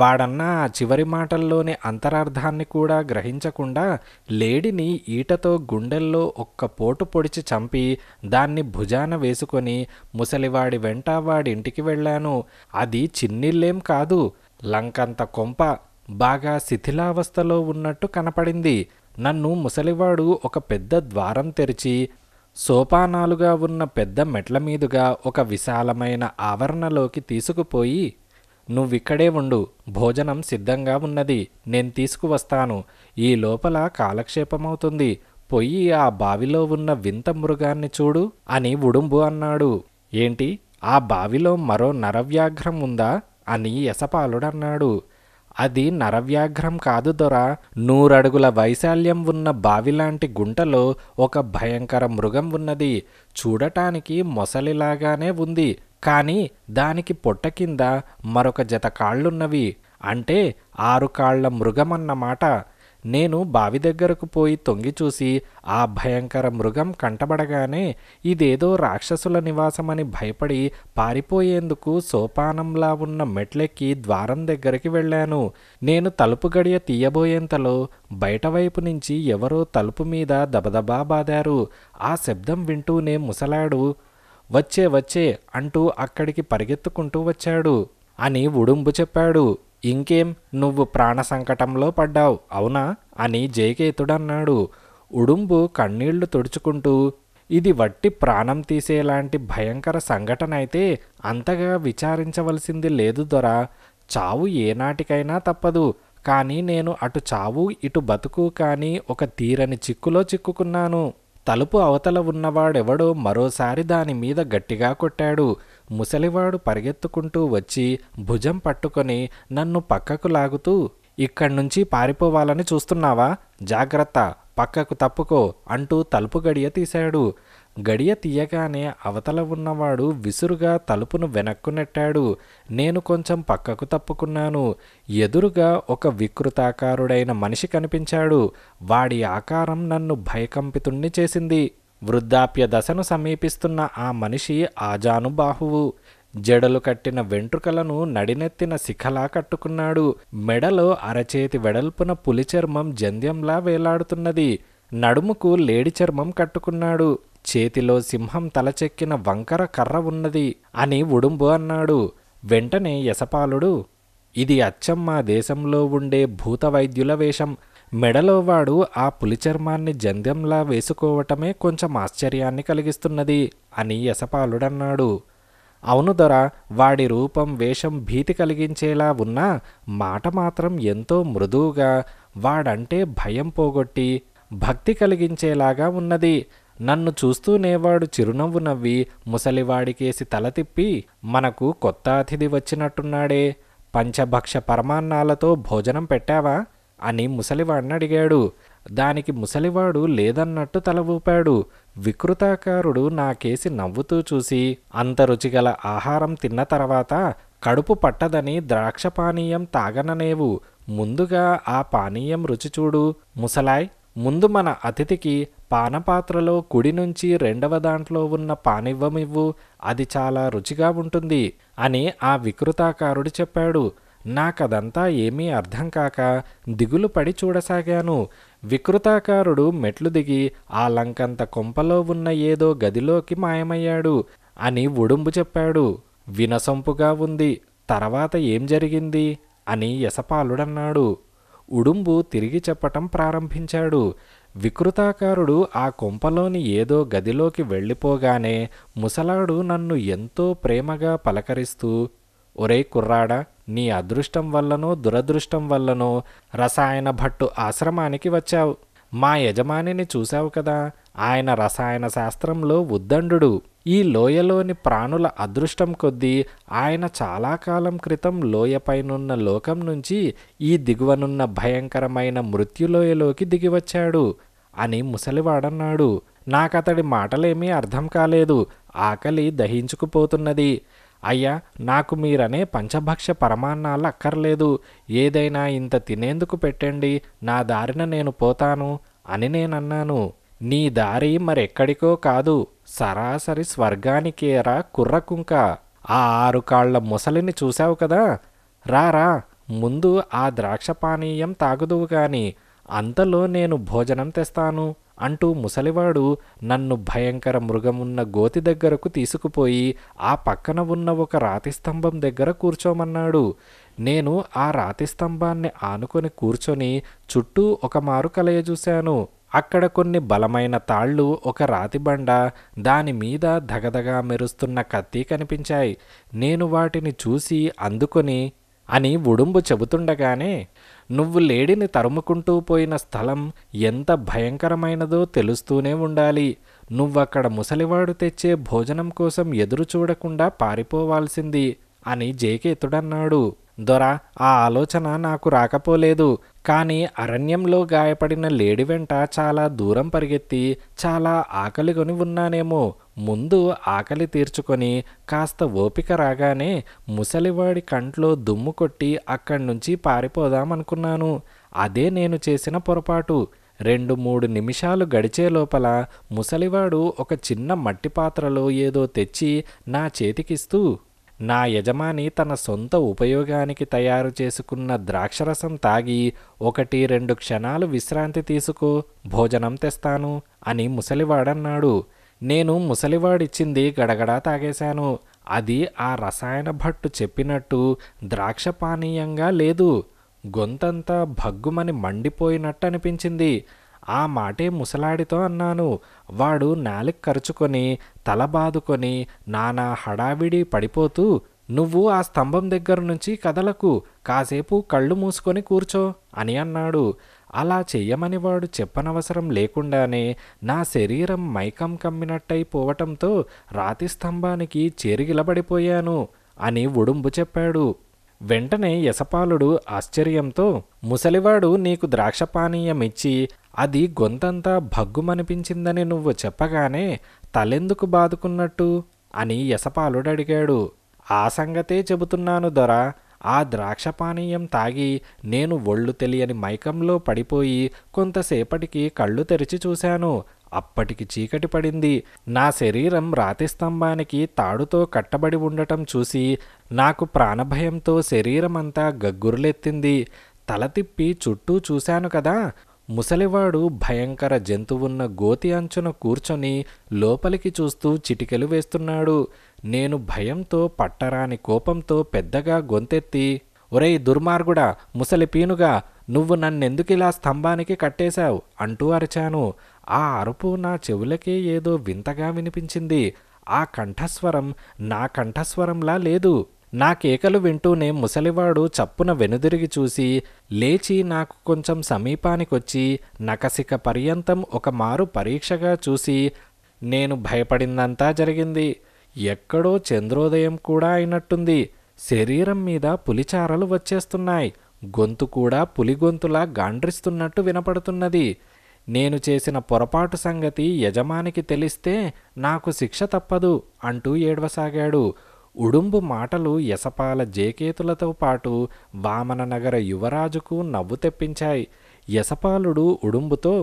వాడన్న ఆ చివరి మాటల్లోని అంతరార్థాన్ని కూడా గ్రహించకుండా లేడిని ఈటతో గుండెల్లో ఒక్క పోటు పొడిచి చంపి దాన్ని భుజాన వేసుకొని ముసలివాడి వెంట వాడింటికి వెళ్ళాను అది చిన్నిల్లేం కాదు లంకంత కొంప బాగా శిథిలావస్థలో ఉన్నట్టు కనపడింది నన్ను ముసలివాడు ఒక పెద్ద ద్వారం తెరిచి సోపానాలుగా ఉన్న పెద్ద మెట్ల మీదుగా ఒక విశాలమైన ఆవరణలోకి తీసుకుపోయి నువ్విక్కడే ఉండు భోజనం సిద్ధంగా ఉన్నది నేను తీసుకువస్తాను ఈ లోపల కాలక్షేపమవుతుంది పొయ్యి ఆ బావిలో ఉన్న వింత మృగాన్ని చూడు అని ఉడుంబు అన్నాడు ఏంటి ఆ బావిలో మరో నరవ్యాఘ్రం ఉందా అని యశపాలుడన్నాడు అది నరవ్యాఘ్రం కాదు దొర నూరడుగుల వైశాల్యం ఉన్న బావిలాంటి గుంటలో ఒక భయంకర మృగం ఉన్నది చూడటానికి మొసలిలాగానే ఉంది కానీ దానికి పొట్ట కింద మరొక జత కాళ్ళున్నవి అంటే ఆరు కాళ్ల మృగమన్నమాట నేను బావి దగ్గరకు పోయి తొంగి చూసి ఆ భయంకర మృగం కంటబడగానే ఇదేదో రాక్షసుల నివాసమని భయపడి పారిపోయేందుకు సోపానంలా ఉన్న మెట్లెక్కి ద్వారం దగ్గరికి వెళ్ళాను నేను తలుపు గడియ తీయబోయేంతలో బయటవైపు నుంచి ఎవరో తలుపు మీద దబదబా బాదారు ఆ శబ్దం వింటూనే ముసలాడు వచ్చే వచ్చే అంటూ అక్కడికి పరిగెత్తుకుంటూ వచ్చాడు అని ఉడుంబు చెప్పాడు ఇంకేం నువ్వు ప్రాణ సంకటంలో పడ్డావు అవునా అని జయకేతుడన్నాడు ఉడుంబు కన్నీళ్లు తుడుచుకుంటూ ఇది వట్టి ప్రాణం తీసేలాంటి భయంకర సంఘటన అయితే అంతగా విచారించవలసింది లేదు దొర చావు ఏనాటికైనా తప్పదు కానీ నేను అటు చావు ఇటు బతుకు కానీ ఒక తీరని చిక్కులో చిక్కుకున్నాను తలుపు అవతల ఉన్నవాడెవడో మరోసారి దానిమీద గట్టిగా కొట్టాడు ముసలివాడు పరిగెత్తుకుంటూ వచ్చి భుజం పట్టుకొని నన్ను పక్కకు లాగుతూ ఇక్కడ్నుంచి పారిపోవాలని చూస్తున్నావా జాగ్రత్త పక్కకు తప్పుకో అంటూ తలుపు గడియ తీశాడు గడియ తీయగానే అవతల ఉన్నవాడు విసురుగా తలుపును వెనక్కు నెట్టాడు నేను కొంచెం పక్కకు తప్పుకున్నాను ఎదురుగా ఒక వికృతాకారుడైన మనిషి కనిపించాడు వాడి ఆకారం నన్ను భయకంపితుణ్ణి చేసింది వృద్ధాప్య దశను సమీపిస్తున్న ఆ మనిషి ఆజానుబాహువు జడలు కట్టిన వెంట్రుకలను నడినెత్తిన శిఖలా కట్టుకున్నాడు మెడలో అరచేతి వెడల్పున పులి చర్మం జంధ్యంలా వేలాడుతున్నది నడుముకు లేడి చర్మం కట్టుకున్నాడు చేతిలో సింహం తలచెక్కిన వంకర కర్ర ఉన్నది అని ఉడుంబు అన్నాడు వెంటనే యశపాలుడు ఇది అచ్చం మా దేశంలో ఉండే భూత వైద్యుల వేషం మెడలో వాడు ఆ పులిచర్మాన్ని జంధ్యంలా వేసుకోవటమే కొంచెం ఆశ్చర్యాన్ని కలిగిస్తున్నది అని యశపాలుడన్నాడు అవును దొర వాడి రూపం వేషం భీతి కలిగించేలా ఉన్నా మాట మాత్రం ఎంతో మృదువుగా వాడంటే భయం పోగొట్టి భక్తి కలిగించేలాగా ఉన్నది నన్ను చూస్తూనేవాడు చిరునవ్వు నవ్వి ముసలివాడికేసి తల తిప్పి మనకు కొత్త అతిథి వచ్చినట్టున్నాడే పంచభక్ష పరమాన్నాలతో భోజనం పెట్టావా అని ముసలివాడిని అడిగాడు దానికి ముసలివాడు లేదన్నట్టు తల ఊపాడు వికృతాకారుడు నాకేసి నవ్వుతూ చూసి అంత రుచిగల ఆహారం తిన్న తర్వాత కడుపు పట్టదని ద్రాక్ష పానీయం తాగననేవు ముందుగా ఆ పానీయం రుచి చూడు ముసలాయ్ ముందు మన అతిథికి పానపాత్రలో కుడి నుంచి రెండవ దాంట్లో ఉన్న పానివ్వమివ్వు అది చాలా రుచిగా ఉంటుంది అని ఆ వికృతాకారుడు చెప్పాడు నాకదంతా ఏమీ అర్థం కాక దిగులు పడి చూడసాగాను వికృతాకారుడు మెట్లు దిగి ఆ లంకంత కొంపలో ఉన్న ఏదో గదిలోకి మాయమయ్యాడు అని ఉడుంబు చెప్పాడు వినసొంపుగా ఉంది తర్వాత ఏం జరిగింది అని యశపాలుడన్నాడు ఉడుంబు తిరిగి చెప్పటం ప్రారంభించాడు వికృతాకారుడు ఆ కొంపలోని ఏదో గదిలోకి వెళ్ళిపోగానే ముసలాడు నన్ను ఎంతో ప్రేమగా పలకరిస్తూ ఒరే కుర్రాడా నీ అదృష్టం వల్లనో దురదృష్టం వల్లనో రసాయన భట్టు ఆశ్రమానికి వచ్చావు మా యజమానిని చూశావు కదా ఆయన రసాయన శాస్త్రంలో ఉద్దండు ఈ లోయలోని ప్రాణుల అదృష్టం కొద్దీ ఆయన చాలా కాలం క్రితం లోయపైనున్న లోకం నుంచి ఈ దిగువనున్న భయంకరమైన మృత్యులోయలోకి దిగివచ్చాడు అని ముసలివాడన్నాడు నాకతడి మాటలేమీ అర్థం కాలేదు ఆకలి దహించుకుపోతున్నది అయ్యా నాకు మీరనే పంచభక్ష పరమాన్నాలు అక్కర్లేదు ఏదైనా ఇంత తినేందుకు పెట్టండి నా దారిన నేను పోతాను అని నేనన్నాను నీ దారి మరెక్కడికో కాదు సరాసరి స్వర్గానికేరా కుర్రకుంక ఆ ఆరు కాళ్ల ముసలిని చూశావు కదా రారా ముందు ఆ ద్రాక్ష పానీయం తాగుదువు కాని అంతలో నేను భోజనం తెస్తాను అంటూ ముసలివాడు నన్ను భయంకర మృగమున్న గోతి దగ్గరకు తీసుకుపోయి ఆ పక్కన ఉన్న ఒక రాతి స్తంభం దగ్గర కూర్చోమన్నాడు నేను ఆ రాతి స్తంభాన్ని ఆనుకొని కూర్చొని చుట్టూ ఒక మారు కలయ చూశాను అక్కడ కొన్ని బలమైన తాళ్ళు ఒక రాతిబండ దానిమీద ధగధగా మెరుస్తున్న కత్తి కనిపించాయి నేను వాటిని చూసి అందుకొని అని ఉడుంబు చెబుతుండగానే నువ్వు లేడిని తరుముకుంటూ పోయిన స్థలం ఎంత భయంకరమైనదో తెలుస్తూనే ఉండాలి నువ్వక్కడ ముసలివాడు తెచ్చే భోజనం కోసం ఎదురు చూడకుండా పారిపోవాల్సింది అని జేకేతుడన్నాడు దొర ఆ ఆలోచన నాకు రాకపోలేదు కానీ అరణ్యంలో గాయపడిన లేడి వెంట చాలా దూరం పరిగెత్తి చాలా ఆకలిగొని ఉన్నానేమో ముందు ఆకలి తీర్చుకొని కాస్త ఓపిక రాగానే ముసలివాడి కంట్లో దుమ్ము కొట్టి అక్కడి నుంచి పారిపోదామనుకున్నాను అదే నేను చేసిన పొరపాటు రెండు మూడు నిమిషాలు గడిచే లోపల ముసలివాడు ఒక చిన్న మట్టి పాత్రలో ఏదో తెచ్చి నా చేతికిస్తూ నా యజమాని తన సొంత ఉపయోగానికి తయారు చేసుకున్న ద్రాక్షరసం తాగి ఒకటి రెండు క్షణాలు విశ్రాంతి తీసుకో భోజనం తెస్తాను అని ముసలివాడన్నాడు నేను ముసలివాడిచ్చింది గడగడా తాగేశాను అది ఆ రసాయన భట్టు చెప్పినట్టు ద్రాక్ష పానీయంగా లేదు గొంతంతా భగ్గుమని మండిపోయినట్టనిపించింది ఆ మాటే ముసలాడితో అన్నాను వాడు నాలిక్ కరుచుకొని తల బాదుకొని నానా హడావిడి పడిపోతూ నువ్వు ఆ స్తంభం దగ్గర నుంచి కదలకు కాసేపు కళ్ళు మూసుకొని కూర్చో అని అన్నాడు అలా చెయ్యమని వాడు చెప్పనవసరం లేకుండానే నా శరీరం మైకం కమ్మినట్టయిపోవటంతో రాతి స్తంభానికి చేరిగిలబడిపోయాను అని ఉడుంబు చెప్పాడు వెంటనే యశపాలుడు ఆశ్చర్యంతో ముసలివాడు నీకు ద్రాక్షపానీయమిచ్చి అది గొంతంతా భగ్గుమనిపించిందని నువ్వు చెప్పగానే తలెందుకు బాదుకున్నట్టు అని యశపాలుడు అడిగాడు ఆ సంగతే చెబుతున్నాను దొరా ఆ ద్రాక్షపానీయం తాగి నేను ఒళ్ళు తెలియని మైకంలో పడిపోయి కొంతసేపటికి కళ్ళు తెరిచి చూశాను అప్పటికి చీకటి పడింది నా శరీరం రాతి స్తంభానికి తాడుతో కట్టబడి ఉండటం చూసి నాకు ప్రాణభయంతో శరీరమంతా గగ్గురులెత్తింది తల తిప్పి చుట్టూ చూశాను కదా ముసలివాడు భయంకర జంతువున్న గోతి అంచున కూర్చొని లోపలికి చూస్తూ చిటికెలు వేస్తున్నాడు నేను భయంతో పట్టరాని కోపంతో పెద్దగా గొంతెత్తి ఒరేయ్ దుర్మార్గుడా ముసలి పీనుగా నువ్వు నన్నెందుకిలా స్తంభానికి కట్టేశావు అంటూ అరిచాను ఆ అరుపు నా చెవులకే ఏదో వింతగా వినిపించింది ఆ కంఠస్వరం నా కంఠస్వరంలా లేదు నా కేకలు వింటూనే ముసలివాడు చప్పున వెనుదిరిగి చూసి లేచి నాకు కొంచెం సమీపానికొచ్చి నకసిక పర్యంతం ఒక మారు పరీక్షగా చూసి నేను భయపడిందంతా జరిగింది ఎక్కడో చంద్రోదయం కూడా అయినట్టుంది శరీరం మీద పులిచారలు వచ్చేస్తున్నాయి గొంతు కూడా పులిగొంతులా గాండ్రిస్తున్నట్టు వినపడుతున్నది నేను చేసిన పొరపాటు సంగతి యజమానికి తెలిస్తే నాకు శిక్ష తప్పదు అంటూ ఏడవసాగాడు ఉడుంబు మాటలు యసపాల జేకేతులతో పాటు నగర యువరాజుకు నవ్వు తెప్పించాయి యసపాలుడు ఉడుంబుతో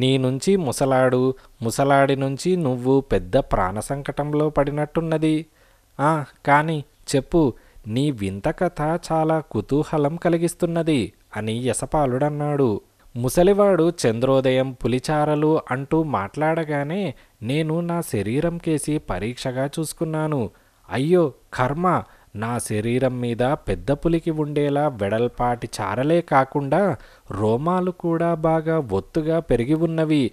నీ నుంచి ముసలాడు ముసలాడి నుంచి నువ్వు పెద్ద ప్రాణ సంకటంలో పడినట్టున్నది ఆ కాని చెప్పు నీ వింత కథ చాలా కుతూహలం కలిగిస్తున్నది అని యశపాలుడన్నాడు ముసలివాడు చంద్రోదయం పులిచారలు అంటూ మాట్లాడగానే నేను నా శరీరం కేసి పరీక్షగా చూసుకున్నాను అయ్యో కర్మ నా శరీరం మీద పెద్ద పులికి ఉండేలా వెడల్పాటి చారలే కాకుండా రోమాలు కూడా బాగా ఒత్తుగా పెరిగి ఉన్నవి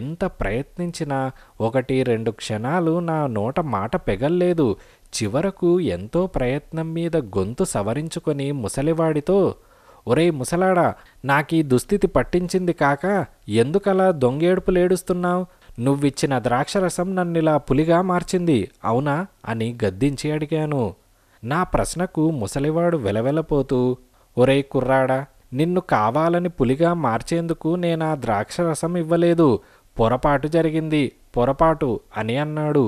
ఎంత ప్రయత్నించినా ఒకటి రెండు క్షణాలు నా నోట మాట పెగల్లేదు చివరకు ఎంతో ప్రయత్నం మీద గొంతు సవరించుకొని ముసలివాడితో ఒరే ముసలాడా నాకీ దుస్థితి పట్టించింది కాక ఎందుకలా దొంగేడుపులేడుస్తున్నావు నువ్విచ్చిన ద్రాక్షరసం నన్నిలా పులిగా మార్చింది అవునా అని గద్దించి అడిగాను నా ప్రశ్నకు ముసలివాడు వెలవెలపోతూ ఒరే కుర్రాడా నిన్ను కావాలని పులిగా మార్చేందుకు నేనా ద్రాక్షరసం ఇవ్వలేదు పొరపాటు జరిగింది పొరపాటు అని అన్నాడు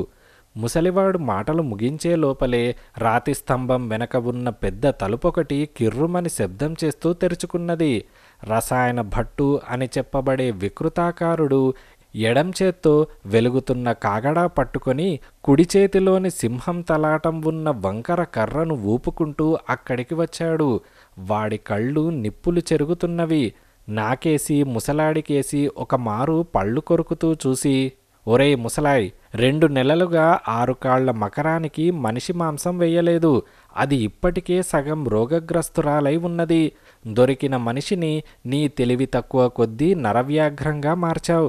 ముసలివాడు మాటలు ముగించే లోపలే రాతి స్తంభం వెనక ఉన్న పెద్ద తలుపొకటి కిర్రుమని శబ్దం చేస్తూ తెరుచుకున్నది రసాయన భట్టు అని చెప్పబడే వికృతాకారుడు ఎడం చేత్తో వెలుగుతున్న కాగడా పట్టుకొని కుడి చేతిలోని సింహం తలాటం ఉన్న వంకర కర్రను ఊపుకుంటూ అక్కడికి వచ్చాడు వాడి కళ్ళు నిప్పులు చెరుగుతున్నవి నాకేసి ముసలాడికేసి ఒక మారు పళ్ళు కొరుకుతూ చూసి ఒరే ముసలాయ్ రెండు నెలలుగా ఆరు కాళ్ల మకరానికి మనిషి మాంసం వేయలేదు అది ఇప్పటికే సగం రోగగ్రస్తురాలై ఉన్నది దొరికిన మనిషిని నీ తెలివి తక్కువ కొద్దీ నరవ్యాఘ్రంగా మార్చావు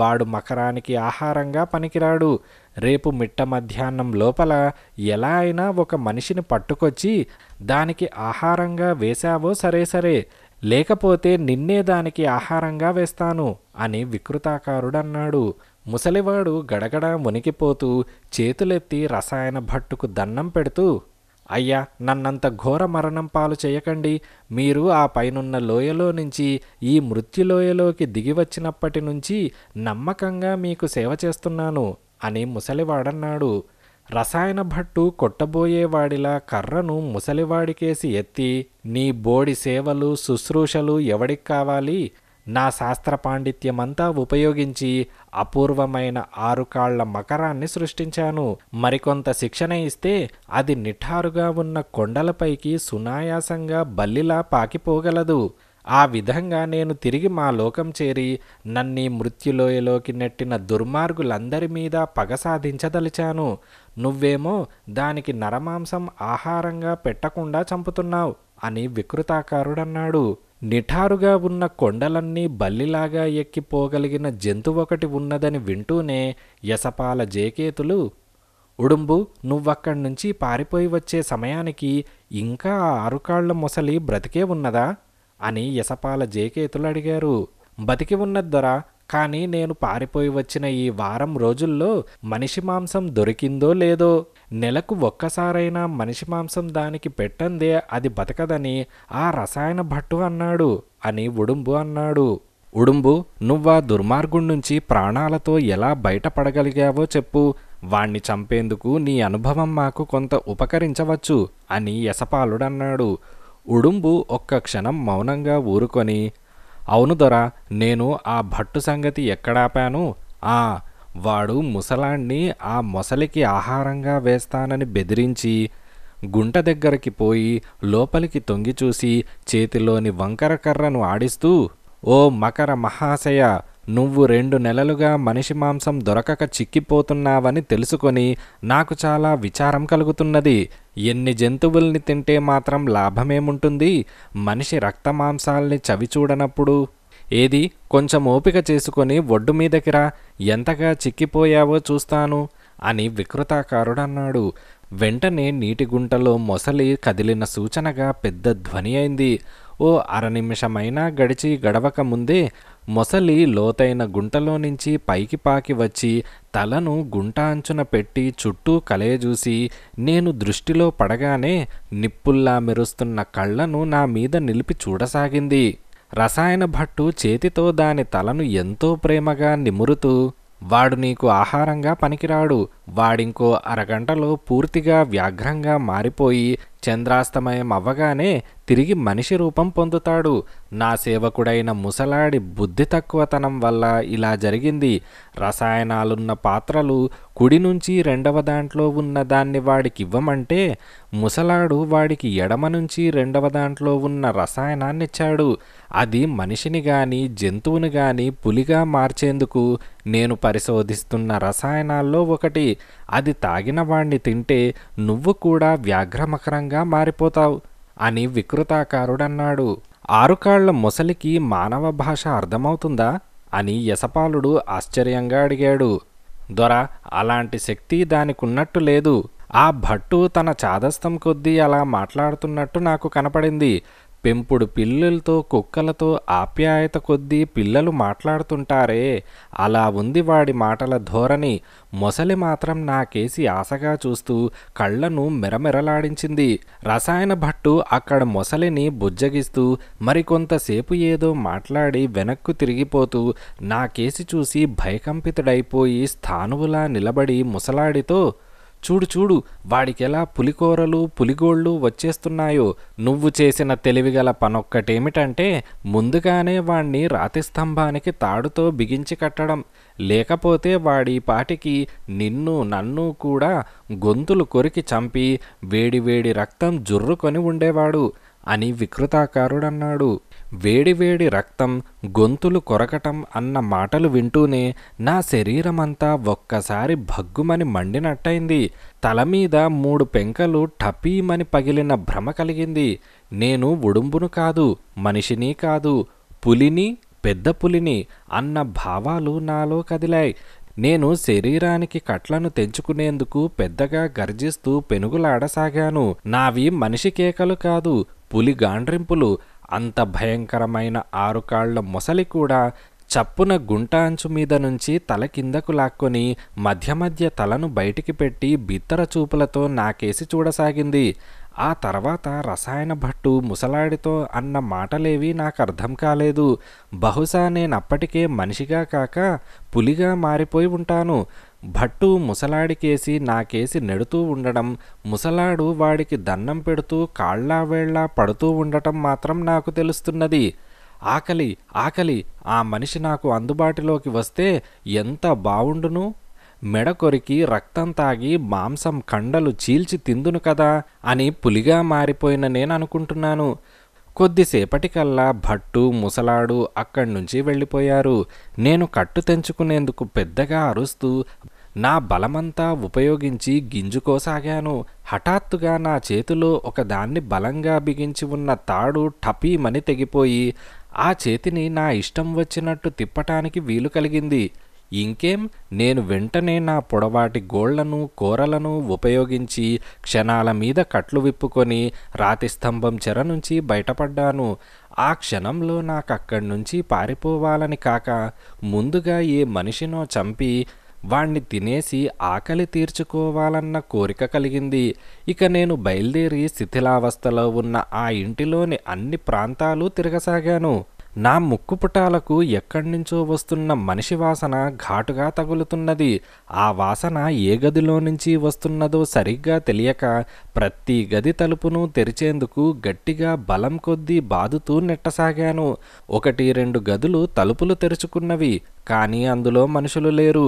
వాడు మకరానికి ఆహారంగా పనికిరాడు రేపు మిట్ట మధ్యాహ్నం లోపల ఎలా అయినా ఒక మనిషిని పట్టుకొచ్చి దానికి ఆహారంగా వేశావో సరే సరే లేకపోతే నిన్నే దానికి ఆహారంగా వేస్తాను అని వికృతాకారుడన్నాడు ముసలివాడు గడగడ మునిగిపోతూ చేతులెత్తి రసాయన భట్టుకు దన్నం పెడుతూ అయ్యా నన్నంత ఘోర మరణం పాలు చేయకండి మీరు ఆ పైనున్న లోయలో నుంచి ఈ మృత్యులోయలోకి దిగివచ్చినప్పటి నుంచి నమ్మకంగా మీకు సేవ చేస్తున్నాను అని ముసలివాడన్నాడు రసాయన భట్టు కొట్టబోయేవాడిలా కర్రను ముసలివాడికేసి ఎత్తి నీ బోడి సేవలు శుశ్రూషలు ఎవడికి కావాలి నా శాస్త్ర పాండిత్యమంతా ఉపయోగించి అపూర్వమైన ఆరుకాళ్ల మకరాన్ని సృష్టించాను మరికొంత శిక్షణ ఇస్తే అది నిఠారుగా ఉన్న కొండలపైకి సునాయాసంగా బల్లిలా పాకిపోగలదు ఆ విధంగా నేను తిరిగి మా లోకం చేరి నన్ను మృత్యులోయలోకి నెట్టిన దుర్మార్గులందరి మీద పగ సాధించదలిచాను నువ్వేమో దానికి నరమాంసం ఆహారంగా పెట్టకుండా చంపుతున్నావు అని వికృతాకారుడన్నాడు నిఠారుగా ఉన్న కొండలన్నీ బల్లిలాగా ఎక్కిపోగలిగిన జంతువొకటి ఉన్నదని వింటూనే యసపాల జేకేతులు ఉడుంబు నువ్వక్కడి నుంచి పారిపోయి వచ్చే సమయానికి ఇంకా ఆరుకాళ్ల మొసలి బ్రతికే ఉన్నదా అని యసపాల జేకేతులు అడిగారు బతికి ఉన్నద్దరా కానీ నేను పారిపోయి వచ్చిన ఈ వారం రోజుల్లో మనిషి మాంసం దొరికిందో లేదో నెలకు ఒక్కసారైనా మనిషి మాంసం దానికి పెట్టందే అది బతకదని ఆ రసాయన భట్టు అన్నాడు అని ఉడుంబు అన్నాడు ఉడుంబు నువ్వా దుర్మార్గుడి నుంచి ప్రాణాలతో ఎలా బయటపడగలిగావో చెప్పు వాణ్ణి చంపేందుకు నీ అనుభవం మాకు కొంత ఉపకరించవచ్చు అని యశపాలుడన్నాడు ఉడుంబు ఒక్క క్షణం మౌనంగా ఊరుకొని అవును దొరా నేను ఆ భట్టు సంగతి ఎక్కడాపాను ఆ వాడు ముసలాణ్ణి ఆ మొసలికి ఆహారంగా వేస్తానని బెదిరించి గుంట దగ్గరికి పోయి లోపలికి తొంగిచూసి చేతిలోని వంకర కర్రను ఆడిస్తూ ఓ మకర మహాశయ నువ్వు రెండు నెలలుగా మనిషి మాంసం దొరకక చిక్కిపోతున్నావని తెలుసుకొని నాకు చాలా విచారం కలుగుతున్నది ఎన్ని జంతువుల్ని తింటే మాత్రం లాభమేముంటుంది మనిషి రక్త మాంసాల్ని చవిచూడనప్పుడు ఏది కొంచెం ఓపిక చేసుకొని ఒడ్డు మీదకిరా ఎంతగా చిక్కిపోయావో చూస్తాను అని వికృతాకారుడన్నాడు వెంటనే నీటి గుంటలో మొసలి కదిలిన సూచనగా పెద్ద ధ్వని అయింది ఓ అర నిమిషమైనా గడిచి గడవక ముందే మొసలి లోతైన గుంటలో నుంచి పైకి పాకి వచ్చి తలను గుంట అంచున పెట్టి చుట్టూ కలయజూసి నేను దృష్టిలో పడగానే నిప్పుల్లా మెరుస్తున్న కళ్లను నా మీద నిలిపి చూడసాగింది రసాయన భట్టు చేతితో దాని తలను ఎంతో ప్రేమగా నిమురుతూ వాడు నీకు ఆహారంగా పనికిరాడు వాడింకో అరగంటలో పూర్తిగా వ్యాఘ్రంగా మారిపోయి చంద్రాస్తమయం అవ్వగానే తిరిగి మనిషి రూపం పొందుతాడు నా సేవకుడైన ముసలాడి బుద్ధి తక్కువతనం వల్ల ఇలా జరిగింది రసాయనాలున్న పాత్రలు కుడి నుంచి రెండవ దాంట్లో ఉన్న దాన్ని వాడికివ్వమంటే ముసలాడు వాడికి ఎడమ నుంచి రెండవ దాంట్లో ఉన్న రసాయనాన్నిచ్చాడు అది మనిషిని గాని జంతువుని గాని పులిగా మార్చేందుకు నేను పరిశోధిస్తున్న రసాయనాల్లో ఒకటి అది తాగిన వాణ్ణి తింటే నువ్వు కూడా వ్యాఘ్రమకరంగా మారిపోతావు అని వికృతాకారుడన్నాడు ఆరుకాళ్ల ముసలికి మానవ భాష అర్థమవుతుందా అని యశపాలుడు ఆశ్చర్యంగా అడిగాడు దొర అలాంటి శక్తి దానికున్నట్టు లేదు ఆ భట్టు తన చాదస్తం కొద్దీ అలా మాట్లాడుతున్నట్టు నాకు కనపడింది పెంపుడు పిల్లులతో కుక్కలతో ఆప్యాయత కొద్దీ పిల్లలు మాట్లాడుతుంటారే అలా ఉంది వాడి మాటల ధోరణి మొసలి మాత్రం నాకేసి ఆశగా చూస్తూ కళ్ళను మెరమెరలాడించింది రసాయన భట్టు అక్కడ మొసలిని బుజ్జగిస్తూ మరికొంతసేపు ఏదో మాట్లాడి వెనక్కు తిరిగిపోతూ నాకేసి చూసి భయకంపితుడైపోయి స్థానువులా నిలబడి ముసలాడితో చూడు చూడు వాడికెలా పులికూరలు పులిగోళ్ళు వచ్చేస్తున్నాయో నువ్వు చేసిన తెలివిగల పనొక్కటేమిటంటే ముందుగానే వాణ్ణి రాతిస్తంభానికి తాడుతో బిగించి కట్టడం లేకపోతే వాడి పాటికి నిన్ను నన్ను కూడా గొంతులు కొరికి చంపి వేడివేడి రక్తం జుర్రుకొని ఉండేవాడు అని వికృతాకారుడన్నాడు వేడివేడి రక్తం గొంతులు కొరకటం అన్న మాటలు వింటూనే నా శరీరమంతా ఒక్కసారి భగ్గుమని మండినట్టయింది తల మీద మూడు పెంకలు టపీమని పగిలిన భ్రమ కలిగింది నేను ఉడుంబును కాదు మనిషిని కాదు పులిని పెద్ద పులిని అన్న భావాలు నాలో కదిలాయి నేను శరీరానికి కట్లను తెంచుకునేందుకు పెద్దగా గర్జిస్తూ పెనుగులాడసాగాను నావి మనిషి కేకలు కాదు పులి గాండ్రింపులు అంత భయంకరమైన ఆరుకాళ్ల మొసలి కూడా చప్పున గుంట అంచు మీద నుంచి తల కిందకు లాక్కొని మధ్య మధ్య తలను బయటికి పెట్టి బిత్తర చూపులతో నాకేసి చూడసాగింది ఆ తర్వాత రసాయన భట్టు ముసలాడితో అన్న మాటలేవి నాకు అర్థం కాలేదు బహుశా నేనప్పటికే మనిషిగా కాక పులిగా మారిపోయి ఉంటాను భట్టు ముసలాడికేసి నాకేసి నెడుతూ ఉండడం ముసలాడు వాడికి దండం పెడుతూ కాళ్ళా వేళ్ళా పడుతూ ఉండటం మాత్రం నాకు తెలుస్తున్నది ఆకలి ఆకలి ఆ మనిషి నాకు అందుబాటులోకి వస్తే ఎంత బావుండును మెడ కొరికి రక్తం తాగి మాంసం కండలు చీల్చి తిందును కదా అని పులిగా మారిపోయిన నేను అనుకుంటున్నాను కొద్దిసేపటికల్లా భట్టు ముసలాడు అక్కడి నుంచి వెళ్ళిపోయారు నేను కట్టు తెంచుకునేందుకు పెద్దగా అరుస్తూ నా బలమంతా ఉపయోగించి గింజుకోసాగాను హఠాత్తుగా నా చేతిలో ఒకదాన్ని బలంగా బిగించి ఉన్న తాడు టపీమని తెగిపోయి ఆ చేతిని నా ఇష్టం వచ్చినట్టు తిప్పటానికి వీలు కలిగింది ఇంకేం నేను వెంటనే నా పొడవాటి గోళ్లను కూరలను ఉపయోగించి క్షణాల మీద కట్లు విప్పుకొని రాతి స్తంభం చెర నుంచి బయటపడ్డాను ఆ క్షణంలో నాకు అక్కడి నుంచి పారిపోవాలని కాక ముందుగా ఏ మనిషినో చంపి వాణ్ణి తినేసి ఆకలి తీర్చుకోవాలన్న కోరిక కలిగింది ఇక నేను బయలుదేరి శిథిలావస్థలో ఉన్న ఆ ఇంటిలోని అన్ని ప్రాంతాలు తిరగసాగాను నా ముక్కుపుటాలకు ఎక్కడినుంచో వస్తున్న మనిషి వాసన ఘాటుగా తగులుతున్నది ఆ వాసన ఏ గదిలో నుంచి వస్తున్నదో సరిగ్గా తెలియక ప్రతి గది తలుపును తెరిచేందుకు గట్టిగా బలం కొద్దీ బాదుతూ నెట్టసాగాను ఒకటి రెండు గదులు తలుపులు తెరుచుకున్నవి కానీ అందులో మనుషులు లేరు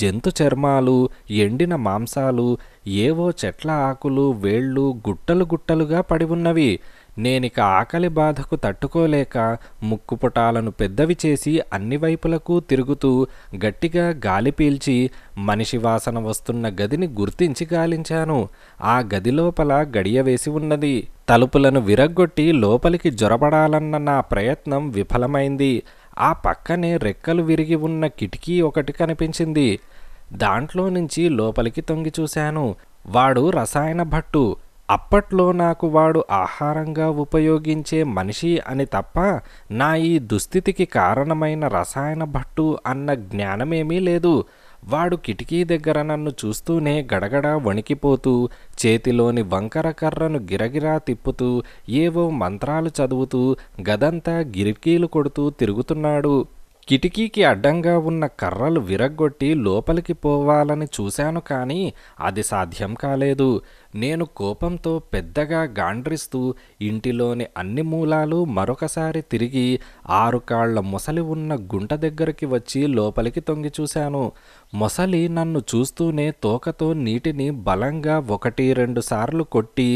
జంతు చర్మాలు ఎండిన మాంసాలు ఏవో చెట్ల ఆకులు వేళ్ళు గుట్టలు గుట్టలుగా పడి ఉన్నవి నేనిక ఆకలి బాధకు తట్టుకోలేక ముక్కుపుటాలను పెద్దవి చేసి అన్ని వైపులకు తిరుగుతూ గట్టిగా గాలి పీల్చి మనిషి వాసన వస్తున్న గదిని గుర్తించి గాలించాను ఆ గది లోపల గడియవేసి ఉన్నది తలుపులను విరగ్గొట్టి లోపలికి జొరబడాలన్న నా ప్రయత్నం విఫలమైంది ఆ పక్కనే రెక్కలు విరిగి ఉన్న కిటికీ ఒకటి కనిపించింది దాంట్లో నుంచి లోపలికి తొంగి చూశాను వాడు రసాయన భట్టు అప్పట్లో నాకు వాడు ఆహారంగా ఉపయోగించే మనిషి అని తప్ప నా ఈ దుస్థితికి కారణమైన రసాయన భట్టు అన్న జ్ఞానమేమీ లేదు వాడు కిటికీ దగ్గర నన్ను చూస్తూనే గడగడ వణికిపోతూ చేతిలోని వంకర కర్రను గిరగిరా తిప్పుతూ ఏవో మంత్రాలు చదువుతూ గదంతా గిరికీలు కొడుతూ తిరుగుతున్నాడు కిటికీకి అడ్డంగా ఉన్న కర్రలు విరగ్గొట్టి లోపలికి పోవాలని చూశాను కానీ అది సాధ్యం కాలేదు నేను కోపంతో పెద్దగా గాండ్రిస్తూ ఇంటిలోని అన్ని మూలాలు మరొకసారి తిరిగి ఆరు కాళ్ల మొసలి ఉన్న గుంట దగ్గరికి వచ్చి లోపలికి తొంగి చూశాను మొసలి నన్ను చూస్తూనే తోకతో నీటిని బలంగా ఒకటి రెండు సార్లు కొట్టి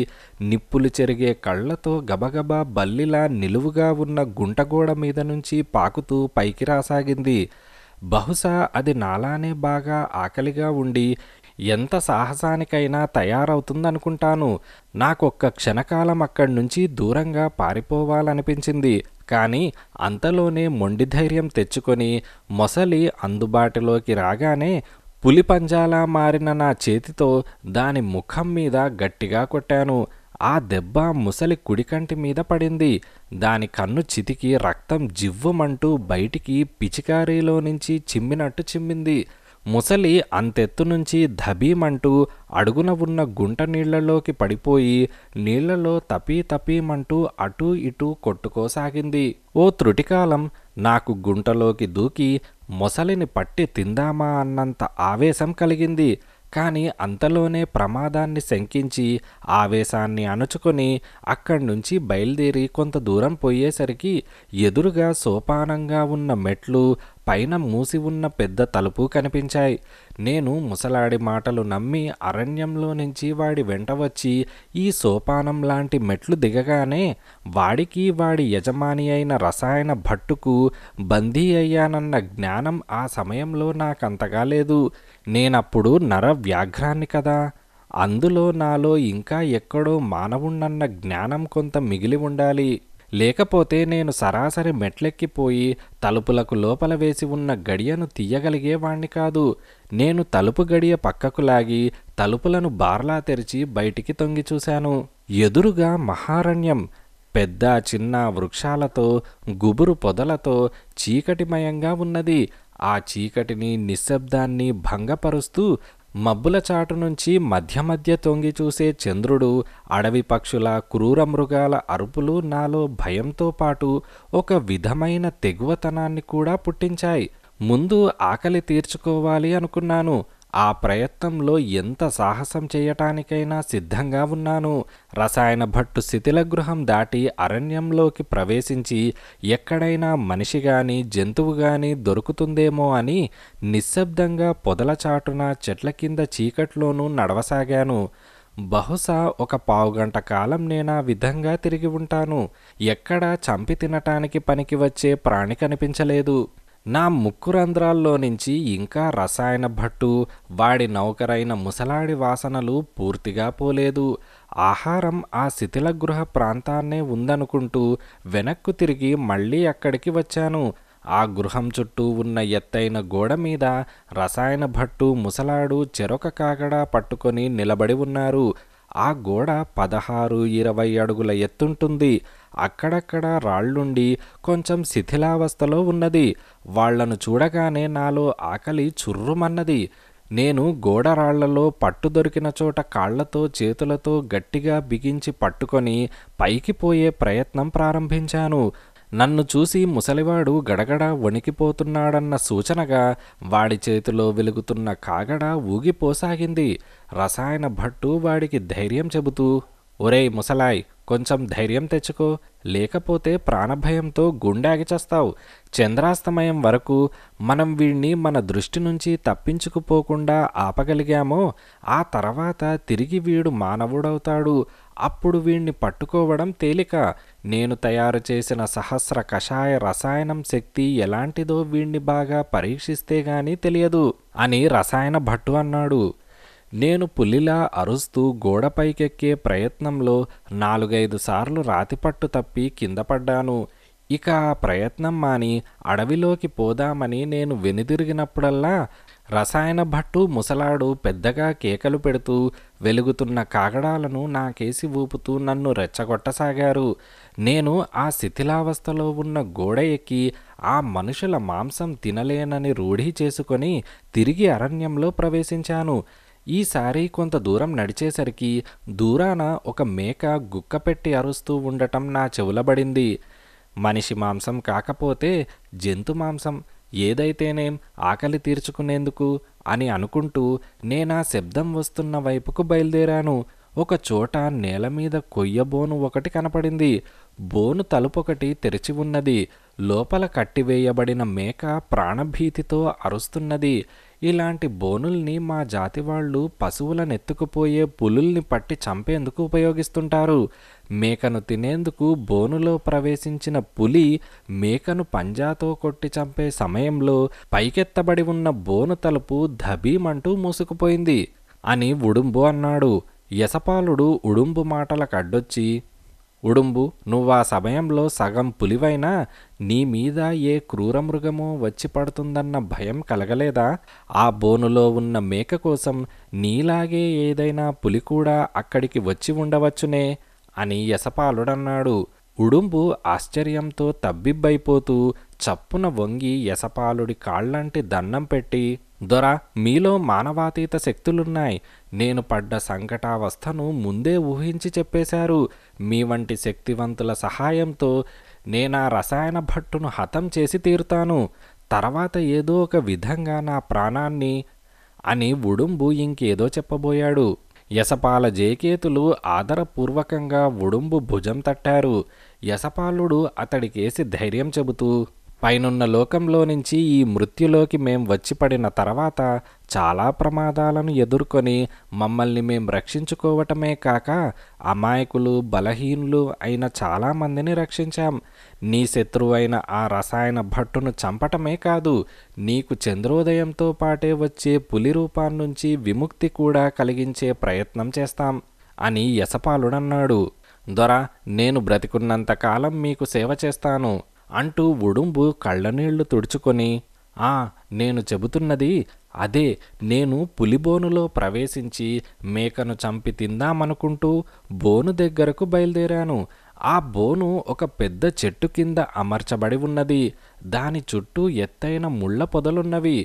నిప్పులు చెరిగే కళ్ళతో గబగబా బల్లిలా నిలువుగా ఉన్న గుంటగోడ మీద నుంచి పాకుతూ పైకి రాసాగింది బహుశా అది నాలానే బాగా ఆకలిగా ఉండి ఎంత సాహసానికైనా తయారవుతుందనుకుంటాను నాకొక్క క్షణకాలం అక్కడి నుంచి దూరంగా పారిపోవాలనిపించింది కానీ అంతలోనే మొండి ధైర్యం తెచ్చుకొని మొసలి అందుబాటులోకి రాగానే పులి పంజాలా మారిన నా చేతితో దాని ముఖం మీద గట్టిగా కొట్టాను ఆ దెబ్బ ముసలి కుడికంటి మీద పడింది దాని కన్ను చితికి రక్తం జివ్వమంటూ బయటికి పిచికారీలో నుంచి చిమ్మినట్టు చిమ్మింది ముసలి అంతెత్తు నుంచి ధబీమంటూ అడుగున ఉన్న గుంట నీళ్లలోకి పడిపోయి నీళ్లలో తపి తపీమంటూ అటూ ఇటూ కొట్టుకోసాగింది ఓ త్రుటికాలం నాకు గుంటలోకి దూకి మొసలిని పట్టి తిందామా అన్నంత ఆవేశం కలిగింది కానీ అంతలోనే ప్రమాదాన్ని శంకించి ఆవేశాన్ని అణుచుకొని అక్కడి నుంచి బయలుదేరి కొంత దూరం పోయేసరికి ఎదురుగా సోపానంగా ఉన్న మెట్లు పైన మూసి ఉన్న పెద్ద తలుపు కనిపించాయి నేను ముసలాడి మాటలు నమ్మి అరణ్యంలో నుంచి వాడి వెంట వచ్చి ఈ సోపానం లాంటి మెట్లు దిగగానే వాడికి వాడి యజమాని అయిన రసాయన భట్టుకు బందీ అయ్యానన్న జ్ఞానం ఆ సమయంలో నాకంతగా లేదు నేనప్పుడు నర వ్యాఘ్రాన్ని కదా అందులో నాలో ఇంకా ఎక్కడో మానవుణ్ణన్న జ్ఞానం కొంత మిగిలి ఉండాలి లేకపోతే నేను సరాసరి మెట్లెక్కిపోయి తలుపులకు లోపల వేసి ఉన్న గడియను తీయగలిగేవాణ్ణి కాదు నేను తలుపు గడియ పక్కకు లాగి తలుపులను బార్లా తెరిచి బయటికి తొంగి చూశాను ఎదురుగా మహారణ్యం పెద్ద చిన్న వృక్షాలతో గుబురు పొదలతో చీకటిమయంగా ఉన్నది ఆ చీకటిని నిశ్శబ్దాన్ని భంగపరుస్తూ మబ్బుల చాటు నుంచి మధ్య మధ్య తొంగి చూసే చంద్రుడు అడవి పక్షుల క్రూర మృగాల అరుపులు నాలో భయంతో పాటు ఒక విధమైన తెగువతనాన్ని కూడా పుట్టించాయి ముందు ఆకలి తీర్చుకోవాలి అనుకున్నాను ఆ ప్రయత్నంలో ఎంత సాహసం చేయటానికైనా సిద్ధంగా ఉన్నాను రసాయన భట్టు శిథిల గృహం దాటి అరణ్యంలోకి ప్రవేశించి ఎక్కడైనా మనిషి గాని జంతువు గాని దొరుకుతుందేమో అని నిశ్శబ్దంగా పొదల చాటున చెట్ల కింద చీకట్లోనూ నడవసాగాను బహుశా ఒక పావుగంట కాలం నేనా విధంగా తిరిగి ఉంటాను ఎక్కడా చంపి తినటానికి పనికి వచ్చే ప్రాణి కనిపించలేదు నా ముక్కు రంధ్రాల్లో నుంచి ఇంకా రసాయన భట్టు వాడి నౌకరైన ముసలాడి వాసనలు పూర్తిగా పోలేదు ఆహారం ఆ శిథిల గృహ ప్రాంతాన్నే ఉందనుకుంటూ వెనక్కు తిరిగి మళ్ళీ అక్కడికి వచ్చాను ఆ గృహం చుట్టూ ఉన్న ఎత్తైన గోడ మీద రసాయన భట్టు ముసలాడు చెరొక కాగడా పట్టుకొని నిలబడి ఉన్నారు ఆ గోడ పదహారు ఇరవై అడుగుల ఎత్తుంటుంది అక్కడక్కడ రాళ్లుండి కొంచెం శిథిలావస్థలో ఉన్నది వాళ్లను చూడగానే నాలో ఆకలి చుర్రుమన్నది నేను గోడరాళ్లలో పట్టు దొరికిన చోట కాళ్లతో చేతులతో గట్టిగా బిగించి పట్టుకొని పైకి పోయే ప్రయత్నం ప్రారంభించాను నన్ను చూసి ముసలివాడు గడగడ వణికిపోతున్నాడన్న సూచనగా వాడి చేతిలో వెలుగుతున్న కాగడ ఊగిపోసాగింది రసాయన భట్టు వాడికి ధైర్యం చెబుతూ ఒరేయ్ ముసలాయ్ కొంచెం ధైర్యం తెచ్చుకో లేకపోతే ప్రాణభయంతో చేస్తావు చంద్రాస్తమయం వరకు మనం వీడిని మన దృష్టి నుంచి తప్పించుకుపోకుండా ఆపగలిగామో ఆ తర్వాత తిరిగి వీడు మానవుడవుతాడు అప్పుడు వీణ్ణి పట్టుకోవడం తేలిక నేను తయారు చేసిన సహస్ర కషాయ రసాయనం శక్తి ఎలాంటిదో వీణ్ణి బాగా పరీక్షిస్తే గాని తెలియదు అని రసాయన భట్టు అన్నాడు నేను పులిలా అరుస్తూ గోడపైకెక్కే ప్రయత్నంలో నాలుగైదు సార్లు రాతిపట్టు తప్పి కింద పడ్డాను ఇక ఆ ప్రయత్నం మాని అడవిలోకి పోదామని నేను వెనుదిరిగినప్పుడల్లా రసాయన భట్టు ముసలాడు పెద్దగా కేకలు పెడుతూ వెలుగుతున్న కాగడాలను నాకేసి ఊపుతూ నన్ను రెచ్చగొట్టసాగారు నేను ఆ శిథిలావస్థలో ఉన్న గోడ ఎక్కి ఆ మనుషుల మాంసం తినలేనని రూఢీ చేసుకొని తిరిగి అరణ్యంలో ప్రవేశించాను ఈసారి కొంత దూరం నడిచేసరికి దూరాన ఒక మేక గుక్క పెట్టి అరుస్తూ ఉండటం నా చెవులబడింది మనిషి మాంసం కాకపోతే జంతు మాంసం ఏదైతేనేం ఆకలి తీర్చుకునేందుకు అని అనుకుంటూ నేనా శబ్దం వస్తున్న వైపుకు బయలుదేరాను ఒక చోట నేల మీద కొయ్య బోను ఒకటి కనపడింది బోను తలుపొకటి తెరిచి ఉన్నది లోపల కట్టివేయబడిన మేక ప్రాణభీతితో అరుస్తున్నది ఇలాంటి బోనుల్ని మా జాతి వాళ్ళు పశువులను ఎత్తుకుపోయే పులుల్ని పట్టి చంపేందుకు ఉపయోగిస్తుంటారు మేకను తినేందుకు బోనులో ప్రవేశించిన పులి మేకను పంజాతో కొట్టి చంపే సమయంలో పైకెత్తబడి ఉన్న బోను తలుపు ధబీమంటూ మూసుకుపోయింది అని ఉడుంబు అన్నాడు యసపాలుడు ఉడుంబు మాటలకు అడ్డొచ్చి ఉడుంబు నువ్వా సమయంలో సగం పులివైనా నీ మీద ఏ క్రూర మృగమో వచ్చి పడుతుందన్న భయం కలగలేదా ఆ బోనులో ఉన్న మేక కోసం నీలాగే ఏదైనా పులి కూడా అక్కడికి వచ్చి ఉండవచ్చునే అని యసపాలుడన్నాడు ఉడుంబు ఆశ్చర్యంతో తబ్బిబ్బైపోతూ చప్పున వంగి యసపాలుడి కాళ్ళంటి దన్నం పెట్టి దొర మీలో మానవాతీత శక్తులున్నాయి నేను పడ్డ సంకటావస్థను ముందే ఊహించి చెప్పేశారు మీ వంటి శక్తివంతుల సహాయంతో నేను ఆ రసాయన భట్టును హతం చేసి తీరుతాను తర్వాత ఏదో ఒక విధంగా నా ప్రాణాన్ని అని ఉడుంబు ఇంకేదో చెప్పబోయాడు యసపాల జేకేతులు ఆదరపూర్వకంగా ఉడుంబు భుజం తట్టారు యసపాలుడు అతడికేసి ధైర్యం చెబుతూ పైనున్న లోకంలో నుంచి ఈ మృత్యులోకి మేం వచ్చిపడిన తర్వాత చాలా ప్రమాదాలను ఎదుర్కొని మమ్మల్ని మేం రక్షించుకోవటమే కాక అమాయకులు బలహీనులు అయిన చాలామందిని రక్షించాం నీ శత్రువైన ఆ రసాయన భట్టును చంపటమే కాదు నీకు చంద్రోదయంతో పాటే వచ్చే పులి రూపాన్నించి విముక్తి కూడా కలిగించే ప్రయత్నం చేస్తాం అని యశపాలుడన్నాడు దొర నేను బ్రతికున్నంతకాలం మీకు సేవ చేస్తాను అంటూ ఉడుంబు కళ్ళనీళ్లు తుడుచుకొని ఆ నేను చెబుతున్నది అదే నేను పులిబోనులో ప్రవేశించి మేకను చంపి తిందామనుకుంటూ బోను దగ్గరకు బయలుదేరాను ఆ బోను ఒక పెద్ద చెట్టు కింద అమర్చబడి ఉన్నది దాని చుట్టూ ఎత్తైన ముళ్ళ పొదలున్నవి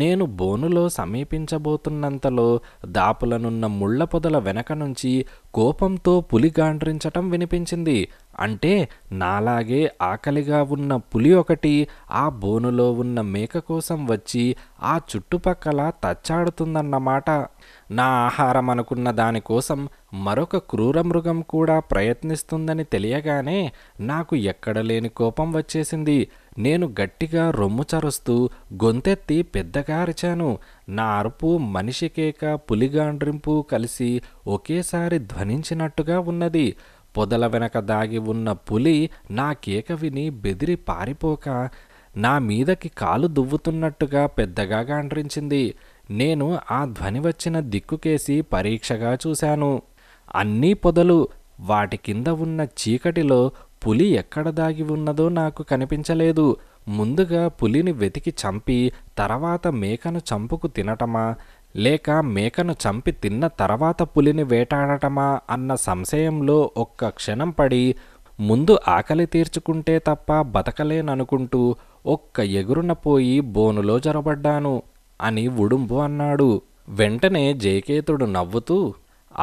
నేను బోనులో సమీపించబోతున్నంతలో దాపులనున్న ముళ్ళ పొదల వెనక నుంచి కోపంతో పులి గాండ్రించటం వినిపించింది అంటే నాలాగే ఆకలిగా ఉన్న పులి ఒకటి ఆ బోనులో ఉన్న మేక కోసం వచ్చి ఆ చుట్టుపక్కల తచ్చాడుతుందన్నమాట నా ఆహారం అనుకున్న దానికోసం మరొక క్రూర మృగం కూడా ప్రయత్నిస్తుందని తెలియగానే నాకు ఎక్కడ లేని కోపం వచ్చేసింది నేను గట్టిగా రొమ్ము చరుస్తూ గొంతెత్తి పెద్దగా అరిచాను నా అరుపు మనిషికేక పులిగాండ్రింపు కలిసి ఒకేసారి ధ్వనించినట్టుగా ఉన్నది పొదల వెనక దాగి ఉన్న పులి నా కేక విని బెదిరి పారిపోక నా మీదకి కాలు దువ్వుతున్నట్టుగా పెద్దగా గాండ్రించింది నేను ఆ ధ్వని వచ్చిన దిక్కుకేసి పరీక్షగా చూశాను అన్నీ పొదలు వాటి కింద ఉన్న చీకటిలో పులి ఎక్కడ దాగి ఉన్నదో నాకు కనిపించలేదు ముందుగా పులిని వెతికి చంపి తర్వాత మేకను చంపుకు తినటమా లేక మేకను చంపి తిన్న తర్వాత పులిని వేటాడటమా అన్న సంశయంలో ఒక్క క్షణం పడి ముందు ఆకలి తీర్చుకుంటే తప్ప బతకలేననుకుంటూ ఒక్క ఎగురున పోయి బోనులో జొరబడ్డాను అని ఉడుంబు అన్నాడు వెంటనే జయకేతుడు నవ్వుతూ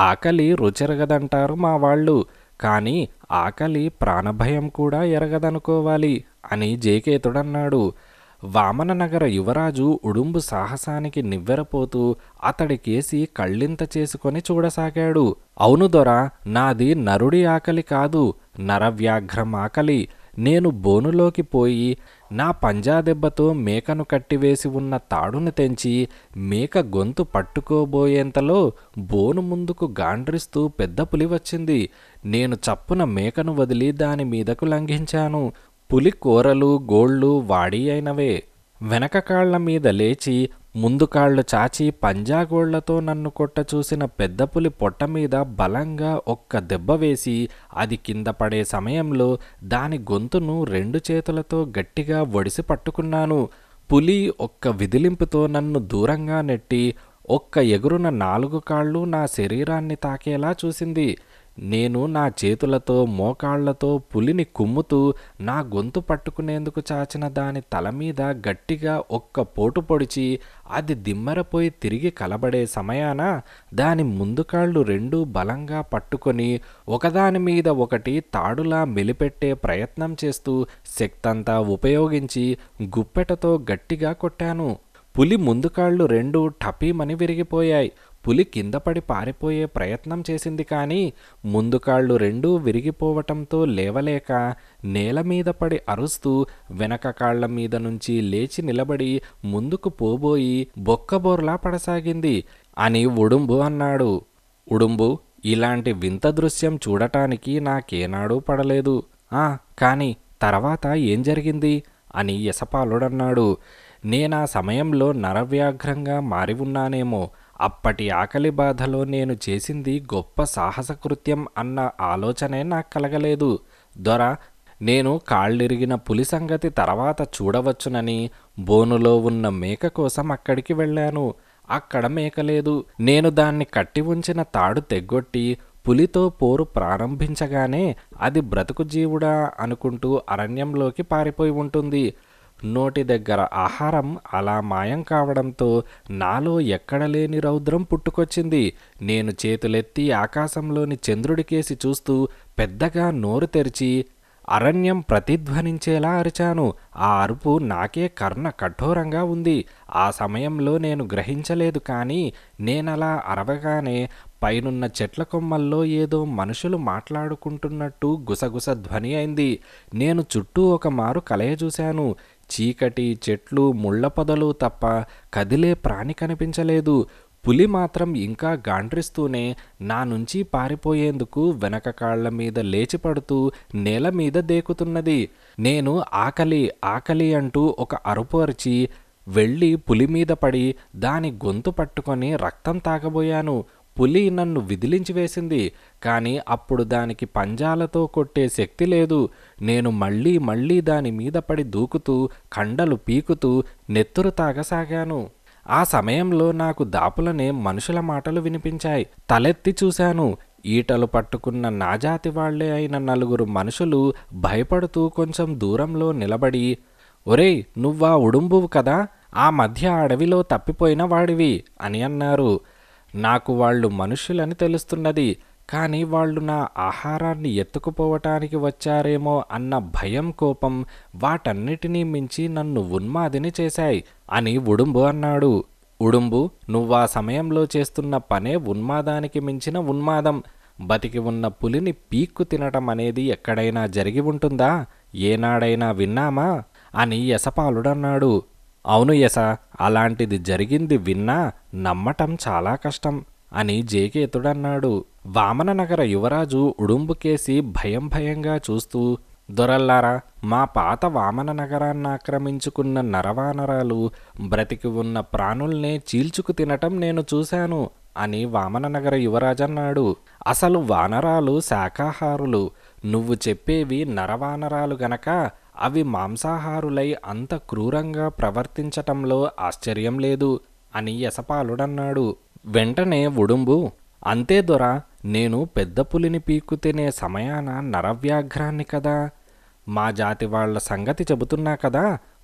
ఆకలి రుచిరగదంటారు మా వాళ్ళు కానీ ఆకలి ప్రాణభయం కూడా ఎరగదనుకోవాలి అని జయకేతుడన్నాడు వామననగర యువరాజు ఉడుంబు సాహసానికి నివ్వెరపోతూ అతడికేసి కళ్ళింత చేసుకొని చూడసాగాడు అవును దొర నాది నరుడి ఆకలి కాదు నరవ్యాఘ్రం ఆకలి నేను బోనులోకి పోయి నా పంజాదెబ్బతో మేకను కట్టివేసి ఉన్న తాడును తెంచి మేక గొంతు పట్టుకోబోయేంతలో బోను ముందుకు గాండ్రిస్తూ పెద్ద పులి వచ్చింది నేను చప్పున మేకను వదిలి దాని మీదకు లంఘించాను పులి కూరలు గోళ్ళు వాడి అయినవే వెనక కాళ్ల మీద లేచి ముందు కాళ్ళు చాచి పంజాగోళ్లతో నన్ను కొట్ట చూసిన పెద్ద పులి పొట్ట మీద బలంగా ఒక్క దెబ్బ వేసి అది కింద పడే సమయంలో దాని గొంతును రెండు చేతులతో గట్టిగా ఒడిసి పట్టుకున్నాను పులి ఒక్క విదిలింపుతో నన్ను దూరంగా నెట్టి ఒక్క ఎగురున నాలుగు కాళ్ళు నా శరీరాన్ని తాకేలా చూసింది నేను నా చేతులతో మోకాళ్లతో పులిని కుమ్ముతూ నా గొంతు పట్టుకునేందుకు చాచిన దాని తల మీద గట్టిగా ఒక్క పోటు పొడిచి అది దిమ్మరపోయి తిరిగి కలబడే సమయాన దాని ముందు కాళ్ళు రెండూ బలంగా పట్టుకొని ఒకదాని మీద ఒకటి తాడులా మెలిపెట్టే ప్రయత్నం చేస్తూ శక్తంతా ఉపయోగించి గుప్పెటతో గట్టిగా కొట్టాను పులి ముందుకాళ్ళు రెండు టపీమని విరిగిపోయాయి పులి కింద పడి పారిపోయే ప్రయత్నం చేసింది కానీ ముందుకాళ్ళు రెండూ విరిగిపోవటంతో లేవలేక నేల మీద పడి అరుస్తూ వెనక కాళ్ల మీద నుంచి లేచి నిలబడి ముందుకు పోబోయి బొక్కబోర్లా పడసాగింది అని ఉడుంబు అన్నాడు ఉడుంబు ఇలాంటి వింత దృశ్యం చూడటానికి నాకేనాడూ పడలేదు ఆ కానీ తర్వాత ఏం జరిగింది అని యశపాలుడన్నాడు నేనా సమయంలో నరవ్యాఘ్రంగా మారి ఉన్నానేమో అప్పటి ఆకలి బాధలో నేను చేసింది గొప్ప సాహసకృత్యం అన్న ఆలోచనే నాకు కలగలేదు దొర నేను కాళ్ళిరిగిన పులి సంగతి తర్వాత చూడవచ్చునని బోనులో ఉన్న మేక కోసం అక్కడికి వెళ్ళాను అక్కడ మేకలేదు నేను దాన్ని కట్టి ఉంచిన తాడు తెగ్గొట్టి పులితో పోరు ప్రారంభించగానే అది బ్రతుకు జీవుడా అనుకుంటూ అరణ్యంలోకి పారిపోయి ఉంటుంది నోటి దగ్గర ఆహారం అలా మాయం కావడంతో నాలో ఎక్కడ లేని రౌద్రం పుట్టుకొచ్చింది నేను చేతులెత్తి ఆకాశంలోని చంద్రుడికేసి చూస్తూ పెద్దగా నోరు తెరిచి అరణ్యం ప్రతిధ్వనించేలా అరిచాను ఆ అరుపు నాకే కర్ణ కఠోరంగా ఉంది ఆ సమయంలో నేను గ్రహించలేదు కానీ నేనలా అరవగానే పైనున్న చెట్ల కొమ్మల్లో ఏదో మనుషులు మాట్లాడుకుంటున్నట్టు గుసగుస ధ్వని అయింది నేను చుట్టూ ఒక మారు కలయ చూశాను చీకటి చెట్లు ముళ్ళ పొదలు తప్ప కదిలే ప్రాణి కనిపించలేదు పులి మాత్రం ఇంకా గాండ్రిస్తూనే నా నుంచి పారిపోయేందుకు వెనక కాళ్ల మీద లేచిపడుతూ నేల మీద దేకుతున్నది నేను ఆకలి ఆకలి అంటూ ఒక అరుపు అరిచి వెళ్ళి పులి మీద పడి దాని గొంతు పట్టుకొని రక్తం తాగబోయాను పులి నన్ను విదిలించి వేసింది కానీ అప్పుడు దానికి పంజాలతో కొట్టే శక్తి లేదు నేను మళ్ళీ మళ్ళీ దాని మీద పడి దూకుతూ కండలు పీకుతూ నెత్తురు తాగసాగాను ఆ సమయంలో నాకు దాపులనే మనుషుల మాటలు వినిపించాయి తలెత్తి చూశాను ఈటలు పట్టుకున్న నాజాతి వాళ్లే అయిన నలుగురు మనుషులు భయపడుతూ కొంచెం దూరంలో నిలబడి ఒరేయ్ నువ్వా ఉడుంబువు కదా ఆ మధ్య అడవిలో తప్పిపోయిన వాడివి అని అన్నారు నాకు వాళ్ళు మనుషులని తెలుస్తున్నది కానీ వాళ్ళు నా ఆహారాన్ని ఎత్తుకుపోవటానికి వచ్చారేమో అన్న భయం కోపం వాటన్నిటినీ మించి నన్ను ఉన్మాదిని చేశాయి అని ఉడుంబు అన్నాడు ఉడుంబు నువ్వా సమయంలో చేస్తున్న పనే ఉన్మాదానికి మించిన ఉన్మాదం బతికి ఉన్న పులిని పీక్కు తినటం అనేది ఎక్కడైనా జరిగి ఉంటుందా ఏనాడైనా విన్నామా అని యశపాలుడన్నాడు అవును యశ అలాంటిది జరిగింది విన్నా నమ్మటం చాలా కష్టం అని జేకేతుడన్నాడు వామననగర యువరాజు ఉడుంబుకేసి భయం భయంగా చూస్తూ దొరల్లారా మా పాత వామన నగరాన్ని ఆక్రమించుకున్న నరవానరాలు బ్రతికి ఉన్న ప్రాణుల్నే చీల్చుకు తినటం నేను చూశాను అని వామననగర యువరాజన్నాడు అసలు వానరాలు శాకాహారులు నువ్వు చెప్పేవి నరవానరాలు గనక అవి మాంసాహారులై అంత క్రూరంగా ప్రవర్తించటంలో ఆశ్చర్యం లేదు అని యసపాలుడన్నాడు వెంటనే ఉడుంబు అంతే దొరా నేను పెద్ద పులిని పీక్కు తినే సమయాన నరవ్యాఘ్రాన్ని కదా మా జాతి వాళ్ళ సంగతి చెబుతున్నా కదా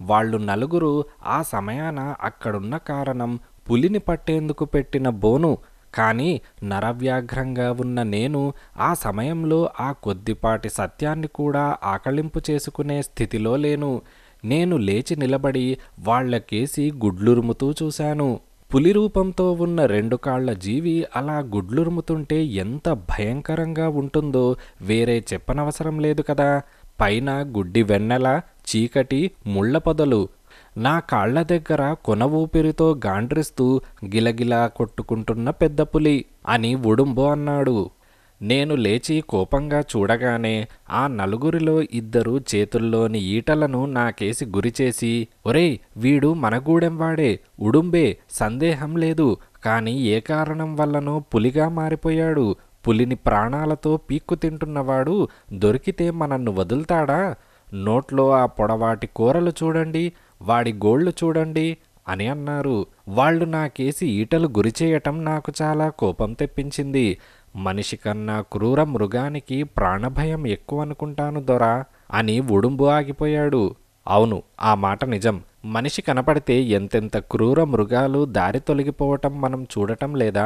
వాళ్ళు నలుగురు ఆ సమయాన అక్కడున్న కారణం పులిని పట్టేందుకు పెట్టిన బోను కానీ నరవ్యాఘ్రంగా ఉన్న నేను ఆ సమయంలో ఆ కొద్దిపాటి సత్యాన్ని కూడా ఆకళింపు చేసుకునే స్థితిలో లేను నేను లేచి నిలబడి వాళ్ళకేసి గుడ్లురుముతూ చూశాను పులి రూపంతో ఉన్న రెండు కాళ్ల జీవి అలా గుడ్లురుముతుంటే ఎంత భయంకరంగా ఉంటుందో వేరే చెప్పనవసరం లేదు కదా పైన గుడ్డి వెన్నెల చీకటి ముళ్ళ పొదలు నా కాళ్ల దగ్గర కొన ఊపిరితో గాండ్రిస్తూ గిలగిలా కొట్టుకుంటున్న పెద్ద పులి అని ఉడుంబో అన్నాడు నేను లేచి కోపంగా చూడగానే ఆ నలుగురిలో ఇద్దరు చేతుల్లోని ఈటలను నాకేసి గురిచేసి ఒరేయ్ వీడు మనగూడెం వాడే ఉడుంబే సందేహం లేదు కానీ ఏ కారణం వల్లనో పులిగా మారిపోయాడు పులిని ప్రాణాలతో పీక్కు తింటున్నవాడు దొరికితే మనన్ను వదులుతాడా నోట్లో ఆ పొడవాటి కూరలు చూడండి వాడి గోళ్లు చూడండి అని అన్నారు వాళ్ళు నాకేసి ఈటలు గురిచేయటం నాకు చాలా కోపం తెప్పించింది మనిషి కన్నా క్రూర మృగానికి ప్రాణభయం ఎక్కువ అనుకుంటాను దొరా అని ఉడుంబు ఆగిపోయాడు అవును ఆ మాట నిజం మనిషి కనపడితే ఎంతెంత క్రూర మృగాలు దారి తొలగిపోవటం మనం చూడటం లేదా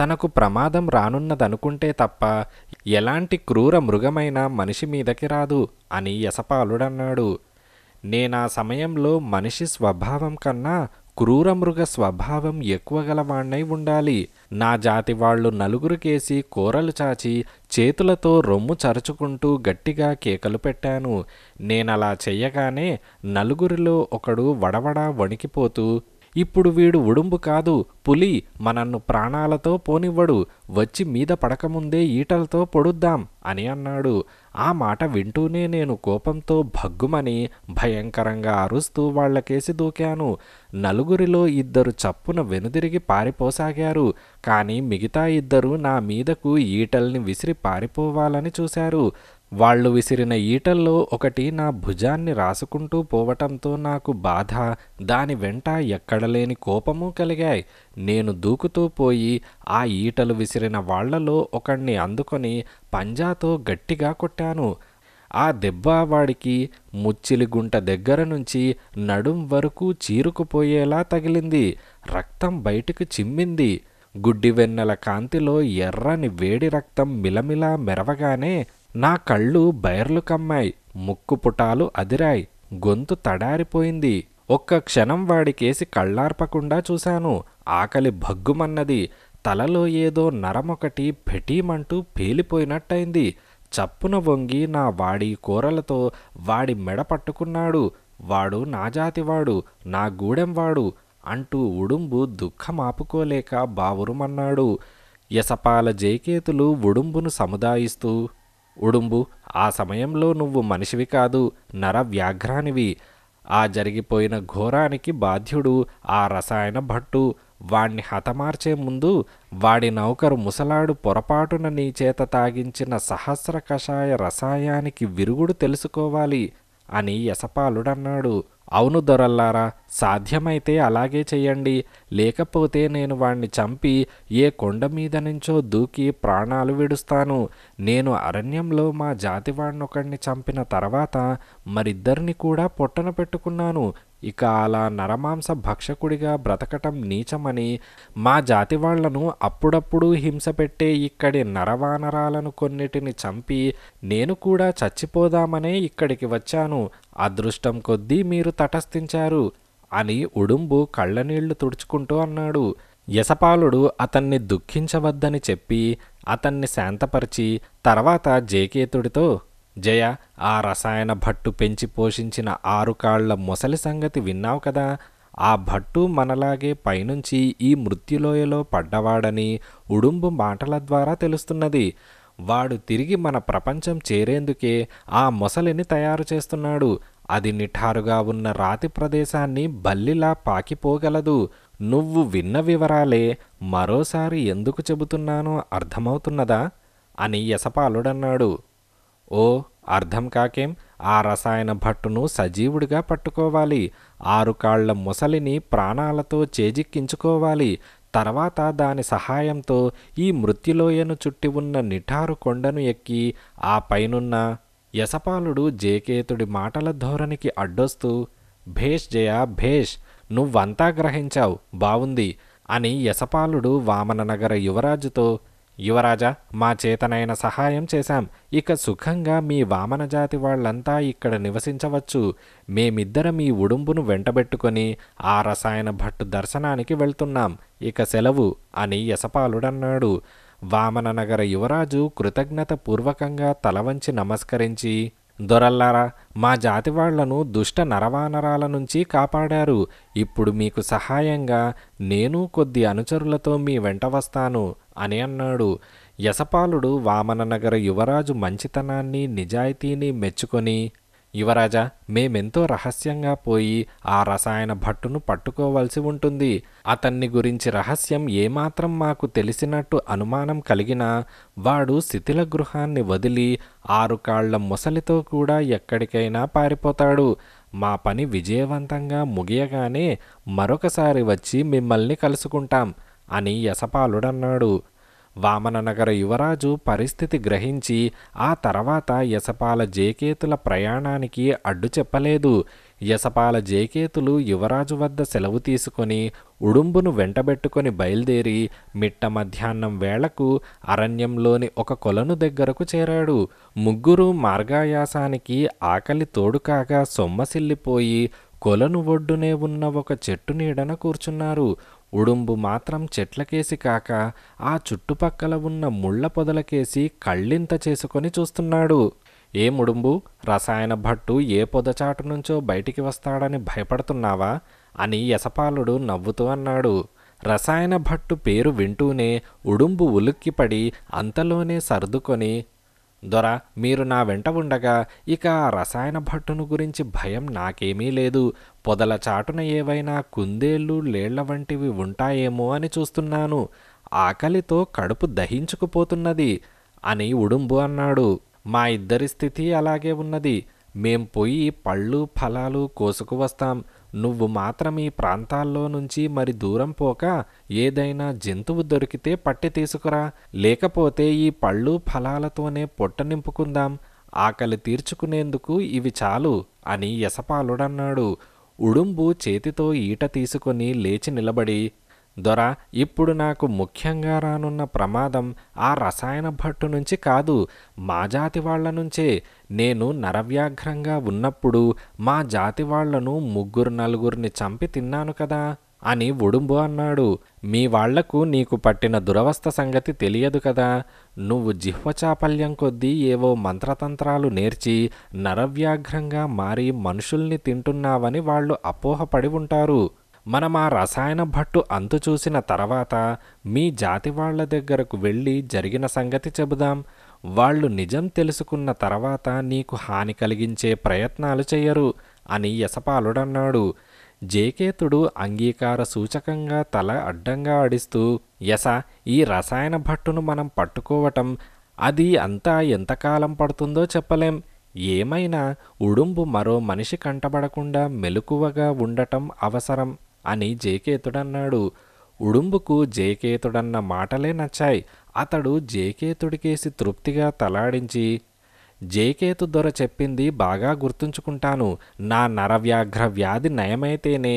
తనకు ప్రమాదం రానున్నదనుకుంటే తప్ప ఎలాంటి క్రూర మృగమైన మనిషి మీదకి రాదు అని యసపాలుడన్నాడు నేనా సమయంలో మనిషి స్వభావం కన్నా క్రూరమృగ స్వభావం ఎక్కువ గలవాణ్ణై ఉండాలి నా జాతి వాళ్ళు నలుగురికేసి కూరలు చాచి చేతులతో రొమ్ము చరుచుకుంటూ గట్టిగా కేకలు పెట్టాను నేనలా చెయ్యగానే నలుగురిలో ఒకడు వడవడా వణికిపోతూ ఇప్పుడు వీడు ఉడుంబు కాదు పులి మనన్ను ప్రాణాలతో పోనివ్వడు వచ్చి మీద పడకముందే ఈటలతో పొడుద్దాం అని అన్నాడు ఆ మాట వింటూనే నేను కోపంతో భగ్గుమని భయంకరంగా అరుస్తూ వాళ్లకేసి దూకాను నలుగురిలో ఇద్దరు చప్పున వెనుదిరిగి పారిపోసాగారు కానీ మిగతా ఇద్దరు నా మీదకు ఈటల్ని విసిరి పారిపోవాలని చూశారు వాళ్ళు విసిరిన ఈటల్లో ఒకటి నా భుజాన్ని రాసుకుంటూ పోవటంతో నాకు బాధ దాని వెంట ఎక్కడలేని కోపము కలిగాయి నేను దూకుతూ పోయి ఆ ఈటలు విసిరిన వాళ్లలో ఒకణ్ణి అందుకొని పంజాతో గట్టిగా కొట్టాను ఆ దెబ్బ వాడికి ముచ్చిలి గుంట దగ్గర నుంచి నడుం వరకు చీరుకుపోయేలా తగిలింది రక్తం బయటకు చిమ్మింది గుడ్డి వెన్నెల కాంతిలో ఎర్రని వేడి రక్తం మిలమిలా మెరవగానే నా కళ్ళు బైర్లు కమ్మాయి ముక్కు పుటాలు అదిరాయి గొంతు తడారిపోయింది ఒక్క క్షణం వాడికేసి కళ్ళార్పకుండా చూశాను ఆకలి భగ్గుమన్నది తలలో ఏదో నరమొకటి పెటీమంటూ పేలిపోయినట్టయింది చప్పున వంగి నా వాడి కూరలతో వాడి మెడ పట్టుకున్నాడు వాడు నా జాతివాడు నా గూడెంవాడు అంటూ ఉడుంబు దుఃఖమాపుకోలేక బావురుమన్నాడు యసపాల జైకేతులు ఉడుంబును సముదాయిస్తూ ఉడుంబు ఆ సమయంలో నువ్వు మనిషివి కాదు నర వ్యాఘ్రానివి ఆ జరిగిపోయిన ఘోరానికి బాధ్యుడు ఆ రసాయన భట్టు వాణ్ణి హతమార్చే ముందు వాడి నౌకరు ముసలాడు పొరపాటున నీ చేత తాగించిన సహస్ర కషాయ రసాయానికి విరుగుడు తెలుసుకోవాలి అని యసపాలుడన్నాడు అవును దొరల్లారా సాధ్యమైతే అలాగే చెయ్యండి లేకపోతే నేను వాణ్ణి చంపి ఏ కొండ మీద నుంచో దూకి ప్రాణాలు విడుస్తాను నేను అరణ్యంలో మా జాతివాణ్ణొకణ్ణి చంపిన తర్వాత మరిద్దరిని కూడా పొట్టన పెట్టుకున్నాను ఇక అలా నరమాంస భక్షకుడిగా బ్రతకటం నీచమని మా జాతి వాళ్లను అప్పుడప్పుడు హింస పెట్టే ఇక్కడి నరవానరాలను కొన్నిటిని చంపి నేను కూడా చచ్చిపోదామనే ఇక్కడికి వచ్చాను అదృష్టం కొద్దీ మీరు తటస్థించారు అని ఉడుంబు కళ్ళనీళ్లు తుడుచుకుంటూ అన్నాడు యశపాలుడు అతన్ని దుఃఖించవద్దని చెప్పి అతన్ని శాంతపరిచి తర్వాత జేకేతుడితో జయ ఆ రసాయన భట్టు పెంచి పోషించిన ఆరు కాళ్ల మొసలి సంగతి విన్నావు కదా ఆ భట్టు మనలాగే పైనుంచి ఈ మృత్యులోయలో పడ్డవాడని ఉడుంబు మాటల ద్వారా తెలుస్తున్నది వాడు తిరిగి మన ప్రపంచం చేరేందుకే ఆ మొసలిని తయారు చేస్తున్నాడు అది నిఠారుగా ఉన్న రాతి ప్రదేశాన్ని బల్లిలా పాకిపోగలదు నువ్వు విన్న వివరాలే మరోసారి ఎందుకు చెబుతున్నానో అర్థమవుతున్నదా అని యసపాలుడన్నాడు ఓ అర్థం కాకేం ఆ రసాయన భట్టును సజీవుడిగా పట్టుకోవాలి ఆరు కాళ్ల ముసలిని ప్రాణాలతో చేజిక్కించుకోవాలి తర్వాత దాని సహాయంతో ఈ మృత్యులోయను చుట్టి ఉన్న నిఠారు కొండను ఎక్కి ఆ పైనున్న యశపాలుడు జేకేతుడి మాటల ధోరణికి అడ్డొస్తూ భేష్ జయ భేష్ నువ్వంతా గ్రహించావు బావుంది అని యశపాలుడు వామననగర యువరాజుతో యువరాజా మా చేతనైన సహాయం చేశాం ఇక సుఖంగా మీ వామనజాతి వాళ్ళంతా ఇక్కడ నివసించవచ్చు మేమిద్దరం ఈ ఉడుంబును వెంటబెట్టుకొని ఆ రసాయన భట్టు దర్శనానికి వెళ్తున్నాం ఇక సెలవు అని యసపాలుడన్నాడు వామననగర యువరాజు కృతజ్ఞత పూర్వకంగా తలవంచి నమస్కరించి దొరల్లారా మా జాతి వాళ్లను దుష్ట నరవానరాల నుంచి కాపాడారు ఇప్పుడు మీకు సహాయంగా నేను కొద్ది అనుచరులతో మీ వెంట వస్తాను అని అన్నాడు యశపాలుడు వామననగర యువరాజు మంచితనాన్ని నిజాయితీని మెచ్చుకొని యువరాజా మేమెంతో రహస్యంగా పోయి ఆ రసాయన భట్టును పట్టుకోవలసి ఉంటుంది అతన్ని గురించి రహస్యం ఏమాత్రం మాకు తెలిసినట్టు అనుమానం కలిగినా వాడు శిథిల గృహాన్ని వదిలి ఆరు కాళ్ల ముసలితో కూడా ఎక్కడికైనా పారిపోతాడు మా పని విజయవంతంగా ముగియగానే మరొకసారి వచ్చి మిమ్మల్ని కలుసుకుంటాం అని యశపాలుడన్నాడు వామననగర యువరాజు పరిస్థితి గ్రహించి ఆ తర్వాత యశపాల జేకేతుల ప్రయాణానికి అడ్డు చెప్పలేదు యశపాల జేకేతులు యువరాజు వద్ద సెలవు తీసుకొని ఉడుంబును వెంటబెట్టుకొని బయలుదేరి మిట్ట మధ్యాహ్నం వేళకు అరణ్యంలోని ఒక కొలను దగ్గరకు చేరాడు ముగ్గురు మార్గాయాసానికి ఆకలి తోడుకాగా సొమ్మసిల్లిపోయి కొలను ఒడ్డునే ఉన్న ఒక చెట్టు నీడన కూర్చున్నారు ఉడుంబు మాత్రం చెట్లకేసి కాక ఆ చుట్టుపక్కల ఉన్న ముళ్ళ పొదలకేసి కళ్ళింత చేసుకొని చూస్తున్నాడు ఏ ముడుంబు రసాయన భట్టు ఏ పొదచాటు నుంచో బయటికి వస్తాడని భయపడుతున్నావా అని యసపాలుడు నవ్వుతూ అన్నాడు రసాయన భట్టు పేరు వింటూనే ఉడుంబు ఉలుక్కిపడి అంతలోనే సర్దుకొని దొర మీరు నా వెంట ఉండగా ఇక ఆ రసాయన భట్టును గురించి భయం నాకేమీ లేదు పొదల చాటున ఏవైనా కుందేళ్ళు లేళ్ల వంటివి ఉంటాయేమో అని చూస్తున్నాను ఆకలితో కడుపు దహించుకుపోతున్నది అని ఉడుంబు అన్నాడు మా ఇద్దరి స్థితి అలాగే ఉన్నది మేం పోయి పళ్ళు ఫలాలు కోసుకు వస్తాం నువ్వు మాత్రం ఈ ప్రాంతాల్లో నుంచి మరి దూరం పోక ఏదైనా జంతువు దొరికితే పట్టి తీసుకురా లేకపోతే ఈ పళ్ళు ఫలాలతోనే పొట్ట నింపుకుందాం ఆకలి తీర్చుకునేందుకు ఇవి చాలు అని యసపాలుడన్నాడు ఉడుంబు చేతితో ఈట తీసుకుని లేచి నిలబడి దొర ఇప్పుడు నాకు ముఖ్యంగా రానున్న ప్రమాదం ఆ రసాయన భట్టు నుంచి కాదు మా జాతి వాళ్ల నుంచే నేను నరవ్యాఘ్రంగా ఉన్నప్పుడు మా జాతి వాళ్లను ముగ్గురు నలుగురిని చంపి తిన్నాను కదా అని ఉడుంబు అన్నాడు మీ వాళ్లకు నీకు పట్టిన దురవస్థ సంగతి తెలియదు కదా నువ్వు జిహ్వచాపల్యం కొద్దీ ఏవో మంత్రతంత్రాలు నేర్చి నరవ్యాఘ్రంగా మారి మనుషుల్ని తింటున్నావని వాళ్ళు అపోహపడి ఉంటారు మనం ఆ రసాయన భట్టు అంతు చూసిన తర్వాత మీ జాతి వాళ్ళ దగ్గరకు వెళ్ళి జరిగిన సంగతి చెబుదాం వాళ్ళు నిజం తెలుసుకున్న తర్వాత నీకు హాని కలిగించే ప్రయత్నాలు చేయరు అని యసపాలుడన్నాడు జేకేతుడు అంగీకార సూచకంగా తల అడ్డంగా అడిస్తూ యస ఈ రసాయన భట్టును మనం పట్టుకోవటం అది అంతా ఎంతకాలం పడుతుందో చెప్పలేం ఏమైనా ఉడుంబు మరో మనిషి కంటబడకుండా మెలకువగా ఉండటం అవసరం అని జేకేతుడన్నాడు ఉడుంబుకు జేకేతుడన్న మాటలే నచ్చాయి అతడు జేకేతుడికేసి తృప్తిగా తలాడించి జేకేతు దొర చెప్పింది బాగా గుర్తుంచుకుంటాను నా నరవ్యాఘ్ర వ్యాధి నయమైతేనే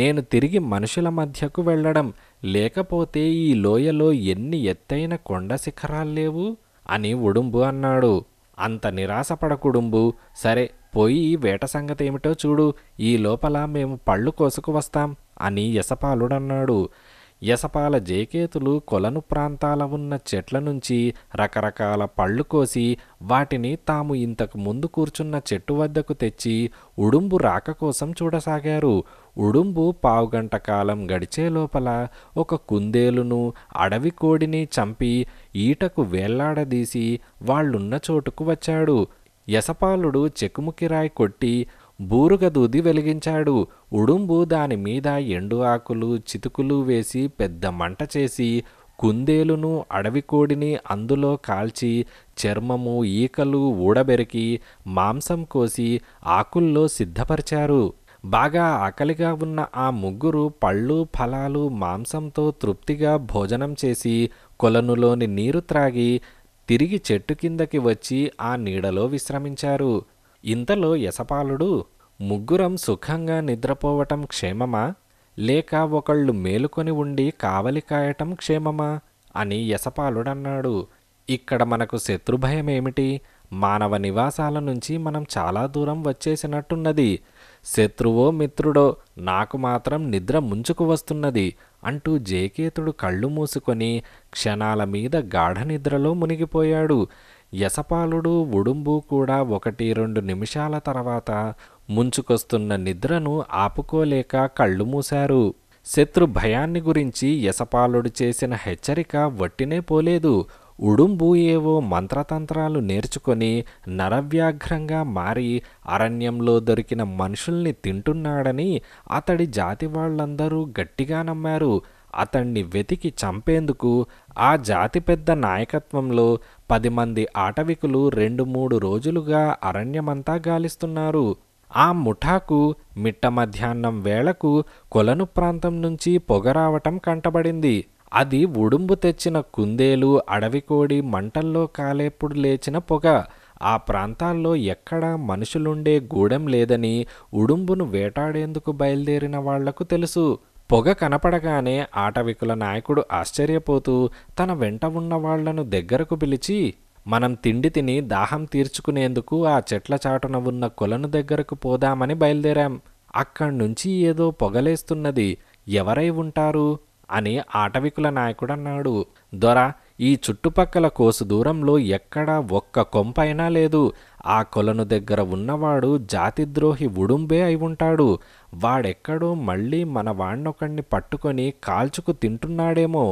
నేను తిరిగి మనుషుల మధ్యకు వెళ్ళడం లేకపోతే ఈ లోయలో ఎన్ని ఎత్తైన కొండ శిఖరాలు లేవు అని ఉడుంబు అన్నాడు అంత నిరాశపడకుడుంబు సరే పోయి వేట సంగతి ఏమిటో చూడు ఈ లోపల మేము పళ్ళు కోసుకు వస్తాం అని యశపాలుడన్నాడు యశపాల జేకేతులు కొలను ప్రాంతాల ఉన్న చెట్ల నుంచి రకరకాల పళ్ళు కోసి వాటిని తాము ఇంతకు ముందు కూర్చున్న చెట్టు వద్దకు తెచ్చి ఉడుంబు రాక కోసం చూడసాగారు ఉడుంబు పావుగంట కాలం గడిచే లోపల ఒక కుందేలును అడవి కోడిని చంపి ఈటకు వేళ్లాడదీసి వాళ్ళున్న చోటుకు వచ్చాడు యశపాలుడు రాయి కొట్టి బూరుగదూది వెలిగించాడు ఉడుంబు దానిమీద ఎండు ఆకులు చితుకులు వేసి పెద్ద మంట చేసి కుందేలును అడవికోడిని అందులో కాల్చి చర్మము ఈకలు ఊడబెరికి మాంసం కోసి ఆకుల్లో సిద్ధపరిచారు బాగా ఆకలిగా ఉన్న ఆ ముగ్గురు పళ్ళు ఫలాలు మాంసంతో తృప్తిగా భోజనం చేసి కొలనులోని నీరు త్రాగి తిరిగి చెట్టు కిందకి వచ్చి ఆ నీడలో విశ్రమించారు ఇంతలో యశపాలుడు ముగ్గురం సుఖంగా నిద్రపోవటం క్షేమమా లేక ఒకళ్ళు మేలుకొని ఉండి కావలి కాయటం క్షేమమా అని యశపాలుడన్నాడు ఇక్కడ మనకు శత్రుభయమేమిటి ఏమిటి మానవ నివాసాల నుంచి మనం చాలా దూరం వచ్చేసినట్టున్నది శత్రువో మిత్రుడో నాకు మాత్రం నిద్ర ముంచుకు వస్తున్నది అంటూ జేకేతుడు కళ్ళు మూసుకొని క్షణాల మీద గాఢనిద్రలో మునిగిపోయాడు యశపాలుడు ఉడుంబు కూడా ఒకటి రెండు నిమిషాల తర్వాత ముంచుకొస్తున్న నిద్రను ఆపుకోలేక కళ్ళు మూశారు శత్రు భయాన్ని గురించి యశపాలుడు చేసిన హెచ్చరిక వట్టినే పోలేదు ఉడుంబు ఏవో మంత్రతంత్రాలు నేర్చుకొని నరవ్యాఘ్రంగా మారి అరణ్యంలో దొరికిన మనుషుల్ని తింటున్నాడని అతడి జాతి వాళ్ళందరూ గట్టిగా నమ్మారు అతణ్ణి వెతికి చంపేందుకు ఆ జాతి పెద్ద నాయకత్వంలో పది మంది ఆటవికులు రెండు మూడు రోజులుగా అరణ్యమంతా గాలిస్తున్నారు ఆ ముఠాకు మిట్ట మధ్యాహ్నం వేళకు కొలను ప్రాంతం నుంచి పొగరావటం కంటబడింది అది ఉడుంబు తెచ్చిన కుందేలు అడవికోడి మంటల్లో కాలేప్పుడు లేచిన పొగ ఆ ప్రాంతాల్లో ఎక్కడా మనుషులుండే గూడెం లేదని ఉడుంబును వేటాడేందుకు బయలుదేరిన వాళ్లకు తెలుసు పొగ కనపడగానే ఆటవికుల నాయకుడు ఆశ్చర్యపోతూ తన వెంట ఉన్న దగ్గరకు పిలిచి మనం తిండి తిని దాహం తీర్చుకునేందుకు ఆ చెట్ల చాటున ఉన్న కొలను దగ్గరకు పోదామని బయలుదేరాం అక్కడ్నుంచి ఏదో పొగలేస్తున్నది ఎవరై ఉంటారు అని ఆటవికుల నాయకుడన్నాడు దొర ఈ చుట్టుపక్కల కోసు దూరంలో ఎక్కడా ఒక్క కొంపైనా లేదు ఆ కొలను దగ్గర ఉన్నవాడు జాతిద్రోహి ఉడుంబే అయి ఉంటాడు వాడెక్కడో మళ్ళీ మన వాణ్ణొకణ్ణి పట్టుకొని కాల్చుకు తింటున్నాడేమో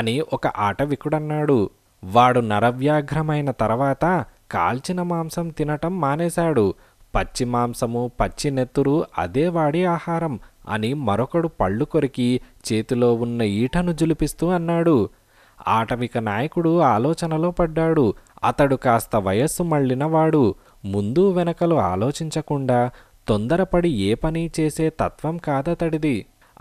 అని ఒక ఆటవికుడన్నాడు వాడు నరవ్యాఘ్రమైన తర్వాత కాల్చిన మాంసం తినటం మానేశాడు పచ్చి మాంసము పచ్చి నెత్తురు అదే వాడి ఆహారం అని మరొకడు పళ్ళు కొరికి చేతిలో ఉన్న ఈటను జులిపిస్తూ అన్నాడు ఆటవిక నాయకుడు ఆలోచనలో పడ్డాడు అతడు కాస్త వయస్సు మళ్ళినవాడు ముందు వెనకలు ఆలోచించకుండా తొందరపడి ఏ పని చేసే తత్వం కాదతడిది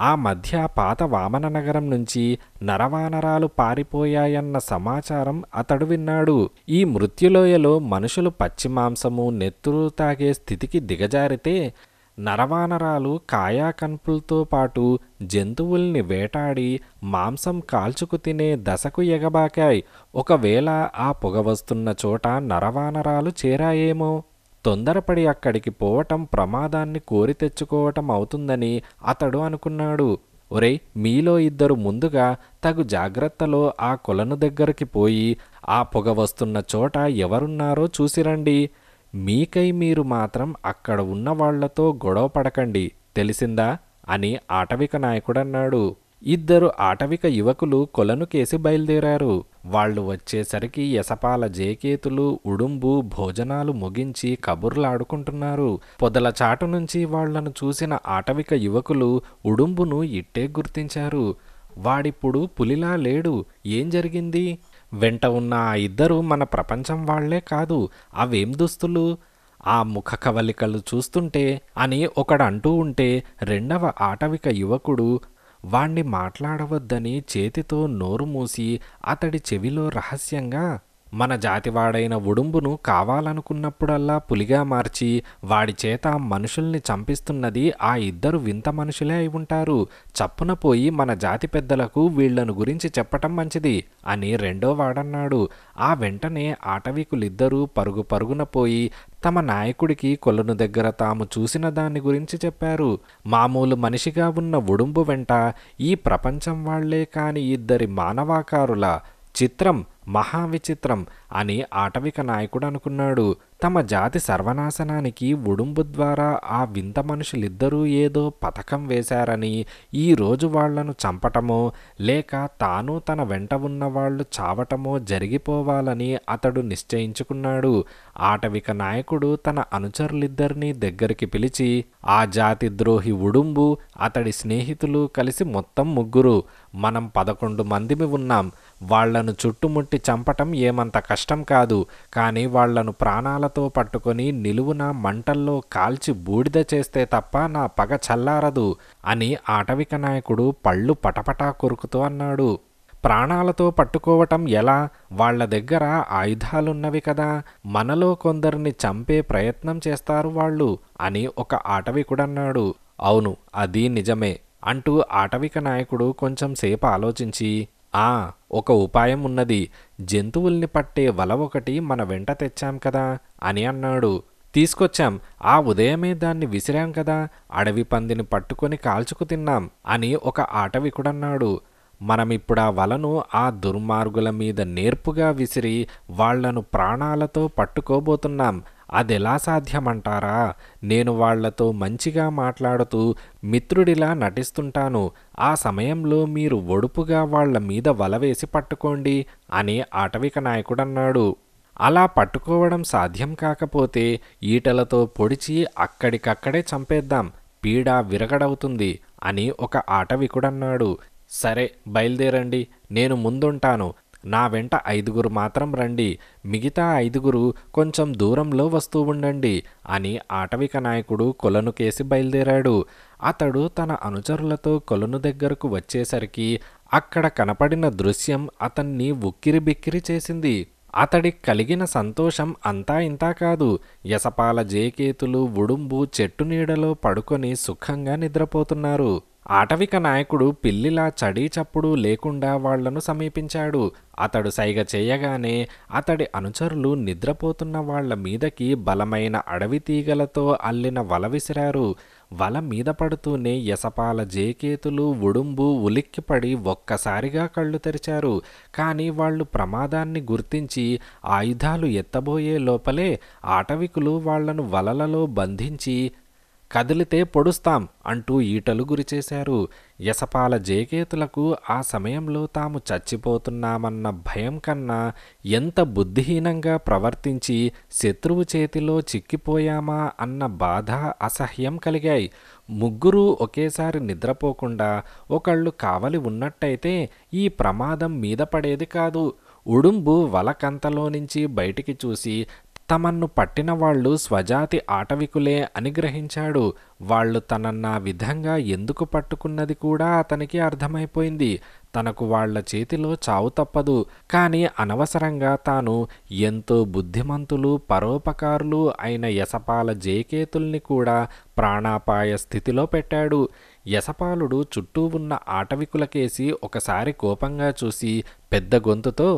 ఆ మధ్య పాత వామన నగరం నుంచి నరవానరాలు పారిపోయాయన్న సమాచారం అతడు విన్నాడు ఈ మృత్యులోయలో మనుషులు పచ్చి మాంసము నెత్తురు తాగే స్థితికి దిగజారితే నరవానరాలు కాయాకన్పులతో పాటు జంతువుల్ని వేటాడి మాంసం కాల్చుకు తినే దశకు ఎగబాకాయి ఒకవేళ ఆ పొగ వస్తున్న చోట నరవానరాలు చేరాయేమో తొందరపడి అక్కడికి పోవటం ప్రమాదాన్ని కోరి తెచ్చుకోవటం అవుతుందని అతడు అనుకున్నాడు ఒరే మీలో ఇద్దరు ముందుగా తగు జాగ్రత్తలో ఆ కొలను దగ్గరికి పోయి ఆ పొగ వస్తున్న చోట ఎవరున్నారో చూసిరండి మీకై మీరు మాత్రం అక్కడ ఉన్న వాళ్లతో గొడవ పడకండి తెలిసిందా అని ఆటవిక నాయకుడన్నాడు ఇద్దరు ఆటవిక యువకులు కొలను కేసి బయలుదేరారు వాళ్ళు వచ్చేసరికి యసపాల జేకేతులు ఉడుంబు భోజనాలు ముగించి కబుర్లాడుకుంటున్నారు పొదల చాటు నుంచి వాళ్లను చూసిన ఆటవిక యువకులు ఉడుంబును ఇట్టే గుర్తించారు వాడిప్పుడు పులిలా లేడు ఏం జరిగింది వెంట ఉన్న ఆ ఇద్దరు మన ప్రపంచం వాళ్లే కాదు అవేం దుస్తులు ఆ ముఖ కవలికలు చూస్తుంటే అని ఒకడంటూ ఉంటే రెండవ ఆటవిక యువకుడు వాణ్ణి మాట్లాడవద్దని చేతితో నోరు మూసి అతడి చెవిలో రహస్యంగా మన జాతివాడైన ఉడుంబును కావాలనుకున్నప్పుడల్లా పులిగా మార్చి వాడి చేత మనుషుల్ని చంపిస్తున్నది ఆ ఇద్దరు వింత మనుషులే అయి ఉంటారు చప్పున పోయి మన జాతి పెద్దలకు వీళ్లను గురించి చెప్పటం మంచిది అని రెండో వాడన్నాడు ఆ వెంటనే ఆటవీకులిద్దరూ పరుగు పరుగున పోయి తమ నాయకుడికి కొలను దగ్గర తాము చూసిన దాని గురించి చెప్పారు మామూలు మనిషిగా ఉన్న ఉడుంబు వెంట ఈ ప్రపంచం వాళ్లే కాని ఇద్దరి మానవాకారుల చిత్రం మహావిచిత్రం అని ఆటవిక నాయకుడు అనుకున్నాడు తమ జాతి సర్వనాశనానికి ఉడుంబు ద్వారా ఆ వింత మనుషులిద్దరూ ఏదో పథకం వేశారని ఈరోజు వాళ్లను చంపటమో లేక తాను తన వెంట ఉన్న వాళ్ళు చావటమో జరిగిపోవాలని అతడు నిశ్చయించుకున్నాడు ఆటవిక నాయకుడు తన అనుచరులిద్దరినీ దగ్గరికి పిలిచి ఆ జాతి ద్రోహి ఉడుంబు అతడి స్నేహితులు కలిసి మొత్తం ముగ్గురు మనం పదకొండు మందిమి ఉన్నాం వాళ్లను చుట్టుముట్టి చంపటం ఏమంత కష్టం కాదు కానీ వాళ్లను ప్రాణాలతో పట్టుకొని నిలువున మంటల్లో కాల్చి బూడిద చేస్తే తప్ప నా పగ చల్లారదు అని ఆటవిక నాయకుడు పళ్ళు పటపటా కొరుకుతూ అన్నాడు ప్రాణాలతో పట్టుకోవటం ఎలా వాళ్ల దగ్గర ఆయుధాలున్నవి కదా మనలో కొందరిని చంపే ప్రయత్నం చేస్తారు వాళ్ళు అని ఒక ఆటవికుడన్నాడు అవును అది నిజమే అంటూ ఆటవిక నాయకుడు కొంచెం సేపు ఆలోచించి ఆ ఒక ఉపాయం ఉన్నది జంతువుల్ని పట్టే వల ఒకటి మన వెంట తెచ్చాం కదా అని అన్నాడు తీసుకొచ్చాం ఆ ఉదయమే దాన్ని విసిరాం కదా అడవి పందిని పట్టుకొని కాల్చుకు తిన్నాం అని ఒక ఆటవికుడన్నాడు మనమిప్పుడు ఆ వలను ఆ దుర్మార్గుల మీద నేర్పుగా విసిరి వాళ్లను ప్రాణాలతో పట్టుకోబోతున్నాం అదెలా సాధ్యమంటారా నేను వాళ్లతో మంచిగా మాట్లాడుతూ మిత్రుడిలా నటిస్తుంటాను ఆ సమయంలో మీరు ఒడుపుగా వాళ్ల మీద వలవేసి పట్టుకోండి అని ఆటవిక నాయకుడన్నాడు అలా పట్టుకోవడం సాధ్యం కాకపోతే ఈటలతో పొడిచి అక్కడికక్కడే చంపేద్దాం పీడ విరగడవుతుంది అని ఒక ఆటవికుడన్నాడు సరే బయలుదేరండి నేను ముందుంటాను నా వెంట ఐదుగురు మాత్రం రండి మిగతా ఐదుగురు కొంచెం దూరంలో వస్తూ ఉండండి అని ఆటవిక నాయకుడు కొలను కేసి బయలుదేరాడు అతడు తన అనుచరులతో కొలను దగ్గరకు వచ్చేసరికి అక్కడ కనపడిన దృశ్యం అతన్ని బిక్కిరి చేసింది అతడి కలిగిన సంతోషం అంతా ఇంతా కాదు యసపాల జేకేతులు ఉడుంబు చెట్టు నీడలో పడుకొని సుఖంగా నిద్రపోతున్నారు ఆటవిక నాయకుడు పిల్లిలా చడీ చప్పుడు లేకుండా వాళ్లను సమీపించాడు అతడు సైగ చేయగానే అతడి అనుచరులు నిద్రపోతున్న వాళ్ల మీదకి బలమైన అడవి తీగలతో అల్లిన వల విసిరారు వల మీద పడుతూనే ఎసపాల జేకేతులు ఉడుంబు ఉలిక్కిపడి ఒక్కసారిగా కళ్ళు తెరిచారు కానీ వాళ్ళు ప్రమాదాన్ని గుర్తించి ఆయుధాలు ఎత్తబోయే లోపలే ఆటవికులు వాళ్లను వలలలో బంధించి కదిలితే పొడుస్తాం అంటూ ఈటలు గురిచేశారు యసపాల జేకేతులకు ఆ సమయంలో తాము చచ్చిపోతున్నామన్న భయం కన్నా ఎంత బుద్ధిహీనంగా ప్రవర్తించి శత్రువు చేతిలో చిక్కిపోయామా అన్న బాధ అసహ్యం కలిగాయి ముగ్గురూ ఒకేసారి నిద్రపోకుండా ఒకళ్ళు కావలి ఉన్నట్టయితే ఈ ప్రమాదం మీద పడేది కాదు ఉడుంబు వలకంతలో నుంచి బయటికి చూసి తమన్ను పట్టిన వాళ్ళు స్వజాతి ఆటవికులే అని గ్రహించాడు వాళ్ళు తనన్నా విధంగా ఎందుకు పట్టుకున్నది కూడా అతనికి అర్థమైపోయింది తనకు వాళ్ల చేతిలో చావు తప్పదు కానీ అనవసరంగా తాను ఎంతో బుద్ధిమంతులు పరోపకారులు అయిన యసపాల జేకేతుల్ని కూడా ప్రాణాపాయ స్థితిలో పెట్టాడు యసపాలుడు చుట్టూ ఉన్న ఆటవికులకేసి ఒకసారి కోపంగా చూసి పెద్ద గొంతుతో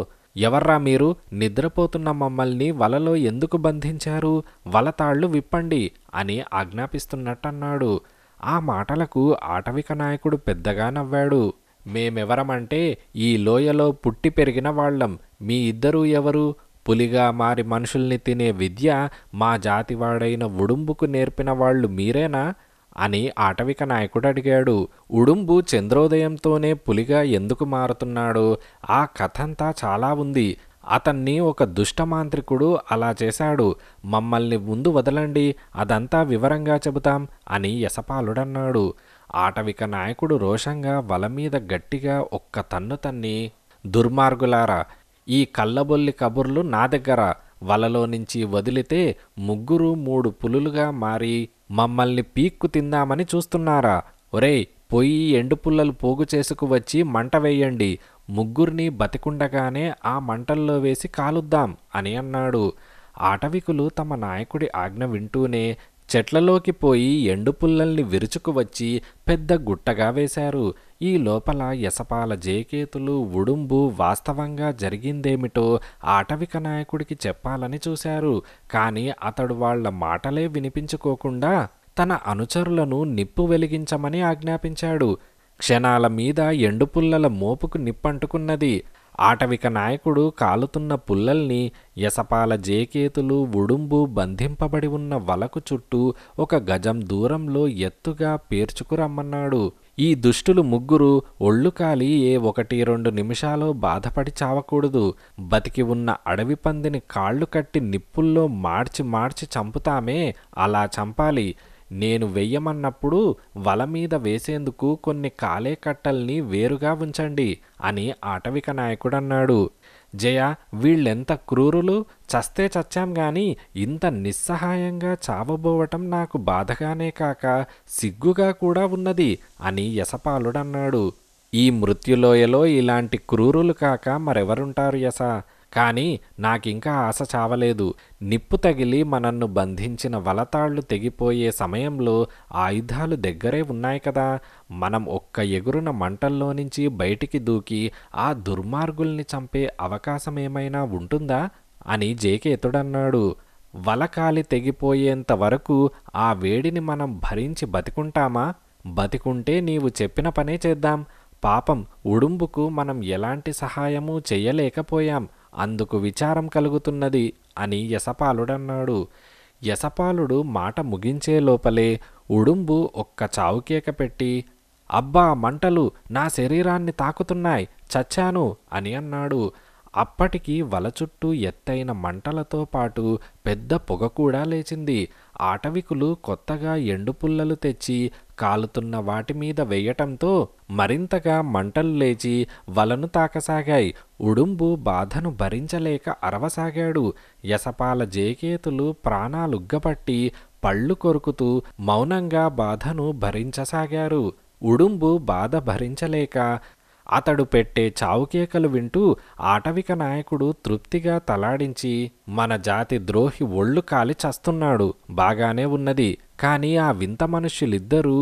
ఎవర్రా మీరు నిద్రపోతున్న మమ్మల్ని వలలో ఎందుకు బంధించారు వలతాళ్లు విప్పండి అని ఆజ్ఞాపిస్తున్నట్టన్నాడు ఆ మాటలకు ఆటవిక నాయకుడు పెద్దగా నవ్వాడు మేమెవరమంటే ఈ లోయలో పుట్టి పెరిగిన వాళ్ళం మీ ఇద్దరూ ఎవరు పులిగా మారి మనుషుల్ని తినే విద్య మా జాతివాడైన ఉడుంబుకు నేర్పిన వాళ్ళు మీరేనా అని ఆటవిక నాయకుడు అడిగాడు ఉడుంబు చంద్రోదయంతోనే పులిగా ఎందుకు మారుతున్నాడు ఆ కథంతా చాలా ఉంది అతన్ని ఒక దుష్టమాంత్రికుడు అలా చేశాడు మమ్మల్ని ముందు వదలండి అదంతా వివరంగా చెబుతాం అని యసపాలుడన్నాడు ఆటవిక నాయకుడు రోషంగా వలమీద గట్టిగా ఒక్క తన్ను తన్ని దుర్మార్గులారా ఈ కళ్ళబొల్లి కబుర్లు నా దగ్గర వలలో నుంచి వదిలితే ముగ్గురు మూడు పులులుగా మారి మమ్మల్ని పీక్కు తిందామని చూస్తున్నారా ఒరేయ్ పొయ్యి ఎండుపుల్లలు పోగు చేసుకువచ్చి మంట వేయండి ముగ్గురిని బతికుండగానే ఆ మంటల్లో వేసి కాలుద్దాం అని అన్నాడు ఆటవికులు తమ నాయకుడి ఆజ్ఞ వింటూనే చెట్లలోకి పోయి ఎండుపుల్లల్ని వచ్చి పెద్ద గుట్టగా వేశారు ఈ లోపల యసపాల జేకేతులు ఉడుంబు వాస్తవంగా జరిగిందేమిటో ఆటవిక నాయకుడికి చెప్పాలని చూశారు కానీ అతడు వాళ్ల మాటలే వినిపించుకోకుండా తన అనుచరులను నిప్పు వెలిగించమని ఆజ్ఞాపించాడు క్షణాల మీద ఎండుపుల్లల మోపుకు నిప్పంటుకున్నది ఆటవిక నాయకుడు కాలుతున్న పుల్లల్ని యసపాల జేకేతులు ఉడుంబు బంధింపబడి ఉన్న వలకు చుట్టూ ఒక గజం దూరంలో ఎత్తుగా పేర్చుకురమ్మన్నాడు ఈ దుష్టులు ముగ్గురు ఒళ్ళు కాలి ఏ ఒకటి రెండు నిమిషాలు బాధపడి చావకూడదు బతికి ఉన్న అడవి పందిని కాళ్ళు కట్టి నిప్పుల్లో మార్చి మార్చి చంపుతామే అలా చంపాలి నేను వెయ్యమన్నప్పుడు వల మీద వేసేందుకు కొన్ని కాలేకట్టల్ని వేరుగా ఉంచండి అని ఆటవిక నాయకుడన్నాడు జయ వీళ్ళెంత క్రూరులు చస్తే చచ్చాం గాని ఇంత నిస్సహాయంగా చావబోవటం నాకు బాధగానే కాక సిగ్గుగా కూడా ఉన్నది అని యసపాలుడన్నాడు ఈ మృత్యులోయలో ఇలాంటి క్రూరులు కాక మరెవరుంటారు యస కానీ నాకింకా ఆశ చావలేదు నిప్పు తగిలి మనన్ను బంధించిన వలతాళ్లు తెగిపోయే సమయంలో ఆయుధాలు దగ్గరే ఉన్నాయి కదా మనం ఒక్క ఎగురున మంటల్లో నుంచి బయటికి దూకి ఆ దుర్మార్గుల్ని చంపే అవకాశం ఏమైనా ఉంటుందా అని జేకేతుడన్నాడు వలకాలి తెగిపోయేంత వరకు ఆ వేడిని మనం భరించి బతికుంటామా బతికుంటే నీవు చెప్పిన పనే చేద్దాం పాపం ఉడుంబుకు మనం ఎలాంటి సహాయమూ చెయ్యలేకపోయాం అందుకు విచారం కలుగుతున్నది అని యశపాలుడన్నాడు యశపాలుడు మాట ముగించే లోపలే ఉడుంబు ఒక్క చావుకేక పెట్టి అబ్బా మంటలు నా శరీరాన్ని తాకుతున్నాయి చచ్చాను అని అన్నాడు అప్పటికి వల చుట్టూ ఎత్తైన మంటలతో పాటు పెద్ద పొగ కూడా లేచింది ఆటవికులు కొత్తగా ఎండు పుల్లలు తెచ్చి కాలుతున్న వాటి మీద వేయటంతో మరింతగా మంటలు లేచి వలను తాకసాగాయి ఉడుంబు బాధను భరించలేక అరవసాగాడు యసపాల జేకేతులు ప్రాణాలుగ్గపట్టి పళ్ళు కొరుకుతూ మౌనంగా బాధను భరించసాగారు ఉడుంబు బాధ భరించలేక అతడు పెట్టే చావుకేకలు వింటూ ఆటవిక నాయకుడు తృప్తిగా తలాడించి మన జాతి ద్రోహి ఒళ్ళు కాలి చస్తున్నాడు బాగానే ఉన్నది కానీ ఆ వింత మనుషులిద్దరూ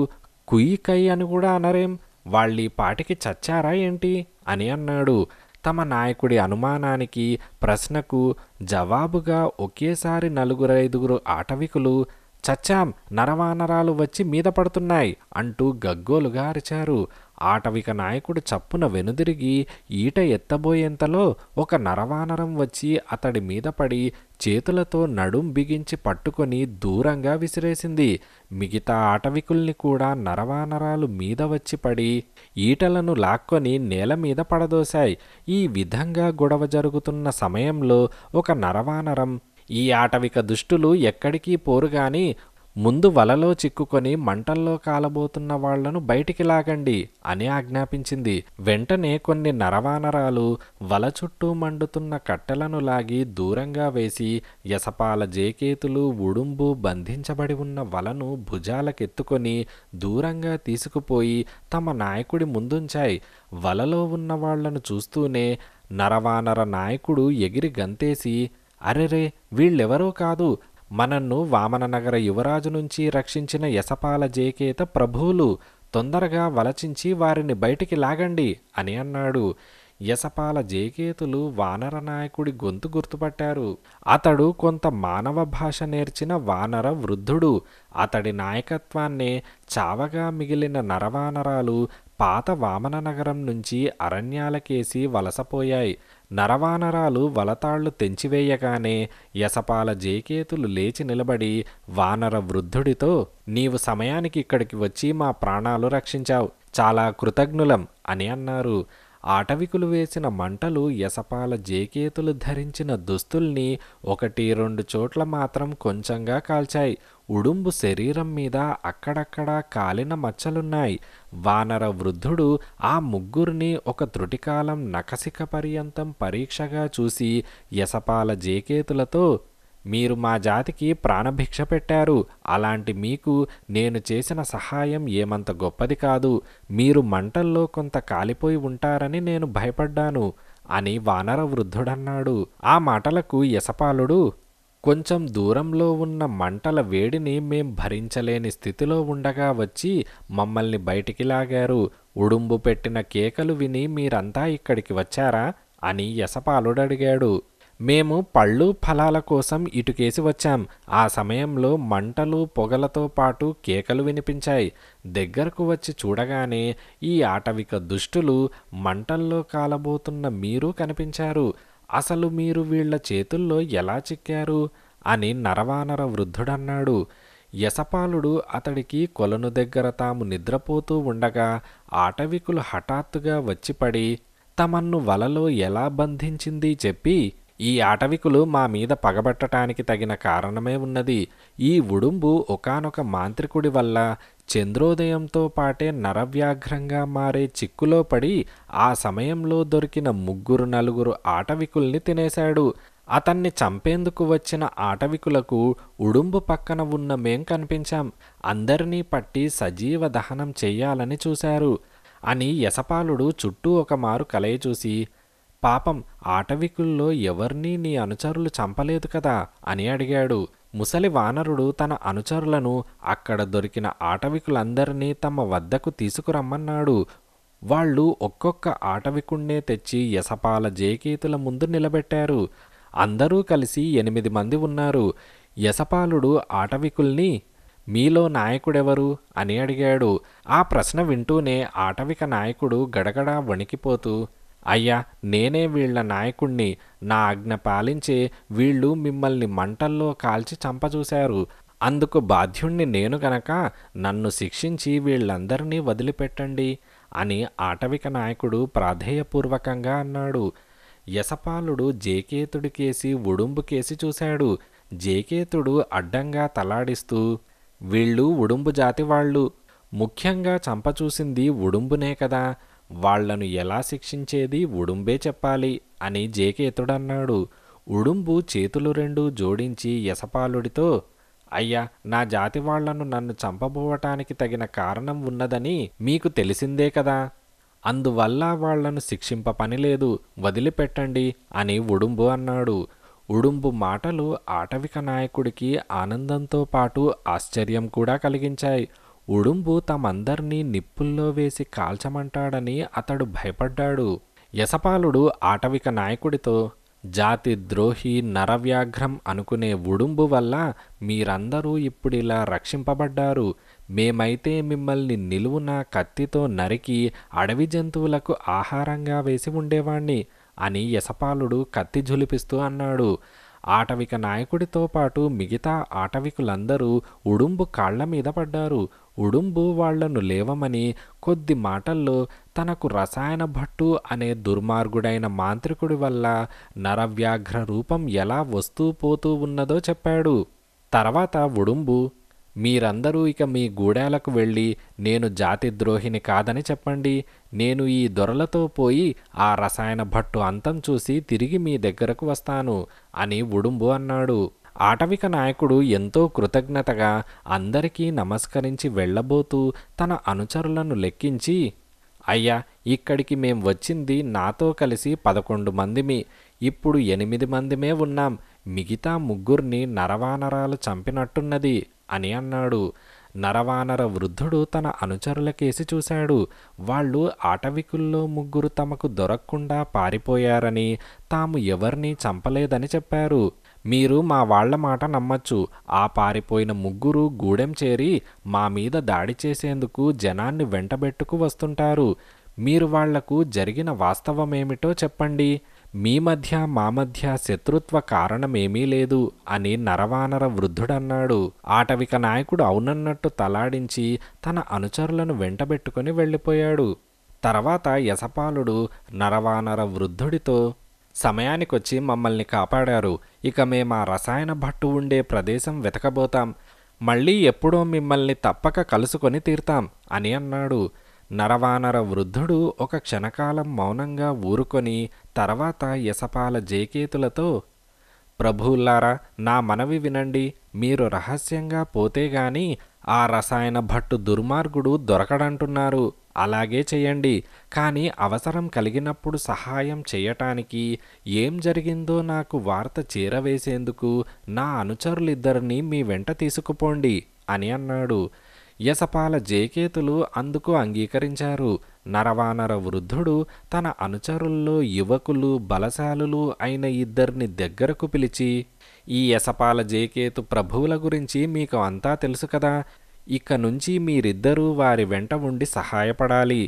కుయ్యి కై అని కూడా అనరేం వాళ్ళీ పాటికి చచ్చారా ఏంటి అని అన్నాడు తమ నాయకుడి అనుమానానికి ప్రశ్నకు జవాబుగా ఒకేసారి నలుగురైదుగురు ఆటవికులు చచ్చాం నరవానరాలు వచ్చి మీద పడుతున్నాయి అంటూ గగ్గోలుగా అరిచారు ఆటవిక నాయకుడు చప్పున వెనుదిరిగి ఈట ఎత్తబోయేంతలో ఒక నరవానరం వచ్చి అతడి మీద పడి చేతులతో నడుం బిగించి పట్టుకొని దూరంగా విసిరేసింది మిగతా ఆటవికుల్ని కూడా నరవానరాలు మీద వచ్చి పడి ఈటలను లాక్కొని నేల మీద పడదోశాయి ఈ విధంగా గొడవ జరుగుతున్న సమయంలో ఒక నరవానరం ఈ ఆటవిక దుష్టులు ఎక్కడికి పోరుగాని ముందు వలలో చిక్కుకొని మంటల్లో కాలబోతున్న వాళ్లను బయటికి లాగండి అని ఆజ్ఞాపించింది వెంటనే కొన్ని నరవానరాలు వల చుట్టూ మండుతున్న కట్టెలను లాగి దూరంగా వేసి యసపాల జేకేతులు ఉడుంబు బంధించబడి ఉన్న వలను భుజాలకెత్తుకొని దూరంగా తీసుకుపోయి తమ నాయకుడి ముందుంచాయి వలలో ఉన్న వాళ్లను చూస్తూనే నరవానర నాయకుడు ఎగిరి గంతేసి అరెరే వీళ్ళెవరూ కాదు మనన్ను వామననగర యువరాజు నుంచి రక్షించిన యసపాల జేకేత ప్రభువులు తొందరగా వలచించి వారిని బయటికి లాగండి అని అన్నాడు యసపాల జేకేతులు వానర నాయకుడి గొంతు గుర్తుపట్టారు అతడు కొంత మానవ భాష నేర్చిన వానర వృద్ధుడు అతడి నాయకత్వాన్నే చావగా మిగిలిన నరవానరాలు పాత వామన నగరం నుంచి అరణ్యాలకేసి వలసపోయాయి నరవానరాలు వలతాళ్లు తెంచివేయగానే యసపాల జేకేతులు లేచి నిలబడి వానర వృద్ధుడితో నీవు సమయానికి ఇక్కడికి వచ్చి మా ప్రాణాలు రక్షించావు చాలా కృతజ్ఞులం అని అన్నారు ఆటవికులు వేసిన మంటలు ఎసపాల జేకేతులు ధరించిన దుస్తుల్ని ఒకటి రెండు చోట్ల మాత్రం కొంచెంగా కాల్చాయి ఉడుంబు శరీరం మీద అక్కడక్కడా కాలిన మచ్చలున్నాయి వానర వృద్ధుడు ఆ ముగ్గురిని ఒక త్రుటికాలం నకసిక పర్యంతం పరీక్షగా చూసి ఎసపాల జేకేతులతో మీరు మా జాతికి ప్రాణభిక్ష పెట్టారు అలాంటి మీకు నేను చేసిన సహాయం ఏమంత గొప్పది కాదు మీరు మంటల్లో కొంత కాలిపోయి ఉంటారని నేను భయపడ్డాను అని వానర వృద్ధుడన్నాడు ఆ మాటలకు యశపాలుడు కొంచెం దూరంలో ఉన్న మంటల వేడిని మేం భరించలేని స్థితిలో ఉండగా వచ్చి మమ్మల్ని బయటికి లాగారు ఉడుంబు పెట్టిన కేకలు విని మీరంతా ఇక్కడికి వచ్చారా అని యశపాలుడడిగాడు మేము పళ్ళు ఫలాల కోసం ఇటుకేసి వచ్చాం ఆ సమయంలో మంటలు పొగలతో పాటు కేకలు వినిపించాయి దగ్గరకు వచ్చి చూడగానే ఈ ఆటవిక దుష్టులు మంటల్లో కాలబోతున్న మీరు కనిపించారు అసలు మీరు వీళ్ల చేతుల్లో ఎలా చిక్కారు అని నరవానర వృద్ధుడన్నాడు యశపాలుడు అతడికి కొలను దగ్గర తాము నిద్రపోతూ ఉండగా ఆటవికులు హఠాత్తుగా వచ్చిపడి తమన్ను వలలో ఎలా బంధించింది చెప్పి ఈ ఆటవికులు మా మీద పగబట్టటానికి తగిన కారణమే ఉన్నది ఈ ఉడుంబు ఒకనొక మాంత్రికుడి వల్ల చంద్రోదయంతో పాటే నరవ్యాఘ్రంగా మారే చిక్కులో పడి ఆ సమయంలో దొరికిన ముగ్గురు నలుగురు ఆటవికుల్ని తినేశాడు అతన్ని చంపేందుకు వచ్చిన ఆటవికులకు ఉడుంబు పక్కన ఉన్న మేం కనిపించాం అందరినీ పట్టి సజీవ దహనం చెయ్యాలని చూశారు అని యశపాలుడు చుట్టూ ఒక మారు కలయి చూసి పాపం ఆటవికుల్లో ఎవర్నీ నీ అనుచరులు చంపలేదు కదా అని అడిగాడు ముసలి వానరుడు తన అనుచరులను అక్కడ దొరికిన ఆటవికులందరినీ తమ వద్దకు తీసుకురమ్మన్నాడు వాళ్ళు ఒక్కొక్క ఆటవికుణ్ణే తెచ్చి యసపాల జేకీతుల ముందు నిలబెట్టారు అందరూ కలిసి ఎనిమిది మంది ఉన్నారు యసపాలుడు ఆటవికుల్ని మీలో నాయకుడెవరు అని అడిగాడు ఆ ప్రశ్న వింటూనే ఆటవిక నాయకుడు గడగడా వణికిపోతూ అయ్యా నేనే వీళ్ల నాయకుణ్ణి నా ఆజ్ఞ పాలించే వీళ్ళు మిమ్మల్ని మంటల్లో కాల్చి చంపచూశారు అందుకు బాధ్యుణ్ణి నేను గనక నన్ను శిక్షించి వీళ్ళందరినీ వదిలిపెట్టండి అని ఆటవిక నాయకుడు ప్రాధేయపూర్వకంగా అన్నాడు యశపాలుడు జేకేతుడికేసి ఉడుంబుకేసి చూశాడు జేకేతుడు అడ్డంగా తలాడిస్తూ వీళ్ళు ఉడుంబు జాతి వాళ్ళు ముఖ్యంగా చంపచూసింది ఉడుంబునే కదా వాళ్లను ఎలా శిక్షించేది ఉడుంబే చెప్పాలి అని జేకేతుడన్నాడు ఉడుంబు చేతులు రెండు జోడించి యసపాలుడితో అయ్యా నా జాతి వాళ్లను నన్ను చంపబోవటానికి తగిన కారణం ఉన్నదని మీకు తెలిసిందే కదా అందువల్ల వాళ్లను శిక్షింప పనిలేదు వదిలిపెట్టండి అని ఉడుంబు అన్నాడు ఉడుంబు మాటలు ఆటవిక నాయకుడికి ఆనందంతో పాటు ఆశ్చర్యం కూడా కలిగించాయి ఉడుంబు తమందర్నీ నిప్పుల్లో వేసి కాల్చమంటాడని అతడు భయపడ్డాడు యశపాలుడు ఆటవిక నాయకుడితో జాతి ద్రోహి నరవ్యాఘ్రం అనుకునే ఉడుంబు వల్ల మీరందరూ ఇప్పుడిలా రక్షింపబడ్డారు మేమైతే మిమ్మల్ని నిలువున కత్తితో నరికి అడవి జంతువులకు ఆహారంగా వేసి ఉండేవాణ్ణి అని యశపాలుడు కత్తి జులిపిస్తూ అన్నాడు ఆటవిక నాయకుడితో పాటు మిగతా ఆటవికులందరూ ఉడుంబు కాళ్ల మీద పడ్డారు ఉడుంబు వాళ్లను లేవమని కొద్ది మాటల్లో తనకు రసాయన భట్టు అనే దుర్మార్గుడైన మాంత్రికుడి వల్ల నరవ్యాఘ్ర రూపం ఎలా వస్తూ పోతూ ఉన్నదో చెప్పాడు తర్వాత ఉడుంబు మీరందరూ ఇక మీ గూడాలకు వెళ్ళి నేను జాతి ద్రోహిని కాదని చెప్పండి నేను ఈ దొరలతో పోయి ఆ రసాయన భట్టు అంతం చూసి తిరిగి మీ దగ్గరకు వస్తాను అని ఉడుంబు అన్నాడు ఆటవిక నాయకుడు ఎంతో కృతజ్ఞతగా అందరికీ నమస్కరించి వెళ్ళబోతూ తన అనుచరులను లెక్కించి అయ్యా ఇక్కడికి మేం వచ్చింది నాతో కలిసి పదకొండు మందిమి ఇప్పుడు ఎనిమిది మందిమే ఉన్నాం మిగతా ముగ్గురిని నరవానరాలు చంపినట్టున్నది అని అన్నాడు నరవానర వృద్ధుడు తన అనుచరులకేసి చూశాడు వాళ్ళు ఆటవికుల్లో ముగ్గురు తమకు దొరక్కుండా పారిపోయారని తాము ఎవరినీ చంపలేదని చెప్పారు మీరు మా వాళ్ల మాట నమ్మచ్చు ఆ పారిపోయిన ముగ్గురు గూడెం చేరి మా మీద దాడి చేసేందుకు జనాన్ని వెంటబెట్టుకు వస్తుంటారు మీరు వాళ్లకు జరిగిన వాస్తవమేమిటో చెప్పండి మీ మధ్య మా మధ్య శత్రుత్వ కారణమేమీ లేదు అని నరవానర వృద్ధుడన్నాడు ఆటవిక నాయకుడు అవునన్నట్టు తలాడించి తన అనుచరులను వెంటబెట్టుకుని వెళ్ళిపోయాడు తర్వాత యశపాలుడు నరవానర వృద్ధుడితో సమయానికొచ్చి మమ్మల్ని కాపాడారు ఇక మేము ఆ రసాయన భట్టు ఉండే ప్రదేశం వెతకబోతాం మళ్ళీ ఎప్పుడో మిమ్మల్ని తప్పక కలుసుకొని తీర్తాం అని అన్నాడు నరవానర వృద్ధుడు ఒక క్షణకాలం మౌనంగా ఊరుకొని తర్వాత యసపాల జేకేతులతో ప్రభువుల్లారా నా మనవి వినండి మీరు రహస్యంగా పోతే గాని ఆ రసాయన భట్టు దుర్మార్గుడు దొరకడంటున్నారు అలాగే చేయండి కానీ అవసరం కలిగినప్పుడు సహాయం చేయటానికి ఏం జరిగిందో నాకు వార్త చేరవేసేందుకు నా అనుచరులిద్దరినీ మీ వెంట తీసుకుపోండి అని అన్నాడు యశపాల జేకేతులు అందుకు అంగీకరించారు నరవానర వృద్ధుడు తన అనుచరుల్లో యువకులు బలశాలులు అయిన ఇద్దరిని దగ్గరకు పిలిచి ఈ యశపాల జేకేతు ప్రభువుల గురించి మీకు అంతా తెలుసు కదా ఇక నుంచి మీరిద్దరూ వారి వెంట ఉండి సహాయపడాలి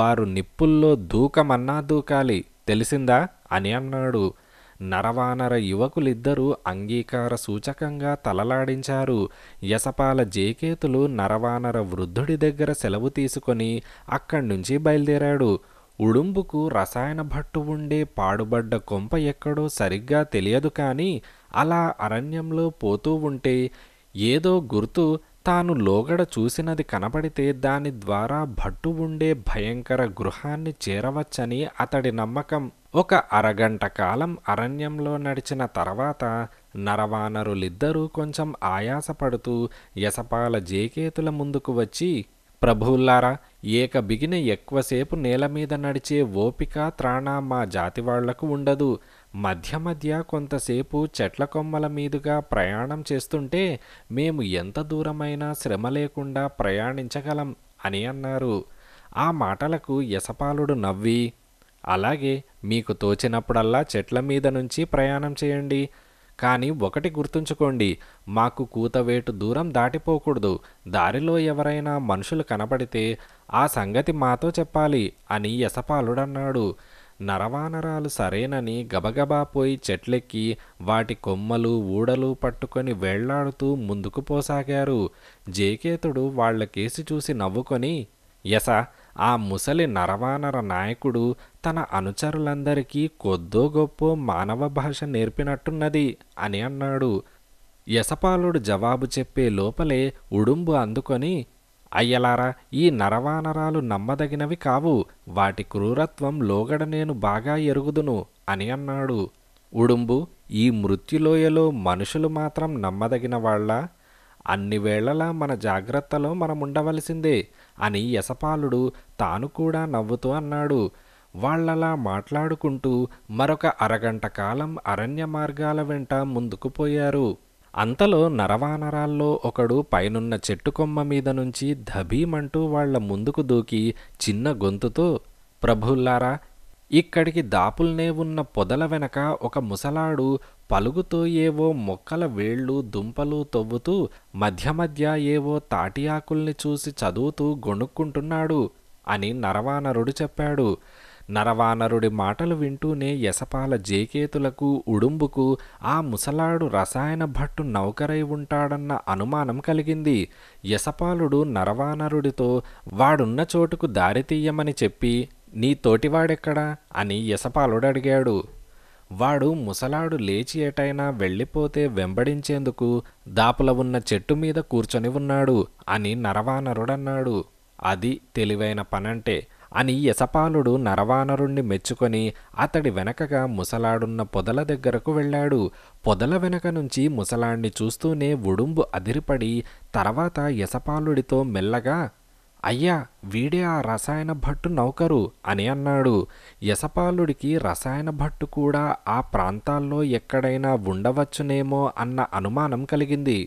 వారు నిప్పుల్లో దూకమన్నా దూకాలి తెలిసిందా అని అన్నాడు నరవానర యువకులిద్దరూ అంగీకార సూచకంగా తలలాడించారు యసపాల జేకేతులు నరవానర వృద్ధుడి దగ్గర సెలవు తీసుకొని అక్కడి నుంచి బయలుదేరాడు ఉడుంబుకు రసాయన భట్టు ఉండే పాడుబడ్డ కొంప ఎక్కడో సరిగ్గా తెలియదు కానీ అలా అరణ్యంలో పోతూ ఉంటే ఏదో గుర్తు తాను లోగడ చూసినది కనపడితే దాని ద్వారా భట్టు ఉండే భయంకర గృహాన్ని చేరవచ్చని అతడి నమ్మకం ఒక అరగంట కాలం అరణ్యంలో నడిచిన తర్వాత నరవానరులిద్దరూ కొంచెం ఆయాసపడుతూ యశపాల జేకేతుల ముందుకు వచ్చి ప్రభువుల్లారా ఏక బిగిన ఎక్కువసేపు నేల మీద నడిచే ఓపిక త్రాణ మా జాతివాళ్లకు ఉండదు మధ్య మధ్య కొంతసేపు చెట్ల కొమ్మల మీదుగా ప్రయాణం చేస్తుంటే మేము ఎంత దూరమైనా శ్రమ లేకుండా ప్రయాణించగలం అని అన్నారు ఆ మాటలకు యశపాలుడు నవ్వి అలాగే మీకు తోచినప్పుడల్లా చెట్ల మీద నుంచి ప్రయాణం చేయండి కానీ ఒకటి గుర్తుంచుకోండి మాకు కూతవేటు దూరం దాటిపోకూడదు దారిలో ఎవరైనా మనుషులు కనపడితే ఆ సంగతి మాతో చెప్పాలి అని యసపాలుడన్నాడు నరవానరాలు సరేనని గబగబా పోయి చెట్లెక్కి వాటి కొమ్మలు ఊడలు పట్టుకొని వేళ్లాడుతూ ముందుకు పోసాగారు జేకేతుడు కేసు చూసి నవ్వుకొని యస ఆ ముసలి నరవానర నాయకుడు తన అనుచరులందరికీ కొద్దో గొప్పో మానవ భాష నేర్పినట్టున్నది అని అన్నాడు యశపాలుడు జవాబు చెప్పే లోపలే ఉడుంబు అందుకొని అయ్యలారా ఈ నరవానరాలు నమ్మదగినవి కావు వాటి క్రూరత్వం లోగడ నేను బాగా ఎరుగుదును అని అన్నాడు ఉడుంబు ఈ మృత్యులోయలో మనుషులు మాత్రం నమ్మదగిన వాళ్ళ అన్ని వేళలా మన జాగ్రత్తలో మనం ఉండవలసిందే అని యశపాలుడు తాను కూడా నవ్వుతూ అన్నాడు వాళ్ళలా మాట్లాడుకుంటూ మరొక అరగంట కాలం అరణ్య మార్గాల వెంట ముందుకు పోయారు అంతలో నరవానరాల్లో ఒకడు పైనున్న చెట్టు కొమ్మ మీద నుంచి ధభీమంటూ వాళ్ల ముందుకు దూకి చిన్న గొంతుతో ప్రభుల్లారా ఇక్కడికి దాపుల్నే ఉన్న పొదల వెనక ఒక ముసలాడు పలుగుతూ ఏవో మొక్కల వేళ్ళు దుంపలు తవ్వుతూ మధ్య మధ్య ఏవో తాటియాకుల్ని చూసి చదువుతూ గొణుక్కుంటున్నాడు అని నరవానరుడు చెప్పాడు నరవానరుడి మాటలు వింటూనే యసపాల జేకేతులకు ఉడుంబుకు ఆ ముసలాడు రసాయన భట్టు నౌకరై ఉంటాడన్న అనుమానం కలిగింది యసపాలుడు నరవానరుడితో వాడున్న చోటుకు దారితీయమని చెప్పి నీ తోటివాడెక్కడా అని యసపాలుడు అడిగాడు వాడు ముసలాడు లేచి ఏటైనా వెళ్ళిపోతే వెంబడించేందుకు దాపుల ఉన్న చెట్టు మీద కూర్చొని ఉన్నాడు అని నరవానరుడన్నాడు అది తెలివైన పనంటే అని యశపాలుడు నరవానరుణ్ణి మెచ్చుకొని అతడి వెనకగా ముసలాడున్న పొదల దగ్గరకు వెళ్ళాడు పొదల వెనక నుంచి ముసలాణ్ణి చూస్తూనే ఉడుంబు అదిరిపడి తర్వాత యశపాలుడితో మెల్లగా అయ్యా వీడే ఆ రసాయన భట్టు నౌకరు అని అన్నాడు యశపాలుడికి రసాయన భట్టు కూడా ఆ ప్రాంతాల్లో ఎక్కడైనా ఉండవచ్చునేమో అన్న అనుమానం కలిగింది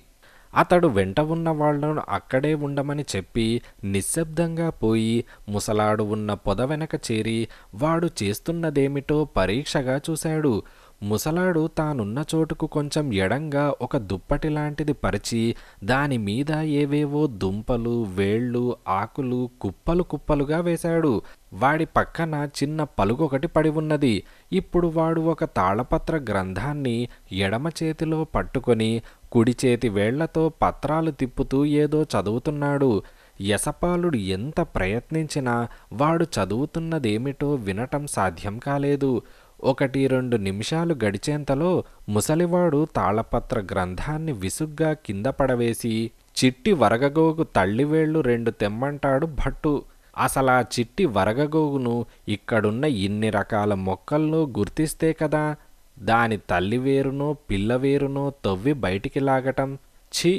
అతడు వెంట ఉన్న వాళ్లను అక్కడే ఉండమని చెప్పి నిశ్శబ్దంగా పోయి ముసలాడు ఉన్న పొద వెనక చేరి వాడు చేస్తున్నదేమిటో పరీక్షగా చూశాడు ముసలాడు తానున్న చోటుకు కొంచెం ఎడంగా ఒక దుప్పటి లాంటిది పరిచి దాని మీద ఏవేవో దుంపలు వేళ్ళు ఆకులు కుప్పలు కుప్పలుగా వేశాడు వాడి పక్కన చిన్న పలుగొకటి పడి ఉన్నది ఇప్పుడు వాడు ఒక తాళపత్ర గ్రంథాన్ని ఎడమ చేతిలో పట్టుకొని కుడి చేతి వేళ్లతో పత్రాలు తిప్పుతూ ఏదో చదువుతున్నాడు యశపాలుడు ఎంత ప్రయత్నించినా వాడు చదువుతున్నదేమిటో వినటం సాధ్యం కాలేదు ఒకటి రెండు నిమిషాలు గడిచేంతలో ముసలివాడు తాళపత్ర గ్రంథాన్ని విసుగ్గా కింద పడవేసి చిట్టి వరగగోగు తల్లివేళ్లు రెండు తెమ్మంటాడు భట్టు అసలా చిట్టి వరగగోగును ఇక్కడున్న ఇన్ని రకాల మొక్కల్లో గుర్తిస్తే కదా దాని తల్లివేరునో పిల్లవేరునో తవ్వి బయటికి లాగటం ఛీ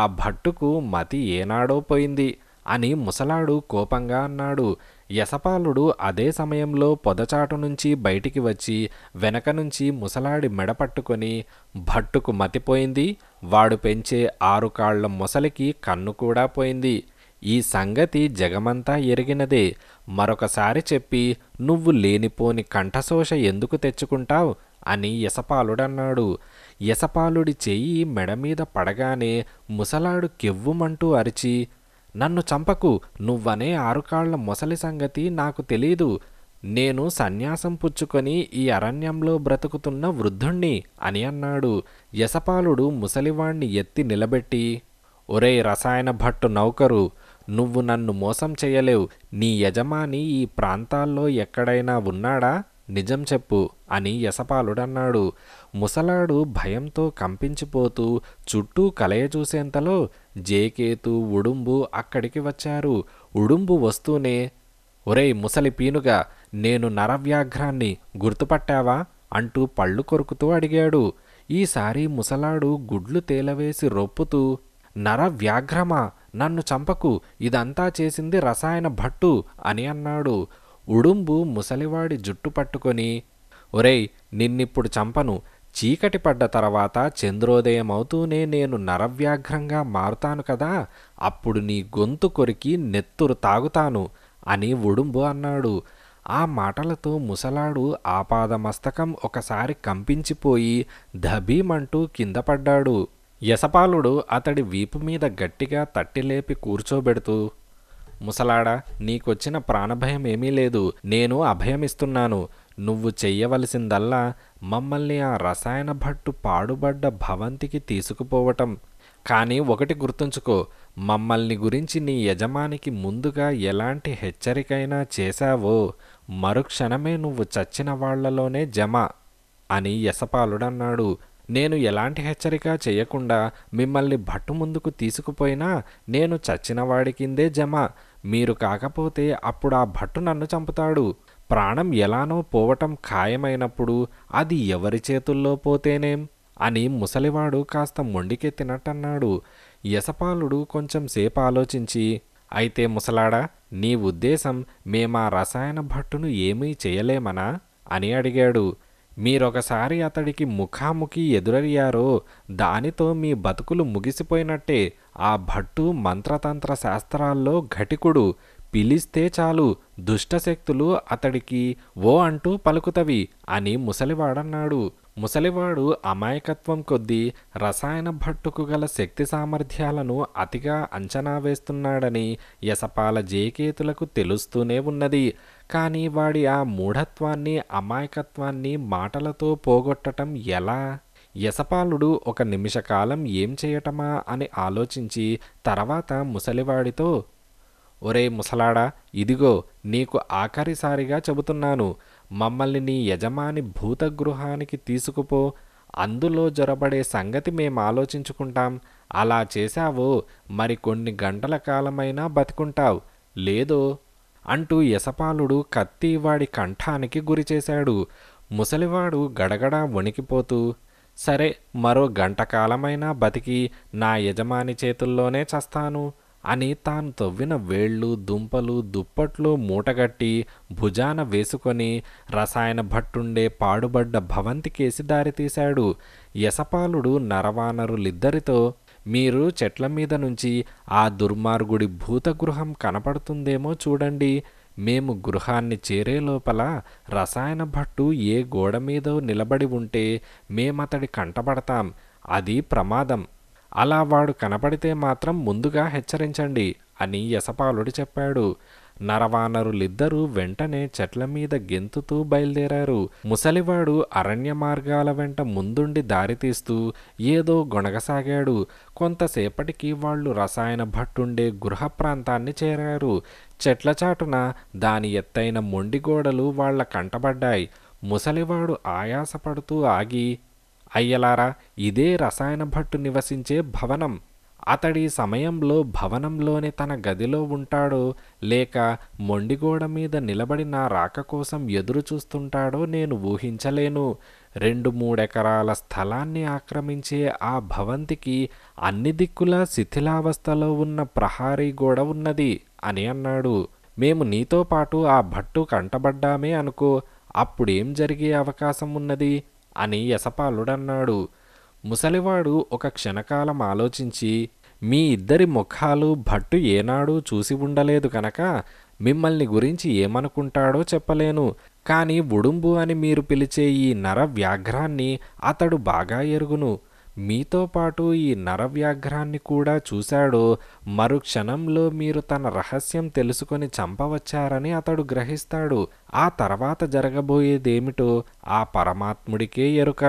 ఆ భట్టుకు మతి ఏనాడో పోయింది అని ముసలాడు కోపంగా అన్నాడు యశపాలుడు అదే సమయంలో పొదచాటు నుంచి బయటికి వచ్చి వెనక నుంచి ముసలాడి మెడపట్టుకొని భట్టుకు మతిపోయింది వాడు పెంచే ఆరు కాళ్ల ముసలికి కన్ను కూడా పోయింది ఈ సంగతి జగమంతా ఎరిగినదే మరొకసారి చెప్పి నువ్వు లేనిపోని కంఠశోష ఎందుకు తెచ్చుకుంటావు అని యశపాలుడన్నాడు యశపాలుడి చెయ్యి మెడ మీద పడగానే ముసలాడు కెవ్వుమంటూ అరిచి నన్ను చంపకు నువ్వనే ఆరుకాళ్ల మొసలి సంగతి నాకు తెలీదు నేను సన్యాసం పుచ్చుకొని ఈ అరణ్యంలో బ్రతుకుతున్న వృద్ధుణ్ణి అని అన్నాడు యశపాలుడు ముసలివాణ్ణి ఎత్తి నిలబెట్టి ఒరే రసాయన భట్టు నౌకరు నువ్వు నన్ను మోసం చేయలేవు నీ యజమాని ఈ ప్రాంతాల్లో ఎక్కడైనా ఉన్నాడా నిజం చెప్పు అని యశపాలుడన్నాడు ముసలాడు భయంతో కంపించిపోతూ చుట్టూ కలయచూసేంతలో జేకేతు ఉడుంబు అక్కడికి వచ్చారు ఉడుంబు వస్తూనే ఒరే ముసలి పీనుగా నేను నరవ్యాఘ్రాన్ని గుర్తుపట్టావా అంటూ పళ్ళు కొరుకుతూ అడిగాడు ఈసారి ముసలాడు గుడ్లు తేలవేసి రొప్పుతూ నర వ్యాఘ్రమా నన్ను చంపకు ఇదంతా చేసింది రసాయన భట్టు అని అన్నాడు ఉడుంబు ముసలివాడి జుట్టు పట్టుకొని ఒరేయ్ నిన్నిప్పుడు చంపను చీకటి పడ్డ తర్వాత చంద్రోదయం అవుతూనే నేను నరవ్యాఘ్రంగా మారుతాను కదా అప్పుడు నీ గొంతు కొరికి నెత్తురు తాగుతాను అని ఉడుంబు అన్నాడు ఆ మాటలతో ముసలాడు ఆపాదమస్తకం ఒకసారి కంపించిపోయి ధబీమంటూ కింద పడ్డాడు యశపాలుడు అతడి వీపు మీద గట్టిగా తట్టిలేపి కూర్చోబెడుతూ ముసలాడా నీకొచ్చిన ప్రాణభయం ఏమీ లేదు నేను అభయమిస్తున్నాను నువ్వు చెయ్యవలసిందల్లా మమ్మల్ని ఆ రసాయన భట్టు పాడుబడ్డ భవంతికి తీసుకుపోవటం కానీ ఒకటి గుర్తుంచుకో మమ్మల్ని గురించి నీ యజమానికి ముందుగా ఎలాంటి హెచ్చరికైనా చేశావో మరుక్షణమే నువ్వు చచ్చిన వాళ్లలోనే జమ అని యశపాలుడన్నాడు నేను ఎలాంటి హెచ్చరిక చేయకుండా మిమ్మల్ని భట్టు ముందుకు తీసుకుపోయినా నేను చచ్చినవాడి కిందే జమ మీరు కాకపోతే అప్పుడు ఆ భట్టు నన్ను చంపుతాడు ప్రాణం ఎలానో పోవటం ఖాయమైనప్పుడు అది ఎవరి చేతుల్లో పోతేనేం అని ముసలివాడు కాస్త మొండికెత్తినట్టన్నాడు యశపాలుడు సేపు ఆలోచించి అయితే ముసలాడా నీ ఉద్దేశం మేమా రసాయన భట్టును ఏమీ చేయలేమనా అని అడిగాడు మీరొకసారి అతడికి ముఖాముఖి ఎదురయ్యారో దానితో మీ బతుకులు ముగిసిపోయినట్టే ఆ భట్టు మంత్రతంత్ర శాస్త్రాల్లో ఘటికుడు పిలిస్తే చాలు దుష్టశక్తులు అతడికి ఓ అంటూ పలుకుతవి అని ముసలివాడన్నాడు ముసలివాడు అమాయకత్వం కొద్దీ రసాయన భట్టుకు గల శక్తి సామర్థ్యాలను అతిగా అంచనా వేస్తున్నాడని యసపాల జేకేతులకు తెలుస్తూనే ఉన్నది కానీ వాడి ఆ మూఢత్వాన్ని అమాయకత్వాన్ని మాటలతో పోగొట్టటం ఎలా యశపాలుడు ఒక నిమిషకాలం ఏం చేయటమా అని ఆలోచించి తర్వాత ముసలివాడితో ఒరే ముసలాడా ఇదిగో నీకు ఆఖరిసారిగా చెబుతున్నాను మమ్మల్ని నీ యజమాని భూతగృహానికి తీసుకుపో అందులో జొరబడే సంగతి మేము ఆలోచించుకుంటాం అలా చేశావో మరి కొన్ని గంటల కాలమైనా బతికుంటావు లేదో అంటూ యసపాలుడు కత్తి వాడి కంఠానికి గురిచేశాడు ముసలివాడు గడగడా వణికిపోతూ సరే మరో గంట కాలమైనా బతికి నా యజమాని చేతుల్లోనే చస్తాను అని తాను తవ్విన వేళ్ళు దుంపలు దుప్పట్లు మూటగట్టి భుజాన వేసుకొని రసాయన భట్టుండే పాడుబడ్డ భవంతికేసి దారితీశాడు యశపాలుడు నరవానరులిద్దరితో మీరు చెట్ల మీద నుంచి ఆ దుర్మార్గుడి భూతగృహం కనపడుతుందేమో చూడండి మేము గృహాన్ని చేరే లోపల రసాయన భట్టు ఏ గోడ మీదో నిలబడి ఉంటే మేమతడి కంటపడతాం అది ప్రమాదం అలా వాడు కనపడితే మాత్రం ముందుగా హెచ్చరించండి అని యశపాలుడు చెప్పాడు నరవానరులిద్దరూ వెంటనే చెట్ల మీద గెంతుతూ బయలుదేరారు ముసలివాడు అరణ్య మార్గాల వెంట ముందుండి దారితీస్తూ ఏదో గొనగసాగాడు కొంతసేపటికి వాళ్ళు రసాయన భట్టుండే గృహ ప్రాంతాన్ని చేరారు చెట్ల చాటున దాని ఎత్తైన మొండిగోడలు వాళ్ల కంటబడ్డాయి ముసలివాడు ఆయాసపడుతూ ఆగి అయ్యలారా ఇదే రసాయన భట్టు నివసించే భవనం అతడి సమయంలో భవనంలోనే తన గదిలో ఉంటాడో లేక మొండిగోడ మీద నిలబడిన రాక కోసం ఎదురు చూస్తుంటాడో నేను ఊహించలేను రెండు మూడెకరాల స్థలాన్ని ఆక్రమించే ఆ భవంతికి అన్ని దిక్కులా శిథిలావస్థలో ఉన్న ప్రహారీ గోడ ఉన్నది అని అన్నాడు మేము నీతో పాటు ఆ భట్టు కంటబడ్డామే అనుకో అప్పుడేం జరిగే అవకాశం ఉన్నది అని యసపాలుడన్నాడు ముసలివాడు ఒక క్షణకాలం ఆలోచించి మీ ఇద్దరి ముఖాలు భట్టు ఏనాడూ చూసి ఉండలేదు కనుక మిమ్మల్ని గురించి ఏమనుకుంటాడో చెప్పలేను కానీ బుడుంబు అని మీరు పిలిచే ఈ నర వ్యాఘ్రాన్ని అతడు బాగా ఎరుగును మీతో పాటు ఈ నరవ్యాఘ్రాన్ని కూడా చూశాడో మరుక్షణంలో మీరు తన రహస్యం తెలుసుకొని చంపవచ్చారని అతడు గ్రహిస్తాడు ఆ తర్వాత జరగబోయేదేమిటో ఆ పరమాత్ముడికే ఎరుక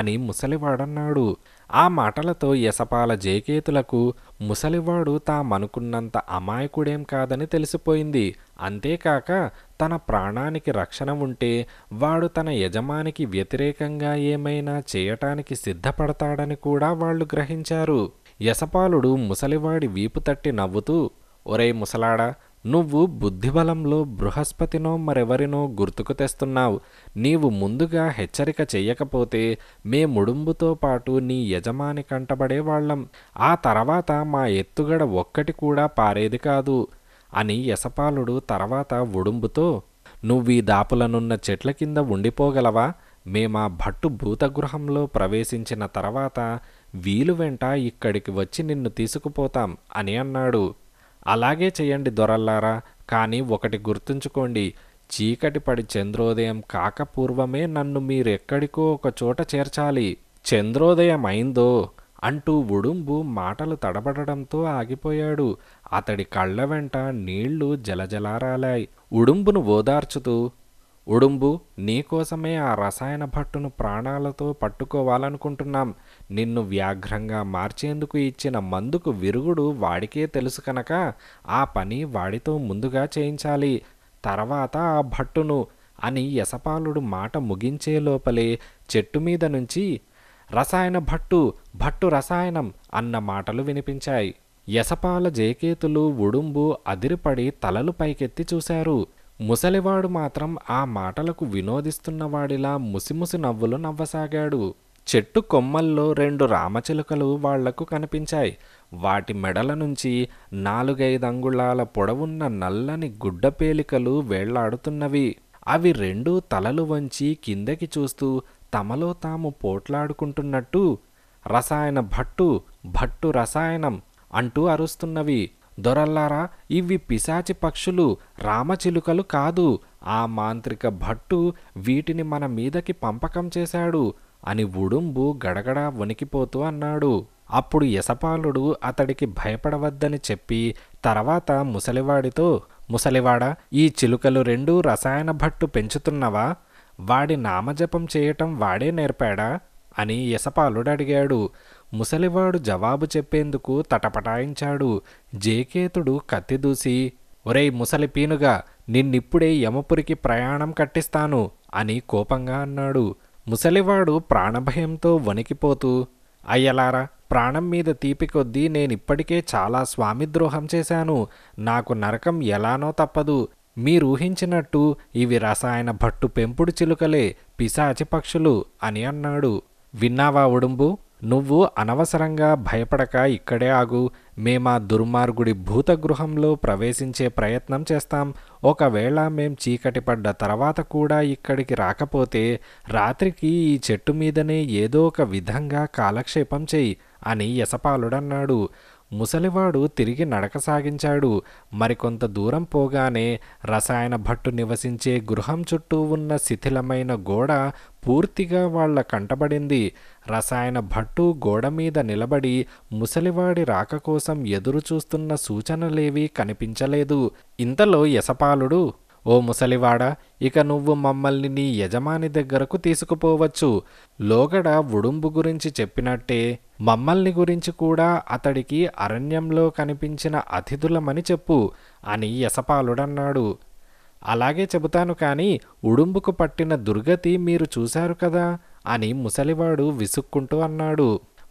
అని ముసలివాడన్నాడు ఆ మాటలతో యశపాల జేకేతులకు ముసలివాడు తామనుకున్నంత అమాయకుడేం కాదని తెలిసిపోయింది అంతేకాక తన ప్రాణానికి రక్షణ ఉంటే వాడు తన యజమానికి వ్యతిరేకంగా ఏమైనా చేయటానికి సిద్ధపడతాడని కూడా వాళ్ళు గ్రహించారు యశపాలుడు ముసలివాడి వీపు తట్టి నవ్వుతూ ఒరే ముసలాడా నువ్వు బుద్ధిబలంలో బృహస్పతినో మరెవరినో గుర్తుకు తెస్తున్నావు నీవు ముందుగా హెచ్చరిక చెయ్యకపోతే మే ముడుంబుతో పాటు నీ యజమాని కంటబడేవాళ్లం ఆ తర్వాత మా ఎత్తుగడ ఒక్కటి కూడా పారేది కాదు అని యసపాలుడు తర్వాత ఒడుంబుతో నువ్వీ దాపులనున్న చెట్ల కింద ఉండిపోగలవా మేమా భట్టు భూతగృహంలో ప్రవేశించిన తర్వాత వీలు వెంట ఇక్కడికి వచ్చి నిన్ను తీసుకుపోతాం అని అన్నాడు అలాగే చేయండి దొరల్లారా కానీ ఒకటి గుర్తుంచుకోండి చీకటి పడి చంద్రోదయం కాకపూర్వమే నన్ను మీరెక్కడికో ఒక చోట చేర్చాలి చంద్రోదయం అయిందో అంటూ ఉడుంబు మాటలు తడబడడంతో ఆగిపోయాడు అతడి కళ్ళ వెంట నీళ్లు జలజలారాలాయి ఉడుంబును ఓదార్చుతూ ఉడుంబు నీకోసమే ఆ రసాయన భట్టును ప్రాణాలతో పట్టుకోవాలనుకుంటున్నాం నిన్ను వ్యాఘ్రంగా మార్చేందుకు ఇచ్చిన మందుకు విరుగుడు వాడికే తెలుసు కనుక ఆ పని వాడితో ముందుగా చేయించాలి తర్వాత ఆ భట్టును అని యశపాలుడు మాట ముగించే లోపలే చెట్టు మీద నుంచి రసాయన భట్టు భట్టు రసాయనం అన్న మాటలు వినిపించాయి యసపాల జేకేతులు ఉడుంబు అదిరిపడి తలలు పైకెత్తి చూశారు ముసలివాడు మాత్రం ఆ మాటలకు వినోదిస్తున్నవాడిలా ముసిముసి నవ్వులు నవ్వసాగాడు చెట్టు కొమ్మల్లో రెండు రామచిలుకలు వాళ్లకు కనిపించాయి వాటి మెడల నుంచి నాలుగైదు అంగుళాల పొడవున్న నల్లని గుడ్డపేలికలు వేళ్లాడుతున్నవి అవి రెండు తలలు వంచి కిందకి చూస్తూ తమలో తాము పోట్లాడుకుంటున్నట్టు రసాయన భట్టు భట్టు రసాయనం అంటూ అరుస్తున్నవి దొరల్లారా ఇవి పిశాచి పక్షులు రామచిలుకలు కాదు ఆ మాంత్రిక భట్టు వీటిని మన మీదకి పంపకం చేశాడు అని ఉడుంబు గడగడ వణికిపోతూ అన్నాడు అప్పుడు యశపాలుడు అతడికి భయపడవద్దని చెప్పి తర్వాత ముసలివాడితో ముసలివాడ ఈ చిలుకలు రెండూ రసాయన భట్టు పెంచుతున్నవా వాడి నామజపం చేయటం వాడే నేర్పాడా అని యశపాలుడు అడిగాడు ముసలివాడు జవాబు చెప్పేందుకు తటపటాయించాడు జేకేతుడు కత్తిదూసి ఒరేయ్ ముసలి పీనుగా నిన్నిప్పుడే యమపురికి ప్రయాణం కట్టిస్తాను అని కోపంగా అన్నాడు ముసలివాడు ప్రాణభయంతో వణికిపోతూ అయ్యలారా ప్రాణం మీద తీపి నేనిప్పటికే చాలా స్వామిద్రోహం చేశాను నాకు నరకం ఎలానో తప్పదు మీరూహించినట్టు ఇవి రసాయన భట్టు పెంపుడు చిలుకలే పిశాచి పక్షులు అని అన్నాడు విన్నావా ఉడుంబు నువ్వు అనవసరంగా భయపడక ఇక్కడే ఆగు మేమా దుర్మార్గుడి భూతగృహంలో ప్రవేశించే ప్రయత్నం చేస్తాం ఒకవేళ మేం చీకటి పడ్డ తర్వాత కూడా ఇక్కడికి రాకపోతే రాత్రికి ఈ చెట్టు మీదనే ఏదో ఒక విధంగా కాలక్షేపం చేయి అని యసపాలుడన్నాడు ముసలివాడు తిరిగి నడక సాగించాడు మరికొంత దూరం పోగానే రసాయన భట్టు నివసించే గృహం చుట్టూ ఉన్న శిథిలమైన గోడ పూర్తిగా వాళ్ల కంటబడింది రసాయన భట్టు గోడ మీద నిలబడి ముసలివాడి రాక కోసం ఎదురు చూస్తున్న సూచనలేవీ కనిపించలేదు ఇంతలో యశపాలుడు ఓ ముసలివాడ ఇక నువ్వు మమ్మల్ని నీ యజమాని దగ్గరకు తీసుకుపోవచ్చు లోగడ ఉడుంబు గురించి చెప్పినట్టే మమ్మల్ని గురించి కూడా అతడికి అరణ్యంలో కనిపించిన అతిథులమని చెప్పు అని యసపాలుడన్నాడు అలాగే చెబుతాను కానీ ఉడుంబుకు పట్టిన దుర్గతి మీరు చూశారు కదా అని ముసలివాడు విసుక్కుంటూ అన్నాడు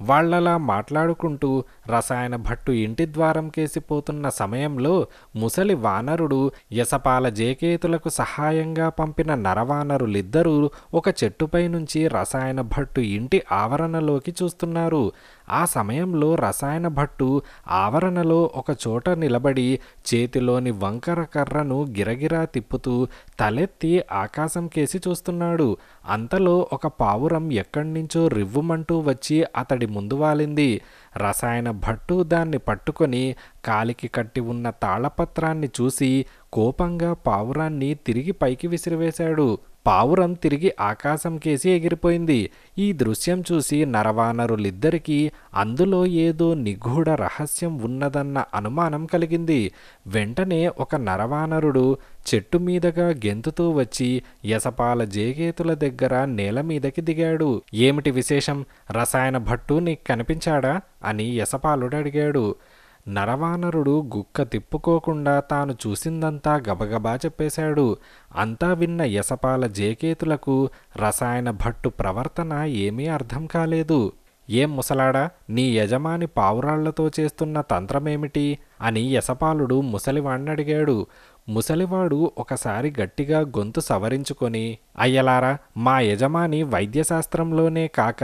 వాళ్లలా మాట్లాడుకుంటూ రసాయన భట్టు ఇంటి ద్వారం కేసిపోతున్న సమయంలో ముసలి వానరుడు యసపాల జేకేతులకు సహాయంగా పంపిన నరవానరులిద్దరూ ఒక చెట్టుపై నుంచి రసాయన భట్టు ఇంటి ఆవరణలోకి చూస్తున్నారు ఆ సమయంలో రసాయన భట్టు ఆవరణలో ఒక చోట నిలబడి చేతిలోని వంకర కర్రను గిరగిరా తిప్పుతూ తలెత్తి ఆకాశం కేసి చూస్తున్నాడు అంతలో ఒక పావురం ఎక్కడి నుంచో రివ్వుమంటూ వచ్చి అతడి ముందు వాలింది రసాయన భట్టు దాన్ని పట్టుకొని కాలికి కట్టి ఉన్న తాళపత్రాన్ని చూసి కోపంగా పావురాన్ని తిరిగి పైకి విసిరివేశాడు పావురం తిరిగి ఆకాశం కేసి ఎగిరిపోయింది ఈ దృశ్యం చూసి నరవానరులిద్దరికీ అందులో ఏదో నిగూఢ రహస్యం ఉన్నదన్న అనుమానం కలిగింది వెంటనే ఒక నరవానరుడు చెట్టు మీదగా గెంతుతూ వచ్చి యసపాల జేగేతుల దగ్గర నేల మీదకి దిగాడు ఏమిటి విశేషం రసాయన భట్టు నీకు కనిపించాడా అని యసపాలుడు అడిగాడు నరవానరుడు గుక్క తిప్పుకోకుండా తాను చూసిందంతా గబగబా చెప్పేశాడు అంతా విన్న యసపాల జేకేతులకు రసాయన భట్టు ప్రవర్తన ఏమీ అర్థం కాలేదు ఏం ముసలాడా నీ యజమాని పావురాళ్లతో చేస్తున్న తంత్రమేమిటి అని యసపాలుడు ముసలివాణ్ణడిగాడు ముసలివాడు ఒకసారి గట్టిగా గొంతు సవరించుకొని అయ్యలారా మా యజమాని వైద్యశాస్త్రంలోనే కాక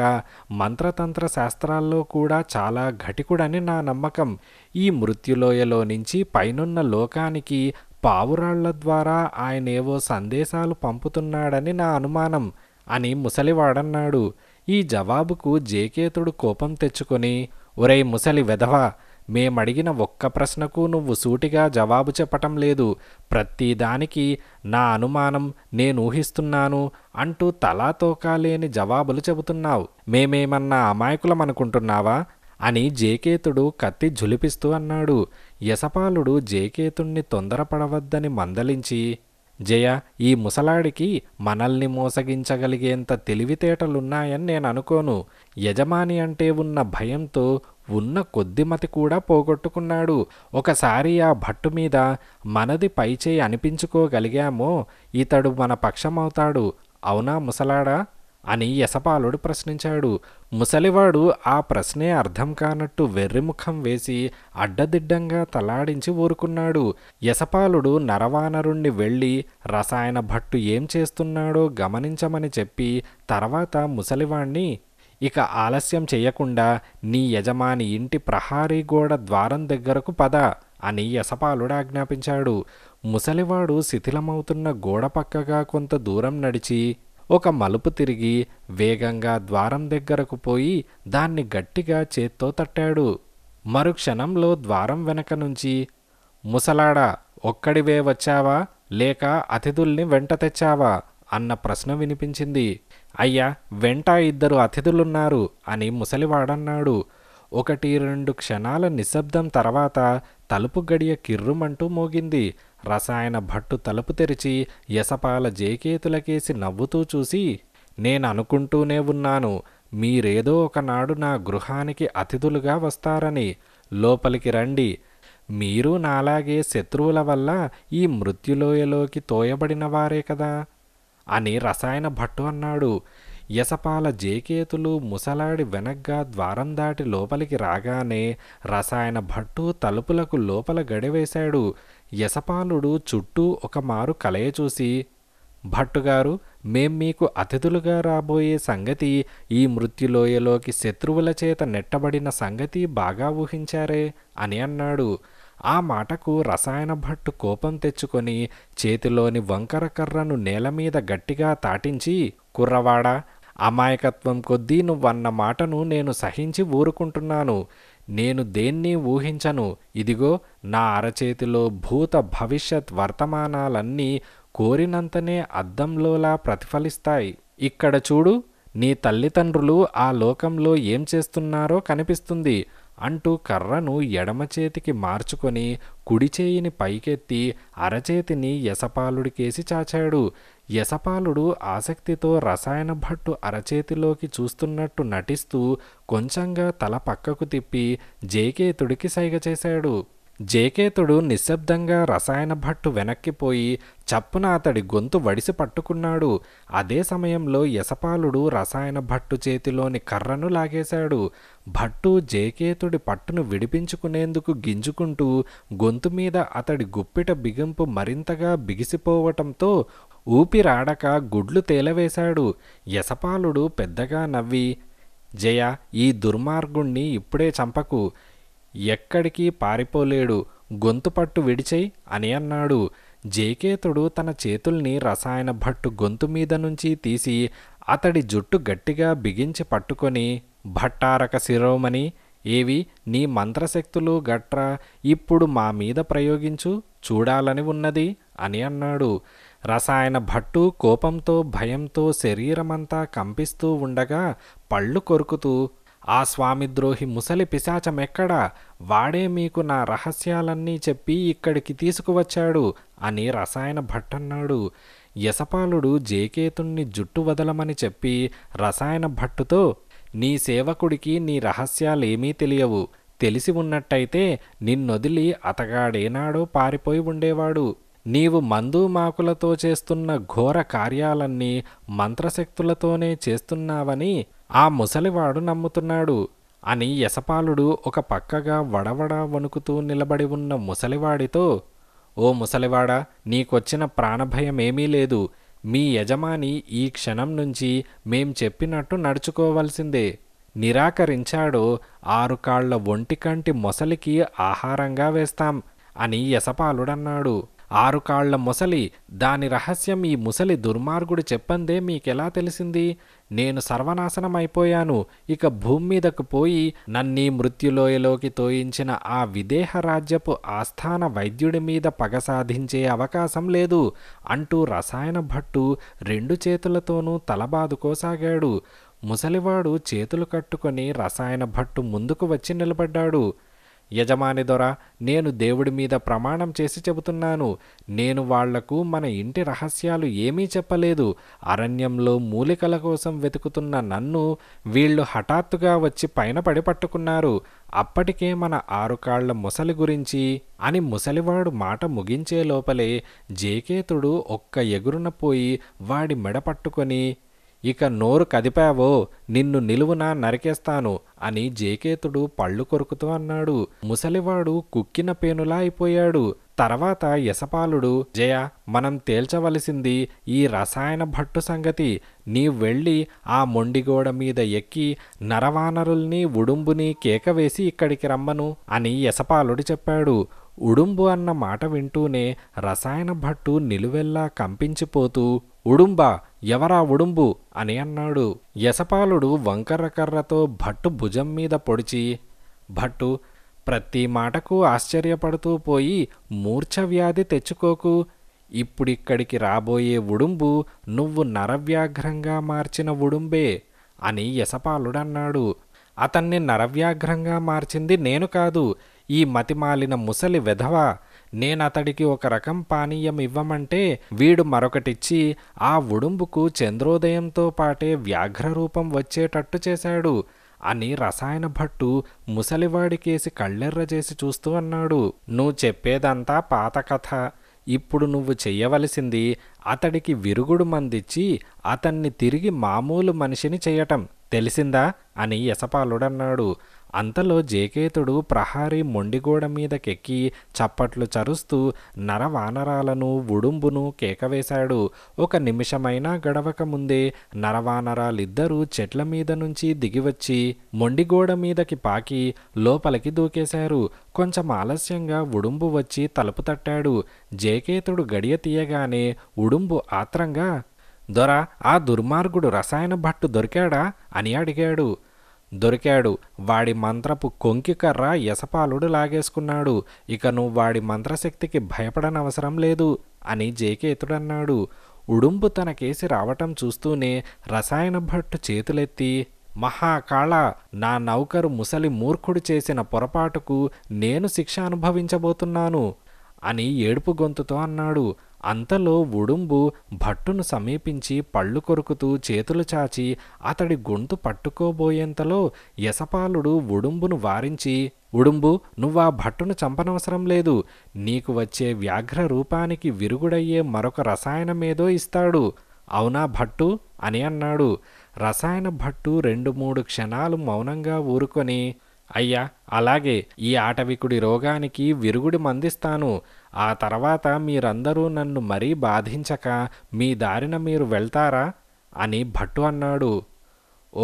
మంత్రతంత్ర శాస్త్రాల్లో కూడా చాలా ఘటికుడని నా నమ్మకం ఈ మృత్యులోయలో నుంచి పైనున్న లోకానికి పావురాళ్ల ద్వారా ఆయనేవో సందేశాలు పంపుతున్నాడని నా అనుమానం అని ముసలివాడన్నాడు ఈ జవాబుకు జేకేతుడు కోపం తెచ్చుకొని ఒరే ముసలి వెధవా మేమడిగిన ఒక్క ప్రశ్నకు నువ్వు సూటిగా జవాబు చెప్పటం లేదు ప్రతిదానికి నా అనుమానం నేను ఊహిస్తున్నాను అంటూ తలాతోకా లేని జవాబులు చెబుతున్నావు మేమేమన్నా అమాయకులం అనుకుంటున్నావా అని జేకేతుడు కత్తి జులిపిస్తూ అన్నాడు యశపాలుడు జేకేతుణ్ణి తొందరపడవద్దని మందలించి జయ ఈ ముసలాడికి మనల్ని మోసగించగలిగేంత తెలివితేటలున్నాయని నేను అనుకోను యజమాని అంటే ఉన్న భయంతో ఉన్న కొద్దిమతి కూడా పోగొట్టుకున్నాడు ఒకసారి ఆ భట్టు మీద మనది పైచేయి అనిపించుకోగలిగామో ఇతడు మన పక్షమవుతాడు అవునా ముసలాడా అని యశపాలుడు ప్రశ్నించాడు ముసలివాడు ఆ ప్రశ్నే అర్థం కానట్టు వెర్రిముఖం వేసి అడ్డదిడ్డంగా తలాడించి ఊరుకున్నాడు యశపాలుడు నరవానరుణ్ణి వెళ్ళి రసాయన భట్టు ఏం చేస్తున్నాడో గమనించమని చెప్పి తర్వాత ముసలివాణ్ణి ఇక ఆలస్యం చేయకుండా నీ యజమాని ఇంటి ప్రహారీ గోడ ద్వారం దగ్గరకు పద అని ఆజ్ఞాపించాడు ముసలివాడు శిథిలమవుతున్న గోడ పక్కగా కొంత దూరం నడిచి ఒక మలుపు తిరిగి వేగంగా ద్వారం దగ్గరకు పోయి దాన్ని గట్టిగా చేత్తో తట్టాడు మరుక్షణంలో ద్వారం వెనక నుంచి ముసలాడా ఒక్కడివే వచ్చావా లేక అతిథుల్ని వెంట తెచ్చావా అన్న ప్రశ్న వినిపించింది అయ్యా వెంట ఇద్దరు అతిథులున్నారు అని ముసలివాడన్నాడు ఒకటి రెండు క్షణాల నిశ్శబ్దం తర్వాత తలుపు గడియ కిర్రుమంటూ మోగింది రసాయన భట్టు తలుపు తెరిచి యసపాల జేకేతులకేసి నవ్వుతూ చూసి నేను అనుకుంటూనే ఉన్నాను మీరేదో ఒకనాడు నా గృహానికి అతిథులుగా వస్తారని లోపలికి రండి మీరు నాలాగే శత్రువుల వల్ల ఈ మృత్యులోయలోకి తోయబడిన వారే కదా అని రసాయన భట్టు అన్నాడు యసపాల జేకేతులు ముసలాడి వెనగ్గా ద్వారం దాటి లోపలికి రాగానే రసాయన భట్టు తలుపులకు లోపల గడివేశాడు యసపాలుడు చుట్టూ మారు కలయ చూసి భట్టుగారు మేం మీకు అతిథులుగా రాబోయే సంగతి ఈ మృత్యులోయలోకి శత్రువుల చేత నెట్టబడిన సంగతి బాగా ఊహించారే అని అన్నాడు ఆ మాటకు రసాయన భట్టు కోపం తెచ్చుకొని చేతిలోని వంకర కర్రను నేలమీద గట్టిగా తాటించి కుర్రవాడా అమాయకత్వం కొద్దీ నువ్వన్న మాటను నేను సహించి ఊరుకుంటున్నాను నేను దేన్ని ఊహించను ఇదిగో నా అరచేతిలో భూత భవిష్యత్ వర్తమానాలన్నీ కోరినంతనే అద్దంలోలా ప్రతిఫలిస్తాయి ఇక్కడ చూడు నీ తల్లిదండ్రులు ఆ లోకంలో ఏం చేస్తున్నారో కనిపిస్తుంది అంటూ కర్రను ఎడమ చేతికి మార్చుకొని కుడిచేయిని పైకెత్తి అరచేతిని యశపాలుడికేసి చాచాడు యశపాలుడు ఆసక్తితో రసాయన భట్టు అరచేతిలోకి చూస్తున్నట్టు నటిస్తూ కొంచెంగా తల పక్కకు తిప్పి జేకేతుడికి సైగ చేశాడు జేకేతుడు నిశ్శబ్దంగా రసాయన భట్టు వెనక్కిపోయి చప్పున అతడి గొంతు వడిసి పట్టుకున్నాడు అదే సమయంలో యశపాలుడు రసాయన భట్టు చేతిలోని కర్రను లాగేశాడు భట్టు జేకేతుడి పట్టును విడిపించుకునేందుకు గింజుకుంటూ గొంతు మీద అతడి గుప్పిట బిగింపు మరింతగా బిగిసిపోవటంతో ఊపిరాడక గుడ్లు తేలవేశాడు యశపాలుడు పెద్దగా నవ్వి జయ ఈ దుర్మార్గుణ్ణి ఇప్పుడే చంపకు ఎక్కడికి పారిపోలేడు గొంతు పట్టు విడిచేయి అని అన్నాడు జేకేతుడు తన చేతుల్ని రసాయన భట్టు గొంతు మీద నుంచి తీసి అతడి జుట్టు గట్టిగా బిగించి పట్టుకొని భట్టారక శిరోమణి ఏవి నీ మంత్రశక్తులు గట్రా ఇప్పుడు మా మీద ప్రయోగించు చూడాలని ఉన్నది అని అన్నాడు రసాయన భట్టు కోపంతో భయంతో శరీరమంతా కంపిస్తూ ఉండగా పళ్ళు కొరుకుతూ ఆ స్వామిద్రోహి ముసలి పిశాచమెక్కడా వాడే మీకు నా రహస్యాలన్నీ చెప్పి ఇక్కడికి తీసుకువచ్చాడు అని రసాయన భట్టన్నాడు యశపాలుడు జేకేతుణ్ణి జుట్టు వదలమని చెప్పి రసాయన భట్టుతో నీ సేవకుడికి నీ రహస్యాలేమీ తెలియవు తెలిసి ఉన్నట్టయితే నిన్నొదిలి అతగాడేనాడో పారిపోయి ఉండేవాడు నీవు మందు మాకులతో చేస్తున్న ఘోర కార్యాలన్నీ మంత్రశక్తులతోనే చేస్తున్నావని ఆ ముసలివాడు నమ్ముతున్నాడు అని యశపాలుడు ఒక పక్కగా వడవడ వణుకుతూ నిలబడి ఉన్న ముసలివాడితో ఓ ముసలివాడా నీకొచ్చిన ప్రాణభయమేమీ లేదు మీ యజమాని ఈ క్షణం నుంచి మేం చెప్పినట్టు నడుచుకోవలసిందే నిరాకరించాడో ఆరు కాళ్ల కంటి మొసలికి ఆహారంగా వేస్తాం అని యశపాలుడన్నాడు ఆరు కాళ్ల మొసలి దాని రహస్యం ఈ ముసలి దుర్మార్గుడు చెప్పందే మీకెలా తెలిసింది నేను సర్వనాశనం అయిపోయాను ఇక భూమి మీదకు పోయి నన్ను మృత్యులోయలోకి తోయించిన ఆ విదేహ రాజ్యపు ఆస్థాన వైద్యుడి మీద పగ సాధించే అవకాశం లేదు అంటూ రసాయన భట్టు రెండు చేతులతోనూ తలబాదుకోసాగాడు ముసలివాడు చేతులు కట్టుకొని రసాయన భట్టు ముందుకు వచ్చి నిలబడ్డాడు యజమాని దొర నేను దేవుడి మీద ప్రమాణం చేసి చెబుతున్నాను నేను వాళ్లకు మన ఇంటి రహస్యాలు ఏమీ చెప్పలేదు అరణ్యంలో మూలికల కోసం వెతుకుతున్న నన్ను వీళ్ళు హఠాత్తుగా వచ్చి పైన పడి పట్టుకున్నారు అప్పటికే మన ఆరుకాళ్ల ముసలి గురించి అని ముసలివాడు మాట ముగించే లోపలే జేకేతుడు ఒక్క ఎగురున పోయి వాడి మెడ పట్టుకొని ఇక నోరు కదిపావో నిన్ను నిలువునా నరికేస్తాను అని జేకేతుడు పళ్ళు కొరుకుతూ అన్నాడు ముసలివాడు కుక్కిన పేనులా అయిపోయాడు తర్వాత యశపాలుడు జయ మనం తేల్చవలసింది ఈ రసాయన భట్టు సంగతి నీ వెళ్ళి ఆ మొండిగోడ మీద ఎక్కి నరవానరుల్ని ఉడుంబుని కేకవేసి ఇక్కడికి రమ్మను అని యశపాలుడు చెప్పాడు ఉడుంబు అన్న మాట వింటూనే రసాయన భట్టు నిలువెల్లా కంపించిపోతూ ఉడుంబ ఎవరా ఉడుంబు అని అన్నాడు యశపాలుడు వంకరకర్రతో భట్టు భుజం మీద పొడిచి భట్టు ప్రతి మాటకు ఆశ్చర్యపడుతూ పోయి మూర్ఛవ్యాధి తెచ్చుకోకు ఇప్పుడిక్కడికి రాబోయే ఉడుంబు నువ్వు నరవ్యాఘ్రంగా మార్చిన ఉడుంబే అని యశపాలుడన్నాడు అతన్ని నరవ్యాఘ్రంగా మార్చింది నేను కాదు ఈ మతిమాలిన ముసలి వెధవ నేను అతడికి ఒక రకం పానీయం ఇవ్వమంటే వీడు మరొకటిచ్చి ఆ ఉడుంబుకు చంద్రోదయంతో పాటే వ్యాఘ్ర రూపం వచ్చేటట్టు చేశాడు అని రసాయన భట్టు ముసలివాడికేసి కళ్ళెర్ర చేసి చూస్తూ అన్నాడు నువ్వు చెప్పేదంతా పాత కథ ఇప్పుడు నువ్వు చెయ్యవలసింది అతడికి విరుగుడు మందిచ్చి అతన్ని తిరిగి మామూలు మనిషిని చేయటం తెలిసిందా అని యసపాలుడన్నాడు అంతలో జేకేతుడు ప్రహారీ మొండిగోడ మీదకెక్కి చప్పట్లు చరుస్తూ నరవానరాలను ఉడుంబును కేకవేశాడు ఒక నిమిషమైనా గడవక ముందే నరవానరాలిద్దరూ చెట్ల మీద నుంచి దిగివచ్చి మొండిగోడ మీదకి పాకి లోపలికి దూకేశారు కొంచెం ఆలస్యంగా ఉడుంబు వచ్చి తలుపు తట్టాడు జేకేతుడు గడియ తీయగానే ఉడుంబు ఆత్రంగా దొర ఆ దుర్మార్గుడు రసాయన భట్టు దొరికాడా అని అడిగాడు దొరికాడు వాడి మంత్రపు కొంకికర్ర యసపాలుడు లాగేసుకున్నాడు ఇక నువ్వు వాడి మంత్రశక్తికి భయపడనవసరం లేదు అని జేకేతుడన్నాడు ఉడుంపు తన కేసి రావటం చూస్తూనే రసాయన భట్టు చేతులెత్తి మహాకాళ నా నౌకరు ముసలి మూర్ఖుడు చేసిన పొరపాటుకు నేను శిక్ష అనుభవించబోతున్నాను అని ఏడుపు గొంతుతో అన్నాడు అంతలో ఉడుంబు భట్టును సమీపించి పళ్ళు కొరుకుతూ చేతులు చాచి అతడి గొంతు పట్టుకోబోయేంతలో యశపాలుడు ఉడుంబును వారించి ఉడుంబు నువ్వా భట్టును చంపనవసరం లేదు నీకు వచ్చే వ్యాఘ్ర రూపానికి విరుగుడయ్యే మరొక రసాయనమేదో ఇస్తాడు అవునా భట్టు అని అన్నాడు రసాయన భట్టు రెండు మూడు క్షణాలు మౌనంగా ఊరుకొని అయ్యా అలాగే ఈ ఆటవికుడి రోగానికి విరుగుడి మందిస్తాను ఆ తర్వాత మీరందరూ నన్ను మరీ బాధించక మీ దారిన మీరు వెళ్తారా అని భట్టు అన్నాడు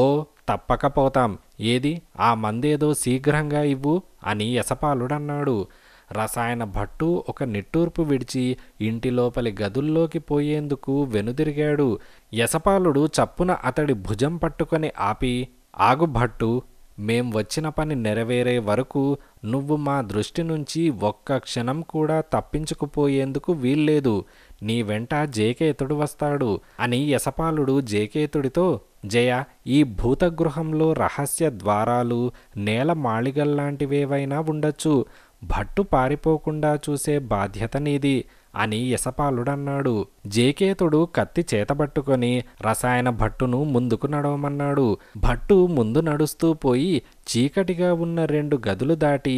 ఓ తప్పకపోతాం ఏది ఆ మందేదో శీఘ్రంగా ఇవ్వు అని యసపాలుడన్నాడు రసాయన భట్టు ఒక నిట్టూర్పు విడిచి ఇంటి లోపలి గదుల్లోకి పోయేందుకు వెనుదిరిగాడు యశపాలుడు చప్పున అతడి భుజం పట్టుకొని ఆపి ఆగు భట్టు మేం వచ్చిన పని నెరవేరే వరకు నువ్వు మా దృష్టి నుంచి ఒక్క క్షణం కూడా తప్పించుకుపోయేందుకు వీల్లేదు నీ వెంట జేకేతుడు వస్తాడు అని యశపాలుడు జేకేతుడితో జయ ఈ భూతగృహంలో రహస్య ద్వారాలు నేల మాళిగల్లాంటివేవైనా ఉండొచ్చు భట్టు పారిపోకుండా చూసే బాధ్యత నీది అని ఇసపాలుడన్నాడు జేకేతుడు కత్తి చేతబట్టుకొని రసాయన భట్టును ముందుకు నడవమన్నాడు భట్టు ముందు నడుస్తూ పోయి చీకటిగా ఉన్న రెండు గదులు దాటి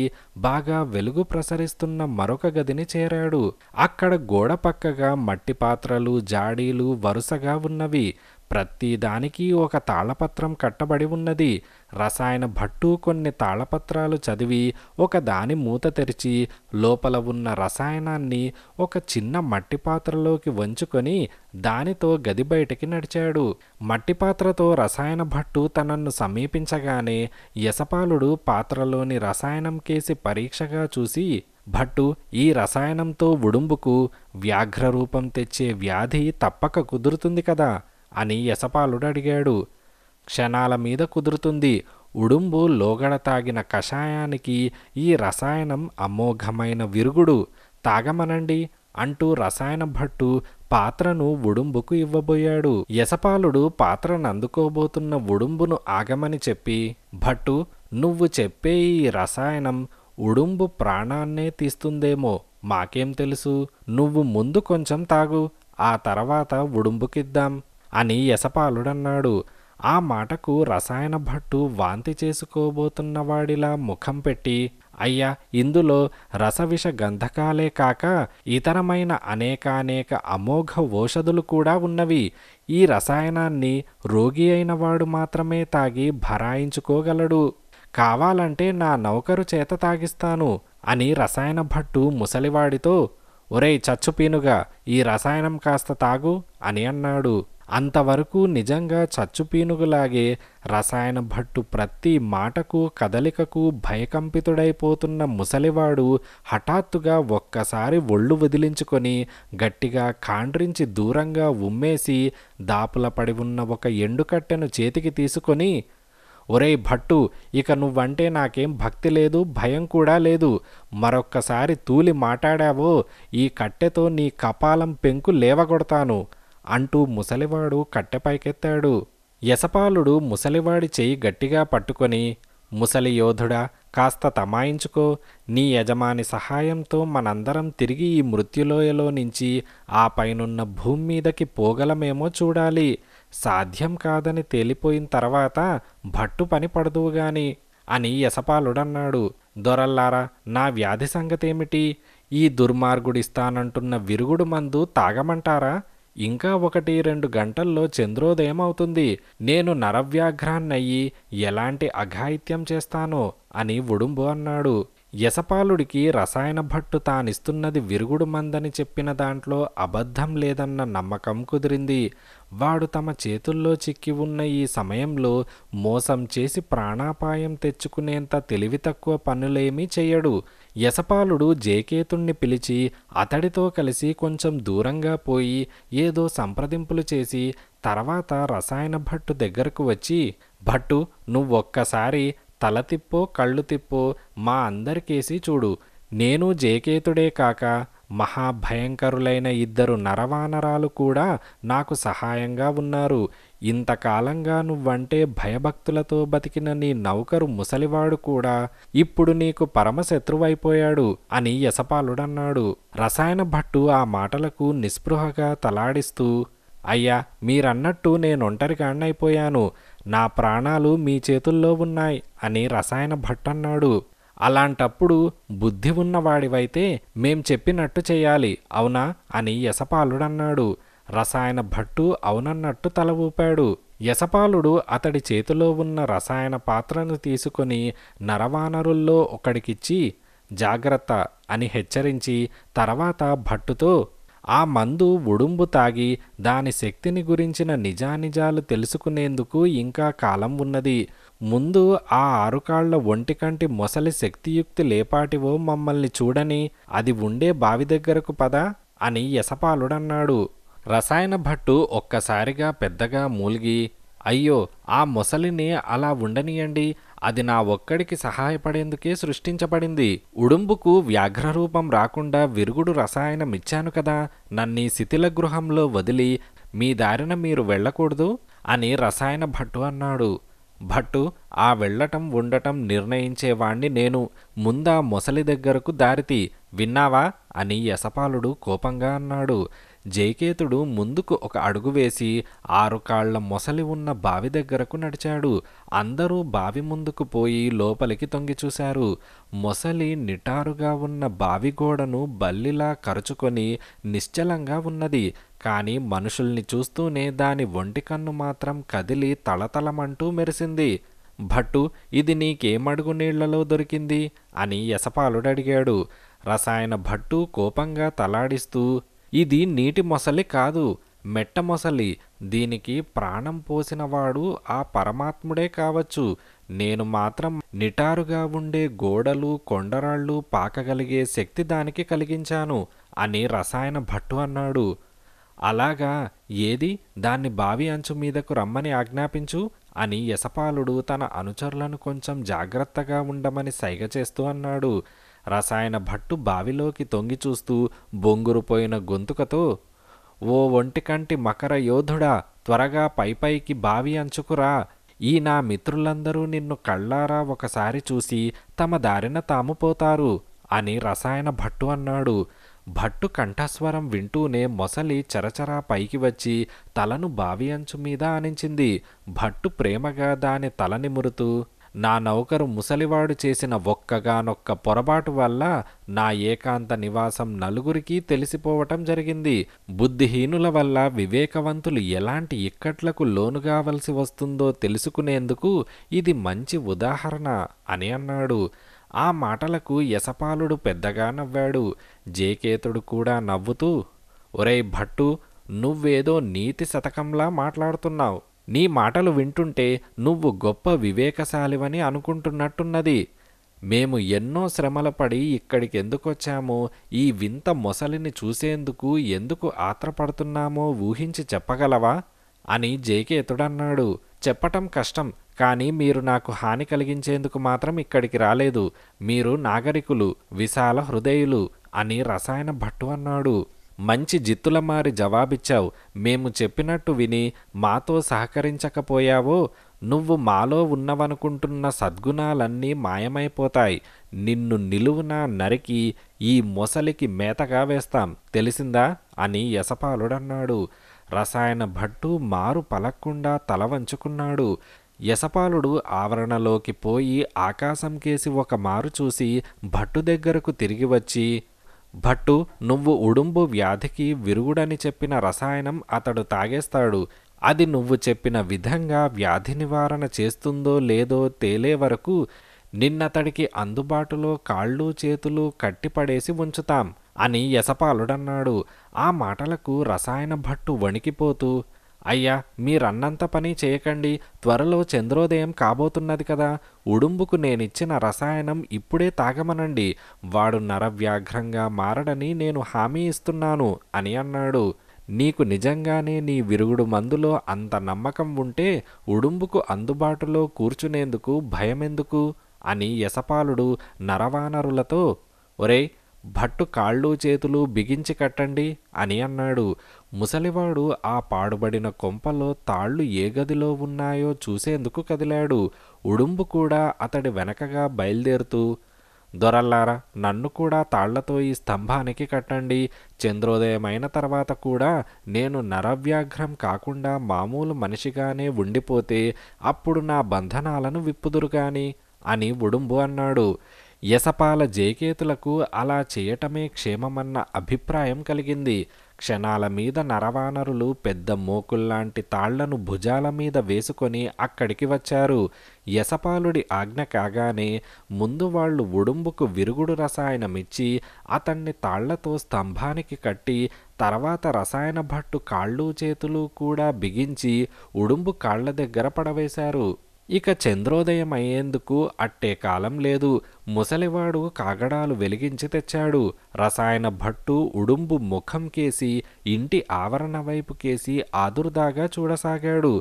బాగా వెలుగు ప్రసరిస్తున్న మరొక గదిని చేరాడు అక్కడ గోడ పక్కగా మట్టి పాత్రలు జాడీలు వరుసగా ఉన్నవి ప్రతి దానికి ఒక తాళపత్రం కట్టబడి ఉన్నది రసాయన భట్టు కొన్ని తాళపత్రాలు చదివి ఒక దాని మూత తెరిచి లోపల ఉన్న రసాయనాన్ని ఒక చిన్న మట్టి పాత్రలోకి వంచుకొని దానితో గది బయటికి నడిచాడు మట్టి పాత్రతో రసాయన భట్టు తనన్ను సమీపించగానే యశపాలుడు పాత్రలోని రసాయనం కేసి పరీక్షగా చూసి భట్టు ఈ రసాయనంతో ఉడుంబుకు వ్యాఘ్ర రూపం తెచ్చే వ్యాధి తప్పక కుదురుతుంది కదా అని యశపాలుడు అడిగాడు క్షణాల మీద కుదురుతుంది ఉడుంబు లోగడ తాగిన కషాయానికి ఈ రసాయనం అమోఘమైన విరుగుడు తాగమనండి అంటూ రసాయన భట్టు పాత్రను ఉడుంబుకు ఇవ్వబోయాడు యశపాలుడు పాత్రను అందుకోబోతున్న ఉడుంబును ఆగమని చెప్పి భట్టు నువ్వు చెప్పే ఈ రసాయనం ఉడుంబు ప్రాణాన్నే తీస్తుందేమో మాకేం తెలుసు నువ్వు ముందు కొంచెం తాగు ఆ తర్వాత ఉడుంబుకిద్దాం అని యశపాలుడన్నాడు ఆ మాటకు రసాయన భట్టు వాంతి చేసుకోబోతున్నవాడిలా ముఖం పెట్టి అయ్యా ఇందులో రసవిష గంధకాలే కాక ఇతరమైన అనేకానేక అమోఘ ఓషధులు కూడా ఉన్నవి ఈ రసాయనాన్ని రోగి అయిన వాడు మాత్రమే తాగి భరాయించుకోగలడు కావాలంటే నా నౌకరు చేత తాగిస్తాను అని రసాయన భట్టు ముసలివాడితో ఒరే చచ్చుపీనుగా ఈ రసాయనం కాస్త తాగు అని అన్నాడు అంతవరకు నిజంగా చచ్చుపీనుగులాగే రసాయన భట్టు ప్రతి మాటకు కదలికకు భయకంపితుడైపోతున్న ముసలివాడు హఠాత్తుగా ఒక్కసారి ఒళ్ళు వదిలించుకొని గట్టిగా కాండ్రించి దూరంగా ఉమ్మేసి దాపుల పడి ఉన్న ఒక ఎండుకట్టెను చేతికి తీసుకొని ఒరే భట్టు ఇక నువ్వంటే నాకేం భక్తి లేదు భయం కూడా లేదు మరొక్కసారి తూలి మాట్లాడావో ఈ కట్టెతో నీ కపాలం పెంకు లేవగొడతాను అంటూ ముసలివాడు కట్టెపైకెత్తాడు యశపాలుడు ముసలివాడి చేయి గట్టిగా పట్టుకొని ముసలి యోధుడా కాస్త తమాయించుకో నీ యజమాని సహాయంతో మనందరం తిరిగి ఈ మృత్యులోయలో నుంచి ఆ పైనున్న భూమి మీదకి పోగలమేమో చూడాలి సాధ్యం కాదని తేలిపోయిన తర్వాత భట్టు పని పడదువుగాని అని యశపాలుడన్నాడు దొరల్లారా నా వ్యాధి సంగతేమిటి ఈ దుర్మార్గుడిస్తానంటున్న విరుగుడు మందు తాగమంటారా ఇంకా ఒకటి రెండు గంటల్లో చంద్రోదయమవుతుంది నేను నరవ్యాఘ్రాన్నయ్యి ఎలాంటి అఘాయిత్యం చేస్తాను అని ఉడుంబు అన్నాడు యశపాలుడికి రసాయన భట్టు తానిస్తున్నది విరుగుడు మందని చెప్పిన దాంట్లో అబద్ధం లేదన్న నమ్మకం కుదిరింది వాడు తమ చేతుల్లో చిక్కి ఉన్న ఈ సమయంలో మోసం చేసి ప్రాణాపాయం తెచ్చుకునేంత తెలివి తక్కువ పనులేమీ చెయ్యడు యశపాలుడు జేకేతుణ్ణి పిలిచి అతడితో కలిసి కొంచెం దూరంగా పోయి ఏదో సంప్రదింపులు చేసి తర్వాత రసాయన భట్టు దగ్గరకు వచ్చి భట్టు నువ్వొక్కసారి తల తిప్పో కళ్ళు తిప్పో మా అందరికేసి చూడు నేను జేకేతుడే కాక మహాభయంకరులైన ఇద్దరు నరవానరాలు కూడా నాకు సహాయంగా ఉన్నారు ఇంతకాలంగా నువ్వంటే భయభక్తులతో బతికిన నీ నౌకరు ముసలివాడు కూడా ఇప్పుడు నీకు పరమశత్రువైపోయాడు అని యశపాలుడన్నాడు రసాయన భట్టు ఆ మాటలకు నిస్పృహగా తలాడిస్తూ అయ్యా మీరన్నట్టు నేనొంటరిగాణ్ణైపోయాను నా ప్రాణాలు మీ చేతుల్లో ఉన్నాయి అని రసాయన భట్టన్నాడు అలాంటప్పుడు బుద్ధి ఉన్నవాడివైతే మేం చెప్పినట్టు చేయాలి అవునా అని యశపాలుడన్నాడు రసాయన భట్టు అవునన్నట్టు తల ఊపాడు యశపాలుడు అతడి చేతిలో ఉన్న రసాయన పాత్రను తీసుకొని నరవానరుల్లో ఒకడికిచ్చి జాగ్రత్త అని హెచ్చరించి తర్వాత భట్టుతో ఆ మందు ఉడుంబు తాగి దాని శక్తిని గురించిన నిజానిజాలు తెలుసుకునేందుకు ఇంకా కాలం ఉన్నది ముందు ఆ ఆరుకాళ్ల ఒంటికంటి మొసలి శక్తియుక్తి లేపాటివో మమ్మల్ని చూడని అది ఉండే బావి దగ్గరకు పద అని యశపాలుడన్నాడు రసాయన భట్టు ఒక్కసారిగా పెద్దగా మూలిగి అయ్యో ఆ మొసలిని అలా ఉండనియండి అది నా ఒక్కడికి సహాయపడేందుకే సృష్టించబడింది ఉడుంబుకు వ్యాఘ్రరూపం రాకుండా విరుగుడు రసాయనమిచ్చాను కదా నన్నీ శిథిల గృహంలో వదిలి మీ దారిన మీరు వెళ్ళకూడదు అని రసాయన భట్టు అన్నాడు భట్టు ఆ వెళ్ళటం ఉండటం నిర్ణయించేవాణ్ణి నేను ముందా మొసలి దగ్గరకు దారితి విన్నావా అని యశపాలుడు కోపంగా అన్నాడు జైకేతుడు ముందుకు ఒక అడుగు వేసి ఆరు కాళ్ల మొసలి ఉన్న బావి దగ్గరకు నడిచాడు అందరూ బావి ముందుకు పోయి లోపలికి తొంగిచూశారు మొసలి నిటారుగా ఉన్న బావి గోడను బల్లిలా కరుచుకొని నిశ్చలంగా ఉన్నది కానీ మనుషుల్ని చూస్తూనే దాని ఒంటి కన్ను మాత్రం కదిలి తళతళమంటూ మెరిసింది భట్టు ఇది నీకేమడుగు నీళ్లలో దొరికింది అని యసపాలుడడిగాడు రసాయన భట్టు కోపంగా తలాడిస్తూ ఇది నీటి మొసలి కాదు మెట్ట మొసలి దీనికి ప్రాణం పోసినవాడు ఆ పరమాత్ముడే కావచ్చు నేను మాత్రం నిటారుగా ఉండే గోడలు కొండరాళ్ళు పాకగలిగే శక్తి దానికి కలిగించాను అని రసాయన భట్టు అన్నాడు అలాగా ఏది దాన్ని బావి అంచు మీదకు రమ్మని ఆజ్ఞాపించు అని యశపాలుడు తన అనుచరులను కొంచెం జాగ్రత్తగా ఉండమని సైగ చేస్తూ అన్నాడు రసాయన భట్టు బావిలోకి తొంగి బొంగురు బొంగురుపోయిన గొంతుకతో ఓ ఒంటికంటి మకర యోధుడా త్వరగా పై పైకి బావి అంచుకురా ఈ నా మిత్రులందరూ నిన్ను కళ్ళారా ఒకసారి చూసి తమ దారిన తాము పోతారు అని రసాయన భట్టు అన్నాడు భట్టు కంఠస్వరం వింటూనే మొసలి చరచరా పైకి వచ్చి తలను బావి అంచు మీద ఆనించింది భట్టు ప్రేమగా దాని తల నిమురుతూ నా నౌకరు ముసలివాడు చేసిన ఒక్కగానొక్క పొరపాటు వల్ల నా ఏకాంత నివాసం నలుగురికి తెలిసిపోవటం జరిగింది బుద్ధిహీనుల వల్ల వివేకవంతులు ఎలాంటి ఇక్కట్లకు లోనుగావలసి వస్తుందో తెలుసుకునేందుకు ఇది మంచి ఉదాహరణ అని అన్నాడు ఆ మాటలకు యశపాలుడు పెద్దగా నవ్వాడు జేకేతుడు కూడా నవ్వుతూ ఒరే భట్టు నువ్వేదో నీతి శతకంలా మాట్లాడుతున్నావు నీ మాటలు వింటుంటే నువ్వు గొప్ప వివేకశాలివని అనుకుంటున్నట్టున్నది మేము ఎన్నో శ్రమల పడి ఇక్కడికి ఎందుకొచ్చామో ఈ వింత మొసలిని చూసేందుకు ఎందుకు ఆత్రపడుతున్నామో ఊహించి చెప్పగలవా అని జేకేతుడన్నాడు చెప్పటం కష్టం కానీ మీరు నాకు హాని కలిగించేందుకు మాత్రం ఇక్కడికి రాలేదు మీరు నాగరికులు విశాల హృదయులు అని రసాయన భట్టు అన్నాడు మంచి జిత్తుల మారి జవాబిచ్చావు మేము చెప్పినట్టు విని మాతో సహకరించకపోయావో నువ్వు మాలో ఉన్నవనుకుంటున్న సద్గుణాలన్నీ మాయమైపోతాయి నిన్ను నిలువున నరికి ఈ మొసలికి మేతగా వేస్తాం తెలిసిందా అని యసపాలుడన్నాడు రసాయన భట్టు మారు పలక్కుండా తల వంచుకున్నాడు యసపాలుడు ఆవరణలోకి పోయి ఆకాశం కేసి ఒక మారు చూసి భట్టు దగ్గరకు తిరిగి వచ్చి భట్టు నువ్వు ఉడుంబు వ్యాధికి విరుగుడని చెప్పిన రసాయనం అతడు తాగేస్తాడు అది నువ్వు చెప్పిన విధంగా వ్యాధి నివారణ చేస్తుందో లేదో తేలే వరకు నిన్నతడికి అందుబాటులో కాళ్ళు చేతులు కట్టిపడేసి ఉంచుతాం అని యసపాలుడన్నాడు ఆ మాటలకు రసాయన భట్టు వణికిపోతూ అయ్యా మీరన్నంత పని చేయకండి త్వరలో చంద్రోదయం కాబోతున్నది కదా ఉడుంబుకు నేనిచ్చిన రసాయనం ఇప్పుడే తాగమనండి వాడు నరవ్యాఘ్రంగా మారడని నేను హామీ ఇస్తున్నాను అని అన్నాడు నీకు నిజంగానే నీ విరుగుడు మందులో అంత నమ్మకం ఉంటే ఉడుంబుకు అందుబాటులో కూర్చునేందుకు భయమెందుకు అని యశపాలుడు నరవానరులతో ఒరే భట్టు కాళ్ళు చేతులు బిగించి కట్టండి అని అన్నాడు ముసలివాడు ఆ పాడుబడిన కొంపలో తాళ్ళు ఏ గదిలో ఉన్నాయో చూసేందుకు కదిలాడు ఉడుంబు కూడా అతడి వెనకగా బయలుదేరుతూ దొరల్లారా నన్ను కూడా తాళ్లతో ఈ స్తంభానికి కట్టండి చంద్రోదయమైన తర్వాత కూడా నేను నరవ్యాఘ్రం కాకుండా మామూలు మనిషిగానే ఉండిపోతే అప్పుడు నా బంధనాలను విప్పుదురుగాని అని ఉడుంబు అన్నాడు యశపాల జయకేతులకు అలా చేయటమే క్షేమమన్న అభిప్రాయం కలిగింది క్షణాల మీద నరవానరులు పెద్ద మోకుల్లాంటి తాళ్లను భుజాల మీద వేసుకొని అక్కడికి వచ్చారు యశపాలుడి ఆజ్ఞ కాగానే ముందు వాళ్ళు ఉడుంబుకు విరుగుడు రసాయనమిచ్చి అతన్ని తాళ్లతో స్తంభానికి కట్టి తర్వాత రసాయన భట్టు కాళ్ళు చేతులు కూడా బిగించి ఉడుంబు కాళ్ల దగ్గర పడవేశారు ఇక చంద్రోదయం అయ్యేందుకు అట్టే కాలం లేదు ముసలివాడు కాగడాలు వెలిగించి తెచ్చాడు రసాయన భట్టు ఉడుంబు ముఖం కేసి ఇంటి ఆవరణ వైపు కేసి ఆదుర్దాగా చూడసాగాడు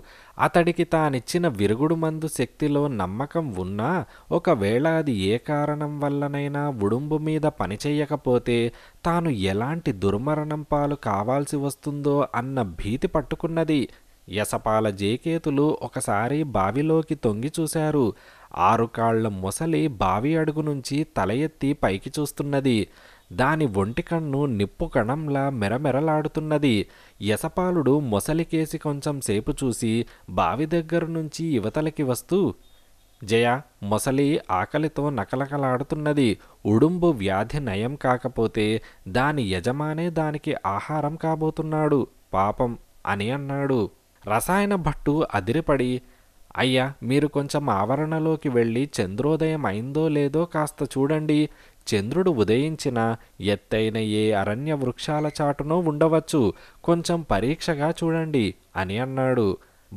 అతడికి తానిచ్చిన విరుగుడు మందు శక్తిలో నమ్మకం ఉన్నా ఒకవేళ అది ఏ కారణం వల్లనైనా ఉడుంబు మీద పనిచేయకపోతే తాను ఎలాంటి దుర్మరణం పాలు కావాల్సి వస్తుందో అన్న భీతి పట్టుకున్నది యసపాల జేకేతులు ఒకసారి బావిలోకి తొంగి చూశారు ఆరు కాళ్ల మొసలి బావి అడుగు నుంచి తల ఎత్తి పైకి చూస్తున్నది దాని ఒంటి కన్ను నిప్పు కణంలా మెరమెరలాడుతున్నది యసపాలుడు కేసి కొంచెం సేపు చూసి బావి దగ్గర నుంచి యువతలకి వస్తూ జయ మొసలి ఆకలితో నకలకలాడుతున్నది ఉడుంబు వ్యాధి నయం కాకపోతే దాని యజమానే దానికి ఆహారం కాబోతున్నాడు పాపం అని అన్నాడు రసాయన భట్టు అదిరిపడి అయ్యా మీరు కొంచెం ఆవరణలోకి వెళ్ళి చంద్రోదయం అయిందో లేదో కాస్త చూడండి చంద్రుడు ఉదయించిన ఎత్తైన ఏ అరణ్య వృక్షాల చాటునో ఉండవచ్చు కొంచెం పరీక్షగా చూడండి అని అన్నాడు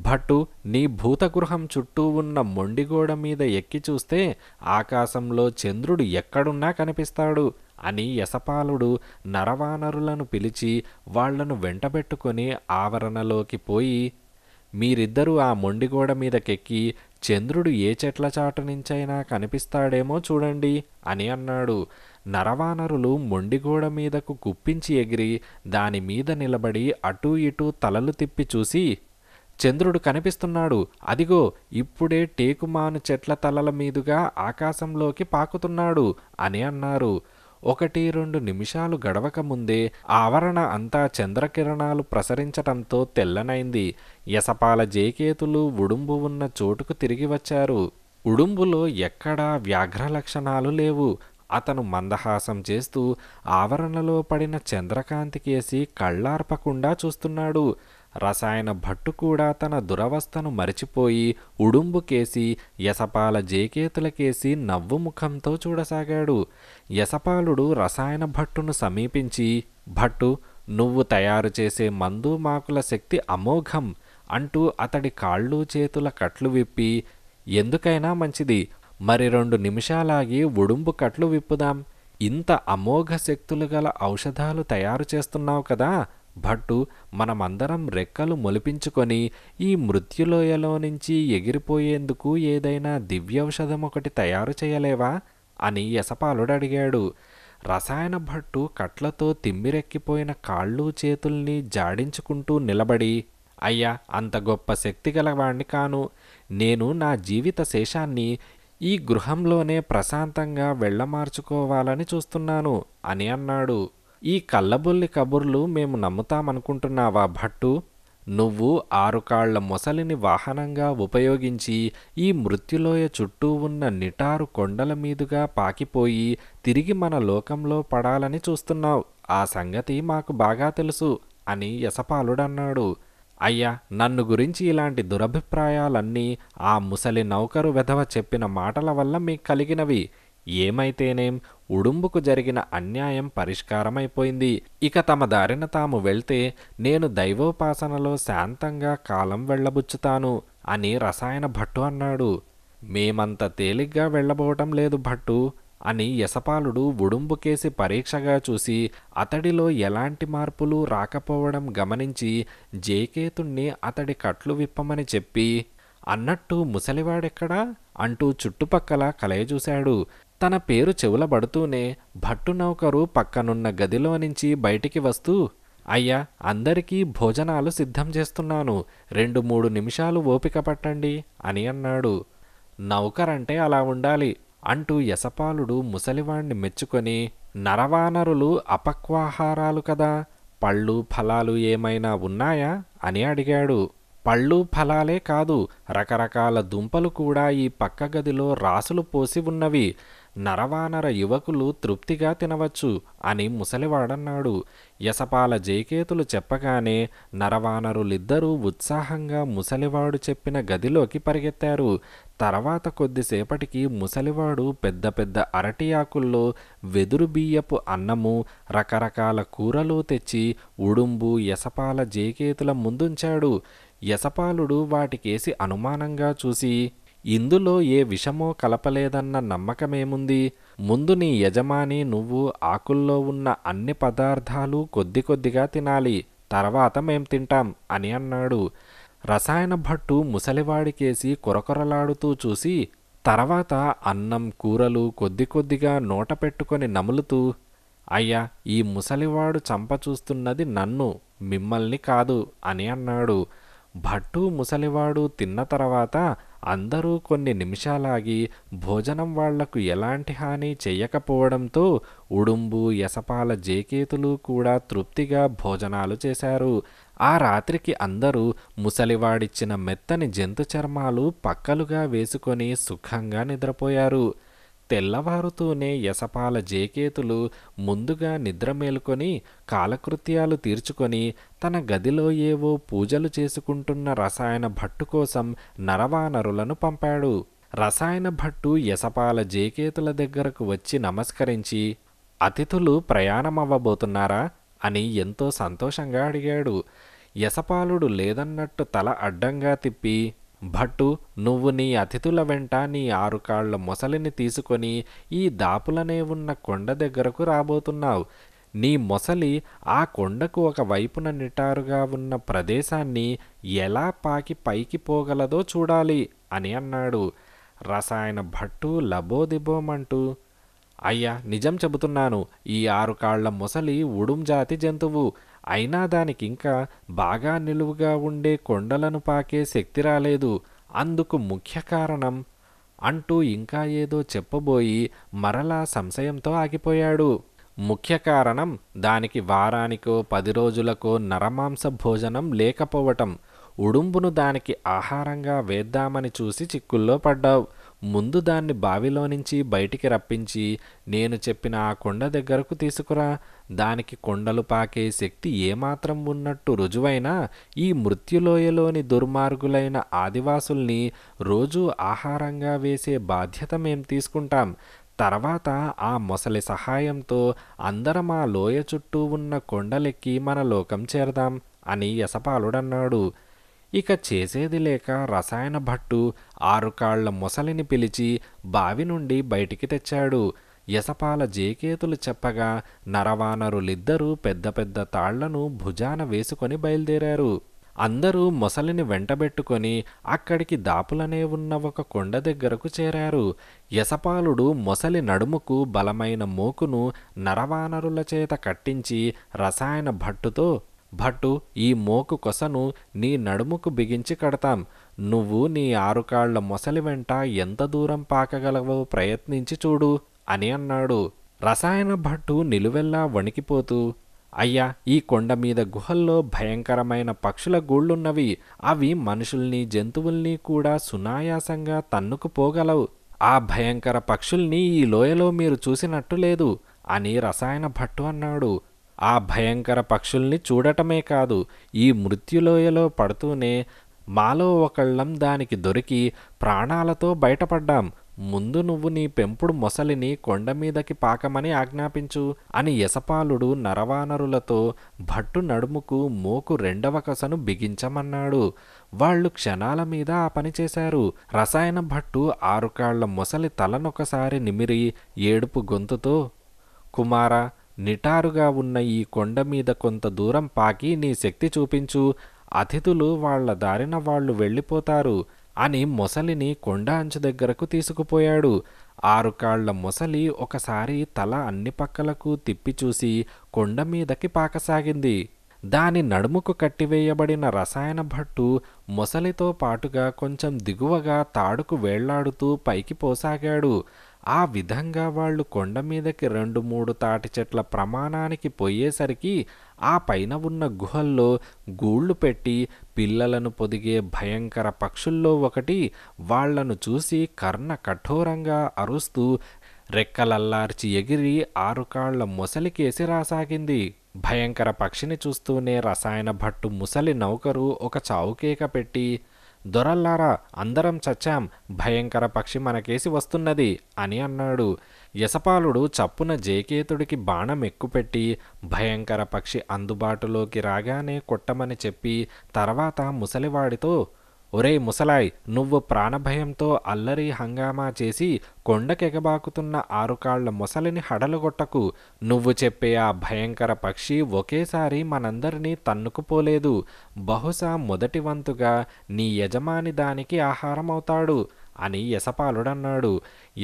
భట్టు నీ భూతగృహం చుట్టూ ఉన్న మొండిగోడ మీద ఎక్కి చూస్తే ఆకాశంలో చంద్రుడు ఎక్కడున్నా కనిపిస్తాడు అని యశపాలుడు నరవానరులను పిలిచి వాళ్లను వెంటబెట్టుకొని ఆవరణలోకి పోయి మీరిద్దరూ ఆ మొండిగోడ మీదకెక్కి చంద్రుడు ఏ చెట్ల చాటు నుంచైనా కనిపిస్తాడేమో చూడండి అని అన్నాడు నరవానరులు మొండిగోడ మీదకు కుప్పించి ఎగిరి దానిమీద నిలబడి అటూ ఇటూ తలలు తిప్పి చూసి చంద్రుడు కనిపిస్తున్నాడు అదిగో ఇప్పుడే టేకుమాను చెట్ల తలల మీదుగా ఆకాశంలోకి పాకుతున్నాడు అని అన్నారు ఒకటి రెండు నిమిషాలు గడవక ముందే ఆవరణ అంతా చంద్రకిరణాలు ప్రసరించటంతో తెల్లనైంది యసపాల జేకేతులు ఉడుంబు ఉన్న చోటుకు తిరిగి వచ్చారు ఉడుంబులో ఎక్కడా వ్యాఘ్ర లక్షణాలు లేవు అతను మందహాసం చేస్తూ ఆవరణలో పడిన చంద్రకాంతికేసి కళ్ళార్పకుండా చూస్తున్నాడు రసాయన భట్టు కూడా తన దురవస్థను మరిచిపోయి ఉడుంబుకేసి యసపాల జేకేతులకేసి నవ్వు ముఖంతో చూడసాగాడు యసపాలుడు రసాయన భట్టును సమీపించి భట్టు నువ్వు తయారు చేసే మందు మాకుల శక్తి అమోఘం అంటూ అతడి కాళ్ళు చేతుల కట్లు విప్పి ఎందుకైనా మంచిది మరి రెండు నిమిషాలాగి ఉడుంబు కట్లు విప్పుదాం ఇంత అమోఘ శక్తులు గల ఔషధాలు తయారు చేస్తున్నావు కదా భట్టు మనమందరం రెక్కలు మొలిపించుకొని ఈ మృత్యులోయలో నుంచి ఎగిరిపోయేందుకు ఏదైనా దివ్యౌషధం ఒకటి తయారు చేయలేవా అని అడిగాడు రసాయన భట్టు కట్లతో తిమ్మిరెక్కిపోయిన కాళ్ళు చేతుల్ని జాడించుకుంటూ నిలబడి అయ్యా అంత గొప్ప శక్తి గలవాణ్ణి కాను నేను నా జీవిత శేషాన్ని ఈ గృహంలోనే ప్రశాంతంగా వెళ్ళమార్చుకోవాలని చూస్తున్నాను అని అన్నాడు ఈ కళ్ళబుల్లి కబుర్లు మేము నమ్ముతామనుకుంటున్నావా భట్టు నువ్వు ఆరు కాళ్ల మొసలిని వాహనంగా ఉపయోగించి ఈ మృత్యులోయ చుట్టూ ఉన్న నిటారు కొండల మీదుగా పాకిపోయి తిరిగి మన లోకంలో పడాలని చూస్తున్నావు ఆ సంగతి మాకు బాగా తెలుసు అని యసపాలుడన్నాడు అయ్యా నన్ను గురించి ఇలాంటి దురభిప్రాయాలన్నీ ఆ ముసలి నౌకరు వెధవ చెప్పిన మాటల వల్ల మీకు కలిగినవి ఏమైతేనేం ఉడుంబుకు జరిగిన అన్యాయం పరిష్కారమైపోయింది ఇక తమ దారిన తాము వెళ్తే నేను దైవోపాసనలో శాంతంగా కాలం వెళ్ళబుచ్చుతాను అని రసాయన భట్టు అన్నాడు మేమంత తేలిగ్గా వెళ్ళబోవటం లేదు భట్టు అని యశపాలుడు ఉడుంబుకేసి పరీక్షగా చూసి అతడిలో ఎలాంటి మార్పులు రాకపోవడం గమనించి జేకేతుణ్ణి అతడి కట్లు విప్పమని చెప్పి అన్నట్టు ముసలివాడెక్కడా అంటూ చుట్టుపక్కల కలయజూశాడు తన పేరు చెవులబడుతూనే భట్టు నౌకరు పక్కనున్న గదిలో నుంచి బయటికి వస్తూ అయ్యా అందరికీ భోజనాలు సిద్ధం చేస్తున్నాను రెండు మూడు నిమిషాలు ఓపిక పట్టండి అని అన్నాడు నౌకరంటే అలా ఉండాలి అంటూ యశపాలుడు ముసలివాణ్ణి మెచ్చుకొని నరవానరులు అపక్వాహారాలు కదా పళ్ళు ఫలాలు ఏమైనా ఉన్నాయా అని అడిగాడు పళ్ళు ఫలాలే కాదు రకరకాల దుంపలు కూడా ఈ పక్క గదిలో రాసులు పోసి ఉన్నవి నరవానర యువకులు తృప్తిగా తినవచ్చు అని ముసలివాడన్నాడు యసపాల జయకేతులు చెప్పగానే నరవానరులిద్దరూ ఉత్సాహంగా ముసలివాడు చెప్పిన గదిలోకి పరిగెత్తారు తర్వాత కొద్దిసేపటికి ముసలివాడు పెద్ద పెద్ద అరటి ఆకుల్లో వెదురు బియ్యపు అన్నము రకరకాల కూరలు తెచ్చి ఉడుంబు యసపాల జయకేతుల ముందుంచాడు యసపాలుడు వాటికేసి అనుమానంగా చూసి ఇందులో ఏ విషమో కలపలేదన్న నమ్మకమేముంది ముందు నీ యజమాని నువ్వు ఆకుల్లో ఉన్న అన్ని పదార్థాలు కొద్ది కొద్దిగా తినాలి తర్వాత మేం తింటాం అని అన్నాడు రసాయన భట్టు ముసలివాడికేసి కొరకొరలాడుతూ చూసి తర్వాత అన్నం కూరలు కొద్ది కొద్దిగా నోట పెట్టుకొని నములుతూ అయ్యా ఈ ముసలివాడు చంప చూస్తున్నది నన్ను మిమ్మల్ని కాదు అని అన్నాడు భట్టు ముసలివాడు తిన్న తర్వాత అందరూ కొన్ని నిమిషాలాగి భోజనం వాళ్లకు ఎలాంటి హాని చేయకపోవడంతో ఉడుంబు ఎసపాల జేకేతులు కూడా తృప్తిగా భోజనాలు చేశారు ఆ రాత్రికి అందరూ ముసలివాడిచ్చిన మెత్తని జంతు చర్మాలు పక్కలుగా వేసుకొని సుఖంగా నిద్రపోయారు తెల్లవారుతూనే యసపాల జేకేతులు ముందుగా నిద్ర మేలుకొని కాలకృత్యాలు తీర్చుకొని తన గదిలో ఏవో పూజలు చేసుకుంటున్న రసాయన భట్టు కోసం నరవానరులను పంపాడు రసాయన భట్టు యసపాల జేకేతుల దగ్గరకు వచ్చి నమస్కరించి అతిథులు ప్రయాణమవ్వబోతున్నారా అని ఎంతో సంతోషంగా అడిగాడు యసపాలుడు లేదన్నట్టు తల అడ్డంగా తిప్పి భట్టు నువ్వు నీ అతిథుల వెంట నీ కాళ్ల మొసలిని తీసుకొని ఈ దాపులనే ఉన్న కొండ దగ్గరకు రాబోతున్నావు నీ మొసలి ఆ కొండకు ఒక వైపున నిటారుగా ఉన్న ప్రదేశాన్ని ఎలా పాకి పైకి పోగలదో చూడాలి అని అన్నాడు రసాయన భట్టు లబోదిబోమంటూ అయ్యా నిజం చెబుతున్నాను ఈ ఆరు కాళ్ల మొసలి ఉడుం జాతి జంతువు అయినా దానికి ఇంకా బాగా నిలువుగా ఉండే కొండలను పాకే శక్తి రాలేదు అందుకు ముఖ్య కారణం అంటూ ఇంకా ఏదో చెప్పబోయి మరలా సంశయంతో ఆగిపోయాడు ముఖ్య కారణం దానికి వారానికో పది రోజులకో నరమాంస భోజనం లేకపోవటం ఉడుంబును దానికి ఆహారంగా వేద్దామని చూసి చిక్కుల్లో పడ్డావు ముందు దాన్ని బావిలో నుంచి బయటికి రప్పించి నేను చెప్పిన ఆ కొండ దగ్గరకు తీసుకురా దానికి కొండలు పాకే శక్తి ఏమాత్రం ఉన్నట్టు రుజువైనా ఈ మృత్యులోయలోని దుర్మార్గులైన ఆదివాసుల్ని రోజూ ఆహారంగా వేసే బాధ్యత మేం తీసుకుంటాం తర్వాత ఆ మొసలి సహాయంతో అందరం ఆ లోయ చుట్టూ ఉన్న కొండలెక్కి మన లోకం చేరదాం అని యసపాలుడన్నాడు ఇక చేసేది లేక రసాయన భట్టు ఆరుకాళ్ల ముసలిని పిలిచి బావి నుండి బయటికి తెచ్చాడు యసపాల జేకేతులు చెప్పగా నరవానరులిద్దరూ పెద్ద పెద్ద తాళ్లను భుజాన వేసుకొని బయలుదేరారు అందరూ మొసలిని వెంటబెట్టుకొని అక్కడికి దాపులనే ఉన్న ఒక కొండ దగ్గరకు చేరారు యసపాలుడు మొసలి నడుముకు బలమైన మోకును నరవానరుల చేత కట్టించి రసాయన భట్టుతో భట్టు ఈ మోకు కొసను నీ నడుముకు బిగించి కడతాం నువ్వు నీ ఆరుకాళ్ల మొసలి వెంట ఎంత దూరం పాకగలవో ప్రయత్నించి చూడు అని అన్నాడు రసాయన భట్టు నిలువెల్లా వణికిపోతూ అయ్యా ఈ కొండ మీద గుహల్లో భయంకరమైన పక్షుల గూళ్ళున్నవి అవి మనుషుల్ని జంతువుల్ని కూడా సునాయాసంగా తన్నుకుపోగలవు ఆ భయంకర పక్షుల్ని ఈ లోయలో మీరు చూసినట్టు లేదు అని రసాయన భట్టు అన్నాడు ఆ భయంకర పక్షుల్ని చూడటమే కాదు ఈ మృత్యులోయలో పడుతూనే మాలో ఒకళ్ళం దానికి దొరికి ప్రాణాలతో బయటపడ్డాం ముందు నువ్వు నీ పెంపుడు మొసలిని కొండ మీదకి పాకమని ఆజ్ఞాపించు అని యశపాలుడు నరవానరులతో భట్టు నడుముకు మోకు రెండవ కసను బిగించమన్నాడు వాళ్ళు క్షణాల మీద ఆ పని చేశారు రసాయన భట్టు ఆరుకాళ్ల మొసలి తలనొకసారి నిమిరి ఏడుపు గొంతుతో కుమారా నిటారుగా ఉన్న ఈ కొండ మీద కొంత దూరం పాకి నీ శక్తి చూపించు అతిథులు వాళ్ల దారిన వాళ్ళు వెళ్ళిపోతారు అని మొసలిని కొండ అంచు దగ్గరకు తీసుకుపోయాడు ఆరు కాళ్ల మొసలి ఒకసారి తల అన్ని పక్కలకు తిప్పిచూసి కొండ మీదకి పాకసాగింది దాని నడుముకు కట్టివేయబడిన రసాయన భట్టు మొసలితో పాటుగా కొంచెం దిగువగా తాడుకు వేళ్లాడుతూ పైకి పోసాగాడు ఆ విధంగా వాళ్ళు కొండ మీదకి రెండు మూడు తాటి చెట్ల ప్రమాణానికి పోయేసరికి ఆ పైన ఉన్న గుహల్లో గూళ్ళు పెట్టి పిల్లలను పొదిగే భయంకర పక్షుల్లో ఒకటి వాళ్లను చూసి కర్ణ కఠోరంగా అరుస్తూ రెక్కలల్లార్చి ఎగిరి ఆరుకాళ్ల మొసలికేసి రాసాగింది భయంకర పక్షిని చూస్తూనే రసాయన భట్టు ముసలి నౌకరు ఒక చావుకేక పెట్టి దొరల్లారా అందరం చచ్చాం భయంకర పక్షి మనకేసి వస్తున్నది అని అన్నాడు యశపాలుడు చప్పున జేకేతుడికి బాణం ఎక్కుపెట్టి భయంకర పక్షి అందుబాటులోకి రాగానే కొట్టమని చెప్పి తర్వాత ముసలివాడితో ఒరే ముసలాయ్ నువ్వు ప్రాణభయంతో అల్లరి హంగామా చేసి కొండకెగబాకుతున్న ఆరుకాళ్ల ముసలిని హడలుగొట్టకు నువ్వు చెప్పే ఆ భయంకర పక్షి ఒకేసారి మనందరినీ తన్నుకుపోలేదు బహుశా మొదటి వంతుగా నీ యజమాని దానికి ఆహారమవుతాడు అని యశపాలుడన్నాడు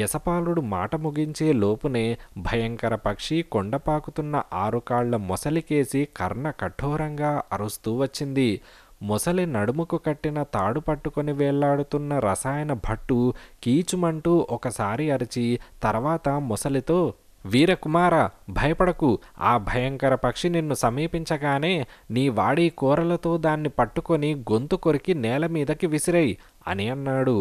యశపాలుడు మాట ముగించే లోపునే భయంకర పక్షి కొండపాకుతున్న ఆరుకాళ్ల మొసలికేసి కర్ణ కఠోరంగా అరుస్తూ వచ్చింది మొసలి నడుముకు కట్టిన తాడు పట్టుకొని వేళ్లాడుతున్న రసాయన భట్టు కీచుమంటూ ఒకసారి అరిచి తర్వాత మొసలితో వీరకుమార భయపడకు ఆ భయంకర పక్షి నిన్ను సమీపించగానే నీ వాడి కూరలతో దాన్ని పట్టుకొని గొంతు కొరికి నేల మీదకి విసిరై అని అన్నాడు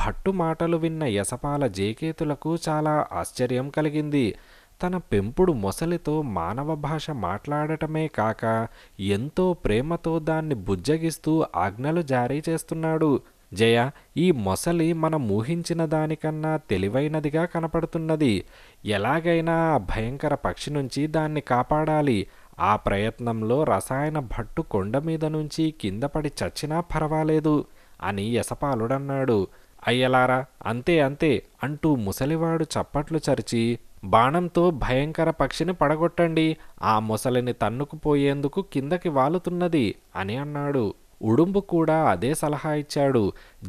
భట్టు మాటలు విన్న యసపాల జేకేతులకు చాలా ఆశ్చర్యం కలిగింది తన పెంపుడు మొసలితో మానవ భాష మాట్లాడటమే కాక ఎంతో ప్రేమతో దాన్ని బుజ్జగిస్తూ ఆజ్ఞలు జారీ చేస్తున్నాడు జయ ఈ మొసలి మనం ఊహించిన దానికన్నా తెలివైనదిగా కనపడుతున్నది ఎలాగైనా ఆ భయంకర పక్షి నుంచి దాన్ని కాపాడాలి ఆ ప్రయత్నంలో రసాయన భట్టు కొండ మీద నుంచి కిందపడి చచ్చినా పర్వాలేదు అని యసపాలుడన్నాడు అయ్యలారా అంతే అంతే అంటూ ముసలివాడు చప్పట్లు చరిచి బాణంతో భయంకర పక్షిని పడగొట్టండి ఆ మొసలిని తన్నుకుపోయేందుకు కిందకి వాలుతున్నది అని అన్నాడు ఉడుంబు కూడా అదే సలహా ఇచ్చాడు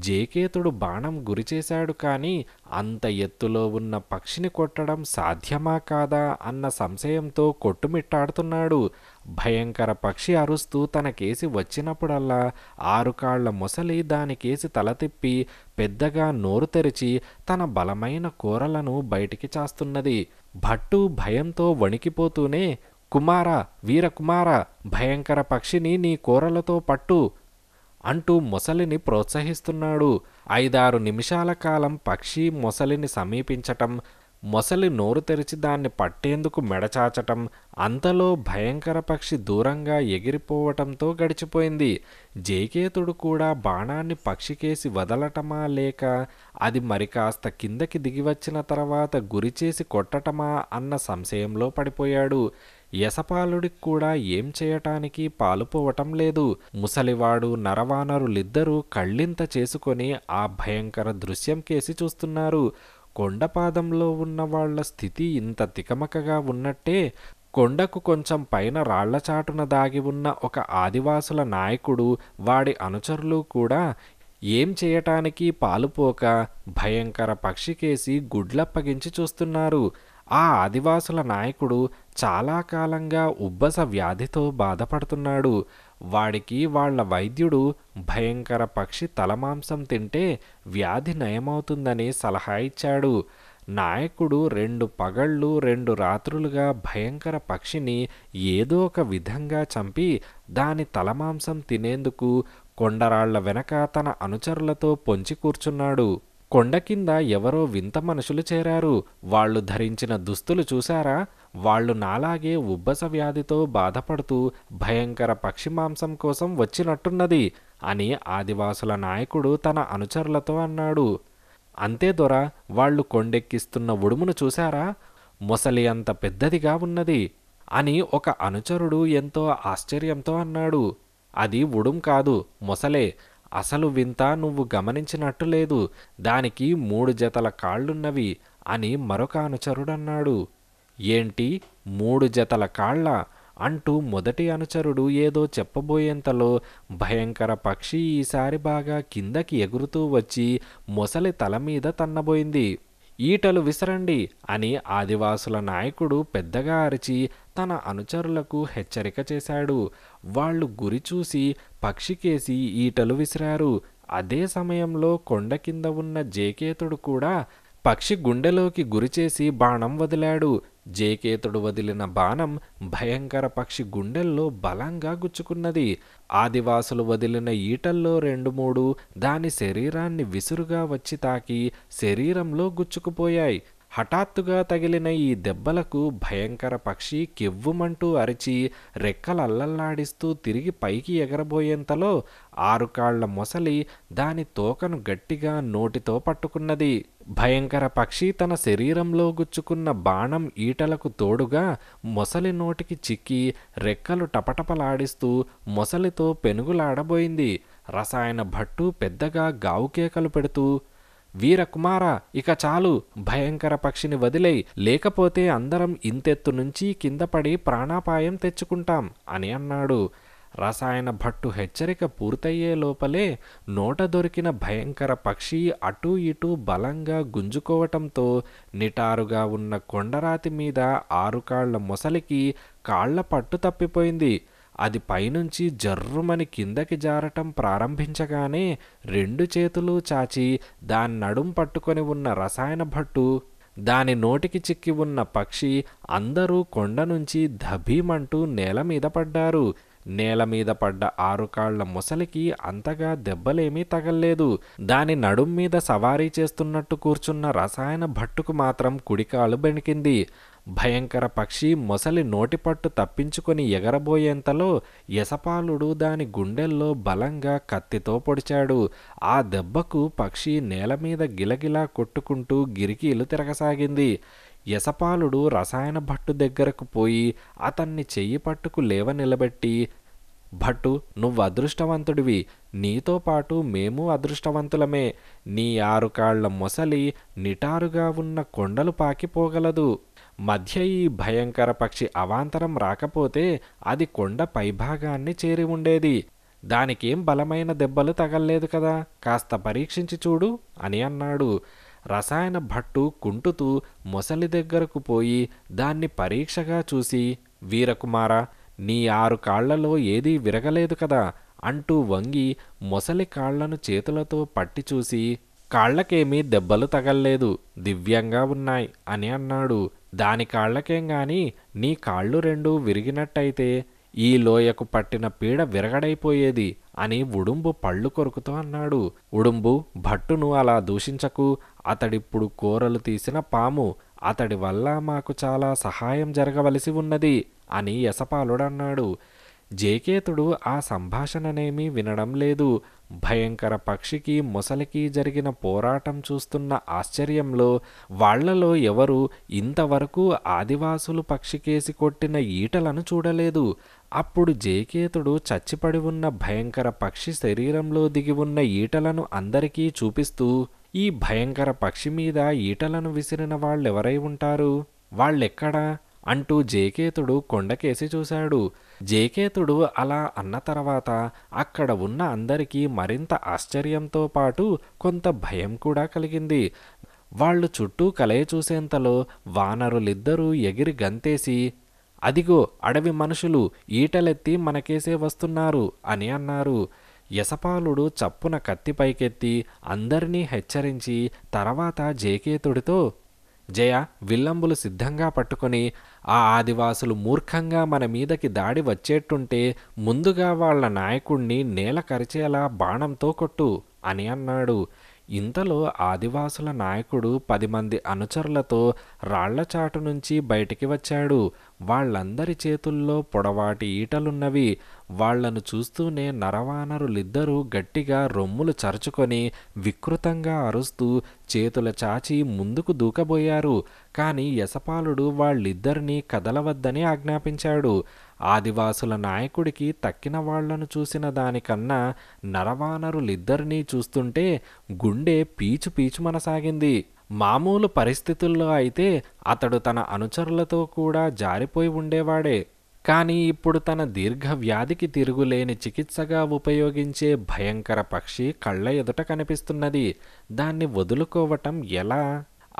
జేకేతుడు బాణం గురిచేశాడు కానీ అంత ఎత్తులో ఉన్న పక్షిని కొట్టడం సాధ్యమా కాదా అన్న సంశయంతో కొట్టుమిట్టాడుతున్నాడు భయంకర పక్షి అరుస్తూ తన కేసి వచ్చినప్పుడల్లా ఆరుకాళ్ల కేసి తల తలతిప్పి పెద్దగా నోరు తెరిచి తన బలమైన కూరలను బయటికి చాస్తున్నది భట్టు భయంతో వణికిపోతూనే కుమార వీరకుమార భయంకర పక్షిని నీ కూరలతో పట్టు అంటూ మొసలిని ప్రోత్సహిస్తున్నాడు ఐదారు నిమిషాల కాలం పక్షి మొసలిని సమీపించటం మొసలి నోరు తెరిచి దాన్ని పట్టేందుకు మెడచాచటం అంతలో భయంకర పక్షి దూరంగా ఎగిరిపోవటంతో గడిచిపోయింది జైకేతుడు కూడా బాణాన్ని పక్షికేసి వదలటమా లేక అది మరి కాస్త కిందకి దిగివచ్చిన తర్వాత గురిచేసి కొట్టటమా అన్న సంశయంలో పడిపోయాడు యశపాలుడికి కూడా ఏం చేయటానికి పాలుపోవటం లేదు ముసలివాడు నరవానరులిద్దరూ కళ్ళింత చేసుకొని ఆ భయంకర దృశ్యం కేసి చూస్తున్నారు కొండపాదంలో ఉన్న స్థితి ఇంత తికమకగా ఉన్నట్టే కొండకు కొంచెం పైన రాళ్లచాటున దాగి ఉన్న ఒక ఆదివాసుల నాయకుడు వాడి అనుచరులు కూడా ఏం చేయటానికి పాలుపోక భయంకర పక్షికేసి గుడ్లప్పగించి చూస్తున్నారు ఆ ఆదివాసుల నాయకుడు చాలా కాలంగా ఉబ్బస వ్యాధితో బాధపడుతున్నాడు వాడికి వాళ్ళ వైద్యుడు భయంకర పక్షి తలమాంసం తింటే వ్యాధి నయమవుతుందని సలహా ఇచ్చాడు నాయకుడు రెండు పగళ్ళు రెండు రాత్రులుగా భయంకర పక్షిని ఏదో ఒక విధంగా చంపి దాని తలమాంసం తినేందుకు కొండరాళ్ల వెనక తన అనుచరులతో పొంచి కూర్చున్నాడు కొండ కింద ఎవరో వింత మనుషులు చేరారు వాళ్ళు ధరించిన దుస్తులు చూశారా వాళ్ళు నాలాగే ఉబ్బస వ్యాధితో బాధపడుతూ భయంకర పక్షి మాంసం కోసం వచ్చినట్టున్నది అని ఆదివాసుల నాయకుడు తన అనుచరులతో అన్నాడు అంతే దొర వాళ్ళు కొండెక్కిస్తున్న ఉడుమును చూశారా మొసలి అంత పెద్దదిగా ఉన్నది అని ఒక అనుచరుడు ఎంతో ఆశ్చర్యంతో అన్నాడు అది ఉడుం కాదు మొసలే అసలు వింత నువ్వు గమనించినట్టు లేదు దానికి మూడు జతల కాళ్ళున్నవి అని మరొక అనుచరుడన్నాడు ఏంటి మూడు జతల కాళ్ళ అంటూ మొదటి అనుచరుడు ఏదో చెప్పబోయేంతలో భయంకర పక్షి ఈసారి బాగా కిందకి ఎగురుతూ వచ్చి మొసలి తల మీద తన్నబోయింది ఈటలు విసరండి అని ఆదివాసుల నాయకుడు పెద్దగా అరిచి తన అనుచరులకు హెచ్చరిక చేశాడు వాళ్ళు గురి చూసి పక్షికేసి ఈటలు విసిరారు అదే సమయంలో కొండ కింద ఉన్న జేకేతుడు కూడా పక్షి గుండెలోకి గురిచేసి బాణం వదిలాడు జేకేతుడు వదిలిన బాణం భయంకర పక్షి గుండెల్లో బలంగా గుచ్చుకున్నది ఆదివాసులు వదిలిన ఈటల్లో రెండు మూడు దాని శరీరాన్ని విసురుగా వచ్చి తాకి శరీరంలో గుచ్చుకుపోయాయి హఠాత్తుగా తగిలిన ఈ దెబ్బలకు భయంకర పక్షి కెవ్వుమంటూ అరిచి రెక్కలల్లల్లాడిస్తూ తిరిగి పైకి ఎగరబోయేంతలో ఆరుకాళ్ల మొసలి దాని తోకను గట్టిగా నోటితో పట్టుకున్నది భయంకర పక్షి తన శరీరంలో గుచ్చుకున్న బాణం ఈటలకు తోడుగా మొసలి నోటికి చిక్కి రెక్కలు టపటపలాడిస్తూ మొసలితో పెనుగులాడబోయింది రసాయన భట్టు పెద్దగా గావుకేకలు పెడుతూ వీరకుమార ఇక చాలు భయంకర పక్షిని వదిలే లేకపోతే అందరం ఇంతెత్తు నుంచి కిందపడి ప్రాణాపాయం తెచ్చుకుంటాం అని అన్నాడు రసాయన భట్టు హెచ్చరిక పూర్తయ్యే లోపలే నోట దొరికిన భయంకర పక్షి అటూ ఇటూ బలంగా గుంజుకోవటంతో నిటారుగా ఉన్న కొండరాతి మీద ఆరుకాళ్ల మొసలికి కాళ్ల పట్టు తప్పిపోయింది అది పైనుంచి జర్రుమని కిందకి జారటం ప్రారంభించగానే రెండు చేతులు చాచి దాని నడుం పట్టుకొని ఉన్న రసాయన భట్టు దాని నోటికి చిక్కి ఉన్న పక్షి అందరూ కొండ నుంచి ధభీమంటూ నేల మీద పడ్డారు నేల మీద పడ్డ ఆరుకాళ్ల ముసలికి అంతగా దెబ్బలేమీ తగల్లేదు దాని నడుం మీద సవారీ చేస్తున్నట్టు కూర్చున్న రసాయన భట్టుకు మాత్రం కుడికాలు బెణికింది భయంకర పక్షి మొసలి నోటిపట్టు తప్పించుకొని ఎగరబోయేంతలో యసపాలుడు దాని గుండెల్లో బలంగా కత్తితో పొడిచాడు ఆ దెబ్బకు పక్షి నేల మీద గిలగిలా కొట్టుకుంటూ గిరికీలు తిరగసాగింది యసపాలుడు రసాయన భట్టు దగ్గరకు పోయి అతన్ని చెయ్యి పట్టుకు లేవ నిలబెట్టి భట్టు నువ్వు అదృష్టవంతుడివి నీతో పాటు మేము అదృష్టవంతులమే నీ ఆరు కాళ్ల మొసలి నిటారుగా ఉన్న కొండలు పాకిపోగలదు మధ్య ఈ భయంకర పక్షి అవాంతరం రాకపోతే అది కొండ పైభాగాన్ని చేరి ఉండేది దానికేం బలమైన దెబ్బలు తగల్లేదు కదా కాస్త పరీక్షించి చూడు అని అన్నాడు రసాయన భట్టు కుంటుతూ ముసలి దగ్గరకు పోయి దాన్ని పరీక్షగా చూసి వీరకుమార నీ ఆరు కాళ్లలో ఏదీ విరగలేదు కదా అంటూ వంగి ముసలి కాళ్లను చేతులతో పట్టి చూసి కాళ్లకేమీ దెబ్బలు తగల్లేదు దివ్యంగా ఉన్నాయి అని అన్నాడు దాని కాళ్ళకేం గాని నీ కాళ్ళు రెండూ విరిగినట్టయితే ఈ లోయకు పట్టిన పీడ విరగడైపోయేది అని ఉడుంబు పళ్ళు కొరుకుతూ అన్నాడు ఉడుంబు భట్టును అలా దూషించకు అతడిప్పుడు కూరలు తీసిన పాము అతడి వల్ల మాకు చాలా సహాయం జరగవలసి ఉన్నది అని యశపాలుడన్నాడు జేకేతుడు ఆ సంభాషణనేమీ వినడం లేదు భయంకర పక్షికి ముసలికి జరిగిన పోరాటం చూస్తున్న ఆశ్చర్యంలో వాళ్లలో ఎవరు ఇంతవరకు ఆదివాసులు పక్షికేసి కొట్టిన ఈటలను చూడలేదు అప్పుడు జయకేతుడు చచ్చిపడి ఉన్న భయంకర పక్షి శరీరంలో దిగి ఉన్న ఈటలను అందరికీ చూపిస్తూ ఈ భయంకర పక్షి మీద ఈటలను విసిరిన వాళ్ళెవరై ఉంటారు వాళ్ళెక్కడా అంటూ జేకేతుడు కొండకేసి చూశాడు జేకేతుడు అలా అన్న తర్వాత అక్కడ ఉన్న అందరికీ మరింత ఆశ్చర్యంతో పాటు కొంత భయం కూడా కలిగింది వాళ్ళు చుట్టూ కలయ చూసేంతలో వానరులిద్దరూ ఎగిరి గంతేసి అదిగో అడవి మనుషులు ఈటలెత్తి మనకేసే వస్తున్నారు అని అన్నారు యశపాలుడు చప్పున కత్తి పైకెత్తి అందరినీ హెచ్చరించి తర్వాత జేకేతుడితో జయ విల్లంబులు సిద్ధంగా పట్టుకొని ఆ ఆదివాసులు మూర్ఖంగా మన మీదకి దాడి వచ్చేట్టుంటే ముందుగా వాళ్ల నాయకుణ్ణి నేల కరిచేలా బాణంతో కొట్టు అని అన్నాడు ఇంతలో ఆదివాసుల నాయకుడు పది మంది అనుచరులతో రాళ్లచాటు నుంచి బయటికి వచ్చాడు వాళ్ళందరి చేతుల్లో పొడవాటి ఈటలున్నవి వాళ్లను చూస్తూనే నరవానరులిద్దరూ గట్టిగా రొమ్ములు చరుచుకొని వికృతంగా అరుస్తూ చేతుల చాచి ముందుకు దూకబోయారు కానీ యశపాలుడు వాళ్ళిద్దరినీ కదలవద్దని ఆజ్ఞాపించాడు ఆదివాసుల నాయకుడికి తక్కిన వాళ్లను చూసిన దానికన్నా నరవానరులిద్దరినీ చూస్తుంటే గుండె పీచు పీచుమనసాగింది మామూలు పరిస్థితుల్లో అయితే అతడు తన అనుచరులతో కూడా జారిపోయి ఉండేవాడే కానీ ఇప్పుడు తన దీర్ఘ వ్యాధికి తిరుగులేని చికిత్సగా ఉపయోగించే భయంకర పక్షి కళ్ళ ఎదుట కనిపిస్తున్నది దాన్ని వదులుకోవటం ఎలా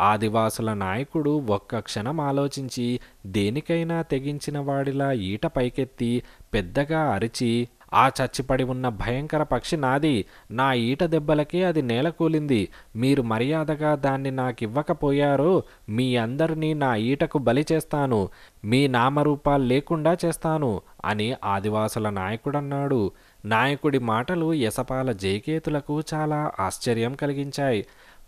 ఆదివాసుల నాయకుడు ఒక్క క్షణం ఆలోచించి దేనికైనా తెగించిన వాడిలా ఈట పైకెత్తి పెద్దగా అరిచి ఆ చచ్చిపడి ఉన్న భయంకర పక్షి నాది నా ఈట దెబ్బలకి అది నేలకూలింది మీరు మర్యాదగా దాన్ని నాకివ్వకపోయారో మీ అందరినీ నా ఈటకు బలి చేస్తాను మీ నామరూపాలు లేకుండా చేస్తాను అని ఆదివాసుల నాయకుడన్నాడు నాయకుడి మాటలు యసపాల జయకేతులకు చాలా ఆశ్చర్యం కలిగించాయి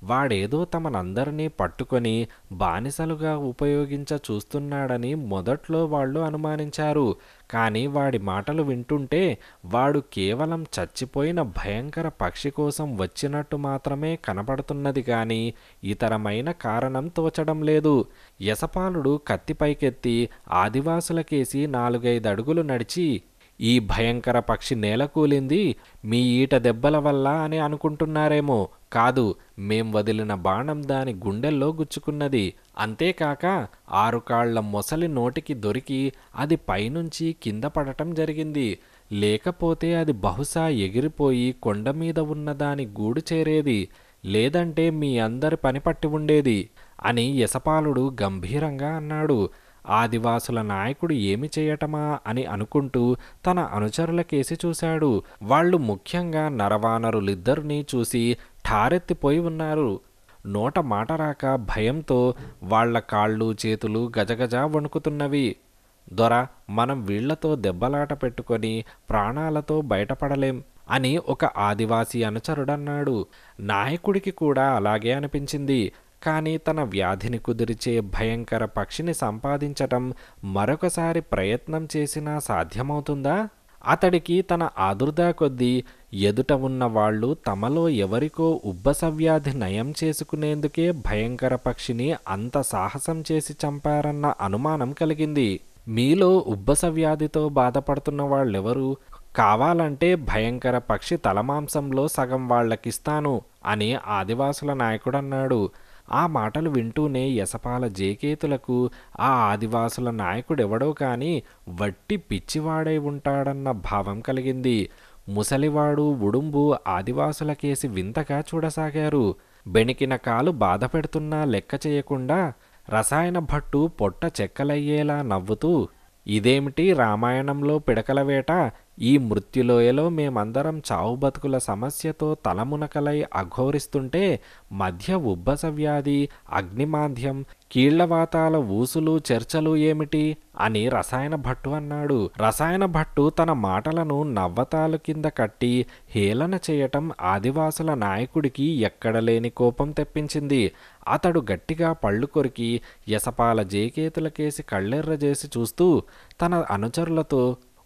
వాడేదో తమనందరినీ పట్టుకొని బానిసలుగా ఉపయోగించ చూస్తున్నాడని మొదట్లో వాళ్ళు అనుమానించారు కానీ వాడి మాటలు వింటుంటే వాడు కేవలం చచ్చిపోయిన భయంకర పక్షి కోసం వచ్చినట్టు మాత్రమే కనపడుతున్నది కానీ ఇతరమైన కారణం తోచడం లేదు యశపాలుడు కత్తి పైకెత్తి ఆదివాసులకేసి నాలుగైదు అడుగులు నడిచి ఈ భయంకర పక్షి నేలకూలింది మీ ఈట దెబ్బల వల్ల అని అనుకుంటున్నారేమో కాదు మేం వదిలిన బాణం దాని గుండెల్లో గుచ్చుకున్నది అంతేకాక ఆరు కాళ్ల మొసలి నోటికి దొరికి అది పైనుంచి కింద పడటం జరిగింది లేకపోతే అది బహుశా ఎగిరిపోయి కొండ మీద ఉన్న దాని గూడు చేరేది లేదంటే మీ అందరి పని పట్టి ఉండేది అని యశపాలుడు గంభీరంగా అన్నాడు ఆదివాసుల నాయకుడు ఏమి చేయటమా అని అనుకుంటూ తన అనుచరులకేసి చూశాడు వాళ్ళు ముఖ్యంగా నరవానరులిద్దరినీ చూసి ఠారెత్తిపోయి ఉన్నారు నోట మాట రాక భయంతో వాళ్ల కాళ్ళు చేతులు గజగజ వణుకుతున్నవి దొర మనం వీళ్లతో దెబ్బలాట పెట్టుకొని ప్రాణాలతో బయటపడలేం అని ఒక ఆదివాసీ అనుచరుడన్నాడు నాయకుడికి కూడా అలాగే అనిపించింది కానీ తన వ్యాధిని కుదిరిచే భయంకర పక్షిని సంపాదించటం మరొకసారి ప్రయత్నం చేసినా సాధ్యమవుతుందా అతడికి తన ఆదుర్దా కొద్దీ ఎదుట ఉన్న వాళ్ళు తమలో ఎవరికో ఉబ్బసవ్యాధి నయం చేసుకునేందుకే భయంకర పక్షిని అంత సాహసం చేసి చంపారన్న అనుమానం కలిగింది మీలో ఉబ్బసవ్యాధితో బాధపడుతున్న వాళ్ళెవరూ కావాలంటే భయంకర పక్షి తలమాంసంలో సగం వాళ్ళకిస్తాను అని ఆదివాసుల నాయకుడన్నాడు ఆ మాటలు వింటూనే యశపాల జేకేతులకు ఆ ఆదివాసుల నాయకుడెవడో కాని వట్టి పిచ్చివాడై ఉంటాడన్న భావం కలిగింది ముసలివాడు ఉడుంబు ఆదివాసుల కేసి వింతగా చూడసాగారు బెణికిన కాలు బాధపెడుతున్నా లెక్క చేయకుండా రసాయన భట్టు పొట్ట చెక్కలయ్యేలా నవ్వుతూ ఇదేమిటి రామాయణంలో పిడకల వేట ఈ మృత్యులోయలో మేమందరం చావు బతుకుల సమస్యతో తలమునకలై అఘోరిస్తుంటే మధ్య ఉబ్బస వ్యాధి అగ్నిమాంద్యం కీళ్లవాతాల ఊసులు చర్చలు ఏమిటి అని రసాయన భట్టు అన్నాడు రసాయన భట్టు తన మాటలను నవ్వతాలు కింద కట్టి హేళన చేయటం ఆదివాసుల నాయకుడికి ఎక్కడలేని కోపం తెప్పించింది అతడు గట్టిగా పళ్ళు కొరికి యసపాల జేకేతులకేసి కళ్ళెర్ర కళ్ళెర్రజేసి చూస్తూ తన అనుచరులతో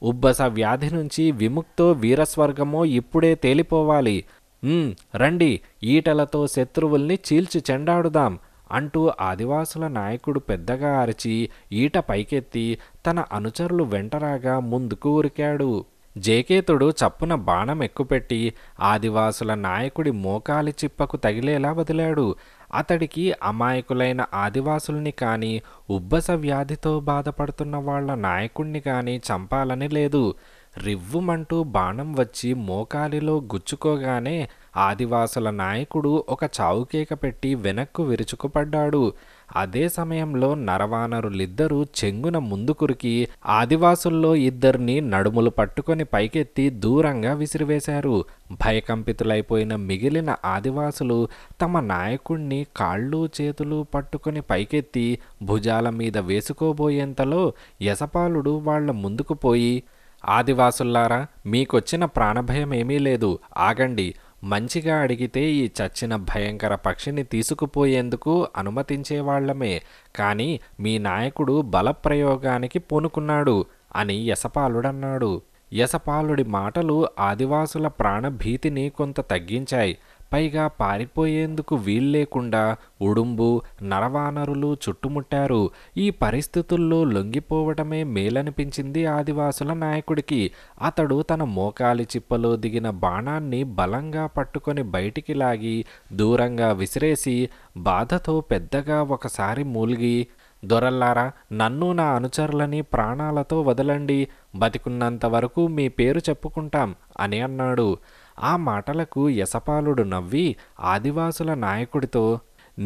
ఉబ్బస వ్యాధి నుంచి విముక్తో వీరస్వర్గమో ఇప్పుడే తేలిపోవాలి రండి ఈటలతో శత్రువుల్ని చీల్చి చెండాడుదాం అంటూ ఆదివాసుల నాయకుడు పెద్దగా అరిచి ఈట పైకెత్తి తన అనుచరులు వెంటరాగా ముందుకు ఉరికాడు జేకేతుడు చప్పున బాణం ఎక్కుపెట్టి ఆదివాసుల నాయకుడి మోకాలి చిప్పకు తగిలేలా వదిలాడు అతడికి అమాయకులైన ఆదివాసుల్ని కానీ ఉబ్బస వ్యాధితో బాధపడుతున్న వాళ్ల నాయకుణ్ణి కానీ చంపాలని లేదు రివ్వుమంటూ బాణం వచ్చి మోకాలిలో గుచ్చుకోగానే ఆదివాసుల నాయకుడు ఒక చావుకేక పెట్టి వెనక్కు విరుచుకుపడ్డాడు అదే సమయంలో నరవానరులిద్దరూ చెంగున ముందుకురికి ఆదివాసుల్లో ఇద్దరిని నడుములు పట్టుకొని పైకెత్తి దూరంగా విసిరివేశారు భయకంపితులైపోయిన మిగిలిన ఆదివాసులు తమ నాయకుణ్ణి కాళ్ళు చేతులు పట్టుకొని పైకెత్తి భుజాల మీద వేసుకోబోయేంతలో యశపాలుడు వాళ్ల ముందుకు పోయి ఆదివాసుల్లారా మీకొచ్చిన ప్రాణభయం ఏమీ లేదు ఆగండి మంచిగా అడిగితే ఈ చచ్చిన భయంకర పక్షిని తీసుకుపోయేందుకు అనుమతించేవాళ్లమే కానీ మీ నాయకుడు బలప్రయోగానికి పూనుకున్నాడు అని యశపాలుడన్నాడు యశపాలుడి మాటలు ఆదివాసుల ప్రాణభీతిని కొంత తగ్గించాయి పైగా పారిపోయేందుకు వీల్లేకుండా ఉడుంబు నరవానరులు చుట్టుముట్టారు ఈ పరిస్థితుల్లో లొంగిపోవటమే మేలనిపించింది ఆదివాసుల నాయకుడికి అతడు తన మోకాలి చిప్పలో దిగిన బాణాన్ని బలంగా పట్టుకొని బయటికి లాగి దూరంగా విసిరేసి బాధతో పెద్దగా ఒకసారి మూలిగి దొరల్లారా నన్ను నా అనుచరులని ప్రాణాలతో వదలండి బతికున్నంత వరకు మీ పేరు చెప్పుకుంటాం అని అన్నాడు ఆ మాటలకు యశపాలుడు నవ్వి ఆదివాసుల నాయకుడితో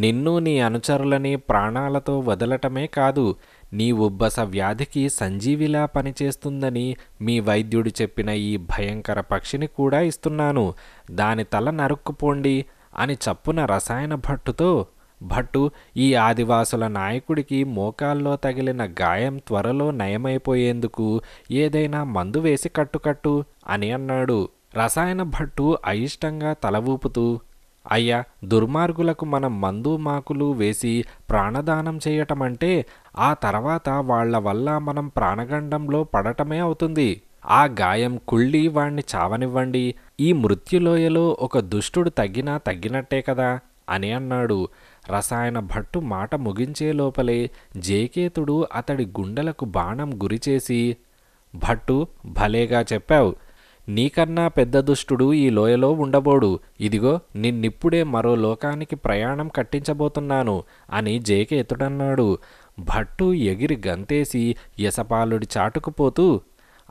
నిన్ను నీ అనుచరులని ప్రాణాలతో వదలటమే కాదు నీ ఉబ్బస వ్యాధికి సంజీవిలా పనిచేస్తుందని మీ వైద్యుడు చెప్పిన ఈ భయంకర పక్షిని కూడా ఇస్తున్నాను దాని తల నరుక్కుపోండి అని చప్పున రసాయన భట్టుతో భట్టు ఈ ఆదివాసుల నాయకుడికి మోకాల్లో తగిలిన గాయం త్వరలో నయమైపోయేందుకు ఏదైనా మందు వేసి కట్టుకట్టు అని అన్నాడు రసాయన భట్టు అయిష్టంగా తల ఊపుతూ అయ్యా దుర్మార్గులకు మనం మందు మాకులు వేసి ప్రాణదానం చేయటమంటే ఆ తర్వాత వాళ్ల వల్ల మనం ప్రాణగండంలో పడటమే అవుతుంది ఆ గాయం కుళ్ళి వాణ్ణి చావనివ్వండి ఈ మృత్యులోయలో ఒక దుష్టుడు తగ్గినా తగ్గినట్టే కదా అని అన్నాడు రసాయన భట్టు మాట ముగించే లోపలే జేకేతుడు అతడి గుండెలకు బాణం గురిచేసి భట్టు భలేగా చెప్పావు నీకన్నా పెద్ద దుష్టుడు ఈ లోయలో ఉండబోడు ఇదిగో నిన్నిప్పుడే మరో లోకానికి ప్రయాణం కట్టించబోతున్నాను అని ఎత్తుడన్నాడు భట్టు ఎగిరి గంతేసి యశపాలుడి చాటుకుపోతూ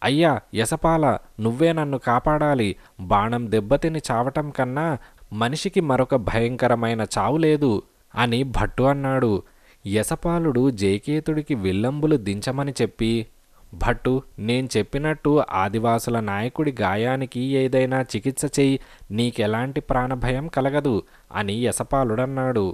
అయ్యా యశపాల నువ్వే నన్ను కాపాడాలి బాణం దెబ్బతిని చావటం కన్నా మనిషికి మరొక భయంకరమైన చావు లేదు అని భట్టు అన్నాడు యశపాలుడు జేకేతుడికి విల్లంబులు దించమని చెప్పి భట్టు నేను చెప్పినట్టు ఆదివాసుల నాయకుడి గాయానికి ఏదైనా చికిత్స చెయ్యి నీకెలాంటి ప్రాణభయం కలగదు అని యశపాలుడన్నాడు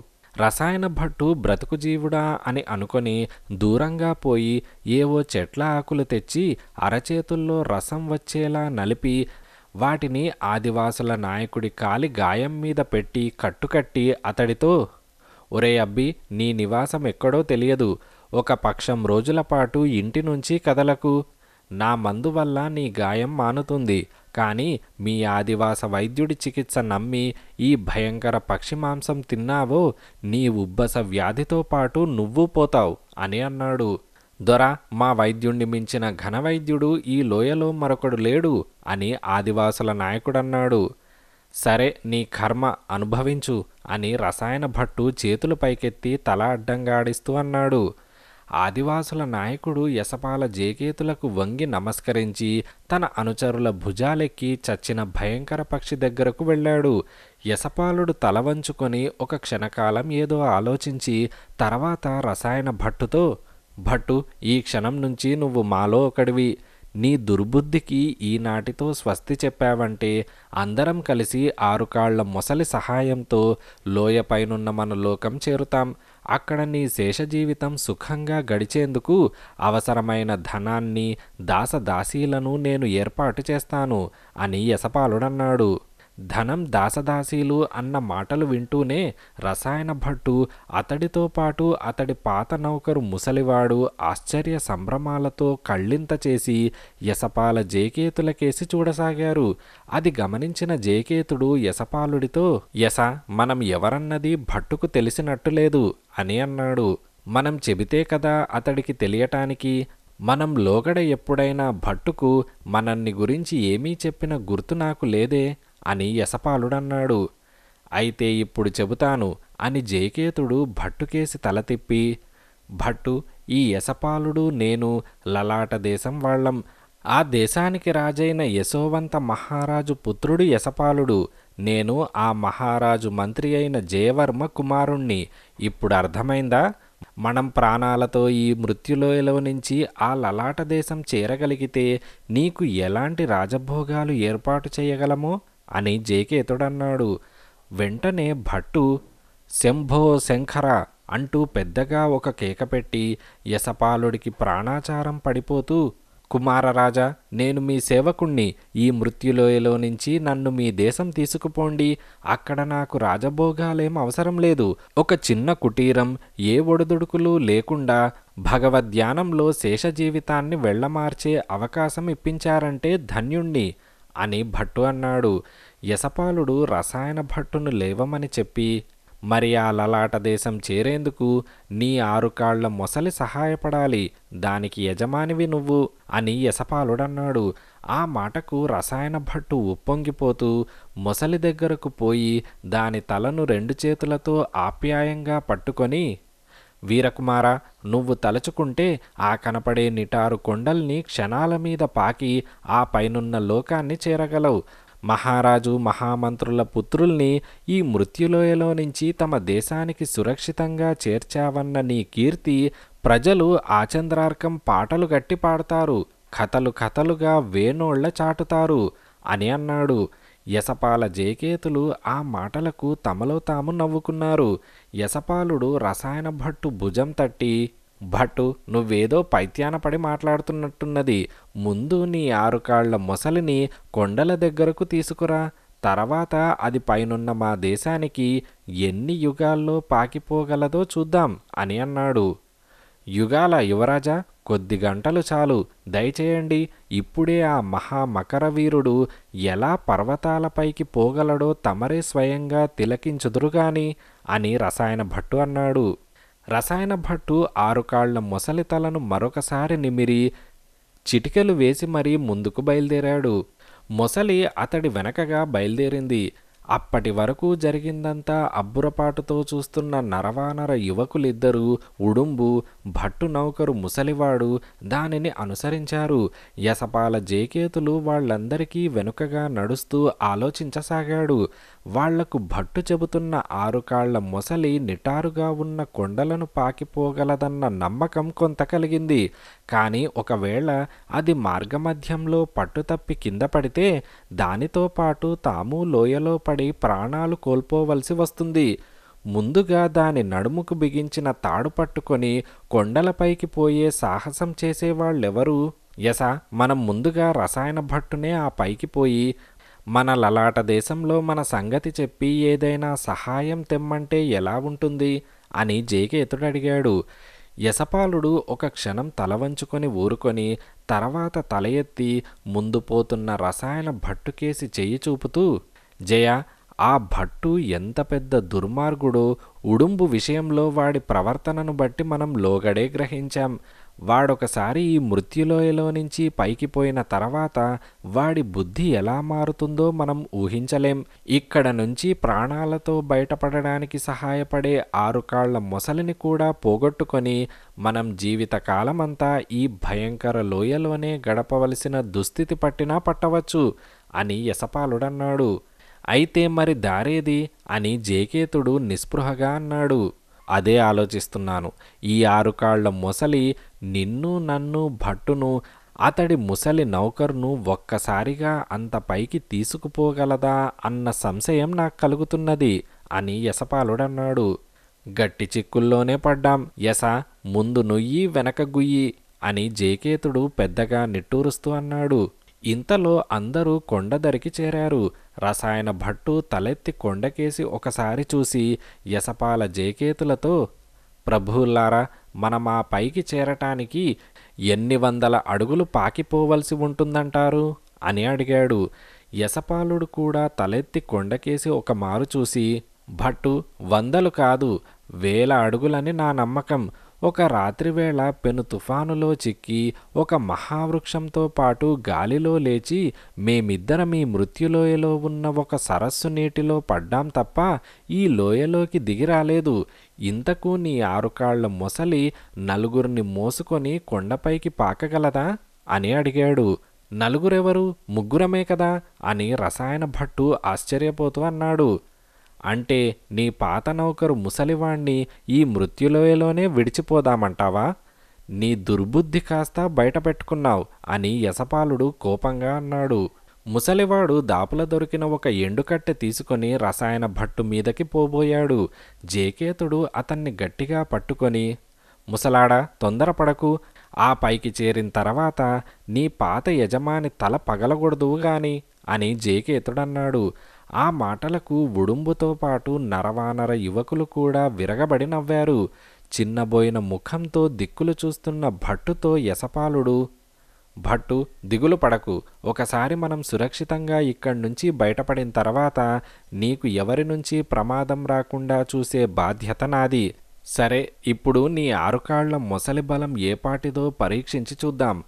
రసాయన భట్టు బ్రతుకు జీవుడా అని అనుకొని దూరంగా పోయి ఏవో చెట్ల ఆకులు తెచ్చి అరచేతుల్లో రసం వచ్చేలా నలిపి వాటిని ఆదివాసుల నాయకుడి కాలి గాయం మీద పెట్టి కట్టుకట్టి అతడితో ఒరే అబ్బి నీ నివాసం ఎక్కడో తెలియదు ఒక పక్షం రోజుల పాటు ఇంటి నుంచి కదలకు నా మందు వల్ల నీ గాయం మానుతుంది కానీ మీ ఆదివాస వైద్యుడి చికిత్స నమ్మి ఈ భయంకర పక్షి మాంసం తిన్నావో నీ ఉబ్బస వ్యాధితో పాటు నువ్వు పోతావు అని అన్నాడు దొర మా వైద్యుణ్ణి మించిన ఘనవైద్యుడు ఈ లోయలో మరొకడు లేడు అని ఆదివాసుల నాయకుడన్నాడు సరే నీ కర్మ అనుభవించు అని రసాయన భట్టు చేతులు పైకెత్తి తల అడ్డంగాడిస్తూ అన్నాడు ఆదివాసుల నాయకుడు యసపాల జేకేతులకు వంగి నమస్కరించి తన అనుచరుల భుజాలెక్కి చచ్చిన భయంకర పక్షి దగ్గరకు వెళ్ళాడు యసపాలుడు తల వంచుకొని ఒక క్షణకాలం ఏదో ఆలోచించి తర్వాత రసాయన భట్టుతో భట్టు ఈ క్షణం నుంచి నువ్వు మాలో ఒకడివి నీ దుర్బుద్ధికి ఈనాటితో స్వస్తి చెప్పావంటే అందరం కలిసి ఆరుకాళ్ల మొసలి సహాయంతో లోయపైనున్న మన లోకం చేరుతాం అక్కడ నీ శేష జీవితం సుఖంగా గడిచేందుకు అవసరమైన ధనాన్ని దాసదాసీలను నేను ఏర్పాటు చేస్తాను అని యశపాలుడన్నాడు ధనం దాసదాసీలు అన్న మాటలు వింటూనే రసాయన భట్టు అతడితో పాటు అతడి పాత నౌకరు ముసలివాడు ఆశ్చర్య సంభ్రమాలతో కళ్ళింత చేసి యసపాల జేకేతులకేసి చూడసాగారు అది గమనించిన జేకేతుడు యసపాలుడితో యస మనం ఎవరన్నది భట్టుకు తెలిసినట్టు లేదు అని అన్నాడు మనం చెబితే కదా అతడికి తెలియటానికి మనం లోగడ ఎప్పుడైనా భట్టుకు మనల్ని గురించి ఏమీ చెప్పిన గుర్తు నాకు లేదే అని యసపాలుడన్నాడు అయితే ఇప్పుడు చెబుతాను అని జయకేతుడు భట్టుకేసి తల తిప్పి భట్టు ఈ యశపాలుడు నేను లలాట దేశం వాళ్ళం ఆ దేశానికి రాజైన యశోవంత మహారాజు పుత్రుడు యశపాలుడు నేను ఆ మహారాజు మంత్రి అయిన జయవర్మ కుమారుణ్ణి ఇప్పుడు అర్థమైందా మనం ప్రాణాలతో ఈ మృత్యులోయలో నుంచి ఆ లలాట దేశం చేరగలిగితే నీకు ఎలాంటి రాజభోగాలు ఏర్పాటు చేయగలమో అని జేకేతుడన్నాడు వెంటనే భట్టు శంభో శంఖర అంటూ పెద్దగా ఒక కేక పెట్టి యశపాలుడికి ప్రాణాచారం పడిపోతూ కుమారరాజా నేను మీ సేవకుణ్ణి ఈ మృత్యులోయలో నుంచి నన్ను మీ దేశం తీసుకుపోండి అక్కడ నాకు రాజభోగాలేం అవసరం లేదు ఒక చిన్న కుటీరం ఏ ఒడుదుడుకులు లేకుండా భగవద్ధ్యానంలో శేష జీవితాన్ని వెళ్ళమార్చే అవకాశం ఇప్పించారంటే ధన్యుణ్ణి అని భట్టు అన్నాడు యశపాలుడు రసాయన భట్టును లేవమని చెప్పి మరి ఆ లలాట దేశం చేరేందుకు నీ ఆరుకాళ్ల మొసలి సహాయపడాలి దానికి యజమానివి నువ్వు అని యశపాలుడన్నాడు ఆ మాటకు రసాయన భట్టు ఉప్పొంగిపోతూ మొసలి దగ్గరకు పోయి దాని తలను రెండు చేతులతో ఆప్యాయంగా పట్టుకొని వీరకుమార నువ్వు తలచుకుంటే ఆ కనపడే నిటారు కొండల్ని క్షణాల మీద పాకి ఆ పైనున్న లోకాన్ని చేరగలవు మహారాజు మహామంత్రుల పుత్రుల్ని ఈ మృత్యులోయలో నుంచి తమ దేశానికి సురక్షితంగా చేర్చావన్న నీ కీర్తి ప్రజలు ఆచంద్రార్కం పాటలు గట్టి పాడతారు కథలు కథలుగా వేణోళ్ల చాటుతారు అని అన్నాడు యశపాల జేకేతులు ఆ మాటలకు తమలో తాము నవ్వుకున్నారు యశపాలుడు రసాయన భట్టు భుజం తట్టి భటు నువ్వేదో పైత్యానపడి మాట్లాడుతున్నట్టున్నది ముందు నీ ఆరు కాళ్ల మొసలిని కొండల దగ్గరకు తీసుకురా తర్వాత అది పైనున్న మా దేశానికి ఎన్ని యుగాల్లో పాకిపోగలదో చూద్దాం అని అన్నాడు యుగాల యువరాజ కొద్ది గంటలు చాలు దయచేయండి ఇప్పుడే ఆ మహా మకరవీరుడు ఎలా పర్వతాలపైకి పోగలడో తమరే స్వయంగా తిలకించుదురుగాని అని రసాయన భట్టు అన్నాడు రసాయన భట్టు ఆరుకాళ్ల మొసలి తలను మరొకసారి నిమిరి చిటికెలు వేసి మరీ ముందుకు బయలుదేరాడు మొసలి అతడి వెనకగా బయలుదేరింది అప్పటి వరకు జరిగిందంతా అబ్బురపాటుతో చూస్తున్న నరవానర యువకులిద్దరూ ఉడుంబు భట్టు నౌకరు ముసలివాడు దానిని అనుసరించారు యసపాల జేకేతులు వాళ్ళందరికీ వెనుకగా నడుస్తూ ఆలోచించసాగాడు వాళ్లకు భట్టు చెబుతున్న ఆరుకాళ్ల మొసలి నిటారుగా ఉన్న కొండలను పాకిపోగలదన్న నమ్మకం కొంత కలిగింది కానీ ఒకవేళ అది మార్గమధ్యంలో పట్టుతప్పి కింద పడితే దానితో పాటు తాము లోయలో పడి ప్రాణాలు కోల్పోవలసి వస్తుంది ముందుగా దాని నడుముకు బిగించిన తాడు పట్టుకొని కొండలపైకి పోయే సాహసం చేసేవాళ్ళెవరూ యస మనం ముందుగా రసాయన భట్టునే ఆ పైకి పోయి మన లలాట దేశంలో మన సంగతి చెప్పి ఏదైనా సహాయం తెమ్మంటే ఎలా ఉంటుంది అని జేకేతుడు అడిగాడు యశపాలుడు ఒక క్షణం తల వంచుకొని ఊరుకొని తర్వాత తల ఎత్తి ముందు పోతున్న రసాయన భట్టుకేసి చెయ్యి చూపుతూ జయ ఆ భట్టు ఎంత పెద్ద దుర్మార్గుడో ఉడుంబు విషయంలో వాడి ప్రవర్తనను బట్టి మనం లోగడే గ్రహించాం వాడొకసారి ఈ మృత్యులోయలో నుంచి పైకి తర్వాత వాడి బుద్ధి ఎలా మారుతుందో మనం ఊహించలేం ఇక్కడ నుంచి ప్రాణాలతో బయటపడడానికి సహాయపడే ఆరు కాళ్ల మొసలిని కూడా పోగొట్టుకొని మనం జీవితకాలమంతా ఈ భయంకర లోయలోనే గడపవలసిన దుస్థితి పట్టినా పట్టవచ్చు అని యసపాలుడన్నాడు అయితే మరి దారేది అని జేకేతుడు నిస్పృహగా అన్నాడు అదే ఆలోచిస్తున్నాను ఈ ఆరు కాళ్ల మొసలి నిన్ను నన్ను భట్టును అతడి ముసలి నౌకర్ను ఒక్కసారిగా అంత పైకి తీసుకుపోగలదా అన్న సంశయం నాకు కలుగుతున్నది అని యశపాలుడన్నాడు గట్టి చిక్కుల్లోనే పడ్డాం యశ ముందు నుయ్యి వెనక గుయ్యి అని జేకేతుడు పెద్దగా నిట్టూరుస్తూ అన్నాడు ఇంతలో అందరూ కొండదరికి చేరారు రసాయన భట్టు తలెత్తి కొండకేసి ఒకసారి చూసి యశపాల జేకేతులతో ప్రభుల్లారా మనం ఆ పైకి చేరటానికి ఎన్ని వందల అడుగులు పాకిపోవలసి ఉంటుందంటారు అని అడిగాడు యశపాలుడు కూడా తలెత్తి కొండకేసి ఒక మారు చూసి భట్టు వందలు కాదు వేల అడుగులని నా నమ్మకం ఒక రాత్రివేళ పెను తుఫానులో చిక్కి ఒక మహావృక్షంతో పాటు గాలిలో లేచి మేమిద్దరం ఈ మృత్యులోయలో ఉన్న ఒక సరస్సు నీటిలో పడ్డాం తప్ప ఈ లోయలోకి దిగిరాలేదు ఇంతకు నీ ఆరుకాళ్ళ మొసలి నలుగురిని మోసుకొని కొండపైకి పాకగలదా అని అడిగాడు నలుగురెవరు ముగ్గురమే కదా అని రసాయన భట్టు ఆశ్చర్యపోతూ అన్నాడు అంటే నీ పాత నౌకరు ముసలివాణ్ణి ఈ మృత్యులోయలోనే విడిచిపోదామంటావా నీ దుర్బుద్ధి కాస్త బయటపెట్టుకున్నావు అని యశపాలుడు కోపంగా అన్నాడు ముసలివాడు దాపుల దొరికిన ఒక ఎండుకట్టె తీసుకొని రసాయన భట్టు మీదకి పోబోయాడు జేకేతుడు అతన్ని గట్టిగా పట్టుకొని ముసలాడా తొందరపడకు ఆ పైకి చేరిన తర్వాత నీ పాత యజమాని తల పగలగొడదు గాని అని జేకేతుడన్నాడు ఆ మాటలకు ఉడుంబుతో పాటు నరవానర యువకులు కూడా విరగబడి నవ్వారు చిన్నబోయిన ముఖంతో దిక్కులు చూస్తున్న భట్టుతో యసపాలుడు భట్టు దిగులు పడకు ఒకసారి మనం సురక్షితంగా ఇక్కడి నుంచి బయటపడిన తర్వాత నీకు ఎవరి నుంచి ప్రమాదం రాకుండా చూసే బాధ్యత నాది సరే ఇప్పుడు నీ ఆరుకాళ్ల మొసలి బలం ఏపాటిదో పరీక్షించి చూద్దాం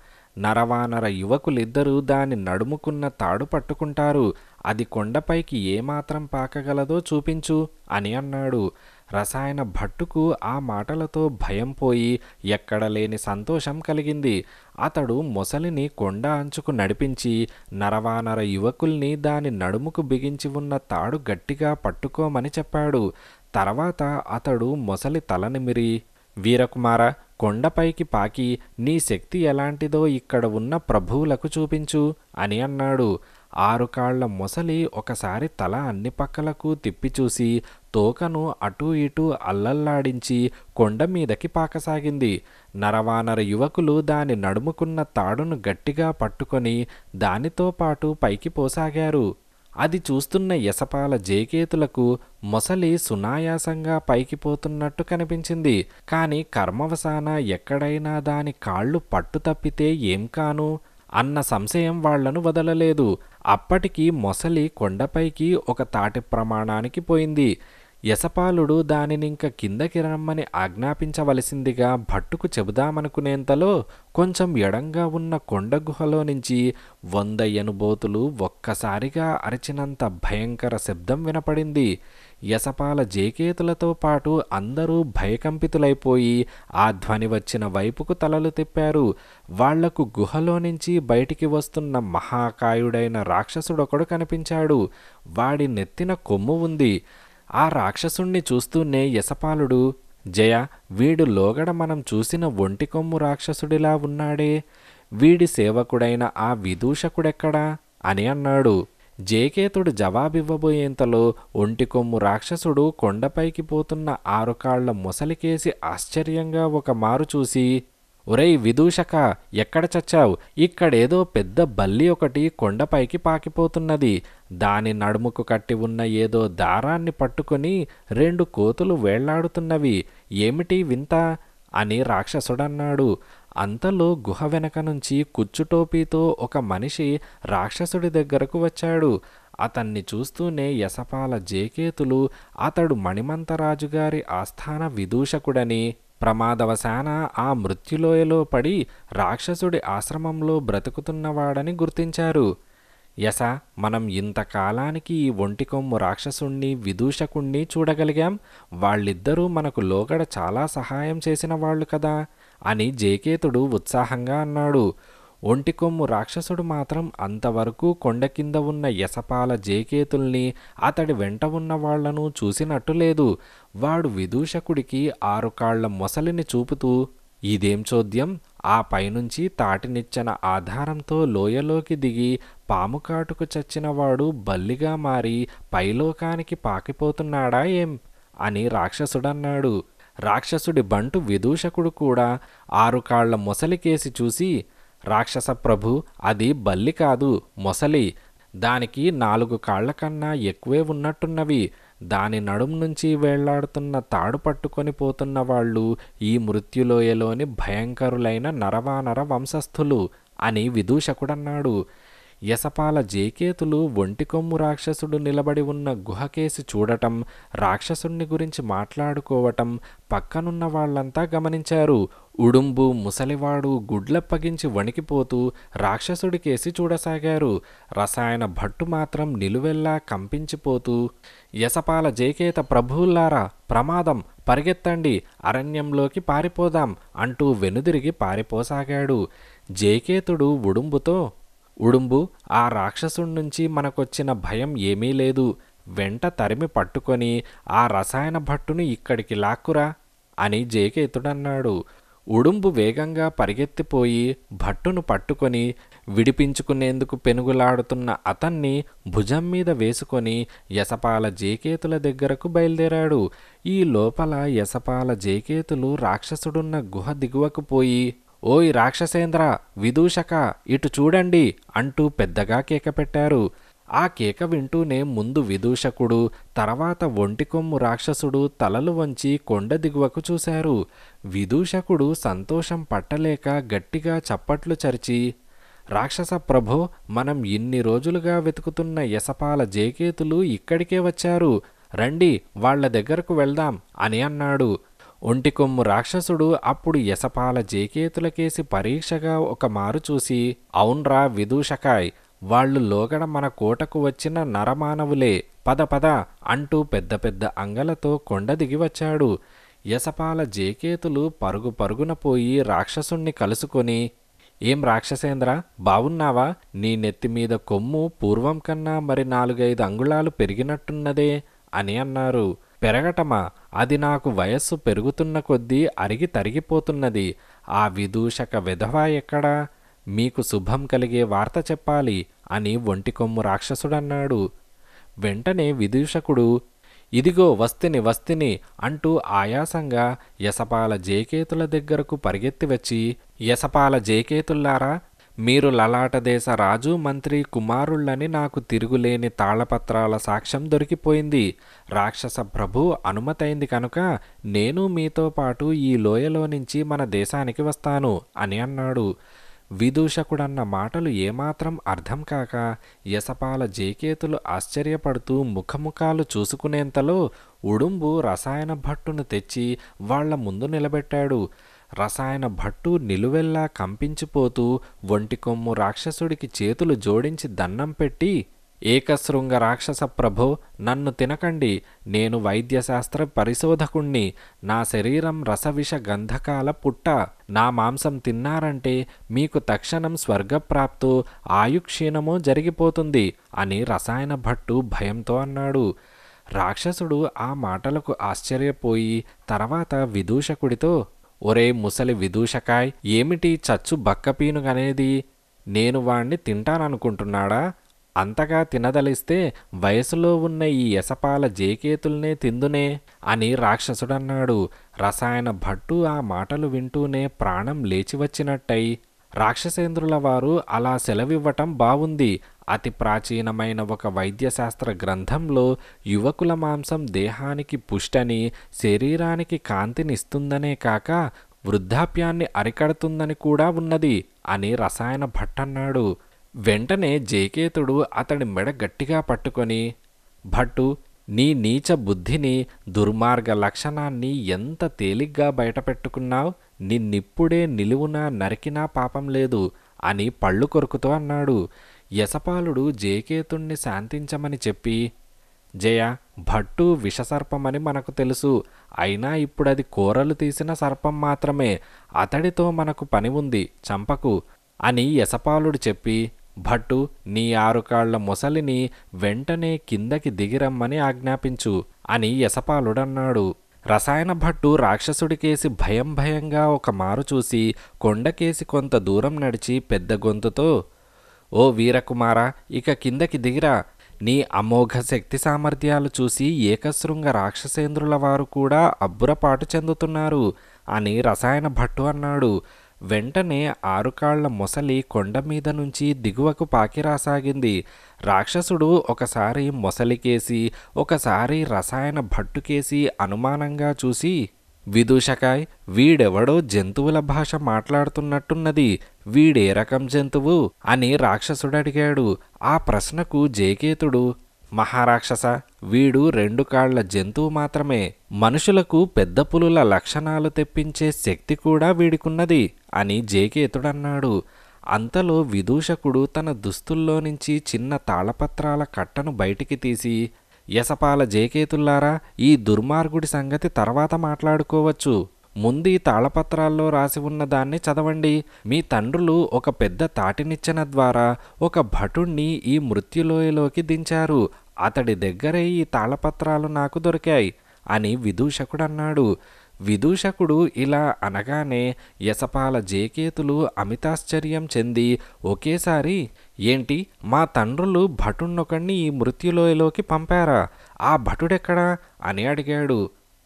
నరవానర యువకులిద్దరూ దాని నడుముకున్న తాడు పట్టుకుంటారు అది కొండపైకి ఏమాత్రం పాకగలదో చూపించు అని అన్నాడు రసాయన భట్టుకు ఆ మాటలతో భయం పోయి ఎక్కడలేని సంతోషం కలిగింది అతడు మొసలిని కొండ అంచుకు నడిపించి నరవానర యువకుల్ని దాని నడుముకు బిగించి ఉన్న తాడు గట్టిగా పట్టుకోమని చెప్పాడు తర్వాత అతడు మొసలి తలనిమిరి వీరకుమార కొండపైకి పాకి నీ శక్తి ఎలాంటిదో ఇక్కడ ఉన్న ప్రభువులకు చూపించు అని అన్నాడు ఆరు కాళ్ల మొసలి ఒకసారి తల అన్ని పక్కలకు తిప్పిచూసి తోకను అటూ ఇటూ అల్లల్లాడించి కొండ మీదకి పాకసాగింది నరవానర యువకులు దాని నడుముకున్న తాడును గట్టిగా పట్టుకొని దానితో పాటు పైకి పోసాగారు అది చూస్తున్న యసపాల జేకేతులకు మొసలి సునాయాసంగా పైకి పోతున్నట్టు కనిపించింది కాని కర్మవసాన ఎక్కడైనా దాని కాళ్ళు పట్టు తప్పితే ఏం కాను అన్న సంశయం వాళ్లను వదలలేదు అప్పటికి మొసలి కొండపైకి ఒక తాటి ప్రమాణానికి పోయింది యశపాలుడు దానినింక కిందకి రమ్మని ఆజ్ఞాపించవలసిందిగా భట్టుకు చెబుదామనుకునేంతలో కొంచెం ఎడంగా ఉన్న కొండ గుహలో నుంచి వంద ఎనుబోతులు ఒక్కసారిగా అరిచినంత భయంకర శబ్దం వినపడింది యశపాల జేకేతులతో పాటు అందరూ భయకంపితులైపోయి ఆ ధ్వని వచ్చిన వైపుకు తలలు తిప్పారు వాళ్లకు గుహలో నుంచి బయటికి వస్తున్న మహాకాయుడైన రాక్షసుడొకడు కనిపించాడు వాడి నెత్తిన కొమ్ము ఉంది ఆ రాక్షసుణ్ణి చూస్తూనే యశపాలుడు జయ వీడు లోగడ మనం చూసిన ఒంటి కొమ్ము రాక్షసుడిలా ఉన్నాడే వీడి సేవకుడైన ఆ విదూషకుడెక్కడా అని అన్నాడు జేకేతుడు జవాబివ్వబోయేంతలో కొమ్ము రాక్షసుడు కొండపైకి పోతున్న ఆరుకాళ్ల ముసలికేసి ఆశ్చర్యంగా ఒక మారు చూసి ఒరేయ్ విదూషక ఎక్కడ చచ్చావు ఇక్కడేదో పెద్ద బల్లి ఒకటి కొండపైకి పాకిపోతున్నది దాని నడుముకు కట్టి ఉన్న ఏదో దారాన్ని పట్టుకొని రెండు కోతులు వేళ్లాడుతున్నవి ఏమిటి వింత అని రాక్షసుడన్నాడు అంతలో గుహ వెనక నుంచి కుచ్చుటోపీతో ఒక మనిషి రాక్షసుడి దగ్గరకు వచ్చాడు అతన్ని చూస్తూనే యశపాల జేకేతులు అతడు మణిమంతరాజుగారి ఆస్థాన విదూషకుడని ప్రమాదవశాన ఆ మృత్యులోయలో పడి రాక్షసుడి ఆశ్రమంలో బ్రతుకుతున్నవాడని గుర్తించారు యస మనం ఇంతకాలానికి ఈ ఒంటి కొమ్ము రాక్షసుణ్ణి విదూషకుణ్ణి చూడగలిగాం వాళ్ళిద్దరూ మనకు లోగడ చాలా సహాయం చేసిన వాళ్ళు కదా అని జేకేతుడు ఉత్సాహంగా అన్నాడు ఒంటికొమ్ము రాక్షసుడు మాత్రం అంతవరకు కొండ కింద ఉన్న యసపాల జేకేతుల్ని అతడి వెంట ఉన్న వాళ్లను చూసినట్టు లేదు వాడు విదూషకుడికి ఆరు కాళ్ల మొసలిని చూపుతూ ఇదేం చోద్యం ఆ పైనుంచి తాటినిచ్చిన ఆధారంతో లోయలోకి దిగి పాముకాటుకు చచ్చినవాడు బల్లిగా మారి పైలోకానికి పాకిపోతున్నాడా ఏం అని రాక్షసుడన్నాడు రాక్షసుడి బంటు విదూషకుడు కూడా ఆరు కాళ్ల మొసలికేసి చూసి రాక్షస ప్రభు అది బల్లి కాదు మొసలి దానికి నాలుగు కాళ్ల కన్నా ఎక్కువే ఉన్నట్టున్నవి దాని నడుం నుంచి వేళ్లాడుతున్న తాడు పట్టుకొని పోతున్న వాళ్ళు ఈ మృత్యులోయలోని భయంకరులైన నరవానర వంశస్థులు అని విదూషకుడన్నాడు యసపాల జేకేతులు ఒంటికొమ్ము రాక్షసుడు నిలబడి ఉన్న గుహకేసి చూడటం రాక్షసుణ్ణి గురించి మాట్లాడుకోవటం పక్కనున్న వాళ్ళంతా గమనించారు ఉడుంబు ముసలివాడు గుడ్లప్పగించి వణికిపోతూ రాక్షసుడికేసి చూడసాగారు రసాయన భట్టు మాత్రం నిలువెల్లా కంపించిపోతూ యసపాల జేకేత ప్రభువుల్లారా ప్రమాదం పరిగెత్తండి అరణ్యంలోకి పారిపోదాం అంటూ వెనుదిరిగి పారిపోసాగాడు జేకేతుడు ఉడుంబుతో ఉడుంబు ఆ రాక్షసుడి నుంచి మనకొచ్చిన భయం ఏమీ లేదు వెంట తరిమి పట్టుకొని ఆ రసాయన భట్టుని ఇక్కడికి లాక్కురా అని జేకేతుడన్నాడు ఉడుంబు వేగంగా పరిగెత్తిపోయి భట్టును పట్టుకొని విడిపించుకునేందుకు పెనుగులాడుతున్న అతన్ని భుజం మీద వేసుకొని యసపాల జేకేతుల దగ్గరకు బయలుదేరాడు ఈ లోపల యసపాల జేకేతులు రాక్షసుడున్న గుహ దిగువకు పోయి ఓయ్ రాక్షసేంద్ర విదూషక ఇటు చూడండి అంటూ పెద్దగా కేక పెట్టారు ఆ కేక వింటూనే ముందు విదూషకుడు తర్వాత ఒంటికొమ్ము రాక్షసుడు తలలు వంచి కొండ దిగువకు చూశారు విదూషకుడు సంతోషం పట్టలేక గట్టిగా చప్పట్లు చరిచి రాక్షస ప్రభో మనం ఇన్ని రోజులుగా వెతుకుతున్న యసపాల జేకేతులు ఇక్కడికే వచ్చారు రండి వాళ్ల దగ్గరకు వెళ్దాం అని అన్నాడు ఒంటికొమ్ము రాక్షసుడు అప్పుడు యశపాల జేకేతులకేసి పరీక్షగా ఒక మారు చూసి అవున్రా విదూషకాయ్ వాళ్ళు లోగడ మన కోటకు వచ్చిన నరమానవులే పద పద అంటూ పెద్ద పెద్ద అంగలతో కొండ దిగి వచ్చాడు యశపాల జేకేతులు పరుగు పరుగున పోయి రాక్షసుణ్ణి కలుసుకొని ఏం రాక్షసేంద్ర బావున్నావా నీ నెత్తి మీద కొమ్ము పూర్వం కన్నా మరి నాలుగైదు అంగుళాలు పెరిగినట్టున్నదే అని అన్నారు పెరగటమా అది నాకు వయస్సు పెరుగుతున్న కొద్దీ అరిగి తరిగిపోతున్నది ఆ విదూషక విధవా ఎక్కడా మీకు శుభం కలిగే వార్త చెప్పాలి అని ఒంటికొమ్ము రాక్షసుడన్నాడు వెంటనే విదూషకుడు ఇదిగో వస్తిని వస్తిని అంటూ ఆయాసంగా యసపాల జేకేతుల దగ్గరకు పరిగెత్తి వచ్చి యసపాల జేకేతుల్లారా మీరు లలాట దేశ రాజు మంత్రి కుమారుళ్ళని నాకు తిరుగులేని తాళపత్రాల సాక్ష్యం దొరికిపోయింది రాక్షస ప్రభు అనుమతైంది కనుక నేను మీతో పాటు ఈ లోయలో నుంచి మన దేశానికి వస్తాను అని అన్నాడు విదూషకుడన్న మాటలు ఏమాత్రం అర్థం కాక యసపాల జేకేతులు ఆశ్చర్యపడుతూ ముఖముఖాలు చూసుకునేంతలో ఉడుంబు రసాయన భట్టును తెచ్చి వాళ్ల ముందు నిలబెట్టాడు రసాయన భట్టు నిలువెల్లా కంపించిపోతూ ఒంటి కొమ్ము రాక్షసుడికి చేతులు జోడించి దన్నం పెట్టి ఏకశృంగ రాక్షస ప్రభో నన్ను తినకండి నేను వైద్యశాస్త్ర పరిశోధకుణ్ణి నా శరీరం రసవిష గంధకాల పుట్ట నా మాంసం తిన్నారంటే మీకు తక్షణం స్వర్గప్రాప్తో ఆయుక్షీణమో జరిగిపోతుంది అని రసాయన భట్టు భయంతో అన్నాడు రాక్షసుడు ఆ మాటలకు ఆశ్చర్యపోయి తర్వాత విదూషకుడితో ఒరే ముసలి విదూషకాయ్ ఏమిటి చచ్చు బక్కపీనుగనేది నేను వాణ్ణి తింటాననుకుంటున్నాడా అంతగా తినదలిస్తే వయసులో ఉన్న ఈ ఎసపాల జేకేతుల్నే తిందునే అని రాక్షసుడన్నాడు రసాయన భట్టు ఆ మాటలు వింటూనే ప్రాణం లేచివచ్చినట్టయి రాక్షసేంద్రుల వారు అలా సెలవివ్వటం బావుంది అతి ప్రాచీనమైన ఒక వైద్యశాస్త్ర గ్రంథంలో యువకుల మాంసం దేహానికి పుష్టని శరీరానికి కాంతినిస్తుందనే కాక వృద్ధాప్యాన్ని అరికడుతుందని కూడా ఉన్నది అని రసాయన భట్ అన్నాడు వెంటనే జేకేతుడు అతడి మెడ గట్టిగా పట్టుకొని భట్టు నీ నీచ బుద్ధిని దుర్మార్గ లక్షణాన్ని ఎంత తేలిగ్గా బయటపెట్టుకున్నావు నిన్నిప్పుడే నిలువునా నరికినా పాపం లేదు అని పళ్ళు కొరుకుతూ అన్నాడు యశపాలుడు జేకేతుణ్ణి శాంతించమని చెప్పి జయ భట్టు విషసర్పమని మనకు తెలుసు అయినా ఇప్పుడది కూరలు తీసిన సర్పం మాత్రమే అతడితో మనకు పని ఉంది చంపకు అని యశపాలుడు చెప్పి భట్టు నీ ఆరుకాళ్ల ముసలిని వెంటనే కిందకి దిగిరమ్మని ఆజ్ఞాపించు అని యశపాలుడన్నాడు రసాయన భట్టు రాక్షసుడికేసి భయం భయంగా ఒక మారు చూసి కొండకేసి కొంత దూరం నడిచి పెద్ద గొంతుతో ఓ వీరకుమార ఇక కిందకి దిగిరా నీ అమోఘ శక్తి సామర్థ్యాలు చూసి ఏకశృంగ రాక్షసేంద్రుల వారు కూడా అబ్బురపాటు చెందుతున్నారు అని రసాయన భట్టు అన్నాడు వెంటనే ఆరుకాళ్ల మొసలి కొండ మీద నుంచి దిగువకు పాకిరాసాగింది రాక్షసుడు ఒకసారి మొసలికేసి ఒకసారి రసాయన భట్టుకేసి అనుమానంగా చూసి విదూషకాయ్ వీడెవడో జంతువుల భాష మాట్లాడుతున్నట్టున్నది వీడే రకం జంతువు అని రాక్షసుడు అడిగాడు ఆ ప్రశ్నకు జయకేతుడు మహారాక్షస వీడు రెండు కాళ్ల జంతువు మాత్రమే మనుషులకు పెద్ద పులుల లక్షణాలు తెప్పించే శక్తి కూడా వీడికున్నది అని జేకేతుడన్నాడు అంతలో విదూషకుడు తన దుస్తుల్లో నుంచి చిన్న తాళపత్రాల కట్టను బయటికి తీసి యసపాల జేకేతుల్లారా ఈ దుర్మార్గుడి సంగతి తర్వాత మాట్లాడుకోవచ్చు ముందు ఈ తాళపత్రాల్లో రాసి ఉన్న దాన్ని చదవండి మీ తండ్రులు ఒక పెద్ద తాటినిచ్చెన ద్వారా ఒక భటుణ్ణి ఈ మృత్యులోయలోకి దించారు అతడి దగ్గరే ఈ తాళపత్రాలు నాకు దొరికాయి అని విదూషకుడు అన్నాడు విదూషకుడు ఇలా అనగానే యశపాల జేకేతులు అమితాశ్చర్యం చెంది ఒకేసారి ఏంటి మా తండ్రులు భటుణ్ణొకణ్ణి ఈ మృత్యులోయలోకి పంపారా ఆ భటుడెక్కడా అని అడిగాడు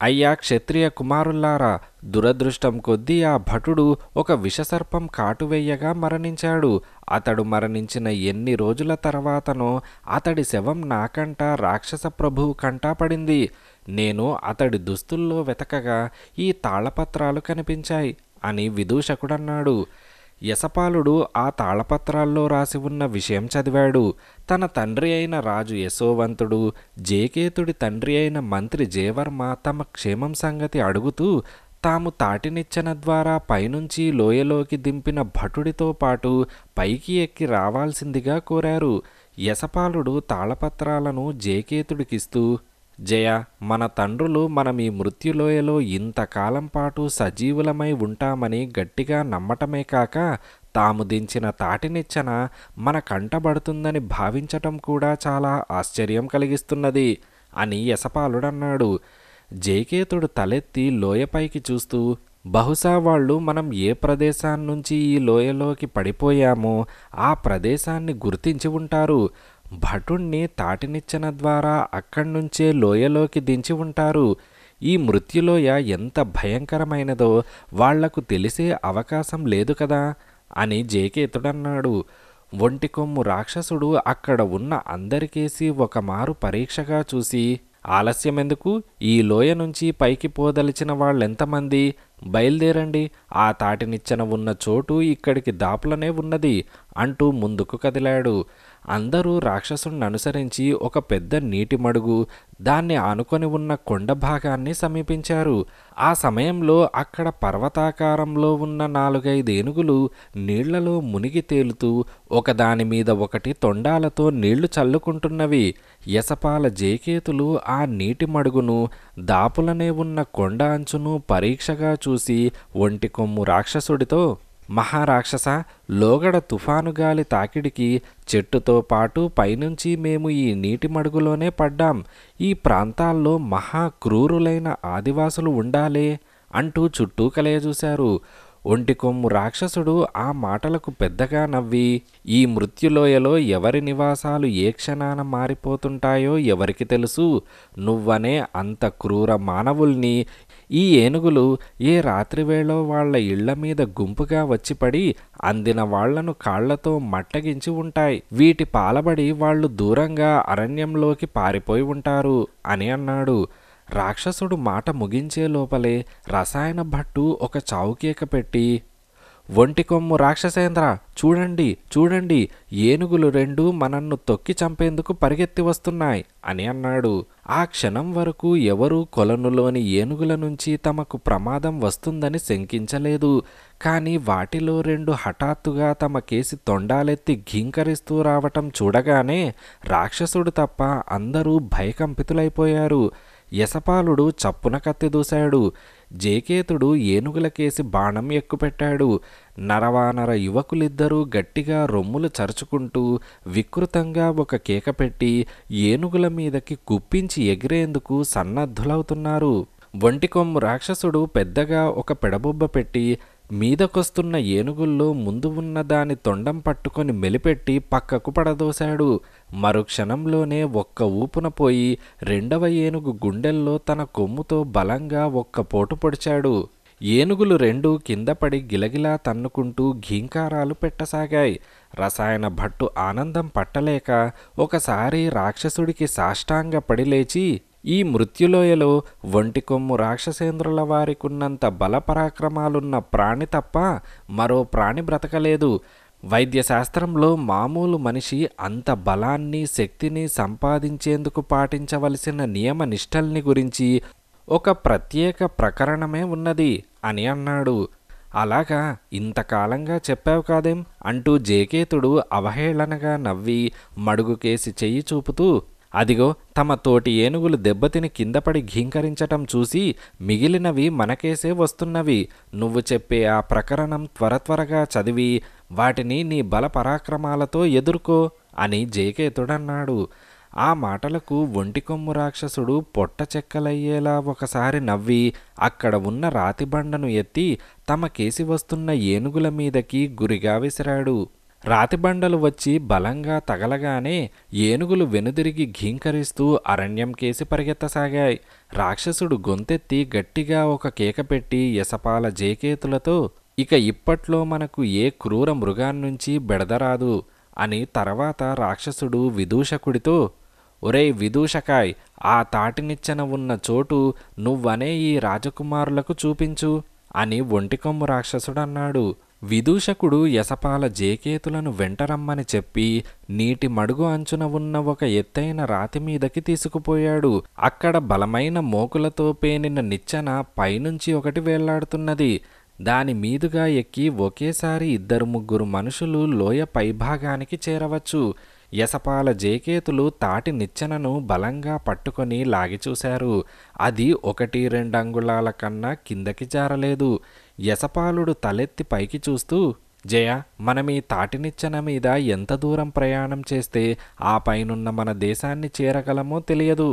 అయ్యా క్షత్రియ కుమారుల్లారా దురదృష్టం కొద్దీ ఆ భటుడు ఒక విషసర్పం కాటువేయగా మరణించాడు అతడు మరణించిన ఎన్ని రోజుల తర్వాతనో అతడి శవం నాకంట రాక్షస ప్రభువు కంటా పడింది నేను అతడి దుస్తుల్లో వెతకగా ఈ తాళపత్రాలు కనిపించాయి అని విదూషకుడన్నాడు యశపాలుడు ఆ తాళపత్రాల్లో రాసి ఉన్న విషయం చదివాడు తన తండ్రి అయిన రాజు యశోవంతుడు జేకేతుడి తండ్రి అయిన మంత్రి జయవర్మ తమ క్షేమం సంగతి అడుగుతూ తాము తాటినిచ్చన ద్వారా పైనుంచి లోయలోకి దింపిన భటుడితో పాటు పైకి ఎక్కి రావాల్సిందిగా కోరారు యశపాలుడు తాళపత్రాలను జేకేతుడికిస్తూ జయ మన తండ్రులు మనం ఈ మృత్యులోయలో ఇంతకాలం పాటు సజీవులమై ఉంటామని గట్టిగా నమ్మటమే కాక తాము దించిన తాటినిచ్చన మన కంటబడుతుందని భావించటం కూడా చాలా ఆశ్చర్యం కలిగిస్తున్నది అని యశపాలుడన్నాడు జైకేతుడు తలెత్తి లోయపైకి చూస్తూ బహుశా వాళ్ళు మనం ఏ ప్రదేశాన్నించి ఈ లోయలోకి పడిపోయామో ఆ ప్రదేశాన్ని గుర్తించి ఉంటారు భటుణ్ణి తాటినిచ్చెన ద్వారా అక్కడి నుంచే లోయలోకి దించి ఉంటారు ఈ మృత్యులోయ ఎంత భయంకరమైనదో వాళ్లకు తెలిసే అవకాశం లేదు కదా అని జేకేతుడన్నాడు కొమ్ము రాక్షసుడు అక్కడ ఉన్న అందరికేసి ఒకమారు పరీక్షగా చూసి ఆలస్యమెందుకు ఈ లోయ నుంచి పైకి పోదలిచిన వాళ్ళెంతమంది బయలుదేరండి ఆ తాటినిచ్చెన ఉన్న చోటు ఇక్కడికి దాపులనే ఉన్నది అంటూ ముందుకు కదిలాడు అందరూ రాక్షసుని అనుసరించి ఒక పెద్ద నీటి మడుగు దాన్ని ఆనుకొని ఉన్న కొండ భాగాన్ని సమీపించారు ఆ సమయంలో అక్కడ పర్వతాకారంలో ఉన్న నాలుగైదు ఏనుగులు నీళ్లలో మునిగి తేలుతూ ఒకదాని మీద ఒకటి తొండాలతో నీళ్లు చల్లుకుంటున్నవి యసపాల జేకేతులు ఆ నీటి మడుగును దాపులనే ఉన్న కొండ అంచును పరీక్షగా చూసి ఒంటి కొమ్ము రాక్షసుడితో మహారాక్షస లోగడ తుఫాను గాలి తాకిడికి చెట్టుతో పాటు పైనుంచి మేము ఈ నీటి మడుగులోనే పడ్డాం ఈ ప్రాంతాల్లో మహా క్రూరులైన ఆదివాసులు ఉండాలే అంటూ చుట్టూ కలయజూశారు కొమ్ము రాక్షసుడు ఆ మాటలకు పెద్దగా నవ్వి ఈ మృత్యులోయలో ఎవరి నివాసాలు ఏ క్షణాన మారిపోతుంటాయో ఎవరికి తెలుసు నువ్వనే అంత క్రూర మానవుల్ని ఈ ఏనుగులు ఏ రాత్రివేళ వాళ్ల ఇళ్ల మీద గుంపుగా వచ్చిపడి అందిన వాళ్లను కాళ్లతో మట్టగించి ఉంటాయి వీటి పాలబడి వాళ్ళు దూరంగా అరణ్యంలోకి పారిపోయి ఉంటారు అని అన్నాడు రాక్షసుడు మాట ముగించే లోపలే రసాయన భట్టు ఒక చావుకేక పెట్టి ఒంటి కొమ్ము రాక్షసేంద్ర చూడండి చూడండి ఏనుగులు రెండు మనన్ను తొక్కి చంపేందుకు పరిగెత్తి వస్తున్నాయి అని అన్నాడు ఆ క్షణం వరకు ఎవరూ కొలనులోని ఏనుగుల నుంచి తమకు ప్రమాదం వస్తుందని శంకించలేదు కానీ వాటిలో రెండు హఠాత్తుగా తమ కేసి తొండాలెత్తి ఘీంకరిస్తూ రావటం చూడగానే రాక్షసుడు తప్ప అందరూ భయకంపితులైపోయారు యశపాలుడు చప్పున కత్తి దూశాడు జేకేతుడు ఏనుగులకేసి బాణం ఎక్కుపెట్టాడు నరవానర యువకులిద్దరూ గట్టిగా రొమ్ములు చరుచుకుంటూ వికృతంగా ఒక కేక పెట్టి ఏనుగుల మీదకి కుప్పించి ఎగిరేందుకు సన్నద్ధులవుతున్నారు ఒంటికొమ్ము రాక్షసుడు పెద్దగా ఒక పెడబొబ్బ పెట్టి మీదకొస్తున్న ఏనుగుల్లో ముందు ఉన్న దాని తొండం పట్టుకొని మెలిపెట్టి పక్కకు పడదోశాడు మరుక్షణంలోనే ఒక్క ఊపున పోయి రెండవ ఏనుగు గుండెల్లో తన కొమ్ముతో బలంగా ఒక్క పోటు పొడిచాడు ఏనుగులు రెండు కింద పడి గిలగిలా తన్నుకుంటూ ఘీంకారాలు పెట్టసాగాయి రసాయన భట్టు ఆనందం పట్టలేక ఒకసారి రాక్షసుడికి సాష్టాంగ పడి లేచి ఈ మృత్యులోయలో కొమ్ము రాక్షసేంద్రుల వారికున్నంత బలపరాక్రమాలున్న ప్రాణి తప్ప మరో ప్రాణి బ్రతకలేదు వైద్యశాస్త్రంలో మామూలు మనిషి అంత బలాన్ని శక్తిని సంపాదించేందుకు పాటించవలసిన నియమ నిష్టల్ని గురించి ఒక ప్రత్యేక ప్రకరణమే ఉన్నది అని అన్నాడు అలాగా ఇంతకాలంగా చెప్పావు కాదేం అంటూ జేకేతుడు అవహేళనగా నవ్వి మడుగుకేసి చెయ్యి చూపుతూ అదిగో తమ తోటి ఏనుగులు దెబ్బతిని కిందపడి ఘీంకరించటం చూసి మిగిలినవి మనకేసే వస్తున్నవి నువ్వు చెప్పే ఆ ప్రకరణం త్వర త్వరగా చదివి వాటిని నీ బల పరాక్రమాలతో ఎదుర్కో అని జేకేతుడన్నాడు ఆ మాటలకు ఒంటికొమ్ము రాక్షసుడు పొట్ట చెక్కలయ్యేలా ఒకసారి నవ్వి అక్కడ ఉన్న రాతిబండను ఎత్తి తమ కేసి వస్తున్న ఏనుగుల మీదకి గురిగా విసిరాడు రాతిబండలు వచ్చి బలంగా తగలగానే ఏనుగులు వెనుదిరిగి ఘీంకరిస్తూ అరణ్యం కేసి పరిగెత్తసాగాయి రాక్షసుడు గొంతెత్తి గట్టిగా ఒక కేక పెట్టి యసపాల జేకేతులతో ఇక ఇప్పట్లో మనకు ఏ క్రూర మృగాన్నుంచి బెడదరాదు అని తర్వాత రాక్షసుడు విదూషకుడితో ఒరే విదూషకాయ్ ఆ తాటినిచ్చెన ఉన్న చోటు నువ్వనే ఈ రాజకుమారులకు చూపించు అని ఒంటికొమ్ము రాక్షసుడన్నాడు విదూషకుడు యసపాల జేకేతులను వెంటరమ్మని చెప్పి నీటి మడుగు అంచున ఉన్న ఒక ఎత్తైన రాతి మీదకి తీసుకుపోయాడు అక్కడ బలమైన మోకులతో పేనిన నిచ్చెన పైనుంచి ఒకటి వేళ్లాడుతున్నది దాని మీదుగా ఎక్కి ఒకేసారి ఇద్దరు ముగ్గురు మనుషులు లోయ పైభాగానికి చేరవచ్చు యసపాల జేకేతులు తాటి నిచ్చెనను బలంగా పట్టుకొని లాగిచూశారు అది ఒకటి రెండు అంగుళాల కన్నా కిందకి జారలేదు యశపాలుడు తలెత్తి పైకి చూస్తూ జయ మనమీ ఈ తాటినిచ్చన మీద ఎంత దూరం ప్రయాణం చేస్తే ఆ పైనున్న మన దేశాన్ని చేరగలమో తెలియదు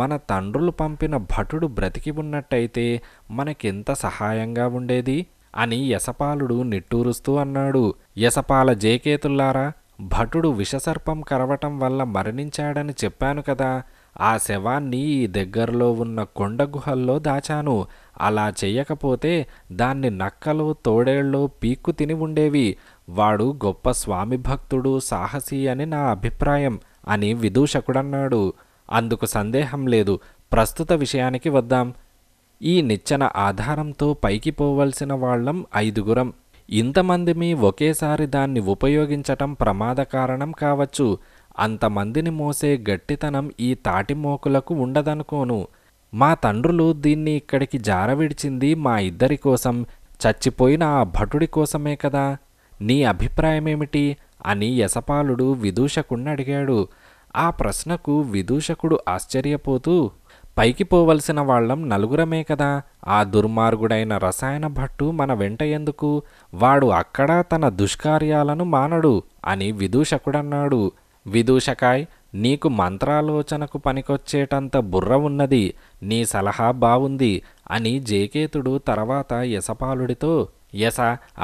మన తండ్రులు పంపిన భటుడు బ్రతికి ఉన్నట్టయితే మనకెంత సహాయంగా ఉండేది అని యశపాలుడు నిట్టూరుస్తూ అన్నాడు యశపాల జేకేతుల్లారా భటుడు విషసర్పం కరవటం వల్ల మరణించాడని చెప్పాను కదా ఆ శవాన్ని దగ్గరలో ఉన్న కొండ గుహల్లో దాచాను అలా చెయ్యకపోతే దాన్ని నక్కలు తోడేళ్ళు పీక్కు తిని ఉండేవి వాడు గొప్ప స్వామి భక్తుడు సాహసి అని నా అభిప్రాయం అని విదూషకుడన్నాడు అందుకు సందేహం లేదు ప్రస్తుత విషయానికి వద్దాం ఈ నిచ్చెన ఆధారంతో పైకి పోవలసిన వాళ్ళం ఐదుగురం ఇంతమంది మీ ఒకేసారి దాన్ని ఉపయోగించటం ప్రమాద కారణం కావచ్చు అంతమందిని మోసే గట్టితనం ఈ తాటిమోకులకు ఉండదనుకోను మా తండ్రులు దీన్ని ఇక్కడికి జారవిడిచింది మా ఇద్దరి కోసం చచ్చిపోయిన ఆ భటుడి కోసమే కదా నీ అభిప్రాయమేమిటి అని యశపాలుడు విదూషకుణ్ణి అడిగాడు ఆ ప్రశ్నకు విదూషకుడు ఆశ్చర్యపోతూ పైకి పోవలసిన వాళ్ళం నలుగురమే కదా ఆ దుర్మార్గుడైన రసాయన భట్టు మన వెంట ఎందుకు వాడు అక్కడ తన దుష్కార్యాలను మానడు అని విదూషకుడన్నాడు విదూషకాయ్ నీకు మంత్రాలోచనకు పనికొచ్చేటంత బుర్ర ఉన్నది నీ సలహా బావుంది అని జేకేతుడు తర్వాత యశపాలుడితో యస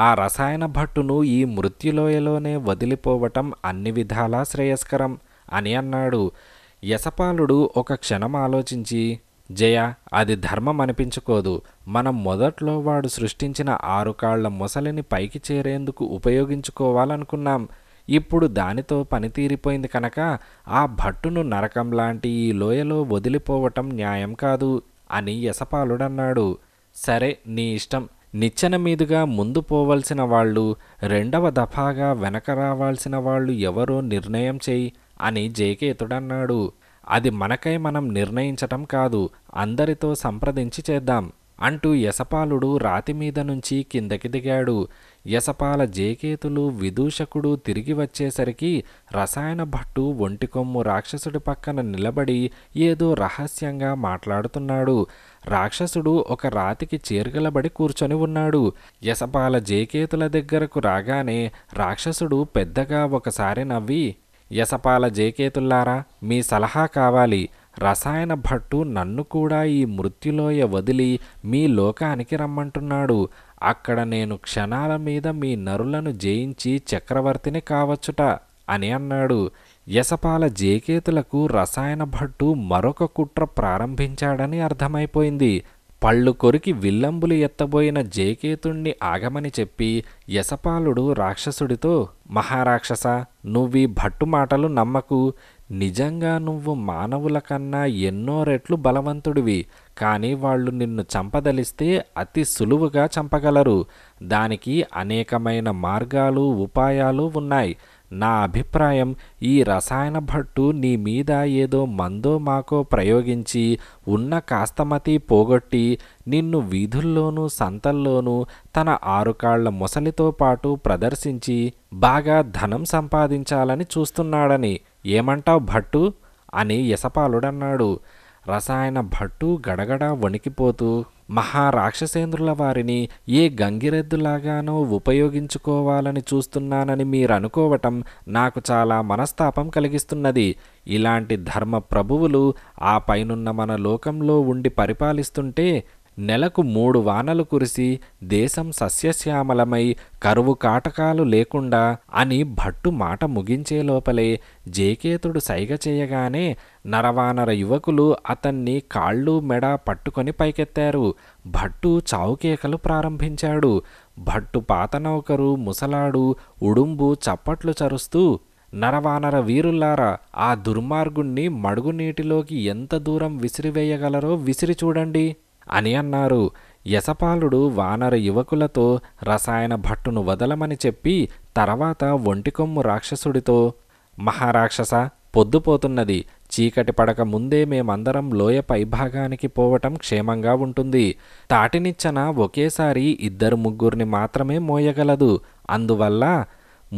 ఆ రసాయన భట్టును ఈ మృత్యులోయలోనే వదిలిపోవటం అన్ని విధాలా శ్రేయస్కరం అని అన్నాడు యశపాలుడు ఒక క్షణం ఆలోచించి జయ అది ధర్మం అనిపించుకోదు మనం మొదట్లో వాడు సృష్టించిన ఆరు కాళ్ల మొసలిని పైకి చేరేందుకు ఉపయోగించుకోవాలనుకున్నాం ఇప్పుడు దానితో పనితీరిపోయింది కనుక ఆ భట్టును నరకం లాంటి ఈ లోయలో వదిలిపోవటం న్యాయం కాదు అని యశపాలుడన్నాడు సరే నీ ఇష్టం నిచ్చెన మీదుగా ముందు పోవలసిన వాళ్ళు రెండవ దఫాగా వెనక రావాల్సిన వాళ్ళు ఎవరో నిర్ణయం చేయి అని జేకేతుడన్నాడు అది మనకై మనం నిర్ణయించటం కాదు అందరితో సంప్రదించి చేద్దాం అంటూ యశపాలుడు రాతిమీద నుంచి కిందకి దిగాడు యశపాల జేకేతులు విదూషకుడు తిరిగి వచ్చేసరికి రసాయన భట్టు ఒంటికొమ్ము రాక్షసుడి పక్కన నిలబడి ఏదో రహస్యంగా మాట్లాడుతున్నాడు రాక్షసుడు ఒక రాతికి చేరుగలబడి కూర్చొని ఉన్నాడు యశపాల జేకేతుల దగ్గరకు రాగానే రాక్షసుడు పెద్దగా ఒకసారి నవ్వి యశపాల జేకేతుల్లారా మీ సలహా కావాలి రసాయన భట్టు నన్ను కూడా ఈ మృత్యులోయ వదిలి మీ లోకానికి రమ్మంటున్నాడు అక్కడ నేను క్షణాల మీద మీ నరులను జయించి చక్రవర్తిని కావచ్చుట అని అన్నాడు యశపాల జేకేతులకు రసాయన భట్టు మరొక కుట్ర ప్రారంభించాడని అర్థమైపోయింది పళ్ళు కొరికి విల్లంబులు ఎత్తబోయిన జేకేతుణ్ణి ఆగమని చెప్పి యశపాలుడు రాక్షసుడితో మహారాక్షస నువ్వీ భట్టు మాటలు నమ్మకు నిజంగా నువ్వు మానవుల కన్నా ఎన్నో రెట్లు బలవంతుడివి కానీ వాళ్ళు నిన్ను చంపదలిస్తే అతి సులువుగా చంపగలరు దానికి అనేకమైన మార్గాలు ఉపాయాలు ఉన్నాయి నా అభిప్రాయం ఈ రసాయన భట్టు నీ మీద ఏదో మందో మాకో ప్రయోగించి ఉన్న కాస్తమతి పోగొట్టి నిన్ను వీధుల్లోనూ సంతల్లోనూ తన ఆరుకాళ్ల ముసలితో పాటు ప్రదర్శించి బాగా ధనం సంపాదించాలని చూస్తున్నాడని ఏమంటావు భట్టు అని యశపాలుడన్నాడు రసాయన భట్టు గడగడ వణికిపోతూ మహారాక్షసేంద్రుల వారిని ఏ గంగిరెద్దులాగానో ఉపయోగించుకోవాలని చూస్తున్నానని మీరు అనుకోవటం నాకు చాలా మనస్తాపం కలిగిస్తున్నది ఇలాంటి ధర్మ ప్రభువులు ఆ పైనున్న మన లోకంలో ఉండి పరిపాలిస్తుంటే నెలకు మూడు వానలు కురిసి దేశం సస్యశ్యామలమై కరువు కాటకాలు లేకుండా అని భట్టు మాట ముగించే లోపలే జేకేతుడు సైగ చేయగానే నరవానర యువకులు అతన్ని కాళ్ళు మెడ పట్టుకొని పైకెత్తారు భట్టు చావుకేకలు ప్రారంభించాడు భట్టు పాతనౌకరు ముసలాడు ఉడుంబు చప్పట్లు చరుస్తూ నరవానర వీరుల్లారా ఆ దుర్మార్గుణ్ణి మడుగునీటిలోకి ఎంత దూరం విసిరివేయగలరో విసిరి చూడండి అని అన్నారు యశపాలుడు వానర యువకులతో రసాయన భట్టును వదలమని చెప్పి తర్వాత ఒంటికొమ్ము రాక్షసుడితో మహారాక్షస పొద్దుపోతున్నది చీకటి పడక ముందే మేమందరం లోయ పైభాగానికి పోవటం క్షేమంగా ఉంటుంది తాటినిచ్చన ఒకేసారి ఇద్దరు ముగ్గురిని మాత్రమే మోయగలదు అందువల్ల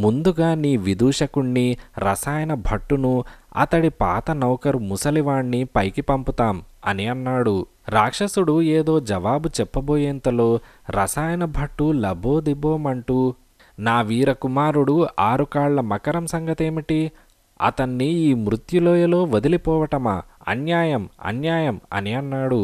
ముందుగా నీ విదూషకుణ్ణి రసాయన భట్టును అతడి పాత నౌకరు ముసలివాణ్ణి పైకి పంపుతాం అని అన్నాడు రాక్షసుడు ఏదో జవాబు చెప్పబోయేంతలో రసాయన భట్టు లబోదిబోమంటూ నా వీరకుమారుడు ఆరుకాళ్ల మకరం సంగతేమిటి అతన్ని ఈ మృత్యులోయలో వదిలిపోవటమా అన్యాయం అన్యాయం అని అన్నాడు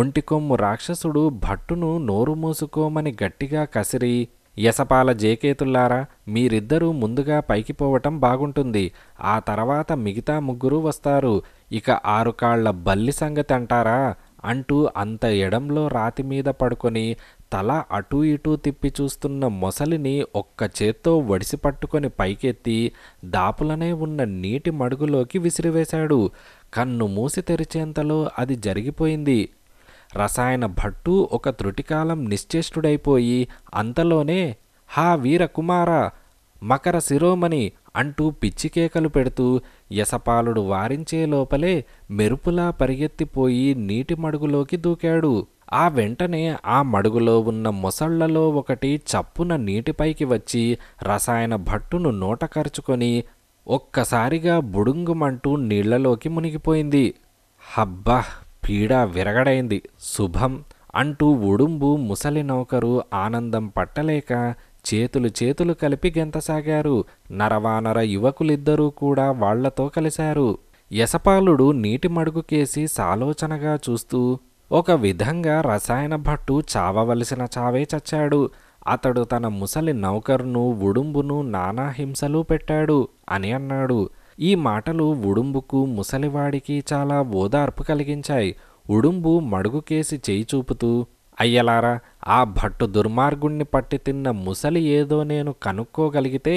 ఒంటికొమ్ము రాక్షసుడు భట్టును నోరు మూసుకోమని గట్టిగా కసిరి యసపాల జేకేతుల్లారా మీరిద్దరూ ముందుగా పైకి పోవటం బాగుంటుంది ఆ తర్వాత మిగతా ముగ్గురు వస్తారు ఇక ఆరు కాళ్ల బల్లి సంగతి అంటారా అంటూ అంత ఎడంలో రాతి మీద పడుకొని తల అటూ ఇటూ తిప్పి చూస్తున్న మొసలిని ఒక్క చేత్తో వడిసి పట్టుకొని పైకెత్తి దాపులనే ఉన్న నీటి మడుగులోకి విసిరివేశాడు కన్ను మూసి తెరిచేంతలో అది జరిగిపోయింది రసాయన భట్టు ఒక త్రుటికాలం నిశ్చేష్టుడైపోయి అంతలోనే హా వీర కుమార మకర శిరోమణి అంటూ పిచ్చికేకలు పెడుతూ యశపాలుడు వారించే లోపలే మెరుపులా పరిగెత్తిపోయి నీటి మడుగులోకి దూకాడు ఆ వెంటనే ఆ మడుగులో ఉన్న మొసళ్లలో ఒకటి చప్పున నీటిపైకి వచ్చి రసాయన భట్టును నోట కరుచుకొని ఒక్కసారిగా బుడుంగుమంటూ నీళ్లలోకి మునిగిపోయింది హబ్బా పీడ విరగడైంది శుభం అంటూ ఉడుంబు ముసలి నౌకరు ఆనందం పట్టలేక చేతులు చేతులు కలిపి గెంతసాగారు నరవానర యువకులిద్దరూ కూడా వాళ్లతో కలిశారు యశపాలుడు నీటి మడుగుకేసి సాలోచనగా చూస్తూ ఒక విధంగా రసాయన భట్టు చావవలసిన చావే చచ్చాడు అతడు తన ముసలి నౌకర్ను ఉడుంబును నానాహింసలు పెట్టాడు అని అన్నాడు ఈ మాటలు ఉడుంబుకు ముసలివాడికి చాలా ఓదార్పు కలిగించాయి ఉడుంబు మడుగుకేసి చేయి చూపుతూ అయ్యలారా ఆ భట్టు దుర్మార్గుణ్ణి పట్టి తిన్న ముసలి ఏదో నేను కనుక్కోగలిగితే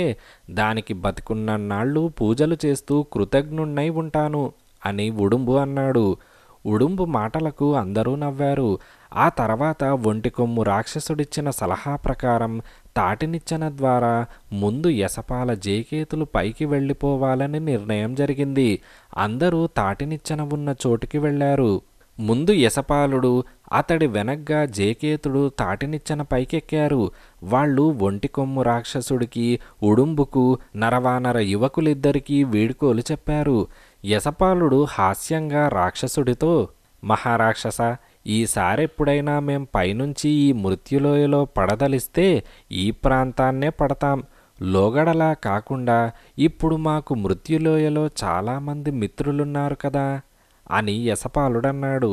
దానికి బతికున్న నాళ్ళు పూజలు చేస్తూ కృతజ్ఞుణ్ణై ఉంటాను అని ఉడుంబు అన్నాడు ఉడుంబు మాటలకు అందరూ నవ్వారు ఆ తర్వాత కొమ్ము రాక్షసుడిచ్చిన సలహా ప్రకారం తాటినిచ్చెన ద్వారా ముందు ఎసపాల జేకేతులు పైకి వెళ్ళిపోవాలని నిర్ణయం జరిగింది అందరూ తాటినిచ్చెన ఉన్న చోటుకి వెళ్ళారు ముందు యశపాలుడు అతడి వెనగ్గా జేకేతుడు తాటినిచ్చన పైకెక్కారు వాళ్ళు ఒంటికొమ్ము రాక్షసుడికి ఉడుంబుకు నరవానర యువకులిద్దరికీ వీడ్కోలు చెప్పారు యశపాలుడు హాస్యంగా రాక్షసుడితో మహారాక్షస ఈసారెప్పుడైనా మేం పైనుంచి ఈ మృత్యులోయలో పడదలిస్తే ఈ ప్రాంతాన్నే పడతాం లోగడలా కాకుండా ఇప్పుడు మాకు మృత్యులోయలో చాలామంది మిత్రులున్నారు కదా అని యశపాలుడన్నాడు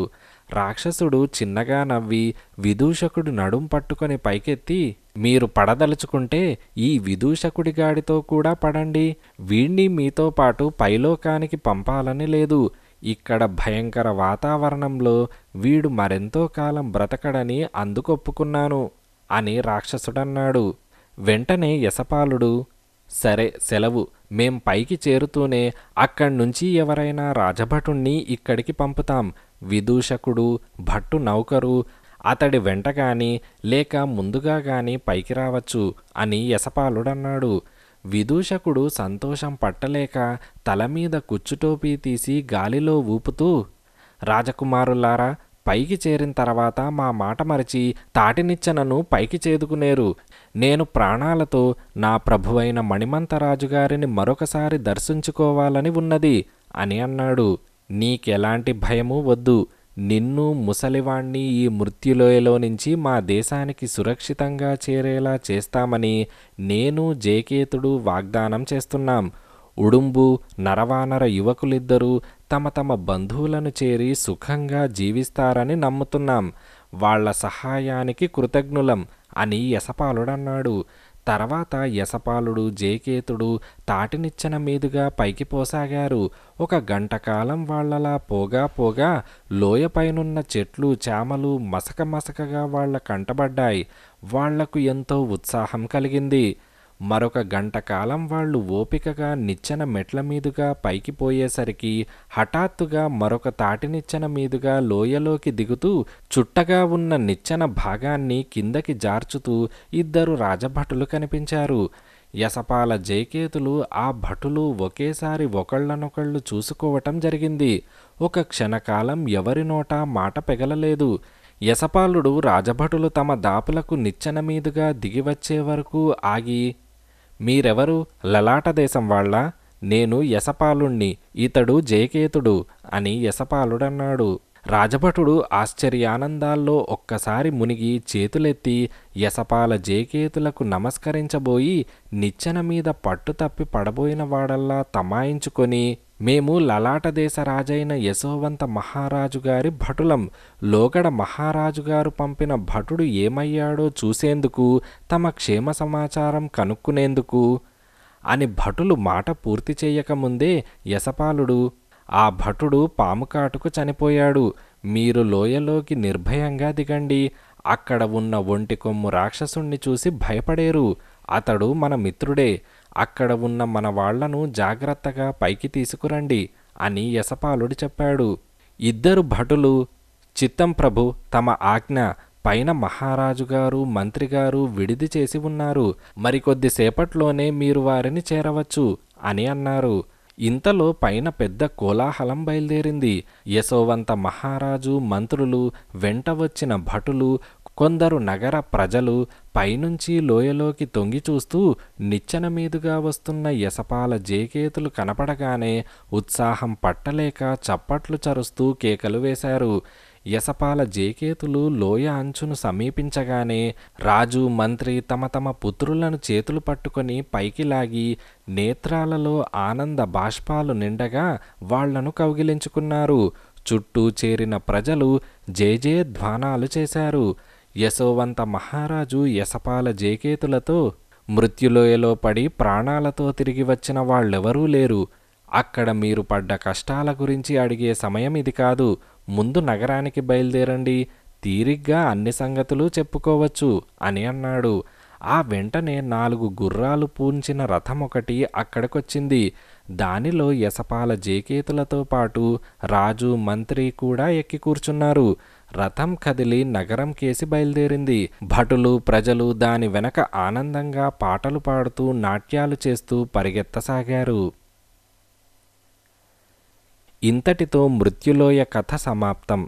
రాక్షసుడు చిన్నగా నవ్వి విదూషకుడు నడుం పట్టుకొని పైకెత్తి మీరు పడదలుచుకుంటే ఈ విదూషకుడి గాడితో కూడా పడండి వీణ్ణి మీతో పాటు పైలోకానికి పంపాలని లేదు ఇక్కడ భయంకర వాతావరణంలో వీడు మరెంతో కాలం బ్రతకడని అందుకొప్పుకున్నాను అని రాక్షసుడన్నాడు వెంటనే యశపాలుడు సరే సెలవు మేం పైకి చేరుతూనే అక్కడ్నుంచి ఎవరైనా రాజభటుణ్ణి ఇక్కడికి పంపుతాం విదూషకుడు భట్టు నౌకరు అతడి వెంట కానీ లేక ముందుగా కానీ పైకి రావచ్చు అని యశపాలుడన్నాడు విదూషకుడు సంతోషం పట్టలేక తలమీద కుచ్చుటోపీ తీసి గాలిలో ఊపుతూ రాజకుమారులారా పైకి చేరిన తర్వాత మా మాట మరిచి తాటినిచ్చనను పైకి చేదుకునేరు నేను ప్రాణాలతో నా ప్రభువైన మణిమంతరాజుగారిని మరొకసారి దర్శించుకోవాలని ఉన్నది అని అన్నాడు నీకెలాంటి భయము వద్దు నిన్ను ముసలివాణ్ణి ఈ మృత్యులోయలో నుంచి మా దేశానికి సురక్షితంగా చేరేలా చేస్తామని నేను జేకేతుడు వాగ్దానం చేస్తున్నాం ఉడుంబు నరవానర యువకులిద్దరూ తమ తమ బంధువులను చేరి సుఖంగా జీవిస్తారని నమ్ముతున్నాం వాళ్ల సహాయానికి కృతజ్ఞులం అని యసపాలుడన్నాడు తర్వాత యశపాలుడు జేకేతుడు తాటినిచ్చెన మీదుగా పైకి పోసాగారు ఒక గంట కాలం వాళ్లలా పోగా పోగా లోయపైనున్న చెట్లు చేమలు మసక మసకగా వాళ్ల కంటబడ్డాయి వాళ్లకు ఎంతో ఉత్సాహం కలిగింది మరొక గంట కాలం వాళ్ళు ఓపికగా నిచ్చెన మెట్ల మీదుగా పైకి పోయేసరికి హఠాత్తుగా మరొక తాటి నిచ్చెన మీదుగా లోయలోకి దిగుతూ చుట్టగా ఉన్న నిచ్చెన భాగాన్ని కిందకి జార్చుతూ ఇద్దరు రాజభటులు కనిపించారు యసపాల జయకేతులు ఆ భటులు ఒకేసారి ఒకళ్ళనొకళ్ళు చూసుకోవటం జరిగింది ఒక క్షణకాలం ఎవరి నోట మాట పెగలలేదు యశపాలుడు రాజభటులు తమ దాపులకు నిచ్చెన మీదుగా దిగివచ్చే వరకు ఆగి మీరెవరు లలాట దేశం వాళ్ళ నేను యశపాలుణ్ణి ఇతడు జయకేతుడు అని యశపాలుడన్నాడు రాజభటుడు ఆశ్చర్యానందాల్లో ఒక్కసారి మునిగి చేతులెత్తి యసపాల జేకేతులకు నమస్కరించబోయి నిచ్చెన మీద పట్టు తప్పి పడబోయిన వాడల్లా తమాయించుకొని మేము లలాట దేశ రాజైన యశోవంత మహారాజుగారి భటులం లోగడ మహారాజుగారు పంపిన భటుడు ఏమయ్యాడో చూసేందుకు తమ క్షేమ సమాచారం కనుక్కునేందుకు అని భటులు మాట పూర్తి చేయకముందే యశపాలుడు ఆ భటుడు పాముకాటుకు చనిపోయాడు మీరు లోయలోకి నిర్భయంగా దిగండి అక్కడ ఉన్న ఒంటి కొమ్ము రాక్షసుణ్ణి చూసి భయపడేరు అతడు మన మిత్రుడే అక్కడ ఉన్న మన వాళ్లను జాగ్రత్తగా పైకి తీసుకురండి అని యశపాలుడు చెప్పాడు ఇద్దరు భటులు చిత్తం ప్రభు తమ ఆజ్ఞ పైన మహారాజుగారు మంత్రిగారు విడిది చేసి ఉన్నారు మరికొద్దిసేపట్లోనే మీరు వారిని చేరవచ్చు అని అన్నారు ఇంతలో పైన పెద్ద కోలాహలం బయలుదేరింది యశోవంత మహారాజు మంత్రులు వెంట వచ్చిన భటులు కొందరు నగర ప్రజలు పైనుంచి లోయలోకి తొంగి చూస్తూ నిచ్చెన మీదుగా వస్తున్న యశపాల జేకేతులు కనపడగానే ఉత్సాహం పట్టలేక చప్పట్లు చరుస్తూ కేకలు వేశారు యశపాల జేకేతులు లోయ అంచును సమీపించగానే రాజు మంత్రి తమ తమ పుత్రులను చేతులు పట్టుకొని పైకి లాగి నేత్రాలలో ఆనంద బాష్పాలు నిండగా వాళ్లను కౌగిలించుకున్నారు చుట్టూ చేరిన ప్రజలు జేజే ధ్వానాలు చేశారు యశోవంత మహారాజు యశపాల జేకేతులతో మృత్యులోయలో పడి ప్రాణాలతో తిరిగి వచ్చిన వాళ్ళెవరూ లేరు అక్కడ మీరు పడ్డ కష్టాల గురించి అడిగే సమయం ఇది కాదు ముందు నగరానికి బయలుదేరండి తీరిగ్గా అన్ని సంగతులు చెప్పుకోవచ్చు అని అన్నాడు ఆ వెంటనే నాలుగు గుర్రాలు పూంచిన రథం ఒకటి అక్కడికొచ్చింది దానిలో యసపాల జేకేతులతో పాటు రాజు మంత్రి కూడా ఎక్కి కూర్చున్నారు రథం కదిలి నగరం కేసి బయలుదేరింది భటులు ప్రజలు దాని వెనక ఆనందంగా పాటలు పాడుతూ నాట్యాలు చేస్తూ పరిగెత్తసాగారు ఇంతటితో మృత్యులోయ కథ సమాప్తం